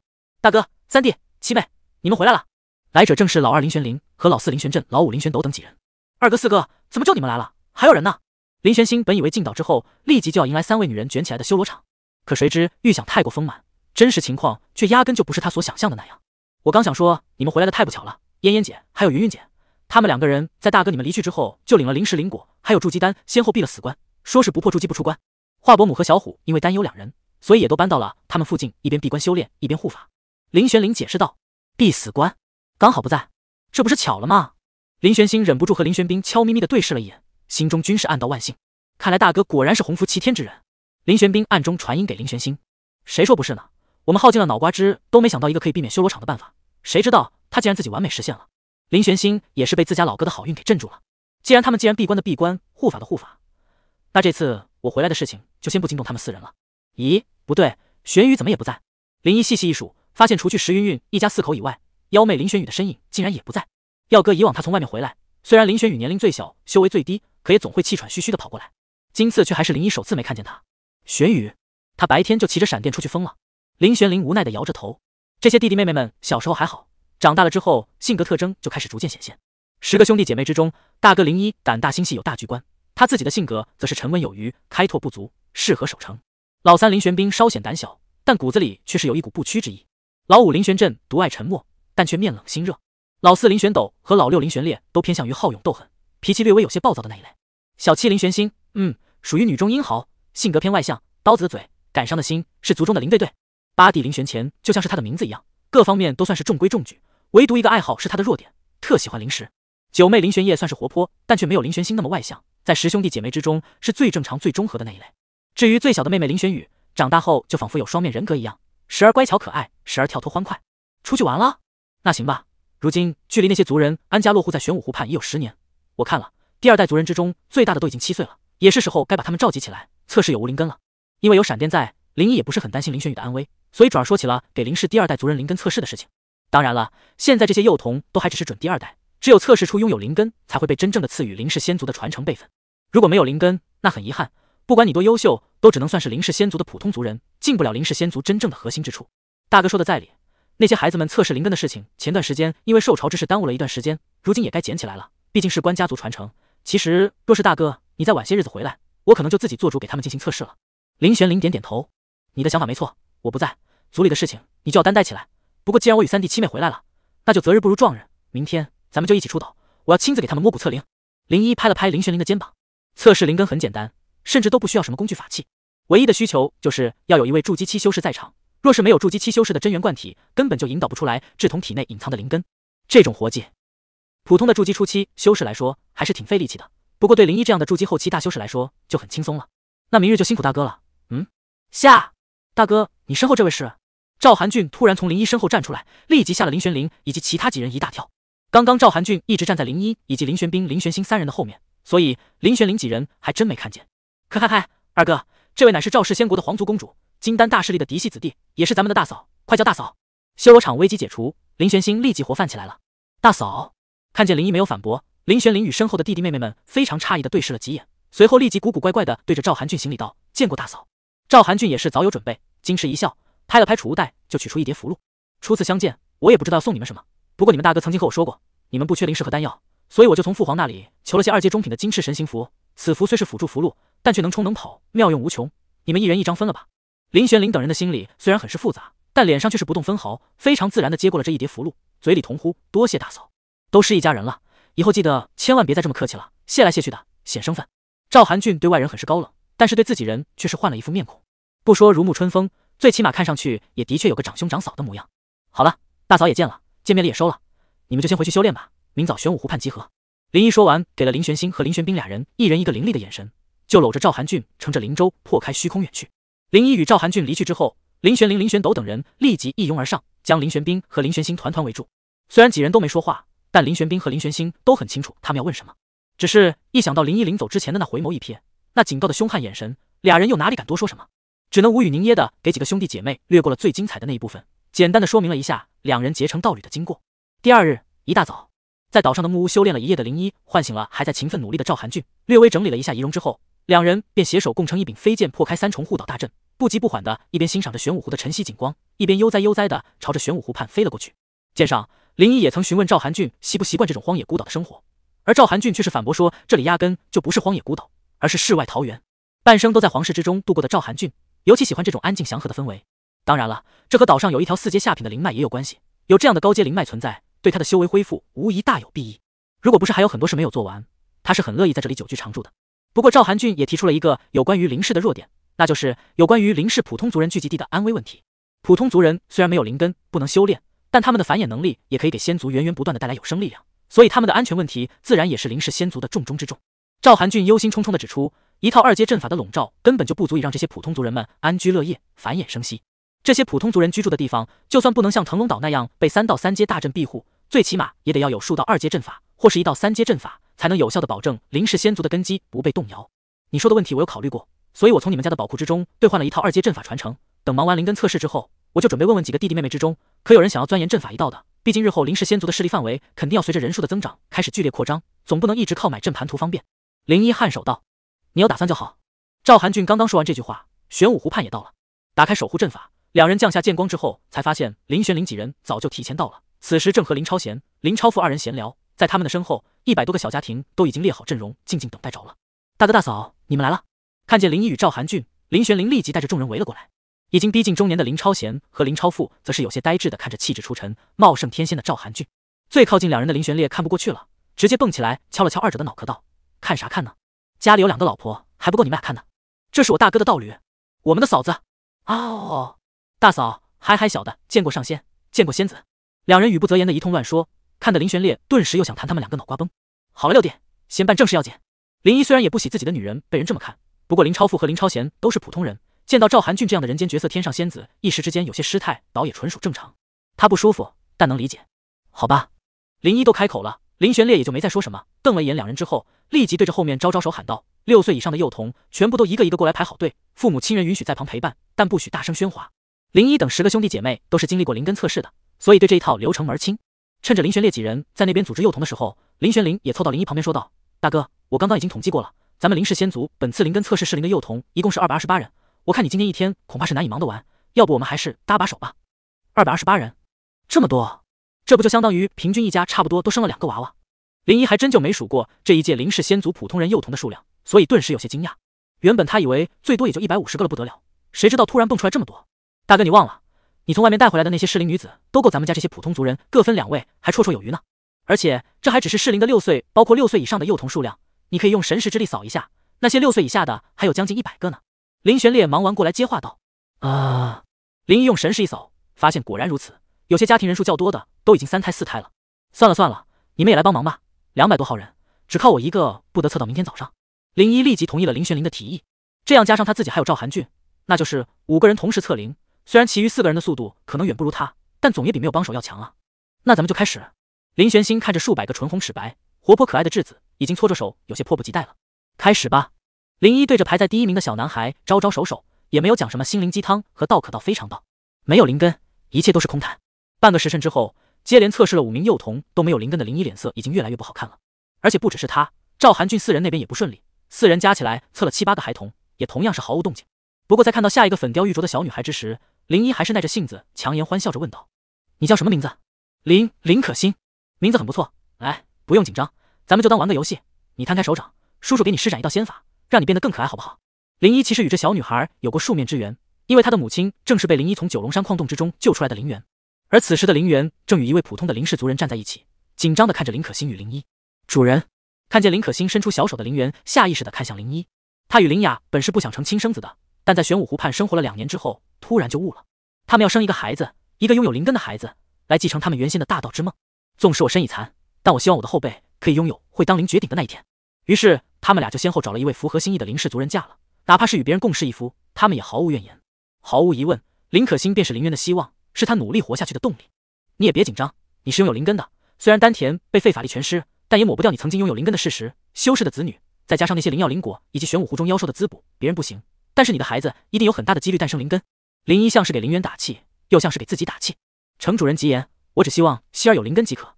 大哥、三弟、七妹，你们回来了！来者正是老二林玄灵和老四林玄振、老五林玄斗等几人。二哥、四哥，怎么就你们来了？还有人呢？林玄心本以为进岛之后立即就要迎来三位女人卷起来的修罗场，可谁知预想太过丰满，真实情况却压根就不是他所想象的那样。我刚想说，你们回来的太不巧了。燕燕姐还有云云姐，她们两个人在大哥你们离去之后，就领了灵石、灵果，还有筑基丹，先后闭了死关，说是不破筑基不出关。华伯母和小虎因为担忧两人，所以也都搬到了他们附近，一边闭关修炼，一边护法。林玄灵解释道：“闭死关刚好不在，这不是巧了吗？”林玄心忍不住和林玄冰悄咪咪的对视了一眼，心中均是暗道万幸。看来大哥果然是洪福齐天之人。林玄冰暗中传音给林玄心：“谁说不是呢？我们耗尽了脑瓜汁，都没想到一个可以避免修罗场的办法，谁知道他竟然自己完美实现了。”林玄心也是被自家老哥的好运给镇住了。既然他们既然闭关的闭关，护法的护法，那这次我回来的事情就先不惊动他们四人了。咦，不对，玄宇怎么也不在？林一细细一数。发现，除去石云云一家四口以外，幺妹林玄宇的身影竟然也不在。耀哥以往他从外面回来，虽然林玄宇年龄最小，修为最低，可也总会气喘吁吁的跑过来。今次却还是林一首次没看见他。玄宇，他白天就骑着闪电出去疯了。林玄灵无奈的摇着头，这些弟弟妹妹们小时候还好，长大了之后，性格特征就开始逐渐显现。十个兄弟姐妹之中，大哥林一胆大心细，有大局观，他自己的性格则是沉稳有余，开拓不足，适合守城。老三林玄冰稍显胆小，但骨子里却是有一股不屈之意。老五林玄镇独爱沉默，但却面冷心热。老四林玄斗和老六林玄烈都偏向于好勇斗狠，脾气略微有些暴躁的那一类。小七林玄心，嗯，属于女中英豪，性格偏外向，刀子的嘴，感伤的心，是族中的林队队。八弟林玄前就像是他的名字一样，各方面都算是中规中矩，唯独一个爱好是他的弱点，特喜欢零食。九妹林玄烨算是活泼，但却没有林玄心那么外向，在十兄弟姐妹之中是最正常、最中和的那一类。至于最小的妹妹林玄雨，长大后就仿佛有双面人格一样。时而乖巧可爱，时而跳脱欢快。出去玩了？那行吧。如今距离那些族人安家落户在玄武湖畔已有十年，我看了第二代族人之中最大的都已经七岁了，也是时候该把他们召集起来测试有无灵根了。因为有闪电在，林毅也不是很担心林玄宇的安危，所以转而说起了给林氏第二代族人灵根测试的事情。当然了，现在这些幼童都还只是准第二代，只有测试出拥有灵根，才会被真正的赐予林氏先族的传承辈分。如果没有灵根，那很遗憾。不管你多优秀，都只能算是林氏先族的普通族人，进不了林氏先族真正的核心之处。大哥说的在理，那些孩子们测试灵根的事情，前段时间因为受潮之事耽误了一段时间，如今也该捡起来了。毕竟事关家族传承，其实若是大哥你在晚些日子回来，我可能就自己做主给他们进行测试了。林玄灵点点头，你的想法没错，我不在族里的事情你就要担待起来。不过既然我与三弟七妹回来了，那就择日不如撞日，明天咱们就一起出岛，我要亲自给他们摸骨测灵。林一拍了拍林玄灵的肩膀，测试灵根很简单。甚至都不需要什么工具法器，唯一的需求就是要有一位筑基期修士在场。若是没有筑基期修士的真元贯体，根本就引导不出来志同体内隐藏的灵根。这种活计，普通的筑基初期修士来说还是挺费力气的，不过对林一这样的筑基后期大修士来说就很轻松了。那明日就辛苦大哥了。嗯，下大哥，你身后这位是赵韩俊，突然从林一身后站出来，立即吓了林玄灵以及其他几人一大跳。刚刚赵韩俊一直站在林一以及林玄冰、林玄星三人的后面，所以林玄灵几人还真没看见。可嗨嗨，二哥，这位乃是赵氏仙国的皇族公主，金丹大势力的嫡系子弟，也是咱们的大嫂，快叫大嫂！修罗场危机解除，林玄心立即活泛起来了。大嫂，看见林一没有反驳，林玄林与身后的弟弟妹妹们非常诧异的对视了几眼，随后立即古古怪怪的对着赵寒俊行礼道：“见过大嫂。”赵寒俊也是早有准备，矜持一笑，拍了拍储物袋，就取出一叠符箓。初次相见，我也不知道送你们什么，不过你们大哥曾经和我说过，你们不缺灵石和丹药，所以我就从父皇那里求了些二阶中品的金翅神行符。此符虽是辅助符箓。但却能冲能跑，妙用无穷。你们一人一张分了吧。林玄灵等人的心里虽然很是复杂，但脸上却是不动分毫，非常自然的接过了这一叠符箓，嘴里同呼多谢大嫂，都是一家人了，以后记得千万别再这么客气了，谢来谢去的显身份。”赵韩俊对外人很是高冷，但是对自己人却是换了一副面孔，不说如沐春风，最起码看上去也的确有个长兄长嫂的模样。好了，大嫂也见了，见面礼也收了，你们就先回去修炼吧，明早玄武湖畔集合。林一说完，给了林玄心和林玄冰俩人一人一个凌厉的眼神。就搂着赵寒俊，乘着灵舟破开虚空远去。林一与赵寒俊离去之后，林玄灵、林玄斗等人立即一拥而上，将林玄冰和林玄星团团围住。虽然几人都没说话，但林玄冰和林玄星都很清楚他们要问什么。只是一想到林一临走之前的那回眸一瞥，那警告的凶悍眼神，俩人又哪里敢多说什么？只能无语凝噎的给几个兄弟姐妹略过了最精彩的那一部分，简单的说明了一下两人结成道侣的经过。第二日一大早，在岛上的木屋修炼了一夜的林一，唤醒了还在勤奋努力的赵寒俊，略微整理了一下仪容之后。两人便携手共撑一柄飞剑，破开三重护岛大阵，不急不缓的，一边欣赏着玄武湖的晨曦景光，一边悠哉悠哉的朝着玄武湖畔飞了过去。舰上，林一也曾询问赵韩俊习不习惯这种荒野孤岛的生活，而赵韩俊却是反驳说这里压根就不是荒野孤岛，而是世外桃源。半生都在皇室之中度过的赵韩俊，尤其喜欢这种安静祥和的氛围。当然了，这和岛上有一条四阶下品的灵脉也有关系。有这样的高阶灵脉存在，对他的修为恢复无疑大有裨益。如果不是还有很多事没有做完，他是很乐意在这里久居常住的。不过赵韩俊也提出了一个有关于林氏的弱点，那就是有关于林氏普通族人聚集地的安危问题。普通族人虽然没有灵根，不能修炼，但他们的繁衍能力也可以给仙族源源不断的带来有生力量，所以他们的安全问题自然也是林氏仙族的重中之重。赵韩俊忧心忡忡的指出，一套二阶阵法的笼罩根本就不足以让这些普通族人们安居乐业、繁衍生息。这些普通族人居住的地方，就算不能像腾龙岛那样被三到三阶大阵庇护，最起码也得要有数道二阶阵法。或是一道三阶阵法，才能有效的保证林氏仙族的根基不被动摇。你说的问题我有考虑过，所以我从你们家的宝库之中兑换了一套二阶阵法传承。等忙完灵根测试之后，我就准备问问几个弟弟妹妹之中，可有人想要钻研阵法一道的。毕竟日后林氏仙族的势力范围肯定要随着人数的增长开始剧烈扩张，总不能一直靠买阵盘图方便。林一颔首道：“你有打算就好。”赵韩俊刚刚说完这句话，玄武湖畔也到了。打开守护阵法，两人降下剑光之后，才发现林玄灵几人早就提前到了，此时正和林超贤、林超富二人闲聊。在他们的身后，一百多个小家庭都已经列好阵容，静静等待着了。大哥大嫂，你们来了！看见林毅与赵韩俊，林玄灵立即带着众人围了过来。已经逼近中年的林超贤和林超富，则是有些呆滞的看着气质出尘、貌胜天仙的赵韩俊。最靠近两人的林玄烈看不过去了，直接蹦起来敲了敲二者的脑壳，道：“看啥看呢？家里有两个老婆还不够你们俩看的？这是我大哥的道侣，我们的嫂子。哦，大嫂，嗨嗨，小的见过上仙，见过仙子。”两人语不择言的一通乱说。看得林玄烈顿时又想弹他们两个脑瓜崩。好了，六弟，先办正事要紧。林一虽然也不喜自己的女人被人这么看，不过林超富和林超贤都是普通人，见到赵寒俊这样的人间角色、天上仙子，一时之间有些失态，倒也纯属正常。他不舒服，但能理解。好吧，林一都开口了，林玄烈也就没再说什么，瞪了一眼两人之后，立即对着后面招招手喊道：“六岁以上的幼童全部都一个一个过来排好队，父母亲人允许在旁陪伴，但不许大声喧哗。”林一等十个兄弟姐妹都是经历过灵根测试的，所以对这一套流程门清。趁着林玄烈几人在那边组织幼童的时候，林玄灵也凑到林一旁边说道：“大哥，我刚刚已经统计过了，咱们林氏先族本次灵根测试适龄的幼童一共是二百二十八人。我看你今天一天恐怕是难以忙得完，要不我们还是搭把手吧。”二百二十八人，这么多，这不就相当于平均一家差不多都生了两个娃娃？林一还真就没数过这一届林氏先族普通人幼童的数量，所以顿时有些惊讶。原本他以为最多也就一百五十个了，不得了，谁知道突然蹦出来这么多？大哥，你忘了？你从外面带回来的那些适龄女子，都够咱们家这些普通族人各分两位，还绰绰有余呢。而且这还只是适龄的六岁，包括六岁以上的幼童数量。你可以用神识之力扫一下，那些六岁以下的还有将近一百个呢。林玄烈忙完过来接话道：“啊！”林一用神识一扫，发现果然如此。有些家庭人数较多的，都已经三胎四胎了。算了算了，你们也来帮忙吧。两百多号人，只靠我一个，不得测到明天早上。林一立即同意了林玄灵的提议，这样加上他自己还有赵寒俊，那就是五个人同时测灵。虽然其余四个人的速度可能远不如他，但总也比没有帮手要强啊。那咱们就开始。林玄心看着数百个唇红齿白、活泼可爱的稚子，已经搓着手，有些迫不及待了。开始吧。林一对着排在第一名的小男孩招招手，手也没有讲什么心灵鸡汤和道可道非常道，没有灵根，一切都是空谈。半个时辰之后，接连测试了五名幼童都没有灵根的林一脸色已经越来越不好看了。而且不只是他，赵韩俊四人那边也不顺利，四人加起来测了七八个孩童，也同样是毫无动静。不过在看到下一个粉雕玉琢的小女孩之时，林一还是耐着性子，强颜欢笑着问道：“你叫什么名字？”“林林可欣，名字很不错。来，不用紧张，咱们就当玩个游戏。你摊开手掌，叔叔给你施展一道仙法，让你变得更可爱，好不好？”林一其实与这小女孩有过数面之缘，因为她的母亲正是被林一从九龙山矿洞之中救出来的林媛。而此时的林媛正与一位普通的林氏族人站在一起，紧张地看着林可欣与林一。主人看见林可欣伸出小手的林媛，下意识地看向林一。她与林雅本是不想成亲生子的，但在玄武湖畔生活了两年之后。突然就悟了，他们要生一个孩子，一个拥有灵根的孩子，来继承他们原先的大道之梦。纵使我身已残，但我希望我的后辈可以拥有会当凌绝顶的那一天。于是，他们俩就先后找了一位符合心意的林氏族人嫁了，哪怕是与别人共侍一夫，他们也毫无怨言。毫无疑问，林可欣便是林渊的希望，是他努力活下去的动力。你也别紧张，你是拥有灵根的，虽然丹田被废，法力全失，但也抹不掉你曾经拥有灵根的事实。修士的子女，再加上那些灵药、灵果以及玄武湖中妖兽的滋补，别人不行，但是你的孩子一定有很大的几率诞生灵根。林一像是给林元打气，又像是给自己打气。程主人吉言，我只希望希儿有灵根即可，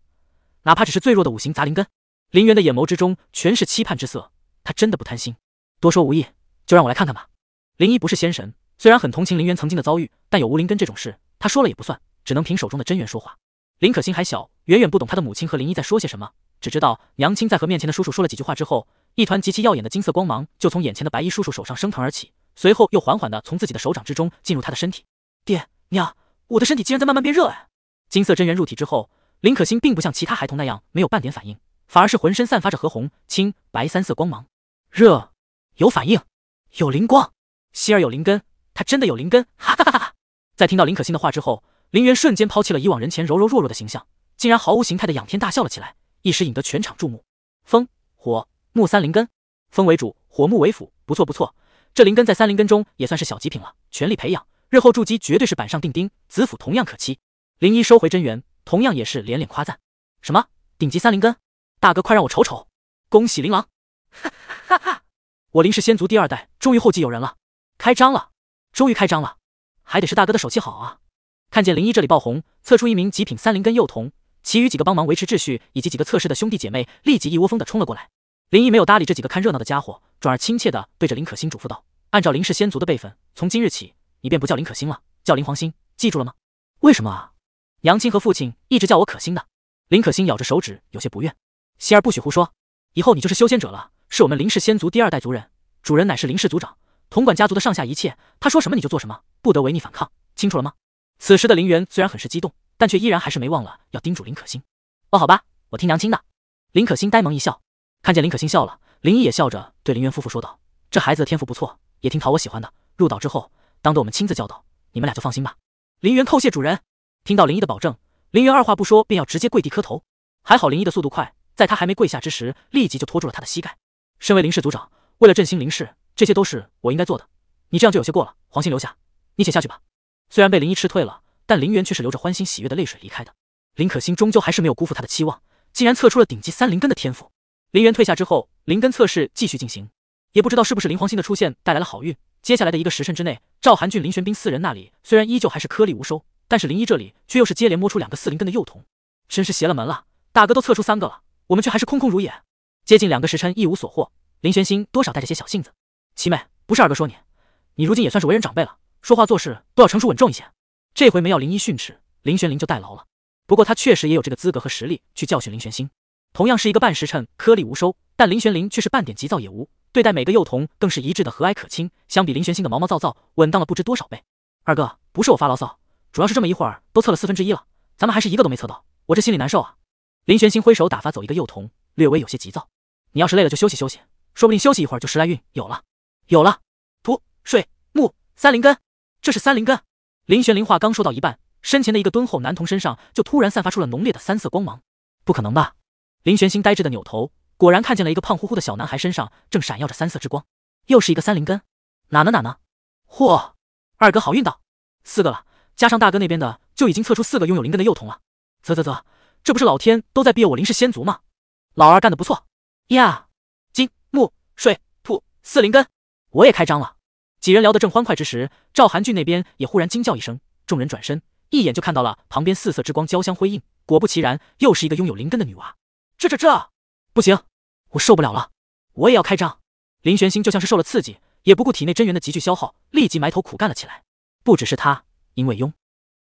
哪怕只是最弱的五行杂灵根。林元的眼眸之中全是期盼之色，他真的不贪心。多说无益，就让我来看看吧。林一不是仙神，虽然很同情林元曾经的遭遇，但有无灵根这种事，他说了也不算，只能凭手中的真元说话。林可欣还小，远远不懂她的母亲和林一在说些什么，只知道娘亲在和面前的叔叔说了几句话之后，一团极其耀眼的金色光芒就从眼前的白衣叔叔手上升腾而起。随后又缓缓的从自己的手掌之中进入他的身体。爹娘，我的身体竟然在慢慢变热哎！金色真元入体之后，林可欣并不像其他孩童那样没有半点反应，反而是浑身散发着和红、青、白三色光芒，热，有反应，有灵光，希儿有灵根，她真的有灵根！哈哈哈哈！在听到林可欣的话之后，林元瞬间抛弃了以往人前柔柔弱弱的形象，竟然毫无形态的仰天大笑了起来，一时引得全场注目。风、火、木三灵根，风为主，火木为辅，不错不错。这灵根在三灵根中也算是小极品了，全力培养，日后筑基绝对是板上钉钉，子府同样可期。林一收回真元，同样也是连连夸赞。什么顶级三灵根？大哥，快让我瞅瞅！恭喜林琅，哈哈哈哈！我林氏仙族第二代，终于后继有人了！开张了，终于开张了！还得是大哥的手气好啊！看见林一这里爆红，测出一名极品三灵根幼童，其余几个帮忙维持秩序，以及几个测试的兄弟姐妹立即一窝蜂的冲了过来。林毅没有搭理这几个看热闹的家伙，转而亲切的对着林可欣嘱咐道：“按照林氏先族的辈分，从今日起，你便不叫林可欣了，叫林黄欣，记住了吗？”“为什么啊？”“娘亲和父亲一直叫我可欣的。”林可欣咬着手指，有些不悦。“心儿不许胡说，以后你就是修仙者了，是我们林氏先族第二代族人，主人乃是林氏族长，统管家族的上下一切。他说什么你就做什么，不得违逆反抗，清楚了吗？”此时的林媛虽然很是激动，但却依然还是没忘了要叮嘱林可欣：“哦，好吧，我听娘亲的。”林可欣呆萌一笑。看见林可欣笑了，林毅也笑着对林元夫妇说道：“这孩子的天赋不错，也挺讨我喜欢的。入岛之后，当得我们亲自教导。你们俩就放心吧。”林元叩谢主人。听到林毅的保证，林元二话不说便要直接跪地磕头，还好林毅的速度快，在他还没跪下之时，立即就拖住了他的膝盖。身为林氏族长，为了振兴林氏，这些都是我应该做的。你这样就有些过了。黄心留下，你且下去吧。虽然被林毅吃退了，但林元却是流着欢欣喜悦的泪水离开的。林可欣终究还是没有辜负他的期望，竟然测出了顶级三灵根的天赋。林渊退下之后，灵根测试继续进行。也不知道是不是林黄星的出现带来了好运，接下来的一个时辰之内，赵寒俊、林玄冰四人那里虽然依旧还是颗粒无收，但是林一这里却又是接连摸出两个四灵根的幼童，真是邪了门了！大哥都测出三个了，我们却还是空空如也。接近两个时辰一无所获，林玄心多少带着些小性子。七妹，不是二哥说你，你如今也算是为人长辈了，说话做事都要成熟稳重一些。这回没要林一训斥，林玄灵就代劳了。不过他确实也有这个资格和实力去教训林玄心。同样是一个半时辰，颗粒无收，但林玄灵却是半点急躁也无，对待每个幼童更是一致的和蔼可亲，相比林玄心的毛毛躁躁，稳当了不知多少倍。二哥，不是我发牢骚，主要是这么一会儿都测了四分之一了，咱们还是一个都没测到，我这心里难受啊。林玄心挥手打发走一个幼童，略微有些急躁。你要是累了就休息休息，说不定休息一会儿就时来运有了。有了，土、水、木三灵根，这是三灵根。林玄灵话刚说到一半，身前的一个敦厚男童身上就突然散发出了浓烈的三色光芒。不可能吧？林玄心呆滞的扭头，果然看见了一个胖乎乎的小男孩，身上正闪耀着三色之光，又是一个三灵根，哪呢哪呢？嚯，二哥好运到，四个了，加上大哥那边的，就已经测出四个拥有灵根的幼童了。啧啧啧，这不是老天都在庇佑我林氏先族吗？老二干得不错呀，金木水土四灵根，我也开张了。几人聊得正欢快之时，赵韩俊那边也忽然惊叫一声，众人转身，一眼就看到了旁边四色之光交相辉映，果不其然，又是一个拥有灵根的女娃。这这这不行，我受不了了，我也要开张。林玄心就像是受了刺激，也不顾体内真元的急剧消耗，立即埋头苦干了起来。不只是他，因为庸，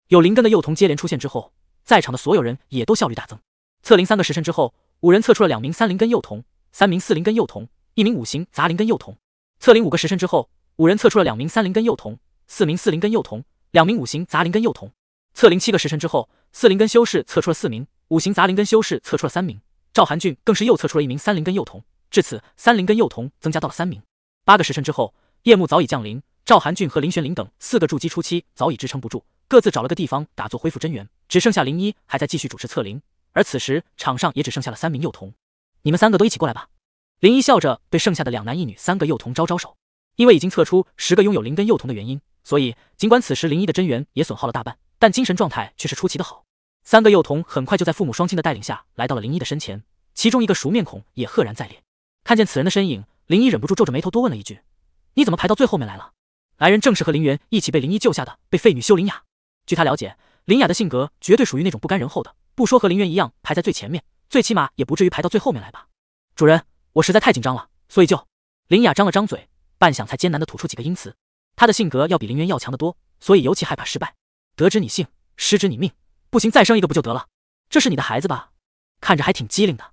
有灵根的幼童接连出现之后，在场的所有人也都效率大增。测灵三个时辰之后，五人测出了两名三灵根幼童、三名四灵根幼童、一名五行杂灵根幼童。测灵五个时辰之后，五人测出了两名三灵根幼童、四名四灵根幼童、两名五行杂灵根幼童。测灵七个时辰之后，四灵根修士测出了四名，五行杂灵根修士测出了三名。赵韩俊更是又测出了一名三灵根幼童，至此三灵根幼童增加到了三名。八个时辰之后，夜幕早已降临，赵韩俊和林玄灵等四个筑基初期早已支撑不住，各自找了个地方打坐恢复真元，只剩下林一还在继续主持测灵。而此时场上也只剩下了三名幼童，你们三个都一起过来吧。林一笑着对剩下的两男一女三个幼童招招手。因为已经测出十个拥有灵根幼童的原因，所以尽管此时林一的真元也损耗了大半，但精神状态却是出奇的好。三个幼童很快就在父母双亲的带领下来到了林一的身前。其中一个熟面孔也赫然在列。看见此人的身影，林一忍不住皱着眉头多问了一句：“你怎么排到最后面来了？”来人正是和林元一起被林一救下的被废女修林雅。据他了解，林雅的性格绝对属于那种不甘人后的，不说和林元一样排在最前面，最起码也不至于排到最后面来吧？主人，我实在太紧张了，所以就……林雅张了张嘴，半晌才艰难地吐出几个音词。她的性格要比林元要强得多，所以尤其害怕失败。得知你姓，失之你命，不行，再生一个不就得了？这是你的孩子吧？看着还挺机灵的。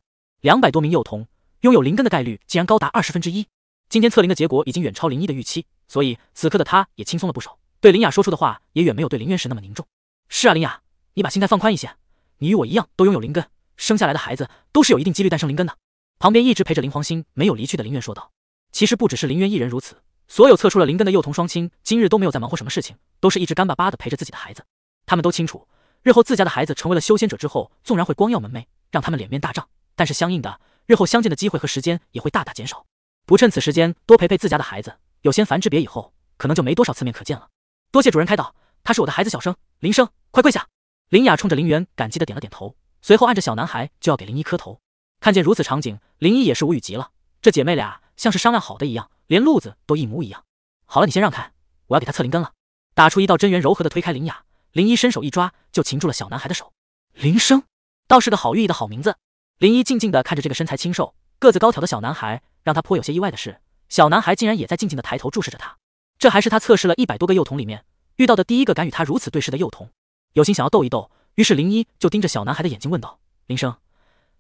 两百多名幼童拥有灵根的概率竟然高达二十分之一。今天测灵的结果已经远超林一的预期，所以此刻的他也轻松了不少。对林雅说出的话也远没有对林渊时那么凝重。是啊，林雅，你把心态放宽一些。你与我一样都拥有灵根，生下来的孩子都是有一定几率诞生灵根的。旁边一直陪着林黄星没有离去的林渊说道。其实不只是林渊一人如此，所有测出了灵根的幼童双亲今日都没有在忙活什么事情，都是一直干巴巴的陪着自己的孩子。他们都清楚，日后自家的孩子成为了修仙者之后，纵然会光耀门楣，让他们脸面大涨。但是相应的，日后相见的机会和时间也会大大减少。不趁此时间多陪陪自家的孩子，有些繁之别以后可能就没多少次面可见了。多谢主人开导，他是我的孩子，小生林生，快跪下！林雅冲着林元感激的点了点头，随后按着小男孩就要给林一磕头。看见如此场景，林一也是无语极了。这姐妹俩像是商量好的一样，连路子都一模一样。好了，你先让开，我要给他测灵根了。打出一道真元，柔和的推开林雅。林一伸手一抓，就擒住了小男孩的手。林生，倒是个好寓意的好名字。林一静静的看着这个身材清瘦、个子高挑的小男孩，让他颇有些意外的是，小男孩竟然也在静静的抬头注视着他。这还是他测试了一百多个幼童里面遇到的第一个敢与他如此对视的幼童。有心想要斗一斗，于是林一就盯着小男孩的眼睛问道：“林生，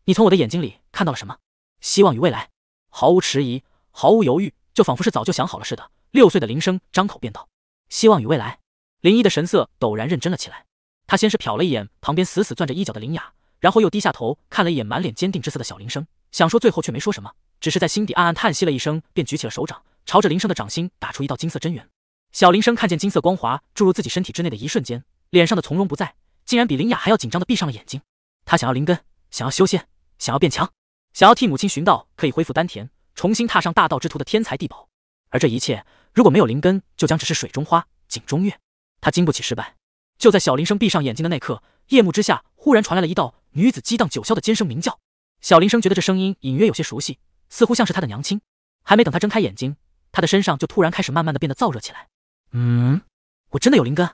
你从我的眼睛里看到了什么？希望与未来。”毫无迟疑，毫无犹豫，就仿佛是早就想好了似的，六岁的林生张口便道：“希望与未来。”林一的神色陡然认真了起来，他先是瞟了一眼旁边死死攥着衣角的林雅。然后又低下头看了一眼满脸坚定之色的小铃声，想说最后却没说什么，只是在心底暗暗叹息了一声，便举起了手掌，朝着铃声的掌心打出一道金色真元。小铃声看见金色光华注入自己身体之内的一瞬间，脸上的从容不在，竟然比林雅还要紧张的闭上了眼睛。他想要灵根，想要修仙，想要变强，想要替母亲寻到可以恢复丹田、重新踏上大道之途的天才地宝。而这一切如果没有灵根，就将只是水中花、井中月。他经不起失败。就在小铃声闭上眼睛的那刻，夜幕之下忽然传来了一道女子激荡九霄的尖声鸣叫。小铃声觉得这声音隐约有些熟悉，似乎像是他的娘亲。还没等他睁开眼睛，他的身上就突然开始慢慢的变得燥热起来。嗯，我真的有灵根。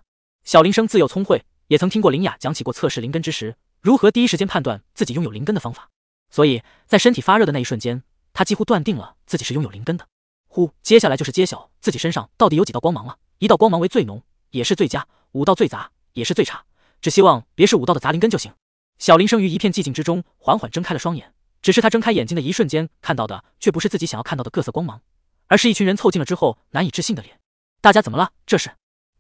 小铃声自幼聪慧，也曾听过林雅讲起过测试灵根之时，如何第一时间判断自己拥有灵根的方法。所以在身体发热的那一瞬间，他几乎断定了自己是拥有灵根的。呼，接下来就是揭晓自己身上到底有几道光芒了。一道光芒为最浓，也是最佳。武道最杂也是最差，只希望别是武道的杂灵根就行。小林生于一片寂静之中，缓缓睁开了双眼。只是他睁开眼睛的一瞬间，看到的却不是自己想要看到的各色光芒，而是一群人凑近了之后难以置信的脸。大家怎么了？这是？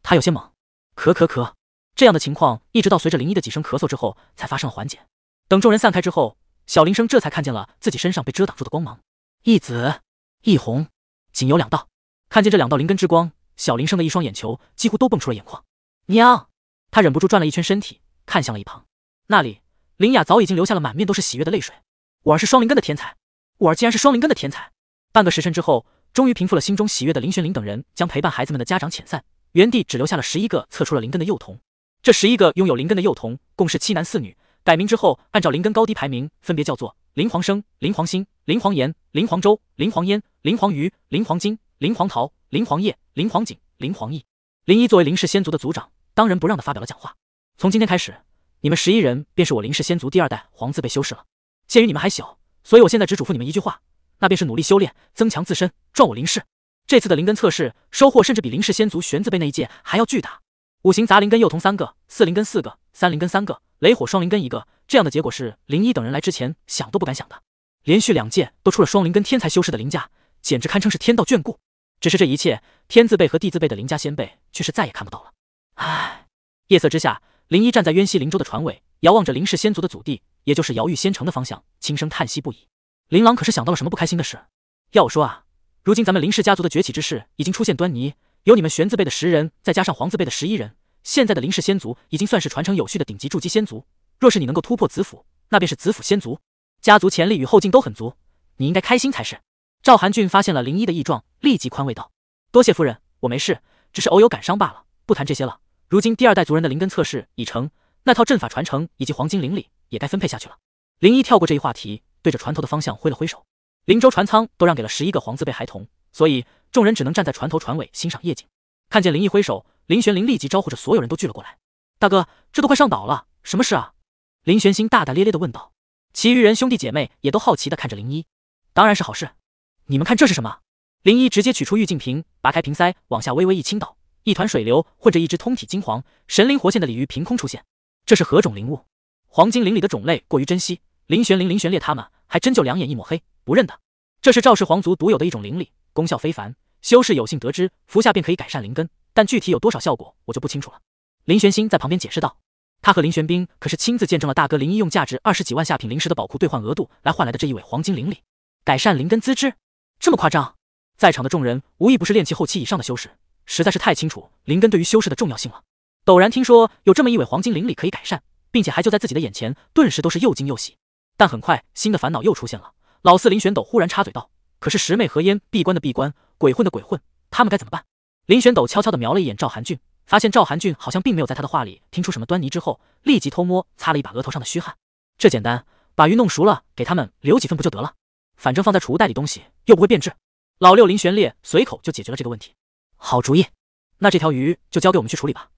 他有些懵。咳咳咳，这样的情况一直到随着林一的几声咳嗽之后，才发生了缓解。等众人散开之后，小林生这才看见了自己身上被遮挡住的光芒，一紫一红，仅有两道。看见这两道灵根之光，小林生的一双眼球几乎都蹦出了眼眶。娘，他忍不住转了一圈身体，看向了一旁，那里林雅早已经流下了满面都是喜悦的泪水。我儿是双灵根的天才，我儿竟然是双灵根的天才。半个时辰之后，终于平复了心中喜悦的林玄灵等人将陪伴孩子们的家长遣散，原地只留下了十一个测出了灵根的幼童。这十一个拥有灵根的幼童共是七男四女，改名之后按照灵根高低排名，分别叫做林黄生、林黄星、林黄岩、林黄周、林黄烟、林黄鱼、林黄金、林黄桃、林黄叶、林黄锦、林黄义。林一作为林氏先族的族长。当仁不让地发表了讲话。从今天开始，你们十一人便是我林氏先族第二代皇字辈修士了。鉴于你们还小，所以我现在只嘱咐你们一句话，那便是努力修炼，增强自身，壮我林氏。这次的灵根测试收获甚至比林氏先族玄字辈那一届还要巨大。五行杂灵根幼童三个，四灵根四个，三灵根三个，雷火双灵根一个，这样的结果是林一等人来之前想都不敢想的。连续两届都出了双灵根天才修士的林家，简直堪称是天道眷顾。只是这一切，天字辈和地字辈的林家先辈却是再也看不到了。唉，夜色之下，林一站在渊西灵州的船尾，遥望着林氏先族的祖地，也就是瑶玉仙城的方向，轻声叹息不已。林琅可是想到了什么不开心的事？要我说啊，如今咱们林氏家族的崛起之势已经出现端倪，有你们玄字辈的十人，再加上黄字辈的十一人，现在的林氏先族已经算是传承有序的顶级筑基仙族。若是你能够突破子府，那便是子府仙族，家族潜力与后劲都很足，你应该开心才是。赵韩俊发现了林一的异状，立即宽慰道：“多谢夫人，我没事，只是偶有感伤罢了，不谈这些了。”如今第二代族人的灵根测试已成，那套阵法传承以及黄金灵力也该分配下去了。林一跳过这一话题，对着船头的方向挥了挥手。林州船舱都让给了十一个黄字辈孩童，所以众人只能站在船头船尾欣赏夜景。看见林一挥手，林玄灵立即招呼着所有人都聚了过来。大哥，这都快上岛了，什么事啊？林玄心大大咧咧的问道。其余人兄弟姐妹也都好奇的看着林一。当然是好事，你们看这是什么？林一直接取出玉净瓶，拔开瓶塞，往下微微一倾倒。一团水流混着一只通体金黄、神灵活现的鲤鱼凭空出现，这是何种灵物？黄金灵鲤的种类过于珍稀，林玄灵、林玄烈他们还真就两眼一抹黑，不认得。这是赵氏皇族独有的一种灵力，功效非凡，修士有幸得知，服下便可以改善灵根，但具体有多少效果我就不清楚了。林玄心在旁边解释道：“他和林玄冰可是亲自见证了大哥林一用价值二十几万下品灵石的宝库兑换额度来换来的这一尾黄金灵鲤，改善灵根资质，这么夸张？”在场的众人无一不是练气后期以上的修士。实在是太清楚灵根对于修士的重要性了。陡然听说有这么一尾黄金灵鲤可以改善，并且还就在自己的眼前，顿时都是又惊又喜。但很快新的烦恼又出现了。老四林玄斗忽然插嘴道：“可是十妹和烟闭关的闭关，鬼混的鬼混，他们该怎么办？”林玄斗悄悄地瞄了一眼赵寒俊，发现赵寒俊好像并没有在他的话里听出什么端倪，之后立即偷摸擦了一把额头上的虚汗。这简单，把鱼弄熟了，给他们留几份不就得了？反正放在储物袋里东西又不会变质。老六林玄烈随口就解决了这个问题。好主意，那这条鱼就交给我们去处理吧，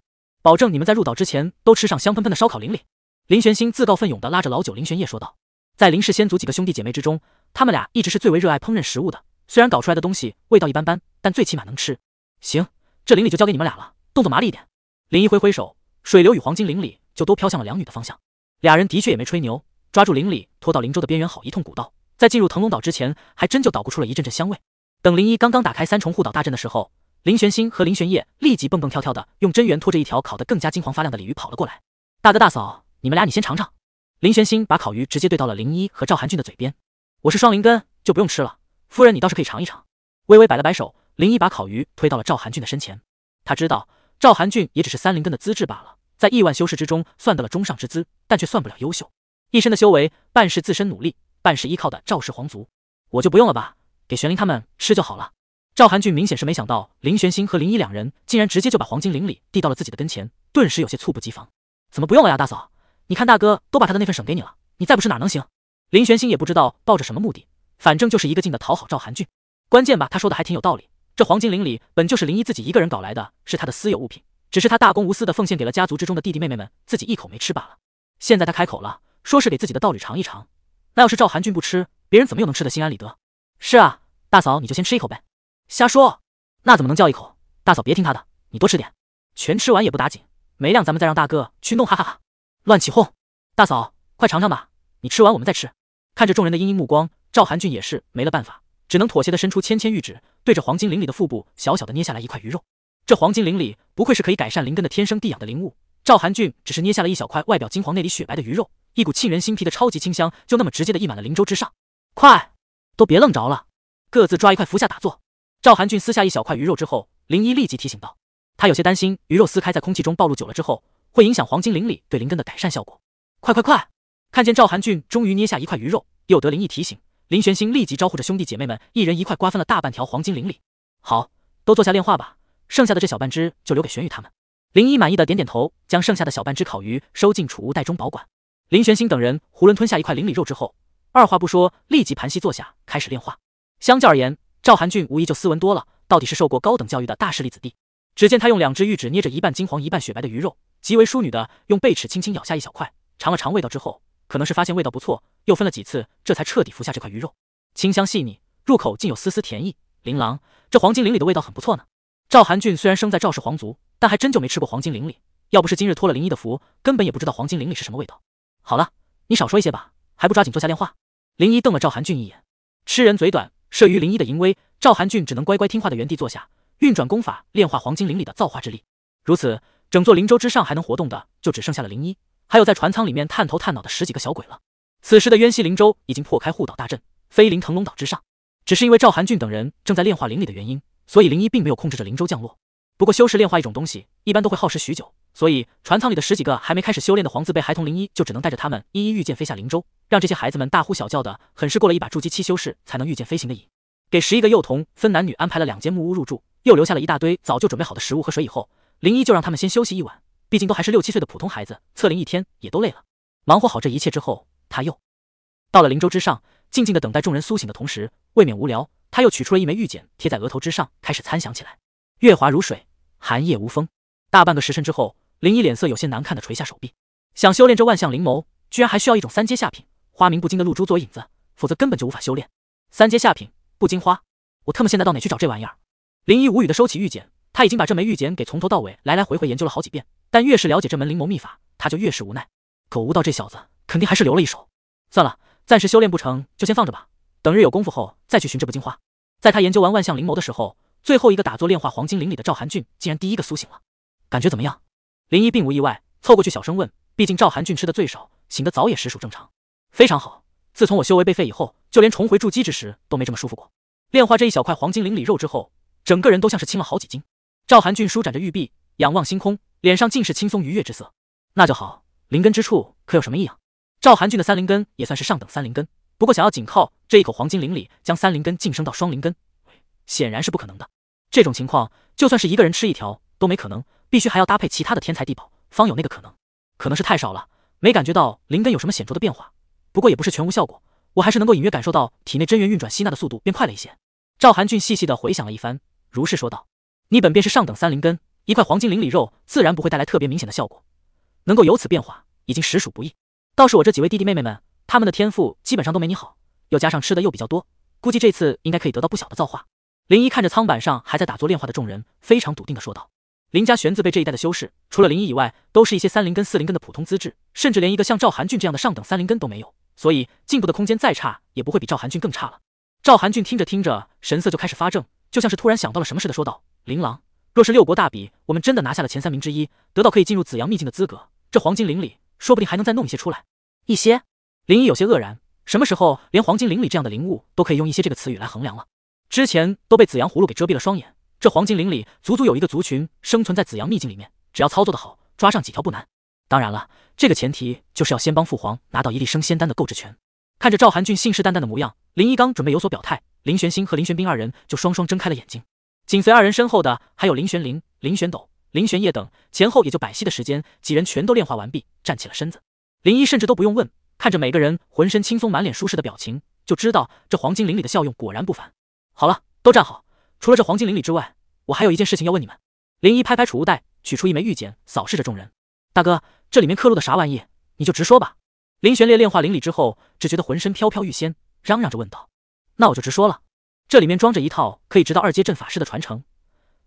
保证你们在入岛之前都吃上香喷喷的烧烤林里。林玄心自告奋勇的拉着老九林玄烨说道：“在林氏先祖几个兄弟姐妹之中，他们俩一直是最为热爱烹饪食物的。虽然搞出来的东西味道一般般，但最起码能吃。行，这林里就交给你们俩了，动作麻利一点。”林一挥挥手，水流与黄金林里就都飘向了两女的方向。俩人的确也没吹牛，抓住林里拖到林州的边缘，好一通鼓捣，在进入腾龙岛之前，还真就捣鼓出了一阵阵香味。等林一刚刚打开三重护岛大阵的时候。林玄心和林玄烨立即蹦蹦跳跳的，用真元拖着一条烤得更加金黄发亮的鲤鱼跑了过来。大哥大嫂，你们俩你先尝尝。林玄心把烤鱼直接对到了林一和赵寒俊的嘴边。我是双灵根，就不用吃了。夫人你倒是可以尝一尝。微微摆了摆手，林一把烤鱼推到了赵寒俊的身前。他知道赵寒俊也只是三灵根的资质罢了，在亿万修士之中算得了中上之资，但却算不了优秀。一身的修为，半是自身努力，半是依靠的赵氏皇族。我就不用了吧，给玄灵他们吃就好了。赵韩俊明显是没想到林玄心和林一两人竟然直接就把黄金灵礼递到了自己的跟前，顿时有些猝不及防。怎么不用了呀，大嫂？你看大哥都把他的那份省给你了，你再不吃哪能行？林玄心也不知道抱着什么目的，反正就是一个劲的讨好赵韩俊。关键吧，他说的还挺有道理。这黄金灵礼本就是林一自己一个人搞来的，是他的私有物品，只是他大公无私的奉献给了家族之中的弟弟妹妹们，自己一口没吃罢了。现在他开口了，说是给自己的道侣尝一尝，那要是赵韩俊不吃，别人怎么又能吃得心安理得？是啊，大嫂你就先吃一口呗。瞎说，那怎么能叫一口？大嫂别听他的，你多吃点，全吃完也不打紧。没量咱们再让大哥去弄，哈哈哈！乱起哄，大嫂快尝尝吧，你吃完我们再吃。看着众人的殷殷目光，赵寒俊也是没了办法，只能妥协的伸出芊芊玉指，对着黄金灵里的腹部小小的捏下来一块鱼肉。这黄金灵里不愧是可以改善灵根的天生地养的灵物，赵寒俊只是捏下了一小块外表金黄、内里雪白的鱼肉，一股沁人心脾的超级清香就那么直接的溢满了灵舟之上。快，都别愣着了，各自抓一块服下，打坐。赵韩俊撕下一小块鱼肉之后，林一立即提醒道：“他有些担心鱼肉撕开在空气中暴露久了之后，会影响黄金灵里对灵根的改善效果。”“快快快！”看见赵韩俊终于捏下一块鱼肉，又得林毅提醒，林玄心立即招呼着兄弟姐妹们，一人一块瓜分了大半条黄金灵里。好，都坐下炼化吧，剩下的这小半只就留给玄宇他们。”林一满意的点点头，将剩下的小半只烤鱼收进储物袋中保管。林玄心等人囫囵吞下一块灵里肉之后，二话不说，立即盘膝坐下开始炼化。相较而言，赵寒俊无疑就斯文多了，到底是受过高等教育的大势力子弟。只见他用两只玉指捏着一半金黄一半雪白的鱼肉，极为淑女的用贝齿轻轻咬下一小块，尝了尝味道之后，可能是发现味道不错，又分了几次，这才彻底服下这块鱼肉。清香细腻，入口竟有丝丝甜意。琳琅，这黄金鳞里的味道很不错呢。赵寒俊虽然生在赵氏皇族，但还真就没吃过黄金鳞里，要不是今日托了林一的福，根本也不知道黄金鳞里是什么味道。好了，你少说一些吧，还不抓紧坐下炼化。林一瞪了赵寒俊一眼，吃人嘴短。慑于林一的淫威，赵寒俊只能乖乖听话的原地坐下，运转功法炼化黄金灵里的造化之力。如此，整座灵舟之上还能活动的就只剩下了林一，还有在船舱里面探头探脑的十几个小鬼了。此时的渊溪灵舟已经破开护岛大阵，飞临腾龙岛之上。只是因为赵寒俊等人正在炼化灵里的原因，所以林一并没有控制着灵舟降落。不过，修士炼化一种东西，一般都会耗时许久。所以，船舱里的十几个还没开始修炼的皇字辈孩童灵一就只能带着他们一一御剑飞下灵州，让这些孩子们大呼小叫的，很是过了一把筑基期修士才能御剑飞行的瘾。给十一个幼童分男女安排了两间木屋入住，又留下了一大堆早就准备好的食物和水。以后，灵一就让他们先休息一晚，毕竟都还是六七岁的普通孩子，测灵一天也都累了。忙活好这一切之后，他又到了灵州之上，静静的等待众人苏醒的同时，未免无聊，他又取出了一枚玉简贴在额头之上，开始参详起来。月华如水，寒夜无风。大半个时辰之后。林一脸色有些难看的垂下手臂，想修炼这万象灵眸，居然还需要一种三阶下品花名不精的露珠作为引子，否则根本就无法修炼。三阶下品不惊花，我特么现在到哪去找这玩意儿？林一无语的收起玉简，他已经把这枚玉简给从头到尾来来回回研究了好几遍，但越是了解这门灵眸秘法，他就越是无奈。可无道这小子肯定还是留了一手，算了，暂时修炼不成就先放着吧，等日有功夫后再去寻这不惊花。在他研究完万象灵眸的时候，最后一个打坐炼化黄金灵里的赵寒俊竟然第一个苏醒了，感觉怎么样？林一并无意外，凑过去小声问：“毕竟赵韩俊吃的最少，醒得早也实属正常。非常好，自从我修为被废以后，就连重回筑基之时都没这么舒服过。炼化这一小块黄金灵里肉之后，整个人都像是轻了好几斤。”赵韩俊舒展着玉臂，仰望星空，脸上尽是轻松愉悦之色。那就好，灵根之处可有什么异样？赵韩俊的三灵根也算是上等三灵根，不过想要仅靠这一口黄金灵里将三灵根晋升到双灵根，显然是不可能的。这种情况，就算是一个人吃一条都没可能。必须还要搭配其他的天才地宝，方有那个可能。可能是太少了，没感觉到灵根有什么显著的变化。不过也不是全无效果，我还是能够隐约感受到体内真元运转吸纳的速度变快了一些。赵韩俊细细的回想了一番，如是说道：“你本便是上等三灵根，一块黄金灵里肉自然不会带来特别明显的效果。能够有此变化，已经实属不易。倒是我这几位弟弟妹妹们，他们的天赋基本上都没你好，又加上吃的又比较多，估计这次应该可以得到不小的造化。”林一看着舱板上还在打坐炼化的众人，非常笃定的说道。林家玄子辈这一代的修士，除了林毅以外，都是一些三灵根、四灵根的普通资质，甚至连一个像赵寒俊这样的上等三灵根都没有。所以进步的空间再差，也不会比赵寒俊更差了。赵寒俊听着听着，神色就开始发怔，就像是突然想到了什么似的，说道：“林琅，若是六国大比，我们真的拿下了前三名之一，得到可以进入紫阳秘境的资格，这黄金灵里说不定还能再弄一些出来。”一些林毅有些愕然，什么时候连黄金灵里这样的灵物都可以用“一些”这个词语来衡量了？之前都被紫阳葫芦给遮蔽了双眼。这黄金林里足足有一个族群生存在紫阳秘境里面，只要操作的好，抓上几条不难。当然了，这个前提就是要先帮父皇拿到一粒升仙丹的购置权。看着赵寒俊信誓旦旦的模样，林一刚准备有所表态，林玄心和林玄冰二人就双双睁开了眼睛。紧随二人身后的还有林玄灵、林玄斗、林玄烨等，前后也就百息的时间，几人全都炼化完毕，站起了身子。林一甚至都不用问，看着每个人浑身轻松、满脸舒适的表情，就知道这黄金灵里的效用果然不凡。好了，都站好。除了这黄金灵力之外，我还有一件事情要问你们。林一拍拍储物袋，取出一枚玉简，扫视着众人。大哥，这里面刻录的啥玩意？你就直说吧。林玄烈炼化灵力之后，只觉得浑身飘飘欲仙，嚷嚷着问道：“那我就直说了，这里面装着一套可以直到二阶阵法师的传承。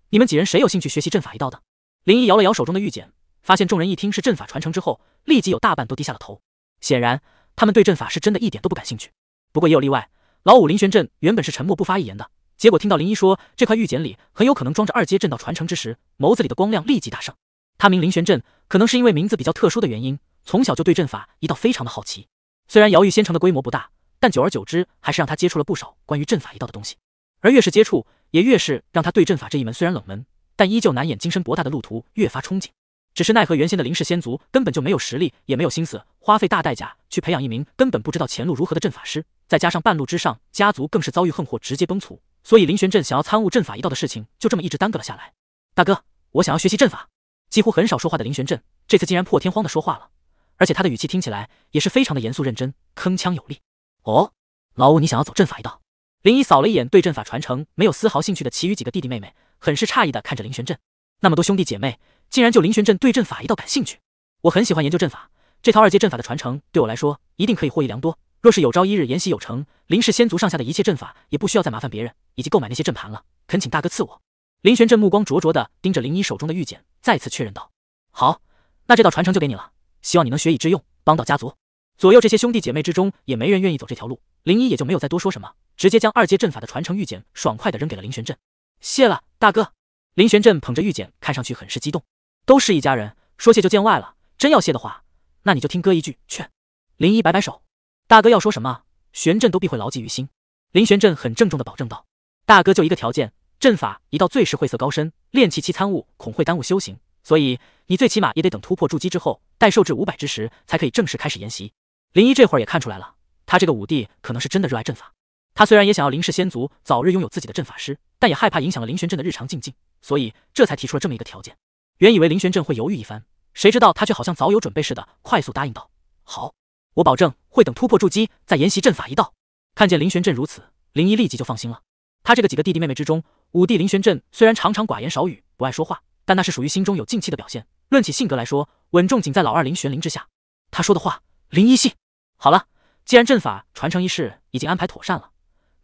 你们几人谁有兴趣学习阵法一道的？”林一摇了摇手中的玉简，发现众人一听是阵法传承之后，立即有大半都低下了头。显然，他们对阵法师真的一点都不感兴趣。不过也有例外，老五林玄震原本是沉默不发一言的。结果听到林一说这块玉简里很有可能装着二阶阵道传承之时，眸子里的光亮立即大盛。他名林玄阵，可能是因为名字比较特殊的原因，从小就对阵法一道非常的好奇。虽然瑶玉仙城的规模不大，但久而久之还是让他接触了不少关于阵法一道的东西。而越是接触，也越是让他对阵法这一门虽然冷门，但依旧难掩精深博大的路途越发憧憬。只是奈何原先的林氏仙族根本就没有实力，也没有心思花费大代价去培养一名根本不知道前路如何的阵法师，再加上半路之上家族更是遭遇横祸，直接崩殂。所以林玄阵想要参悟阵法一道的事情，就这么一直耽搁了下来。大哥，我想要学习阵法。几乎很少说话的林玄阵，这次竟然破天荒的说话了，而且他的语气听起来也是非常的严肃认真，铿锵有力。哦，老五，你想要走阵法一道？林一扫了一眼对阵法传承没有丝毫兴趣的其余几个弟弟妹妹，很是诧异的看着林玄阵。那么多兄弟姐妹，竟然就林玄阵对阵法一道感兴趣？我很喜欢研究阵法，这套二阶阵法的传承对我来说，一定可以获益良多。若是有朝一日研习有成，林氏仙族上下的一切阵法也不需要再麻烦别人以及购买那些阵盘了。恳请大哥赐我。林玄振目光灼灼的盯着林一手中的玉简，再次确认道：“好，那这道传承就给你了，希望你能学以致用，帮到家族。”左右这些兄弟姐妹之中也没人愿意走这条路，林一也就没有再多说什么，直接将二阶阵法的传承玉简爽快的扔给了林玄振。谢了，大哥。林玄振捧着玉简，看上去很是激动。都是一家人，说谢就见外了。真要谢的话，那你就听哥一句劝。林一摆摆手。大哥要说什么，玄震都必会牢记于心。林玄震很郑重的保证道：“大哥就一个条件，阵法一到最是晦涩高深，练气期参悟恐会耽误修行，所以你最起码也得等突破筑基之后，待寿至五百之时，才可以正式开始研习。”林一这会儿也看出来了，他这个五弟可能是真的热爱阵法。他虽然也想要林氏先祖早日拥有自己的阵法师，但也害怕影响了林玄震的日常进境，所以这才提出了这么一个条件。原以为林玄震会犹豫一番，谁知道他却好像早有准备似的，快速答应道：“好。”我保证会等突破筑基再研习阵法一道。看见林玄阵如此，林一立即就放心了。他这个几个弟弟妹妹之中，五弟林玄阵虽然常常寡言少语，不爱说话，但那是属于心中有静气的表现。论起性格来说，稳重仅在老二林玄灵之下。他说的话，林一信。好了，既然阵法传承一事已经安排妥善了，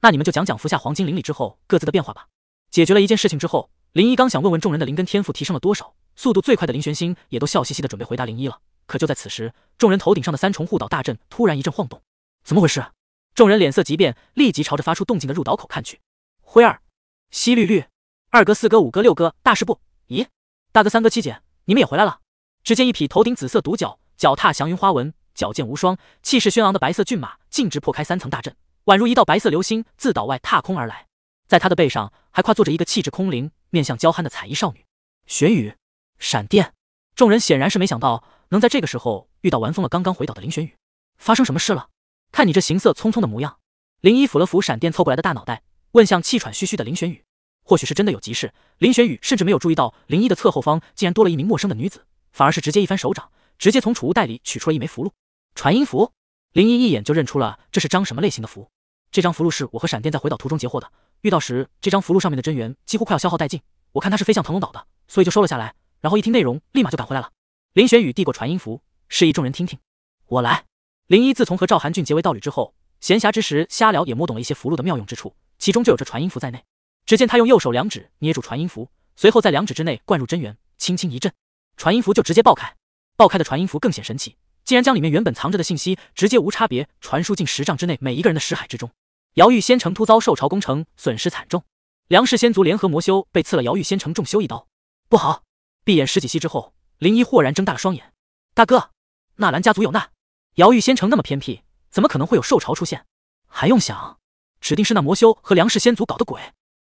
那你们就讲讲服下黄金灵力之后各自的变化吧。解决了一件事情之后，林一刚想问问众人的灵根天赋提升了多少，速度最快的林玄星也都笑嘻嘻的准备回答林一了。可就在此时，众人头顶上的三重护岛大阵突然一阵晃动，怎么回事？众人脸色急变，立即朝着发出动静的入岛口看去。灰二、西绿绿、二哥、四哥、五哥、六哥，大事不？咦，大哥、三哥、七姐，你们也回来了？只见一匹头顶紫色独角、脚踏祥云花纹、矫健无双、气势轩昂的白色骏马，径直破开三层大阵，宛如一道白色流星自岛外踏空而来。在他的背上，还跨坐着一个气质空灵、面相娇憨的彩衣少女。玄羽、闪电，众人显然是没想到。能在这个时候遇到玩疯了、刚刚回岛的林玄宇，发生什么事了？看你这行色匆匆的模样，林一抚了抚闪电凑过来的大脑袋，问向气喘吁吁的林玄宇。或许是真的有急事，林玄宇甚至没有注意到林一的侧后方竟然多了一名陌生的女子，反而是直接一翻手掌，直接从储物袋里取出了一枚符箓。传音符，林一一眼就认出了这是张什么类型的符。这张符箓是我和闪电在回岛途中截获的，遇到时这张符箓上面的真元几乎快要消耗殆尽，我看他是飞向腾龙岛的，所以就收了下来。然后一听内容，立马就赶回来了。林玄宇递过传音符，示意众人听听。我来。林一自从和赵韩俊结为道侣之后，闲暇之时瞎聊也摸懂了一些符箓的妙用之处，其中就有这传音符在内。只见他用右手两指捏住传音符，随后在两指之内灌入真元，轻轻一震，传音符就直接爆开。爆开的传音符更显神奇，竟然将里面原本藏着的信息直接无差别传输进十丈之内每一个人的识海之中。瑶玉仙城突遭受潮攻城，损失惨重。梁氏仙族联合魔修被刺了瑶玉仙城重修一刀。不好！闭眼十几息之后。林一豁然睁大了双眼，大哥，纳兰家族有难。瑶域仙城那么偏僻，怎么可能会有兽潮出现？还用想，指定是那魔修和梁氏先祖搞的鬼。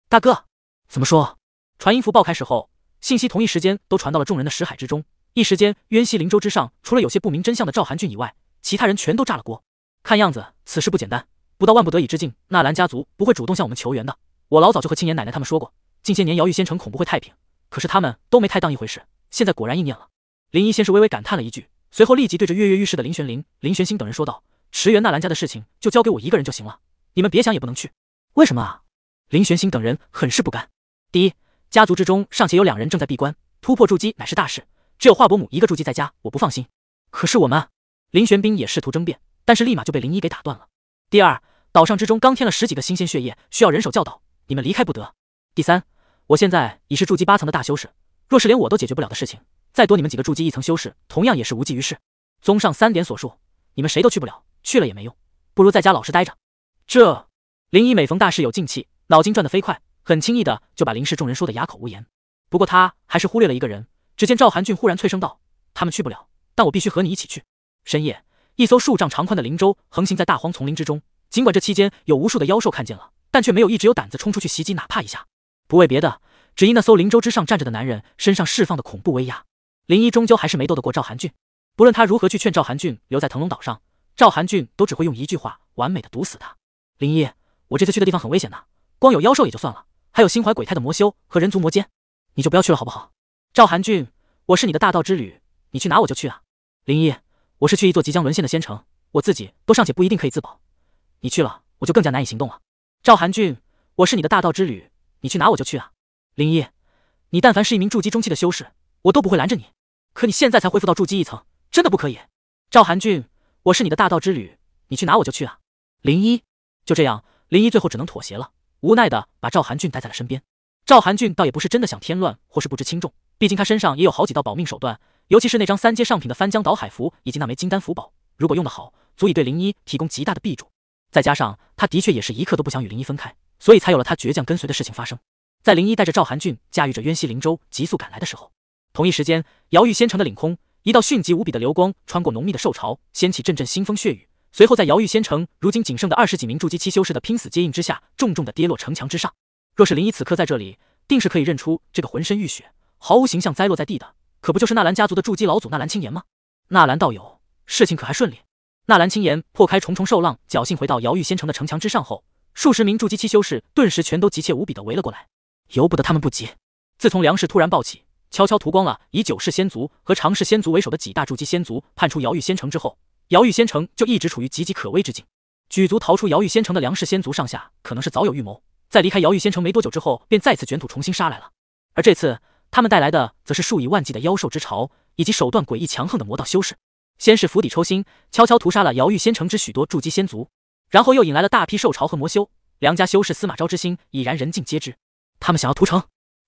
大哥，怎么说？传音符爆开时候，信息同一时间都传到了众人的识海之中。一时间，渊西灵州之上，除了有些不明真相的赵寒俊以外，其他人全都炸了锅。看样子，此事不简单。不到万不得已之境，纳兰家族不会主动向我们求援的。我老早就和青年奶奶他们说过，近些年瑶域仙城恐不会太平，可是他们都没太当一回事。现在果然应验了。林一先是微微感叹了一句，随后立即对着跃跃欲试的林玄林、林玄星等人说道：“驰援纳兰家的事情就交给我一个人就行了，你们别想也不能去。为什么啊？”林玄星等人很是不甘。第一，家族之中尚且有两人正在闭关突破筑基，乃是大事，只有华伯母一个筑基在家，我不放心。可是我们……林玄冰也试图争辩，但是立马就被林一给打断了。第二，岛上之中刚添了十几个新鲜血液，需要人手教导，你们离开不得。第三，我现在已是筑基八层的大修士。若是连我都解决不了的事情，再多你们几个筑基一层修士，同样也是无济于事。综上三点所述，你们谁都去不了，去了也没用，不如在家老实待着。这林一每逢大事有静气，脑筋转得飞快，很轻易的就把林氏众人说得哑口无言。不过他还是忽略了一个人。只见赵寒俊忽然脆声道：“他们去不了，但我必须和你一起去。”深夜，一艘数丈长宽的灵舟横行在大荒丛林之中。尽管这期间有无数的妖兽看见了，但却没有一直有胆子冲出去袭击，哪怕一下。不为别的。只因那艘灵舟之上站着的男人身上释放的恐怖威压，林一终究还是没斗得过赵寒俊。不论他如何去劝赵寒俊留在腾龙岛上，赵寒俊都只会用一句话完美的毒死他。林一，我这次去的地方很危险呐，光有妖兽也就算了，还有心怀鬼胎的魔修和人族魔奸，你就不要去了好不好？赵寒俊，我是你的大道之旅，你去哪我就去啊。林一，我是去一座即将沦陷的仙城，我自己都尚且不一定可以自保，你去了我就更加难以行动了。赵寒俊，我是你的大道之旅，你去哪我就去啊。林一，你但凡是一名筑基中期的修士，我都不会拦着你。可你现在才恢复到筑基一层，真的不可以。赵寒俊，我是你的大道之旅，你去哪我就去啊。林一就这样，林一最后只能妥协了，无奈的把赵寒俊带在了身边。赵寒俊倒也不是真的想添乱，或是不知轻重，毕竟他身上也有好几道保命手段，尤其是那张三阶上品的翻江倒海符，以及那枚金丹符宝，如果用得好，足以对林一提供极大的庇助。再加上他的确也是一刻都不想与林一分开，所以才有了他倔强跟随的事情发生。在林一带着赵寒俊驾驭着渊溪灵舟急速赶来的时候，同一时间，瑶玉仙城的领空，一道迅疾无比的流光穿过浓密的兽潮，掀起阵阵腥风血雨。随后，在瑶玉仙城如今仅剩的二十几名筑基期修士的拼死接应之下，重重的跌落城墙之上。若是林一此刻在这里，定是可以认出这个浑身浴血、毫无形象栽落在地的，可不就是纳兰家族的筑基老祖纳兰青岩吗？纳兰道友，事情可还顺利？纳兰青岩破开重重兽浪，侥幸回到瑶玉仙城的城墙之上后，数十名筑基期修士顿时全都急切无比的围了过来。由不得他们不急。自从梁氏突然暴起，悄悄屠光了以九世仙族和常氏仙族为首的几大筑基仙族，叛出瑶玉仙城之后，瑶玉仙城就一直处于岌岌可危之境。举族逃出瑶玉仙城的梁氏仙族上下，可能是早有预谋，在离开瑶玉仙城没多久之后，便再次卷土重新杀来了。而这次他们带来的，则是数以万计的妖兽之潮，以及手段诡异强横的魔道修士。先是釜底抽薪，悄悄屠杀了瑶玉仙城之许多筑基仙族，然后又引来了大批兽潮和魔修。梁家修士司马昭之心，已然人尽皆知。他们想要屠城，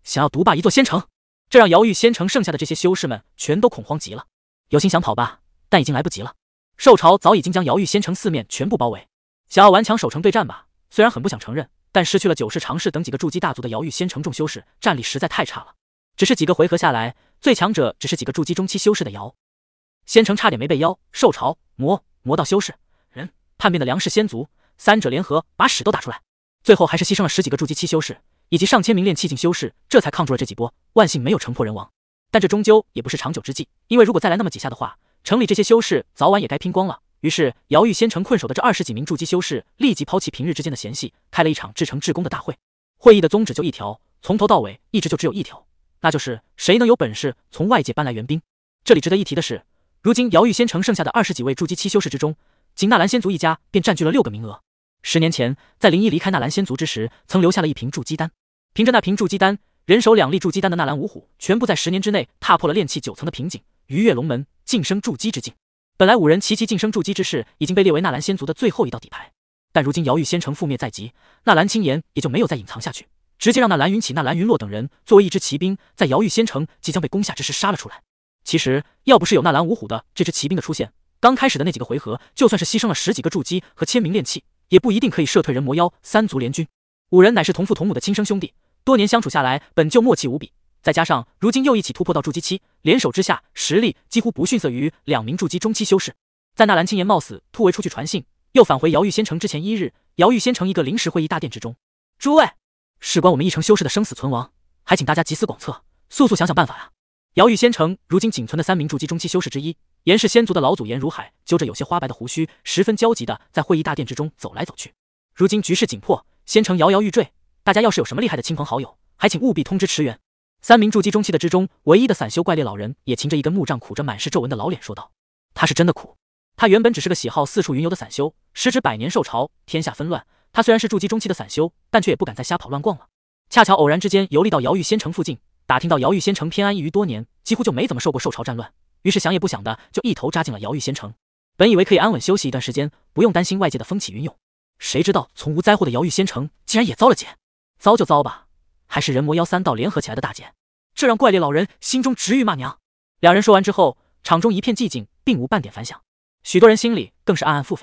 想要独霸一座仙城，这让瑶玉仙城剩下的这些修士们全都恐慌极了。有心想跑吧，但已经来不及了。兽潮早已经将瑶玉仙城四面全部包围。想要顽强守城对战吧，虽然很不想承认，但失去了九世长侍等几个筑基大族的瑶玉仙城众修士战力实在太差了。只是几个回合下来，最强者只是几个筑基中期修士的瑶。仙城差点没被妖、兽潮、魔、魔道修士、人叛变的梁氏仙族三者联合把屎都打出来，最后还是牺牲了十几个筑基期修士。以及上千名炼气境修士，这才抗住了这几波。万幸没有城破人亡，但这终究也不是长久之计。因为如果再来那么几下的话，城里这些修士早晚也该拼光了。于是，瑶玉仙城困守的这二十几名筑基修士立即抛弃平日之间的嫌隙，开了一场至诚至公的大会。会议的宗旨就一条，从头到尾一直就只有一条，那就是谁能有本事从外界搬来援兵。这里值得一提的是，如今瑶玉仙城剩下的二十几位筑基期修士之中，仅纳兰仙族一家便占据了六个名额。十年前，在林毅离开纳兰仙族之时，曾留下了一瓶筑基丹。凭着那瓶筑基丹，人手两粒筑基丹的纳兰五虎，全部在十年之内踏破了炼气九层的瓶颈，鱼跃龙门，晋升筑基之境。本来五人齐齐晋升筑基之势，已经被列为纳兰仙族的最后一道底牌。但如今瑶玉仙城覆灭在即，纳兰青岩也就没有再隐藏下去，直接让纳兰云起、纳兰云落等人作为一支骑兵，在瑶玉仙城即将被攻下之时杀了出来。其实，要不是有纳兰五虎的这支骑兵的出现，刚开始的那几个回合，就算是牺牲了十几个筑基和千名炼气。也不一定可以射退人魔妖三族联军。五人乃是同父同母的亲生兄弟，多年相处下来，本就默契无比。再加上如今又一起突破到筑基期，联手之下，实力几乎不逊色于两名筑基中期修士。在纳兰青言冒死突围出去传信，又返回瑶玉仙城之前一日，瑶玉仙城一个临时会议大殿之中，诸位，事关我们一城修士的生死存亡，还请大家集思广策，速速想想办法呀！瑶玉仙城如今仅存的三名筑基中期修士之一。严氏先族的老祖严如海揪着有些花白的胡须，十分焦急地在会议大殿之中走来走去。如今局势紧迫，仙城摇摇欲坠，大家要是有什么厉害的亲朋好友，还请务必通知驰援。三名筑基中期的之中唯一的散修怪猎老人也擎着一根木杖，苦着满是皱纹的老脸说道：“他是真的苦。他原本只是个喜好四处云游的散修，时值百年受潮，天下纷乱。他虽然是筑基中期的散修，但却也不敢再瞎跑乱逛了。恰巧偶然之间游历到瑶玉仙城附近，打听到瑶玉仙城偏安一隅多年，几乎就没怎么受过受潮战乱。”于是想也不想的就一头扎进了瑶玉仙城，本以为可以安稳休息一段时间，不用担心外界的风起云涌，谁知道从无灾祸的瑶玉仙城竟然也遭了劫，遭就遭吧，还是人魔妖三道联合起来的大劫，这让怪猎老人心中直欲骂娘。两人说完之后，场中一片寂静，并无半点反响，许多人心里更是暗暗腹诽，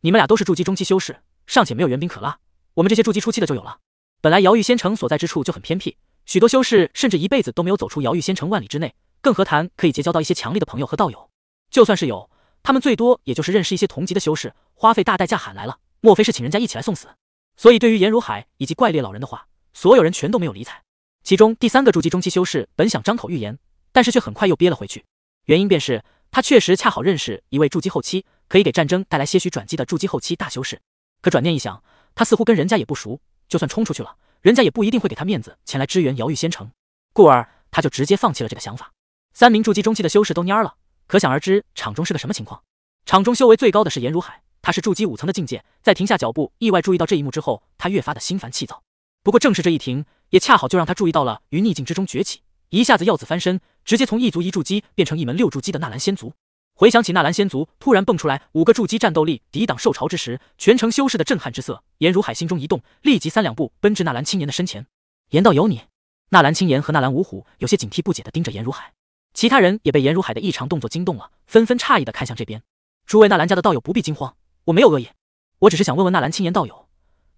你们俩都是筑基中期修士，尚且没有援兵可拉，我们这些筑基初期的就有了。本来瑶玉仙城所在之处就很偏僻，许多修士甚至一辈子都没有走出瑶玉仙城万里之内。更何谈可以结交到一些强力的朋友和道友？就算是有，他们最多也就是认识一些同级的修士，花费大代价喊来了，莫非是请人家一起来送死？所以对于颜如海以及怪猎老人的话，所有人全都没有理睬。其中第三个筑基中期修士本想张口预言，但是却很快又憋了回去，原因便是他确实恰好认识一位筑基后期，可以给战争带来些许转机的筑基后期大修士。可转念一想，他似乎跟人家也不熟，就算冲出去了，人家也不一定会给他面子前来支援瑶玉仙城，故而他就直接放弃了这个想法。三名筑基中期的修士都蔫了，可想而知场中是个什么情况。场中修为最高的是颜如海，他是筑基五层的境界，在停下脚步，意外注意到这一幕之后，他越发的心烦气躁。不过正是这一停，也恰好就让他注意到了于逆境之中崛起，一下子要子翻身，直接从一族一筑基变成一门六筑基的纳兰仙族。回想起纳兰仙族突然蹦出来五个筑基战斗力抵挡受潮之时，全城修士的震撼之色，颜如海心中一动，立即三两步奔至纳兰青年的身前。颜道有你？纳兰青岩和纳兰五虎有些警惕不解的盯着颜如海。其他人也被颜如海的异常动作惊动了，纷纷诧异的看向这边。诸位纳兰家的道友不必惊慌，我没有恶意，我只是想问问纳兰青岩道友，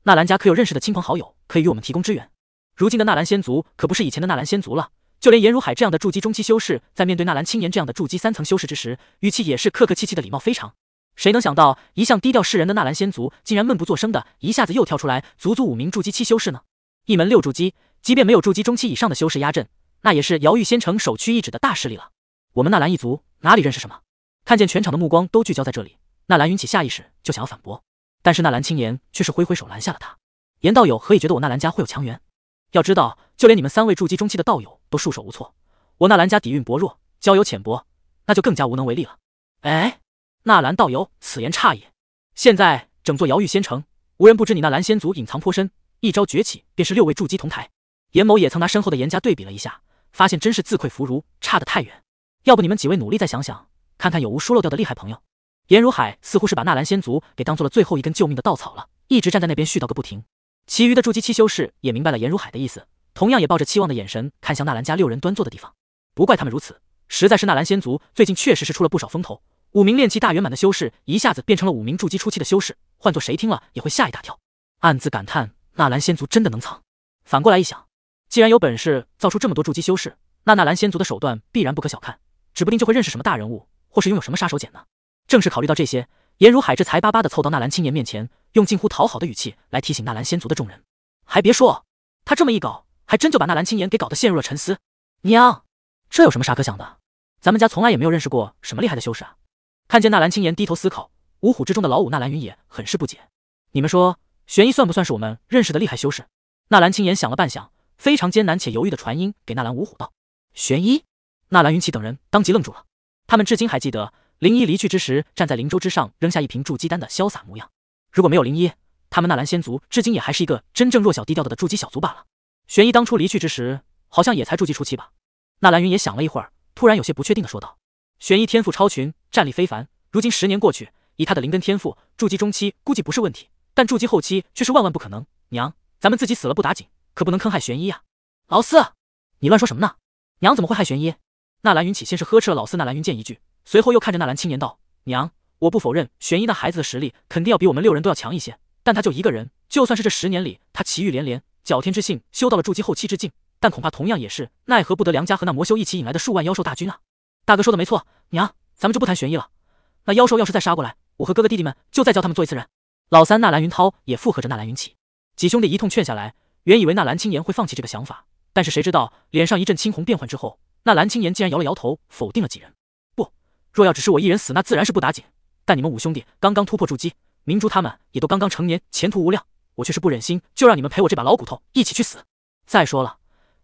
纳兰家可有认识的亲朋好友可以与我们提供支援？如今的纳兰仙族可不是以前的纳兰仙族了，就连颜如海这样的筑基中期修士，在面对纳兰青岩这样的筑基三层修士之时，语气也是客客气气的，礼貌非常。谁能想到，一向低调示人的纳兰仙族，竟然闷不作声的，一下子又跳出来足足五名筑基期修士呢？一门六筑基，即便没有筑基中期以上的修士压阵。那也是瑶玉仙城首屈一指的大势力了。我们纳兰一族哪里认识什么？看见全场的目光都聚焦在这里，纳兰云起下意识就想要反驳，但是纳兰青言却是挥挥手拦下了他。严道友何以觉得我纳兰家会有强援？要知道，就连你们三位筑基中期的道友都束手无措，我纳兰家底蕴薄弱，交友浅薄，那就更加无能为力了。哎，纳兰道友此言差矣。现在整座瑶玉仙城无人不知你纳兰仙族隐藏颇深，一朝崛起便是六位筑基同台。严某也曾拿身后的严家对比了一下。发现真是自愧弗如，差得太远。要不你们几位努力再想想，看看有无疏漏掉的厉害朋友。颜如海似乎是把纳兰仙族给当做了最后一根救命的稻草了，一直站在那边絮叨个不停。其余的筑基期修士也明白了颜如海的意思，同样也抱着期望的眼神看向纳兰家六人端坐的地方。不怪他们如此，实在是纳兰仙族最近确实是出了不少风头。五名炼气大圆满的修士一下子变成了五名筑基初期的修士，换做谁听了也会吓一大跳，暗自感叹纳兰仙族真的能藏。反过来一想。既然有本事造出这么多筑基修士，那纳兰仙族的手段必然不可小看，指不定就会认识什么大人物，或是拥有什么杀手锏呢。正是考虑到这些，颜如海这才巴巴的凑到纳兰青年面前，用近乎讨好的语气来提醒纳兰仙族的众人。还别说，他这么一搞，还真就把纳兰青年给搞得陷入了沉思。娘，这有什么啥可想的？咱们家从来也没有认识过什么厉害的修士啊！看见纳兰青岩低头思考，五虎之中的老五纳兰云野很是不解。你们说，玄一算不算是我们认识的厉害修士？纳兰青岩想了半晌。非常艰难且犹豫的传音给纳兰五虎道：“玄一。”纳兰云奇等人当即愣住了。他们至今还记得林一离去之时，站在灵舟之上扔下一瓶筑基丹的潇洒模样。如果没有林一，他们纳兰仙族至今也还是一个真正弱小低调的筑基小族罢了。玄一当初离去之时，好像也才筑基初期吧？纳兰云也想了一会儿，突然有些不确定的说道：“玄一天赋超群，战力非凡。如今十年过去，以他的灵根天赋，筑基中期估计不是问题，但筑基后期却是万万不可能。娘，咱们自己死了不打紧。”可不能坑害玄一啊！老四，你乱说什么呢？娘怎么会害玄一？那蓝云起先是呵斥了老四那蓝云剑一句，随后又看着那蓝青年道：“娘，我不否认玄一那孩子的实力肯定要比我们六人都要强一些，但他就一个人，就算是这十年里他奇遇连连，脚天之性修到了筑基后期之境，但恐怕同样也是奈何不得梁家和那魔修一起引来的数万妖兽大军啊。”大哥说的没错，娘，咱们就不谈玄一了。那妖兽要是再杀过来，我和哥哥弟弟们就再教他们做一次人。老三那蓝云涛也附和着那蓝云起，几兄弟一通劝下来。原以为那蓝青岩会放弃这个想法，但是谁知道脸上一阵青红变幻之后，那蓝青岩竟然摇了摇头，否定了几人。不，若要只是我一人死，那自然是不打紧。但你们五兄弟刚刚突破筑基，明珠他们也都刚刚成年，前途无量。我却是不忍心，就让你们陪我这把老骨头一起去死。再说了，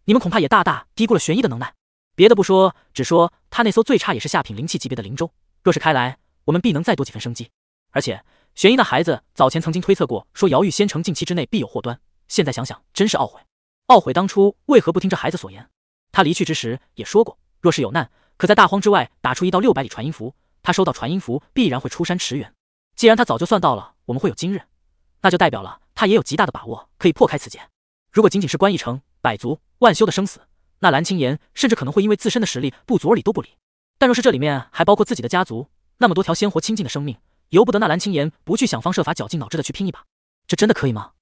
你们恐怕也大大低估了玄一的能耐。别的不说，只说他那艘最差也是下品灵气级别的灵舟，若是开来，我们必能再多几分生机。而且，玄一那孩子早前曾经推测过，说瑶玉仙城近期之内必有祸端。现在想想，真是懊悔，懊悔当初为何不听这孩子所言。他离去之时也说过，若是有难，可在大荒之外打出一道六百里传音符。他收到传音符，必然会出山驰援。既然他早就算到了我们会有今日，那就代表了他也有极大的把握可以破开此劫。如果仅仅是关一城、百族、万修的生死，那蓝青岩甚至可能会因为自身的实力不足而理都不理。但若是这里面还包括自己的家族，那么多条鲜活、亲近的生命，由不得那蓝青岩不去想方设法、绞尽脑汁的去拼一把。这真的可以吗？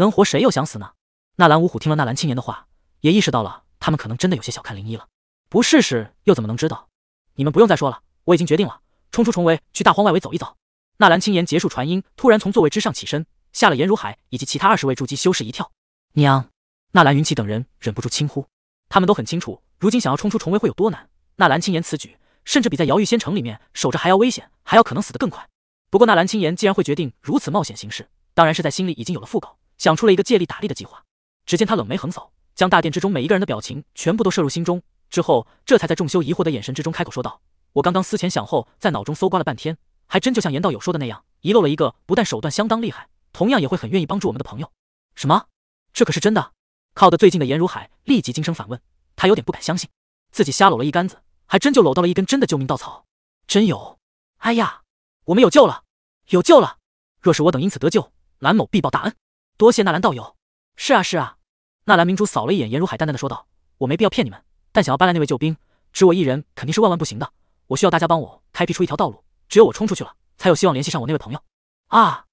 能活谁又想死呢？纳兰五虎听了纳兰青言的话，也意识到了他们可能真的有些小看灵一了。不试试又怎么能知道？你们不用再说了，我已经决定了，冲出重围去大荒外围走一走。纳兰青言结束传音，突然从座位之上起身，吓了颜如海以及其他二十位筑基修士一跳。娘！纳兰云奇等人忍不住轻呼，他们都很清楚，如今想要冲出重围会有多难。纳兰青言此举，甚至比在瑶玉仙城里面守着还要危险，还要可能死得更快。不过纳兰青言既然会决定如此冒险行事，当然是在心里已经有了腹稿。想出了一个借力打力的计划。只见他冷眉横扫，将大殿之中每一个人的表情全部都摄入心中，之后这才在众修疑惑的眼神之中开口说道：“我刚刚思前想后，在脑中搜刮了半天，还真就像严道友说的那样，遗漏了一个不但手段相当厉害，同样也会很愿意帮助我们的朋友。”什么？这可是真的？靠得最近的严如海立即惊声反问，他有点不敢相信，自己瞎搂了一竿子，还真就搂到了一根真的救命稻草。真有？哎呀，我们有救了，有救了！若是我等因此得救，蓝某必报大恩。多谢纳兰道友。是啊，是啊。纳兰明珠扫了一眼颜如海，淡淡的说道：“我没必要骗你们，但想要搬来那位救兵，只我一人肯定是万万不行的。我需要大家帮我开辟出一条道路，只有我冲出去了，才有希望联系上我那位朋友。”啊！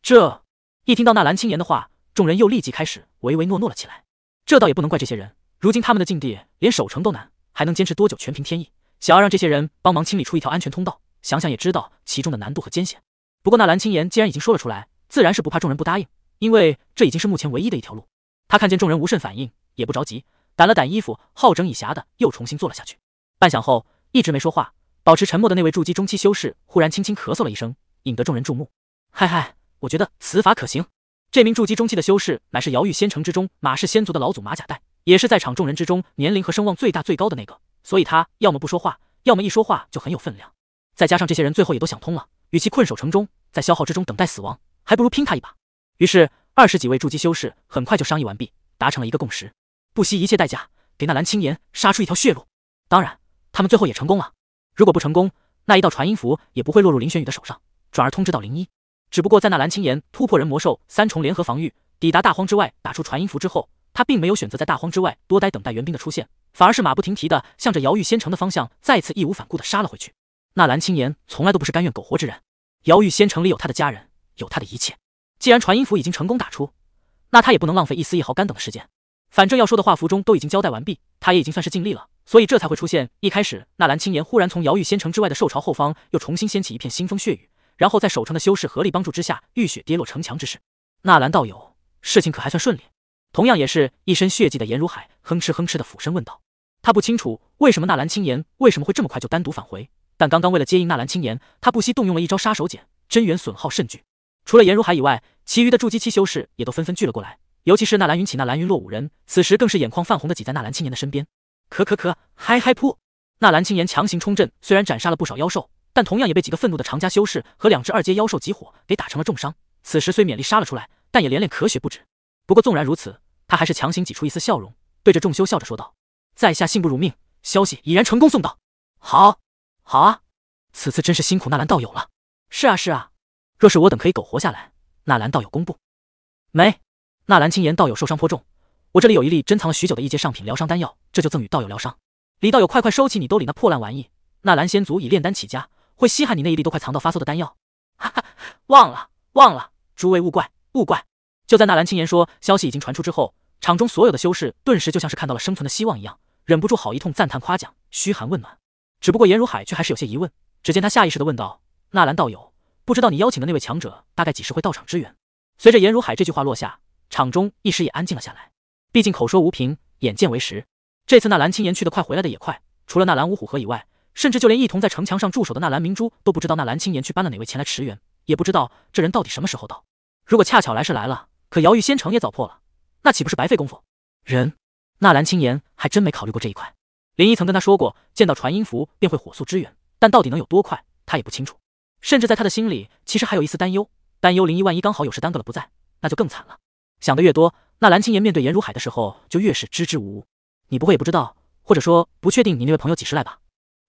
这一听到纳兰青言的话，众人又立即开始唯唯诺诺了起来。这倒也不能怪这些人，如今他们的境地连守城都难，还能坚持多久，全凭天意。想要让这些人帮忙清理出一条安全通道，想想也知道其中的难度和艰险。不过纳兰青言既然已经说了出来，自然是不怕众人不答应。因为这已经是目前唯一的一条路。他看见众人无甚反应，也不着急，掸了掸衣服，好整以暇的又重新坐了下去。半晌后，一直没说话、保持沉默的那位筑基中期修士忽然轻轻咳嗽了一声，引得众人注目。嗨嗨，我觉得此法可行。这名筑基中期的修士乃是瑶玉仙城之中马氏仙族的老祖马甲带，也是在场众人之中年龄和声望最大最高的那个，所以他要么不说话，要么一说话就很有分量。再加上这些人最后也都想通了，与其困守城中，在消耗之中等待死亡，还不如拼他一把。于是，二十几位筑基修士很快就商议完毕，达成了一个共识：不惜一切代价给那蓝青岩杀出一条血路。当然，他们最后也成功了。如果不成功，那一道传音符也不会落入林玄宇的手上，转而通知到灵一。只不过，在那蓝青岩突破人魔兽三重联合防御，抵达大荒之外打出传音符之后，他并没有选择在大荒之外多待，等待援兵的出现，反而是马不停蹄的向着瑶玉仙城的方向再次义无反顾的杀了回去。那蓝青岩从来都不是甘愿苟活之人，瑶玉仙城里有他的家人，有他的一切。既然传音符已经成功打出，那他也不能浪费一丝一毫干等的时间。反正要说的话，符中都已经交代完毕，他也已经算是尽力了，所以这才会出现一开始纳兰青言忽然从瑶玉仙城之外的兽巢后方又重新掀起一片腥风血雨，然后在守城的修士合力帮助之下，浴血跌落城墙之事。纳兰道友，事情可还算顺利？同样也是一身血迹的颜如海哼哧哼哧的俯身问道。他不清楚为什么纳兰青言为什么会这么快就单独返回，但刚刚为了接应纳兰青言，他不惜动用了一招杀手锏，真元损耗甚巨。除了颜如海以外，其余的筑基期修士也都纷纷聚了过来，尤其是那蓝云起、那蓝云落五人，此时更是眼眶泛红的挤在那蓝青年的身边。咳咳咳，嗨嗨噗！那蓝青年强行冲阵，虽然斩杀了不少妖兽，但同样也被几个愤怒的常家修士和两只二阶妖兽集火给打成了重伤。此时虽勉力杀了出来，但也连连咳血不止。不过纵然如此，他还是强行挤出一丝笑容，对着众修笑着说道：“在下幸不辱命，消息已然成功送到。好，好啊，此次真是辛苦纳兰道友了。是啊，是啊，若是我等可以苟活下来……”纳兰道友，公布。没。纳兰青言道友受伤颇重，我这里有一粒珍藏了许久的一阶上品疗伤丹药，这就赠与道友疗伤。李道友，快快收起你兜里那破烂玩意！纳兰仙族以炼丹起家，会稀罕你那一粒都快藏到发馊的丹药？哈哈，忘了，忘了，诸位勿怪勿怪。就在纳兰青言说消息已经传出之后，场中所有的修士顿时就像是看到了生存的希望一样，忍不住好一通赞叹夸奖，嘘寒问暖。只不过颜如海却还是有些疑问，只见他下意识的问道：“纳兰道友。”不知道你邀请的那位强者大概几时会到场支援？随着颜如海这句话落下，场中一时也安静了下来。毕竟口说无凭，眼见为实。这次那蓝青岩去的快，回来的也快。除了那蓝五虎和以外，甚至就连一同在城墙上驻守的那蓝明珠都不知道那蓝青岩去搬了哪位前来驰援，也不知道这人到底什么时候到。如果恰巧来是来了，可瑶玉仙城也早破了，那岂不是白费功夫？人，纳兰青岩还真没考虑过这一块。林一曾跟他说过，见到传音符便会火速支援，但到底能有多快，他也不清楚。甚至在他的心里，其实还有一丝担忧，担忧林一万一刚好有事耽搁了不在，那就更惨了。想的越多，那蓝青岩面对颜如海的时候就越是支支吾吾。你不会也不知道，或者说不确定你那位朋友几时来吧？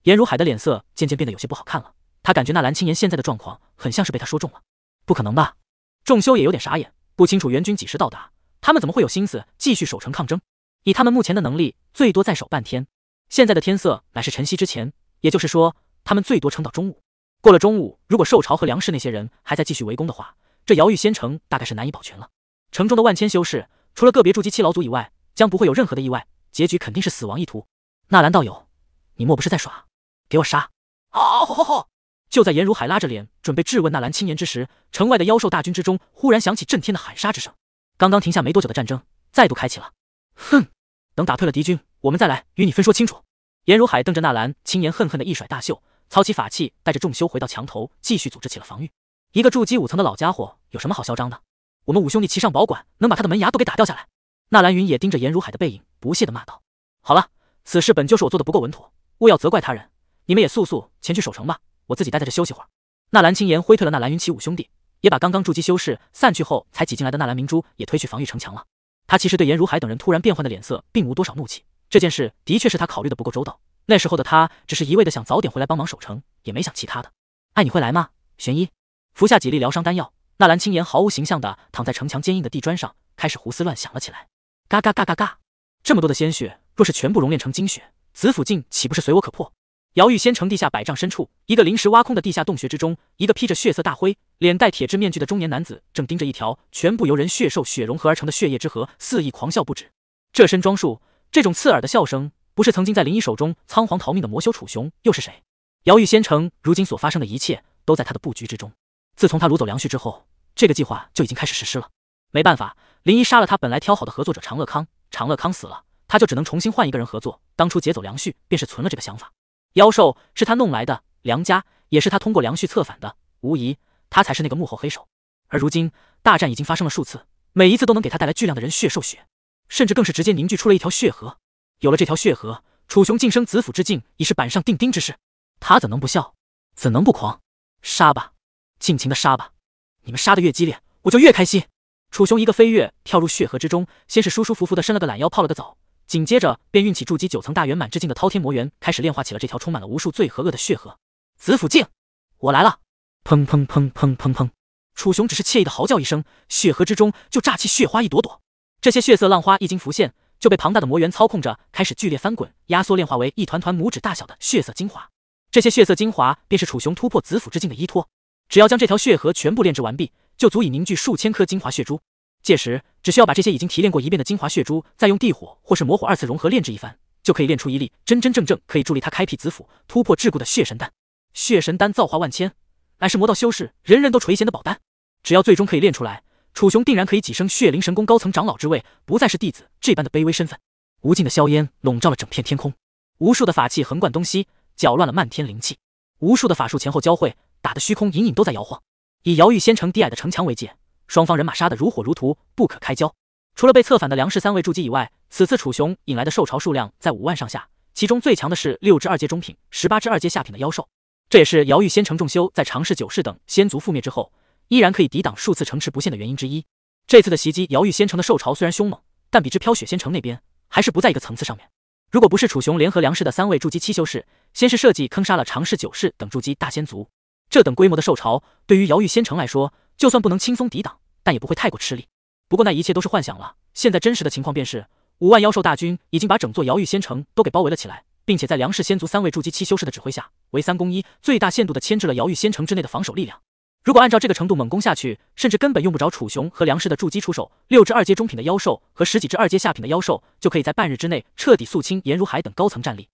颜如海的脸色渐渐变得有些不好看了，他感觉那蓝青岩现在的状况很像是被他说中了。不可能吧？仲修也有点傻眼，不清楚援军几时到达，他们怎么会有心思继续守城抗争？以他们目前的能力，最多再守半天。现在的天色乃是晨曦之前，也就是说，他们最多撑到中午。过了中午，如果兽潮和梁氏那些人还在继续围攻的话，这瑶玉仙城大概是难以保全了。城中的万千修士，除了个别筑基七老祖以外，将不会有任何的意外，结局肯定是死亡一途。纳兰道友，你莫不是在耍？给我杀！就在颜如海拉着脸准备质问纳兰青年之时，城外的妖兽大军之中忽然响起震天的喊杀之声。刚刚停下没多久的战争，再度开启了。哼，等打退了敌军，我们再来与你分说清楚。颜如海瞪着纳兰青言，恨恨的一甩大袖。操起法器，带着众修回到墙头，继续组织起了防御。一个筑基五层的老家伙有什么好嚣张的？我们五兄弟齐上，保管能把他的门牙都给打掉下来。纳兰云也盯着颜如海的背影，不屑地骂道：“好了，此事本就是我做的不够稳妥，勿要责怪他人。你们也速速前去守城吧，我自己待在这休息会儿。”纳兰青言挥退了纳兰云祁五兄弟，也把刚刚筑基修士散去后才挤进来的纳兰明珠也推去防御城墙了。他其实对颜如海等人突然变换的脸色并无多少怒气，这件事的确是他考虑的不够周到。那时候的他只是一味的想早点回来帮忙守城，也没想其他的。哎，你会来吗？玄一服下几粒疗伤丹药，纳兰青言毫无形象的躺在城墙坚硬的地砖上，开始胡思乱想了起来。嘎嘎嘎嘎嘎！这么多的鲜血，若是全部熔炼成精血，紫府境岂不是随我可破？瑶玉仙城地下百丈深处，一个临时挖空的地下洞穴之中，一个披着血色大灰、脸戴铁质面具的中年男子，正盯着一条全部由人血、兽血融合而成的血液之河，肆意狂笑不止。这身装束，这种刺耳的笑声。不是曾经在林一手中仓皇逃命的魔修楚雄又是谁？瑶玉仙城如今所发生的一切都在他的布局之中。自从他掳走梁旭之后，这个计划就已经开始实施了。没办法，林一杀了他本来挑好的合作者长乐康，长乐康死了，他就只能重新换一个人合作。当初劫走梁旭便是存了这个想法。妖兽是他弄来的，梁家也是他通过梁旭策反的，无疑他才是那个幕后黑手。而如今大战已经发生了数次，每一次都能给他带来巨量的人血兽血，甚至更是直接凝聚出了一条血河。有了这条血河，楚雄晋升紫府之境已是板上钉钉之事，他怎能不笑？怎能不狂？杀吧，尽情的杀吧！你们杀得越激烈，我就越开心。楚雄一个飞跃，跳入血河之中，先是舒舒服服的伸了个懒腰，泡了个澡，紧接着便运起筑基九层大圆满之境的滔天魔猿，开始炼化起了这条充满了无数罪和恶的血河。紫府境，我来了！砰砰砰砰砰砰！楚雄只是惬意的嚎叫一声，血河之中就炸起血花一朵朵。这些血色浪花一经浮现。就被庞大的魔猿操控着，开始剧烈翻滚，压缩炼化为一团团拇指大小的血色精华。这些血色精华便是楚雄突破紫府之境的依托。只要将这条血河全部炼制完毕，就足以凝聚数千颗精华血珠。届时，只需要把这些已经提炼过一遍的精华血珠，再用地火或是魔火二次融合炼制一番，就可以炼出一粒真真正正可以助力他开辟紫府、突破桎梏的血神丹。血神丹造化万千，乃是魔道修士人人都垂涎的宝丹。只要最终可以炼出来。楚雄定然可以跻身血灵神功高层长老之位，不再是弟子这般的卑微身份。无尽的硝烟笼罩了整片天空，无数的法器横贯东西，搅乱了漫天灵气。无数的法术前后交汇，打得虚空隐隐都在摇晃。以瑶玉仙城低矮的城墙为界，双方人马杀得如火如荼，不可开交。除了被策反的梁氏三位筑基以外，此次楚雄引来的兽潮数量在五万上下，其中最强的是六只二阶中品、十八只二阶下品的妖兽。这也是瑶玉仙城众修在尝试九世等仙族覆灭之后。依然可以抵挡数次城池不陷的原因之一。这次的袭击，瑶玉仙城的兽潮虽然凶猛，但比之飘雪仙城那边还是不在一个层次上面。如果不是楚雄联合梁氏的三位筑基七修士，先是设计坑杀了常氏九世等筑基大仙族，这等规模的兽潮，对于瑶玉仙城来说，就算不能轻松抵挡，但也不会太过吃力。不过那一切都是幻想了。现在真实的情况便是，五万妖兽大军已经把整座瑶玉仙城都给包围了起来，并且在梁氏仙族三位筑基七修士的指挥下，围三攻一，最大限度的牵制了瑶玉仙城之内的防守力量。如果按照这个程度猛攻下去，甚至根本用不着楚雄和梁氏的筑基出手，六只二阶中品的妖兽和十几只二阶下品的妖兽，就可以在半日之内彻底肃清颜如海等高层战力，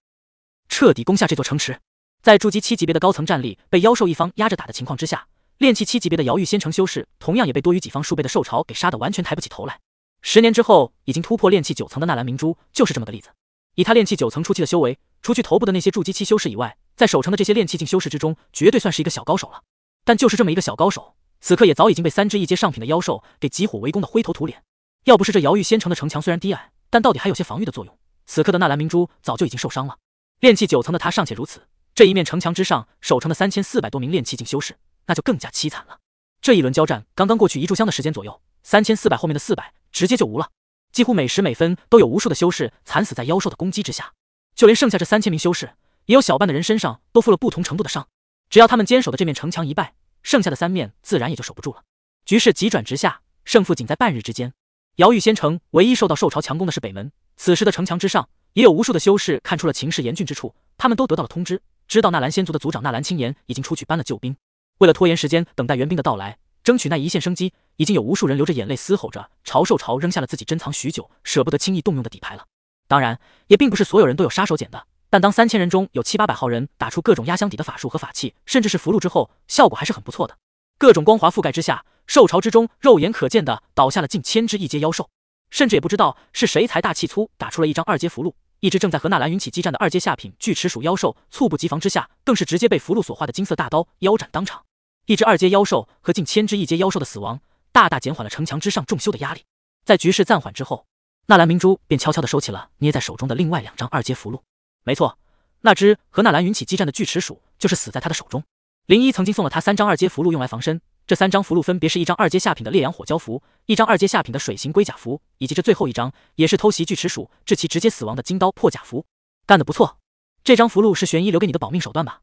彻底攻下这座城池。在筑基七级别的高层战力被妖兽一方压着打的情况之下，炼气七级别的瑶玉仙城修士同样也被多于几方数倍的兽潮给杀得完全抬不起头来。十年之后，已经突破炼气九层的纳兰明珠就是这么个例子。以他炼气九层初期的修为，除去头部的那些筑基期修士以外，在守城的这些炼气境修士之中，绝对算是一个小高手了。但就是这么一个小高手，此刻也早已经被三只一阶上品的妖兽给集火围攻的灰头土脸。要不是这瑶玉仙城的城墙虽然低矮，但到底还有些防御的作用，此刻的纳兰明珠早就已经受伤了。炼气九层的他尚且如此，这一面城墙之上守城的三千四百多名炼气境修士，那就更加凄惨了。这一轮交战刚刚过去一炷香的时间左右，三千四百后面的四百直接就无了，几乎每时每分都有无数的修士惨死在妖兽的攻击之下。就连剩下这三千名修士，也有小半的人身上都负了不同程度的伤。只要他们坚守的这面城墙一败，剩下的三面自然也就守不住了。局势急转直下，胜负仅在半日之间。瑶玉仙城唯一受到受潮强攻的是北门，此时的城墙之上，也有无数的修士看出了情势严峻之处，他们都得到了通知，知道纳兰仙族的族长纳兰青岩已经出去搬了救兵。为了拖延时间，等待援兵的到来，争取那一线生机，已经有无数人流着眼泪，嘶吼着朝受潮扔下了自己珍藏许久、舍不得轻易动用的底牌了。当然，也并不是所有人都有杀手锏的。但当三千人中有七八百号人打出各种压箱底的法术和法器，甚至是符箓之后，效果还是很不错的。各种光华覆盖之下，兽潮之中，肉眼可见的倒下了近千只一阶妖兽，甚至也不知道是谁财大气粗，打出了一张二阶符箓，一只正在和纳兰云起激战的二阶下品巨齿鼠妖兽，猝不及防之下，更是直接被符箓所化的金色大刀腰斩当场。一只二阶妖兽和近千只一阶妖兽的死亡，大大减缓了城墙之上重修的压力。在局势暂缓之后，纳兰明珠便悄悄地收起了捏在手中的另外两张二阶符箓。没错，那只和纳兰云起激战的巨齿鼠就是死在他的手中。林一曾经送了他三张二阶符箓用来防身，这三张符箓分别是一张二阶下品的烈阳火蛟符，一张二阶下品的水形龟甲符，以及这最后一张也是偷袭巨齿鼠致其直接死亡的金刀破甲符。干得不错，这张符箓是玄一留给你的保命手段吧？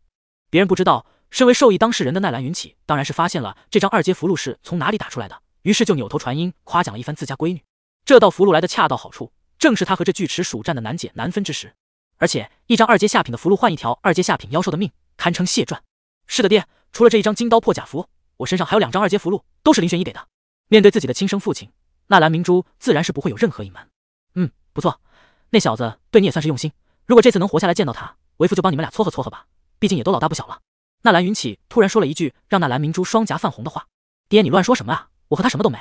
别人不知道，身为受益当事人的纳兰云起当然是发现了这张二阶符箓是从哪里打出来的，于是就扭头传音夸奖了一番自家闺女。这道符箓来的恰到好处，正是他和这巨齿鼠战的难解难分之时。而且一张二阶下品的符箓换一条二阶下品妖兽的命，堪称血赚。是的，爹，除了这一张金刀破甲符，我身上还有两张二阶符箓，都是林玄一给的。面对自己的亲生父亲，那蓝明珠自然是不会有任何隐瞒。嗯，不错，那小子对你也算是用心。如果这次能活下来见到他，为父就帮你们俩撮合撮合吧，毕竟也都老大不小了。那蓝云起突然说了一句让那蓝明珠双颊泛红的话：“爹，你乱说什么啊？我和他什么都没。”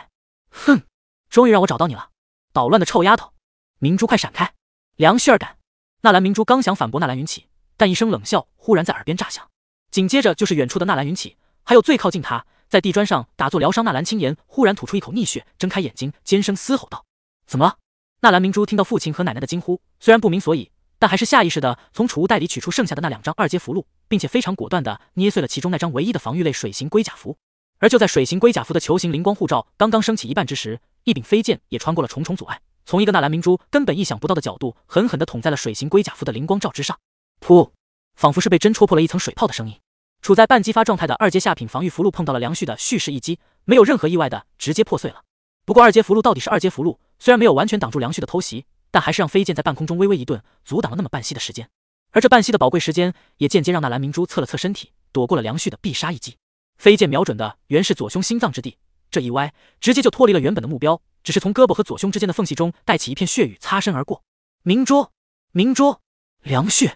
哼，终于让我找到你了，捣乱的臭丫头！明珠，快闪开！梁旭儿敢！纳兰明珠刚想反驳纳兰云起，但一声冷笑忽然在耳边炸响，紧接着就是远处的纳兰云起，还有最靠近他在地砖上打坐疗伤纳兰青言忽然吐出一口逆血，睁开眼睛，尖声嘶吼道：“怎么了？”纳兰明珠听到父亲和奶奶的惊呼，虽然不明所以，但还是下意识的从储物袋里取出剩下的那两张二阶符箓，并且非常果断的捏碎了其中那张唯一的防御类水形龟甲符。而就在水形龟甲符的球形灵光护罩刚刚升起一半之时，一柄飞剑也穿过了重重阻碍。从一个纳兰明珠根本意想不到的角度，狠狠地捅在了水形龟甲符的灵光罩之上。噗，仿佛是被针戳破了一层水泡的声音。处在半激发状态的二阶下品防御符箓碰到了梁旭的蓄势一击，没有任何意外的直接破碎了。不过二阶符箓到底是二阶符箓，虽然没有完全挡住梁旭的偷袭，但还是让飞剑在半空中微微一顿，阻挡了那么半息的时间。而这半息的宝贵时间，也间接让纳兰明珠测了测身体，躲过了梁旭的必杀一击。飞剑瞄准的原是左胸心脏之地。这一歪，直接就脱离了原本的目标，只是从胳膊和左胸之间的缝隙中带起一片血雨，擦身而过。明珠，明珠，梁旭，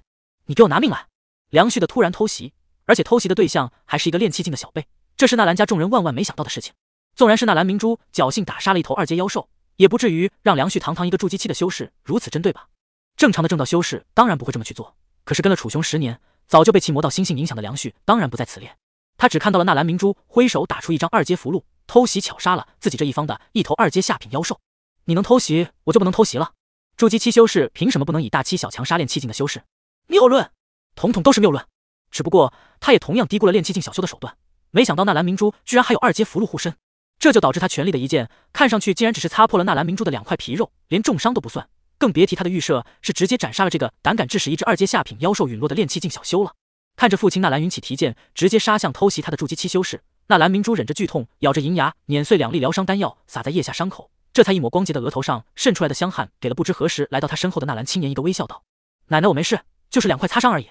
你给我拿命来！梁旭的突然偷袭，而且偷袭的对象还是一个练气境的小辈，这是纳兰家众人万万没想到的事情。纵然是纳兰明珠侥幸打杀了一头二阶妖兽，也不至于让梁旭堂堂一个筑基期的修士如此针对吧？正常的正道修士当然不会这么去做，可是跟了楚雄十年，早就被其魔道心性影响的梁旭当然不在此列。他只看到了纳兰明珠挥手打出一张二阶符箓。偷袭巧杀了自己这一方的一头二阶下品妖兽，你能偷袭我就不能偷袭了。筑基期修士凭什么不能以大欺小强杀练气境的修士？谬论，统统都是谬论。只不过他也同样低估了练气境小修的手段，没想到纳兰明珠居然还有二阶符箓护身，这就导致他全力的一剑看上去竟然只是擦破了纳兰明珠的两块皮肉，连重伤都不算，更别提他的预设是直接斩杀了这个胆敢致使一只二阶下品妖兽陨落的练气境小修了。看着父亲纳兰云起提剑直接杀向偷袭他的筑基期修士。那蓝明珠忍着剧痛，咬着银牙，碾碎两粒疗伤丹药，洒在腋下伤口，这才一抹光洁的额头上渗出来的香汗，给了不知何时来到他身后的纳兰青年一个微笑，道：“奶奶，我没事，就是两块擦伤而已。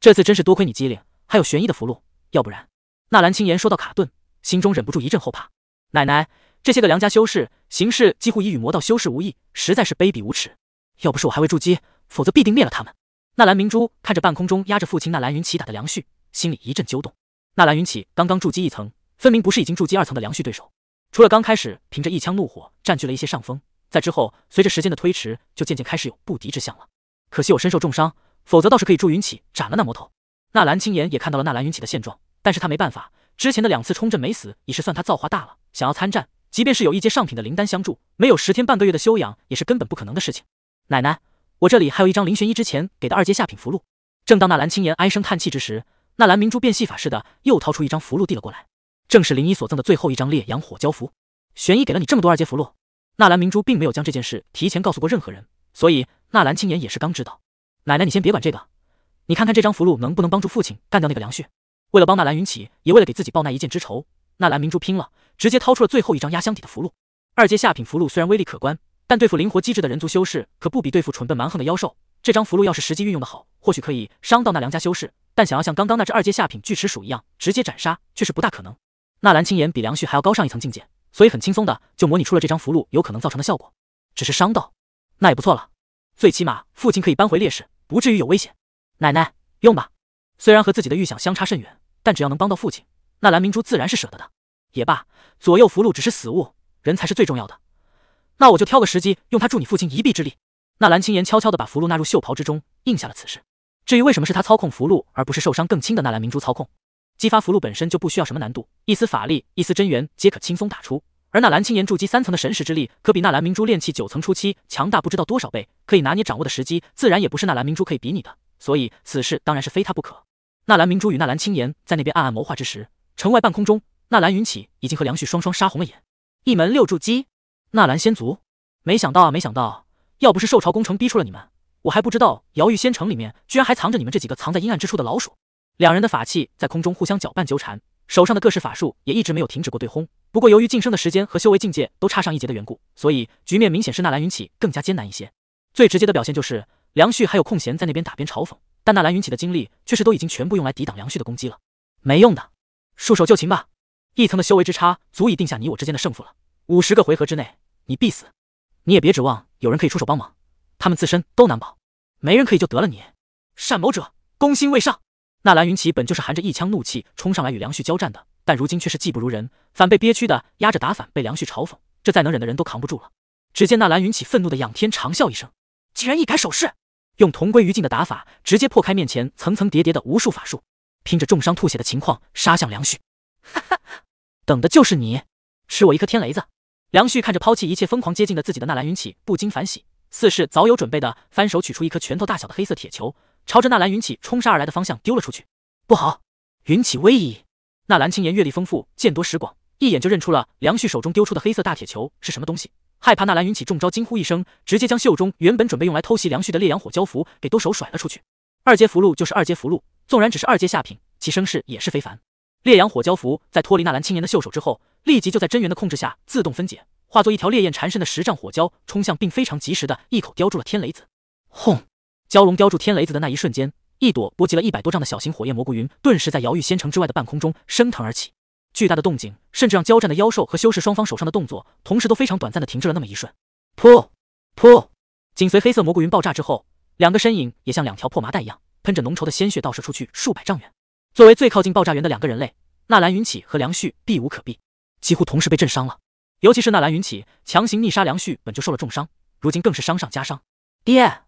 这次真是多亏你机灵，还有玄一的符箓，要不然……”纳兰青言说到卡顿，心中忍不住一阵后怕。奶奶，这些个良家修士行事几乎已与魔道修士无异，实在是卑鄙无耻。要不是我还未筑基，否则必定灭了他们。纳兰明珠看着半空中压着父亲那蓝云起打的梁旭，心里一阵揪动。纳兰云起刚刚筑基一层，分明不是已经筑基二层的梁旭对手。除了刚开始凭着一腔怒火占据了一些上风，在之后随着时间的推迟，就渐渐开始有不敌之象了。可惜我身受重伤，否则倒是可以助云起斩了那魔头。纳兰青言也看到了纳兰云起的现状，但是他没办法，之前的两次冲阵没死已是算他造化大了。想要参战，即便是有一阶上品的灵丹相助，没有十天半个月的修养，也是根本不可能的事情。奶奶，我这里还有一张林玄一之前给的二阶下品符箓。正当纳兰青言唉声叹气之时。那蓝明珠变戏法似的又掏出一张符箓递了过来，正是林一所赠的最后一张烈阳火蛟符。玄一给了你这么多二阶符箓，纳兰明珠并没有将这件事提前告诉过任何人，所以纳兰青言也是刚知道。奶奶，你先别管这个，你看看这张符箓能不能帮助父亲干掉那个梁旭。为了帮纳兰云起，也为了给自己报那一箭之仇，纳兰明珠拼了，直接掏出了最后一张压箱底的符箓。二阶下品符箓虽然威力可观，但对付灵活机智的人族修士，可不比对付蠢笨蛮横的妖兽。这张符箓要是实际运用的好，或许可以伤到那梁家修士，但想要像刚刚那只二阶下品巨齿鼠一样直接斩杀，却是不大可能。纳兰青岩比梁旭还要高上一层境界，所以很轻松的就模拟出了这张符箓有可能造成的效果。只是伤到，那也不错了，最起码父亲可以扳回劣势，不至于有危险。奶奶用吧，虽然和自己的预想相差甚远，但只要能帮到父亲，那蓝明珠自然是舍得的。也罢，左右符箓只是死物，人才是最重要的。那我就挑个时机用它助你父亲一臂之力。那蓝青岩悄悄地把符箓纳入袖袍之中，应下了此事。至于为什么是他操控符箓，而不是受伤更轻的那蓝明珠操控，激发符箓本身就不需要什么难度，一丝法力，一丝真元皆可轻松打出。而那蓝青岩筑基三层的神识之力，可比那蓝明珠炼气九层初期强大不知道多少倍，可以拿捏掌握的时机，自然也不是那蓝明珠可以比拟的。所以此事当然是非他不可。那蓝明珠与那蓝青岩在那边暗暗谋划之时，城外半空中，那蓝云起已经和梁旭双双杀红了眼。一门六筑基，纳兰仙族，没想到啊，没想到。要不是受朝工程逼出了你们，我还不知道瑶玉仙城里面居然还藏着你们这几个藏在阴暗之处的老鼠。两人的法器在空中互相搅拌纠缠，手上的各式法术也一直没有停止过对轰。不过由于晋升的时间和修为境界都差上一截的缘故，所以局面明显是纳兰云起更加艰难一些。最直接的表现就是梁旭还有空闲在那边打边嘲讽，但纳兰云起的精力却是都已经全部用来抵挡梁旭的攻击了。没用的，束手就擒吧。一层的修为之差足以定下你我之间的胜负了。五十个回合之内，你必死。你也别指望有人可以出手帮忙，他们自身都难保，没人可以救得了你。善谋者，攻心未上。那兰云起本就是含着一腔怒气冲上来与梁旭交战的，但如今却是技不如人，反被憋屈的压着打反，被梁旭嘲讽，这再能忍的人都扛不住了。只见那兰云起愤怒的仰天长啸一声，竟然一改手势，用同归于尽的打法，直接破开面前层层叠叠的无数法术，拼着重伤吐血的情况杀向梁旭。哈哈，等的就是你，吃我一颗天雷子！梁旭看着抛弃一切疯狂接近的自己的纳兰云起，不禁反喜，似是早有准备的，翻手取出一颗拳头大小的黑色铁球，朝着纳兰云起冲杀而来的方向丢了出去。不好！云起危矣！纳兰青言阅历丰富，见多识广，一眼就认出了梁旭手中丢出的黑色大铁球是什么东西，害怕纳兰云起中招，惊呼一声，直接将袖中原本准备用来偷袭梁旭的烈阳火蛟符给兜手甩了出去。二阶符箓就是二阶符箓，纵然只是二阶下品，其声势也是非凡。烈阳火蛟符在脱离纳兰青年的袖手之后。立即就在真元的控制下自动分解，化作一条烈焰缠身的十丈火蛟，冲向并非常及时的一口叼住了天雷子。轰！蛟龙叼住天雷子的那一瞬间，一朵波及了一百多丈的小型火焰蘑菇云顿时在瑶玉仙城之外的半空中升腾而起。巨大的动静甚至让交战的妖兽和修士双方手上的动作同时都非常短暂的停滞了那么一瞬。噗！噗！紧随黑色蘑菇云爆炸之后，两个身影也像两条破麻袋一样，喷着浓稠的鲜血倒射出去数百丈远。作为最靠近爆炸源的两个人类，纳兰云起和梁旭避无可避。几乎同时被震伤了，尤其是那蓝云起强行逆杀梁旭，本就受了重伤，如今更是伤上加伤。爹，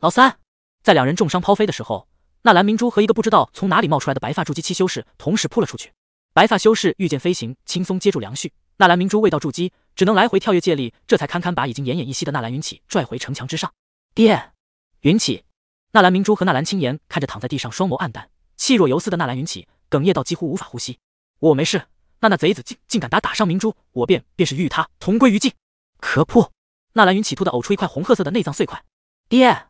老三，在两人重伤抛飞的时候，那蓝明珠和一个不知道从哪里冒出来的白发筑基期修士同时扑了出去。白发修士御剑飞行，轻松接住梁旭；那蓝明珠未到筑基，只能来回跳跃借力，这才堪堪把已经奄奄一息的那蓝云起拽回城墙之上。爹，云起，那蓝明珠和那蓝青岩看着躺在地上，双眸黯淡，气若游丝的那蓝云起哽咽到几乎无法呼吸。我没事。那那贼子竟竟敢打打伤明珠，我便便是与他同归于尽。可破！纳兰云起突的呕出一块红褐色的内脏碎块。爹，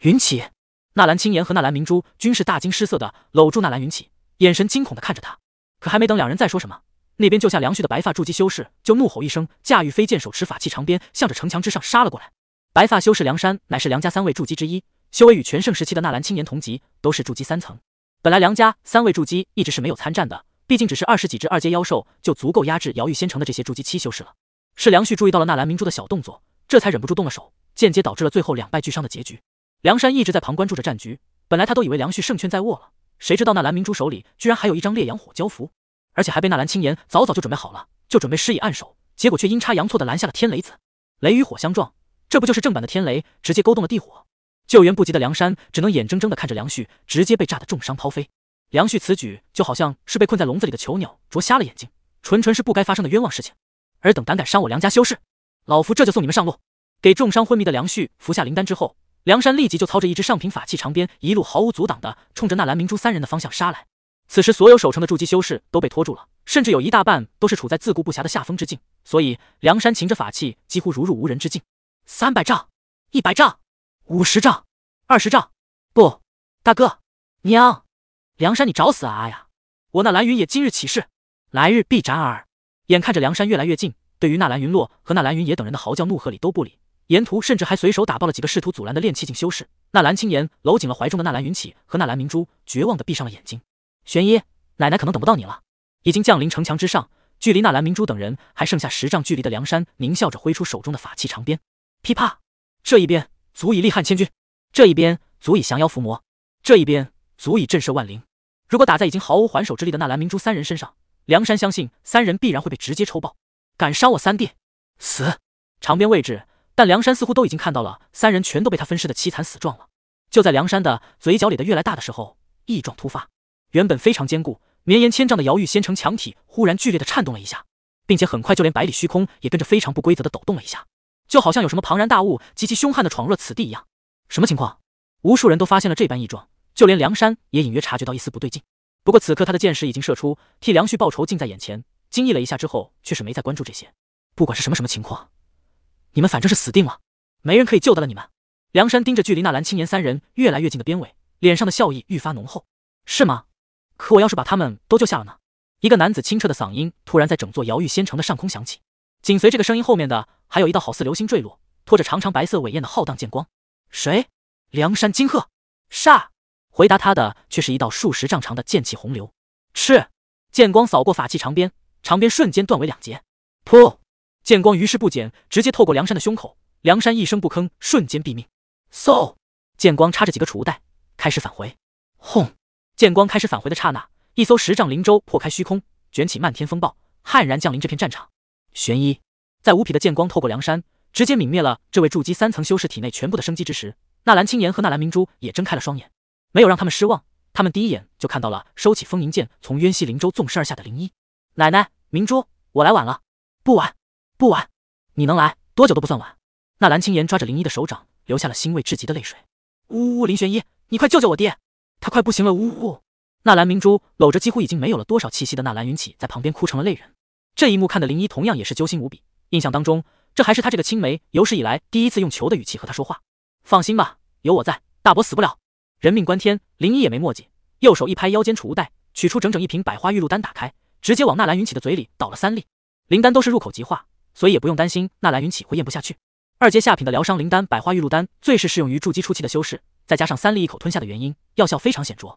云起！纳兰青岩和纳兰明珠均是大惊失色的搂住纳兰云起，眼神惊恐的看着他。可还没等两人再说什么，那边救下梁旭的白发筑基修士就怒吼一声，驾驭飞剑，手持法器长鞭，向着城墙之上杀了过来。白发修士梁山乃是梁家三位筑基之一，修为与全盛时期的纳兰青岩同级，都是筑基三层。本来梁家三位筑基一直是没有参战的。毕竟只是二十几只二阶妖兽就足够压制瑶玉仙城的这些筑基期修士了。是梁旭注意到了那蓝明珠的小动作，这才忍不住动了手，间接导致了最后两败俱伤的结局。梁山一直在旁关注着战局，本来他都以为梁旭胜券在握了，谁知道那蓝明珠手里居然还有一张烈阳火蛟符，而且还被纳兰青岩早早就准备好了，就准备施以暗手，结果却阴差阳错的拦下了天雷子。雷与火相撞，这不就是正版的天雷直接勾动了地火？救援不及的梁山只能眼睁睁的看着梁旭直接被炸的重伤抛飞。梁旭此举就好像是被困在笼子里的囚鸟，啄瞎了眼睛，纯纯是不该发生的冤枉事情。尔等胆敢伤我梁家修士，老夫这就送你们上路！给重伤昏迷的梁旭服下灵丹之后，梁山立即就操着一只上品法器长鞭，一路毫无阻挡的冲着纳兰明珠三人的方向杀来。此时所有守城的筑基修士都被拖住了，甚至有一大半都是处在自顾不暇的下风之境，所以梁山擎着法器几乎如入无人之境。三百丈，一百丈，五十丈，二十丈，不，大哥，娘。梁山，你找死啊！呀，我那蓝云也今日起誓，来日必斩尔！眼看着梁山越来越近，对于那蓝云落和那蓝云野等人的嚎叫怒喝，理都不理。沿途甚至还随手打爆了几个试图阻拦的炼气境修士。那蓝青岩搂紧了怀中的那蓝云起和那蓝明珠，绝望的闭上了眼睛。玄一，奶奶可能等不到你了。已经降临城墙之上，距离那蓝明珠等人还剩下十丈距离的梁山，狞笑着挥出手中的法器长鞭，噼啪！这一鞭足以力撼千军，这一鞭足以降妖伏魔，这一鞭。足以震慑万灵。如果打在已经毫无还手之力的那蓝明珠三人身上，梁山相信三人必然会被直接抽爆。敢伤我三弟，死！长鞭位置，但梁山似乎都已经看到了三人全都被他分尸的凄惨死状了。就在梁山的嘴角里的越来大的时候，异状突发。原本非常坚固、绵延千丈的瑶玉仙城墙体忽然剧烈的颤动了一下，并且很快就连百里虚空也跟着非常不规则的抖动了一下，就好像有什么庞然大物极其凶悍的闯入了此地一样。什么情况？无数人都发现了这般异状。就连梁山也隐约察觉到一丝不对劲，不过此刻他的箭矢已经射出，替梁旭报仇近在眼前。惊异了一下之后，却是没再关注这些。不管是什么什么情况，你们反正是死定了，没人可以救得了你们。梁山盯着距离纳兰青年三人越来越近的边尾，脸上的笑意愈发浓厚。是吗？可我要是把他们都救下了呢？一个男子清澈的嗓音突然在整座瑶玉仙城的上空响起，紧随这个声音后面的，还有一道好似流星坠落、拖着长长白色尾焰的浩荡剑光。谁？梁山惊鹤，煞！”回答他的却是一道数十丈长的剑气洪流，是剑光扫过法器长鞭，长鞭瞬间断为两截。噗，剑光于是不减，直接透过梁山的胸口，梁山一声不吭，瞬间毙命。嗖，剑光插着几个储物袋，开始返回。轰，剑光开始返回的刹那，一艘十丈灵舟破开虚空，卷起漫天风暴，悍然降临这片战场。玄一，在无匹的剑光透过梁山，直接泯灭了这位筑基三层修士体内全部的生机之时，纳兰青言和纳兰明珠也睁开了双眼。没有让他们失望，他们第一眼就看到了收起风吟剑，从渊溪灵州纵身而下的灵一。奶奶，明珠，我来晚了，不晚，不晚，你能来多久都不算晚。那蓝青岩抓着灵一的手掌，流下了欣慰至极的泪水。呜呜，林玄一，你快救救我爹，他快不行了，呜呜。那蓝明珠搂着几乎已经没有了多少气息的那蓝云起，在旁边哭成了泪人。这一幕看的灵一同样也是揪心无比。印象当中，这还是他这个青梅有史以来第一次用求的语气和他说话。放心吧，有我在，大伯死不了。人命关天，林一也没墨迹，右手一拍腰间储物袋，取出整整一瓶百花玉露丹，打开，直接往纳兰云起的嘴里倒了三粒。灵丹都是入口即化，所以也不用担心纳兰云起会咽不下去。二阶下品的疗伤灵丹百花玉露丹，最是适用于筑基初期的修士，再加上三粒一口吞下的原因，药效非常显著。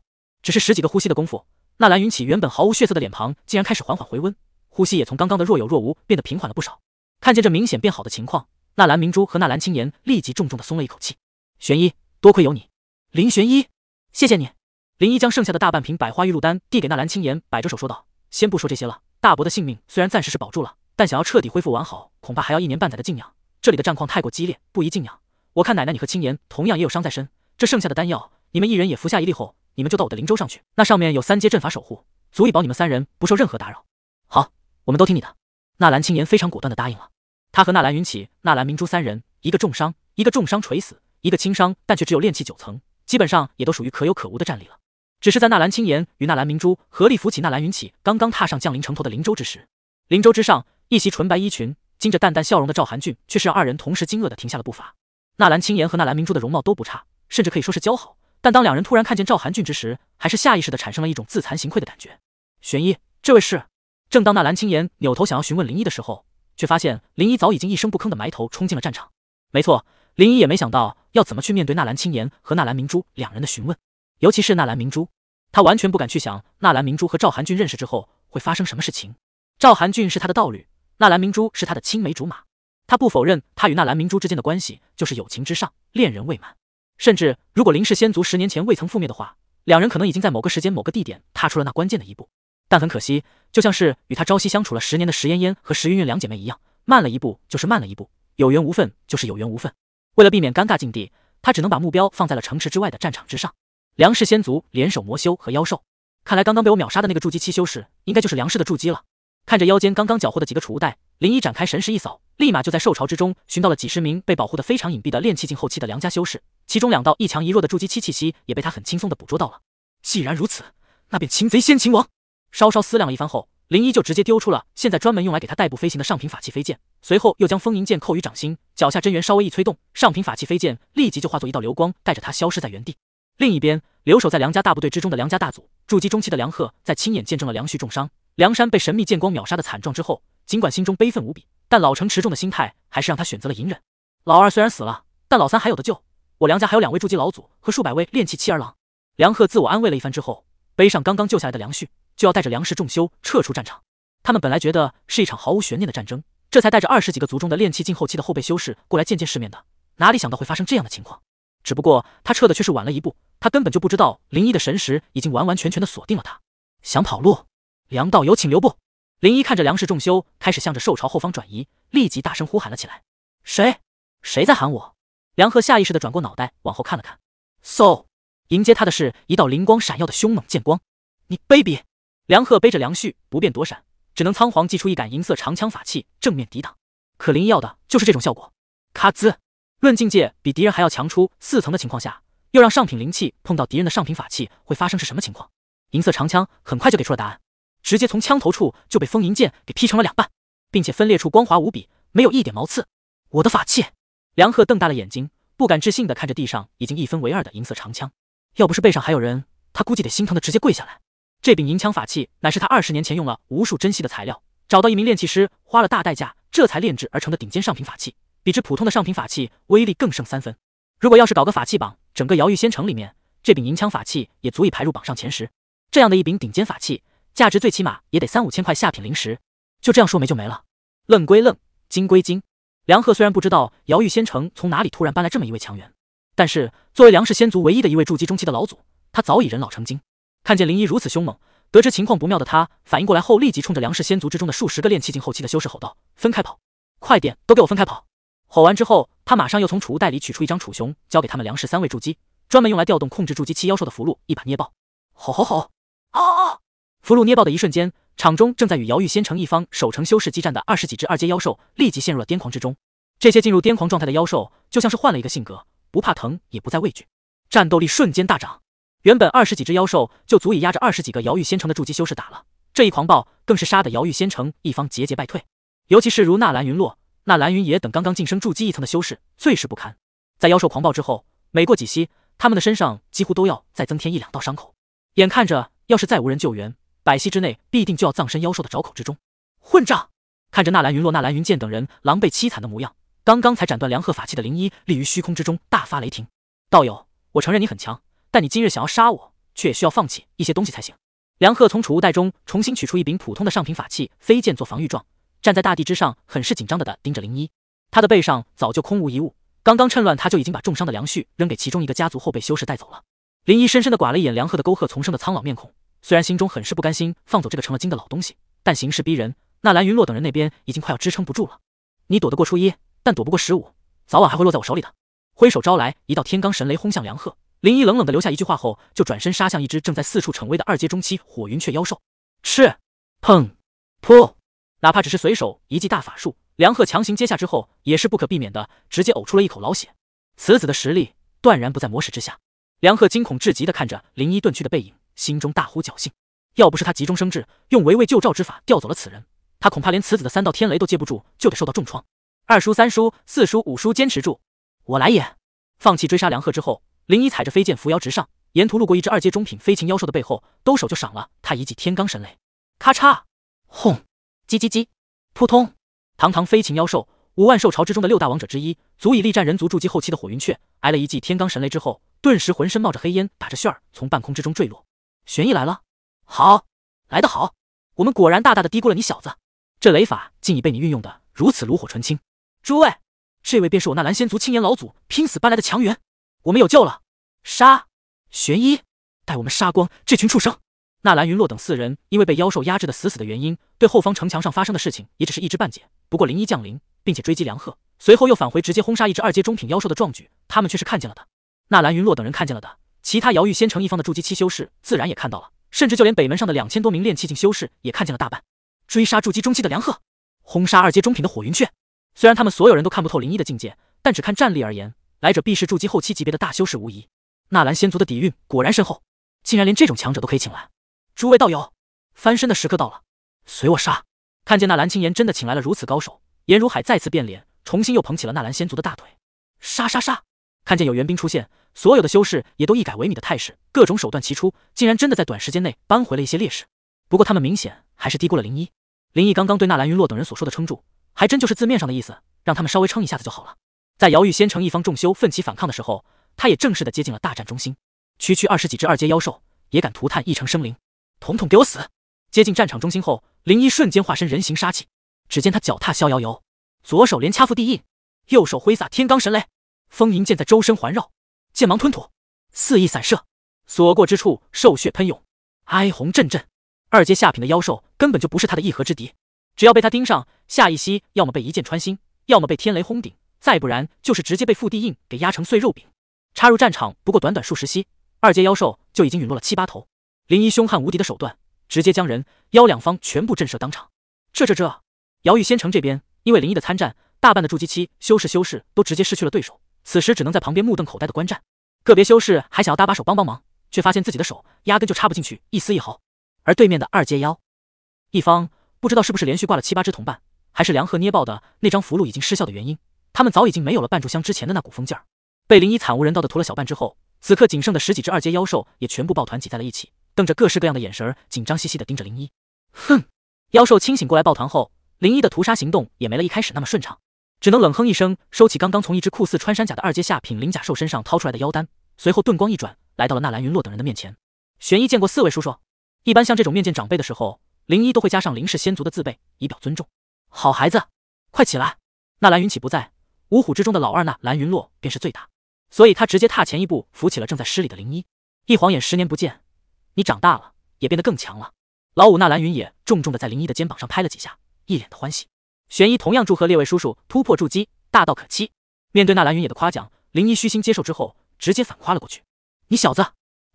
只是十几个呼吸的功夫，纳兰云起原本毫无血色的脸庞竟然开始缓缓回温，呼吸也从刚刚的若有若无变得平缓了不少。看见这明显变好的情况，纳兰明珠和纳兰青言立即重重的松了一口气。玄一，多亏有你。林玄一，谢谢你。林一将剩下的大半瓶百花玉露丹递给纳兰青言，摆着手说道：“先不说这些了，大伯的性命虽然暂时是保住了，但想要彻底恢复完好，恐怕还要一年半载的静养。这里的战况太过激烈，不宜静养。我看奶奶你和青言同样也有伤在身，这剩下的丹药你们一人也服下一粒后，你们就到我的灵舟上去。那上面有三阶阵法守护，足以保你们三人不受任何打扰。”好，我们都听你的。纳兰青言非常果断的答应了。他和纳兰云起、纳兰明珠三人，一个重伤，一个重伤垂死，一个轻伤，但却只有练气九层。基本上也都属于可有可无的战力了。只是在纳兰青言与纳兰明珠合力扶起纳兰云起刚刚踏上降临城头的灵舟之时，灵舟之上一袭纯白衣裙、惊着淡淡笑容的赵寒俊却是让二人同时惊愕的停下了步伐。纳兰青言和纳兰明珠的容貌都不差，甚至可以说是交好，但当两人突然看见赵寒俊之时，还是下意识的产生了一种自惭形愧的感觉。玄一，这位是？正当纳兰青言扭头想要询问灵一的时候，却发现灵一早已经一声不吭的埋头冲进了战场。没错。林一也没想到要怎么去面对纳兰青言和纳兰明珠两人的询问，尤其是纳兰明珠，他完全不敢去想纳兰明珠和赵寒俊认识之后会发生什么事情。赵寒俊是他的道侣，纳兰明珠是他的青梅竹马，他不否认他与纳兰明珠之间的关系就是友情之上恋人未满。甚至如果林氏先族十年前未曾覆灭的话，两人可能已经在某个时间某个地点踏出了那关键的一步。但很可惜，就像是与他朝夕相处了十年的石嫣嫣和石云云两姐妹一样，慢了一步就是慢了一步，有缘无分就是有缘无分。为了避免尴尬境地，他只能把目标放在了城池之外的战场之上。梁氏先族联手魔修和妖兽，看来刚刚被我秒杀的那个筑基七修士，应该就是梁氏的筑基了。看着腰间刚刚缴获的几个储物袋，林一展开神识一扫，立马就在兽潮之中寻到了几十名被保护的非常隐蔽的炼气境后期的梁家修士，其中两道一强一弱的筑基七气息也被他很轻松的捕捉到了。既然如此，那便擒贼先擒王。稍稍思量了一番后。林一就直接丢出了现在专门用来给他代步飞行的上品法器飞剑，随后又将风银剑扣于掌心，脚下真元稍微一催动，上品法器飞剑立即就化作一道流光，带着他消失在原地。另一边，留守在梁家大部队之中的梁家大祖，筑基中期的梁贺，在亲眼见证了梁旭重伤、梁山被神秘剑光秒杀的惨状之后，尽管心中悲愤无比，但老成持重的心态还是让他选择了隐忍。老二虽然死了，但老三还有的救。我梁家还有两位筑基老祖和数百位炼气七儿郎。梁贺自我安慰了一番之后，背上刚刚救下来的梁旭。就要带着梁氏重修撤出战场。他们本来觉得是一场毫无悬念的战争，这才带着二十几个族中的炼气境后期的后辈修士过来见见世面的，哪里想到会发生这样的情况？只不过他撤的却是晚了一步，他根本就不知道林一的神识已经完完全全的锁定了他。想跑路？梁道友请留步！林一看着梁氏重修开始向着兽巢后方转移，立即大声呼喊了起来：“谁？谁在喊我？”梁贺下意识的转过脑袋往后看了看，嗖！迎接他的是一道灵光闪耀的凶猛剑光。你卑鄙！梁贺背着梁旭，不便躲闪，只能仓皇祭出一杆银色长枪法器正面抵挡。可林一要的就是这种效果。咔兹！论境界比敌人还要强出四层的情况下，又让上品灵气碰到敌人的上品法器会发生是什么情况？银色长枪很快就给出了答案，直接从枪头处就被风银剑给劈成了两半，并且分裂出光滑无比，没有一点毛刺。我的法器！梁贺瞪大了眼睛，不敢置信地看着地上已经一分为二的银色长枪。要不是背上还有人，他估计得心疼的直接跪下来。这柄银枪法器乃是他二十年前用了无数珍惜的材料，找到一名炼器师，花了大代价，这才炼制而成的顶尖上品法器，比之普通的上品法器威力更胜三分。如果要是搞个法器榜，整个瑶玉仙城里面，这柄银枪法器也足以排入榜上前十。这样的一柄顶尖法器，价值最起码也得三五千块下品灵石。就这样说没就没了，愣归愣，金归金。梁贺虽然不知道瑶玉仙城从哪里突然搬来这么一位强援，但是作为梁氏仙族唯一的一位筑基中期的老祖，他早已人老成精。看见林一如此凶猛，得知情况不妙的他反应过来后，立即冲着梁氏仙族之中的数十个炼气境后期的修士吼道：“分开跑，快点，都给我分开跑！”吼完之后，他马上又从储物袋里取出一张楚雄，交给他们梁氏三位筑基，专门用来调动控制筑基期妖兽的符箓，一把捏爆。吼吼吼！啊啊！符箓捏爆的一瞬间，场中正在与瑶玉仙城一方守城修士激战的二十几只二阶妖兽立即陷入了癫狂之中。这些进入癫狂状态的妖兽就像是换了一个性格，不怕疼，也不再畏惧，战斗力瞬间大涨。原本二十几只妖兽就足以压着二十几个瑶玉仙城的筑基修士打了，这一狂暴更是杀得瑶玉仙城一方节节败退。尤其是如纳兰云洛、纳兰云野等刚刚晋升筑基一层的修士，最是不堪。在妖兽狂暴之后，每过几息，他们的身上几乎都要再增添一两道伤口。眼看着要是再无人救援，百息之内必定就要葬身妖兽的爪口之中。混账！看着纳兰云洛、纳兰云剑等人狼狈凄惨的模样，刚刚才斩断梁鹤法器的灵一立于虚空之中，大发雷霆：“道友，我承认你很强。”但你今日想要杀我，却也需要放弃一些东西才行。梁贺从储物袋中重新取出一柄普通的上品法器飞剑做防御状，站在大地之上，很是紧张的盯着林一。他的背上早就空无一物，刚刚趁乱他就已经把重伤的梁旭扔给其中一个家族后辈修士带走了。林一深深的剐了一眼梁贺的沟壑丛生的苍老面孔，虽然心中很是不甘心放走这个成了精的老东西，但形势逼人，那蓝云洛等人那边已经快要支撑不住了。你躲得过初一，但躲不过十五，早晚还会落在我手里的。挥手招来一道天罡神雷轰向梁贺。林一冷冷的留下一句话后，就转身杀向一只正在四处逞威的二阶中期火云雀妖兽。吃，砰，噗！哪怕只是随手一记大法术，梁贺强行接下之后，也是不可避免的直接呕出了一口老血。此子的实力断然不在魔使之下。梁贺惊恐至极的看着林一遁去的背影，心中大呼侥幸。要不是他急中生智，用围魏救赵之法调走了此人，他恐怕连此子的三道天雷都接不住，就得受到重创。二叔、三叔、四叔、五叔，坚持住，我来也！放弃追杀梁贺之后。林一踩着飞剑扶摇直上，沿途路过一只二阶中品飞禽妖兽的背后，兜手就赏了他一记天罡神雷，咔嚓，轰，叽叽叽，扑通！堂堂飞禽妖兽，五万兽潮之中的六大王者之一，足以力战人族筑基后期的火云雀，挨了一记天罡神雷之后，顿时浑身冒着黑烟，打着旋儿从半空之中坠落。玄逸来了，好，来得好，我们果然大大的低估了你小子，这雷法竟已被你运用的如此炉火纯青。诸位，这位便是我那蓝仙族青年老祖拼死搬来的强援。我们有救了！杀！玄一，带我们杀光这群畜生！那蓝云洛等四人因为被妖兽压制的死死的原因，对后方城墙上发生的事情也只是一知半解。不过灵一降临，并且追击梁鹤，随后又返回直接轰杀一只二阶中品妖兽的壮举，他们却是看见了的。那蓝云洛等人看见了的，其他瑶玉仙城一方的筑基期修士自然也看到了，甚至就连北门上的两千多名炼气境修士也看见了大半。追杀筑基中期的梁鹤，轰杀二阶中品的火云雀。虽然他们所有人都看不透灵一的境界，但只看战力而言。来者必是筑基后期级别的大修士无疑，纳兰仙族的底蕴果然深厚，竟然连这种强者都可以请来。诸位道友，翻身的时刻到了，随我杀！看见纳兰青岩真的请来了如此高手，颜如海再次变脸，重新又捧起了纳兰仙族的大腿。杀杀杀！看见有援兵出现，所有的修士也都一改萎靡的态势，各种手段齐出，竟然真的在短时间内扳回了一些劣势。不过他们明显还是低估了林一，林一刚刚对纳兰云洛等人所说的“撑住”，还真就是字面上的意思，让他们稍微撑一下子就好了。在瑶玉仙城一方众修奋起反抗的时候，他也正式的接近了大战中心。区区二十几只二阶妖兽，也敢涂炭一城生灵，统统给我死！接近战场中心后，林一瞬间化身人形杀气。只见他脚踏逍遥游，左手连掐负地印，右手挥洒天罡神雷，风吟剑在周身环绕，剑芒吞吐，肆意散射，所过之处兽血喷涌，哀鸿阵阵。二阶下品的妖兽根本就不是他的一合之敌，只要被他盯上，下一息要么被一剑穿心，要么被天雷轰顶。再不然就是直接被覆地印给压成碎肉饼，插入战场不过短短数十息，二阶妖兽就已经陨落了七八头。林一凶悍无敌的手段，直接将人妖两方全部震慑当场。这这这！瑶玉仙城这边因为林一的参战，大半的筑基期修士修士都直接失去了对手，此时只能在旁边目瞪口呆的观战。个别修士还想要搭把手帮帮忙，却发现自己的手压根就插不进去一丝一毫。而对面的二阶妖一方，不知道是不是连续挂了七八只同伴，还是梁鹤捏爆的那张符箓已经失效的原因。他们早已经没有了半炷香之前的那股风劲儿，被林一惨无人道的屠了小半之后，此刻仅剩的十几只二阶妖兽也全部抱团挤在了一起，瞪着各式各样的眼神，紧张兮兮的盯着林一。哼！妖兽清醒过来抱团后，林一的屠杀行动也没了一开始那么顺畅，只能冷哼一声，收起刚刚从一只酷似穿山甲的二阶下品鳞甲兽身上掏出来的妖丹，随后顿光一转，来到了纳兰云洛等人的面前。玄一见过四位叔叔。一般像这种面见长辈的时候，林一都会加上林氏先族的字辈，以表尊重。好孩子，快起来！纳兰云起不在？五虎之中的老二那蓝云洛便是最大，所以他直接踏前一步扶起了正在失礼的灵一。一晃眼十年不见，你长大了，也变得更强了。老五那蓝云也重重的在灵一的肩膀上拍了几下，一脸的欢喜。玄一同样祝贺列位叔叔突破筑基，大道可期。面对那蓝云野的夸奖，灵一虚心接受之后，直接反夸了过去：“你小子，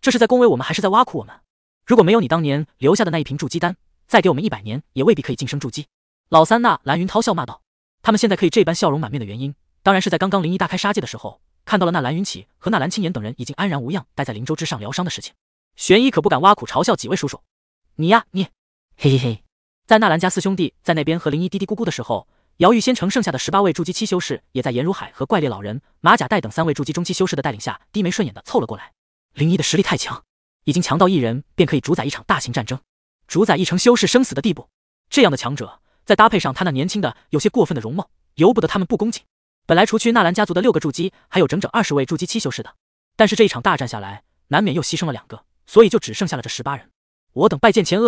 这是在恭维我们，还是在挖苦我们？如果没有你当年留下的那一瓶筑基丹，再给我们一百年，也未必可以晋升筑基。”老三那蓝云涛笑骂道：“他们现在可以这般笑容满面的原因。”当然是在刚刚林医大开杀戒的时候，看到了那蓝云起和那蓝青岩等人已经安然无恙，待在灵州之上疗伤的事情。玄一可不敢挖苦嘲笑几位叔叔。你呀你，嘿嘿嘿。在纳兰家四兄弟在那边和林一嘀嘀咕咕的时候，瑶玉仙城剩下的十八位筑基期修士，也在颜如海和怪猎老人、马甲带等三位筑基中期修士的带领下，低眉顺眼的凑了过来。林一的实力太强，已经强到一人便可以主宰一场大型战争，主宰一城修士生死的地步。这样的强者，再搭配上他那年轻的有些过分的容貌，由不得他们不恭敬。本来除去纳兰家族的六个筑基，还有整整二十位筑基七修士的，但是这一场大战下来，难免又牺牲了两个，所以就只剩下了这十八人。我等拜见前辈。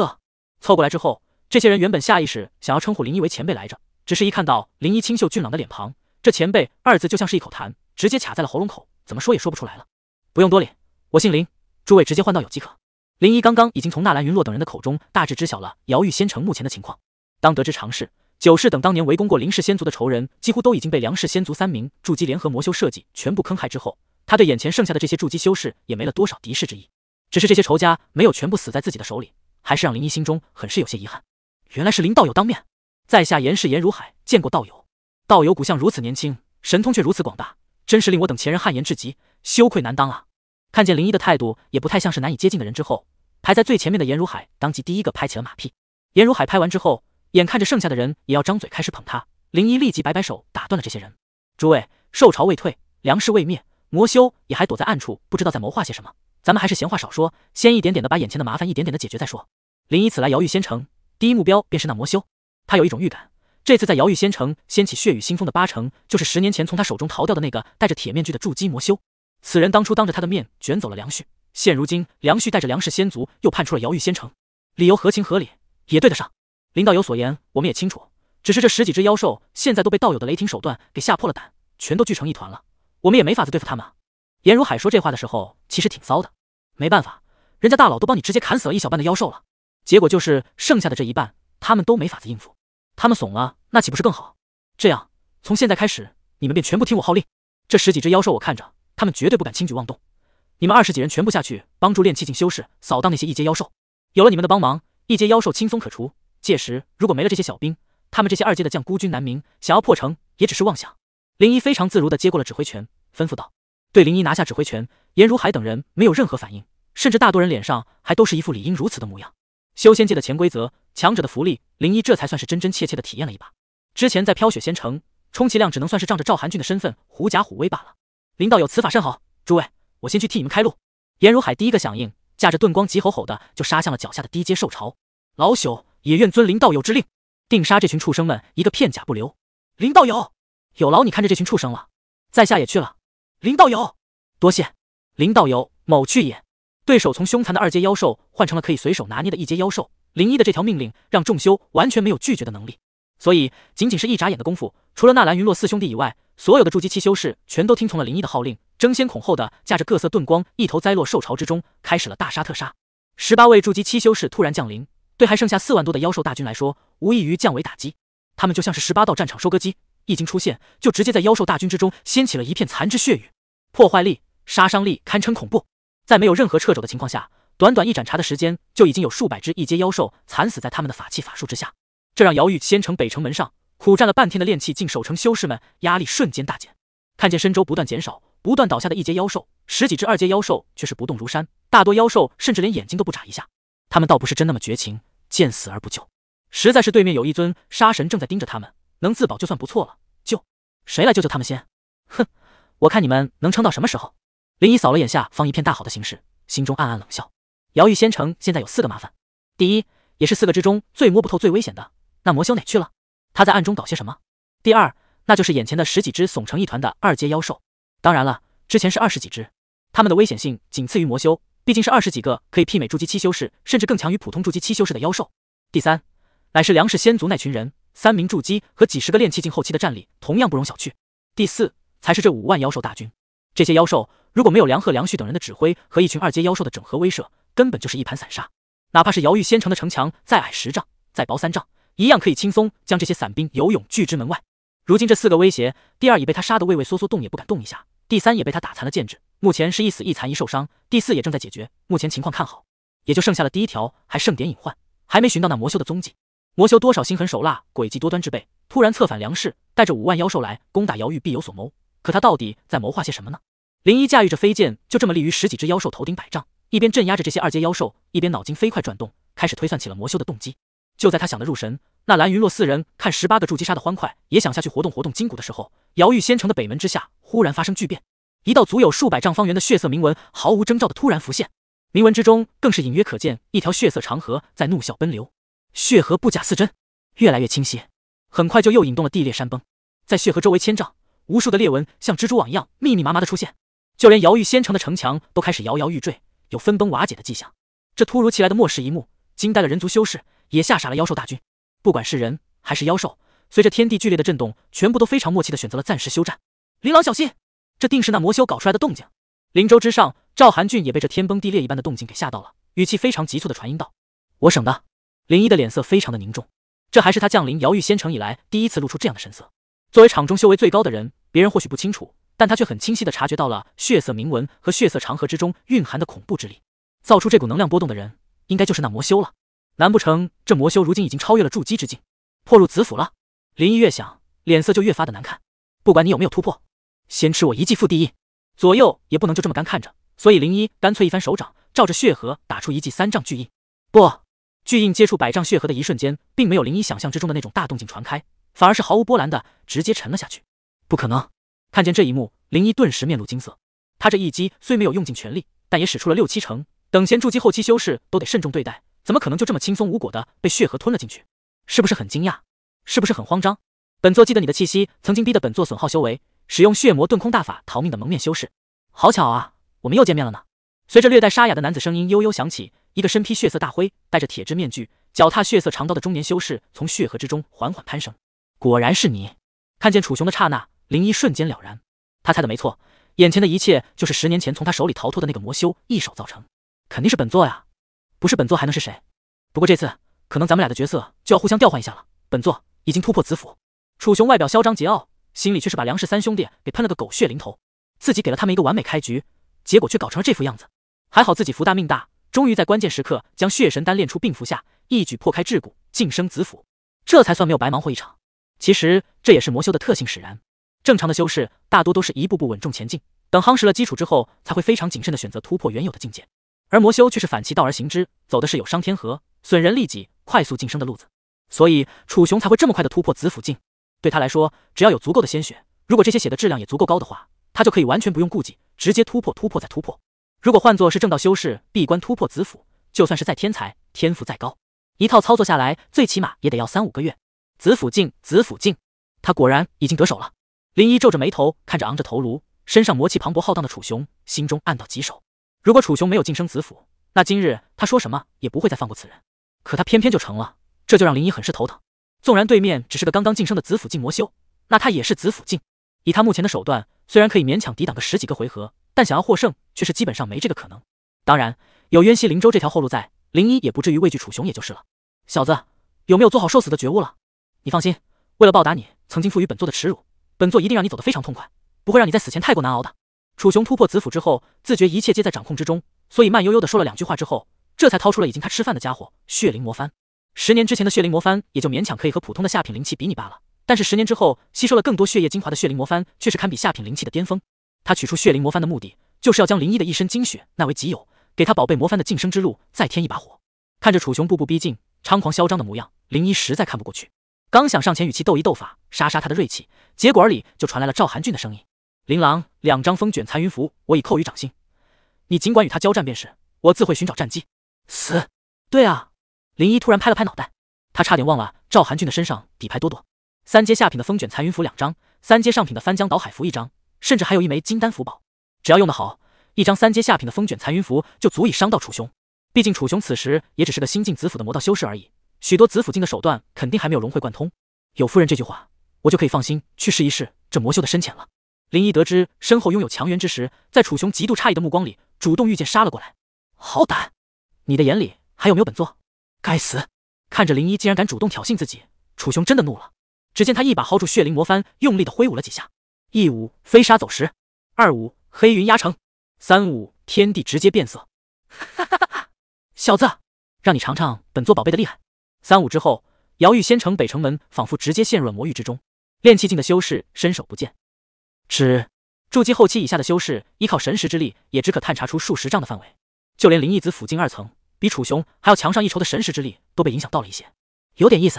凑过来之后，这些人原本下意识想要称呼林一为前辈来着，只是一看到林一清秀俊朗的脸庞，这前辈二字就像是一口痰，直接卡在了喉咙口，怎么说也说不出来了。不用多礼，我姓林，诸位直接唤道友即可。林一刚刚已经从纳兰云洛等人的口中大致知晓了瑶玉仙城目前的情况，当得知常事。九世等当年围攻过林氏仙族的仇人，几乎都已经被梁氏仙族三名筑基联合魔修设计全部坑害之后，他对眼前剩下的这些筑基修士也没了多少敌视之意。只是这些仇家没有全部死在自己的手里，还是让林一心中很是有些遗憾。原来是林道友当面，在下严氏严如海见过道友，道友骨相如此年轻，神通却如此广大，真是令我等前人汗颜至极，羞愧难当啊！看见林一的态度，也不太像是难以接近的人。之后排在最前面的严如海，当即第一个拍起了马屁。严如海拍完之后。眼看着剩下的人也要张嘴开始捧他，林一立即摆摆手打断了这些人。诸位，受潮未退，粮食未灭，魔修也还躲在暗处，不知道在谋划些什么。咱们还是闲话少说，先一点点的把眼前的麻烦一点点的解决再说。林一此来瑶玉仙城，第一目标便是那魔修。他有一种预感，这次在瑶玉仙城掀起血雨腥风的八成就是十年前从他手中逃掉的那个戴着铁面具的筑基魔修。此人当初当着他的面卷走了梁旭，现如今梁旭带着梁氏先族又叛出了瑶玉仙城，理由合情合理，也对得上。林道友所言，我们也清楚。只是这十几只妖兽现在都被道友的雷霆手段给吓破了胆，全都聚成一团了。我们也没法子对付他们。颜如海说这话的时候，其实挺骚的。没办法，人家大佬都帮你直接砍死了一小半的妖兽了，结果就是剩下的这一半，他们都没法子应付。他们怂了，那岂不是更好？这样，从现在开始，你们便全部听我号令。这十几只妖兽，我看着，他们绝对不敢轻举妄动。你们二十几人全部下去，帮助炼气境修士扫荡那些一阶妖兽。有了你们的帮忙，一阶妖兽轻松可除。届时如果没了这些小兵，他们这些二阶的将孤军难鸣，想要破城也只是妄想。林一非常自如的接过了指挥权，吩咐道：“对林一拿下指挥权。”颜如海等人没有任何反应，甚至大多人脸上还都是一副理应如此的模样。修仙界的潜规则，强者的福利，林一这才算是真真切切的体验了一把。之前在飘雪仙城，充其量只能算是仗着赵寒俊的身份狐假虎威罢了。林道友此法甚好，诸位，我先去替你们开路。颜如海第一个响应，驾着盾光，急吼吼的就杀向了脚下的低阶兽潮。老朽。也愿遵林道友之令，定杀这群畜生们一个片甲不留。林道友，有劳你看着这群畜生了，在下也去了。林道友，多谢。林道友，某去也。对手从凶残的二阶妖兽换成了可以随手拿捏的一阶妖兽，林一的这条命令让众修完全没有拒绝的能力，所以仅仅是一眨眼的功夫，除了纳兰云洛四兄弟以外，所有的筑基期修士全都听从了林一的号令，争先恐后的驾着各色遁光，一头栽落兽巢之中，开始了大杀特杀。十八位筑基期修士突然降临。对还剩下四万多的妖兽大军来说，无异于降维打击。他们就像是十八道战场收割机，一经出现，就直接在妖兽大军之中掀起了一片残肢血雨，破坏力、杀伤力堪称恐怖。在没有任何掣肘的情况下，短短一盏茶的时间，就已经有数百只一阶妖兽惨死在他们的法器、法术之下。这让姚玉仙城北城门上苦战了半天的炼气境守城修士们压力瞬间大减。看见身周不断减少、不断倒下的一阶妖兽，十几只二阶妖兽却是不动如山，大多妖兽甚至连眼睛都不眨一下。他们倒不是真那么绝情，见死而不救，实在是对面有一尊杀神正在盯着他们，能自保就算不错了。救，谁来救救他们先？哼，我看你们能撑到什么时候？林一扫了眼下方一片大好的形势，心中暗暗冷笑。瑶玉仙城现在有四个麻烦，第一，也是四个之中最摸不透、最危险的那魔修哪去了？他在暗中搞些什么？第二，那就是眼前的十几只耸成一团的二阶妖兽，当然了，之前是二十几只，他们的危险性仅次于魔修。毕竟是二十几个可以媲美筑基七修士，甚至更强于普通筑基七修士的妖兽。第三，乃是梁氏先族那群人，三名筑基和几十个炼气境后期的战力，同样不容小觑。第四，才是这五万妖兽大军。这些妖兽如果没有梁贺、梁旭等人的指挥和一群二阶妖兽的整合威慑，根本就是一盘散沙。哪怕是瑶玉仙城的城墙再矮十丈，再薄三丈，一样可以轻松将这些散兵游勇拒之门外。如今这四个威胁，第二已被他杀得畏畏缩缩，动也不敢动一下；第三也被他打残了剑指。目前是一死一残一受伤，第四也正在解决，目前情况看好，也就剩下了第一条，还剩点隐患，还没寻到那魔修的踪迹。魔修多少心狠手辣、诡计多端之辈，突然策反梁氏，带着五万妖兽来攻打姚玉，必有所谋。可他到底在谋划些什么呢？林一驾驭着飞剑，就这么立于十几只妖兽头顶百丈，一边镇压着这些二阶妖兽，一边脑筋飞快转动，开始推算起了魔修的动机。就在他想得入神，那蓝云落四人看十八个筑基杀的欢快，也想下去活动活动筋骨的时候，姚玉仙城的北门之下忽然发生巨变。一道足有数百丈方圆的血色铭文毫无征兆的突然浮现，铭文之中更是隐约可见一条血色长河在怒啸奔流。血河不假似真，越来越清晰，很快就又引动了地裂山崩。在血河周围千丈，无数的裂纹像蜘蛛网一样密密麻麻的出现，就连瑶玉仙城的城墙都开始摇摇欲坠，有分崩瓦解的迹象。这突如其来的末世一幕，惊呆了人族修士，也吓傻了妖兽大军。不管是人还是妖兽，随着天地剧烈的震动，全部都非常默契的选择了暂时休战。琳琅小心！这定是那魔修搞出来的动静。灵州之上，赵寒俊也被这天崩地裂一般的动静给吓到了，语气非常急促的传音道：“我省的。”林一的脸色非常的凝重，这还是他降临瑶域仙城以来第一次露出这样的神色。作为场中修为最高的人，别人或许不清楚，但他却很清晰的察觉到了血色铭文和血色长河之中蕴含的恐怖之力。造出这股能量波动的人，应该就是那魔修了。难不成这魔修如今已经超越了筑基之境，破入紫府了？林一越想，脸色就越发的难看。不管你有没有突破。先吃我一记覆地印，左右也不能就这么干看着，所以林一干脆一翻手掌，照着血河打出一记三丈巨印。不，巨印接触百丈血河的一瞬间，并没有林一想象之中的那种大动静传开，反而是毫无波澜的直接沉了下去。不可能！看见这一幕，林一顿时面露惊色。他这一击虽没有用尽全力，但也使出了六七成。等闲筑基后期修士都得慎重对待，怎么可能就这么轻松无果的被血河吞了进去？是不是很惊讶？是不是很慌张？本座记得你的气息曾经逼得本座损耗修为。使用血魔遁空大法逃命的蒙面修士，好巧啊，我们又见面了呢。随着略带沙哑的男子声音悠悠响起，一个身披血色大灰、戴着铁质面具、脚踏血色长刀的中年修士从血河之中缓缓攀升。果然是你！看见楚雄的刹那，林一瞬间了然，他猜的没错，眼前的一切就是十年前从他手里逃脱的那个魔修一手造成，肯定是本座呀，不是本座还能是谁？不过这次可能咱们俩的角色就要互相调换一下了。本座已经突破紫府。楚雄外表嚣张桀骜。心里却是把梁氏三兄弟给喷了个狗血淋头，自己给了他们一个完美开局，结果却搞成了这副样子。还好自己福大命大，终于在关键时刻将血神丹炼出，并服下，一举破开桎梏，晋升紫府，这才算没有白忙活一场。其实这也是魔修的特性使然，正常的修士大多都是一步步稳重前进，等夯实了基础之后，才会非常谨慎的选择突破原有的境界，而魔修却是反其道而行之，走的是有伤天和、损人利己、快速晋升的路子，所以楚雄才会这么快的突破紫府境。对他来说，只要有足够的鲜血，如果这些血的质量也足够高的话，他就可以完全不用顾忌，直接突破，突破再突破。如果换作是正道修士闭关突破紫府，就算是再天才，天赋再高，一套操作下来，最起码也得要三五个月。紫府境，紫府境，他果然已经得手了。林一皱着眉头看着昂着头颅，身上魔气磅礴浩荡的楚雄，心中暗道棘手。如果楚雄没有晋升紫府，那今日他说什么也不会再放过此人。可他偏偏就成了，这就让林一很是头疼。纵然对面只是个刚刚晋升的紫府境魔修，那他也是紫府境。以他目前的手段，虽然可以勉强抵挡个十几个回合，但想要获胜，却是基本上没这个可能。当然，有渊西灵州这条后路在，林一也不至于畏惧楚雄，也就是了。小子，有没有做好受死的觉悟了？你放心，为了报答你曾经赋予本座的耻辱，本座一定让你走得非常痛快，不会让你在死前太过难熬的。楚雄突破紫府之后，自觉一切皆在掌控之中，所以慢悠悠的说了两句话之后，这才掏出了已经他吃饭的家伙——血灵魔幡。十年之前的血灵魔幡也就勉强可以和普通的下品灵器比拟罢了，但是十年之后吸收了更多血液精华的血灵魔幡却是堪比下品灵器的巅峰。他取出血灵魔幡的目的，就是要将林一的一身精血纳为己有，给他宝贝魔幡的晋升之路再添一把火。看着楚雄步步逼近，猖狂嚣张的模样，林一实在看不过去，刚想上前与其斗一斗法，杀杀他的锐气，结果里就传来了赵寒俊的声音：“林郎，两张风卷残云符我已扣于掌心，你尽管与他交战便是，我自会寻找战机。”死对啊！林一突然拍了拍脑袋，他差点忘了赵寒俊的身上底牌多多，三阶下品的风卷残云符两张，三阶上品的翻江倒海符一张，甚至还有一枚金丹符宝。只要用得好，一张三阶下品的风卷残云符就足以伤到楚雄。毕竟楚雄此时也只是个新晋紫府的魔道修士而已，许多紫府境的手段肯定还没有融会贯通。有夫人这句话，我就可以放心去试一试这魔修的深浅了。林一得知身后拥有强援之时，在楚雄极度诧异的目光里，主动御剑杀了过来。好胆，你的眼里还有没有本座？该死！看着林一竟然敢主动挑衅自己，楚雄真的怒了。只见他一把薅住血灵魔幡，用力的挥舞了几下。一舞飞沙走石，二舞黑云压城，三舞天地直接变色。哈哈哈！小子，让你尝尝本座宝贝的厉害！三舞之后，瑶玉仙城北城门仿佛直接陷入了魔域之中，炼气境的修士伸手不见。只筑基后期以下的修士，依靠神识之力，也只可探查出数十丈的范围，就连灵异子府境二层。比楚雄还要强上一筹的神识之力都被影响到了一些，有点意思。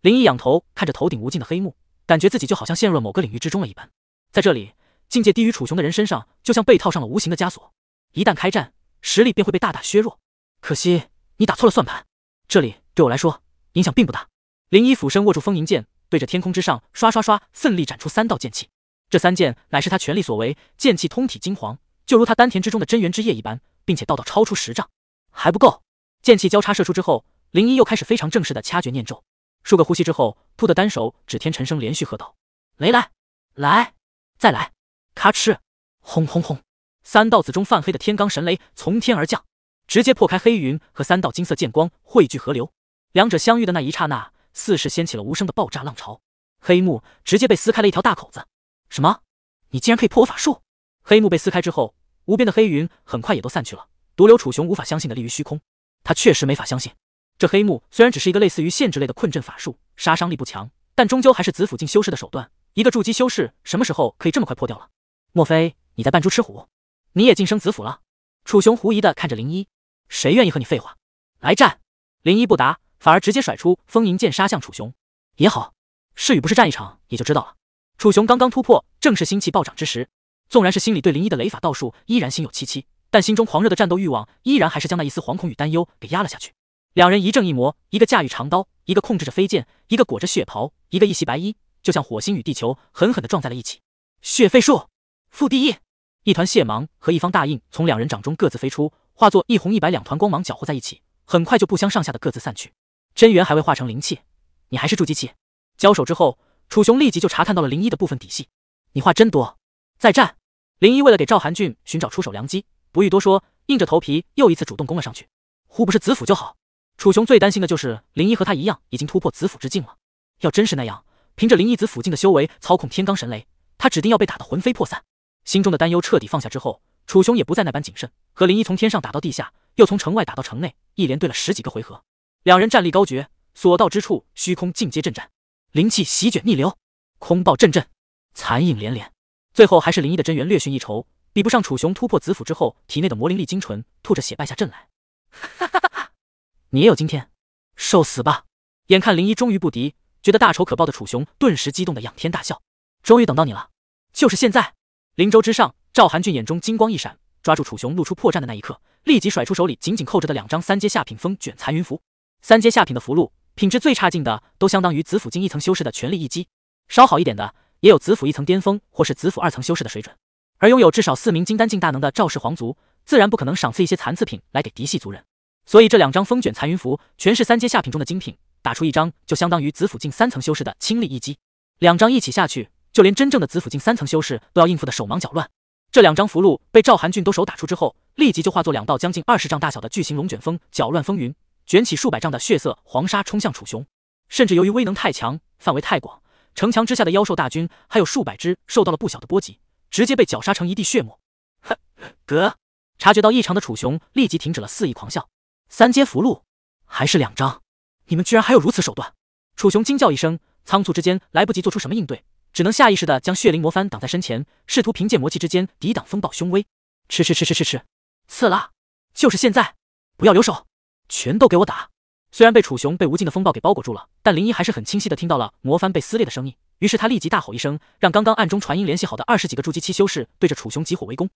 林一仰头看着头顶无尽的黑幕，感觉自己就好像陷入了某个领域之中了一般。在这里，境界低于楚雄的人身上就像被套上了无形的枷锁，一旦开战，实力便会被大大削弱。可惜你打错了算盘，这里对我来说影响并不大。林一俯身握住风吟剑，对着天空之上刷刷刷奋力斩出三道剑气。这三剑乃是他全力所为，剑气通体金黄，就如他丹田之中的真元之液一般，并且道道超出十丈，还不够。剑气交叉射出之后，林一又开始非常正式的掐诀念咒。数个呼吸之后，突的单手指天，沉声连续喝道：“雷来，来，再来！”咔哧，轰轰轰，三道紫中泛黑的天罡神雷从天而降，直接破开黑云和三道金色剑光汇聚合流。两者相遇的那一刹那，似是掀起了无声的爆炸浪潮，黑幕直接被撕开了一条大口子。什么？你竟然可以破我法术？黑幕被撕开之后，无边的黑云很快也都散去了，独留楚雄无法相信的立于虚空。他确实没法相信，这黑幕虽然只是一个类似于限制类的困阵法术，杀伤力不强，但终究还是紫府境修士的手段。一个筑基修士什么时候可以这么快破掉了？莫非你在扮猪吃虎？你也晋升紫府了？楚雄狐疑的看着林一，谁愿意和你废话？来战！林一不答，反而直接甩出风吟剑杀向楚雄。也好，是与不是，战一场也就知道了。楚雄刚刚突破，正是心气暴涨之时，纵然是心里对林一的雷法道术依然心有戚戚。但心中狂热的战斗欲望，依然还是将那一丝惶恐与担忧给压了下去。两人一正一魔，一个驾驭长刀，一个控制着飞剑；一个裹着血袍，一个一袭白衣，就像火星与地球狠狠地撞在了一起。血飞术覆地印，一团血芒和一方大印从两人掌中各自飞出，化作一红一白两团光芒搅和在一起，很快就不相上下的各自散去。真元还未化成灵气，你还是筑基器。交手之后，楚雄立即就查看到了林一的部分底细。你话真多。再战。林一为了给赵寒俊寻找出手良机。不欲多说，硬着头皮又一次主动攻了上去。忽不是子府就好。楚雄最担心的就是林一和他一样已经突破子府之境了。要真是那样，凭着林一子府境的修为操控天罡神雷，他指定要被打得魂飞魄散。心中的担忧彻底放下之后，楚雄也不再那般谨慎，和林一从天上打到地下，又从城外打到城内，一连对了十几个回合。两人战力高绝，所到之处虚空尽皆震颤，灵气席卷逆流，空爆阵阵，残影连连。最后还是林一的真元略逊一筹。比不上楚雄突破紫府之后，体内的魔灵力精纯，吐着血败下阵来。哈哈哈！你也有今天，受死吧！眼看林一终于不敌，觉得大仇可报的楚雄顿时激动的仰天大笑，终于等到你了，就是现在！灵州之上，赵寒俊眼中金光一闪，抓住楚雄露出破绽的那一刻，立即甩出手里紧紧扣着的两张三阶下品风卷残云符。三阶下品的符箓，品质最差劲的都相当于紫府境一层修士的全力一击，稍好一点的也有紫府一层巅峰或是紫府二层修士的水准。而拥有至少四名金丹境大能的赵氏皇族，自然不可能赏赐一些残次品来给嫡系族人。所以这两张风卷残云符，全是三阶下品中的精品，打出一张就相当于紫府境三层修士的清力一击，两张一起下去，就连真正的紫府境三层修士都要应付的手忙脚乱。这两张符箓被赵韩俊都手打出之后，立即就化作两道将近二十丈大小的巨型龙卷风，搅乱风云，卷起数百丈的血色黄沙冲向楚雄。甚至由于威能太强，范围太广，城墙之下的妖兽大军还有数百只受到了不小的波及。直接被绞杀成一地血沫。呵，哥！察觉到异常的楚雄立即停止了肆意狂笑。三阶符箓，还是两张？你们居然还有如此手段！楚雄惊叫一声，仓促之间来不及做出什么应对，只能下意识的将血灵魔幡挡在身前，试图凭借魔气之间抵挡风暴凶威。吃吃吃吃吃吃！刺啦！就是现在！不要留手，全都给我打！虽然被楚雄被无尽的风暴给包裹住了，但林一还是很清晰的听到了魔幡被撕裂的声音。于是他立即大吼一声，让刚刚暗中传音联系好的二十几个筑基期修士对着楚雄集火围攻。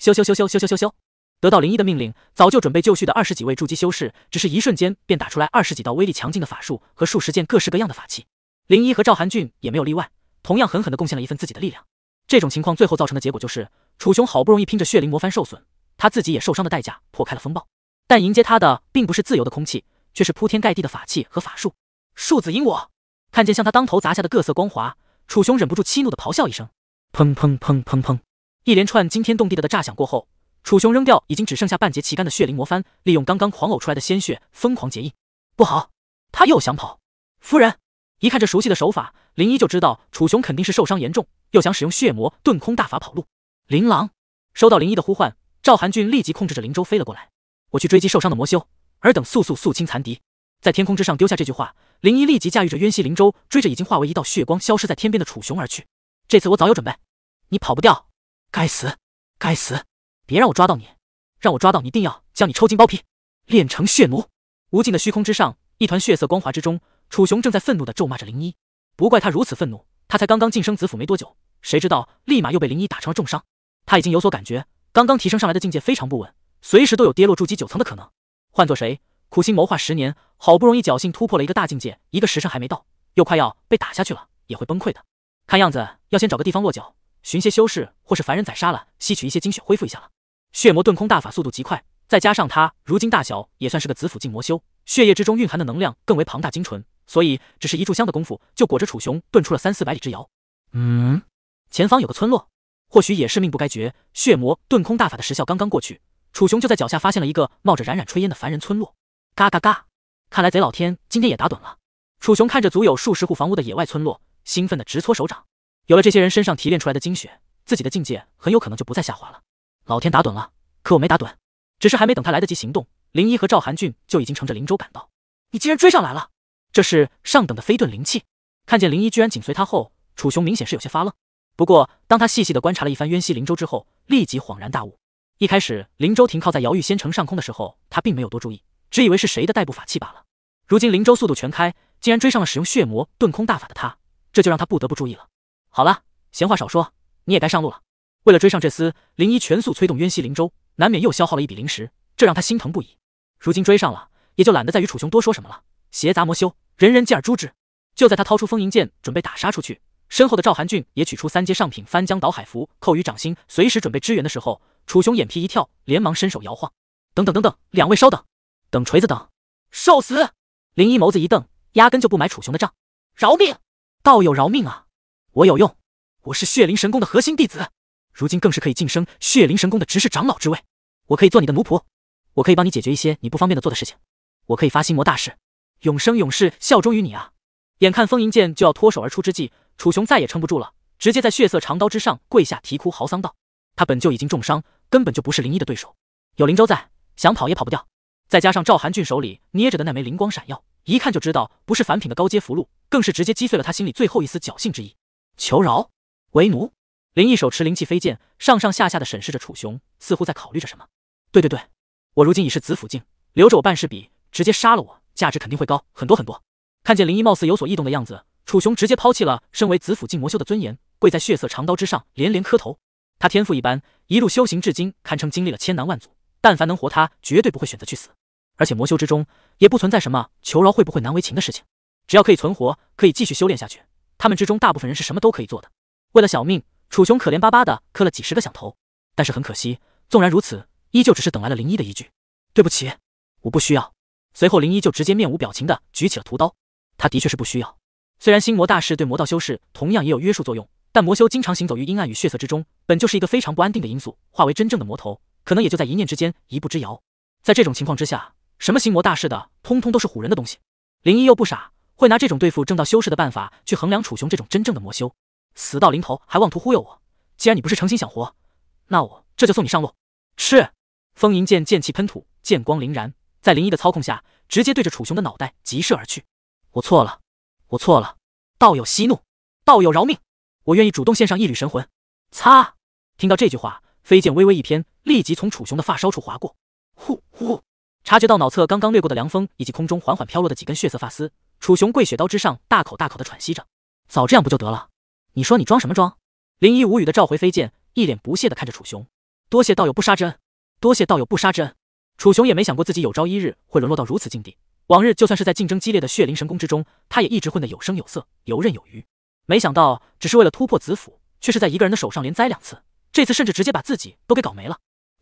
咻咻咻咻咻咻咻咻！得到林一的命令，早就准备就绪的二十几位筑基修士，只是一瞬间便打出来二十几道威力强劲的法术和数十件各式各样的法器。林一和赵寒俊也没有例外，同样狠狠地贡献了一份自己的力量。这种情况最后造成的结果就是，楚雄好不容易拼着血灵魔幡受损，他自己也受伤的代价破开了风暴，但迎接他的并不是自由的空气，却是铺天盖地的法器和法术。树子引我。看见向他当头砸下的各色光华，楚雄忍不住激怒的咆哮一声，砰砰砰砰砰，一连串惊天动地的的炸响过后，楚雄扔掉已经只剩下半截旗杆的血灵魔幡，利用刚刚狂呕出来的鲜血疯狂结印。不好，他又想跑！夫人，一看这熟悉的手法，林一就知道楚雄肯定是受伤严重，又想使用血魔遁空大法跑路。林琅，收到林一的呼唤，赵寒俊立即控制着灵舟飞了过来。我去追击受伤的魔修，尔等速速肃清残敌。在天空之上丢下这句话，林一立即驾驭着渊溪灵舟追着已经化为一道血光消失在天边的楚雄而去。这次我早有准备，你跑不掉！该死，该死！别让我抓到你，让我抓到你，一定要将你抽筋剥皮，炼成血奴！无尽的虚空之上，一团血色光华之中，楚雄正在愤怒地咒骂着林一。不怪他如此愤怒，他才刚刚晋升子府没多久，谁知道立马又被林一打成了重伤。他已经有所感觉，刚刚提升上来的境界非常不稳，随时都有跌落筑基九层的可能。换做谁？苦心谋划十年，好不容易侥幸突破了一个大境界，一个时辰还没到，又快要被打下去了，也会崩溃的。看样子要先找个地方落脚，寻些修士或是凡人宰杀了，吸取一些精血恢复一下了。血魔遁空大法速度极快，再加上他如今大小也算是个紫府境魔修，血液之中蕴含的能量更为庞大精纯，所以只是一炷香的功夫，就裹着楚雄遁出了三四百里之遥。嗯，前方有个村落，或许也是命不该绝。血魔遁空大法的时效刚刚过去，楚雄就在脚下发现了一个冒着冉冉炊烟的凡人村落。嘎嘎嘎！看来贼老天今天也打盹了。楚雄看着足有数十户房屋的野外村落，兴奋的直搓手掌。有了这些人身上提炼出来的精血，自己的境界很有可能就不再下滑了。老天打盹了，可我没打盹，只是还没等他来得及行动，林一和赵寒俊就已经乘着灵舟赶到。你竟然追上来了！这是上等的飞遁灵气。看见林一居然紧随他后，楚雄明显是有些发愣。不过当他细细的观察了一番渊溪灵舟之后，立即恍然大悟。一开始灵舟停靠在瑶玉仙城上空的时候，他并没有多注意。只以为是谁的代步法器罢了。如今灵舟速度全开，竟然追上了使用血魔遁空大法的他，这就让他不得不注意了。好了，闲话少说，你也该上路了。为了追上这厮，林一全速催动渊溪灵舟，难免又消耗了一笔灵石，这让他心疼不已。如今追上了，也就懒得再与楚雄多说什么了。邪杂魔修，人人见而诛之。就在他掏出风吟剑准备打杀出去，身后的赵寒俊也取出三阶上品翻江倒海符扣于掌心，随时准备支援的时候，楚雄眼皮一跳，连忙伸手摇晃。等等等等，两位稍等。等锤子等，受死！林一眸子一瞪，压根就不买楚雄的账。饶命，道友饶命啊！我有用，我是血灵神功的核心弟子，如今更是可以晋升血灵神功的执事长老之位。我可以做你的奴仆，我可以帮你解决一些你不方便的做的事情，我可以发心魔大事，永生永世效忠于你啊！眼看封银剑就要脱手而出之际，楚雄再也撑不住了，直接在血色长刀之上跪下，啼哭嚎丧道：“他本就已经重伤，根本就不是林一的对手。有林州在，想跑也跑不掉。”再加上赵韩俊手里捏着的那枚灵光闪耀，一看就知道不是凡品的高阶符箓，更是直接击碎了他心里最后一丝侥幸之意。求饶，为奴。林毅手持灵气飞剑，上上下下的审视着楚雄，似乎在考虑着什么。对对对，我如今已是紫府境，留着我办事比直接杀了我，价值肯定会高很多很多。看见林毅貌似有所异动的样子，楚雄直接抛弃了身为紫府境魔修的尊严，跪在血色长刀之上，连连磕头。他天赋一般，一路修行至今，堪称经历了千难万阻。但凡能活，他绝对不会选择去死。而且魔修之中也不存在什么求饶会不会难为情的事情，只要可以存活，可以继续修炼下去，他们之中大部分人是什么都可以做的。为了小命，楚雄可怜巴巴的磕了几十个响头。但是很可惜，纵然如此，依旧只是等来了林一的一句：“对不起，我不需要。”随后林一就直接面无表情的举起了屠刀。他的确是不需要。虽然心魔大师对魔道修士同样也有约束作用，但魔修经常行走于阴暗与血色之中，本就是一个非常不安定的因素，化为真正的魔头。可能也就在一念之间，一步之遥。在这种情况之下，什么心魔大事的，通通都是唬人的东西。林一又不傻，会拿这种对付正道修士的办法去衡量楚雄这种真正的魔修。死到临头还妄图忽悠我，既然你不是诚心想活，那我这就送你上路。吃！风吟剑剑气喷吐，剑光凛然，在林一的操控下，直接对着楚雄的脑袋疾射而去。我错了，我错了，道友息怒，道友饶命，我愿意主动献上一缕神魂。擦！听到这句话，飞剑微微一偏。立即从楚雄的发梢处划过，呼呼！察觉到脑侧刚刚掠过的凉风，以及空中缓缓飘落的几根血色发丝，楚雄跪雪刀之上，大口大口的喘息着。早这样不就得了？你说你装什么装？林一无语的召回飞剑，一脸不屑的看着楚雄。多谢道友不杀之恩，多谢道友不杀之恩。楚雄也没想过自己有朝一日会沦落到如此境地。往日就算是在竞争激烈的血灵神功之中，他也一直混得有声有色，游刃有余。没想到只是为了突破紫府，却是在一个人的手上连栽两次，这次甚至直接把自己都给搞没了。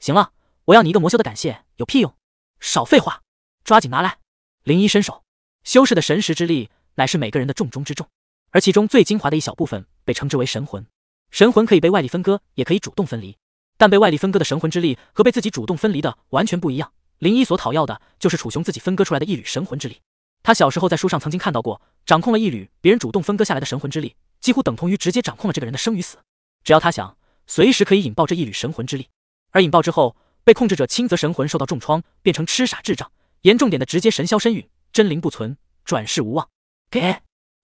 行了，我要你一个魔修的感谢，有屁用！少废话，抓紧拿来。林一伸手，修士的神识之力乃是每个人的重中之重，而其中最精华的一小部分被称之为神魂。神魂可以被外力分割，也可以主动分离。但被外力分割的神魂之力和被自己主动分离的完全不一样。林一所讨要的就是楚雄自己分割出来的一缕神魂之力。他小时候在书上曾经看到过，掌控了一缕别人主动分割下来的神魂之力，几乎等同于直接掌控了这个人的生与死。只要他想，随时可以引爆这一缕神魂之力。而引爆之后，被控制者轻则神魂受到重创，变成痴傻智障；严重点的，直接神消身陨，真灵不存，转世无望。给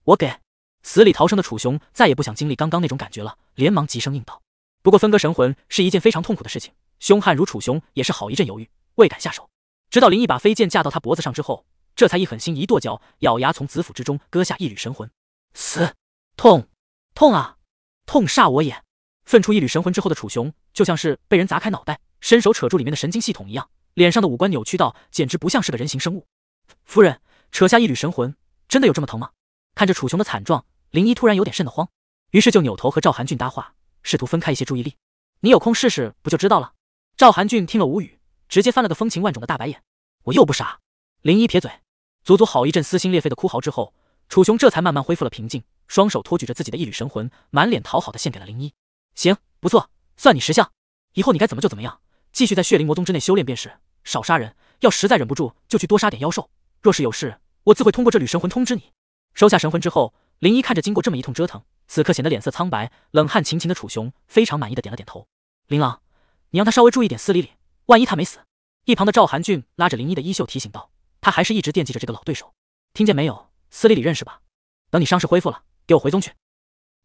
我，给！死里逃生的楚雄再也不想经历刚刚那种感觉了，连忙急声应道。不过分割神魂是一件非常痛苦的事情，凶悍如楚雄也是好一阵犹豫，未敢下手。直到林一把飞剑架到他脖子上之后，这才一狠心，一跺脚，咬牙从子府之中割下一缕神魂。死，痛，痛啊，痛煞我也！分出一缕神魂之后的楚雄，就像是被人砸开脑袋，伸手扯住里面的神经系统一样，脸上的五官扭曲到简直不像是个人形生物。夫人，扯下一缕神魂，真的有这么疼吗？看着楚雄的惨状，林一突然有点瘆得慌，于是就扭头和赵寒俊搭话，试图分开一些注意力。你有空试试不就知道了？赵寒俊听了无语，直接翻了个风情万种的大白眼。我又不傻。林一撇嘴，足足好一阵撕心裂肺的哭嚎之后，楚雄这才慢慢恢复了平静，双手托举着自己的一缕神魂，满脸讨好的献给了林一。行，不错，算你识相。以后你该怎么就怎么样，继续在血灵魔宗之内修炼便是。少杀人，要实在忍不住就去多杀点妖兽。若是有事，我自会通过这缕神魂通知你。收下神魂之后，林一看着经过这么一通折腾，此刻显得脸色苍白、冷汗涔涔的楚雄，非常满意的点了点头。林琅，你让他稍微注意点司礼礼，万一他没死。一旁的赵寒俊拉着林一的衣袖提醒道，他还是一直惦记着这个老对手。听见没有？司礼礼认识吧？等你伤势恢复了，给我回宗去，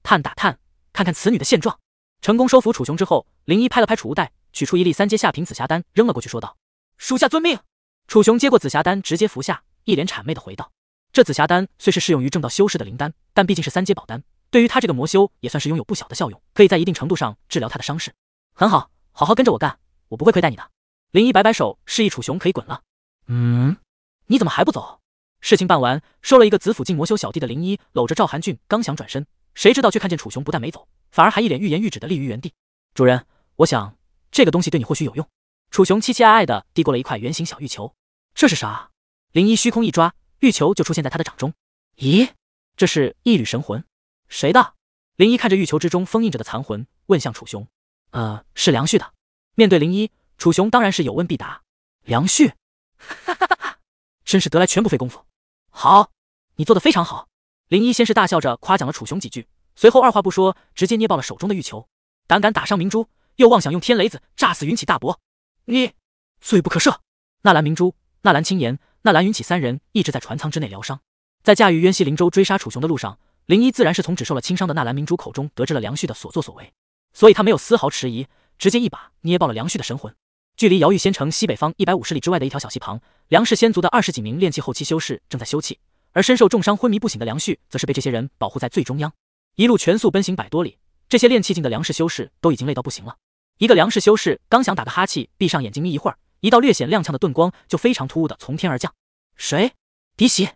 探打探，看看此女的现状。成功收服楚雄之后，林一拍了拍储物袋，取出一粒三阶下品紫霞丹，扔了过去，说道：“属下遵命。”楚雄接过紫霞丹，直接服下，一脸谄媚的回道：“这紫霞丹虽是适用于正道修士的灵丹，但毕竟是三阶宝丹，对于他这个魔修也算是拥有不小的效用，可以在一定程度上治疗他的伤势。很好，好好跟着我干，我不会亏待你的。”林一摆摆手，示意楚雄可以滚了。嗯，你怎么还不走？事情办完，收了一个紫府境魔修小弟的林一搂着赵寒俊，刚想转身，谁知道却看见楚雄不但没走。反而还一脸欲言欲止的立于原地。主人，我想这个东西对你或许有用。楚雄期期艾艾的递过了一块圆形小玉球。这是啥？林一虚空一抓，玉球就出现在他的掌中。咦，这是一缕神魂，谁的？林一看着玉球之中封印着的残魂，问向楚雄。呃，是梁旭的。面对林一，楚雄当然是有问必答。梁旭，哈哈哈，真是得来全不费工夫。好，你做的非常好。林一先是大笑着夸奖了楚雄几句。随后二话不说，直接捏爆了手中的玉球。胆敢打伤明珠，又妄想用天雷子炸死云起大伯，你罪不可赦！纳兰明珠、纳兰青岩、纳兰云起三人一直在船舱之内疗伤，在驾驭渊西灵舟追杀楚雄的路上，林一自然是从只受了轻伤的纳兰明珠口中得知了梁旭的所作所为，所以他没有丝毫迟疑，直接一把捏爆了梁旭的神魂。距离瑶玉仙城西北方一百五十里之外的一条小溪旁，梁氏先族的二十几名炼气后期修士正在休憩，而身受重伤昏迷不醒的梁旭则是被这些人保护在最中央。一路全速奔行百多里，这些练气境的梁氏修士都已经累到不行了。一个梁氏修士刚想打个哈气，闭上眼睛眯一会儿，一道略显踉跄的遁光就非常突兀的从天而降。谁？敌袭！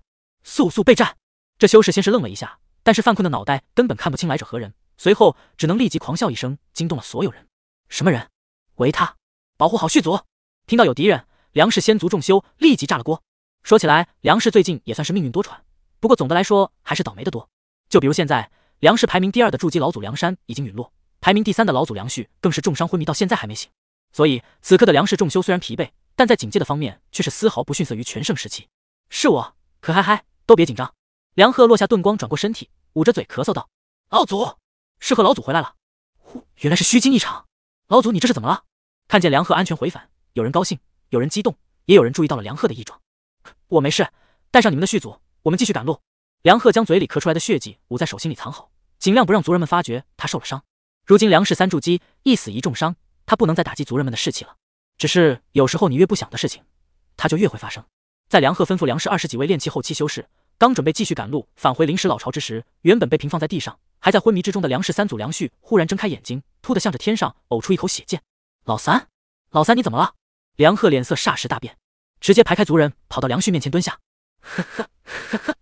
速速备战！这修士先是愣了一下，但是犯困的脑袋根本看不清来者何人，随后只能立即狂笑一声，惊动了所有人。什么人？围他！保护好续族！听到有敌人，梁氏仙族众修立即炸了锅。说起来，梁氏最近也算是命运多舛，不过总的来说还是倒霉的多。就比如现在。梁氏排名第二的筑基老祖梁山已经陨落，排名第三的老祖梁旭更是重伤昏迷到现在还没醒。所以此刻的梁氏重修虽然疲惫，但在警戒的方面却是丝毫不逊色于全盛时期。是我，可嗨嗨，都别紧张。梁贺落下盾光，转过身体，捂着嘴咳嗽道：“老祖，是和老祖回来了。”呼，原来是虚惊一场。老祖，你这是怎么了？看见梁贺安全回返，有人高兴，有人激动，也有人注意到了梁贺的异状。我没事，带上你们的续祖，我们继续赶路。梁贺将嘴里咳出来的血迹捂在手心里藏好，尽量不让族人们发觉他受了伤。如今梁氏三筑基，一死一重伤，他不能再打击族人们的士气了。只是有时候你越不想的事情，它就越会发生。在梁贺吩咐梁氏二十几位炼气后期修士刚准备继续赶路返回临时老巢之时，原本被平放在地上还在昏迷之中的梁氏三祖梁旭忽然睁开眼睛，突的向着天上呕出一口血剑。老三，老三，你怎么了？梁贺脸色霎时大变，直接排开族人，跑到梁旭面前蹲下，呵呵呵呵。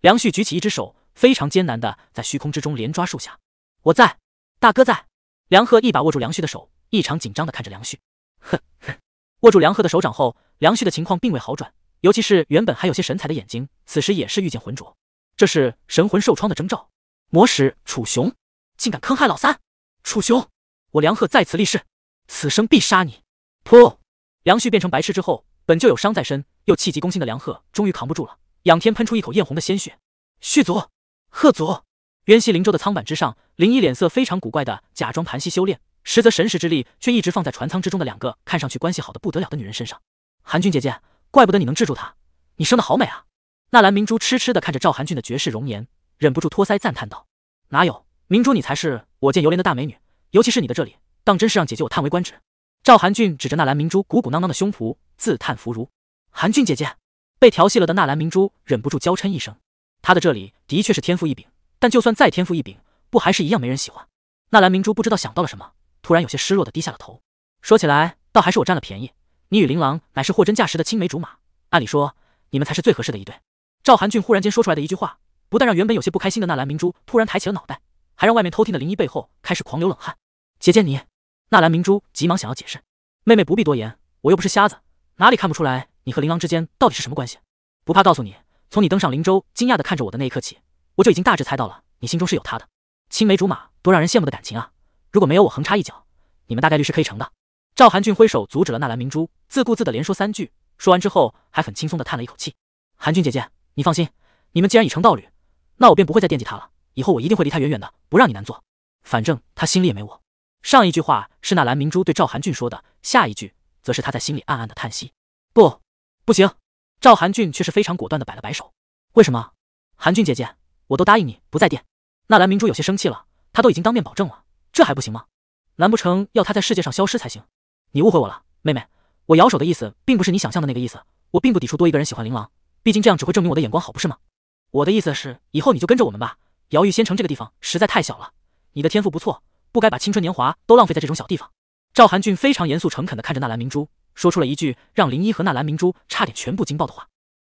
梁旭举起一只手，非常艰难的在虚空之中连抓数下。我在，大哥在。梁贺一把握住梁旭的手，异常紧张的看着梁旭。哼哼，握住梁贺的手掌后，梁旭的情况并未好转，尤其是原本还有些神采的眼睛，此时也是遇见浑浊。这是神魂受创的征兆。魔使楚雄，竟敢坑害老三！楚雄，我梁贺在此立誓，此生必杀你！噗！梁旭变成白痴之后，本就有伤在身，又气急攻心的梁贺终于扛不住了。仰天喷出一口艳红的鲜血，血祖、贺祖，渊溪灵州的舱板之上，林一脸色非常古怪的假装盘膝修炼，实则神识之力却一直放在船舱之中的两个看上去关系好的不得了的女人身上。韩俊姐姐，怪不得你能制住他，你生的好美啊！那蓝明珠痴痴的看着赵韩俊的绝世容颜，忍不住托腮赞叹道：“哪有明珠，你才是我见犹怜的大美女，尤其是你的这里，当真是让姐姐我叹为观止。”赵韩俊指着那蓝明珠鼓鼓囊囊的胸脯，自叹弗如。韩俊姐姐。被调戏了的纳兰明珠忍不住娇嗔一声，她的这里的确是天赋异禀，但就算再天赋异禀，不还是一样没人喜欢。纳兰明珠不知道想到了什么，突然有些失落的低下了头。说起来，倒还是我占了便宜。你与琳琅乃是货真价实的青梅竹马，按理说你们才是最合适的一对。赵韩俊忽然间说出来的一句话，不但让原本有些不开心的纳兰明珠突然抬起了脑袋，还让外面偷听的林一背后开始狂流冷汗。姐姐你，纳兰明珠急忙想要解释，妹妹不必多言，我又不是瞎子，哪里看不出来。你和琳琅之间到底是什么关系？不怕告诉你，从你登上林州，惊讶地看着我的那一刻起，我就已经大致猜到了你心中是有他的。青梅竹马，多让人羡慕的感情啊！如果没有我横插一脚，你们大概率是可以成的。赵韩俊挥手阻止了那蓝明珠，自顾自地连说三句，说完之后还很轻松地叹了一口气。韩俊姐姐，你放心，你们既然已成道侣，那我便不会再惦记他了。以后我一定会离他远远的，不让你难做。反正他心里也没我。上一句话是那蓝明珠对赵韩俊说的，下一句则是他在心里暗暗的叹息，不。不行，赵韩俊却是非常果断的摆了摆手。为什么？韩俊姐姐，我都答应你不再店。那蓝明珠有些生气了，她都已经当面保证了，这还不行吗？难不成要她在世界上消失才行？你误会我了，妹妹，我摇手的意思并不是你想象的那个意思，我并不抵触多一个人喜欢琳琅，毕竟这样只会证明我的眼光好，不是吗？我的意思是，以后你就跟着我们吧。瑶玉仙城这个地方实在太小了，你的天赋不错，不该把青春年华都浪费在这种小地方。赵韩俊非常严肃诚恳的看着那蓝明珠。说出了一句让林一和那蓝明珠差点全部惊爆的话。